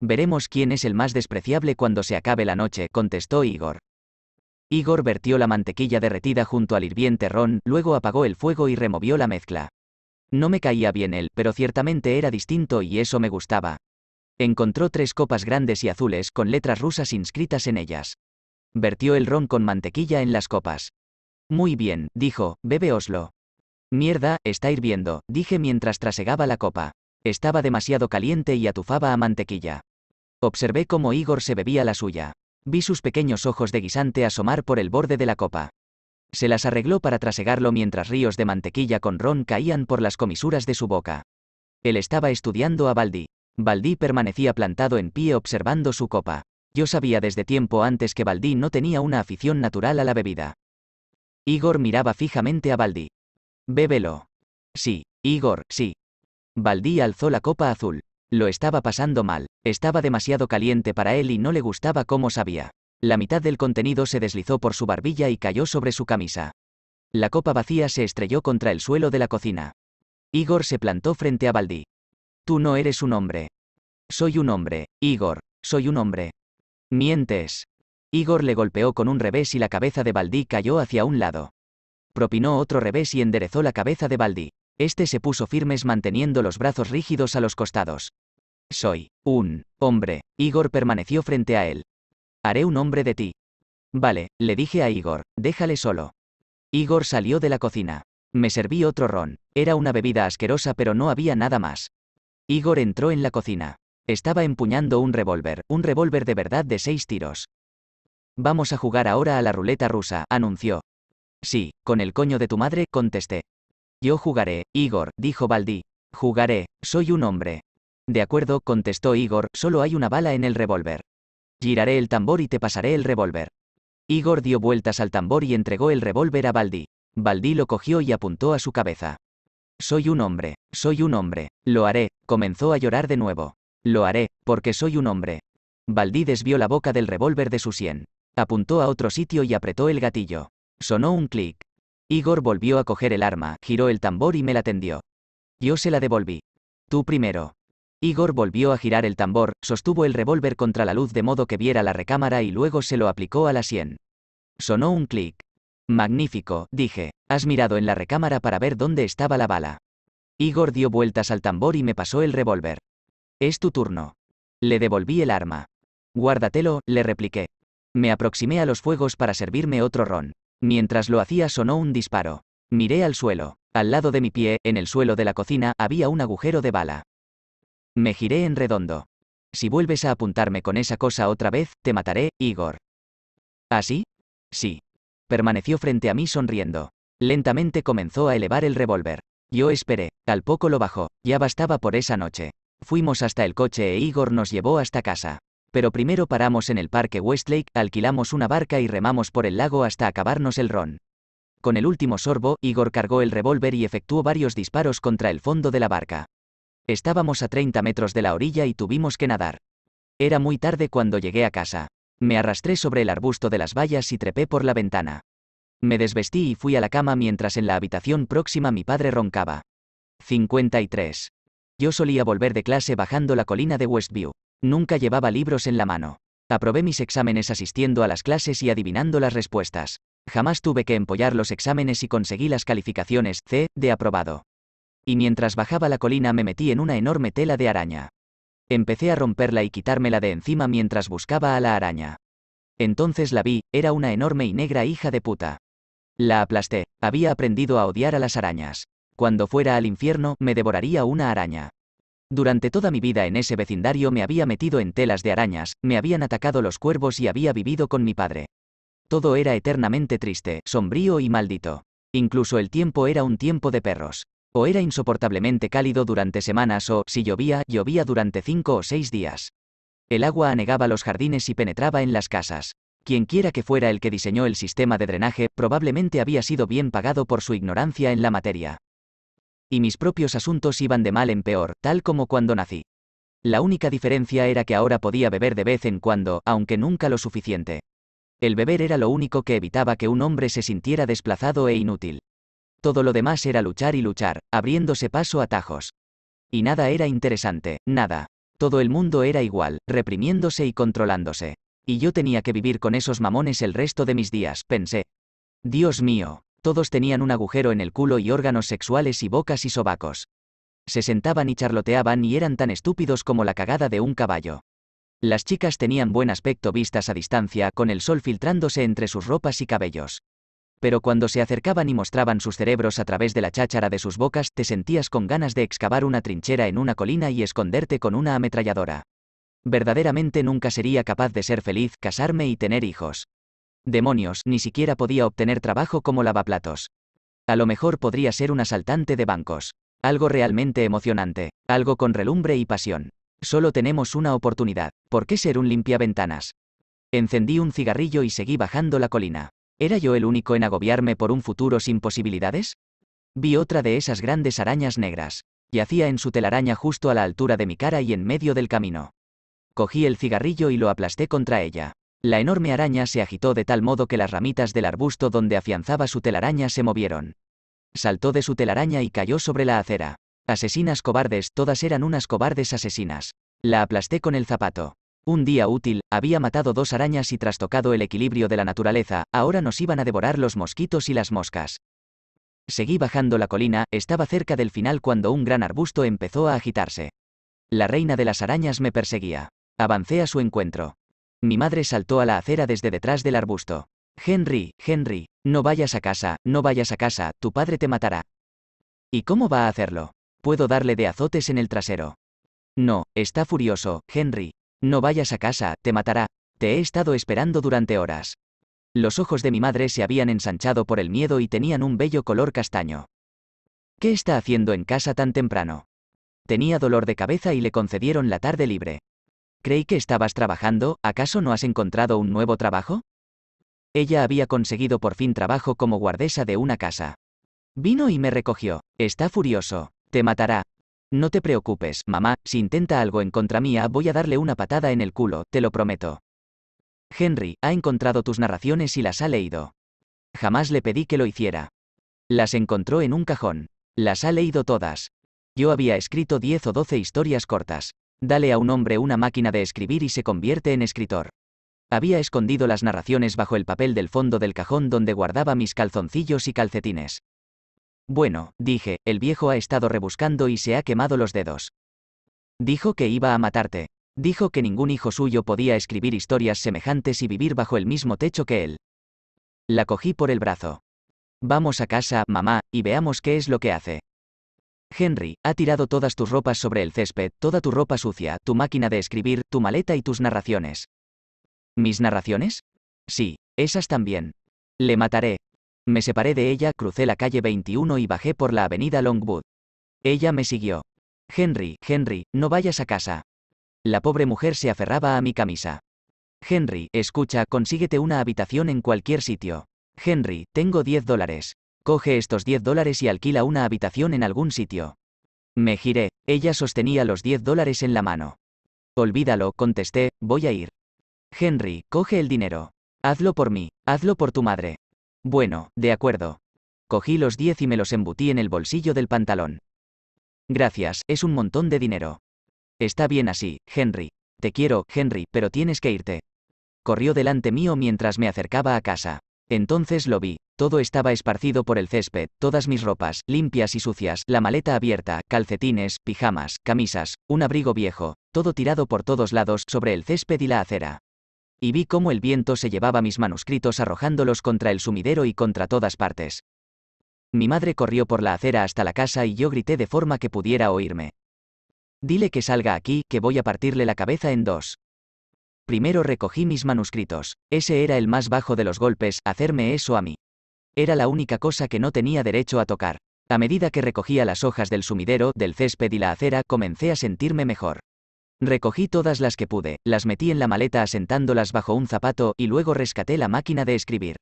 Veremos quién es el más despreciable cuando se acabe la noche, contestó Igor. Igor vertió la mantequilla derretida junto al hirviente ron, luego apagó el fuego y removió la mezcla. No me caía bien él, pero ciertamente era distinto y eso me gustaba. Encontró tres copas grandes y azules con letras rusas inscritas en ellas. Vertió el ron con mantequilla en las copas. Muy bien, dijo, bebeoslo. Mierda, está hirviendo, dije mientras trasegaba la copa. Estaba demasiado caliente y atufaba a mantequilla. Observé cómo Igor se bebía la suya. Vi sus pequeños ojos de guisante asomar por el borde de la copa. Se las arregló para trasegarlo mientras ríos de mantequilla con ron caían por las comisuras de su boca. Él estaba estudiando a Baldi. Baldi permanecía plantado en pie observando su copa. Yo sabía desde tiempo antes que Baldi no tenía una afición natural a la bebida. Igor miraba fijamente a Baldi. Bébelo. Sí, Igor, sí. Baldi alzó la copa azul. Lo estaba pasando mal, estaba demasiado caliente para él y no le gustaba cómo sabía. La mitad del contenido se deslizó por su barbilla y cayó sobre su camisa. La copa vacía se estrelló contra el suelo de la cocina. Igor se plantó frente a Baldi. Tú no eres un hombre. Soy un hombre, Igor, soy un hombre. Mientes. Igor le golpeó con un revés y la cabeza de Baldi cayó hacia un lado. Propinó otro revés y enderezó la cabeza de Baldi. Este se puso firmes manteniendo los brazos rígidos a los costados. Soy un hombre. Igor permaneció frente a él. Haré un hombre de ti. Vale, le dije a Igor, déjale solo. Igor salió de la cocina. Me serví otro ron. Era una bebida asquerosa pero no había nada más. Igor entró en la cocina. Estaba empuñando un revólver, un revólver de verdad de seis tiros. Vamos a jugar ahora a la ruleta rusa, anunció. Sí, con el coño de tu madre, contesté. Yo jugaré, Igor, dijo Baldi. Jugaré, soy un hombre. De acuerdo, contestó Igor, solo hay una bala en el revólver. Giraré el tambor y te pasaré el revólver. Igor dio vueltas al tambor y entregó el revólver a Baldi. Baldi lo cogió y apuntó a su cabeza. Soy un hombre, soy un hombre, lo haré, comenzó a llorar de nuevo. Lo haré, porque soy un hombre. Baldi desvió la boca del revólver de su sien. Apuntó a otro sitio y apretó el gatillo. Sonó un clic. Igor volvió a coger el arma, giró el tambor y me la tendió. Yo se la devolví. Tú primero. Igor volvió a girar el tambor, sostuvo el revólver contra la luz de modo que viera la recámara y luego se lo aplicó a la sien. Sonó un clic. Magnífico, dije. Has mirado en la recámara para ver dónde estaba la bala. Igor dio vueltas al tambor y me pasó el revólver. Es tu turno. Le devolví el arma. Guárdatelo, le repliqué. Me aproximé a los fuegos para servirme otro ron. Mientras lo hacía sonó un disparo. Miré al suelo. Al lado de mi pie, en el suelo de la cocina, había un agujero de bala. Me giré en redondo. Si vuelves a apuntarme con esa cosa otra vez, te mataré, Igor. ¿Así? ¿Ah, sí. Permaneció frente a mí sonriendo. Lentamente comenzó a elevar el revólver. Yo esperé. Al poco lo bajó. Ya bastaba por esa noche. Fuimos hasta el coche e Igor nos llevó hasta casa. Pero primero paramos en el parque Westlake, alquilamos una barca y remamos por el lago hasta acabarnos el ron. Con el último sorbo, Igor cargó el revólver y efectuó varios disparos contra el fondo de la barca. Estábamos a 30 metros de la orilla y tuvimos que nadar. Era muy tarde cuando llegué a casa. Me arrastré sobre el arbusto de las vallas y trepé por la ventana. Me desvestí y fui a la cama mientras en la habitación próxima mi padre roncaba. 53. Yo solía volver de clase bajando la colina de Westview. Nunca llevaba libros en la mano. Aprobé mis exámenes asistiendo a las clases y adivinando las respuestas. Jamás tuve que empollar los exámenes y conseguí las calificaciones C de aprobado. Y mientras bajaba la colina me metí en una enorme tela de araña. Empecé a romperla y quitármela de encima mientras buscaba a la araña. Entonces la vi, era una enorme y negra hija de puta. La aplasté, había aprendido a odiar a las arañas. Cuando fuera al infierno, me devoraría una araña. Durante toda mi vida en ese vecindario me había metido en telas de arañas, me habían atacado los cuervos y había vivido con mi padre. Todo era eternamente triste, sombrío y maldito. Incluso el tiempo era un tiempo de perros. O era insoportablemente cálido durante semanas o, si llovía, llovía durante cinco o seis días. El agua anegaba los jardines y penetraba en las casas. Quienquiera que fuera el que diseñó el sistema de drenaje probablemente había sido bien pagado por su ignorancia en la materia. Y mis propios asuntos iban de mal en peor, tal como cuando nací. La única diferencia era que ahora podía beber de vez en cuando, aunque nunca lo suficiente. El beber era lo único que evitaba que un hombre se sintiera desplazado e inútil. Todo lo demás era luchar y luchar, abriéndose paso a tajos. Y nada era interesante, nada. Todo el mundo era igual, reprimiéndose y controlándose. Y yo tenía que vivir con esos mamones el resto de mis días, pensé. Dios mío, todos tenían un agujero en el culo y órganos sexuales y bocas y sobacos. Se sentaban y charloteaban y eran tan estúpidos como la cagada de un caballo. Las chicas tenían buen aspecto vistas a distancia, con el sol filtrándose entre sus ropas y cabellos pero cuando se acercaban y mostraban sus cerebros a través de la cháchara de sus bocas, te sentías con ganas de excavar una trinchera en una colina y esconderte con una ametralladora. Verdaderamente nunca sería capaz de ser feliz, casarme y tener hijos. Demonios, ni siquiera podía obtener trabajo como lavaplatos. A lo mejor podría ser un asaltante de bancos. Algo realmente emocionante, algo con relumbre y pasión. Solo tenemos una oportunidad. ¿Por qué ser un limpiaventanas? Encendí un cigarrillo y seguí bajando la colina. ¿Era yo el único en agobiarme por un futuro sin posibilidades? Vi otra de esas grandes arañas negras. Yacía en su telaraña justo a la altura de mi cara y en medio del camino. Cogí el cigarrillo y lo aplasté contra ella. La enorme araña se agitó de tal modo que las ramitas del arbusto donde afianzaba su telaraña se movieron. Saltó de su telaraña y cayó sobre la acera. Asesinas cobardes, todas eran unas cobardes asesinas. La aplasté con el zapato. Un día útil, había matado dos arañas y trastocado el equilibrio de la naturaleza, ahora nos iban a devorar los mosquitos y las moscas. Seguí bajando la colina, estaba cerca del final cuando un gran arbusto empezó a agitarse. La reina de las arañas me perseguía. Avancé a su encuentro. Mi madre saltó a la acera desde detrás del arbusto. Henry, Henry, no vayas a casa, no vayas a casa, tu padre te matará. ¿Y cómo va a hacerlo? Puedo darle de azotes en el trasero. No, está furioso, Henry, no vayas a casa, te matará, te he estado esperando durante horas. Los ojos de mi madre se habían ensanchado por el miedo y tenían un bello color castaño. ¿Qué está haciendo en casa tan temprano? Tenía dolor de cabeza y le concedieron la tarde libre. Creí que estabas trabajando, ¿acaso no has encontrado un nuevo trabajo? Ella había conseguido por fin trabajo como guardesa de una casa. Vino y me recogió. Está furioso. Te matará. No te preocupes, mamá, si intenta algo en contra mía voy a darle una patada en el culo, te lo prometo. Henry, ha encontrado tus narraciones y las ha leído. Jamás le pedí que lo hiciera. Las encontró en un cajón. Las ha leído todas. Yo había escrito 10 o 12 historias cortas. Dale a un hombre una máquina de escribir y se convierte en escritor. Había escondido las narraciones bajo el papel del fondo del cajón donde guardaba mis calzoncillos y calcetines. Bueno, dije, el viejo ha estado rebuscando y se ha quemado los dedos. Dijo que iba a matarte. Dijo que ningún hijo suyo podía escribir historias semejantes y vivir bajo el mismo techo que él. La cogí por el brazo. Vamos a casa, mamá, y veamos qué es lo que hace. Henry, ha tirado todas tus ropas sobre el césped, toda tu ropa sucia, tu máquina de escribir, tu maleta y tus narraciones. ¿Mis narraciones? Sí, esas también. Le mataré, me separé de ella, crucé la calle 21 y bajé por la avenida Longwood. Ella me siguió. Henry, Henry, no vayas a casa. La pobre mujer se aferraba a mi camisa. Henry, escucha, consíguete una habitación en cualquier sitio. Henry, tengo 10 dólares. Coge estos 10 dólares y alquila una habitación en algún sitio. Me giré, ella sostenía los 10 dólares en la mano. Olvídalo, contesté, voy a ir. Henry, coge el dinero. Hazlo por mí, hazlo por tu madre. Bueno, de acuerdo. Cogí los 10 y me los embutí en el bolsillo del pantalón. Gracias, es un montón de dinero. Está bien así, Henry. Te quiero, Henry, pero tienes que irte. Corrió delante mío mientras me acercaba a casa. Entonces lo vi, todo estaba esparcido por el césped, todas mis ropas, limpias y sucias, la maleta abierta, calcetines, pijamas, camisas, un abrigo viejo, todo tirado por todos lados sobre el césped y la acera y vi cómo el viento se llevaba mis manuscritos arrojándolos contra el sumidero y contra todas partes. Mi madre corrió por la acera hasta la casa y yo grité de forma que pudiera oírme. Dile que salga aquí, que voy a partirle la cabeza en dos. Primero recogí mis manuscritos, ese era el más bajo de los golpes, hacerme eso a mí. Era la única cosa que no tenía derecho a tocar. A medida que recogía las hojas del sumidero, del césped y la acera, comencé a sentirme mejor. Recogí todas las que pude, las metí en la maleta asentándolas bajo un zapato y luego rescaté la máquina de escribir.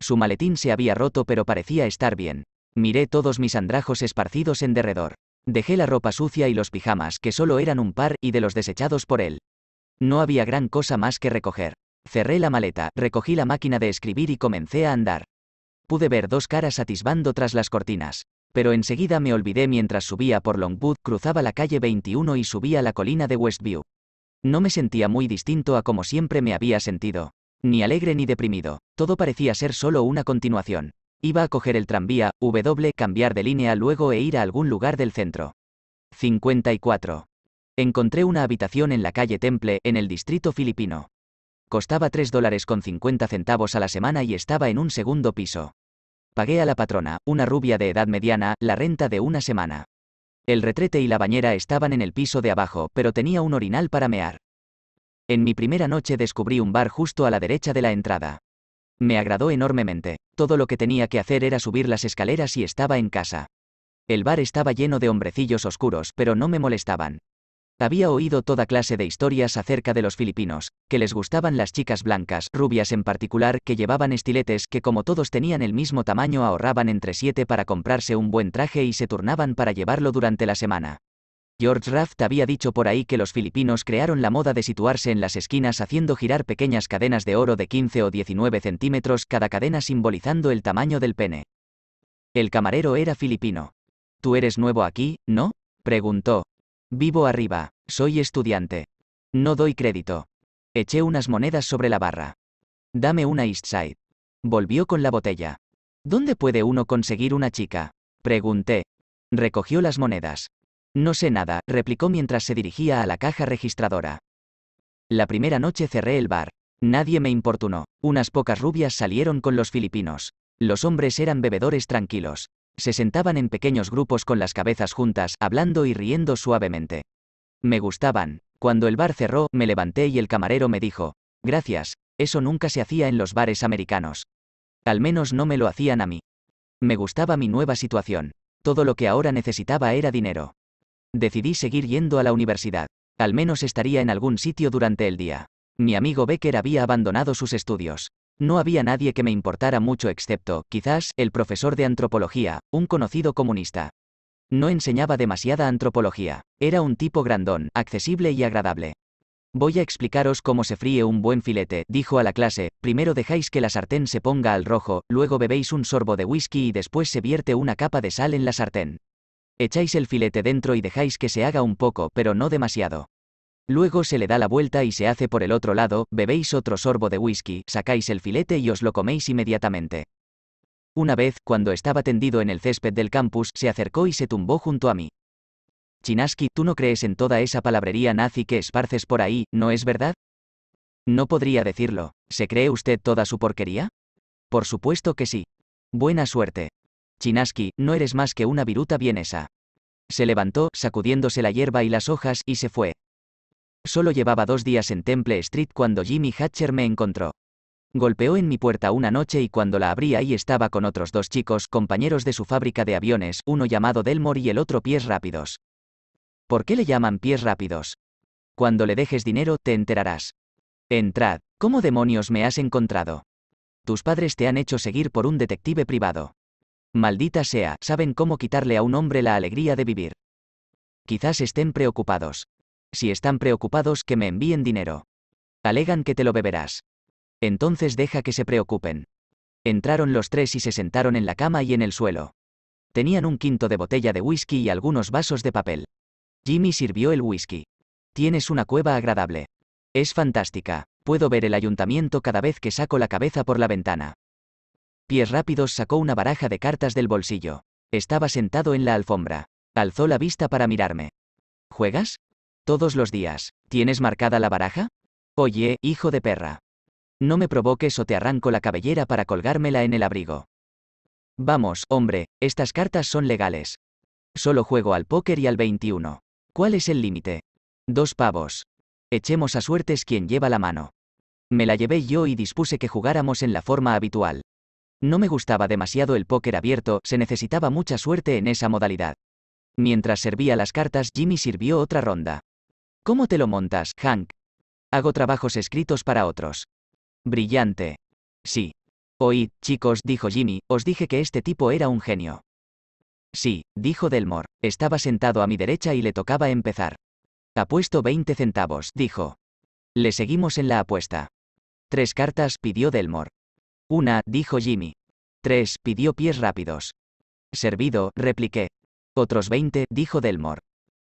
Su maletín se había roto pero parecía estar bien. Miré todos mis andrajos esparcidos en derredor. Dejé la ropa sucia y los pijamas, que solo eran un par, y de los desechados por él. No había gran cosa más que recoger. Cerré la maleta, recogí la máquina de escribir y comencé a andar. Pude ver dos caras atisbando tras las cortinas pero enseguida me olvidé mientras subía por Longwood, cruzaba la calle 21 y subía la colina de Westview. No me sentía muy distinto a como siempre me había sentido. Ni alegre ni deprimido, todo parecía ser solo una continuación. Iba a coger el tranvía, W, cambiar de línea luego e ir a algún lugar del centro. 54. Encontré una habitación en la calle Temple, en el distrito filipino. Costaba 3 dólares con 50 centavos a la semana y estaba en un segundo piso. Pagué a la patrona, una rubia de edad mediana, la renta de una semana. El retrete y la bañera estaban en el piso de abajo, pero tenía un orinal para mear. En mi primera noche descubrí un bar justo a la derecha de la entrada. Me agradó enormemente. Todo lo que tenía que hacer era subir las escaleras y estaba en casa. El bar estaba lleno de hombrecillos oscuros, pero no me molestaban. Había oído toda clase de historias acerca de los filipinos, que les gustaban las chicas blancas, rubias en particular, que llevaban estiletes que como todos tenían el mismo tamaño ahorraban entre siete para comprarse un buen traje y se turnaban para llevarlo durante la semana. George Raft había dicho por ahí que los filipinos crearon la moda de situarse en las esquinas haciendo girar pequeñas cadenas de oro de 15 o 19 centímetros, cada cadena simbolizando el tamaño del pene. El camarero era filipino. ¿Tú eres nuevo aquí, no? preguntó, Vivo arriba, soy estudiante. No doy crédito. Eché unas monedas sobre la barra. Dame una Eastside». Volvió con la botella. ¿Dónde puede uno conseguir una chica? Pregunté. Recogió las monedas. No sé nada, replicó mientras se dirigía a la caja registradora. La primera noche cerré el bar. Nadie me importunó. Unas pocas rubias salieron con los filipinos. Los hombres eran bebedores tranquilos. Se sentaban en pequeños grupos con las cabezas juntas, hablando y riendo suavemente. Me gustaban. Cuando el bar cerró, me levanté y el camarero me dijo, gracias, eso nunca se hacía en los bares americanos. Al menos no me lo hacían a mí. Me gustaba mi nueva situación. Todo lo que ahora necesitaba era dinero. Decidí seguir yendo a la universidad. Al menos estaría en algún sitio durante el día. Mi amigo Becker había abandonado sus estudios. No había nadie que me importara mucho excepto, quizás, el profesor de antropología, un conocido comunista. No enseñaba demasiada antropología. Era un tipo grandón, accesible y agradable. Voy a explicaros cómo se fríe un buen filete, dijo a la clase, primero dejáis que la sartén se ponga al rojo, luego bebéis un sorbo de whisky y después se vierte una capa de sal en la sartén. Echáis el filete dentro y dejáis que se haga un poco, pero no demasiado. Luego se le da la vuelta y se hace por el otro lado, bebéis otro sorbo de whisky, sacáis el filete y os lo coméis inmediatamente. Una vez, cuando estaba tendido en el césped del campus, se acercó y se tumbó junto a mí. Chinaski, tú no crees en toda esa palabrería nazi que esparces por ahí, ¿no es verdad? No podría decirlo. ¿Se cree usted toda su porquería? Por supuesto que sí. Buena suerte. Chinaski, no eres más que una viruta vienesa. Se levantó, sacudiéndose la hierba y las hojas, y se fue. Solo llevaba dos días en Temple Street cuando Jimmy Hatcher me encontró. Golpeó en mi puerta una noche y cuando la abrí ahí estaba con otros dos chicos, compañeros de su fábrica de aviones, uno llamado Delmore y el otro Pies Rápidos. ¿Por qué le llaman Pies Rápidos? Cuando le dejes dinero, te enterarás. Entrad, ¿cómo demonios me has encontrado? Tus padres te han hecho seguir por un detective privado. Maldita sea, saben cómo quitarle a un hombre la alegría de vivir. Quizás estén preocupados. Si están preocupados que me envíen dinero. Alegan que te lo beberás. Entonces deja que se preocupen. Entraron los tres y se sentaron en la cama y en el suelo. Tenían un quinto de botella de whisky y algunos vasos de papel. Jimmy sirvió el whisky. Tienes una cueva agradable. Es fantástica. Puedo ver el ayuntamiento cada vez que saco la cabeza por la ventana. Pies rápidos sacó una baraja de cartas del bolsillo. Estaba sentado en la alfombra. Alzó la vista para mirarme. ¿Juegas? Todos los días. ¿Tienes marcada la baraja? Oye, hijo de perra. No me provoques o te arranco la cabellera para colgármela en el abrigo. Vamos, hombre, estas cartas son legales. Solo juego al póker y al 21. ¿Cuál es el límite? Dos pavos. Echemos a suertes quien lleva la mano. Me la llevé yo y dispuse que jugáramos en la forma habitual. No me gustaba demasiado el póker abierto, se necesitaba mucha suerte en esa modalidad. Mientras servía las cartas, Jimmy sirvió otra ronda. ¿Cómo te lo montas, Hank? Hago trabajos escritos para otros. Brillante. Sí. Oíd, chicos, dijo Jimmy, os dije que este tipo era un genio. Sí, dijo Delmore, estaba sentado a mi derecha y le tocaba empezar. Apuesto 20 centavos, dijo. Le seguimos en la apuesta. Tres cartas, pidió Delmore. Una, dijo Jimmy. Tres, pidió pies rápidos. Servido, repliqué. Otros 20, dijo Delmore.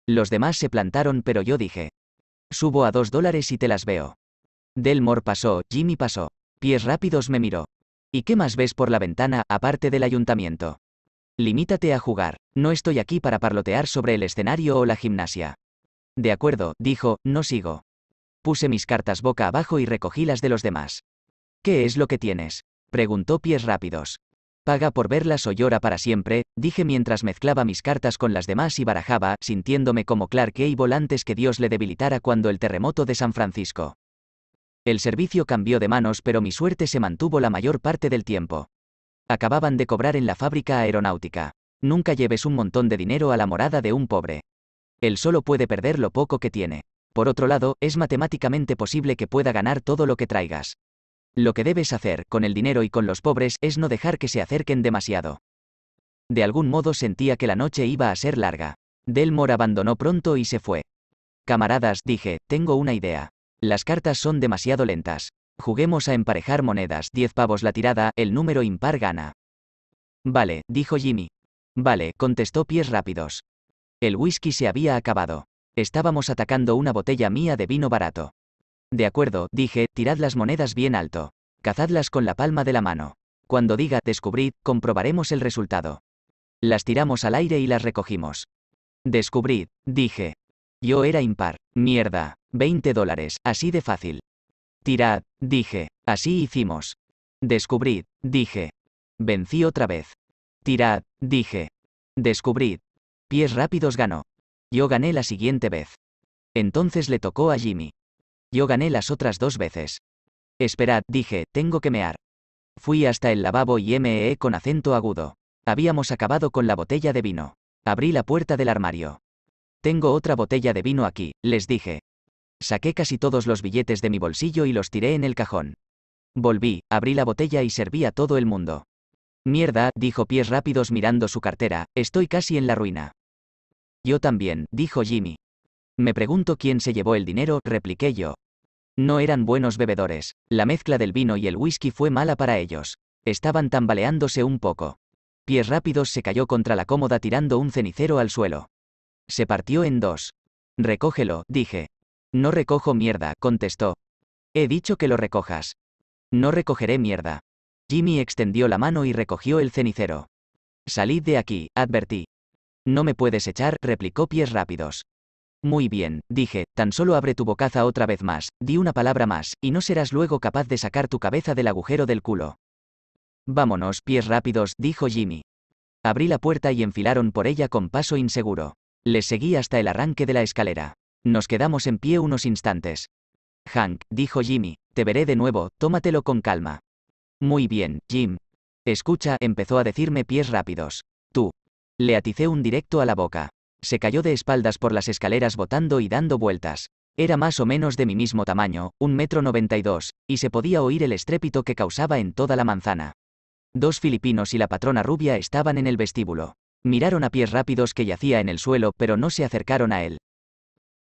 Los demás se plantaron pero yo dije. Subo a dos dólares y te las veo. Delmore pasó, Jimmy pasó. Pies rápidos me miró. ¿Y qué más ves por la ventana, aparte del ayuntamiento? Limítate a jugar. No estoy aquí para parlotear sobre el escenario o la gimnasia. De acuerdo, dijo, no sigo. Puse mis cartas boca abajo y recogí las de los demás. ¿Qué es lo que tienes? Preguntó pies rápidos. Paga por verlas o llora para siempre, dije mientras mezclaba mis cartas con las demás y barajaba, sintiéndome como Clark y antes que Dios le debilitara cuando el terremoto de San Francisco. El servicio cambió de manos pero mi suerte se mantuvo la mayor parte del tiempo. Acababan de cobrar en la fábrica aeronáutica. Nunca lleves un montón de dinero a la morada de un pobre. Él solo puede perder lo poco que tiene. Por otro lado, es matemáticamente posible que pueda ganar todo lo que traigas. Lo que debes hacer con el dinero y con los pobres es no dejar que se acerquen demasiado. De algún modo sentía que la noche iba a ser larga. Delmore abandonó pronto y se fue. Camaradas, dije, tengo una idea. Las cartas son demasiado lentas. Juguemos a emparejar monedas, 10 pavos la tirada, el número impar gana. Vale, dijo Jimmy. Vale, contestó pies rápidos. El whisky se había acabado. Estábamos atacando una botella mía de vino barato. De acuerdo, dije, tirad las monedas bien alto. Cazadlas con la palma de la mano. Cuando diga descubrid, comprobaremos el resultado. Las tiramos al aire y las recogimos. Descubrid, dije. Yo era impar. Mierda. 20 dólares, así de fácil. Tirad, dije. Así hicimos. Descubrid, dije. Vencí otra vez. Tirad, dije. Descubrid. Pies rápidos ganó. Yo gané la siguiente vez. Entonces le tocó a Jimmy. Yo gané las otras dos veces. Esperad, dije, tengo que mear. Fui hasta el lavabo y meé con acento agudo. Habíamos acabado con la botella de vino. Abrí la puerta del armario. Tengo otra botella de vino aquí, les dije. Saqué casi todos los billetes de mi bolsillo y los tiré en el cajón. Volví, abrí la botella y serví a todo el mundo. Mierda, dijo Pies Rápidos mirando su cartera, estoy casi en la ruina. Yo también, dijo Jimmy. Me pregunto quién se llevó el dinero, repliqué yo. No eran buenos bebedores. La mezcla del vino y el whisky fue mala para ellos. Estaban tambaleándose un poco. Pies rápidos se cayó contra la cómoda tirando un cenicero al suelo. Se partió en dos. Recógelo, dije. No recojo mierda, contestó. He dicho que lo recojas. No recogeré mierda. Jimmy extendió la mano y recogió el cenicero. Salid de aquí, advertí. No me puedes echar, replicó Pies Rápidos. Muy bien, dije, tan solo abre tu bocaza otra vez más, di una palabra más, y no serás luego capaz de sacar tu cabeza del agujero del culo. Vámonos, pies rápidos, dijo Jimmy. Abrí la puerta y enfilaron por ella con paso inseguro. Les seguí hasta el arranque de la escalera. Nos quedamos en pie unos instantes. Hank, dijo Jimmy, te veré de nuevo, tómatelo con calma. Muy bien, Jim. Escucha, empezó a decirme pies rápidos. Tú. Le aticé un directo a la boca. Se cayó de espaldas por las escaleras botando y dando vueltas. Era más o menos de mi mismo tamaño, un metro noventa y dos, y se podía oír el estrépito que causaba en toda la manzana. Dos filipinos y la patrona rubia estaban en el vestíbulo. Miraron a pies rápidos que yacía en el suelo, pero no se acercaron a él.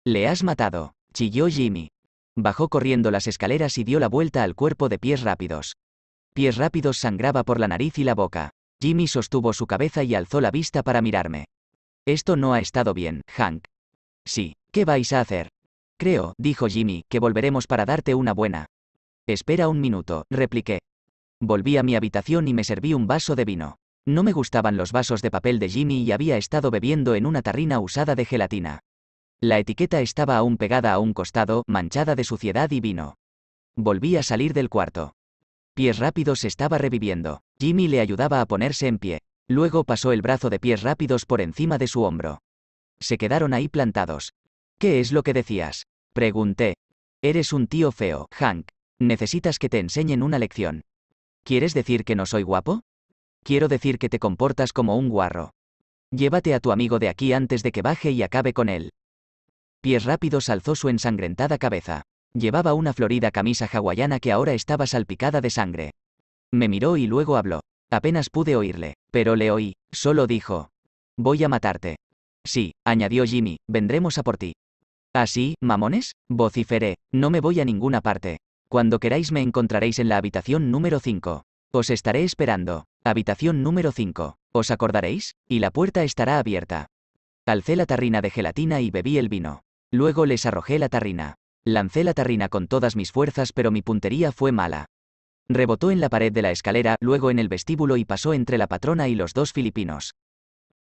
Le has matado, chilló Jimmy. Bajó corriendo las escaleras y dio la vuelta al cuerpo de pies rápidos. Pies rápidos sangraba por la nariz y la boca. Jimmy sostuvo su cabeza y alzó la vista para mirarme. Esto no ha estado bien, Hank. Sí, ¿qué vais a hacer? Creo, dijo Jimmy, que volveremos para darte una buena. Espera un minuto, repliqué. Volví a mi habitación y me serví un vaso de vino. No me gustaban los vasos de papel de Jimmy y había estado bebiendo en una tarrina usada de gelatina. La etiqueta estaba aún pegada a un costado, manchada de suciedad y vino. Volví a salir del cuarto. Pies rápidos estaba reviviendo. Jimmy le ayudaba a ponerse en pie. Luego pasó el brazo de pies rápidos por encima de su hombro. Se quedaron ahí plantados. ¿Qué es lo que decías? Pregunté. Eres un tío feo, Hank. Necesitas que te enseñen una lección. ¿Quieres decir que no soy guapo? Quiero decir que te comportas como un guarro. Llévate a tu amigo de aquí antes de que baje y acabe con él. Pies rápidos alzó su ensangrentada cabeza. Llevaba una florida camisa hawaiana que ahora estaba salpicada de sangre. Me miró y luego habló. Apenas pude oírle, pero le oí, solo dijo. Voy a matarte. Sí, añadió Jimmy, vendremos a por ti. ¿Así, ¿Ah, mamones? vociferé, no me voy a ninguna parte. Cuando queráis me encontraréis en la habitación número 5. Os estaré esperando. Habitación número 5. ¿Os acordaréis? Y la puerta estará abierta. Alcé la tarrina de gelatina y bebí el vino. Luego les arrojé la tarrina. Lancé la tarrina con todas mis fuerzas pero mi puntería fue mala. Rebotó en la pared de la escalera, luego en el vestíbulo y pasó entre la patrona y los dos filipinos.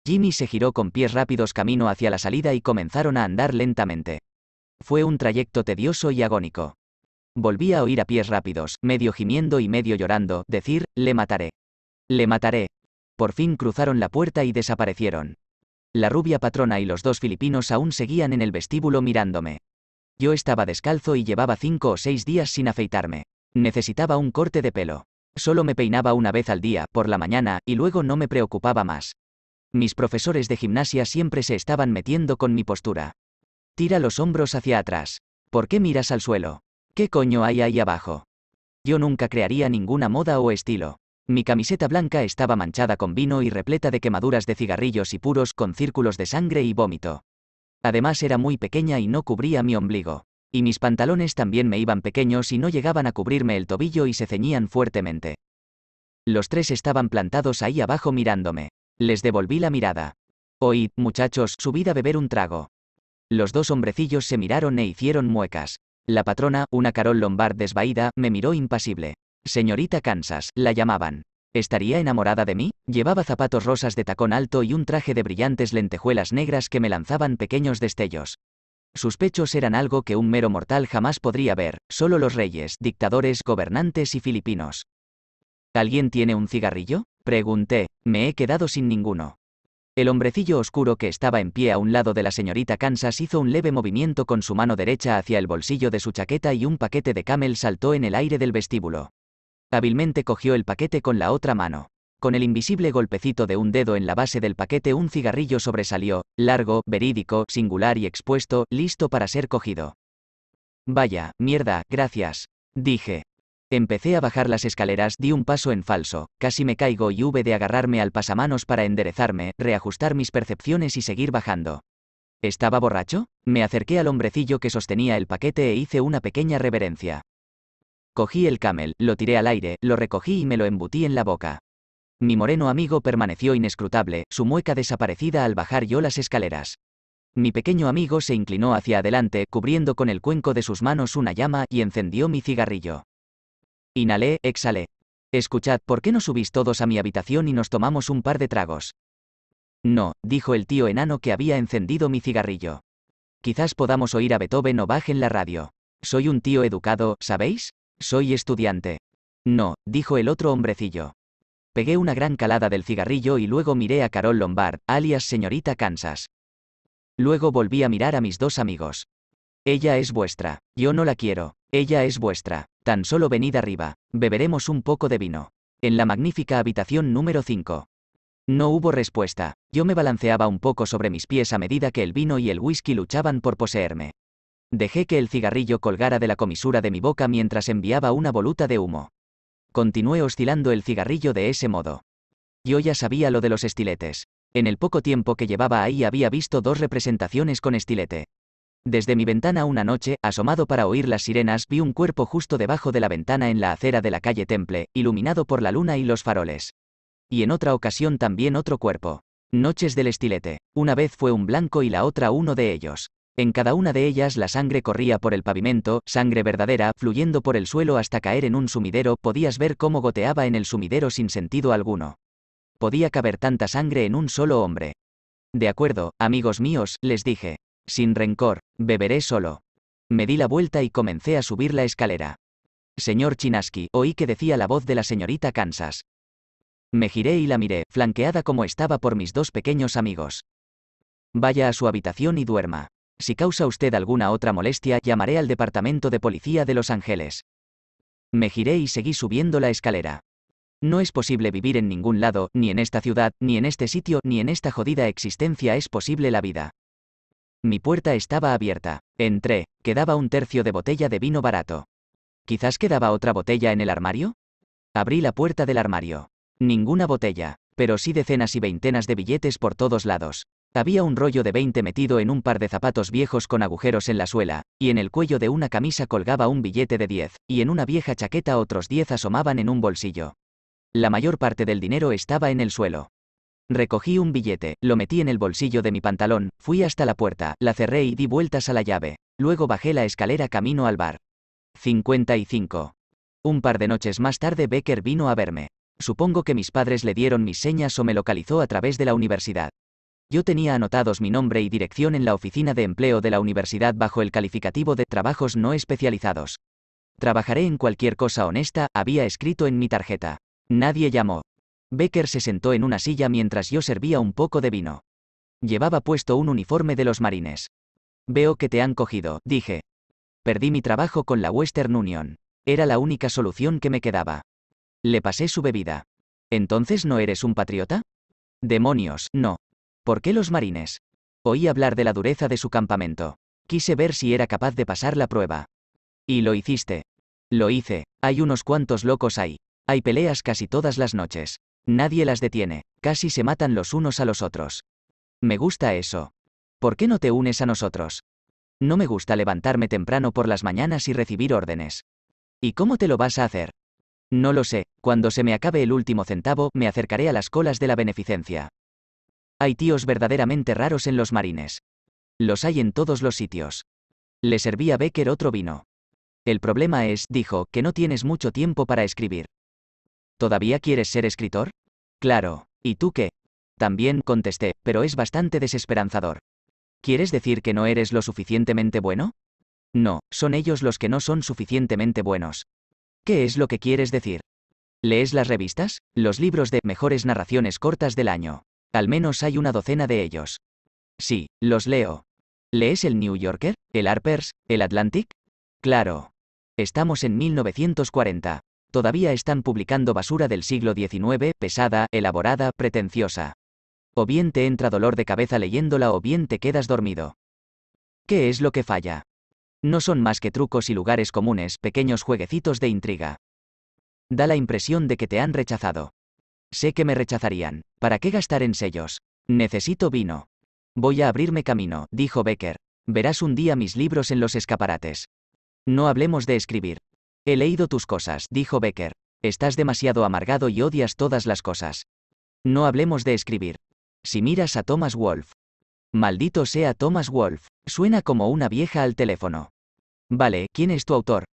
Jimmy se giró con pies rápidos camino hacia la salida y comenzaron a andar lentamente. Fue un trayecto tedioso y agónico. Volví a oír a pies rápidos, medio gimiendo y medio llorando, decir, le mataré. Le mataré. Por fin cruzaron la puerta y desaparecieron. La rubia patrona y los dos filipinos aún seguían en el vestíbulo mirándome. Yo estaba descalzo y llevaba cinco o seis días sin afeitarme. Necesitaba un corte de pelo. Solo me peinaba una vez al día, por la mañana, y luego no me preocupaba más. Mis profesores de gimnasia siempre se estaban metiendo con mi postura. Tira los hombros hacia atrás. ¿Por qué miras al suelo? ¿Qué coño hay ahí abajo? Yo nunca crearía ninguna moda o estilo. Mi camiseta blanca estaba manchada con vino y repleta de quemaduras de cigarrillos y puros con círculos de sangre y vómito. Además era muy pequeña y no cubría mi ombligo. Y mis pantalones también me iban pequeños y no llegaban a cubrirme el tobillo y se ceñían fuertemente. Los tres estaban plantados ahí abajo mirándome. Les devolví la mirada. Oíd, muchachos, subid a beber un trago. Los dos hombrecillos se miraron e hicieron muecas. La patrona, una Carol Lombard desvaída, me miró impasible. Señorita Kansas, la llamaban. ¿Estaría enamorada de mí? Llevaba zapatos rosas de tacón alto y un traje de brillantes lentejuelas negras que me lanzaban pequeños destellos. Sus pechos eran algo que un mero mortal jamás podría ver, solo los reyes, dictadores, gobernantes y filipinos. ¿Alguien tiene un cigarrillo? Pregunté, me he quedado sin ninguno. El hombrecillo oscuro que estaba en pie a un lado de la señorita Kansas hizo un leve movimiento con su mano derecha hacia el bolsillo de su chaqueta y un paquete de camel saltó en el aire del vestíbulo. Hábilmente cogió el paquete con la otra mano. Con el invisible golpecito de un dedo en la base del paquete un cigarrillo sobresalió, largo, verídico, singular y expuesto, listo para ser cogido. Vaya, mierda, gracias. Dije. Empecé a bajar las escaleras, di un paso en falso, casi me caigo y hube de agarrarme al pasamanos para enderezarme, reajustar mis percepciones y seguir bajando. ¿Estaba borracho? Me acerqué al hombrecillo que sostenía el paquete e hice una pequeña reverencia. Cogí el camel, lo tiré al aire, lo recogí y me lo embutí en la boca. Mi moreno amigo permaneció inescrutable, su mueca desaparecida al bajar yo las escaleras. Mi pequeño amigo se inclinó hacia adelante, cubriendo con el cuenco de sus manos una llama, y encendió mi cigarrillo. Inhalé, exhalé. Escuchad, ¿por qué no subís todos a mi habitación y nos tomamos un par de tragos? No, dijo el tío enano que había encendido mi cigarrillo. Quizás podamos oír a Beethoven o bajen en la radio. Soy un tío educado, ¿sabéis? Soy estudiante. No, dijo el otro hombrecillo. Pegué una gran calada del cigarrillo y luego miré a Carol Lombard, alias señorita Kansas. Luego volví a mirar a mis dos amigos. Ella es vuestra, yo no la quiero, ella es vuestra, tan solo venid arriba, beberemos un poco de vino. En la magnífica habitación número 5. No hubo respuesta, yo me balanceaba un poco sobre mis pies a medida que el vino y el whisky luchaban por poseerme. Dejé que el cigarrillo colgara de la comisura de mi boca mientras enviaba una voluta de humo. Continué oscilando el cigarrillo de ese modo. Yo ya sabía lo de los estiletes. En el poco tiempo que llevaba ahí había visto dos representaciones con estilete. Desde mi ventana una noche, asomado para oír las sirenas, vi un cuerpo justo debajo de la ventana en la acera de la calle Temple, iluminado por la luna y los faroles. Y en otra ocasión también otro cuerpo. Noches del estilete. Una vez fue un blanco y la otra uno de ellos. En cada una de ellas la sangre corría por el pavimento, sangre verdadera, fluyendo por el suelo hasta caer en un sumidero, podías ver cómo goteaba en el sumidero sin sentido alguno. Podía caber tanta sangre en un solo hombre. De acuerdo, amigos míos, les dije. Sin rencor, beberé solo. Me di la vuelta y comencé a subir la escalera. Señor Chinaski, oí que decía la voz de la señorita Kansas. Me giré y la miré, flanqueada como estaba por mis dos pequeños amigos. Vaya a su habitación y duerma. Si causa usted alguna otra molestia, llamaré al Departamento de Policía de Los Ángeles. Me giré y seguí subiendo la escalera. No es posible vivir en ningún lado, ni en esta ciudad, ni en este sitio, ni en esta jodida existencia es posible la vida. Mi puerta estaba abierta. Entré, quedaba un tercio de botella de vino barato. Quizás quedaba otra botella en el armario. Abrí la puerta del armario. Ninguna botella, pero sí decenas y veintenas de billetes por todos lados. Había un rollo de 20 metido en un par de zapatos viejos con agujeros en la suela, y en el cuello de una camisa colgaba un billete de 10, y en una vieja chaqueta otros 10 asomaban en un bolsillo. La mayor parte del dinero estaba en el suelo. Recogí un billete, lo metí en el bolsillo de mi pantalón, fui hasta la puerta, la cerré y di vueltas a la llave. Luego bajé la escalera camino al bar. 55. Un par de noches más tarde Becker vino a verme. Supongo que mis padres le dieron mis señas o me localizó a través de la universidad. Yo tenía anotados mi nombre y dirección en la oficina de empleo de la universidad bajo el calificativo de trabajos no especializados. Trabajaré en cualquier cosa honesta, había escrito en mi tarjeta. Nadie llamó. Becker se sentó en una silla mientras yo servía un poco de vino. Llevaba puesto un uniforme de los marines. Veo que te han cogido, dije. Perdí mi trabajo con la Western Union. Era la única solución que me quedaba. Le pasé su bebida. ¿Entonces no eres un patriota? Demonios, no. ¿Por qué los marines? Oí hablar de la dureza de su campamento. Quise ver si era capaz de pasar la prueba. Y lo hiciste. Lo hice. Hay unos cuantos locos ahí. Hay peleas casi todas las noches. Nadie las detiene. Casi se matan los unos a los otros. Me gusta eso. ¿Por qué no te unes a nosotros? No me gusta levantarme temprano por las mañanas y recibir órdenes. ¿Y cómo te lo vas a hacer? No lo sé, cuando se me acabe el último centavo, me acercaré a las colas de la beneficencia. Hay tíos verdaderamente raros en los marines. Los hay en todos los sitios. Le serví a Becker otro vino. El problema es, dijo, que no tienes mucho tiempo para escribir. ¿Todavía quieres ser escritor? Claro. ¿Y tú qué? También contesté, pero es bastante desesperanzador. ¿Quieres decir que no eres lo suficientemente bueno? No, son ellos los que no son suficientemente buenos. ¿Qué es lo que quieres decir? ¿Lees las revistas? Los libros de mejores narraciones cortas del año. Al menos hay una docena de ellos. Sí, los leo. ¿Lees el New Yorker? ¿El Harper's? ¿El Atlantic? Claro. Estamos en 1940. Todavía están publicando basura del siglo XIX, pesada, elaborada, pretenciosa. O bien te entra dolor de cabeza leyéndola o bien te quedas dormido. ¿Qué es lo que falla? No son más que trucos y lugares comunes, pequeños jueguecitos de intriga. Da la impresión de que te han rechazado. Sé que me rechazarían. ¿Para qué gastar en sellos? Necesito vino. Voy a abrirme camino, dijo Becker. Verás un día mis libros en los escaparates. No hablemos de escribir. He leído tus cosas, dijo Becker. Estás demasiado amargado y odias todas las cosas. No hablemos de escribir. Si miras a Thomas Wolfe. Maldito sea Thomas Wolfe. Suena como una vieja al teléfono. Vale, ¿quién es tu autor?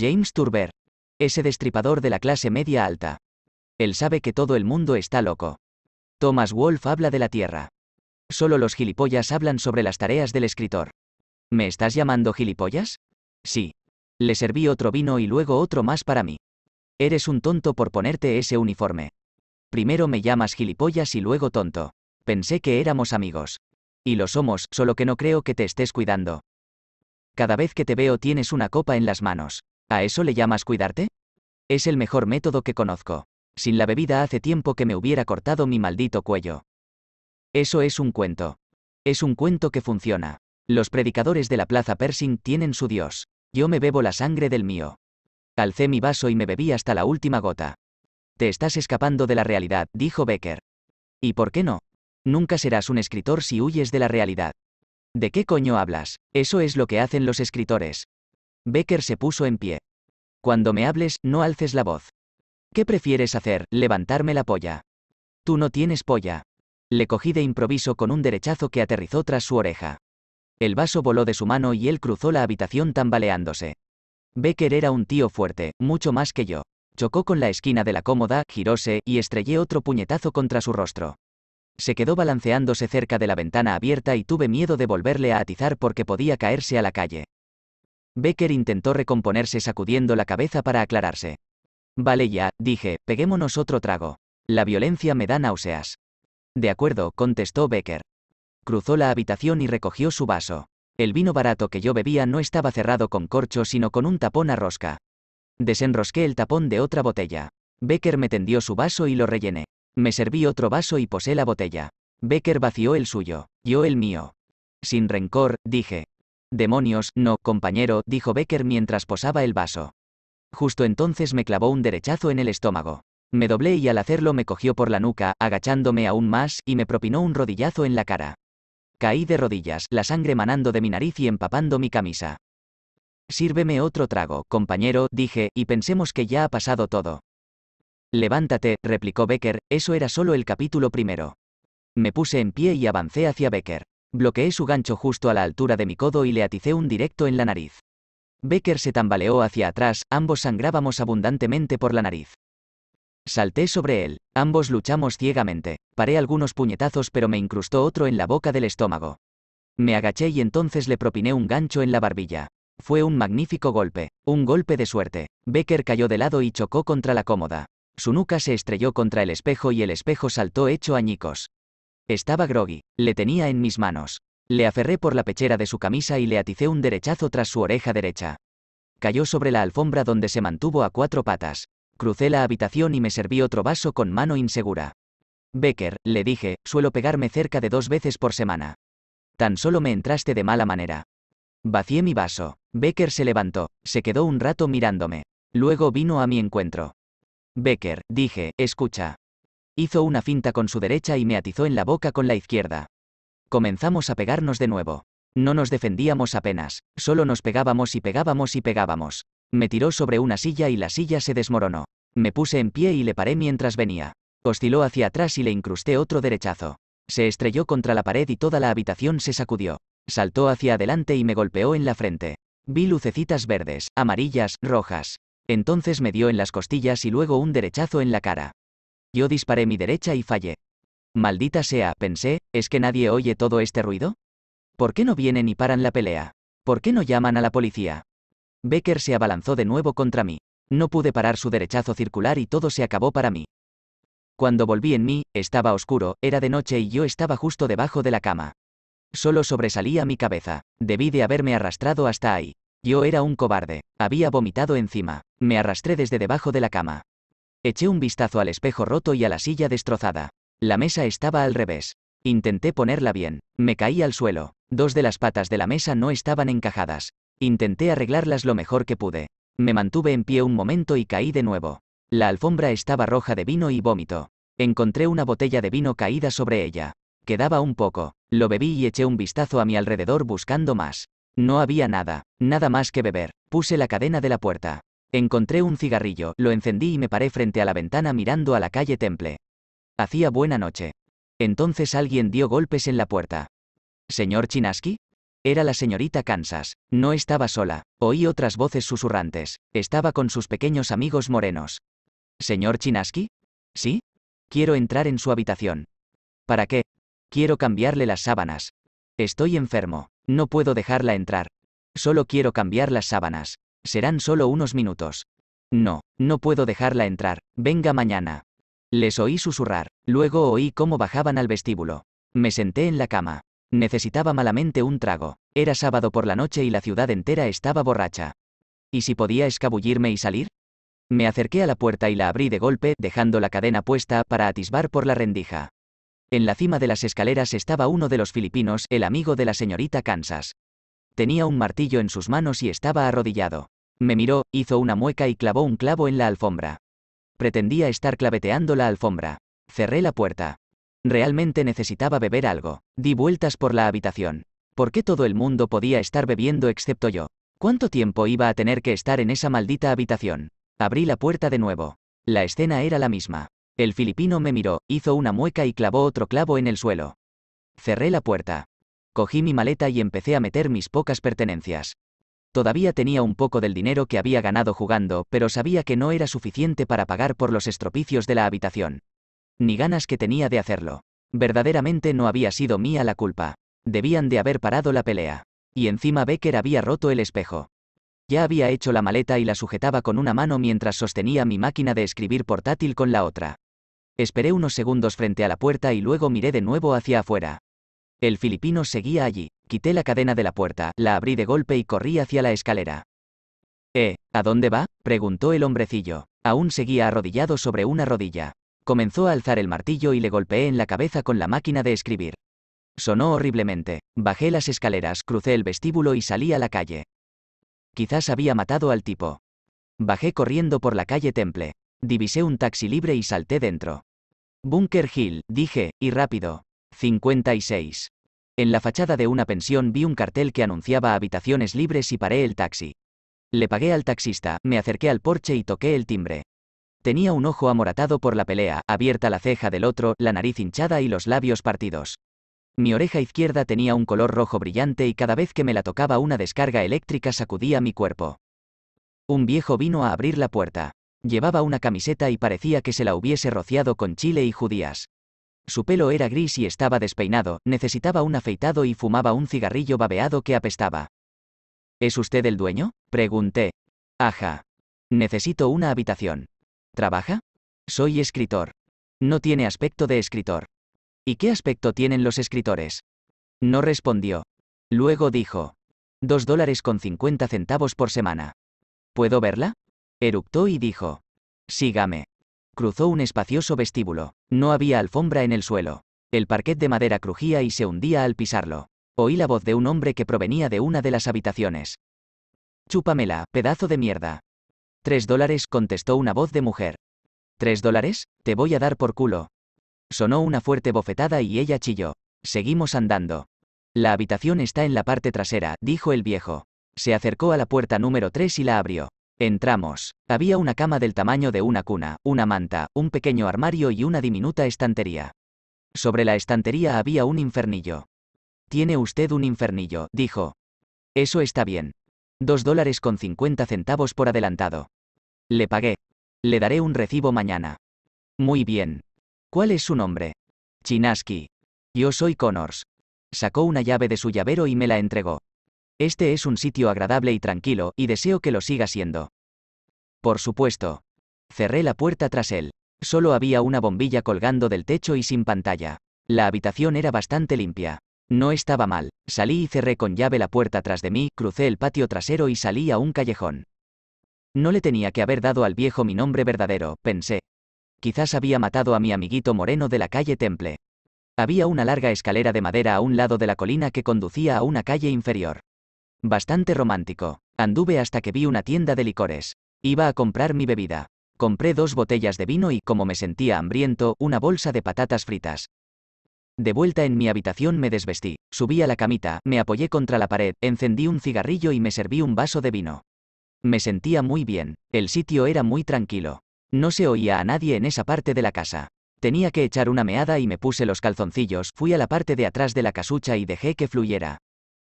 James Turber. Ese destripador de la clase media alta. Él sabe que todo el mundo está loco. Thomas Wolfe habla de la Tierra. Solo los gilipollas hablan sobre las tareas del escritor. ¿Me estás llamando gilipollas? Sí. Le serví otro vino y luego otro más para mí. Eres un tonto por ponerte ese uniforme. Primero me llamas gilipollas y luego tonto. Pensé que éramos amigos. Y lo somos, solo que no creo que te estés cuidando. Cada vez que te veo tienes una copa en las manos. ¿A eso le llamas cuidarte? Es el mejor método que conozco. Sin la bebida hace tiempo que me hubiera cortado mi maldito cuello. Eso es un cuento. Es un cuento que funciona. Los predicadores de la plaza Pershing tienen su Dios. Yo me bebo la sangre del mío. Calcé mi vaso y me bebí hasta la última gota. Te estás escapando de la realidad, dijo Becker. ¿Y por qué no? Nunca serás un escritor si huyes de la realidad. ¿De qué coño hablas? Eso es lo que hacen los escritores. Becker se puso en pie. Cuando me hables, no alces la voz. ¿Qué prefieres hacer? Levantarme la polla. Tú no tienes polla. Le cogí de improviso con un derechazo que aterrizó tras su oreja. El vaso voló de su mano y él cruzó la habitación tambaleándose. Becker era un tío fuerte, mucho más que yo. Chocó con la esquina de la cómoda, giróse y estrellé otro puñetazo contra su rostro. Se quedó balanceándose cerca de la ventana abierta y tuve miedo de volverle a atizar porque podía caerse a la calle. Becker intentó recomponerse sacudiendo la cabeza para aclararse. Vale ya, dije, peguémonos otro trago. La violencia me da náuseas. De acuerdo, contestó Becker. Cruzó la habitación y recogió su vaso. El vino barato que yo bebía no estaba cerrado con corcho sino con un tapón a rosca. Desenrosqué el tapón de otra botella. Becker me tendió su vaso y lo rellené. Me serví otro vaso y posé la botella. Becker vació el suyo, yo el mío. Sin rencor, dije. Demonios, no, compañero, dijo Becker mientras posaba el vaso. Justo entonces me clavó un derechazo en el estómago. Me doblé y al hacerlo me cogió por la nuca, agachándome aún más, y me propinó un rodillazo en la cara. Caí de rodillas, la sangre manando de mi nariz y empapando mi camisa. Sírveme otro trago, compañero, dije, y pensemos que ya ha pasado todo. Levántate, replicó Becker, eso era solo el capítulo primero. Me puse en pie y avancé hacia Becker. Bloqueé su gancho justo a la altura de mi codo y le aticé un directo en la nariz. Becker se tambaleó hacia atrás, ambos sangrábamos abundantemente por la nariz. Salté sobre él, ambos luchamos ciegamente, paré algunos puñetazos pero me incrustó otro en la boca del estómago. Me agaché y entonces le propiné un gancho en la barbilla. Fue un magnífico golpe, un golpe de suerte. Becker cayó de lado y chocó contra la cómoda. Su nuca se estrelló contra el espejo y el espejo saltó hecho añicos. Estaba groggy, le tenía en mis manos. Le aferré por la pechera de su camisa y le aticé un derechazo tras su oreja derecha. Cayó sobre la alfombra donde se mantuvo a cuatro patas. Crucé la habitación y me serví otro vaso con mano insegura. Becker, le dije, suelo pegarme cerca de dos veces por semana. Tan solo me entraste de mala manera. Vacié mi vaso. Becker se levantó, se quedó un rato mirándome. Luego vino a mi encuentro. Becker, dije, escucha. Hizo una finta con su derecha y me atizó en la boca con la izquierda. Comenzamos a pegarnos de nuevo. No nos defendíamos apenas, solo nos pegábamos y pegábamos y pegábamos. Me tiró sobre una silla y la silla se desmoronó. Me puse en pie y le paré mientras venía. Osciló hacia atrás y le incrusté otro derechazo. Se estrelló contra la pared y toda la habitación se sacudió. Saltó hacia adelante y me golpeó en la frente. Vi lucecitas verdes, amarillas, rojas. Entonces me dio en las costillas y luego un derechazo en la cara. Yo disparé mi derecha y fallé. Maldita sea, pensé, ¿es que nadie oye todo este ruido? ¿Por qué no vienen y paran la pelea? ¿Por qué no llaman a la policía? Becker se abalanzó de nuevo contra mí. No pude parar su derechazo circular y todo se acabó para mí. Cuando volví en mí, estaba oscuro, era de noche y yo estaba justo debajo de la cama. Solo sobresalía mi cabeza. Debí de haberme arrastrado hasta ahí. Yo era un cobarde. Había vomitado encima. Me arrastré desde debajo de la cama. Eché un vistazo al espejo roto y a la silla destrozada. La mesa estaba al revés. Intenté ponerla bien. Me caí al suelo. Dos de las patas de la mesa no estaban encajadas. Intenté arreglarlas lo mejor que pude. Me mantuve en pie un momento y caí de nuevo. La alfombra estaba roja de vino y vómito. Encontré una botella de vino caída sobre ella. Quedaba un poco. Lo bebí y eché un vistazo a mi alrededor buscando más. No había nada, nada más que beber. Puse la cadena de la puerta. Encontré un cigarrillo, lo encendí y me paré frente a la ventana mirando a la calle Temple. Hacía buena noche. Entonces alguien dio golpes en la puerta. ¿Señor Chinaski? Era la señorita Kansas. No estaba sola. Oí otras voces susurrantes. Estaba con sus pequeños amigos morenos. ¿Señor Chinaski? ¿Sí? Quiero entrar en su habitación. ¿Para qué? Quiero cambiarle las sábanas. Estoy enfermo. No puedo dejarla entrar. Solo quiero cambiar las sábanas. Serán solo unos minutos. No, no puedo dejarla entrar. Venga mañana. Les oí susurrar. Luego oí cómo bajaban al vestíbulo. Me senté en la cama. Necesitaba malamente un trago. Era sábado por la noche y la ciudad entera estaba borracha. ¿Y si podía escabullirme y salir? Me acerqué a la puerta y la abrí de golpe, dejando la cadena puesta para atisbar por la rendija. En la cima de las escaleras estaba uno de los filipinos, el amigo de la señorita Kansas. Tenía un martillo en sus manos y estaba arrodillado. Me miró, hizo una mueca y clavó un clavo en la alfombra. Pretendía estar claveteando la alfombra. Cerré la puerta. Realmente necesitaba beber algo. Di vueltas por la habitación. ¿Por qué todo el mundo podía estar bebiendo excepto yo? ¿Cuánto tiempo iba a tener que estar en esa maldita habitación? Abrí la puerta de nuevo. La escena era la misma. El filipino me miró, hizo una mueca y clavó otro clavo en el suelo. Cerré la puerta. Cogí mi maleta y empecé a meter mis pocas pertenencias. Todavía tenía un poco del dinero que había ganado jugando, pero sabía que no era suficiente para pagar por los estropicios de la habitación. Ni ganas que tenía de hacerlo. Verdaderamente no había sido mía la culpa. Debían de haber parado la pelea. Y encima Becker había roto el espejo. Ya había hecho la maleta y la sujetaba con una mano mientras sostenía mi máquina de escribir portátil con la otra. Esperé unos segundos frente a la puerta y luego miré de nuevo hacia afuera. El filipino seguía allí. Quité la cadena de la puerta, la abrí de golpe y corrí hacia la escalera. ¿Eh? ¿A dónde va? preguntó el hombrecillo. Aún seguía arrodillado sobre una rodilla. Comenzó a alzar el martillo y le golpeé en la cabeza con la máquina de escribir. Sonó horriblemente. Bajé las escaleras, crucé el vestíbulo y salí a la calle. Quizás había matado al tipo. Bajé corriendo por la calle Temple. Divisé un taxi libre y salté dentro. Bunker Hill, dije, y rápido. 56. En la fachada de una pensión vi un cartel que anunciaba habitaciones libres y paré el taxi. Le pagué al taxista, me acerqué al porche y toqué el timbre. Tenía un ojo amoratado por la pelea, abierta la ceja del otro, la nariz hinchada y los labios partidos. Mi oreja izquierda tenía un color rojo brillante y cada vez que me la tocaba una descarga eléctrica sacudía mi cuerpo. Un viejo vino a abrir la puerta. Llevaba una camiseta y parecía que se la hubiese rociado con chile y judías. Su pelo era gris y estaba despeinado, necesitaba un afeitado y fumaba un cigarrillo babeado que apestaba. ¿Es usted el dueño? Pregunté. Ajá. Necesito una habitación. ¿Trabaja? Soy escritor. No tiene aspecto de escritor. ¿Y qué aspecto tienen los escritores? No respondió. Luego dijo. Dos dólares con cincuenta centavos por semana. ¿Puedo verla? Eruptó y dijo. Sígame. Cruzó un espacioso vestíbulo. No había alfombra en el suelo. El parquet de madera crujía y se hundía al pisarlo. Oí la voz de un hombre que provenía de una de las habitaciones. Chúpamela, pedazo de mierda. Tres dólares, contestó una voz de mujer. ¿Tres dólares? Te voy a dar por culo. Sonó una fuerte bofetada y ella chilló. Seguimos andando. La habitación está en la parte trasera, dijo el viejo. Se acercó a la puerta número tres y la abrió. Entramos. Había una cama del tamaño de una cuna, una manta, un pequeño armario y una diminuta estantería. Sobre la estantería había un infernillo. Tiene usted un infernillo, dijo. Eso está bien. Dos dólares con cincuenta centavos por adelantado. Le pagué. Le daré un recibo mañana. Muy bien. ¿Cuál es su nombre? Chinaski. Yo soy Connors. Sacó una llave de su llavero y me la entregó. Este es un sitio agradable y tranquilo, y deseo que lo siga siendo. Por supuesto. Cerré la puerta tras él. Solo había una bombilla colgando del techo y sin pantalla. La habitación era bastante limpia. No estaba mal. Salí y cerré con llave la puerta tras de mí, crucé el patio trasero y salí a un callejón. No le tenía que haber dado al viejo mi nombre verdadero, pensé. Quizás había matado a mi amiguito moreno de la calle Temple. Había una larga escalera de madera a un lado de la colina que conducía a una calle inferior. Bastante romántico. Anduve hasta que vi una tienda de licores. Iba a comprar mi bebida. Compré dos botellas de vino y, como me sentía hambriento, una bolsa de patatas fritas. De vuelta en mi habitación me desvestí, subí a la camita, me apoyé contra la pared, encendí un cigarrillo y me serví un vaso de vino. Me sentía muy bien, el sitio era muy tranquilo. No se oía a nadie en esa parte de la casa. Tenía que echar una meada y me puse los calzoncillos, fui a la parte de atrás de la casucha y dejé que fluyera.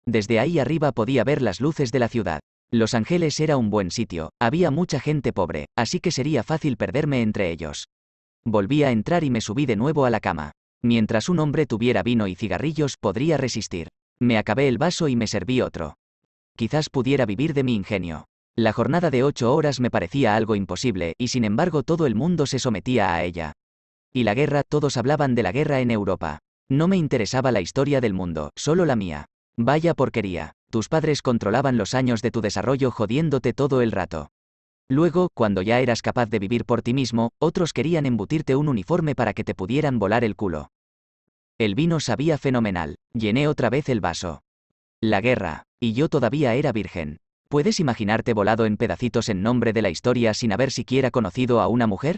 Desde ahí arriba podía ver las luces de la ciudad. Los Ángeles era un buen sitio, había mucha gente pobre, así que sería fácil perderme entre ellos. Volví a entrar y me subí de nuevo a la cama. Mientras un hombre tuviera vino y cigarrillos, podría resistir. Me acabé el vaso y me serví otro. Quizás pudiera vivir de mi ingenio. La jornada de ocho horas me parecía algo imposible, y sin embargo todo el mundo se sometía a ella. Y la guerra, todos hablaban de la guerra en Europa. No me interesaba la historia del mundo, solo la mía. Vaya porquería, tus padres controlaban los años de tu desarrollo jodiéndote todo el rato. Luego, cuando ya eras capaz de vivir por ti mismo, otros querían embutirte un uniforme para que te pudieran volar el culo. El vino sabía fenomenal, llené otra vez el vaso. La guerra, y yo todavía era virgen. ¿Puedes imaginarte volado en pedacitos en nombre de la historia sin haber siquiera conocido a una mujer?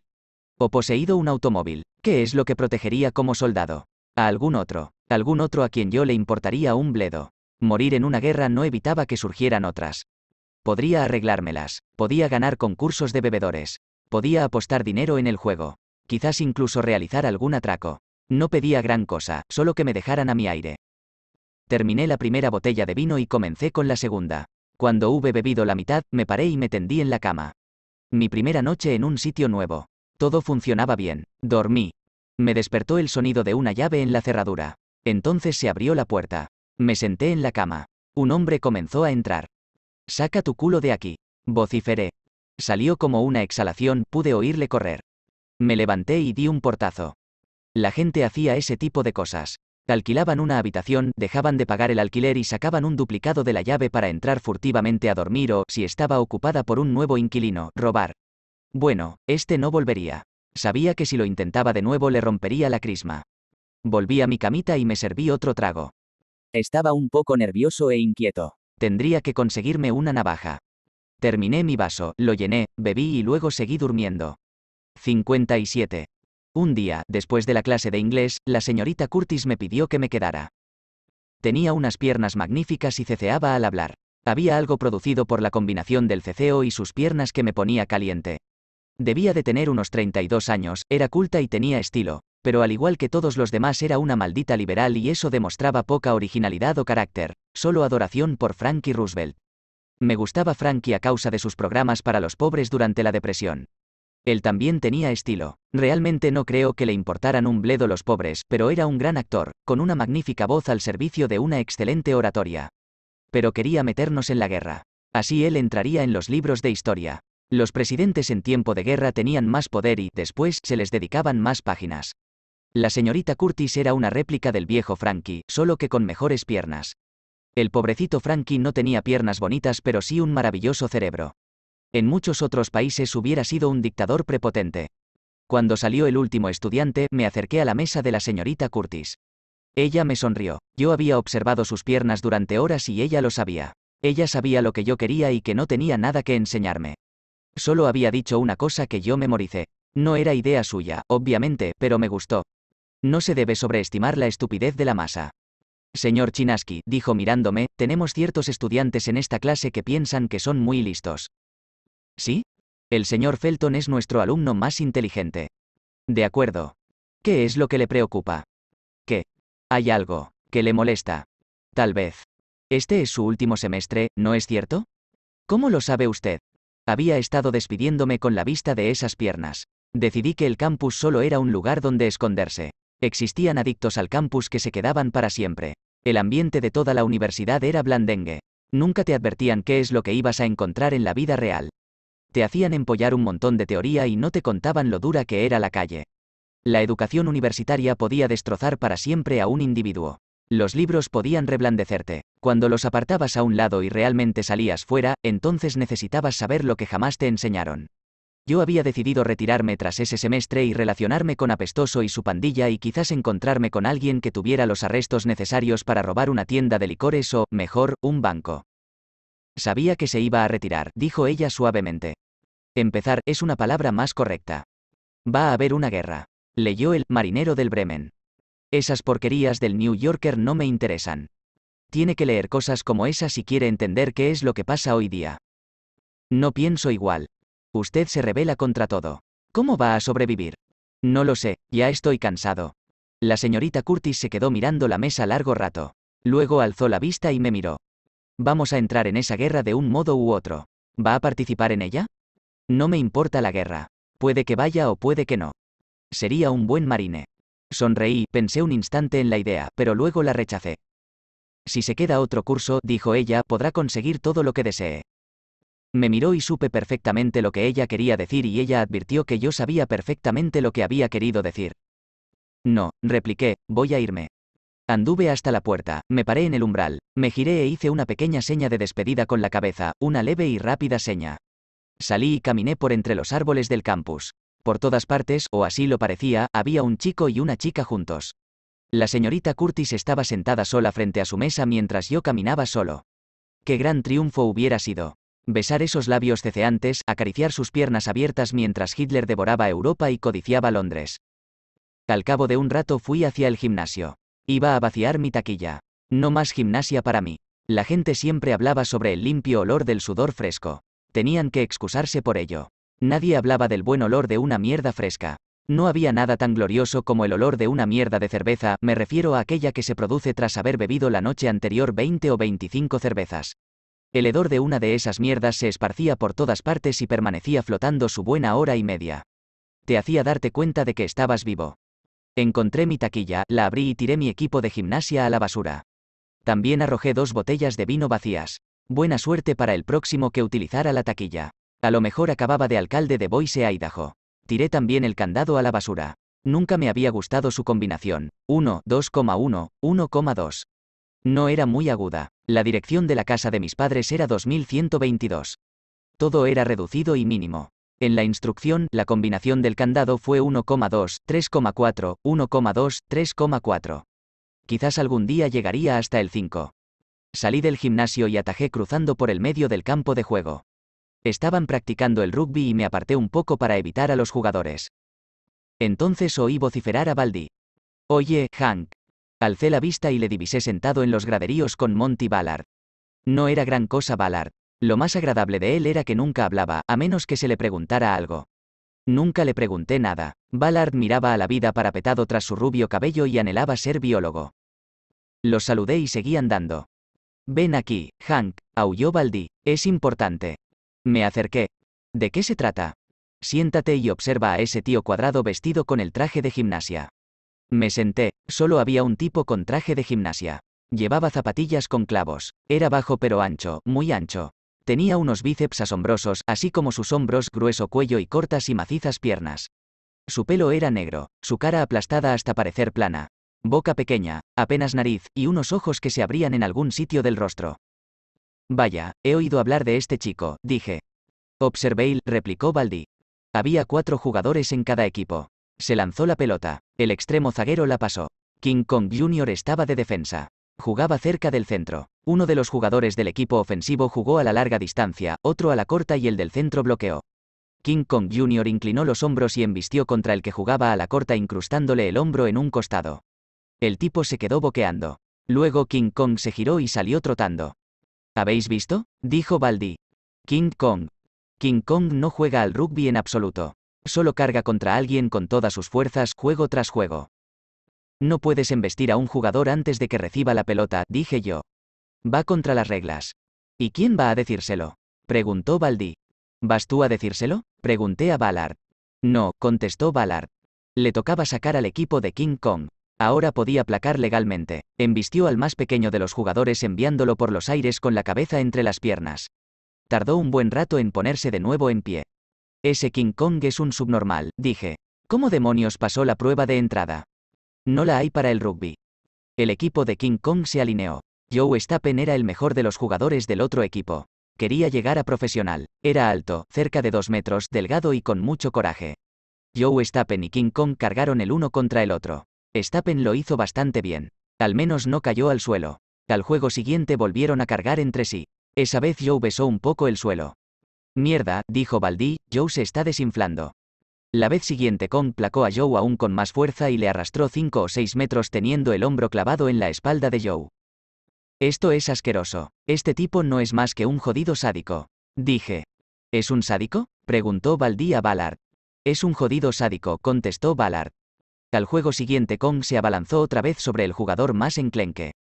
¿O poseído un automóvil? ¿Qué es lo que protegería como soldado? A algún otro algún otro a quien yo le importaría un bledo. Morir en una guerra no evitaba que surgieran otras. Podría arreglármelas, podía ganar concursos de bebedores, podía apostar dinero en el juego, quizás incluso realizar algún atraco. No pedía gran cosa, solo que me dejaran a mi aire. Terminé la primera botella de vino y comencé con la segunda. Cuando hube bebido la mitad, me paré y me tendí en la cama. Mi primera noche en un sitio nuevo. Todo funcionaba bien. Dormí. Me despertó el sonido de una llave en la cerradura. Entonces se abrió la puerta. Me senté en la cama. Un hombre comenzó a entrar. Saca tu culo de aquí. Vociferé. Salió como una exhalación, pude oírle correr. Me levanté y di un portazo. La gente hacía ese tipo de cosas. Alquilaban una habitación, dejaban de pagar el alquiler y sacaban un duplicado de la llave para entrar furtivamente a dormir o, si estaba ocupada por un nuevo inquilino, robar. Bueno, este no volvería. Sabía que si lo intentaba de nuevo le rompería la crisma. Volví a mi camita y me serví otro trago. Estaba un poco nervioso e inquieto. Tendría que conseguirme una navaja. Terminé mi vaso, lo llené, bebí y luego seguí durmiendo. 57. Un día, después de la clase de inglés, la señorita Curtis me pidió que me quedara. Tenía unas piernas magníficas y ceceaba al hablar. Había algo producido por la combinación del ceceo y sus piernas que me ponía caliente. Debía de tener unos 32 años, era culta y tenía estilo pero al igual que todos los demás era una maldita liberal y eso demostraba poca originalidad o carácter, solo adoración por Frankie Roosevelt. Me gustaba Frankie a causa de sus programas para los pobres durante la depresión. Él también tenía estilo. Realmente no creo que le importaran un bledo los pobres, pero era un gran actor, con una magnífica voz al servicio de una excelente oratoria. Pero quería meternos en la guerra. Así él entraría en los libros de historia. Los presidentes en tiempo de guerra tenían más poder y, después, se les dedicaban más páginas. La señorita Curtis era una réplica del viejo Frankie, solo que con mejores piernas. El pobrecito Frankie no tenía piernas bonitas pero sí un maravilloso cerebro. En muchos otros países hubiera sido un dictador prepotente. Cuando salió el último estudiante, me acerqué a la mesa de la señorita Curtis. Ella me sonrió. Yo había observado sus piernas durante horas y ella lo sabía. Ella sabía lo que yo quería y que no tenía nada que enseñarme. Solo había dicho una cosa que yo memoricé. No era idea suya, obviamente, pero me gustó. No se debe sobreestimar la estupidez de la masa. Señor Chinaski, dijo mirándome, tenemos ciertos estudiantes en esta clase que piensan que son muy listos. ¿Sí? El señor Felton es nuestro alumno más inteligente. De acuerdo. ¿Qué es lo que le preocupa? ¿Qué? Hay algo que le molesta. Tal vez. Este es su último semestre, ¿no es cierto? ¿Cómo lo sabe usted? Había estado despidiéndome con la vista de esas piernas. Decidí que el campus solo era un lugar donde esconderse. Existían adictos al campus que se quedaban para siempre. El ambiente de toda la universidad era blandengue. Nunca te advertían qué es lo que ibas a encontrar en la vida real. Te hacían empollar un montón de teoría y no te contaban lo dura que era la calle. La educación universitaria podía destrozar para siempre a un individuo. Los libros podían reblandecerte. Cuando los apartabas a un lado y realmente salías fuera, entonces necesitabas saber lo que jamás te enseñaron. Yo había decidido retirarme tras ese semestre y relacionarme con Apestoso y su pandilla y quizás encontrarme con alguien que tuviera los arrestos necesarios para robar una tienda de licores o, mejor, un banco. Sabía que se iba a retirar, dijo ella suavemente. Empezar es una palabra más correcta. Va a haber una guerra. Leyó el marinero del Bremen. Esas porquerías del New Yorker no me interesan. Tiene que leer cosas como esas si quiere entender qué es lo que pasa hoy día. No pienso igual, Usted se revela contra todo. ¿Cómo va a sobrevivir? No lo sé, ya estoy cansado. La señorita Curtis se quedó mirando la mesa largo rato. Luego alzó la vista y me miró. Vamos a entrar en esa guerra de un modo u otro. ¿Va a participar en ella? No me importa la guerra. Puede que vaya o puede que no. Sería un buen marine. Sonreí, pensé un instante en la idea, pero luego la rechacé. Si se queda otro curso, dijo ella, podrá conseguir todo lo que desee. Me miró y supe perfectamente lo que ella quería decir y ella advirtió que yo sabía perfectamente lo que había querido decir. No, repliqué, voy a irme. Anduve hasta la puerta, me paré en el umbral, me giré e hice una pequeña seña de despedida con la cabeza, una leve y rápida seña. Salí y caminé por entre los árboles del campus. Por todas partes, o así lo parecía, había un chico y una chica juntos. La señorita Curtis estaba sentada sola frente a su mesa mientras yo caminaba solo. Qué gran triunfo hubiera sido. Besar esos labios ceceantes, acariciar sus piernas abiertas mientras Hitler devoraba Europa y codiciaba Londres. Al cabo de un rato fui hacia el gimnasio. Iba a vaciar mi taquilla. No más gimnasia para mí. La gente siempre hablaba sobre el limpio olor del sudor fresco. Tenían que excusarse por ello. Nadie hablaba del buen olor de una mierda fresca. No había nada tan glorioso como el olor de una mierda de cerveza, me refiero a aquella que se produce tras haber bebido la noche anterior 20 o 25 cervezas. El hedor de una de esas mierdas se esparcía por todas partes y permanecía flotando su buena hora y media. Te hacía darte cuenta de que estabas vivo. Encontré mi taquilla, la abrí y tiré mi equipo de gimnasia a la basura. También arrojé dos botellas de vino vacías. Buena suerte para el próximo que utilizara la taquilla. A lo mejor acababa de alcalde de Boise, Idaho. Tiré también el candado a la basura. Nunca me había gustado su combinación. 1, 2,1, 1,2. No era muy aguda. La dirección de la casa de mis padres era 2122. Todo era reducido y mínimo. En la instrucción, la combinación del candado fue 1,2, 3,4, 1,2, 3,4. Quizás algún día llegaría hasta el 5. Salí del gimnasio y atajé cruzando por el medio del campo de juego. Estaban practicando el rugby y me aparté un poco para evitar a los jugadores. Entonces oí vociferar a Baldi. Oye, Hank, Alcé la vista y le divisé sentado en los graderíos con Monty Ballard. No era gran cosa Ballard. Lo más agradable de él era que nunca hablaba, a menos que se le preguntara algo. Nunca le pregunté nada. Ballard miraba a la vida parapetado tras su rubio cabello y anhelaba ser biólogo. Lo saludé y seguí andando. Ven aquí, Hank, aulló Baldi. Es importante. Me acerqué. ¿De qué se trata? Siéntate y observa a ese tío cuadrado vestido con el traje de gimnasia. Me senté, Solo había un tipo con traje de gimnasia. Llevaba zapatillas con clavos. Era bajo pero ancho, muy ancho. Tenía unos bíceps asombrosos, así como sus hombros, grueso cuello y cortas y macizas piernas. Su pelo era negro, su cara aplastada hasta parecer plana. Boca pequeña, apenas nariz, y unos ojos que se abrían en algún sitio del rostro. Vaya, he oído hablar de este chico, dije. «Observeil», replicó Baldi. Había cuatro jugadores en cada equipo. Se lanzó la pelota. El extremo zaguero la pasó. King Kong Jr. estaba de defensa. Jugaba cerca del centro. Uno de los jugadores del equipo ofensivo jugó a la larga distancia, otro a la corta y el del centro bloqueó. King Kong Jr. inclinó los hombros y embistió contra el que jugaba a la corta incrustándole el hombro en un costado. El tipo se quedó boqueando. Luego King Kong se giró y salió trotando. ¿Habéis visto? dijo Baldi. King Kong. King Kong no juega al rugby en absoluto. Solo carga contra alguien con todas sus fuerzas juego tras juego. No puedes embestir a un jugador antes de que reciba la pelota, dije yo. Va contra las reglas. ¿Y quién va a decírselo? preguntó Baldi. ¿Vas tú a decírselo? pregunté a Ballard. No, contestó Ballard. Le tocaba sacar al equipo de King Kong. Ahora podía placar legalmente. Embistió al más pequeño de los jugadores enviándolo por los aires con la cabeza entre las piernas. Tardó un buen rato en ponerse de nuevo en pie. Ese King Kong es un subnormal, dije. ¿Cómo demonios pasó la prueba de entrada? No la hay para el rugby. El equipo de King Kong se alineó. Joe Stappen era el mejor de los jugadores del otro equipo. Quería llegar a profesional. Era alto, cerca de dos metros, delgado y con mucho coraje. Joe Stappen y King Kong cargaron el uno contra el otro. Stappen lo hizo bastante bien. Al menos no cayó al suelo. Al juego siguiente volvieron a cargar entre sí. Esa vez Joe besó un poco el suelo. Mierda, dijo Baldi, Joe se está desinflando. La vez siguiente Kong placó a Joe aún con más fuerza y le arrastró 5 o 6 metros teniendo el hombro clavado en la espalda de Joe. Esto es asqueroso. Este tipo no es más que un jodido sádico. Dije. ¿Es un sádico? preguntó Baldi a Ballard. Es un jodido sádico, contestó Ballard. Al juego siguiente Kong se abalanzó otra vez sobre el jugador más enclenque.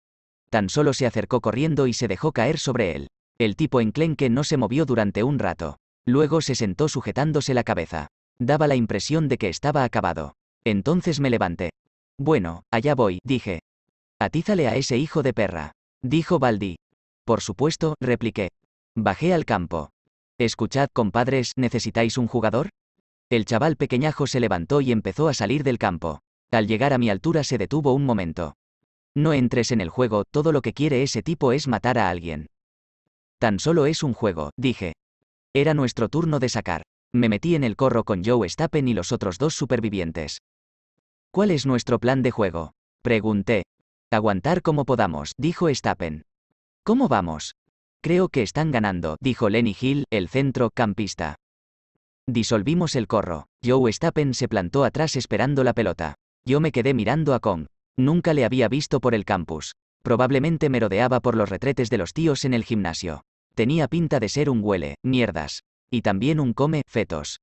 Tan solo se acercó corriendo y se dejó caer sobre él. El tipo enclenque no se movió durante un rato. Luego se sentó sujetándose la cabeza. Daba la impresión de que estaba acabado. Entonces me levanté. Bueno, allá voy, dije. Atízale a ese hijo de perra. Dijo Baldi. Por supuesto, repliqué. Bajé al campo. Escuchad, compadres, ¿necesitáis un jugador? El chaval pequeñajo se levantó y empezó a salir del campo. Al llegar a mi altura se detuvo un momento. No entres en el juego, todo lo que quiere ese tipo es matar a alguien. Tan solo es un juego, dije. Era nuestro turno de sacar. Me metí en el corro con Joe Stappen y los otros dos supervivientes. ¿Cuál es nuestro plan de juego? Pregunté. Aguantar como podamos, dijo Stappen. ¿Cómo vamos? Creo que están ganando, dijo Lenny Hill, el centro campista. Disolvimos el corro. Joe Stappen se plantó atrás esperando la pelota. Yo me quedé mirando a Kong. Nunca le había visto por el campus. Probablemente merodeaba por los retretes de los tíos en el gimnasio. Tenía pinta de ser un huele, mierdas. Y también un come, fetos.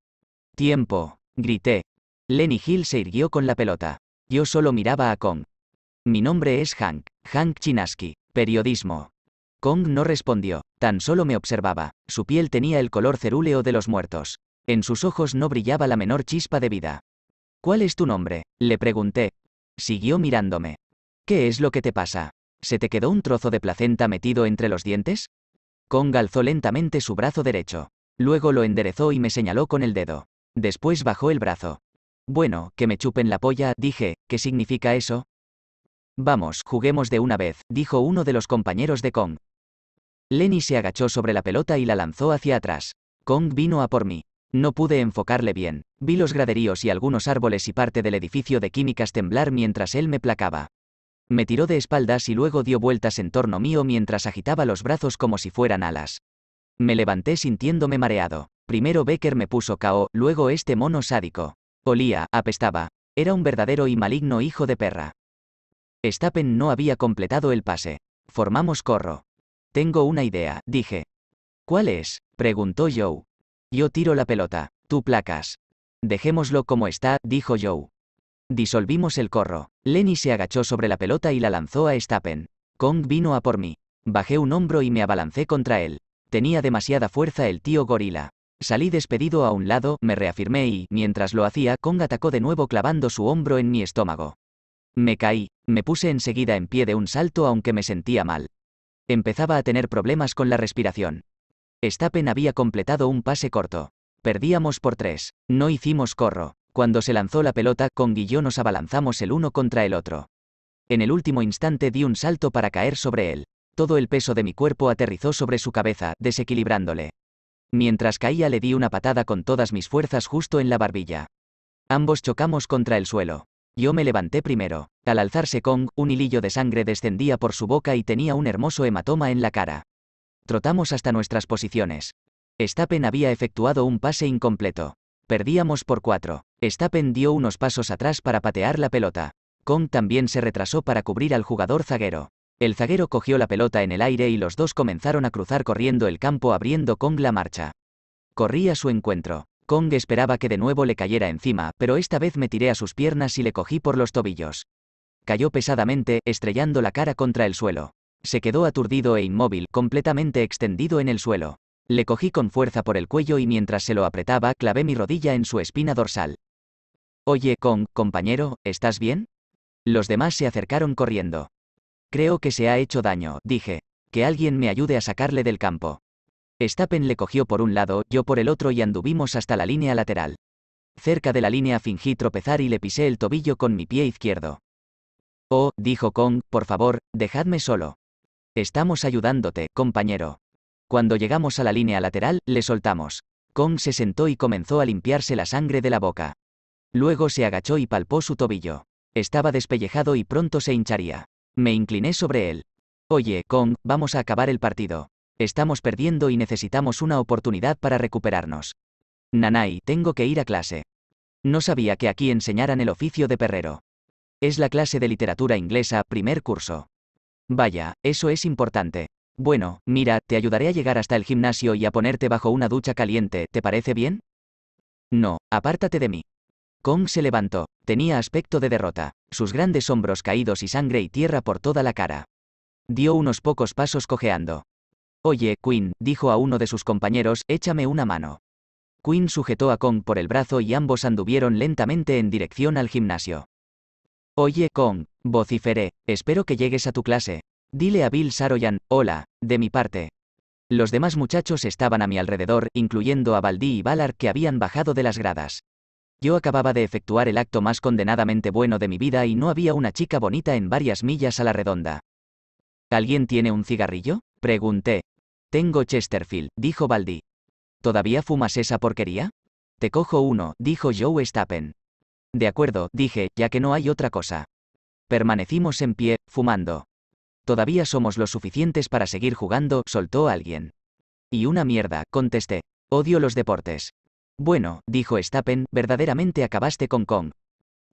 Tiempo, grité. Lenny Hill se irguió con la pelota. Yo solo miraba a Kong. Mi nombre es Hank, Hank Chinaski, periodismo. Kong no respondió, tan solo me observaba. Su piel tenía el color cerúleo de los muertos. En sus ojos no brillaba la menor chispa de vida. ¿Cuál es tu nombre? le pregunté. Siguió mirándome. ¿Qué es lo que te pasa? ¿Se te quedó un trozo de placenta metido entre los dientes? Kong alzó lentamente su brazo derecho. Luego lo enderezó y me señaló con el dedo. Después bajó el brazo. Bueno, que me chupen la polla, dije, ¿qué significa eso? Vamos, juguemos de una vez, dijo uno de los compañeros de Kong. Lenny se agachó sobre la pelota y la lanzó hacia atrás. Kong vino a por mí. No pude enfocarle bien. Vi los graderíos y algunos árboles y parte del edificio de químicas temblar mientras él me placaba. Me tiró de espaldas y luego dio vueltas en torno mío mientras agitaba los brazos como si fueran alas. Me levanté sintiéndome mareado. Primero Becker me puso KO, luego este mono sádico. Olía, apestaba. Era un verdadero y maligno hijo de perra. Stappen no había completado el pase. Formamos corro. Tengo una idea, dije. ¿Cuál es? preguntó Joe. Yo tiro la pelota, tú placas. Dejémoslo como está, dijo Joe. Disolvimos el corro. Lenny se agachó sobre la pelota y la lanzó a Stappen. Kong vino a por mí. Bajé un hombro y me abalancé contra él. Tenía demasiada fuerza el tío gorila. Salí despedido a un lado, me reafirmé y, mientras lo hacía, Kong atacó de nuevo clavando su hombro en mi estómago. Me caí, me puse enseguida en pie de un salto aunque me sentía mal. Empezaba a tener problemas con la respiración. Stappen había completado un pase corto. Perdíamos por tres. No hicimos corro. Cuando se lanzó la pelota, Kong y yo nos abalanzamos el uno contra el otro. En el último instante di un salto para caer sobre él. Todo el peso de mi cuerpo aterrizó sobre su cabeza, desequilibrándole. Mientras caía le di una patada con todas mis fuerzas justo en la barbilla. Ambos chocamos contra el suelo. Yo me levanté primero. Al alzarse Kong, un hilillo de sangre descendía por su boca y tenía un hermoso hematoma en la cara. Trotamos hasta nuestras posiciones. Stappen había efectuado un pase incompleto. Perdíamos por cuatro. Stappen dio unos pasos atrás para patear la pelota. Kong también se retrasó para cubrir al jugador zaguero. El zaguero cogió la pelota en el aire y los dos comenzaron a cruzar corriendo el campo abriendo Kong la marcha. Corrí a su encuentro. Kong esperaba que de nuevo le cayera encima, pero esta vez me tiré a sus piernas y le cogí por los tobillos. Cayó pesadamente, estrellando la cara contra el suelo. Se quedó aturdido e inmóvil, completamente extendido en el suelo. Le cogí con fuerza por el cuello y mientras se lo apretaba clavé mi rodilla en su espina dorsal. Oye, Kong, compañero, ¿estás bien? Los demás se acercaron corriendo. Creo que se ha hecho daño, dije. Que alguien me ayude a sacarle del campo. Stappen le cogió por un lado, yo por el otro y anduvimos hasta la línea lateral. Cerca de la línea fingí tropezar y le pisé el tobillo con mi pie izquierdo. Oh, dijo Kong, por favor, dejadme solo. Estamos ayudándote, compañero. Cuando llegamos a la línea lateral, le soltamos. Kong se sentó y comenzó a limpiarse la sangre de la boca. Luego se agachó y palpó su tobillo. Estaba despellejado y pronto se hincharía. Me incliné sobre él. Oye, Kong, vamos a acabar el partido. Estamos perdiendo y necesitamos una oportunidad para recuperarnos. Nanai, tengo que ir a clase. No sabía que aquí enseñaran el oficio de perrero. Es la clase de literatura inglesa, primer curso. Vaya, eso es importante. Bueno, mira, te ayudaré a llegar hasta el gimnasio y a ponerte bajo una ducha caliente, ¿te parece bien? No, apártate de mí. Kong se levantó, tenía aspecto de derrota, sus grandes hombros caídos y sangre y tierra por toda la cara. Dio unos pocos pasos cojeando. Oye, Quinn, dijo a uno de sus compañeros, échame una mano. Quinn sujetó a Kong por el brazo y ambos anduvieron lentamente en dirección al gimnasio. Oye, Kong, vociferé, espero que llegues a tu clase, Dile a Bill Saroyan, hola, de mi parte. Los demás muchachos estaban a mi alrededor, incluyendo a Baldi y Valar que habían bajado de las gradas. Yo acababa de efectuar el acto más condenadamente bueno de mi vida y no había una chica bonita en varias millas a la redonda. ¿Alguien tiene un cigarrillo? Pregunté. Tengo Chesterfield, dijo Baldi. ¿Todavía fumas esa porquería? Te cojo uno, dijo Joe Stappen. De acuerdo, dije, ya que no hay otra cosa. Permanecimos en pie, fumando. Todavía somos lo suficientes para seguir jugando, soltó alguien. Y una mierda, contesté. Odio los deportes. Bueno, dijo Stappen, verdaderamente acabaste con Kong.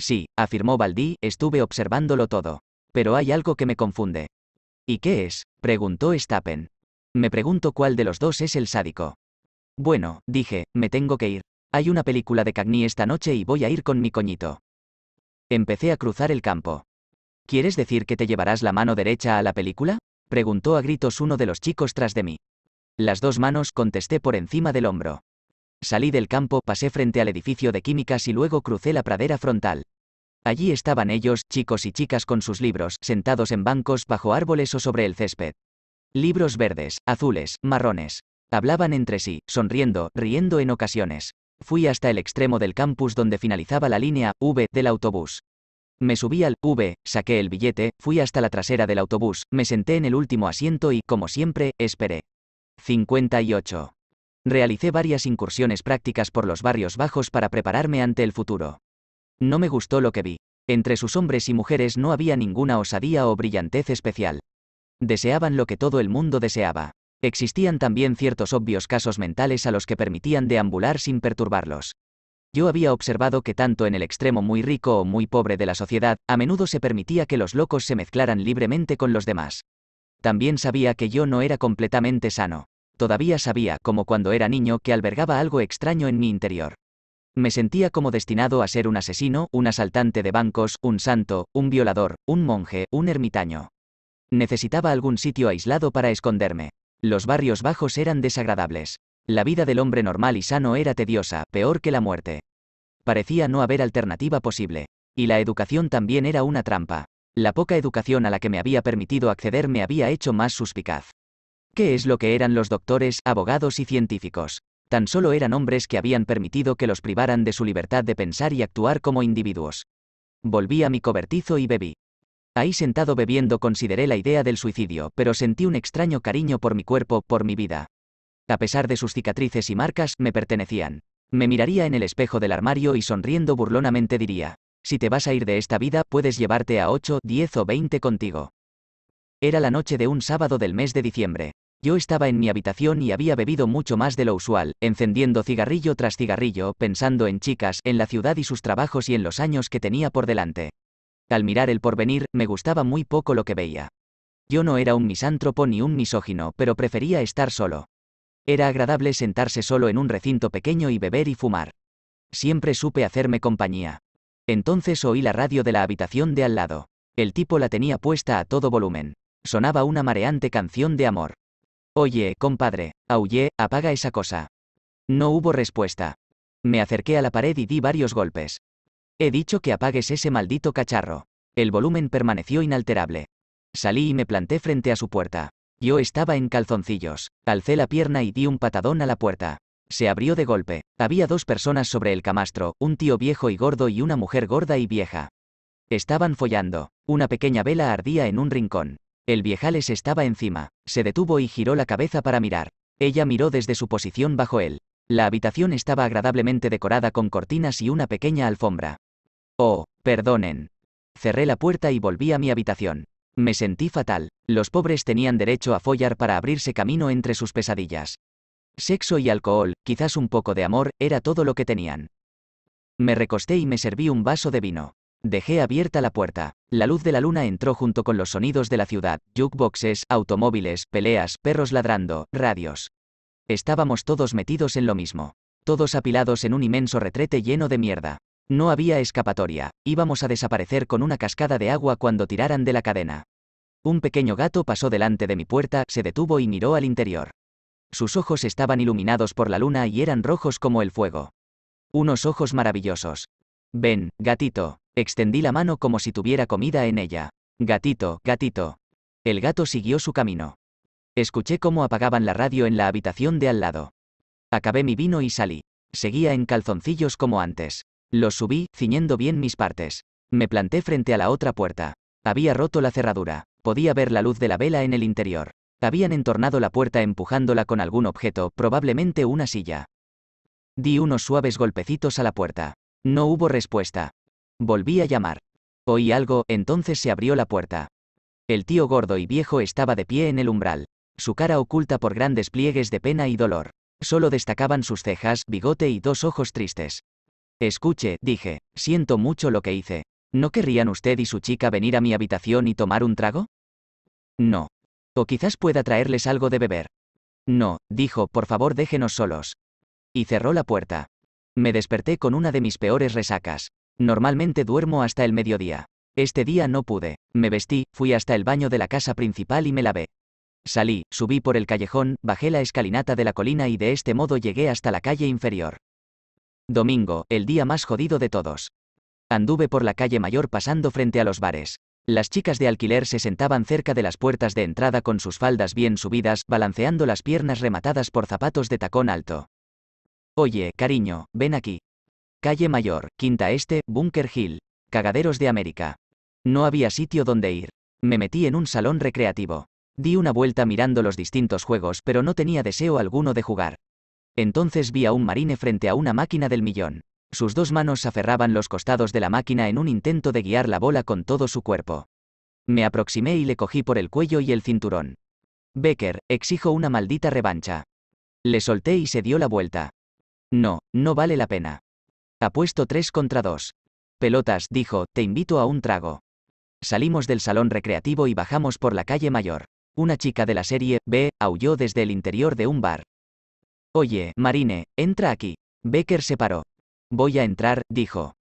Sí, afirmó Baldi, estuve observándolo todo. Pero hay algo que me confunde. ¿Y qué es? preguntó Stappen. Me pregunto cuál de los dos es el sádico. Bueno, dije, me tengo que ir. Hay una película de Cagney esta noche y voy a ir con mi coñito. Empecé a cruzar el campo. ¿Quieres decir que te llevarás la mano derecha a la película? preguntó a gritos uno de los chicos tras de mí. Las dos manos contesté por encima del hombro. Salí del campo, pasé frente al edificio de químicas y luego crucé la pradera frontal. Allí estaban ellos, chicos y chicas con sus libros, sentados en bancos bajo árboles o sobre el césped. Libros verdes, azules, marrones. Hablaban entre sí, sonriendo, riendo en ocasiones. Fui hasta el extremo del campus donde finalizaba la línea V del autobús. Me subí al V, saqué el billete, fui hasta la trasera del autobús, me senté en el último asiento y, como siempre, esperé. 58. Realicé varias incursiones prácticas por los barrios bajos para prepararme ante el futuro. No me gustó lo que vi. Entre sus hombres y mujeres no había ninguna osadía o brillantez especial. Deseaban lo que todo el mundo deseaba. Existían también ciertos obvios casos mentales a los que permitían deambular sin perturbarlos. Yo había observado que tanto en el extremo muy rico o muy pobre de la sociedad, a menudo se permitía que los locos se mezclaran libremente con los demás. También sabía que yo no era completamente sano. Todavía sabía, como cuando era niño, que albergaba algo extraño en mi interior. Me sentía como destinado a ser un asesino, un asaltante de bancos, un santo, un violador, un monje, un ermitaño. Necesitaba algún sitio aislado para esconderme. Los barrios bajos eran desagradables. La vida del hombre normal y sano era tediosa, peor que la muerte parecía no haber alternativa posible. Y la educación también era una trampa. La poca educación a la que me había permitido acceder me había hecho más suspicaz. ¿Qué es lo que eran los doctores, abogados y científicos? Tan solo eran hombres que habían permitido que los privaran de su libertad de pensar y actuar como individuos. Volví a mi cobertizo y bebí. Ahí sentado bebiendo consideré la idea del suicidio, pero sentí un extraño cariño por mi cuerpo, por mi vida. A pesar de sus cicatrices y marcas, me pertenecían. Me miraría en el espejo del armario y sonriendo burlonamente diría, si te vas a ir de esta vida puedes llevarte a 8, 10 o 20 contigo. Era la noche de un sábado del mes de diciembre. Yo estaba en mi habitación y había bebido mucho más de lo usual, encendiendo cigarrillo tras cigarrillo, pensando en chicas, en la ciudad y sus trabajos y en los años que tenía por delante. Al mirar el porvenir, me gustaba muy poco lo que veía. Yo no era un misántropo ni un misógino, pero prefería estar solo. Era agradable sentarse solo en un recinto pequeño y beber y fumar. Siempre supe hacerme compañía. Entonces oí la radio de la habitación de al lado. El tipo la tenía puesta a todo volumen. Sonaba una mareante canción de amor. Oye, compadre, aullé, apaga esa cosa. No hubo respuesta. Me acerqué a la pared y di varios golpes. He dicho que apagues ese maldito cacharro. El volumen permaneció inalterable. Salí y me planté frente a su puerta. Yo estaba en calzoncillos, alcé la pierna y di un patadón a la puerta. Se abrió de golpe. Había dos personas sobre el camastro, un tío viejo y gordo y una mujer gorda y vieja. Estaban follando. Una pequeña vela ardía en un rincón. El viejales estaba encima. Se detuvo y giró la cabeza para mirar. Ella miró desde su posición bajo él. La habitación estaba agradablemente decorada con cortinas y una pequeña alfombra. Oh, perdonen. Cerré la puerta y volví a mi habitación. Me sentí fatal. Los pobres tenían derecho a follar para abrirse camino entre sus pesadillas. Sexo y alcohol, quizás un poco de amor, era todo lo que tenían. Me recosté y me serví un vaso de vino. Dejé abierta la puerta. La luz de la luna entró junto con los sonidos de la ciudad, jukeboxes, automóviles, peleas, perros ladrando, radios. Estábamos todos metidos en lo mismo. Todos apilados en un inmenso retrete lleno de mierda. No había escapatoria, íbamos a desaparecer con una cascada de agua cuando tiraran de la cadena. Un pequeño gato pasó delante de mi puerta, se detuvo y miró al interior. Sus ojos estaban iluminados por la luna y eran rojos como el fuego. Unos ojos maravillosos. Ven, gatito. Extendí la mano como si tuviera comida en ella. Gatito, gatito. El gato siguió su camino. Escuché cómo apagaban la radio en la habitación de al lado. Acabé mi vino y salí. Seguía en calzoncillos como antes. Los subí, ciñendo bien mis partes. Me planté frente a la otra puerta. Había roto la cerradura. Podía ver la luz de la vela en el interior. Habían entornado la puerta empujándola con algún objeto, probablemente una silla. Di unos suaves golpecitos a la puerta. No hubo respuesta. Volví a llamar. Oí algo, entonces se abrió la puerta. El tío gordo y viejo estaba de pie en el umbral, su cara oculta por grandes pliegues de pena y dolor. Solo destacaban sus cejas, bigote y dos ojos tristes. Escuche, dije, siento mucho lo que hice. ¿No querrían usted y su chica venir a mi habitación y tomar un trago? No. O quizás pueda traerles algo de beber. No, dijo, por favor déjenos solos. Y cerró la puerta. Me desperté con una de mis peores resacas. Normalmente duermo hasta el mediodía. Este día no pude. Me vestí, fui hasta el baño de la casa principal y me lavé. Salí, subí por el callejón, bajé la escalinata de la colina y de este modo llegué hasta la calle inferior. Domingo, el día más jodido de todos. Anduve por la calle mayor pasando frente a los bares. Las chicas de alquiler se sentaban cerca de las puertas de entrada con sus faldas bien subidas, balanceando las piernas rematadas por zapatos de tacón alto. Oye, cariño, ven aquí. Calle Mayor, Quinta Este, Bunker Hill, Cagaderos de América. No había sitio donde ir. Me metí en un salón recreativo. Di una vuelta mirando los distintos juegos, pero no tenía deseo alguno de jugar. Entonces vi a un marine frente a una máquina del millón. Sus dos manos aferraban los costados de la máquina en un intento de guiar la bola con todo su cuerpo. Me aproximé y le cogí por el cuello y el cinturón. Becker, exijo una maldita revancha. Le solté y se dio la vuelta. No, no vale la pena. Apuesto tres contra dos. Pelotas, dijo, te invito a un trago. Salimos del salón recreativo y bajamos por la calle mayor. Una chica de la serie B aulló desde el interior de un bar. Oye, Marine, entra aquí. Becker se paró. Voy a entrar, dijo.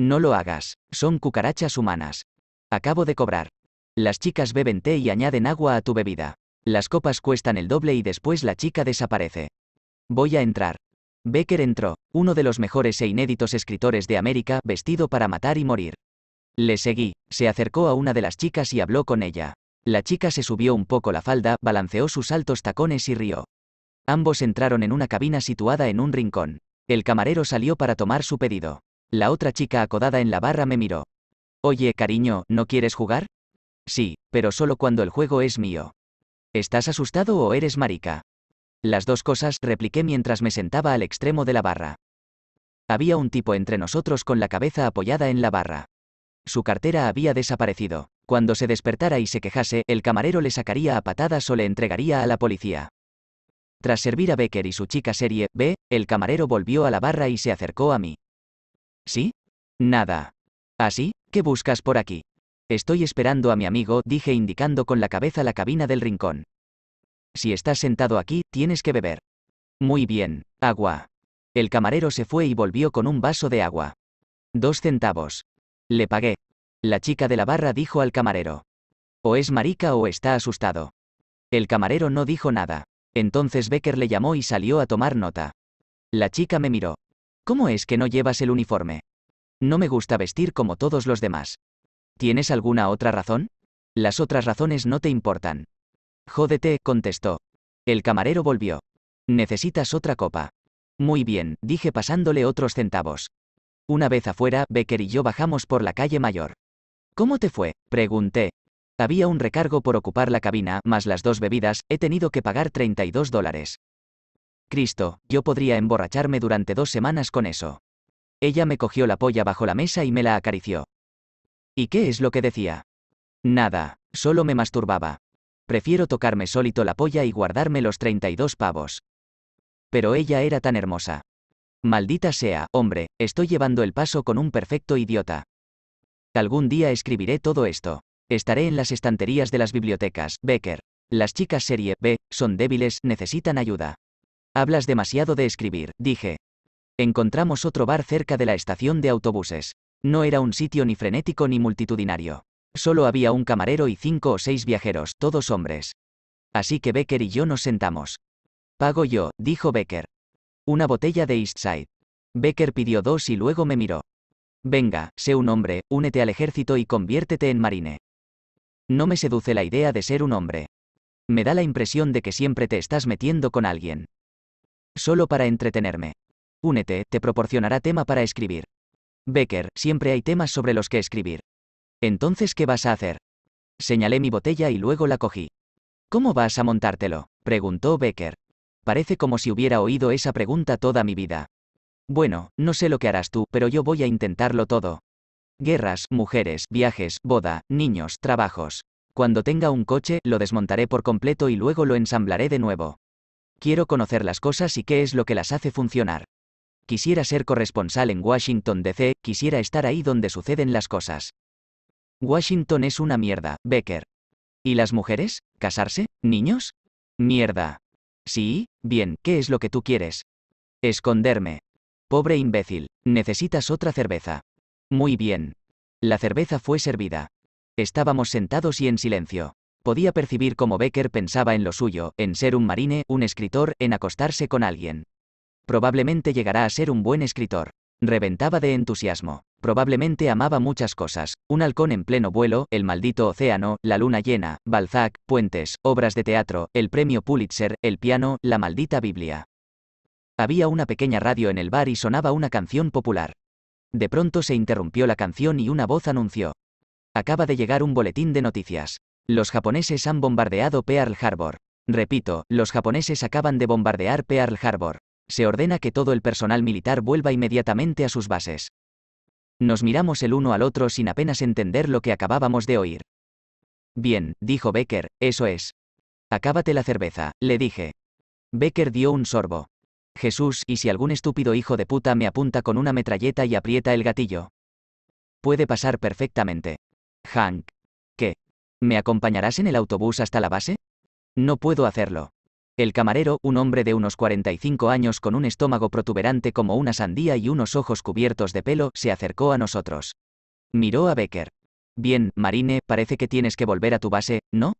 No lo hagas, son cucarachas humanas. Acabo de cobrar. Las chicas beben té y añaden agua a tu bebida. Las copas cuestan el doble y después la chica desaparece. Voy a entrar. Becker entró, uno de los mejores e inéditos escritores de América, vestido para matar y morir. Le seguí, se acercó a una de las chicas y habló con ella. La chica se subió un poco la falda, balanceó sus altos tacones y rió. Ambos entraron en una cabina situada en un rincón. El camarero salió para tomar su pedido. La otra chica acodada en la barra me miró. Oye, cariño, ¿no quieres jugar? Sí, pero solo cuando el juego es mío. ¿Estás asustado o eres marica? Las dos cosas, repliqué mientras me sentaba al extremo de la barra. Había un tipo entre nosotros con la cabeza apoyada en la barra. Su cartera había desaparecido. Cuando se despertara y se quejase, el camarero le sacaría a patadas o le entregaría a la policía. Tras servir a Becker y su chica serie B, el camarero volvió a la barra y se acercó a mí. ¿Sí? Nada. ¿Así? ¿Qué buscas por aquí? Estoy esperando a mi amigo, dije indicando con la cabeza la cabina del rincón. Si estás sentado aquí, tienes que beber. Muy bien, agua. El camarero se fue y volvió con un vaso de agua. Dos centavos. Le pagué. La chica de la barra dijo al camarero. O es marica o está asustado. El camarero no dijo nada. Entonces Becker le llamó y salió a tomar nota. La chica me miró. ¿Cómo es que no llevas el uniforme? No me gusta vestir como todos los demás. ¿Tienes alguna otra razón? Las otras razones no te importan. Jódete, contestó. El camarero volvió. Necesitas otra copa. Muy bien, dije pasándole otros centavos. Una vez afuera, Becker y yo bajamos por la calle mayor. ¿Cómo te fue? pregunté, había un recargo por ocupar la cabina, más las dos bebidas, he tenido que pagar 32 dólares. Cristo, yo podría emborracharme durante dos semanas con eso. Ella me cogió la polla bajo la mesa y me la acarició. ¿Y qué es lo que decía? Nada, solo me masturbaba. Prefiero tocarme solito la polla y guardarme los 32 pavos. Pero ella era tan hermosa. Maldita sea, hombre, estoy llevando el paso con un perfecto idiota. Algún día escribiré todo esto. Estaré en las estanterías de las bibliotecas, Becker. Las chicas serie B son débiles, necesitan ayuda. Hablas demasiado de escribir, dije. Encontramos otro bar cerca de la estación de autobuses. No era un sitio ni frenético ni multitudinario. Solo había un camarero y cinco o seis viajeros, todos hombres. Así que Becker y yo nos sentamos. Pago yo, dijo Becker. Una botella de Eastside. Becker pidió dos y luego me miró. Venga, sé un hombre, únete al ejército y conviértete en marine. No me seduce la idea de ser un hombre. Me da la impresión de que siempre te estás metiendo con alguien. Solo para entretenerme. Únete, te proporcionará tema para escribir. Becker, siempre hay temas sobre los que escribir. Entonces, ¿qué vas a hacer? Señalé mi botella y luego la cogí. ¿Cómo vas a montártelo? preguntó Becker. Parece como si hubiera oído esa pregunta toda mi vida. Bueno, no sé lo que harás tú, pero yo voy a intentarlo todo. Guerras, mujeres, viajes, boda, niños, trabajos. Cuando tenga un coche, lo desmontaré por completo y luego lo ensamblaré de nuevo. Quiero conocer las cosas y qué es lo que las hace funcionar. Quisiera ser corresponsal en Washington, D.C., quisiera estar ahí donde suceden las cosas. Washington es una mierda, Becker. ¿Y las mujeres? ¿Casarse? ¿Niños? Mierda. Sí, bien, ¿qué es lo que tú quieres? Esconderme. Pobre imbécil, necesitas otra cerveza. Muy bien. La cerveza fue servida. Estábamos sentados y en silencio. Podía percibir cómo Becker pensaba en lo suyo, en ser un marine, un escritor, en acostarse con alguien. Probablemente llegará a ser un buen escritor. Reventaba de entusiasmo. Probablemente amaba muchas cosas, un halcón en pleno vuelo, el maldito océano, la luna llena, Balzac, puentes, obras de teatro, el premio Pulitzer, el piano, la maldita Biblia. Había una pequeña radio en el bar y sonaba una canción popular. De pronto se interrumpió la canción y una voz anunció. Acaba de llegar un boletín de noticias. Los japoneses han bombardeado Pearl Harbor. Repito, los japoneses acaban de bombardear Pearl Harbor. Se ordena que todo el personal militar vuelva inmediatamente a sus bases. Nos miramos el uno al otro sin apenas entender lo que acabábamos de oír. Bien, dijo Becker, eso es. Acábate la cerveza, le dije. Becker dio un sorbo. Jesús, ¿y si algún estúpido hijo de puta me apunta con una metralleta y aprieta el gatillo? Puede pasar perfectamente. Hank. ¿Qué? ¿Me acompañarás en el autobús hasta la base? No puedo hacerlo. El camarero, un hombre de unos 45 años con un estómago protuberante como una sandía y unos ojos cubiertos de pelo, se acercó a nosotros. Miró a Becker. Bien, Marine, parece que tienes que volver a tu base, ¿no?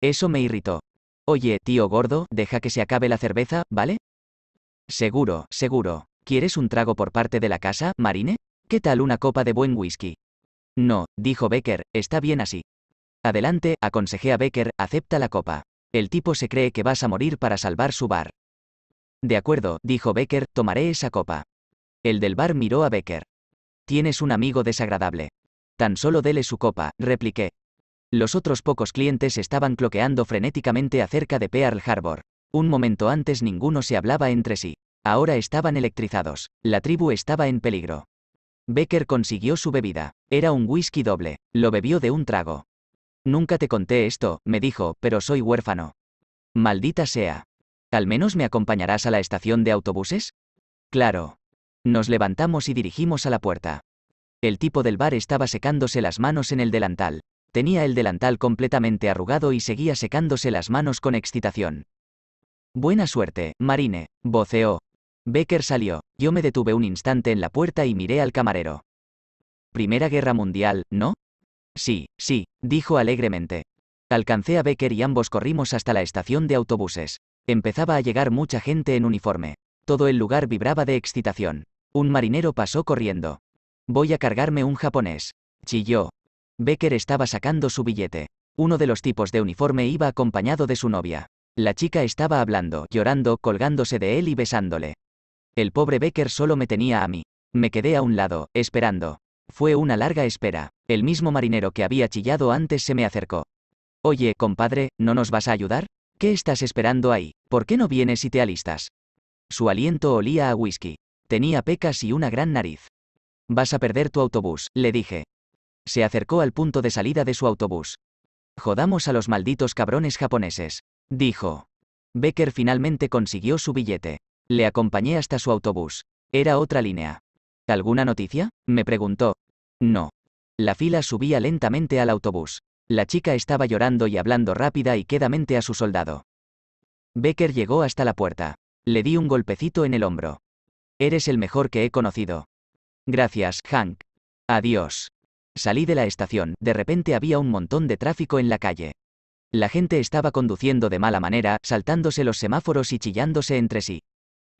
Eso me irritó. Oye, tío gordo, deja que se acabe la cerveza, ¿vale? Seguro, seguro. ¿Quieres un trago por parte de la casa, Marine? ¿Qué tal una copa de buen whisky? No, dijo Becker, está bien así. Adelante, aconsejé a Becker, acepta la copa. El tipo se cree que vas a morir para salvar su bar. De acuerdo, dijo Becker, tomaré esa copa. El del bar miró a Becker. Tienes un amigo desagradable. Tan solo dele su copa, repliqué. Los otros pocos clientes estaban cloqueando frenéticamente acerca de Pearl Harbor. Un momento antes ninguno se hablaba entre sí. Ahora estaban electrizados. La tribu estaba en peligro. Becker consiguió su bebida. Era un whisky doble. Lo bebió de un trago. Nunca te conté esto, me dijo, pero soy huérfano. Maldita sea. ¿Al menos me acompañarás a la estación de autobuses? Claro. Nos levantamos y dirigimos a la puerta. El tipo del bar estaba secándose las manos en el delantal. Tenía el delantal completamente arrugado y seguía secándose las manos con excitación. Buena suerte, Marine, voceó. Becker salió, yo me detuve un instante en la puerta y miré al camarero. Primera Guerra Mundial, ¿no? Sí, sí, dijo alegremente. Alcancé a Becker y ambos corrimos hasta la estación de autobuses. Empezaba a llegar mucha gente en uniforme. Todo el lugar vibraba de excitación. Un marinero pasó corriendo. Voy a cargarme un japonés. Chilló. Becker estaba sacando su billete. Uno de los tipos de uniforme iba acompañado de su novia. La chica estaba hablando, llorando, colgándose de él y besándole. El pobre Becker solo me tenía a mí. Me quedé a un lado, esperando. Fue una larga espera. El mismo marinero que había chillado antes se me acercó. Oye, compadre, ¿no nos vas a ayudar? ¿Qué estás esperando ahí? ¿Por qué no vienes y te alistas? Su aliento olía a whisky. Tenía pecas y una gran nariz. Vas a perder tu autobús, le dije. Se acercó al punto de salida de su autobús. Jodamos a los malditos cabrones japoneses. Dijo. Becker finalmente consiguió su billete. Le acompañé hasta su autobús. Era otra línea. ¿Alguna noticia? me preguntó. No. La fila subía lentamente al autobús. La chica estaba llorando y hablando rápida y quedamente a su soldado. Becker llegó hasta la puerta. Le di un golpecito en el hombro. Eres el mejor que he conocido. Gracias, Hank. Adiós. Salí de la estación, de repente había un montón de tráfico en la calle. La gente estaba conduciendo de mala manera, saltándose los semáforos y chillándose entre sí.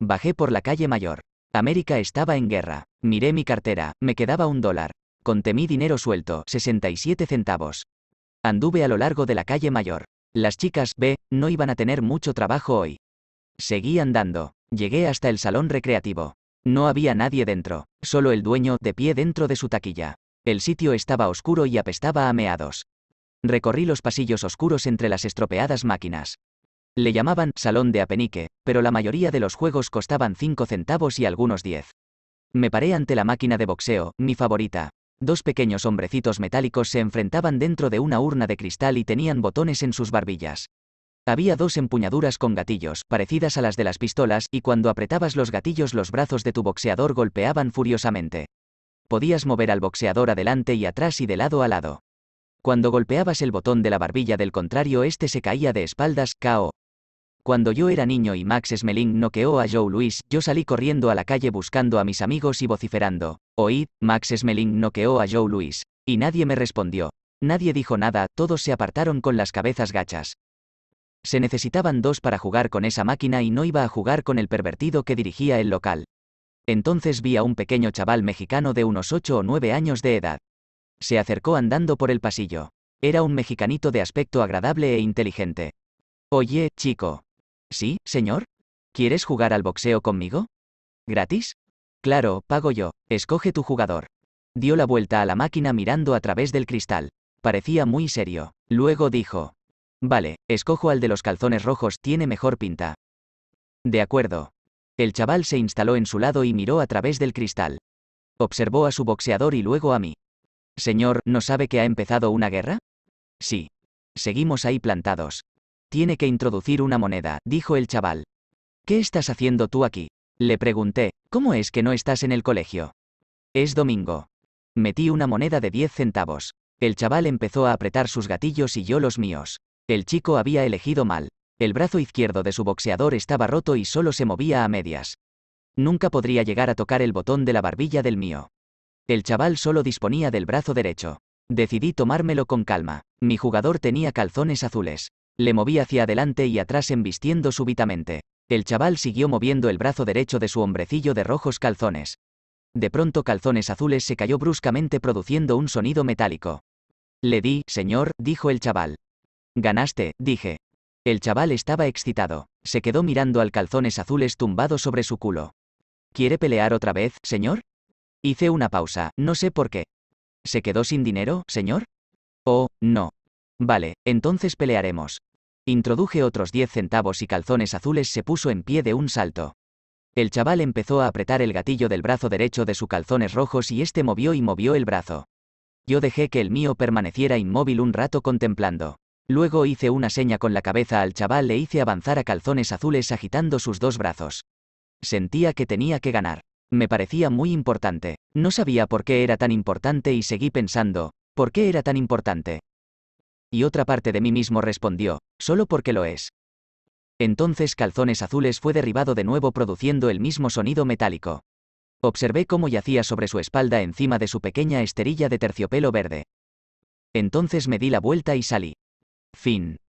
Bajé por la calle mayor. América estaba en guerra. Miré mi cartera, me quedaba un dólar. Conté mi dinero suelto, 67 centavos. Anduve a lo largo de la calle mayor. Las chicas ve, no iban a tener mucho trabajo hoy. Seguí andando. Llegué hasta el salón recreativo. No había nadie dentro, solo el dueño de pie dentro de su taquilla. El sitio estaba oscuro y apestaba a meados. Recorrí los pasillos oscuros entre las estropeadas máquinas. Le llamaban salón de apenique, pero la mayoría de los juegos costaban 5 centavos y algunos 10. Me paré ante la máquina de boxeo, mi favorita. Dos pequeños hombrecitos metálicos se enfrentaban dentro de una urna de cristal y tenían botones en sus barbillas. Había dos empuñaduras con gatillos, parecidas a las de las pistolas, y cuando apretabas los gatillos los brazos de tu boxeador golpeaban furiosamente. Podías mover al boxeador adelante y atrás y de lado a lado. Cuando golpeabas el botón de la barbilla del contrario, este se caía de espaldas, KO. Cuando yo era niño y Max Smeling noqueó a Joe Luis, yo salí corriendo a la calle buscando a mis amigos y vociferando. Oíd, Max Smelling noqueó a Joe Luis, Y nadie me respondió. Nadie dijo nada, todos se apartaron con las cabezas gachas. Se necesitaban dos para jugar con esa máquina y no iba a jugar con el pervertido que dirigía el local. Entonces vi a un pequeño chaval mexicano de unos 8 o 9 años de edad. Se acercó andando por el pasillo. Era un mexicanito de aspecto agradable e inteligente. Oye, chico. ¿Sí, señor? ¿Quieres jugar al boxeo conmigo? ¿Gratis? Claro, pago yo. Escoge tu jugador. Dio la vuelta a la máquina mirando a través del cristal. Parecía muy serio. Luego dijo. Vale, escojo al de los calzones rojos, tiene mejor pinta. De acuerdo. El chaval se instaló en su lado y miró a través del cristal. Observó a su boxeador y luego a mí. Señor, ¿no sabe que ha empezado una guerra? Sí. Seguimos ahí plantados. Tiene que introducir una moneda, dijo el chaval. ¿Qué estás haciendo tú aquí? Le pregunté, ¿cómo es que no estás en el colegio? Es domingo. Metí una moneda de 10 centavos. El chaval empezó a apretar sus gatillos y yo los míos. El chico había elegido mal. El brazo izquierdo de su boxeador estaba roto y solo se movía a medias. Nunca podría llegar a tocar el botón de la barbilla del mío. El chaval solo disponía del brazo derecho. Decidí tomármelo con calma. Mi jugador tenía calzones azules. Le moví hacia adelante y atrás embistiendo súbitamente. El chaval siguió moviendo el brazo derecho de su hombrecillo de rojos calzones. De pronto Calzones Azules se cayó bruscamente produciendo un sonido metálico. Le di, señor, dijo el chaval. Ganaste, dije. El chaval estaba excitado. Se quedó mirando al Calzones Azules tumbado sobre su culo. ¿Quiere pelear otra vez, señor? Hice una pausa, no sé por qué. ¿Se quedó sin dinero, señor? Oh, no. Vale, entonces pelearemos. Introduje otros 10 centavos y calzones azules se puso en pie de un salto. El chaval empezó a apretar el gatillo del brazo derecho de sus calzones rojos y este movió y movió el brazo. Yo dejé que el mío permaneciera inmóvil un rato contemplando. Luego hice una seña con la cabeza al chaval e hice avanzar a calzones azules agitando sus dos brazos. Sentía que tenía que ganar me parecía muy importante. No sabía por qué era tan importante y seguí pensando, ¿por qué era tan importante? Y otra parte de mí mismo respondió, solo porque lo es. Entonces Calzones Azules fue derribado de nuevo produciendo el mismo sonido metálico. Observé cómo yacía sobre su espalda encima de su pequeña esterilla de terciopelo verde. Entonces me di la vuelta y salí. Fin.